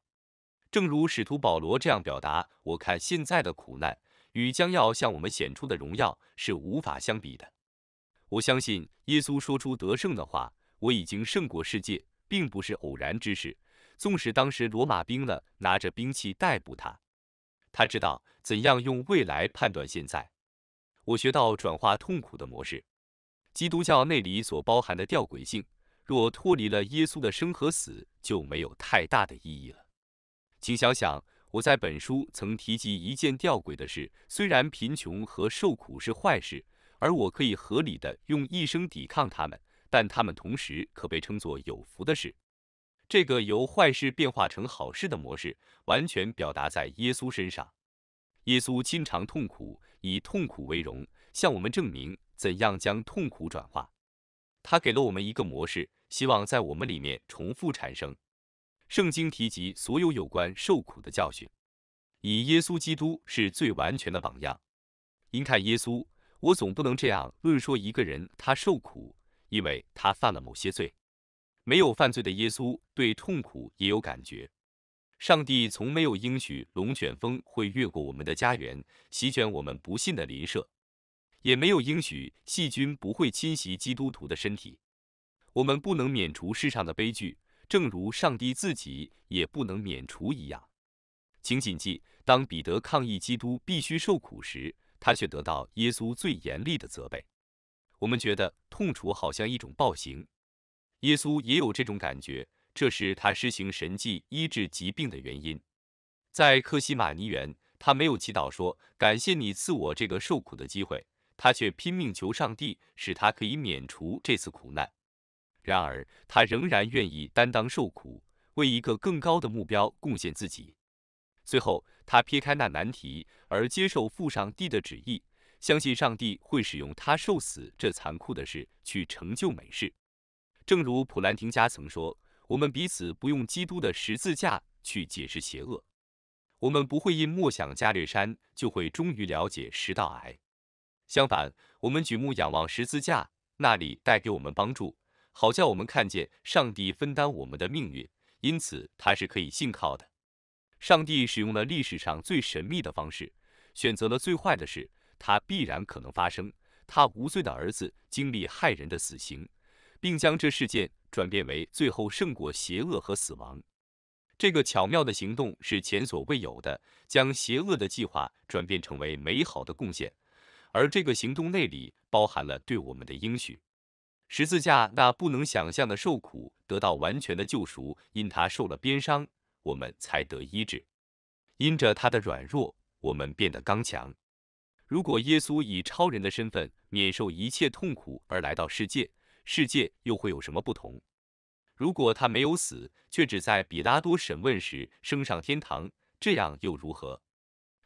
正如使徒保罗这样表达，我看现在的苦难与将要向我们显出的荣耀是无法相比的。我相信耶稣说出得胜的话，我已经胜过世界，并不是偶然之事。纵使当时罗马兵呢拿着兵器逮捕他，他知道怎样用未来判断现在。我学到转化痛苦的模式。基督教内里所包含的吊诡性，若脱离了耶稣的生和死，就没有太大的意义了。请想想，我在本书曾提及一件吊诡的事：虽然贫穷和受苦是坏事，而我可以合理的用一生抵抗他们，但他们同时可被称作有福的事。这个由坏事变化成好事的模式，完全表达在耶稣身上。耶稣经常痛苦，以痛苦为荣，向我们证明怎样将痛苦转化。他给了我们一个模式，希望在我们里面重复产生。圣经提及所有有关受苦的教训，以耶稣基督是最完全的榜样。您看，耶稣，我总不能这样论说一个人他受苦，因为他犯了某些罪。没有犯罪的耶稣对痛苦也有感觉。上帝从没有应许龙卷风会越过我们的家园，席卷我们不信的邻舍，也没有应许细菌不会侵袭基督徒的身体。我们不能免除世上的悲剧。正如上帝自己也不能免除一样，请谨记，当彼得抗议基督必须受苦时，他却得到耶稣最严厉的责备。我们觉得痛楚好像一种暴行，耶稣也有这种感觉，这是他施行神迹医治疾病的原因。在克西马尼园，他没有祈祷说感谢你赐我这个受苦的机会，他却拼命求上帝使他可以免除这次苦难。然而，他仍然愿意担当受苦，为一个更高的目标贡献自己。最后，他撇开那难题，而接受父上帝的旨意，相信上帝会使用他受死这残酷的事去成就美事。正如普兰廷加曾说：“我们彼此不用基督的十字架去解释邪恶，我们不会因默想加略山就会终于了解食道癌。相反，我们举目仰望十字架，那里带给我们帮助。”好叫我们看见上帝分担我们的命运，因此他是可以信靠的。上帝使用了历史上最神秘的方式，选择了最坏的事，它必然可能发生。他无罪的儿子经历害人的死刑，并将这事件转变为最后胜过邪恶和死亡。这个巧妙的行动是前所未有的，将邪恶的计划转变成为美好的贡献，而这个行动内里包含了对我们的应许。十字架那不能想象的受苦得到完全的救赎，因他受了鞭伤，我们才得医治；因着他的软弱，我们变得刚强。如果耶稣以超人的身份免受一切痛苦而来到世界，世界又会有什么不同？如果他没有死，却只在比拉多审问时升上天堂，这样又如何？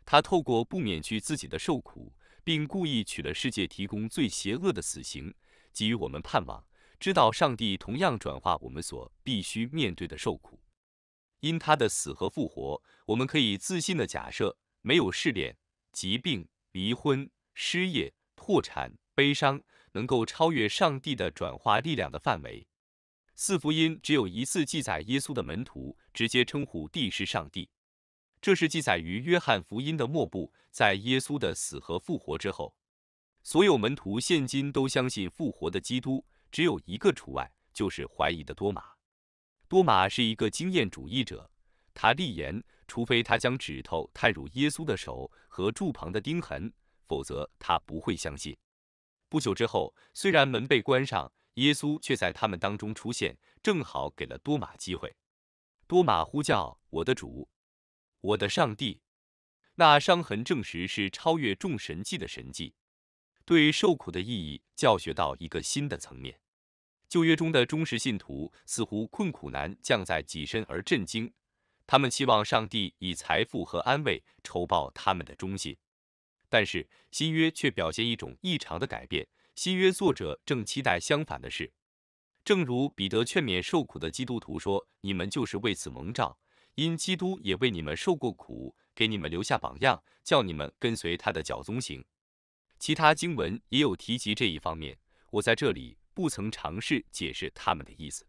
他透过不免去自己的受苦，并故意取了世界提供最邪恶的死刑。给予我们盼望，知道上帝同样转化我们所必须面对的受苦。因他的死和复活，我们可以自信的假设，没有试炼、疾病、离婚、失业、破产、悲伤，能够超越上帝的转化力量的范围。四福音只有一次记载耶稣的门徒直接称呼地是上帝，这是记载于约翰福音的末部，在耶稣的死和复活之后。所有门徒现今都相信复活的基督，只有一个除外，就是怀疑的多马。多马是一个经验主义者，他立言，除非他将指头探入耶稣的手和柱旁的钉痕，否则他不会相信。不久之后，虽然门被关上，耶稣却在他们当中出现，正好给了多马机会。多马呼叫：“我的主，我的上帝！”那伤痕证实是超越众神迹的神迹。对受苦的意义教学到一个新的层面。旧约中的忠实信徒似乎困苦难降在己身而震惊，他们期望上帝以财富和安慰酬报他们的忠心。但是新约却表现一种异常的改变，新约作者正期待相反的事。正如彼得劝勉受苦的基督徒说：“你们就是为此蒙召，因基督也为你们受过苦，给你们留下榜样，叫你们跟随他的脚踪行。”其他经文也有提及这一方面，我在这里不曾尝试解释他们的意思。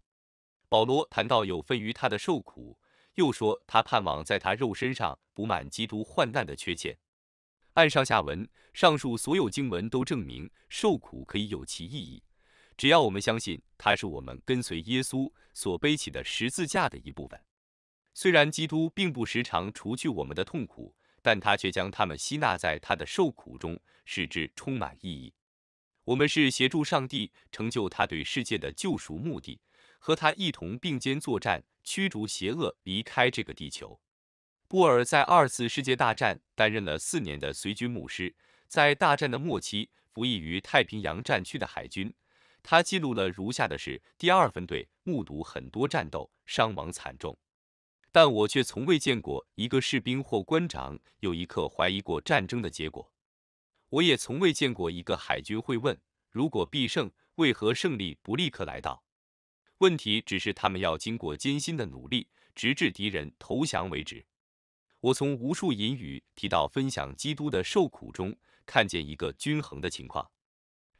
保罗谈到有分于他的受苦，又说他盼望在他肉身上补满基督患难的缺欠。按上下文，上述所有经文都证明受苦可以有其意义，只要我们相信它是我们跟随耶稣所背起的十字架的一部分。虽然基督并不时常除去我们的痛苦。但他却将他们吸纳在他的受苦中，使之充满意义。我们是协助上帝成就他对世界的救赎目的，和他一同并肩作战，驱逐邪恶，离开这个地球。布尔在二次世界大战担任了四年的随军牧师，在大战的末期服役于太平洋战区的海军。他记录了如下的事：第二分队目睹很多战斗，伤亡惨重。但我却从未见过一个士兵或官长有一刻怀疑过战争的结果。我也从未见过一个海军会问：如果必胜，为何胜利不立刻来到？问题只是他们要经过艰辛的努力，直至敌人投降为止。我从无数引语提到分享基督的受苦中，看见一个均衡的情况。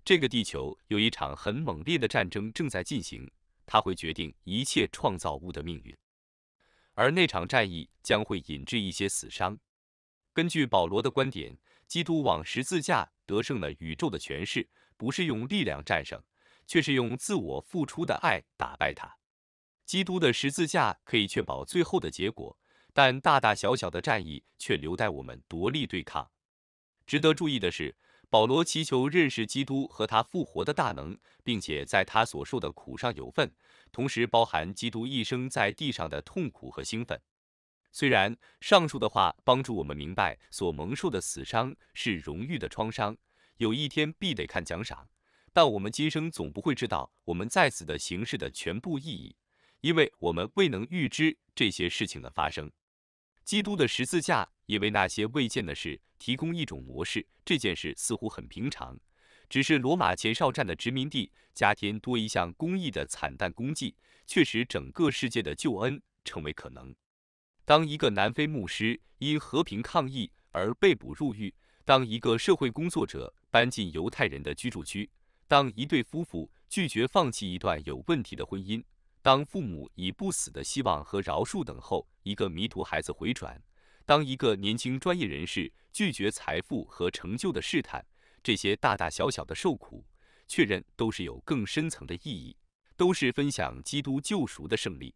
这个地球有一场很猛烈的战争正在进行，它会决定一切创造物的命运。而那场战役将会引致一些死伤。根据保罗的观点，基督往十字架得胜了宇宙的权势，不是用力量战胜，却是用自我付出的爱打败他。基督的十字架可以确保最后的结果，但大大小小的战役却留待我们独立对抗。值得注意的是，保罗祈求认识基督和他复活的大能，并且在他所受的苦上有份。同时包含基督一生在地上的痛苦和兴奋。虽然上述的话帮助我们明白所蒙受的死伤是荣誉的创伤，有一天必得看奖赏，但我们今生总不会知道我们在此的形式的全部意义，因为我们未能预知这些事情的发生。基督的十字架也为那些未见的事提供一种模式。这件事似乎很平常。只是罗马前哨站的殖民地，加添多一项公益的惨淡功绩，却使整个世界的救恩成为可能。当一个南非牧师因和平抗议而被捕入狱，当一个社会工作者搬进犹太人的居住区，当一对夫妇拒绝放弃一段有问题的婚姻，当父母以不死的希望和饶恕等候一个迷途孩子回转，当一个年轻专业人士拒绝财富和成就的试探。这些大大小小的受苦，确认都是有更深层的意义，都是分享基督救赎的胜利。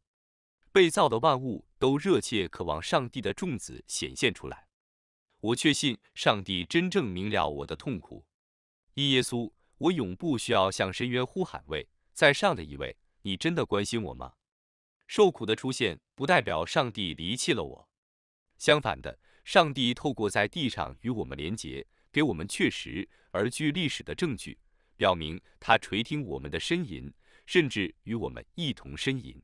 被造的万物都热切渴望上帝的种子显现出来。我确信上帝真正明了我的痛苦。耶稣，我永不需要向深渊呼喊，喂，在上的一位，你真的关心我吗？受苦的出现不代表上帝离弃了我，相反的，上帝透过在地上与我们连结。给我们确实而具历史的证据，表明他垂听我们的呻吟，甚至与我们一同呻吟。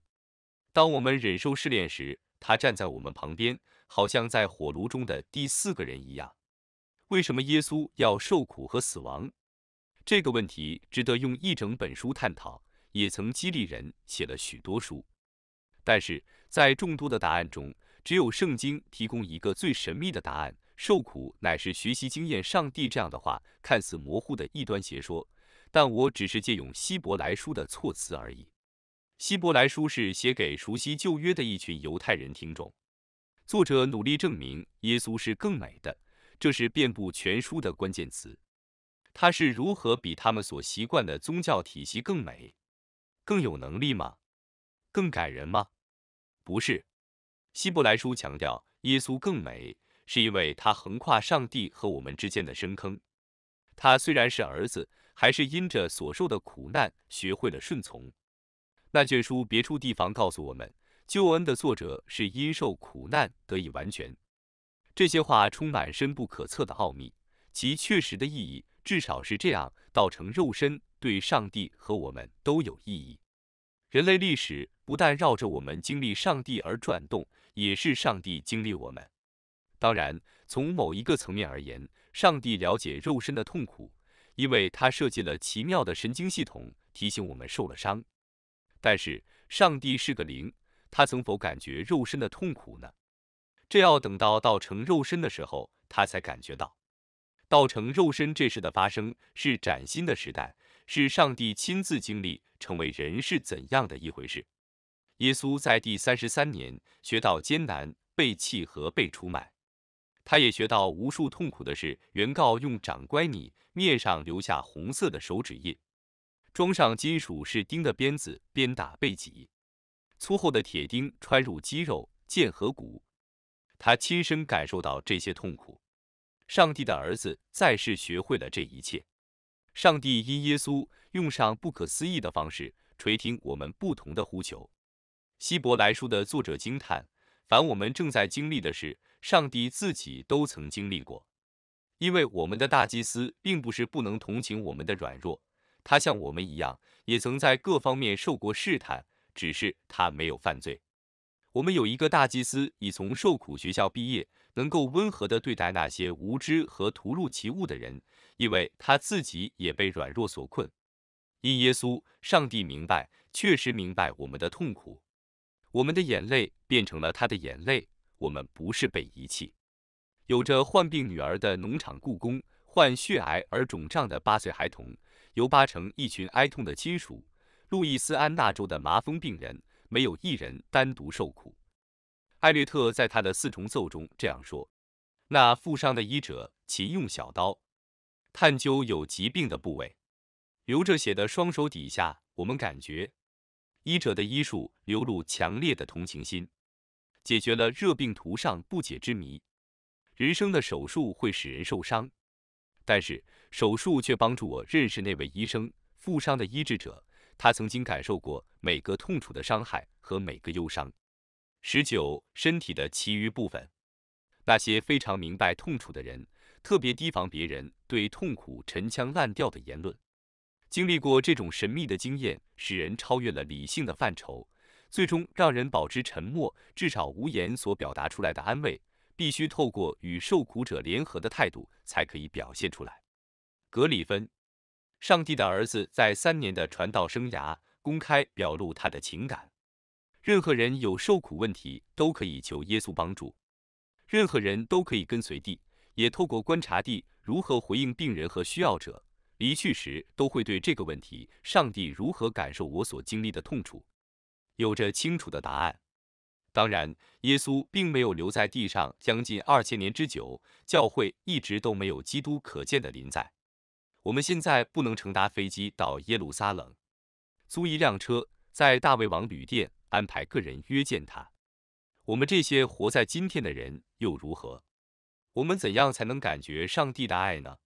当我们忍受试炼时，他站在我们旁边，好像在火炉中的第四个人一样。为什么耶稣要受苦和死亡？这个问题值得用一整本书探讨，也曾激励人写了许多书。但是在众多的答案中，只有圣经提供一个最神秘的答案。受苦乃是学习经验。上帝这样的话看似模糊的异端邪说，但我只是借用希伯来书的措辞而已。希伯来书是写给熟悉旧约的一群犹太人听众，作者努力证明耶稣是更美的，这是遍布全书的关键词。他是如何比他们所习惯的宗教体系更美、更有能力吗？更感人吗？不是。希伯来书强调耶稣更美。是因为他横跨上帝和我们之间的深坑。他虽然是儿子，还是因着所受的苦难学会了顺从。那卷书别处地方告诉我们，救恩的作者是因受苦难得以完全。这些话充满深不可测的奥秘，其确实的意义至少是这样：道成肉身对上帝和我们都有意义。人类历史不但绕着我们经历上帝而转动，也是上帝经历我们。当然，从某一个层面而言，上帝了解肉身的痛苦，因为他设计了奇妙的神经系统提醒我们受了伤。但是，上帝是个灵，他曾否感觉肉身的痛苦呢？这要等到道成肉身的时候，他才感觉到。道成肉身这事的发生是崭新的时代，是上帝亲自经历成为人是怎样的一回事。耶稣在第三十三年学到艰难、被弃和被出卖。他也学到无数痛苦的事。原告用掌掴，你面上留下红色的手指印；装上金属是钉的鞭子，鞭打背脊；粗厚的铁钉穿入肌肉、腱和骨。他亲身感受到这些痛苦。上帝的儿子再是学会了这一切。上帝因耶稣用上不可思议的方式垂听我们不同的呼求。希伯来书的作者惊叹：凡我们正在经历的事，上帝自己都曾经历过，因为我们的大祭司并不是不能同情我们的软弱，他像我们一样，也曾在各方面受过试探，只是他没有犯罪。我们有一个大祭司，已从受苦学校毕业，能够温和地对待那些无知和徒入其物的人，因为他自己也被软弱所困。因耶稣，上帝明白，确实明白我们的痛苦，我们的眼泪变成了他的眼泪。我们不是被遗弃。有着患病女儿的农场雇工，患血癌而肿胀的八岁孩童，由八成一群哀痛的亲属。路易斯安那州的麻风病人，没有一人单独受苦。艾略特在他的四重奏中这样说：“那负伤的医者，勤用小刀探究有疾病的部位，流着血的双手底下，我们感觉医者的医术流露强烈的同情心。”解决了热病图上不解之谜。人生的手术会使人受伤，但是手术却帮助我认识那位医生，负伤的医治者。他曾经感受过每个痛楚的伤害和每个忧伤。十九，身体的其余部分。那些非常明白痛楚的人，特别提防别人对痛苦陈腔滥调的言论。经历过这种神秘的经验，使人超越了理性的范畴。最终让人保持沉默，至少无言所表达出来的安慰，必须透过与受苦者联合的态度才可以表现出来。格里芬，上帝的儿子，在三年的传道生涯，公开表露他的情感。任何人有受苦问题，都可以求耶稣帮助。任何人都可以跟随地，也透过观察地如何回应病人和需要者，离去时都会对这个问题：上帝如何感受我所经历的痛楚？有着清楚的答案。当然，耶稣并没有留在地上将近二千年之久，教会一直都没有基督可见的临在。我们现在不能乘搭飞机到耶路撒冷，租一辆车，在大卫王旅店安排个人约见他。我们这些活在今天的人又如何？我们怎样才能感觉上帝的爱呢？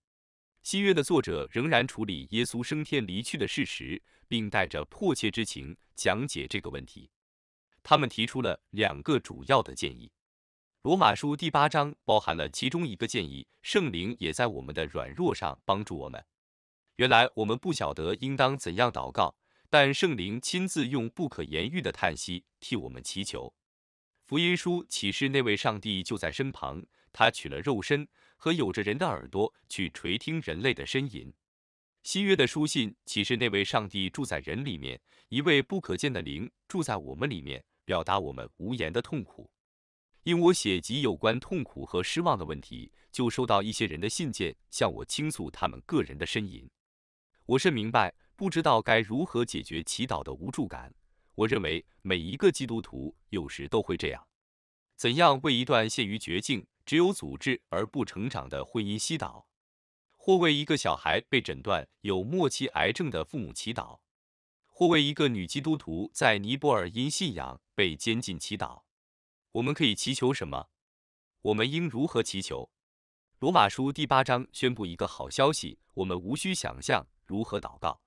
新约的作者仍然处理耶稣升天离去的事实。并带着迫切之情讲解这个问题。他们提出了两个主要的建议。罗马书第八章包含了其中一个建议。圣灵也在我们的软弱上帮助我们。原来我们不晓得应当怎样祷告，但圣灵亲自用不可言喻的叹息替我们祈求。福音书启示那位上帝就在身旁，他取了肉身和有着人的耳朵去垂听人类的呻吟。新约的书信启示那位上帝住在人里面，一位不可见的灵住在我们里面，表达我们无言的痛苦。因我写及有关痛苦和失望的问题，就收到一些人的信件，向我倾诉他们个人的呻吟。我甚明白，不知道该如何解决祈祷的无助感。我认为每一个基督徒有时都会这样：怎样为一段陷于绝境、只有组织而不成长的婚姻祈祷？或为一个小孩被诊断有末期癌症的父母祈祷，或为一个女基督徒在尼泊尔因信仰被监禁祈祷。我们可以祈求什么？我们应如何祈求？罗马书第八章宣布一个好消息：我们无需想象如何祷告，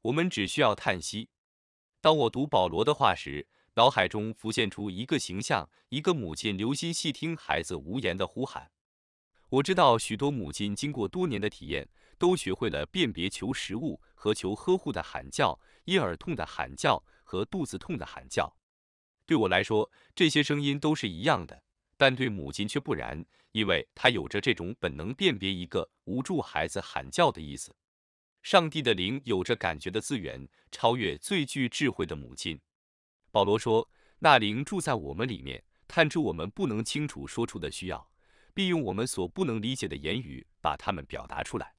我们只需要叹息。当我读保罗的话时，脑海中浮现出一个形象：一个母亲留心细听孩子无言的呼喊。我知道许多母亲经过多年的体验，都学会了辨别求食物和求呵护的喊叫、婴儿痛的喊叫和肚子痛的喊叫。对我来说，这些声音都是一样的，但对母亲却不然，因为她有着这种本能辨别一个无助孩子喊叫的意思。上帝的灵有着感觉的资源，超越最具智慧的母亲。保罗说：“那灵住在我们里面，探知我们不能清楚说出的需要。”并用我们所不能理解的言语把他们表达出来。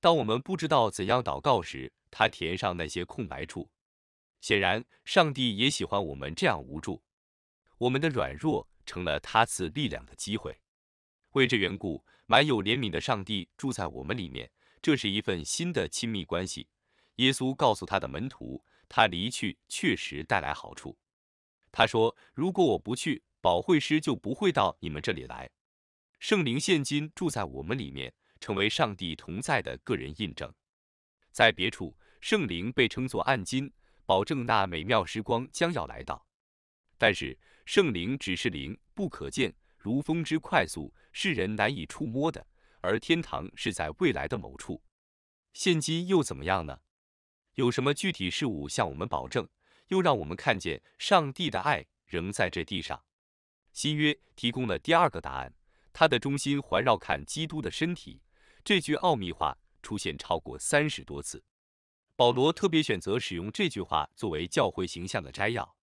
当我们不知道怎样祷告时，他填上那些空白处。显然，上帝也喜欢我们这样无助，我们的软弱成了他赐力量的机会。为这缘故，满有怜悯的上帝住在我们里面，这是一份新的亲密关系。耶稣告诉他的门徒，他离去确实带来好处。他说：“如果我不去，保惠师就不会到你们这里来。”圣灵现今住在我们里面，成为上帝同在的个人印证。在别处，圣灵被称作暗金，保证那美妙时光将要来到。但是圣灵只是灵，不可见，如风之快速，世人难以触摸的。而天堂是在未来的某处。现今又怎么样呢？有什么具体事物向我们保证，又让我们看见上帝的爱仍在这地上？新约提供了第二个答案。它的中心环绕看基督的身体，这句奥秘话出现超过三十多次。保罗特别选择使用这句话作为教会形象的摘要。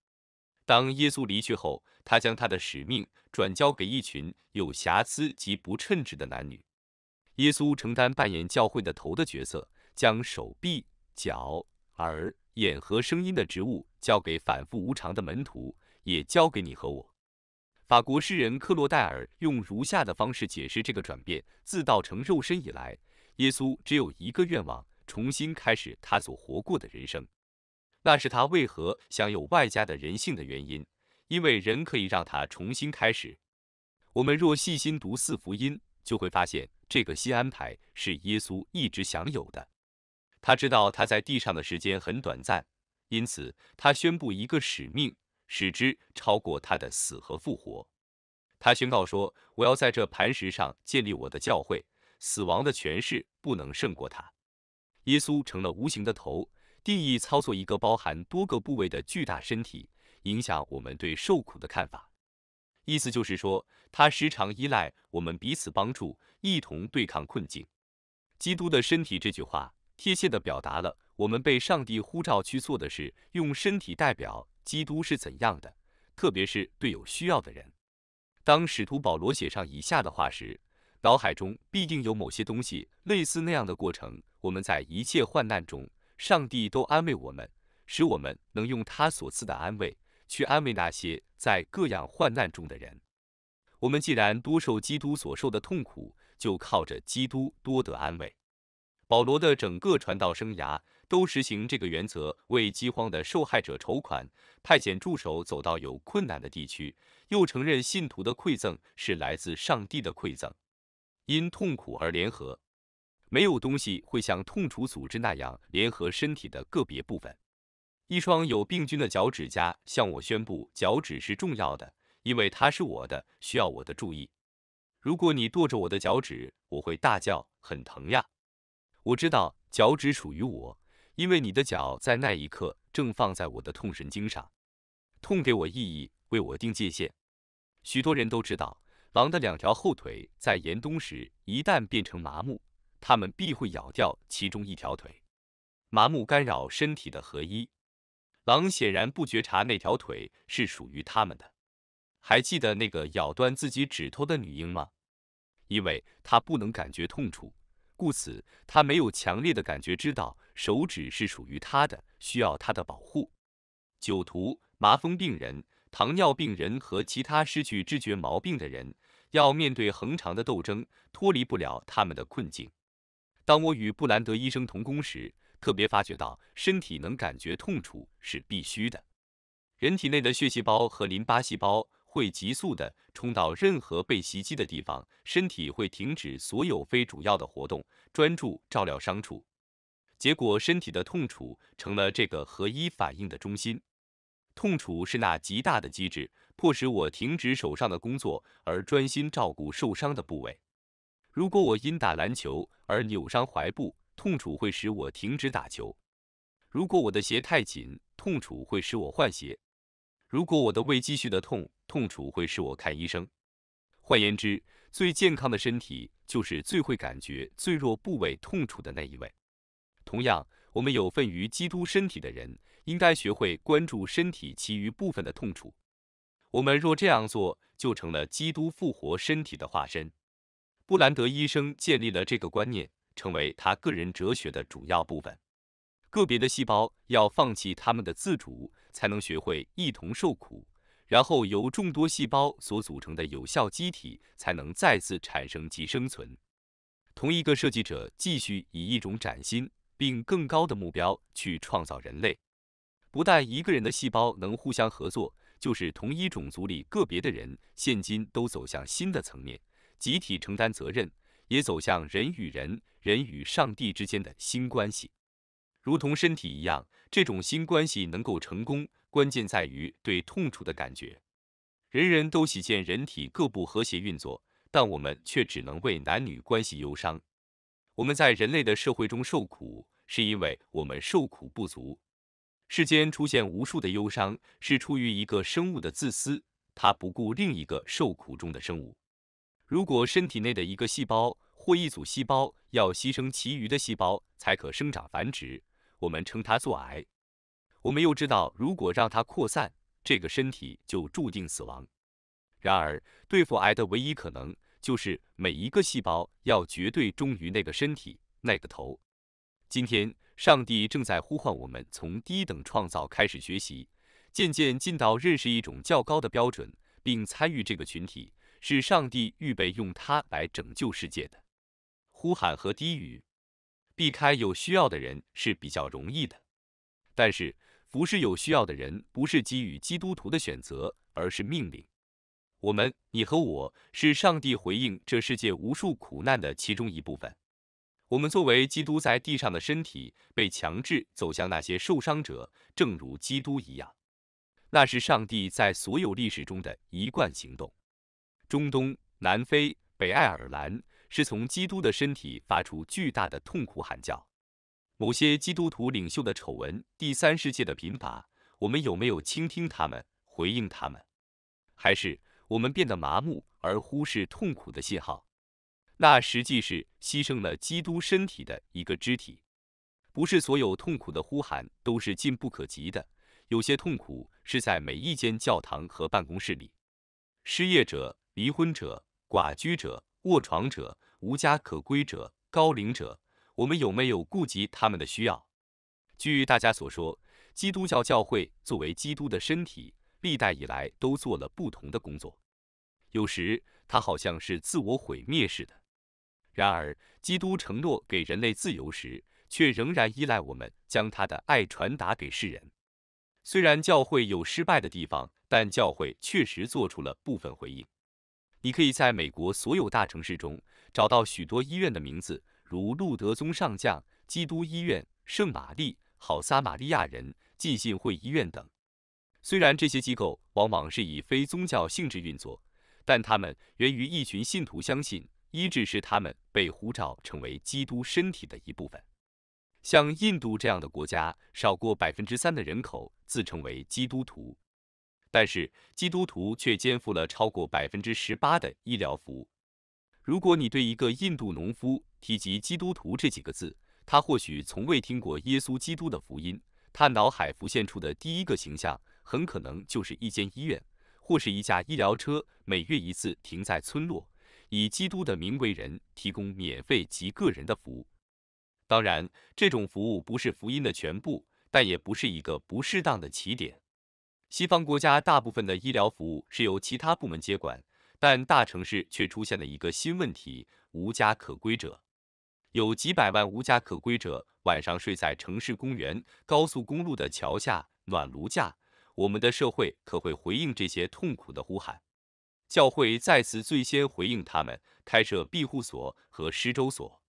当耶稣离去后，他将他的使命转交给一群有瑕疵及不称职的男女。耶稣承担扮演教会的头的角色，将手臂、脚、耳、眼和声音的职务交给反复无常的门徒，也交给你和我。法国诗人克洛戴尔用如下的方式解释这个转变：自道成肉身以来，耶稣只有一个愿望，重新开始他所活过的人生。那是他为何享有外加的人性的原因，因为人可以让他重新开始。我们若细心读四福音，就会发现这个新安排是耶稣一直享有的。他知道他在地上的时间很短暂，因此他宣布一个使命。使之超过他的死和复活。他宣告说：“我要在这磐石上建立我的教会，死亡的权势不能胜过他。”耶稣成了无形的头，定义操作一个包含多个部位的巨大身体，影响我们对受苦的看法。意思就是说，他时常依赖我们彼此帮助，一同对抗困境。基督的身体这句话，贴切地表达了我们被上帝呼召去做的事，用身体代表。基督是怎样的？特别是对有需要的人。当使徒保罗写上以下的话时，脑海中必定有某些东西，类似那样的过程。我们在一切患难中，上帝都安慰我们，使我们能用他所赐的安慰去安慰那些在各样患难中的人。我们既然多受基督所受的痛苦，就靠着基督多得安慰。保罗的整个传道生涯。都实行这个原则，为饥荒的受害者筹款，派遣助手走到有困难的地区，又承认信徒的馈赠是来自上帝的馈赠。因痛苦而联合，没有东西会像痛楚组织那样联合身体的个别部分。一双有病菌的脚趾甲向我宣布，脚趾是重要的，因为它是我的，需要我的注意。如果你跺着我的脚趾，我会大叫，很疼呀。我知道脚趾属于我。因为你的脚在那一刻正放在我的痛神经上，痛给我意义，为我定界限。许多人都知道，狼的两条后腿在严冬时一旦变成麻木，它们必会咬掉其中一条腿。麻木干扰身体的合一，狼显然不觉察那条腿是属于它们的。还记得那个咬断自己指头的女婴吗？因为她不能感觉痛楚。故此，他没有强烈的感觉，知道手指是属于他的，需要他的保护。酒徒、麻风病人、糖尿病人和其他失去知觉毛病的人，要面对恒长的斗争，脱离不了他们的困境。当我与布兰德医生同工时，特别发觉到身体能感觉痛楚是必须的。人体内的血细胞和淋巴细胞。会急速的冲到任何被袭击的地方，身体会停止所有非主要的活动，专注照料伤处。结果，身体的痛楚成了这个合一反应的中心。痛楚是那极大的机制，迫使我停止手上的工作，而专心照顾受伤的部位。如果我因打篮球而扭伤踝部，痛楚会使我停止打球；如果我的鞋太紧，痛楚会使我换鞋；如果我的胃继续的痛，痛楚会使我看医生。换言之，最健康的身体就是最会感觉最弱部位痛楚的那一位。同样，我们有份于基督身体的人，应该学会关注身体其余部分的痛楚。我们若这样做，就成了基督复活身体的化身。布兰德医生建立了这个观念，成为他个人哲学的主要部分。个别的细胞要放弃他们的自主，才能学会一同受苦。然后由众多细胞所组成的有效机体才能再次产生及生存。同一个设计者继续以一种崭新并更高的目标去创造人类。不但一个人的细胞能互相合作，就是同一种族里个别的人，现今都走向新的层面，集体承担责任，也走向人与人、人与上帝之间的新关系。如同身体一样，这种新关系能够成功。关键在于对痛楚的感觉。人人都喜见人体各部和谐运作，但我们却只能为男女关系忧伤。我们在人类的社会中受苦，是因为我们受苦不足。世间出现无数的忧伤，是出于一个生物的自私，它不顾另一个受苦中的生物。如果身体内的一个细胞或一组细胞要牺牲其余的细胞才可生长繁殖，我们称它作癌。我们又知道，如果让它扩散，这个身体就注定死亡。然而，对付癌的唯一可能就是每一个细胞要绝对忠于那个身体，那个头。今天，上帝正在呼唤我们从低等创造开始学习，渐渐进到认识一种较高的标准，并参与这个群体，是上帝预备用它来拯救世界的。呼喊和低语，避开有需要的人是比较容易的，但是。不是有需要的人，不是给予基督徒的选择，而是命令。我们、你和我是上帝回应这世界无数苦难的其中一部分。我们作为基督在地上的身体，被强制走向那些受伤者，正如基督一样。那是上帝在所有历史中的一贯行动。中、东、南非、北爱尔兰是从基督的身体发出巨大的痛苦喊叫。某些基督徒领袖的丑闻，第三世界的贫乏，我们有没有倾听他们，回应他们？还是我们变得麻木而忽视痛苦的信号？那实际是牺牲了基督身体的一个肢体。不是所有痛苦的呼喊都是近不可及的，有些痛苦是在每一间教堂和办公室里：失业者、离婚者、寡居者、卧床者、无家可归者、高龄者。我们有没有顾及他们的需要？据大家所说，基督教教会作为基督的身体，历代以来都做了不同的工作。有时它好像是自我毁灭似的。然而，基督承诺给人类自由时，却仍然依赖我们将他的爱传达给世人。虽然教会有失败的地方，但教会确实做出了部分回应。你可以在美国所有大城市中找到许多医院的名字。如路德宗上将基督医院、圣玛丽、好撒玛利亚人浸信会医院等。虽然这些机构往往是以非宗教性质运作，但他们源于一群信徒相信医治是他们被呼召成为基督身体的一部分。像印度这样的国家，少过百分之三的人口自称为基督徒，但是基督徒却肩负了超过百分之十八的医疗服务。如果你对一个印度农夫，提及基督徒这几个字，他或许从未听过耶稣基督的福音。他脑海浮现出的第一个形象，很可能就是一间医院或是一架医疗车，每月一次停在村落，以基督的名为人提供免费及个人的服务。当然，这种服务不是福音的全部，但也不是一个不适当的起点。西方国家大部分的医疗服务是由其他部门接管，但大城市却出现了一个新问题：无家可归者。有几百万无家可归者晚上睡在城市公园、高速公路的桥下、暖炉架。我们的社会可会回应这些痛苦的呼喊？教会再次最先回应他们，开设庇护所和施粥所。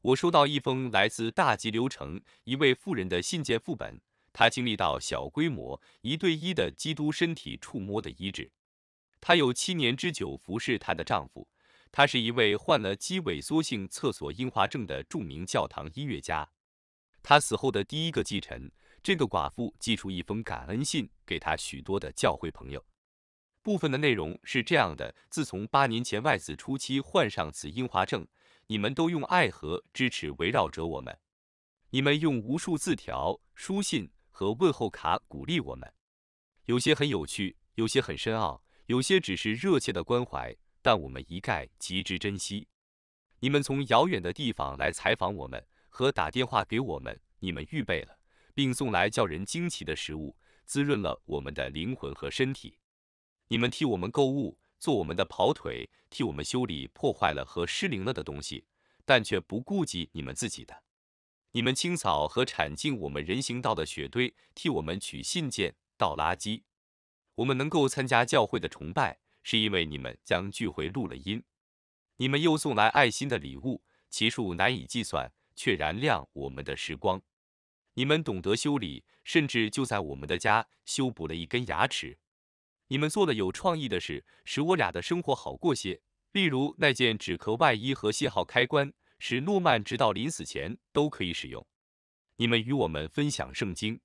我收到一封来自大吉流城一位妇人的信件副本，她经历到小规模一对一的基督身体触摸的医治。她有七年之久服侍她的丈夫。他是一位患了肌萎缩性厕所硬化症的著名教堂音乐家。他死后的第一个继承，这个寡妇寄出一封感恩信给他许多的教会朋友。部分的内容是这样的：自从八年前外子初期患上此硬化症，你们都用爱和支持围绕着我们。你们用无数字条、书信和问候卡鼓励我们。有些很有趣，有些很深奥，有些只是热切的关怀。但我们一概极之珍惜。你们从遥远的地方来采访我们和打电话给我们，你们预备了，并送来叫人惊奇的食物，滋润了我们的灵魂和身体。你们替我们购物，做我们的跑腿，替我们修理破坏了和失灵了的东西，但却不顾及你们自己的。你们清扫和铲净我们人行道的雪堆，替我们取信件，倒垃圾。我们能够参加教会的崇拜。是因为你们将聚会录了音，你们又送来爱心的礼物，其数难以计算，却燃亮我们的时光。你们懂得修理，甚至就在我们的家修补了一根牙齿。你们做了有创意的事，使我俩的生活好过些，例如那件纸壳外衣和信号开关，使诺曼直到临死前都可以使用。你们与我们分享圣经，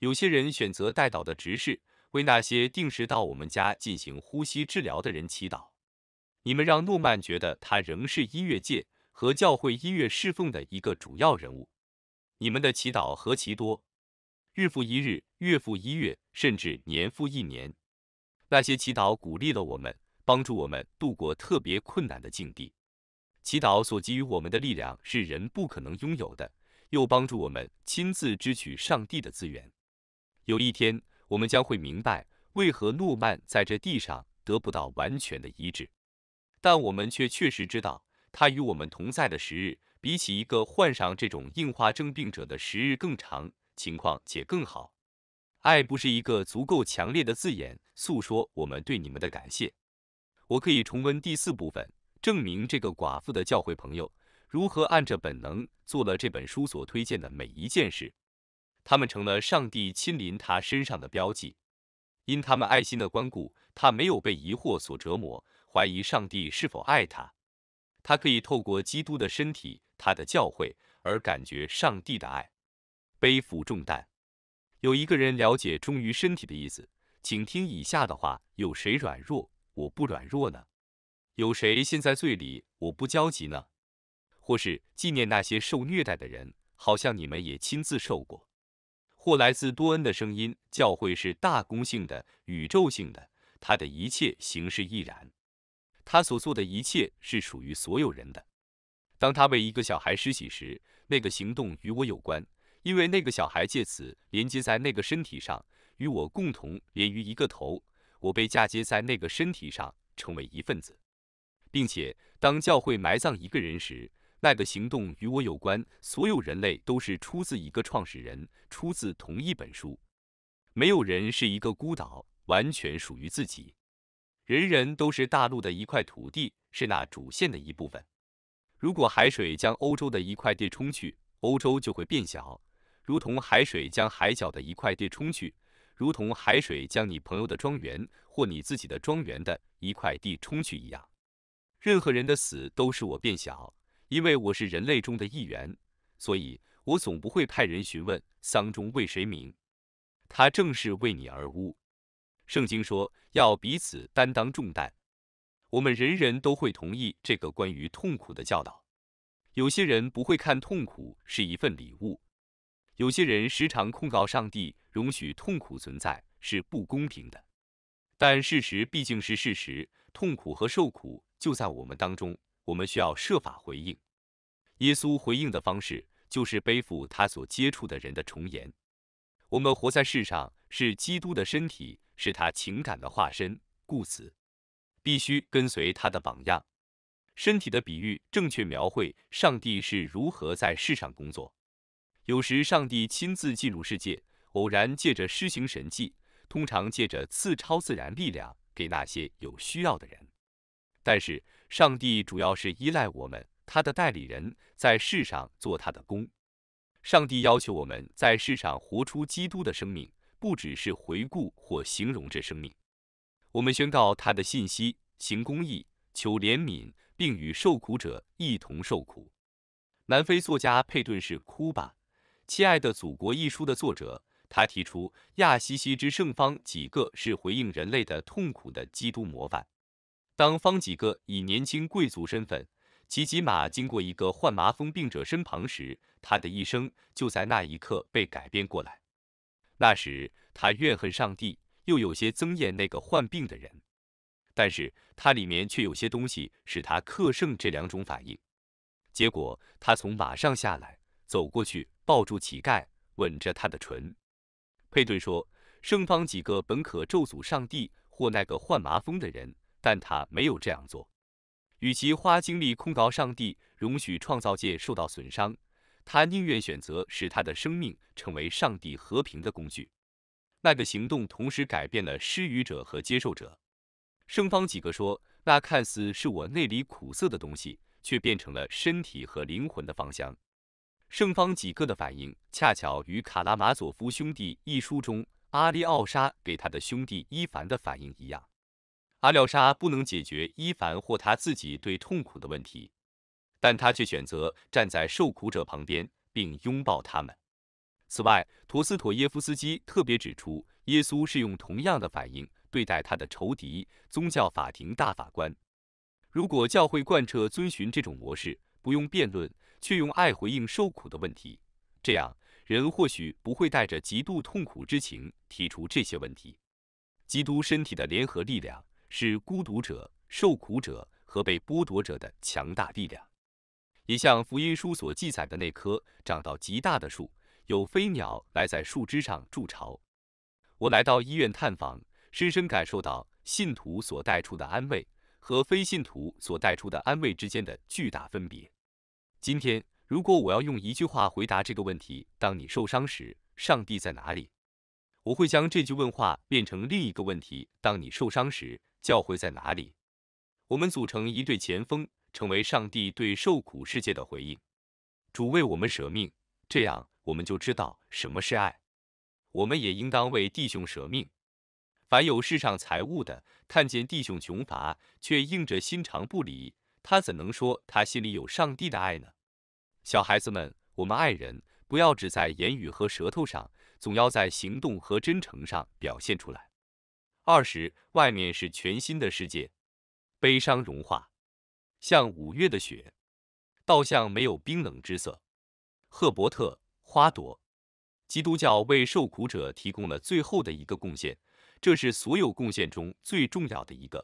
有些人选择代祷的执事。为那些定时到我们家进行呼吸治疗的人祈祷。你们让诺曼觉得他仍是音乐界和教会音乐侍奉的一个主要人物。你们的祈祷何其多，日复一日，月复一月，甚至年复一年。那些祈祷鼓励了我们，帮助我们度过特别困难的境地。祈祷所给予我们的力量是人不可能拥有的，又帮助我们亲自支取上帝的资源。有一天。我们将会明白为何诺曼在这地上得不到完全的医治，但我们却确实知道他与我们同在的时日，比起一个患上这种硬化症病者的时日更长，情况且更好。爱不是一个足够强烈的字眼，诉说我们对你们的感谢。我可以重温第四部分，证明这个寡妇的教会朋友如何按着本能做了这本书所推荐的每一件事。他们成了上帝亲临他身上的标记，因他们爱心的关顾，他没有被疑惑所折磨，怀疑上帝是否爱他。他可以透过基督的身体、他的教诲而感觉上帝的爱。背负重担，有一个人了解忠于身体的意思，请听以下的话：有谁软弱，我不软弱呢？有谁陷在罪里，我不焦急呢？或是纪念那些受虐待的人，好像你们也亲自受过。或来自多恩的声音，教会是大公性的、宇宙性的，它的一切形式亦然。他所做的一切是属于所有人的。当他为一个小孩施洗时，那个行动与我有关，因为那个小孩借此连接在那个身体上，与我共同连于一个头。我被嫁接在那个身体上，成为一份子。并且，当教会埋葬一个人时，那个行动与我有关。所有人类都是出自一个创始人，出自同一本书。没有人是一个孤岛，完全属于自己。人人都是大陆的一块土地，是那主线的一部分。如果海水将欧洲的一块地冲去，欧洲就会变小，如同海水将海角的一块地冲去，如同海水将你朋友的庄园或你自己的庄园的一块地冲去一样。任何人的死都是我变小。因为我是人类中的一员，所以我总不会派人询问“丧钟为谁鸣”。它正是为你而呜。圣经说要彼此担当重担，我们人人都会同意这个关于痛苦的教导。有些人不会看痛苦是一份礼物，有些人时常控告上帝容许痛苦存在是不公平的。但事实毕竟是事实，痛苦和受苦就在我们当中。我们需要设法回应。耶稣回应的方式就是背负他所接触的人的重言。我们活在世上是基督的身体，是他情感的化身，故此必须跟随他的榜样。身体的比喻正确描绘上帝是如何在世上工作。有时上帝亲自进入世界，偶然借着施行神迹，通常借着自超自然力量给那些有需要的人。但是。上帝主要是依赖我们，他的代理人，在世上做他的工。上帝要求我们在世上活出基督的生命，不只是回顾或形容这生命。我们宣告他的信息，行公义，求怜悯，并与受苦者一同受苦。南非作家佩顿是《哭吧，亲爱的祖国》一书的作者，他提出亚西西之圣方几个是回应人类的痛苦的基督模范。当方几个以年轻贵族身份骑骑马经过一个患麻风病者身旁时，他的一生就在那一刻被改变过来。那时他怨恨上帝，又有些憎厌那个患病的人，但是他里面却有些东西使他克胜这两种反应。结果他从马上下来，走过去抱住乞丐，吻着他的唇。佩顿说：“圣方几个本可咒诅上帝或那个患麻风的人。”但他没有这样做，与其花精力控告上帝容许创造界受到损伤，他宁愿选择使他的生命成为上帝和平的工具。那个行动同时改变了施予者和接受者。圣方几个说：“那看似是我内里苦涩的东西，却变成了身体和灵魂的芳香。”圣方几个的反应恰巧与《卡拉马佐夫兄弟》一书中阿利奥沙给他的兄弟伊凡的反应一样。阿廖沙不能解决伊凡或他自己对痛苦的问题，但他却选择站在受苦者旁边并拥抱他们。此外，陀思妥耶夫斯基特别指出，耶稣是用同样的反应对待他的仇敌——宗教法庭大法官。如果教会贯彻遵循这种模式，不用辩论，却用爱回应受苦的问题，这样人或许不会带着极度痛苦之情提出这些问题。基督身体的联合力量。是孤独者、受苦者和被剥夺者的强大力量，也像福音书所记载的那棵长到极大的树，有飞鸟来在树枝上筑巢。我来到医院探访，深深感受到信徒所带出的安慰和非信徒所带出的安慰之间的巨大分别。今天，如果我要用一句话回答这个问题：当你受伤时，上帝在哪里？我会将这句问话变成另一个问题：当你受伤时。教会在哪里？我们组成一对前锋，成为上帝对受苦世界的回应。主为我们舍命，这样我们就知道什么是爱。我们也应当为弟兄舍命。凡有世上财物的，看见弟兄穷乏，却硬着心肠不理，他怎能说他心里有上帝的爱呢？小孩子们，我们爱人，不要只在言语和舌头上，总要在行动和真诚上表现出来。二十，外面是全新的世界，悲伤融化，像五月的雪，倒像没有冰冷之色。赫伯特，花朵，基督教为受苦者提供了最后的一个贡献，这是所有贡献中最重要的一个。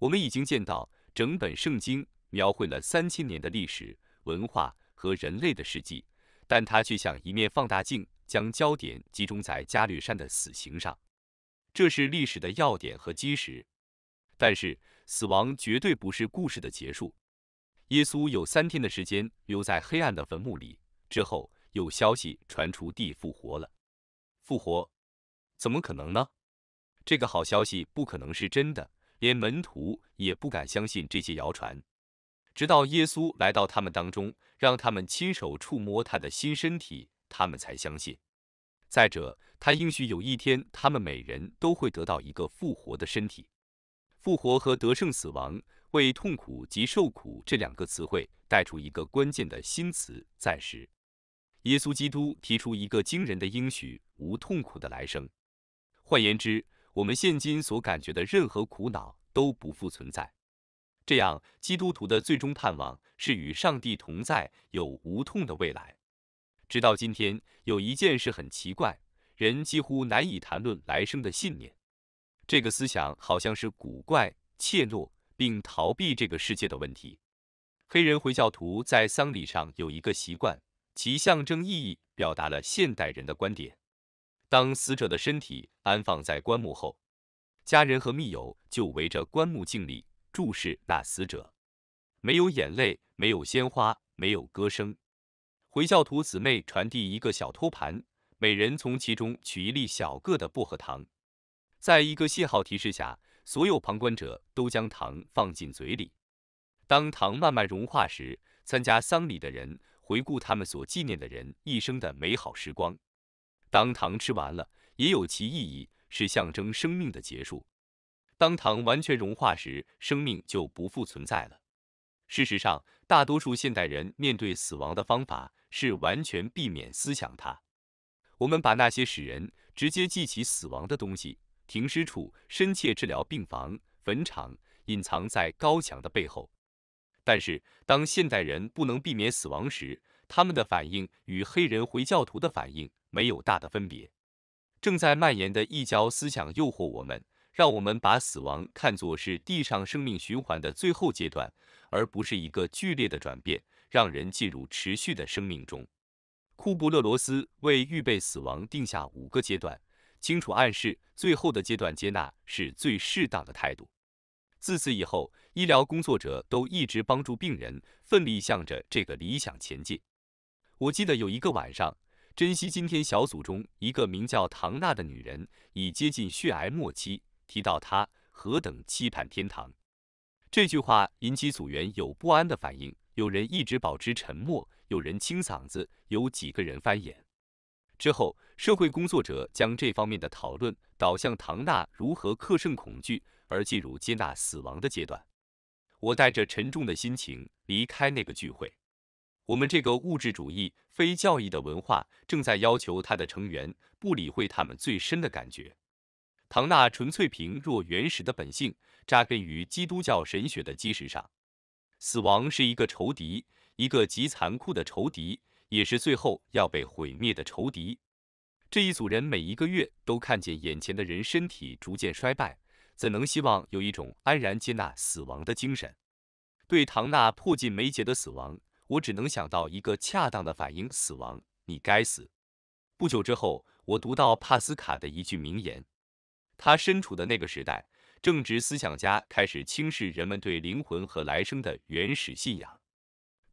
我们已经见到，整本圣经描绘了三千年的历史文化和人类的事迹，但它却像一面放大镜，将焦点集中在加略山的死刑上。这是历史的要点和基石，但是死亡绝对不是故事的结束。耶稣有三天的时间留在黑暗的坟墓里，之后有消息传出地复活了。复活，怎么可能呢？这个好消息不可能是真的，连门徒也不敢相信这些谣传。直到耶稣来到他们当中，让他们亲手触摸他的新身体，他们才相信。再者，他应许有一天，他们每人都会得到一个复活的身体。复活和得胜死亡，为痛苦及受苦这两个词汇带出一个关键的新词——暂时。耶稣基督提出一个惊人的应许：无痛苦的来生。换言之，我们现今所感觉的任何苦恼都不复存在。这样，基督徒的最终盼望是与上帝同在，有无痛的未来。直到今天，有一件事很奇怪，人几乎难以谈论来生的信念。这个思想好像是古怪、怯懦，并逃避这个世界的问题。黑人回教徒在丧礼上有一个习惯，其象征意义表达了现代人的观点。当死者的身体安放在棺木后，家人和密友就围着棺木敬礼，注视那死者，没有眼泪，没有鲜花，没有歌声。回教徒姊妹传递一个小托盘，每人从其中取一粒小个的薄荷糖，在一个信号提示下，所有旁观者都将糖放进嘴里。当糖慢慢融化时，参加丧礼的人回顾他们所纪念的人一生的美好时光。当糖吃完了，也有其意义，是象征生命的结束。当糖完全融化时，生命就不复存在了。事实上，大多数现代人面对死亡的方法是完全避免思想它。我们把那些使人直接记起死亡的东西——停尸处、深切治疗病房、坟场——隐藏在高墙的背后。但是，当现代人不能避免死亡时，他们的反应与黑人回教徒的反应没有大的分别。正在蔓延的异教思想诱惑我们。让我们把死亡看作是地上生命循环的最后阶段，而不是一个剧烈的转变，让人进入持续的生命中。库布勒罗斯为预备死亡定下五个阶段，清楚暗示最后的阶段接纳是最适当的态度。自此以后，医疗工作者都一直帮助病人奋力向着这个理想前进。我记得有一个晚上，珍惜今天小组中一个名叫唐娜的女人已接近血癌末期。提到他何等期盼天堂，这句话引起组员有不安的反应，有人一直保持沉默，有人清嗓子，有几个人翻眼。之后，社会工作者将这方面的讨论导向唐娜如何克胜恐惧，而进入接纳死亡的阶段。我带着沉重的心情离开那个聚会。我们这个物质主义、非教义的文化正在要求他的成员不理会他们最深的感觉。唐娜纯粹平若原始的本性扎根于基督教神学的基石上。死亡是一个仇敌，一个极残酷的仇敌，也是最后要被毁灭的仇敌。这一组人每一个月都看见眼前的人身体逐渐衰败，怎能希望有一种安然接纳死亡的精神？对唐纳迫近眉睫的死亡，我只能想到一个恰当的反应：死亡，你该死。不久之后，我读到帕斯卡的一句名言。他身处的那个时代，正值思想家开始轻视人们对灵魂和来生的原始信仰。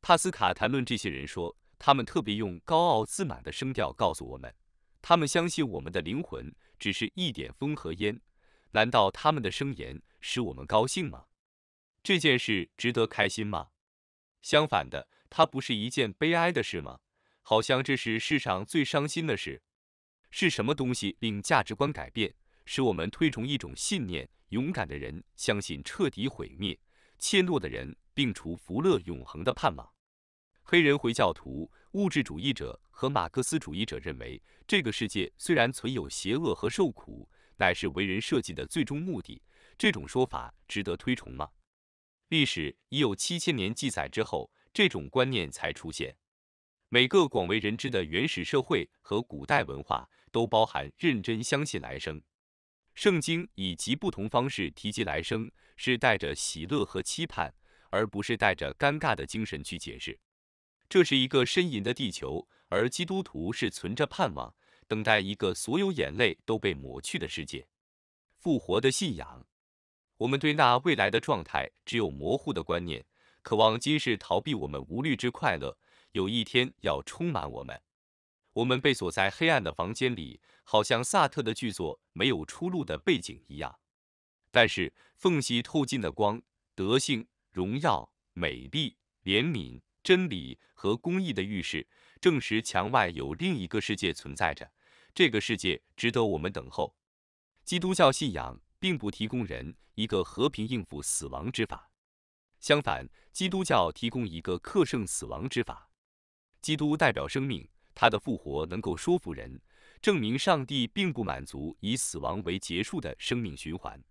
帕斯卡谈论这些人说，他们特别用高傲自满的声调告诉我们，他们相信我们的灵魂只是一点风和烟。难道他们的声言使我们高兴吗？这件事值得开心吗？相反的，它不是一件悲哀的事吗？好像这是世上最伤心的事。是什么东西令价值观改变？使我们推崇一种信念：勇敢的人相信彻底毁灭，怯懦的人摒除福乐永恒的盼望。黑人回教徒、物质主义者和马克思主义者认为，这个世界虽然存有邪恶和受苦，乃是为人设计的最终目的。这种说法值得推崇吗？历史已有七千年记载之后，这种观念才出现。每个广为人知的原始社会和古代文化都包含认真相信来生。圣经以及不同方式提及来生，是带着喜乐和期盼，而不是带着尴尬的精神去解释。这是一个呻吟的地球，而基督徒是存着盼望，等待一个所有眼泪都被抹去的世界。复活的信仰，我们对那未来的状态只有模糊的观念，渴望今世逃避我们无虑之快乐，有一天要充满我们。我们被锁在黑暗的房间里，好像萨特的剧作没有出路的背景一样。但是缝隙透进的光，德性、荣耀、美丽、怜悯、真理和公义的预示，证实墙外有另一个世界存在着。这个世界值得我们等候。基督教信仰并不提供人一个和平应付死亡之法，相反，基督教提供一个克胜死亡之法。基督代表生命。他的复活能够说服人，证明上帝并不满足以死亡为结束的生命循环，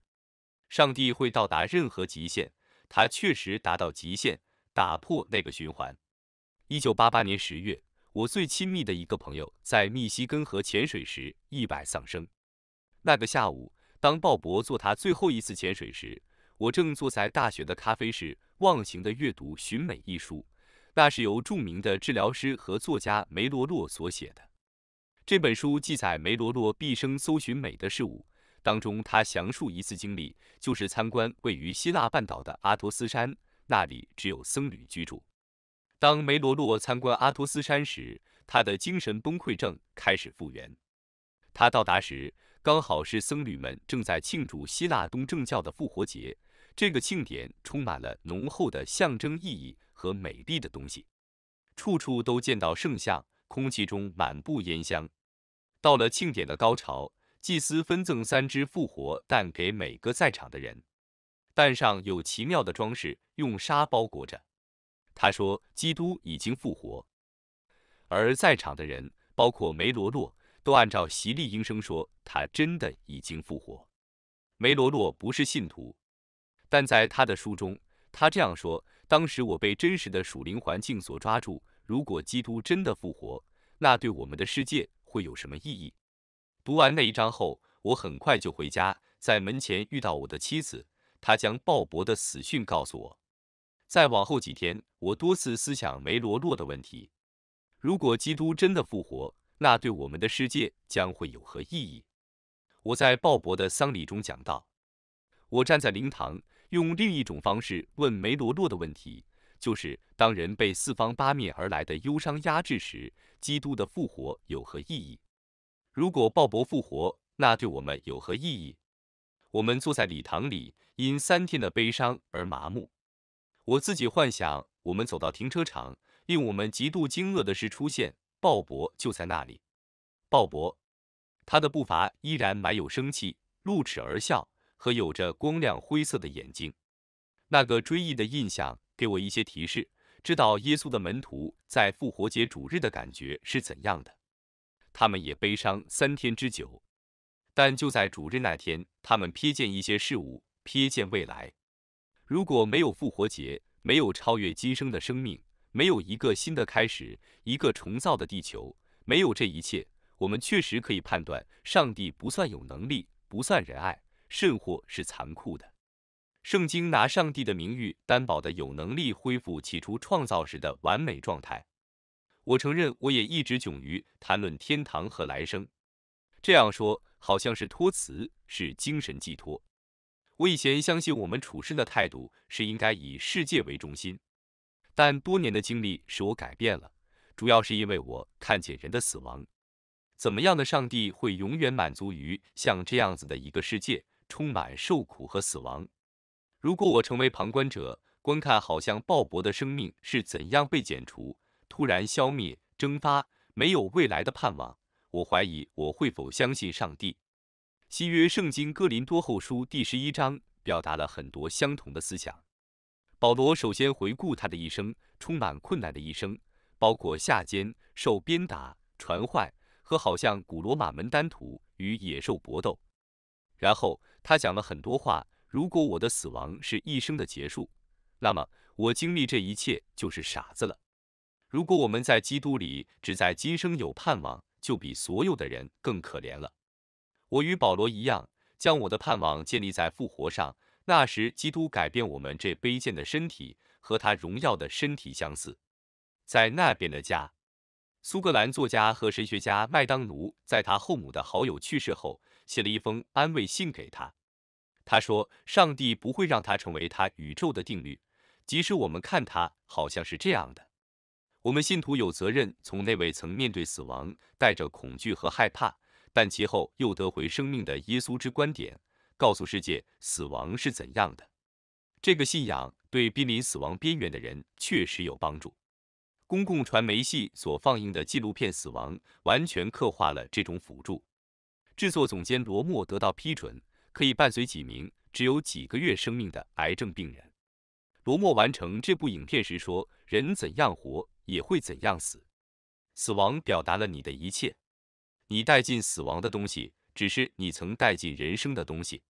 上帝会到达任何极限，他确实达到极限，打破那个循环。一九八八年十月，我最亲密的一个朋友在密西根河潜水时意外丧生。那个下午，当鲍勃做他最后一次潜水时，我正坐在大学的咖啡室，忘情地阅读《寻美》一书。那是由著名的治疗师和作家梅罗洛所写的。这本书记载梅罗洛毕生搜寻美的事物，当中他详述一次经历，就是参观位于希腊半岛的阿托斯山，那里只有僧侣居住。当梅罗洛参观阿托斯山时，他的精神崩溃症开始复原。他到达时，刚好是僧侣们正在庆祝希腊东正教的复活节，这个庆典充满了浓厚的象征意义。和美丽的东西，处处都见到圣像，空气中满布烟香。到了庆典的高潮，祭司分赠三只复活蛋给每个在场的人，蛋上有奇妙的装饰，用纱包裹着。他说：“基督已经复活。”而在场的人，包括梅罗洛，都按照席利应声说：“他真的已经复活。”梅罗洛不是信徒，但在他的书中，他这样说。当时我被真实的属灵环境所抓住。如果基督真的复活，那对我们的世界会有什么意义？读完那一章后，我很快就回家，在门前遇到我的妻子，她将鲍勃的死讯告诉我。再往后几天，我多次思想梅罗洛的问题：如果基督真的复活，那对我们的世界将会有何意义？我在鲍勃的丧礼中讲到，我站在灵堂。用另一种方式问梅罗洛的问题，就是当人被四方八面而来的忧伤压制时，基督的复活有何意义？如果鲍勃复活，那对我们有何意义？我们坐在礼堂里，因三天的悲伤而麻木。我自己幻想，我们走到停车场，令我们极度惊愕的事出现鲍勃就在那里。鲍勃，他的步伐依然蛮有生气，露齿而笑。和有着光亮灰色的眼睛，那个追忆的印象给我一些提示，知道耶稣的门徒在复活节主日的感觉是怎样的。他们也悲伤三天之久，但就在主日那天，他们瞥见一些事物，瞥见未来。如果没有复活节，没有超越今生的生命，没有一个新的开始，一个重造的地球，没有这一切，我们确实可以判断上帝不算有能力，不算仁爱。甚或，是残酷的。圣经拿上帝的名誉担保的，有能力恢复起初创造时的完美状态。我承认，我也一直窘于谈论天堂和来生，这样说好像是托词，是精神寄托。我以前相信我们处事的态度是应该以世界为中心，但多年的经历使我改变了，主要是因为我看见人的死亡。怎么样的上帝会永远满足于像这样子的一个世界？充满受苦和死亡。如果我成为旁观者，观看好像鲍勃的生命是怎样被剪除、突然消灭、蒸发，没有未来的盼望，我怀疑我会否相信上帝。新约圣经哥林多后书第十一章表达了很多相同的思想。保罗首先回顾他的一生，充满困难的一生，包括下监、受鞭打、传唤和好像古罗马门丹图与野兽搏斗，然后。他讲了很多话。如果我的死亡是一生的结束，那么我经历这一切就是傻子了。如果我们在基督里只在今生有盼望，就比所有的人更可怜了。我与保罗一样，将我的盼望建立在复活上。那时，基督改变我们这卑贱的身体，和他荣耀的身体相似，在那边的家。苏格兰作家和神学家麦当奴在他后母的好友去世后。写了一封安慰信给他，他说：“上帝不会让他成为他宇宙的定律，即使我们看他好像是这样的。我们信徒有责任从那位曾面对死亡、带着恐惧和害怕，但其后又得回生命的耶稣之观点，告诉世界死亡是怎样的。这个信仰对濒临死亡边缘的人确实有帮助。公共传媒系所放映的纪录片《死亡》完全刻画了这种辅助。”制作总监罗默得到批准，可以伴随几名只有几个月生命的癌症病人。罗默完成这部影片时说：“人怎样活，也会怎样死。死亡表达了你的一切，你带进死亡的东西，只是你曾带进人生的东西。”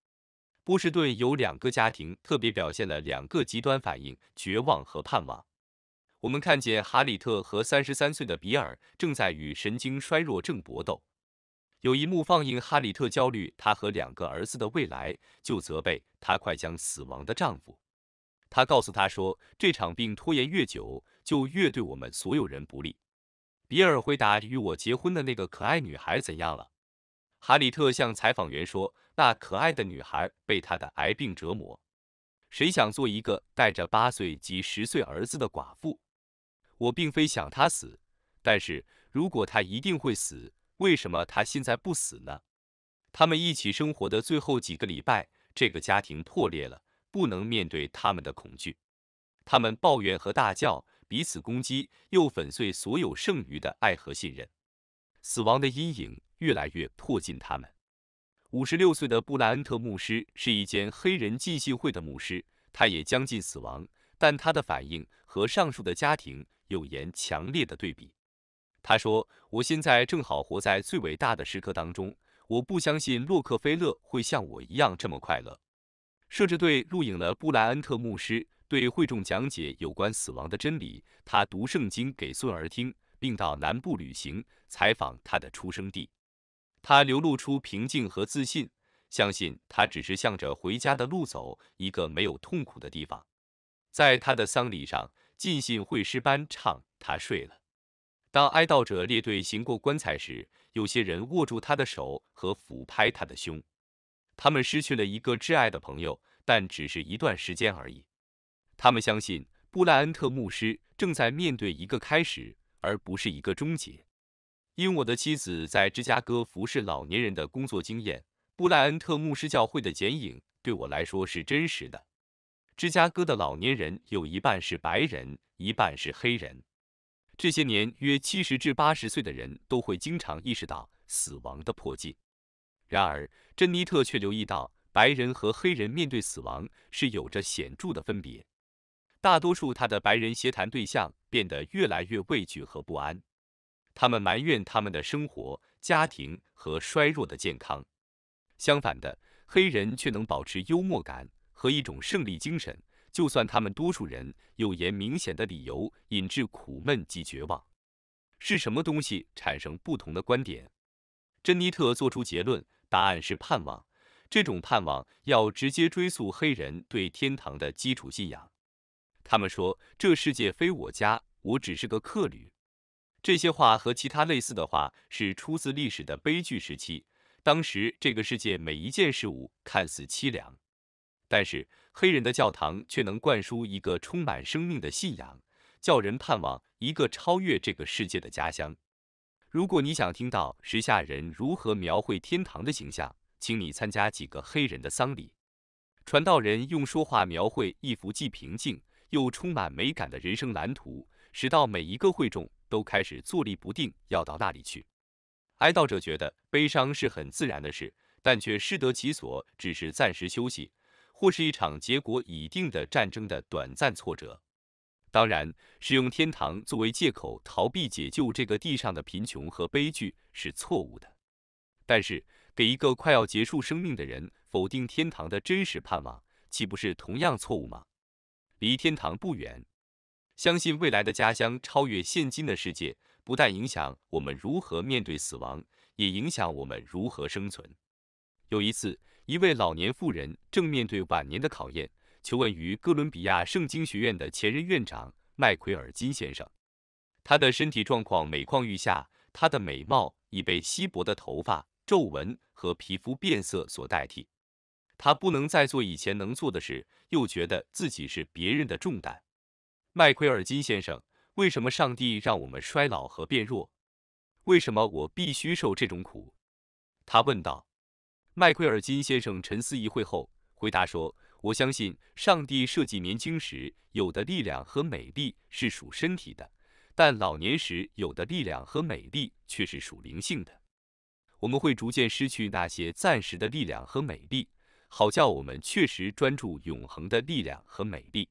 波士顿有两个家庭，特别表现了两个极端反应：绝望和盼望。我们看见哈里特和三十三岁的比尔正在与神经衰弱症搏斗。有一幕放映，哈里特焦虑她和两个儿子的未来，就责备她快将死亡的丈夫。她告诉他说，这场病拖延越久，就越对我们所有人不利。比尔回答：“与我结婚的那个可爱女孩怎样了？”哈里特向采访员说：“那可爱的女孩被她的癌病折磨。谁想做一个带着八岁及十岁儿子的寡妇？我并非想她死，但是如果她一定会死。”为什么他现在不死呢？他们一起生活的最后几个礼拜，这个家庭破裂了，不能面对他们的恐惧。他们抱怨和大叫，彼此攻击，又粉碎所有剩余的爱和信任。死亡的阴影越来越迫近他们。五十六岁的布莱恩特牧师是一间黑人寄信会的牧师，他也将近死亡，但他的反应和上述的家庭有言强烈的对比。他说：“我现在正好活在最伟大的时刻当中。我不相信洛克菲勒会像我一样这么快乐。”摄制队录影了布莱恩特牧师对会众讲解有关死亡的真理。他读圣经给孙儿听，并到南部旅行采访他的出生地。他流露出平静和自信，相信他只是向着回家的路走，一个没有痛苦的地方。在他的丧礼上，尽兴会师班唱：“他睡了。”当哀悼者列队行过棺材时，有些人握住他的手和抚拍他的胸。他们失去了一个挚爱的朋友，但只是一段时间而已。他们相信布莱恩特牧师正在面对一个开始，而不是一个终结。因我的妻子在芝加哥服侍老年人的工作经验，布莱恩特牧师教会的剪影对我来说是真实的。芝加哥的老年人有一半是白人，一半是黑人。这些年，约七十至八十岁的人都会经常意识到死亡的迫近。然而，珍妮特却留意到白人和黑人面对死亡是有着显著的分别。大多数他的白人闲谈对象变得越来越畏惧和不安，他们埋怨他们的生活、家庭和衰弱的健康。相反的，黑人却能保持幽默感和一种胜利精神。就算他们多数人有言明显的理由引致苦闷及绝望，是什么东西产生不同的观点？珍妮特做出结论，答案是盼望。这种盼望要直接追溯黑人对天堂的基础信仰。他们说这世界非我家，我只是个客旅。这些话和其他类似的话是出自历史的悲剧时期，当时这个世界每一件事物看似凄凉。但是黑人的教堂却能灌输一个充满生命的信仰，叫人盼望一个超越这个世界的家乡。如果你想听到时下人如何描绘天堂的形象，请你参加几个黑人的丧礼。传道人用说话描绘一幅既平静又充满美感的人生蓝图，使到每一个会众都开始坐立不定，要到那里去。哀悼者觉得悲伤是很自然的事，但却适得其所，只是暂时休息。或是一场结果已定的战争的短暂挫折。当然，使用天堂作为借口逃避解救这个地上的贫穷和悲剧是错误的。但是，给一个快要结束生命的人否定天堂的真实盼望，岂不是同样错误吗？离天堂不远，相信未来的家乡超越现今的世界，不但影响我们如何面对死亡，也影响我们如何生存。有一次。一位老年妇人正面对晚年的考验，求问于哥伦比亚圣经学院的前任院长麦奎尔金先生。她的身体状况每况愈下，她的美貌已被稀薄的头发、皱纹和皮肤变色所代替。她不能再做以前能做的事，又觉得自己是别人的重担。麦奎尔金先生，为什么上帝让我们衰老和变弱？为什么我必须受这种苦？他问道。麦奎尔金先生沉思一会后回答说：“我相信上帝设计年轻时有的力量和美丽是属身体的，但老年时有的力量和美丽却是属灵性的。我们会逐渐失去那些暂时的力量和美丽，好叫我们确实专注永恒的力量和美丽。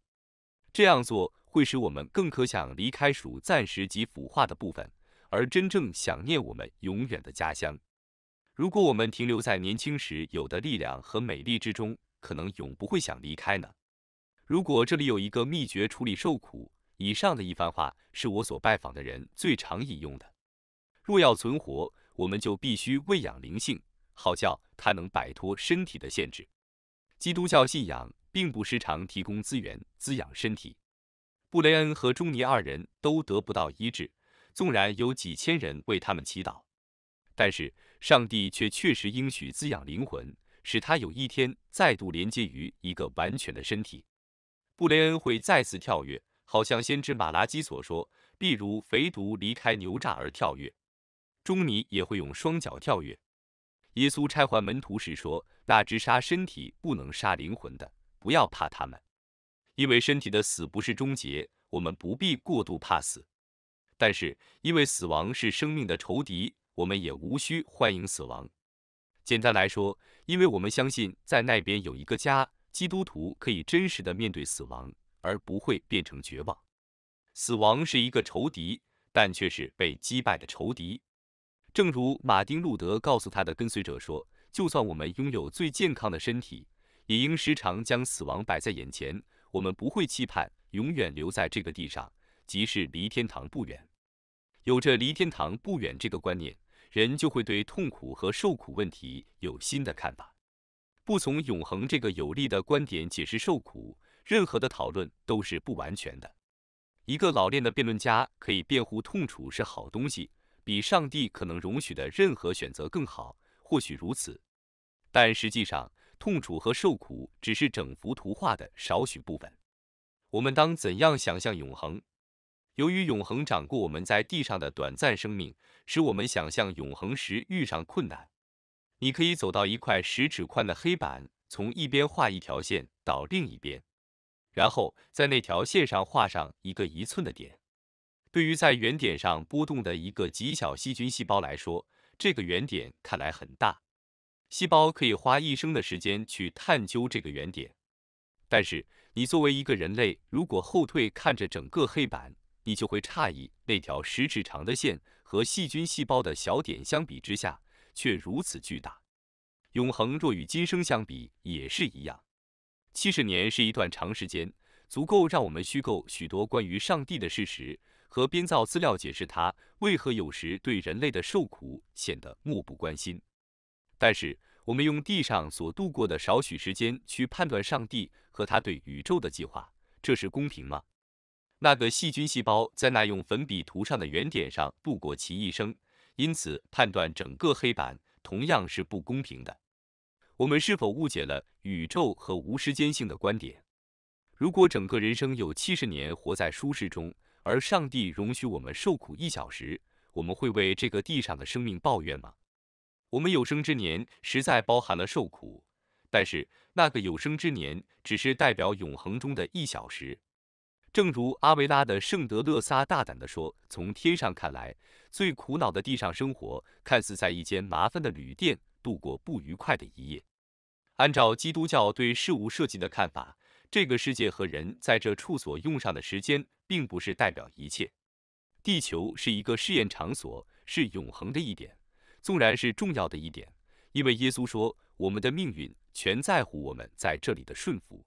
这样做会使我们更可想离开属暂时及腐化的部分，而真正想念我们永远的家乡。”如果我们停留在年轻时有的力量和美丽之中，可能永不会想离开呢。如果这里有一个秘诀处理受苦，以上的一番话是我所拜访的人最常引用的。若要存活，我们就必须喂养灵性，好叫它能摆脱身体的限制。基督教信仰并不时常提供资源滋养身体。布雷恩和中尼二人都得不到医治，纵然有几千人为他们祈祷，但是。上帝却确实应许滋养灵魂，使他有一天再度连接于一个完全的身体。布雷恩会再次跳跃，好像先知马拉基所说，例如肥犊离开牛栅而跳跃。中尼也会用双脚跳跃。耶稣拆还门徒时说：“那只杀身体不能杀灵魂的，不要怕他们，因为身体的死不是终结，我们不必过度怕死。但是因为死亡是生命的仇敌。”我们也无需欢迎死亡。简单来说，因为我们相信在那边有一个家，基督徒可以真实的面对死亡，而不会变成绝望。死亡是一个仇敌，但却是被击败的仇敌。正如马丁·路德告诉他的跟随者说：“就算我们拥有最健康的身体，也应时常将死亡摆在眼前。我们不会期盼永远留在这个地上，即使离天堂不远。有着离天堂不远这个观念。”人就会对痛苦和受苦问题有新的看法。不从永恒这个有利的观点解释受苦，任何的讨论都是不完全的。一个老练的辩论家可以辩护痛楚是好东西，比上帝可能容许的任何选择更好。或许如此，但实际上，痛楚和受苦只是整幅图画的少许部分。我们当怎样想象永恒？由于永恒长过我们在地上的短暂生命，使我们想象永恒时遇上困难。你可以走到一块十尺宽的黑板，从一边画一条线到另一边，然后在那条线上画上一个一寸的点。对于在原点上波动的一个极小细菌细胞来说，这个原点看来很大。细胞可以花一生的时间去探究这个原点。但是你作为一个人类，如果后退看着整个黑板，你就会诧异，那条十尺长的线和细菌细胞的小点相比之下，却如此巨大。永恒若与今生相比，也是一样。七十年是一段长时间，足够让我们虚构许多关于上帝的事实和编造资料解释他为何有时对人类的受苦显得漠不关心。但是，我们用地上所度过的少许时间去判断上帝和他对宇宙的计划，这是公平吗？那个细菌细胞在那用粉笔涂上的圆点上度过其一生，因此判断整个黑板同样是不公平的。我们是否误解了宇宙和无时间性的观点？如果整个人生有七十年活在舒适中，而上帝容许我们受苦一小时，我们会为这个地上的生命抱怨吗？我们有生之年实在包含了受苦，但是那个有生之年只是代表永恒中的一小时。正如阿维拉的圣德勒撒大胆地说：“从天上看来，最苦恼的地上生活，看似在一间麻烦的旅店度过不愉快的一夜。”按照基督教对事物设计的看法，这个世界和人在这处所用上的时间，并不是代表一切。地球是一个试验场所，是永恒的一点，纵然是重要的一点，因为耶稣说：“我们的命运全在乎我们在这里的顺服。”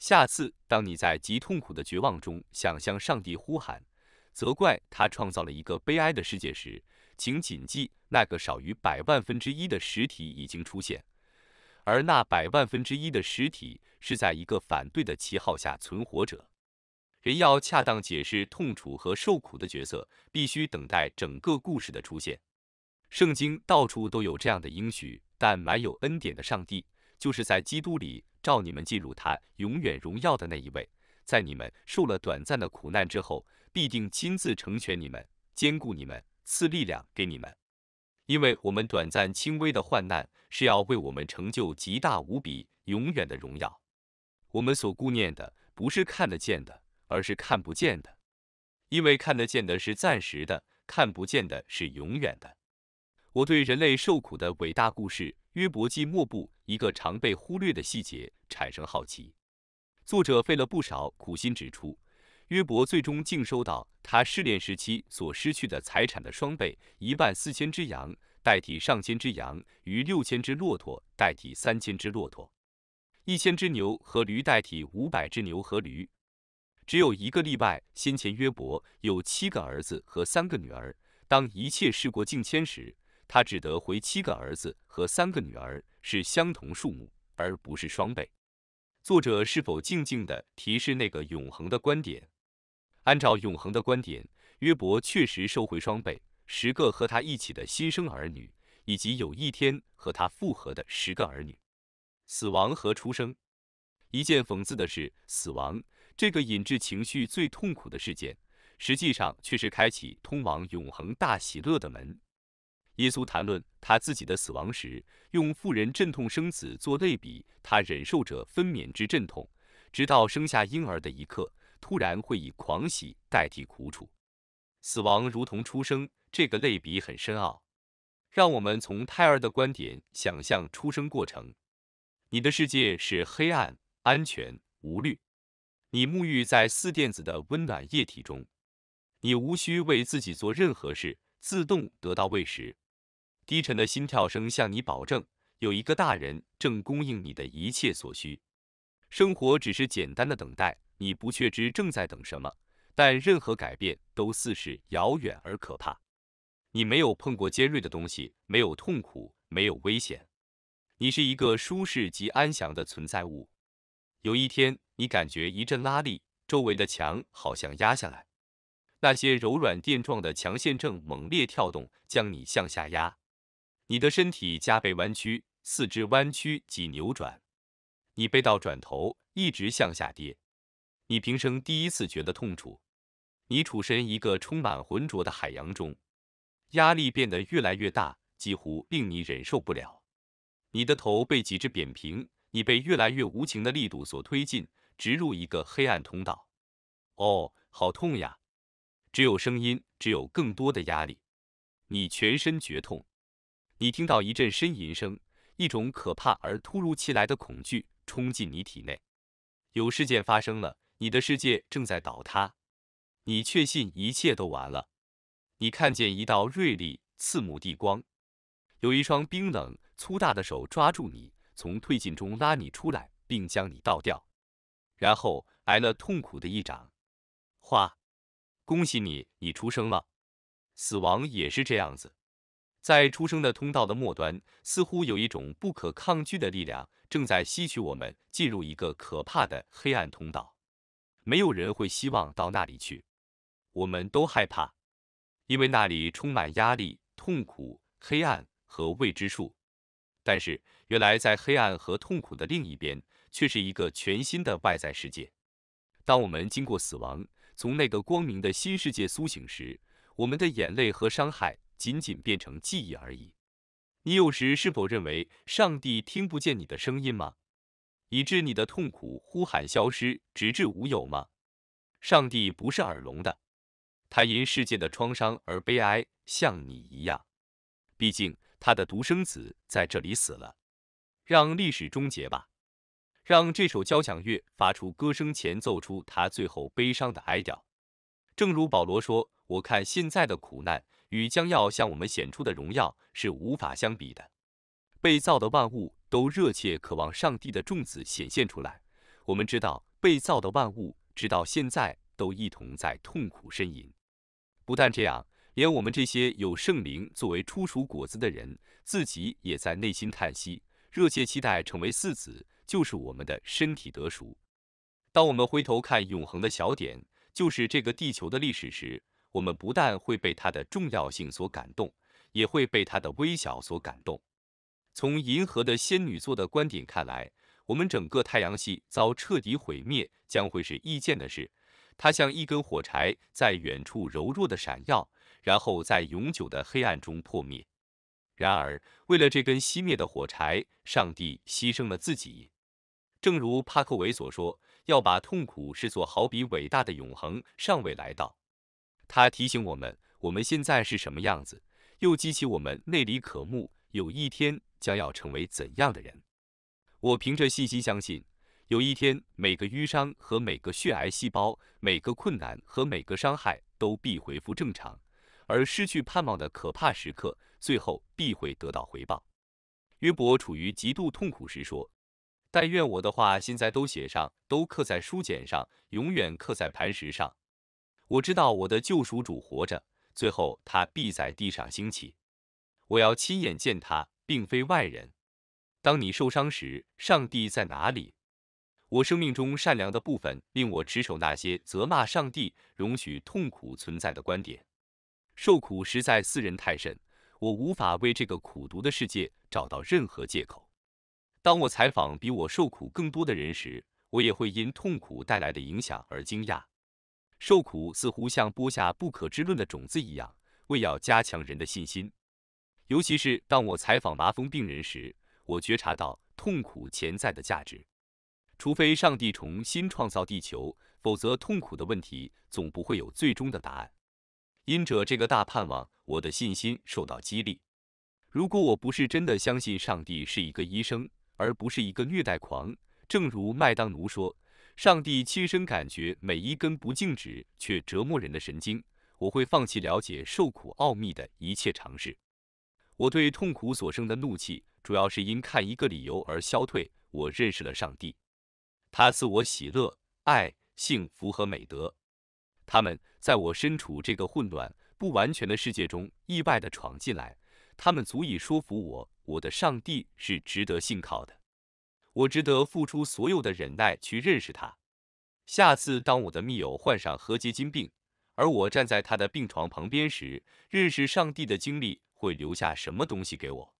下次，当你在极痛苦的绝望中想向上帝呼喊，责怪他创造了一个悲哀的世界时，请谨记，那个少于百万分之一的实体已经出现，而那百万分之一的实体是在一个反对的旗号下存活者。人要恰当解释痛楚和受苦的角色，必须等待整个故事的出现。圣经到处都有这样的应许，但满有恩典的上帝。就是在基督里召你们进入他永远荣耀的那一位，在你们受了短暂的苦难之后，必定亲自成全你们，兼顾你们，赐力量给你们。因为我们短暂轻微的患难，是要为我们成就极大无比、永远的荣耀。我们所顾念的，不是看得见的，而是看不见的。因为看得见的是暂时的，看不见的是永远的。我对人类受苦的伟大故事《约伯记》末部一个常被忽略的细节产生好奇。作者费了不少苦心指出，约伯最终净收到他试炼时期所失去的财产的双倍：一万四千只羊代替上千只羊，余六千只骆驼代替三千只骆驼，一千只牛和驴代替五百只牛和驴。只有一个例外，先前约伯有七个儿子和三个女儿。当一切事过境迁时，他只得回七个儿子和三个女儿是相同数目，而不是双倍。作者是否静静地提示那个永恒的观点？按照永恒的观点，约伯确实收回双倍十个和他一起的新生儿女，以及有一天和他复合的十个儿女。死亡和出生。一件讽刺的是，死亡这个引致情绪最痛苦的事件，实际上却是开启通往永恒大喜乐的门。耶稣谈论他自己的死亡时，用妇人阵痛生子做类比，他忍受着分娩之阵痛，直到生下婴儿的一刻，突然会以狂喜代替苦楚。死亡如同出生，这个类比很深奥。让我们从胎儿的观点想象出生过程。你的世界是黑暗、安全、无虑，你沐浴在四电子的温暖液体中，你无需为自己做任何事，自动得到喂食。低沉的心跳声向你保证，有一个大人正供应你的一切所需。生活只是简单的等待，你不确知正在等什么，但任何改变都似是遥远而可怕。你没有碰过尖锐的东西，没有痛苦，没有危险。你是一个舒适及安详的存在物。有一天，你感觉一阵拉力，周围的墙好像压下来，那些柔软垫状的墙线正猛烈跳动，将你向下压。你的身体加倍弯曲，四肢弯曲及扭转，你背到转头，一直向下跌。你平生第一次觉得痛楚，你处身一个充满浑浊的海洋中，压力变得越来越大，几乎令你忍受不了。你的头被脊椎扁平，你被越来越无情的力度所推进，直入一个黑暗通道。哦，好痛呀！只有声音，只有更多的压力，你全身觉痛。你听到一阵呻吟声，一种可怕而突如其来的恐惧冲进你体内。有事件发生了，你的世界正在倒塌，你确信一切都完了。你看见一道锐利刺目的光，有一双冰冷粗大的手抓住你，从退进中拉你出来，并将你倒掉，然后挨了痛苦的一掌。哗！恭喜你，你出生了。死亡也是这样子。在出生的通道的末端，似乎有一种不可抗拒的力量正在吸取我们进入一个可怕的黑暗通道。没有人会希望到那里去，我们都害怕，因为那里充满压力、痛苦、黑暗和未知数。但是，原来在黑暗和痛苦的另一边，却是一个全新的外在世界。当我们经过死亡，从那个光明的新世界苏醒时，我们的眼泪和伤害。仅仅变成记忆而已。你有时是否认为上帝听不见你的声音吗？以致你的痛苦呼喊消失，直至无有吗？上帝不是耳聋的，他因世界的创伤而悲哀，像你一样。毕竟他的独生子在这里死了。让历史终结吧，让这首交响乐发出歌声，前奏出他最后悲伤的哀调。正如保罗说：“我看现在的苦难。”与将要向我们显出的荣耀是无法相比的。被造的万物都热切渴望上帝的众子显现出来。我们知道，被造的万物直到现在都一同在痛苦呻吟。不但这样，连我们这些有圣灵作为初熟果子的人，自己也在内心叹息，热切期待成为四子，就是我们的身体得熟。当我们回头看永恒的小点，就是这个地球的历史时，我们不但会被它的重要性所感动，也会被它的微小所感动。从银河的仙女座的观点看来，我们整个太阳系遭彻底毁灭将会是易见的事。它像一根火柴在远处柔弱的闪耀，然后在永久的黑暗中破灭。然而，为了这根熄灭的火柴，上帝牺牲了自己。正如帕克维所说：“要把痛苦视作好比伟大的永恒尚未来到。”他提醒我们，我们现在是什么样子，又激起我们内里渴慕，有一天将要成为怎样的人。我凭着信心相信，有一天每个淤伤和每个血癌细胞，每个困难和每个伤害都必恢复正常，而失去盼望的可怕时刻，最后必会得到回报。约伯处于极度痛苦时说：“但愿我的话现在都写上，都刻在书简上，永远刻在磐石上。”我知道我的救赎主活着，最后他必在地上兴起。我要亲眼见他，并非外人。当你受伤时，上帝在哪里？我生命中善良的部分令我持守那些责骂上帝、容许痛苦存在的观点。受苦实在私人太甚，我无法为这个苦读的世界找到任何借口。当我采访比我受苦更多的人时，我也会因痛苦带来的影响而惊讶。受苦似乎像播下不可知论的种子一样，为要加强人的信心。尤其是当我采访麻风病人时，我觉察到痛苦潜在的价值。除非上帝重新创造地球，否则痛苦的问题总不会有最终的答案。因着这个大盼望，我的信心受到激励。如果我不是真的相信上帝是一个医生，而不是一个虐待狂，正如麦当奴说。上帝亲身感觉每一根不静止却折磨人的神经，我会放弃了解受苦奥秘的一切尝试。我对痛苦所生的怒气，主要是因看一个理由而消退。我认识了上帝，他赐我喜乐、爱、幸福和美德。他们在我身处这个混乱不完全的世界中意外地闯进来，他们足以说服我，我的上帝是值得信靠的。我值得付出所有的忍耐去认识他。下次当我的密友患上何结金病，而我站在他的病床旁边时，认识上帝的经历会留下什么东西给我？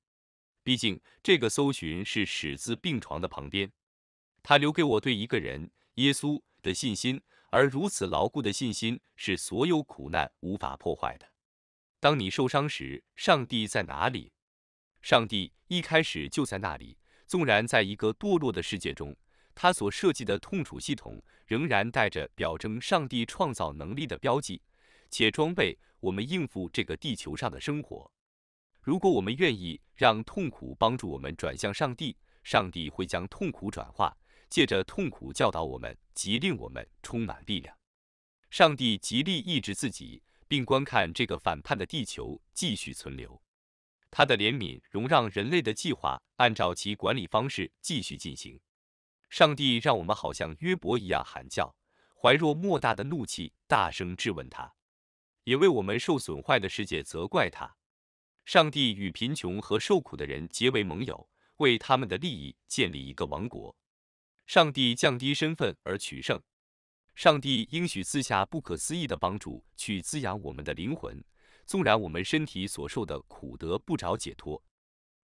毕竟这个搜寻是始自病床的旁边。他留给我对一个人耶稣的信心，而如此牢固的信心是所有苦难无法破坏的。当你受伤时，上帝在哪里？上帝一开始就在那里。纵然在一个堕落的世界中，他所设计的痛楚系统仍然带着表征上帝创造能力的标记，且装备我们应付这个地球上的生活。如果我们愿意让痛苦帮助我们转向上帝，上帝会将痛苦转化，借着痛苦教导我们，及令我们充满力量。上帝极力抑制自己，并观看这个反叛的地球继续存留。他的怜悯容让人类的计划按照其管理方式继续进行。上帝让我们好像约伯一样喊叫，怀若莫大的怒气大声质问他，也为我们受损坏的世界责怪他。上帝与贫穷和受苦的人结为盟友，为他们的利益建立一个王国。上帝降低身份而取胜。上帝应许赐下不可思议的帮助去滋养我们的灵魂。纵然我们身体所受的苦得不着解脱，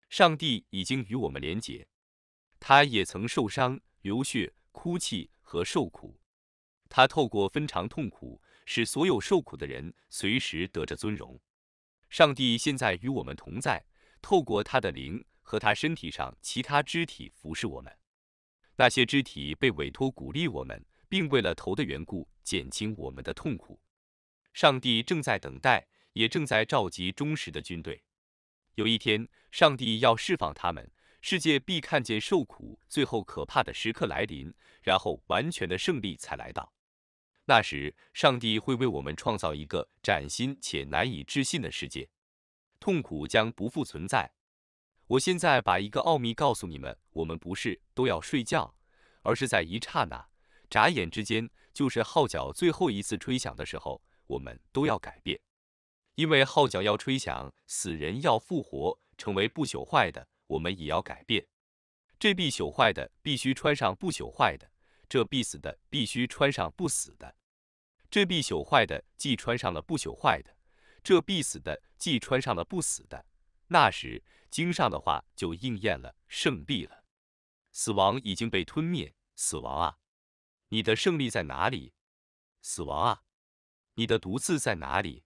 上帝已经与我们连结，他也曾受伤、流血、哭泣和受苦，他透过分常痛苦，使所有受苦的人随时得着尊荣。上帝现在与我们同在，透过他的灵和他身体上其他肢体服侍我们，那些肢体被委托鼓励我们，并为了头的缘故减轻我们的痛苦。上帝正在等待。也正在召集忠实的军队。有一天，上帝要释放他们，世界必看见受苦，最后可怕的时刻来临，然后完全的胜利才来到。那时，上帝会为我们创造一个崭新且难以置信的世界，痛苦将不复存在。我现在把一个奥秘告诉你们：我们不是都要睡觉，而是在一刹那、眨眼之间，就是号角最后一次吹响的时候，我们都要改变。因为号角要吹响，死人要复活，成为不朽坏的，我们也要改变。这必朽坏的必须穿上不朽坏的，这必死的必须穿上不死的。这必朽坏的既穿上了不朽坏的，这必死的既穿上了不死的，那时经上的话就应验了，胜利了。死亡已经被吞灭，死亡啊，你的胜利在哪里？死亡啊，你的毒刺在哪里？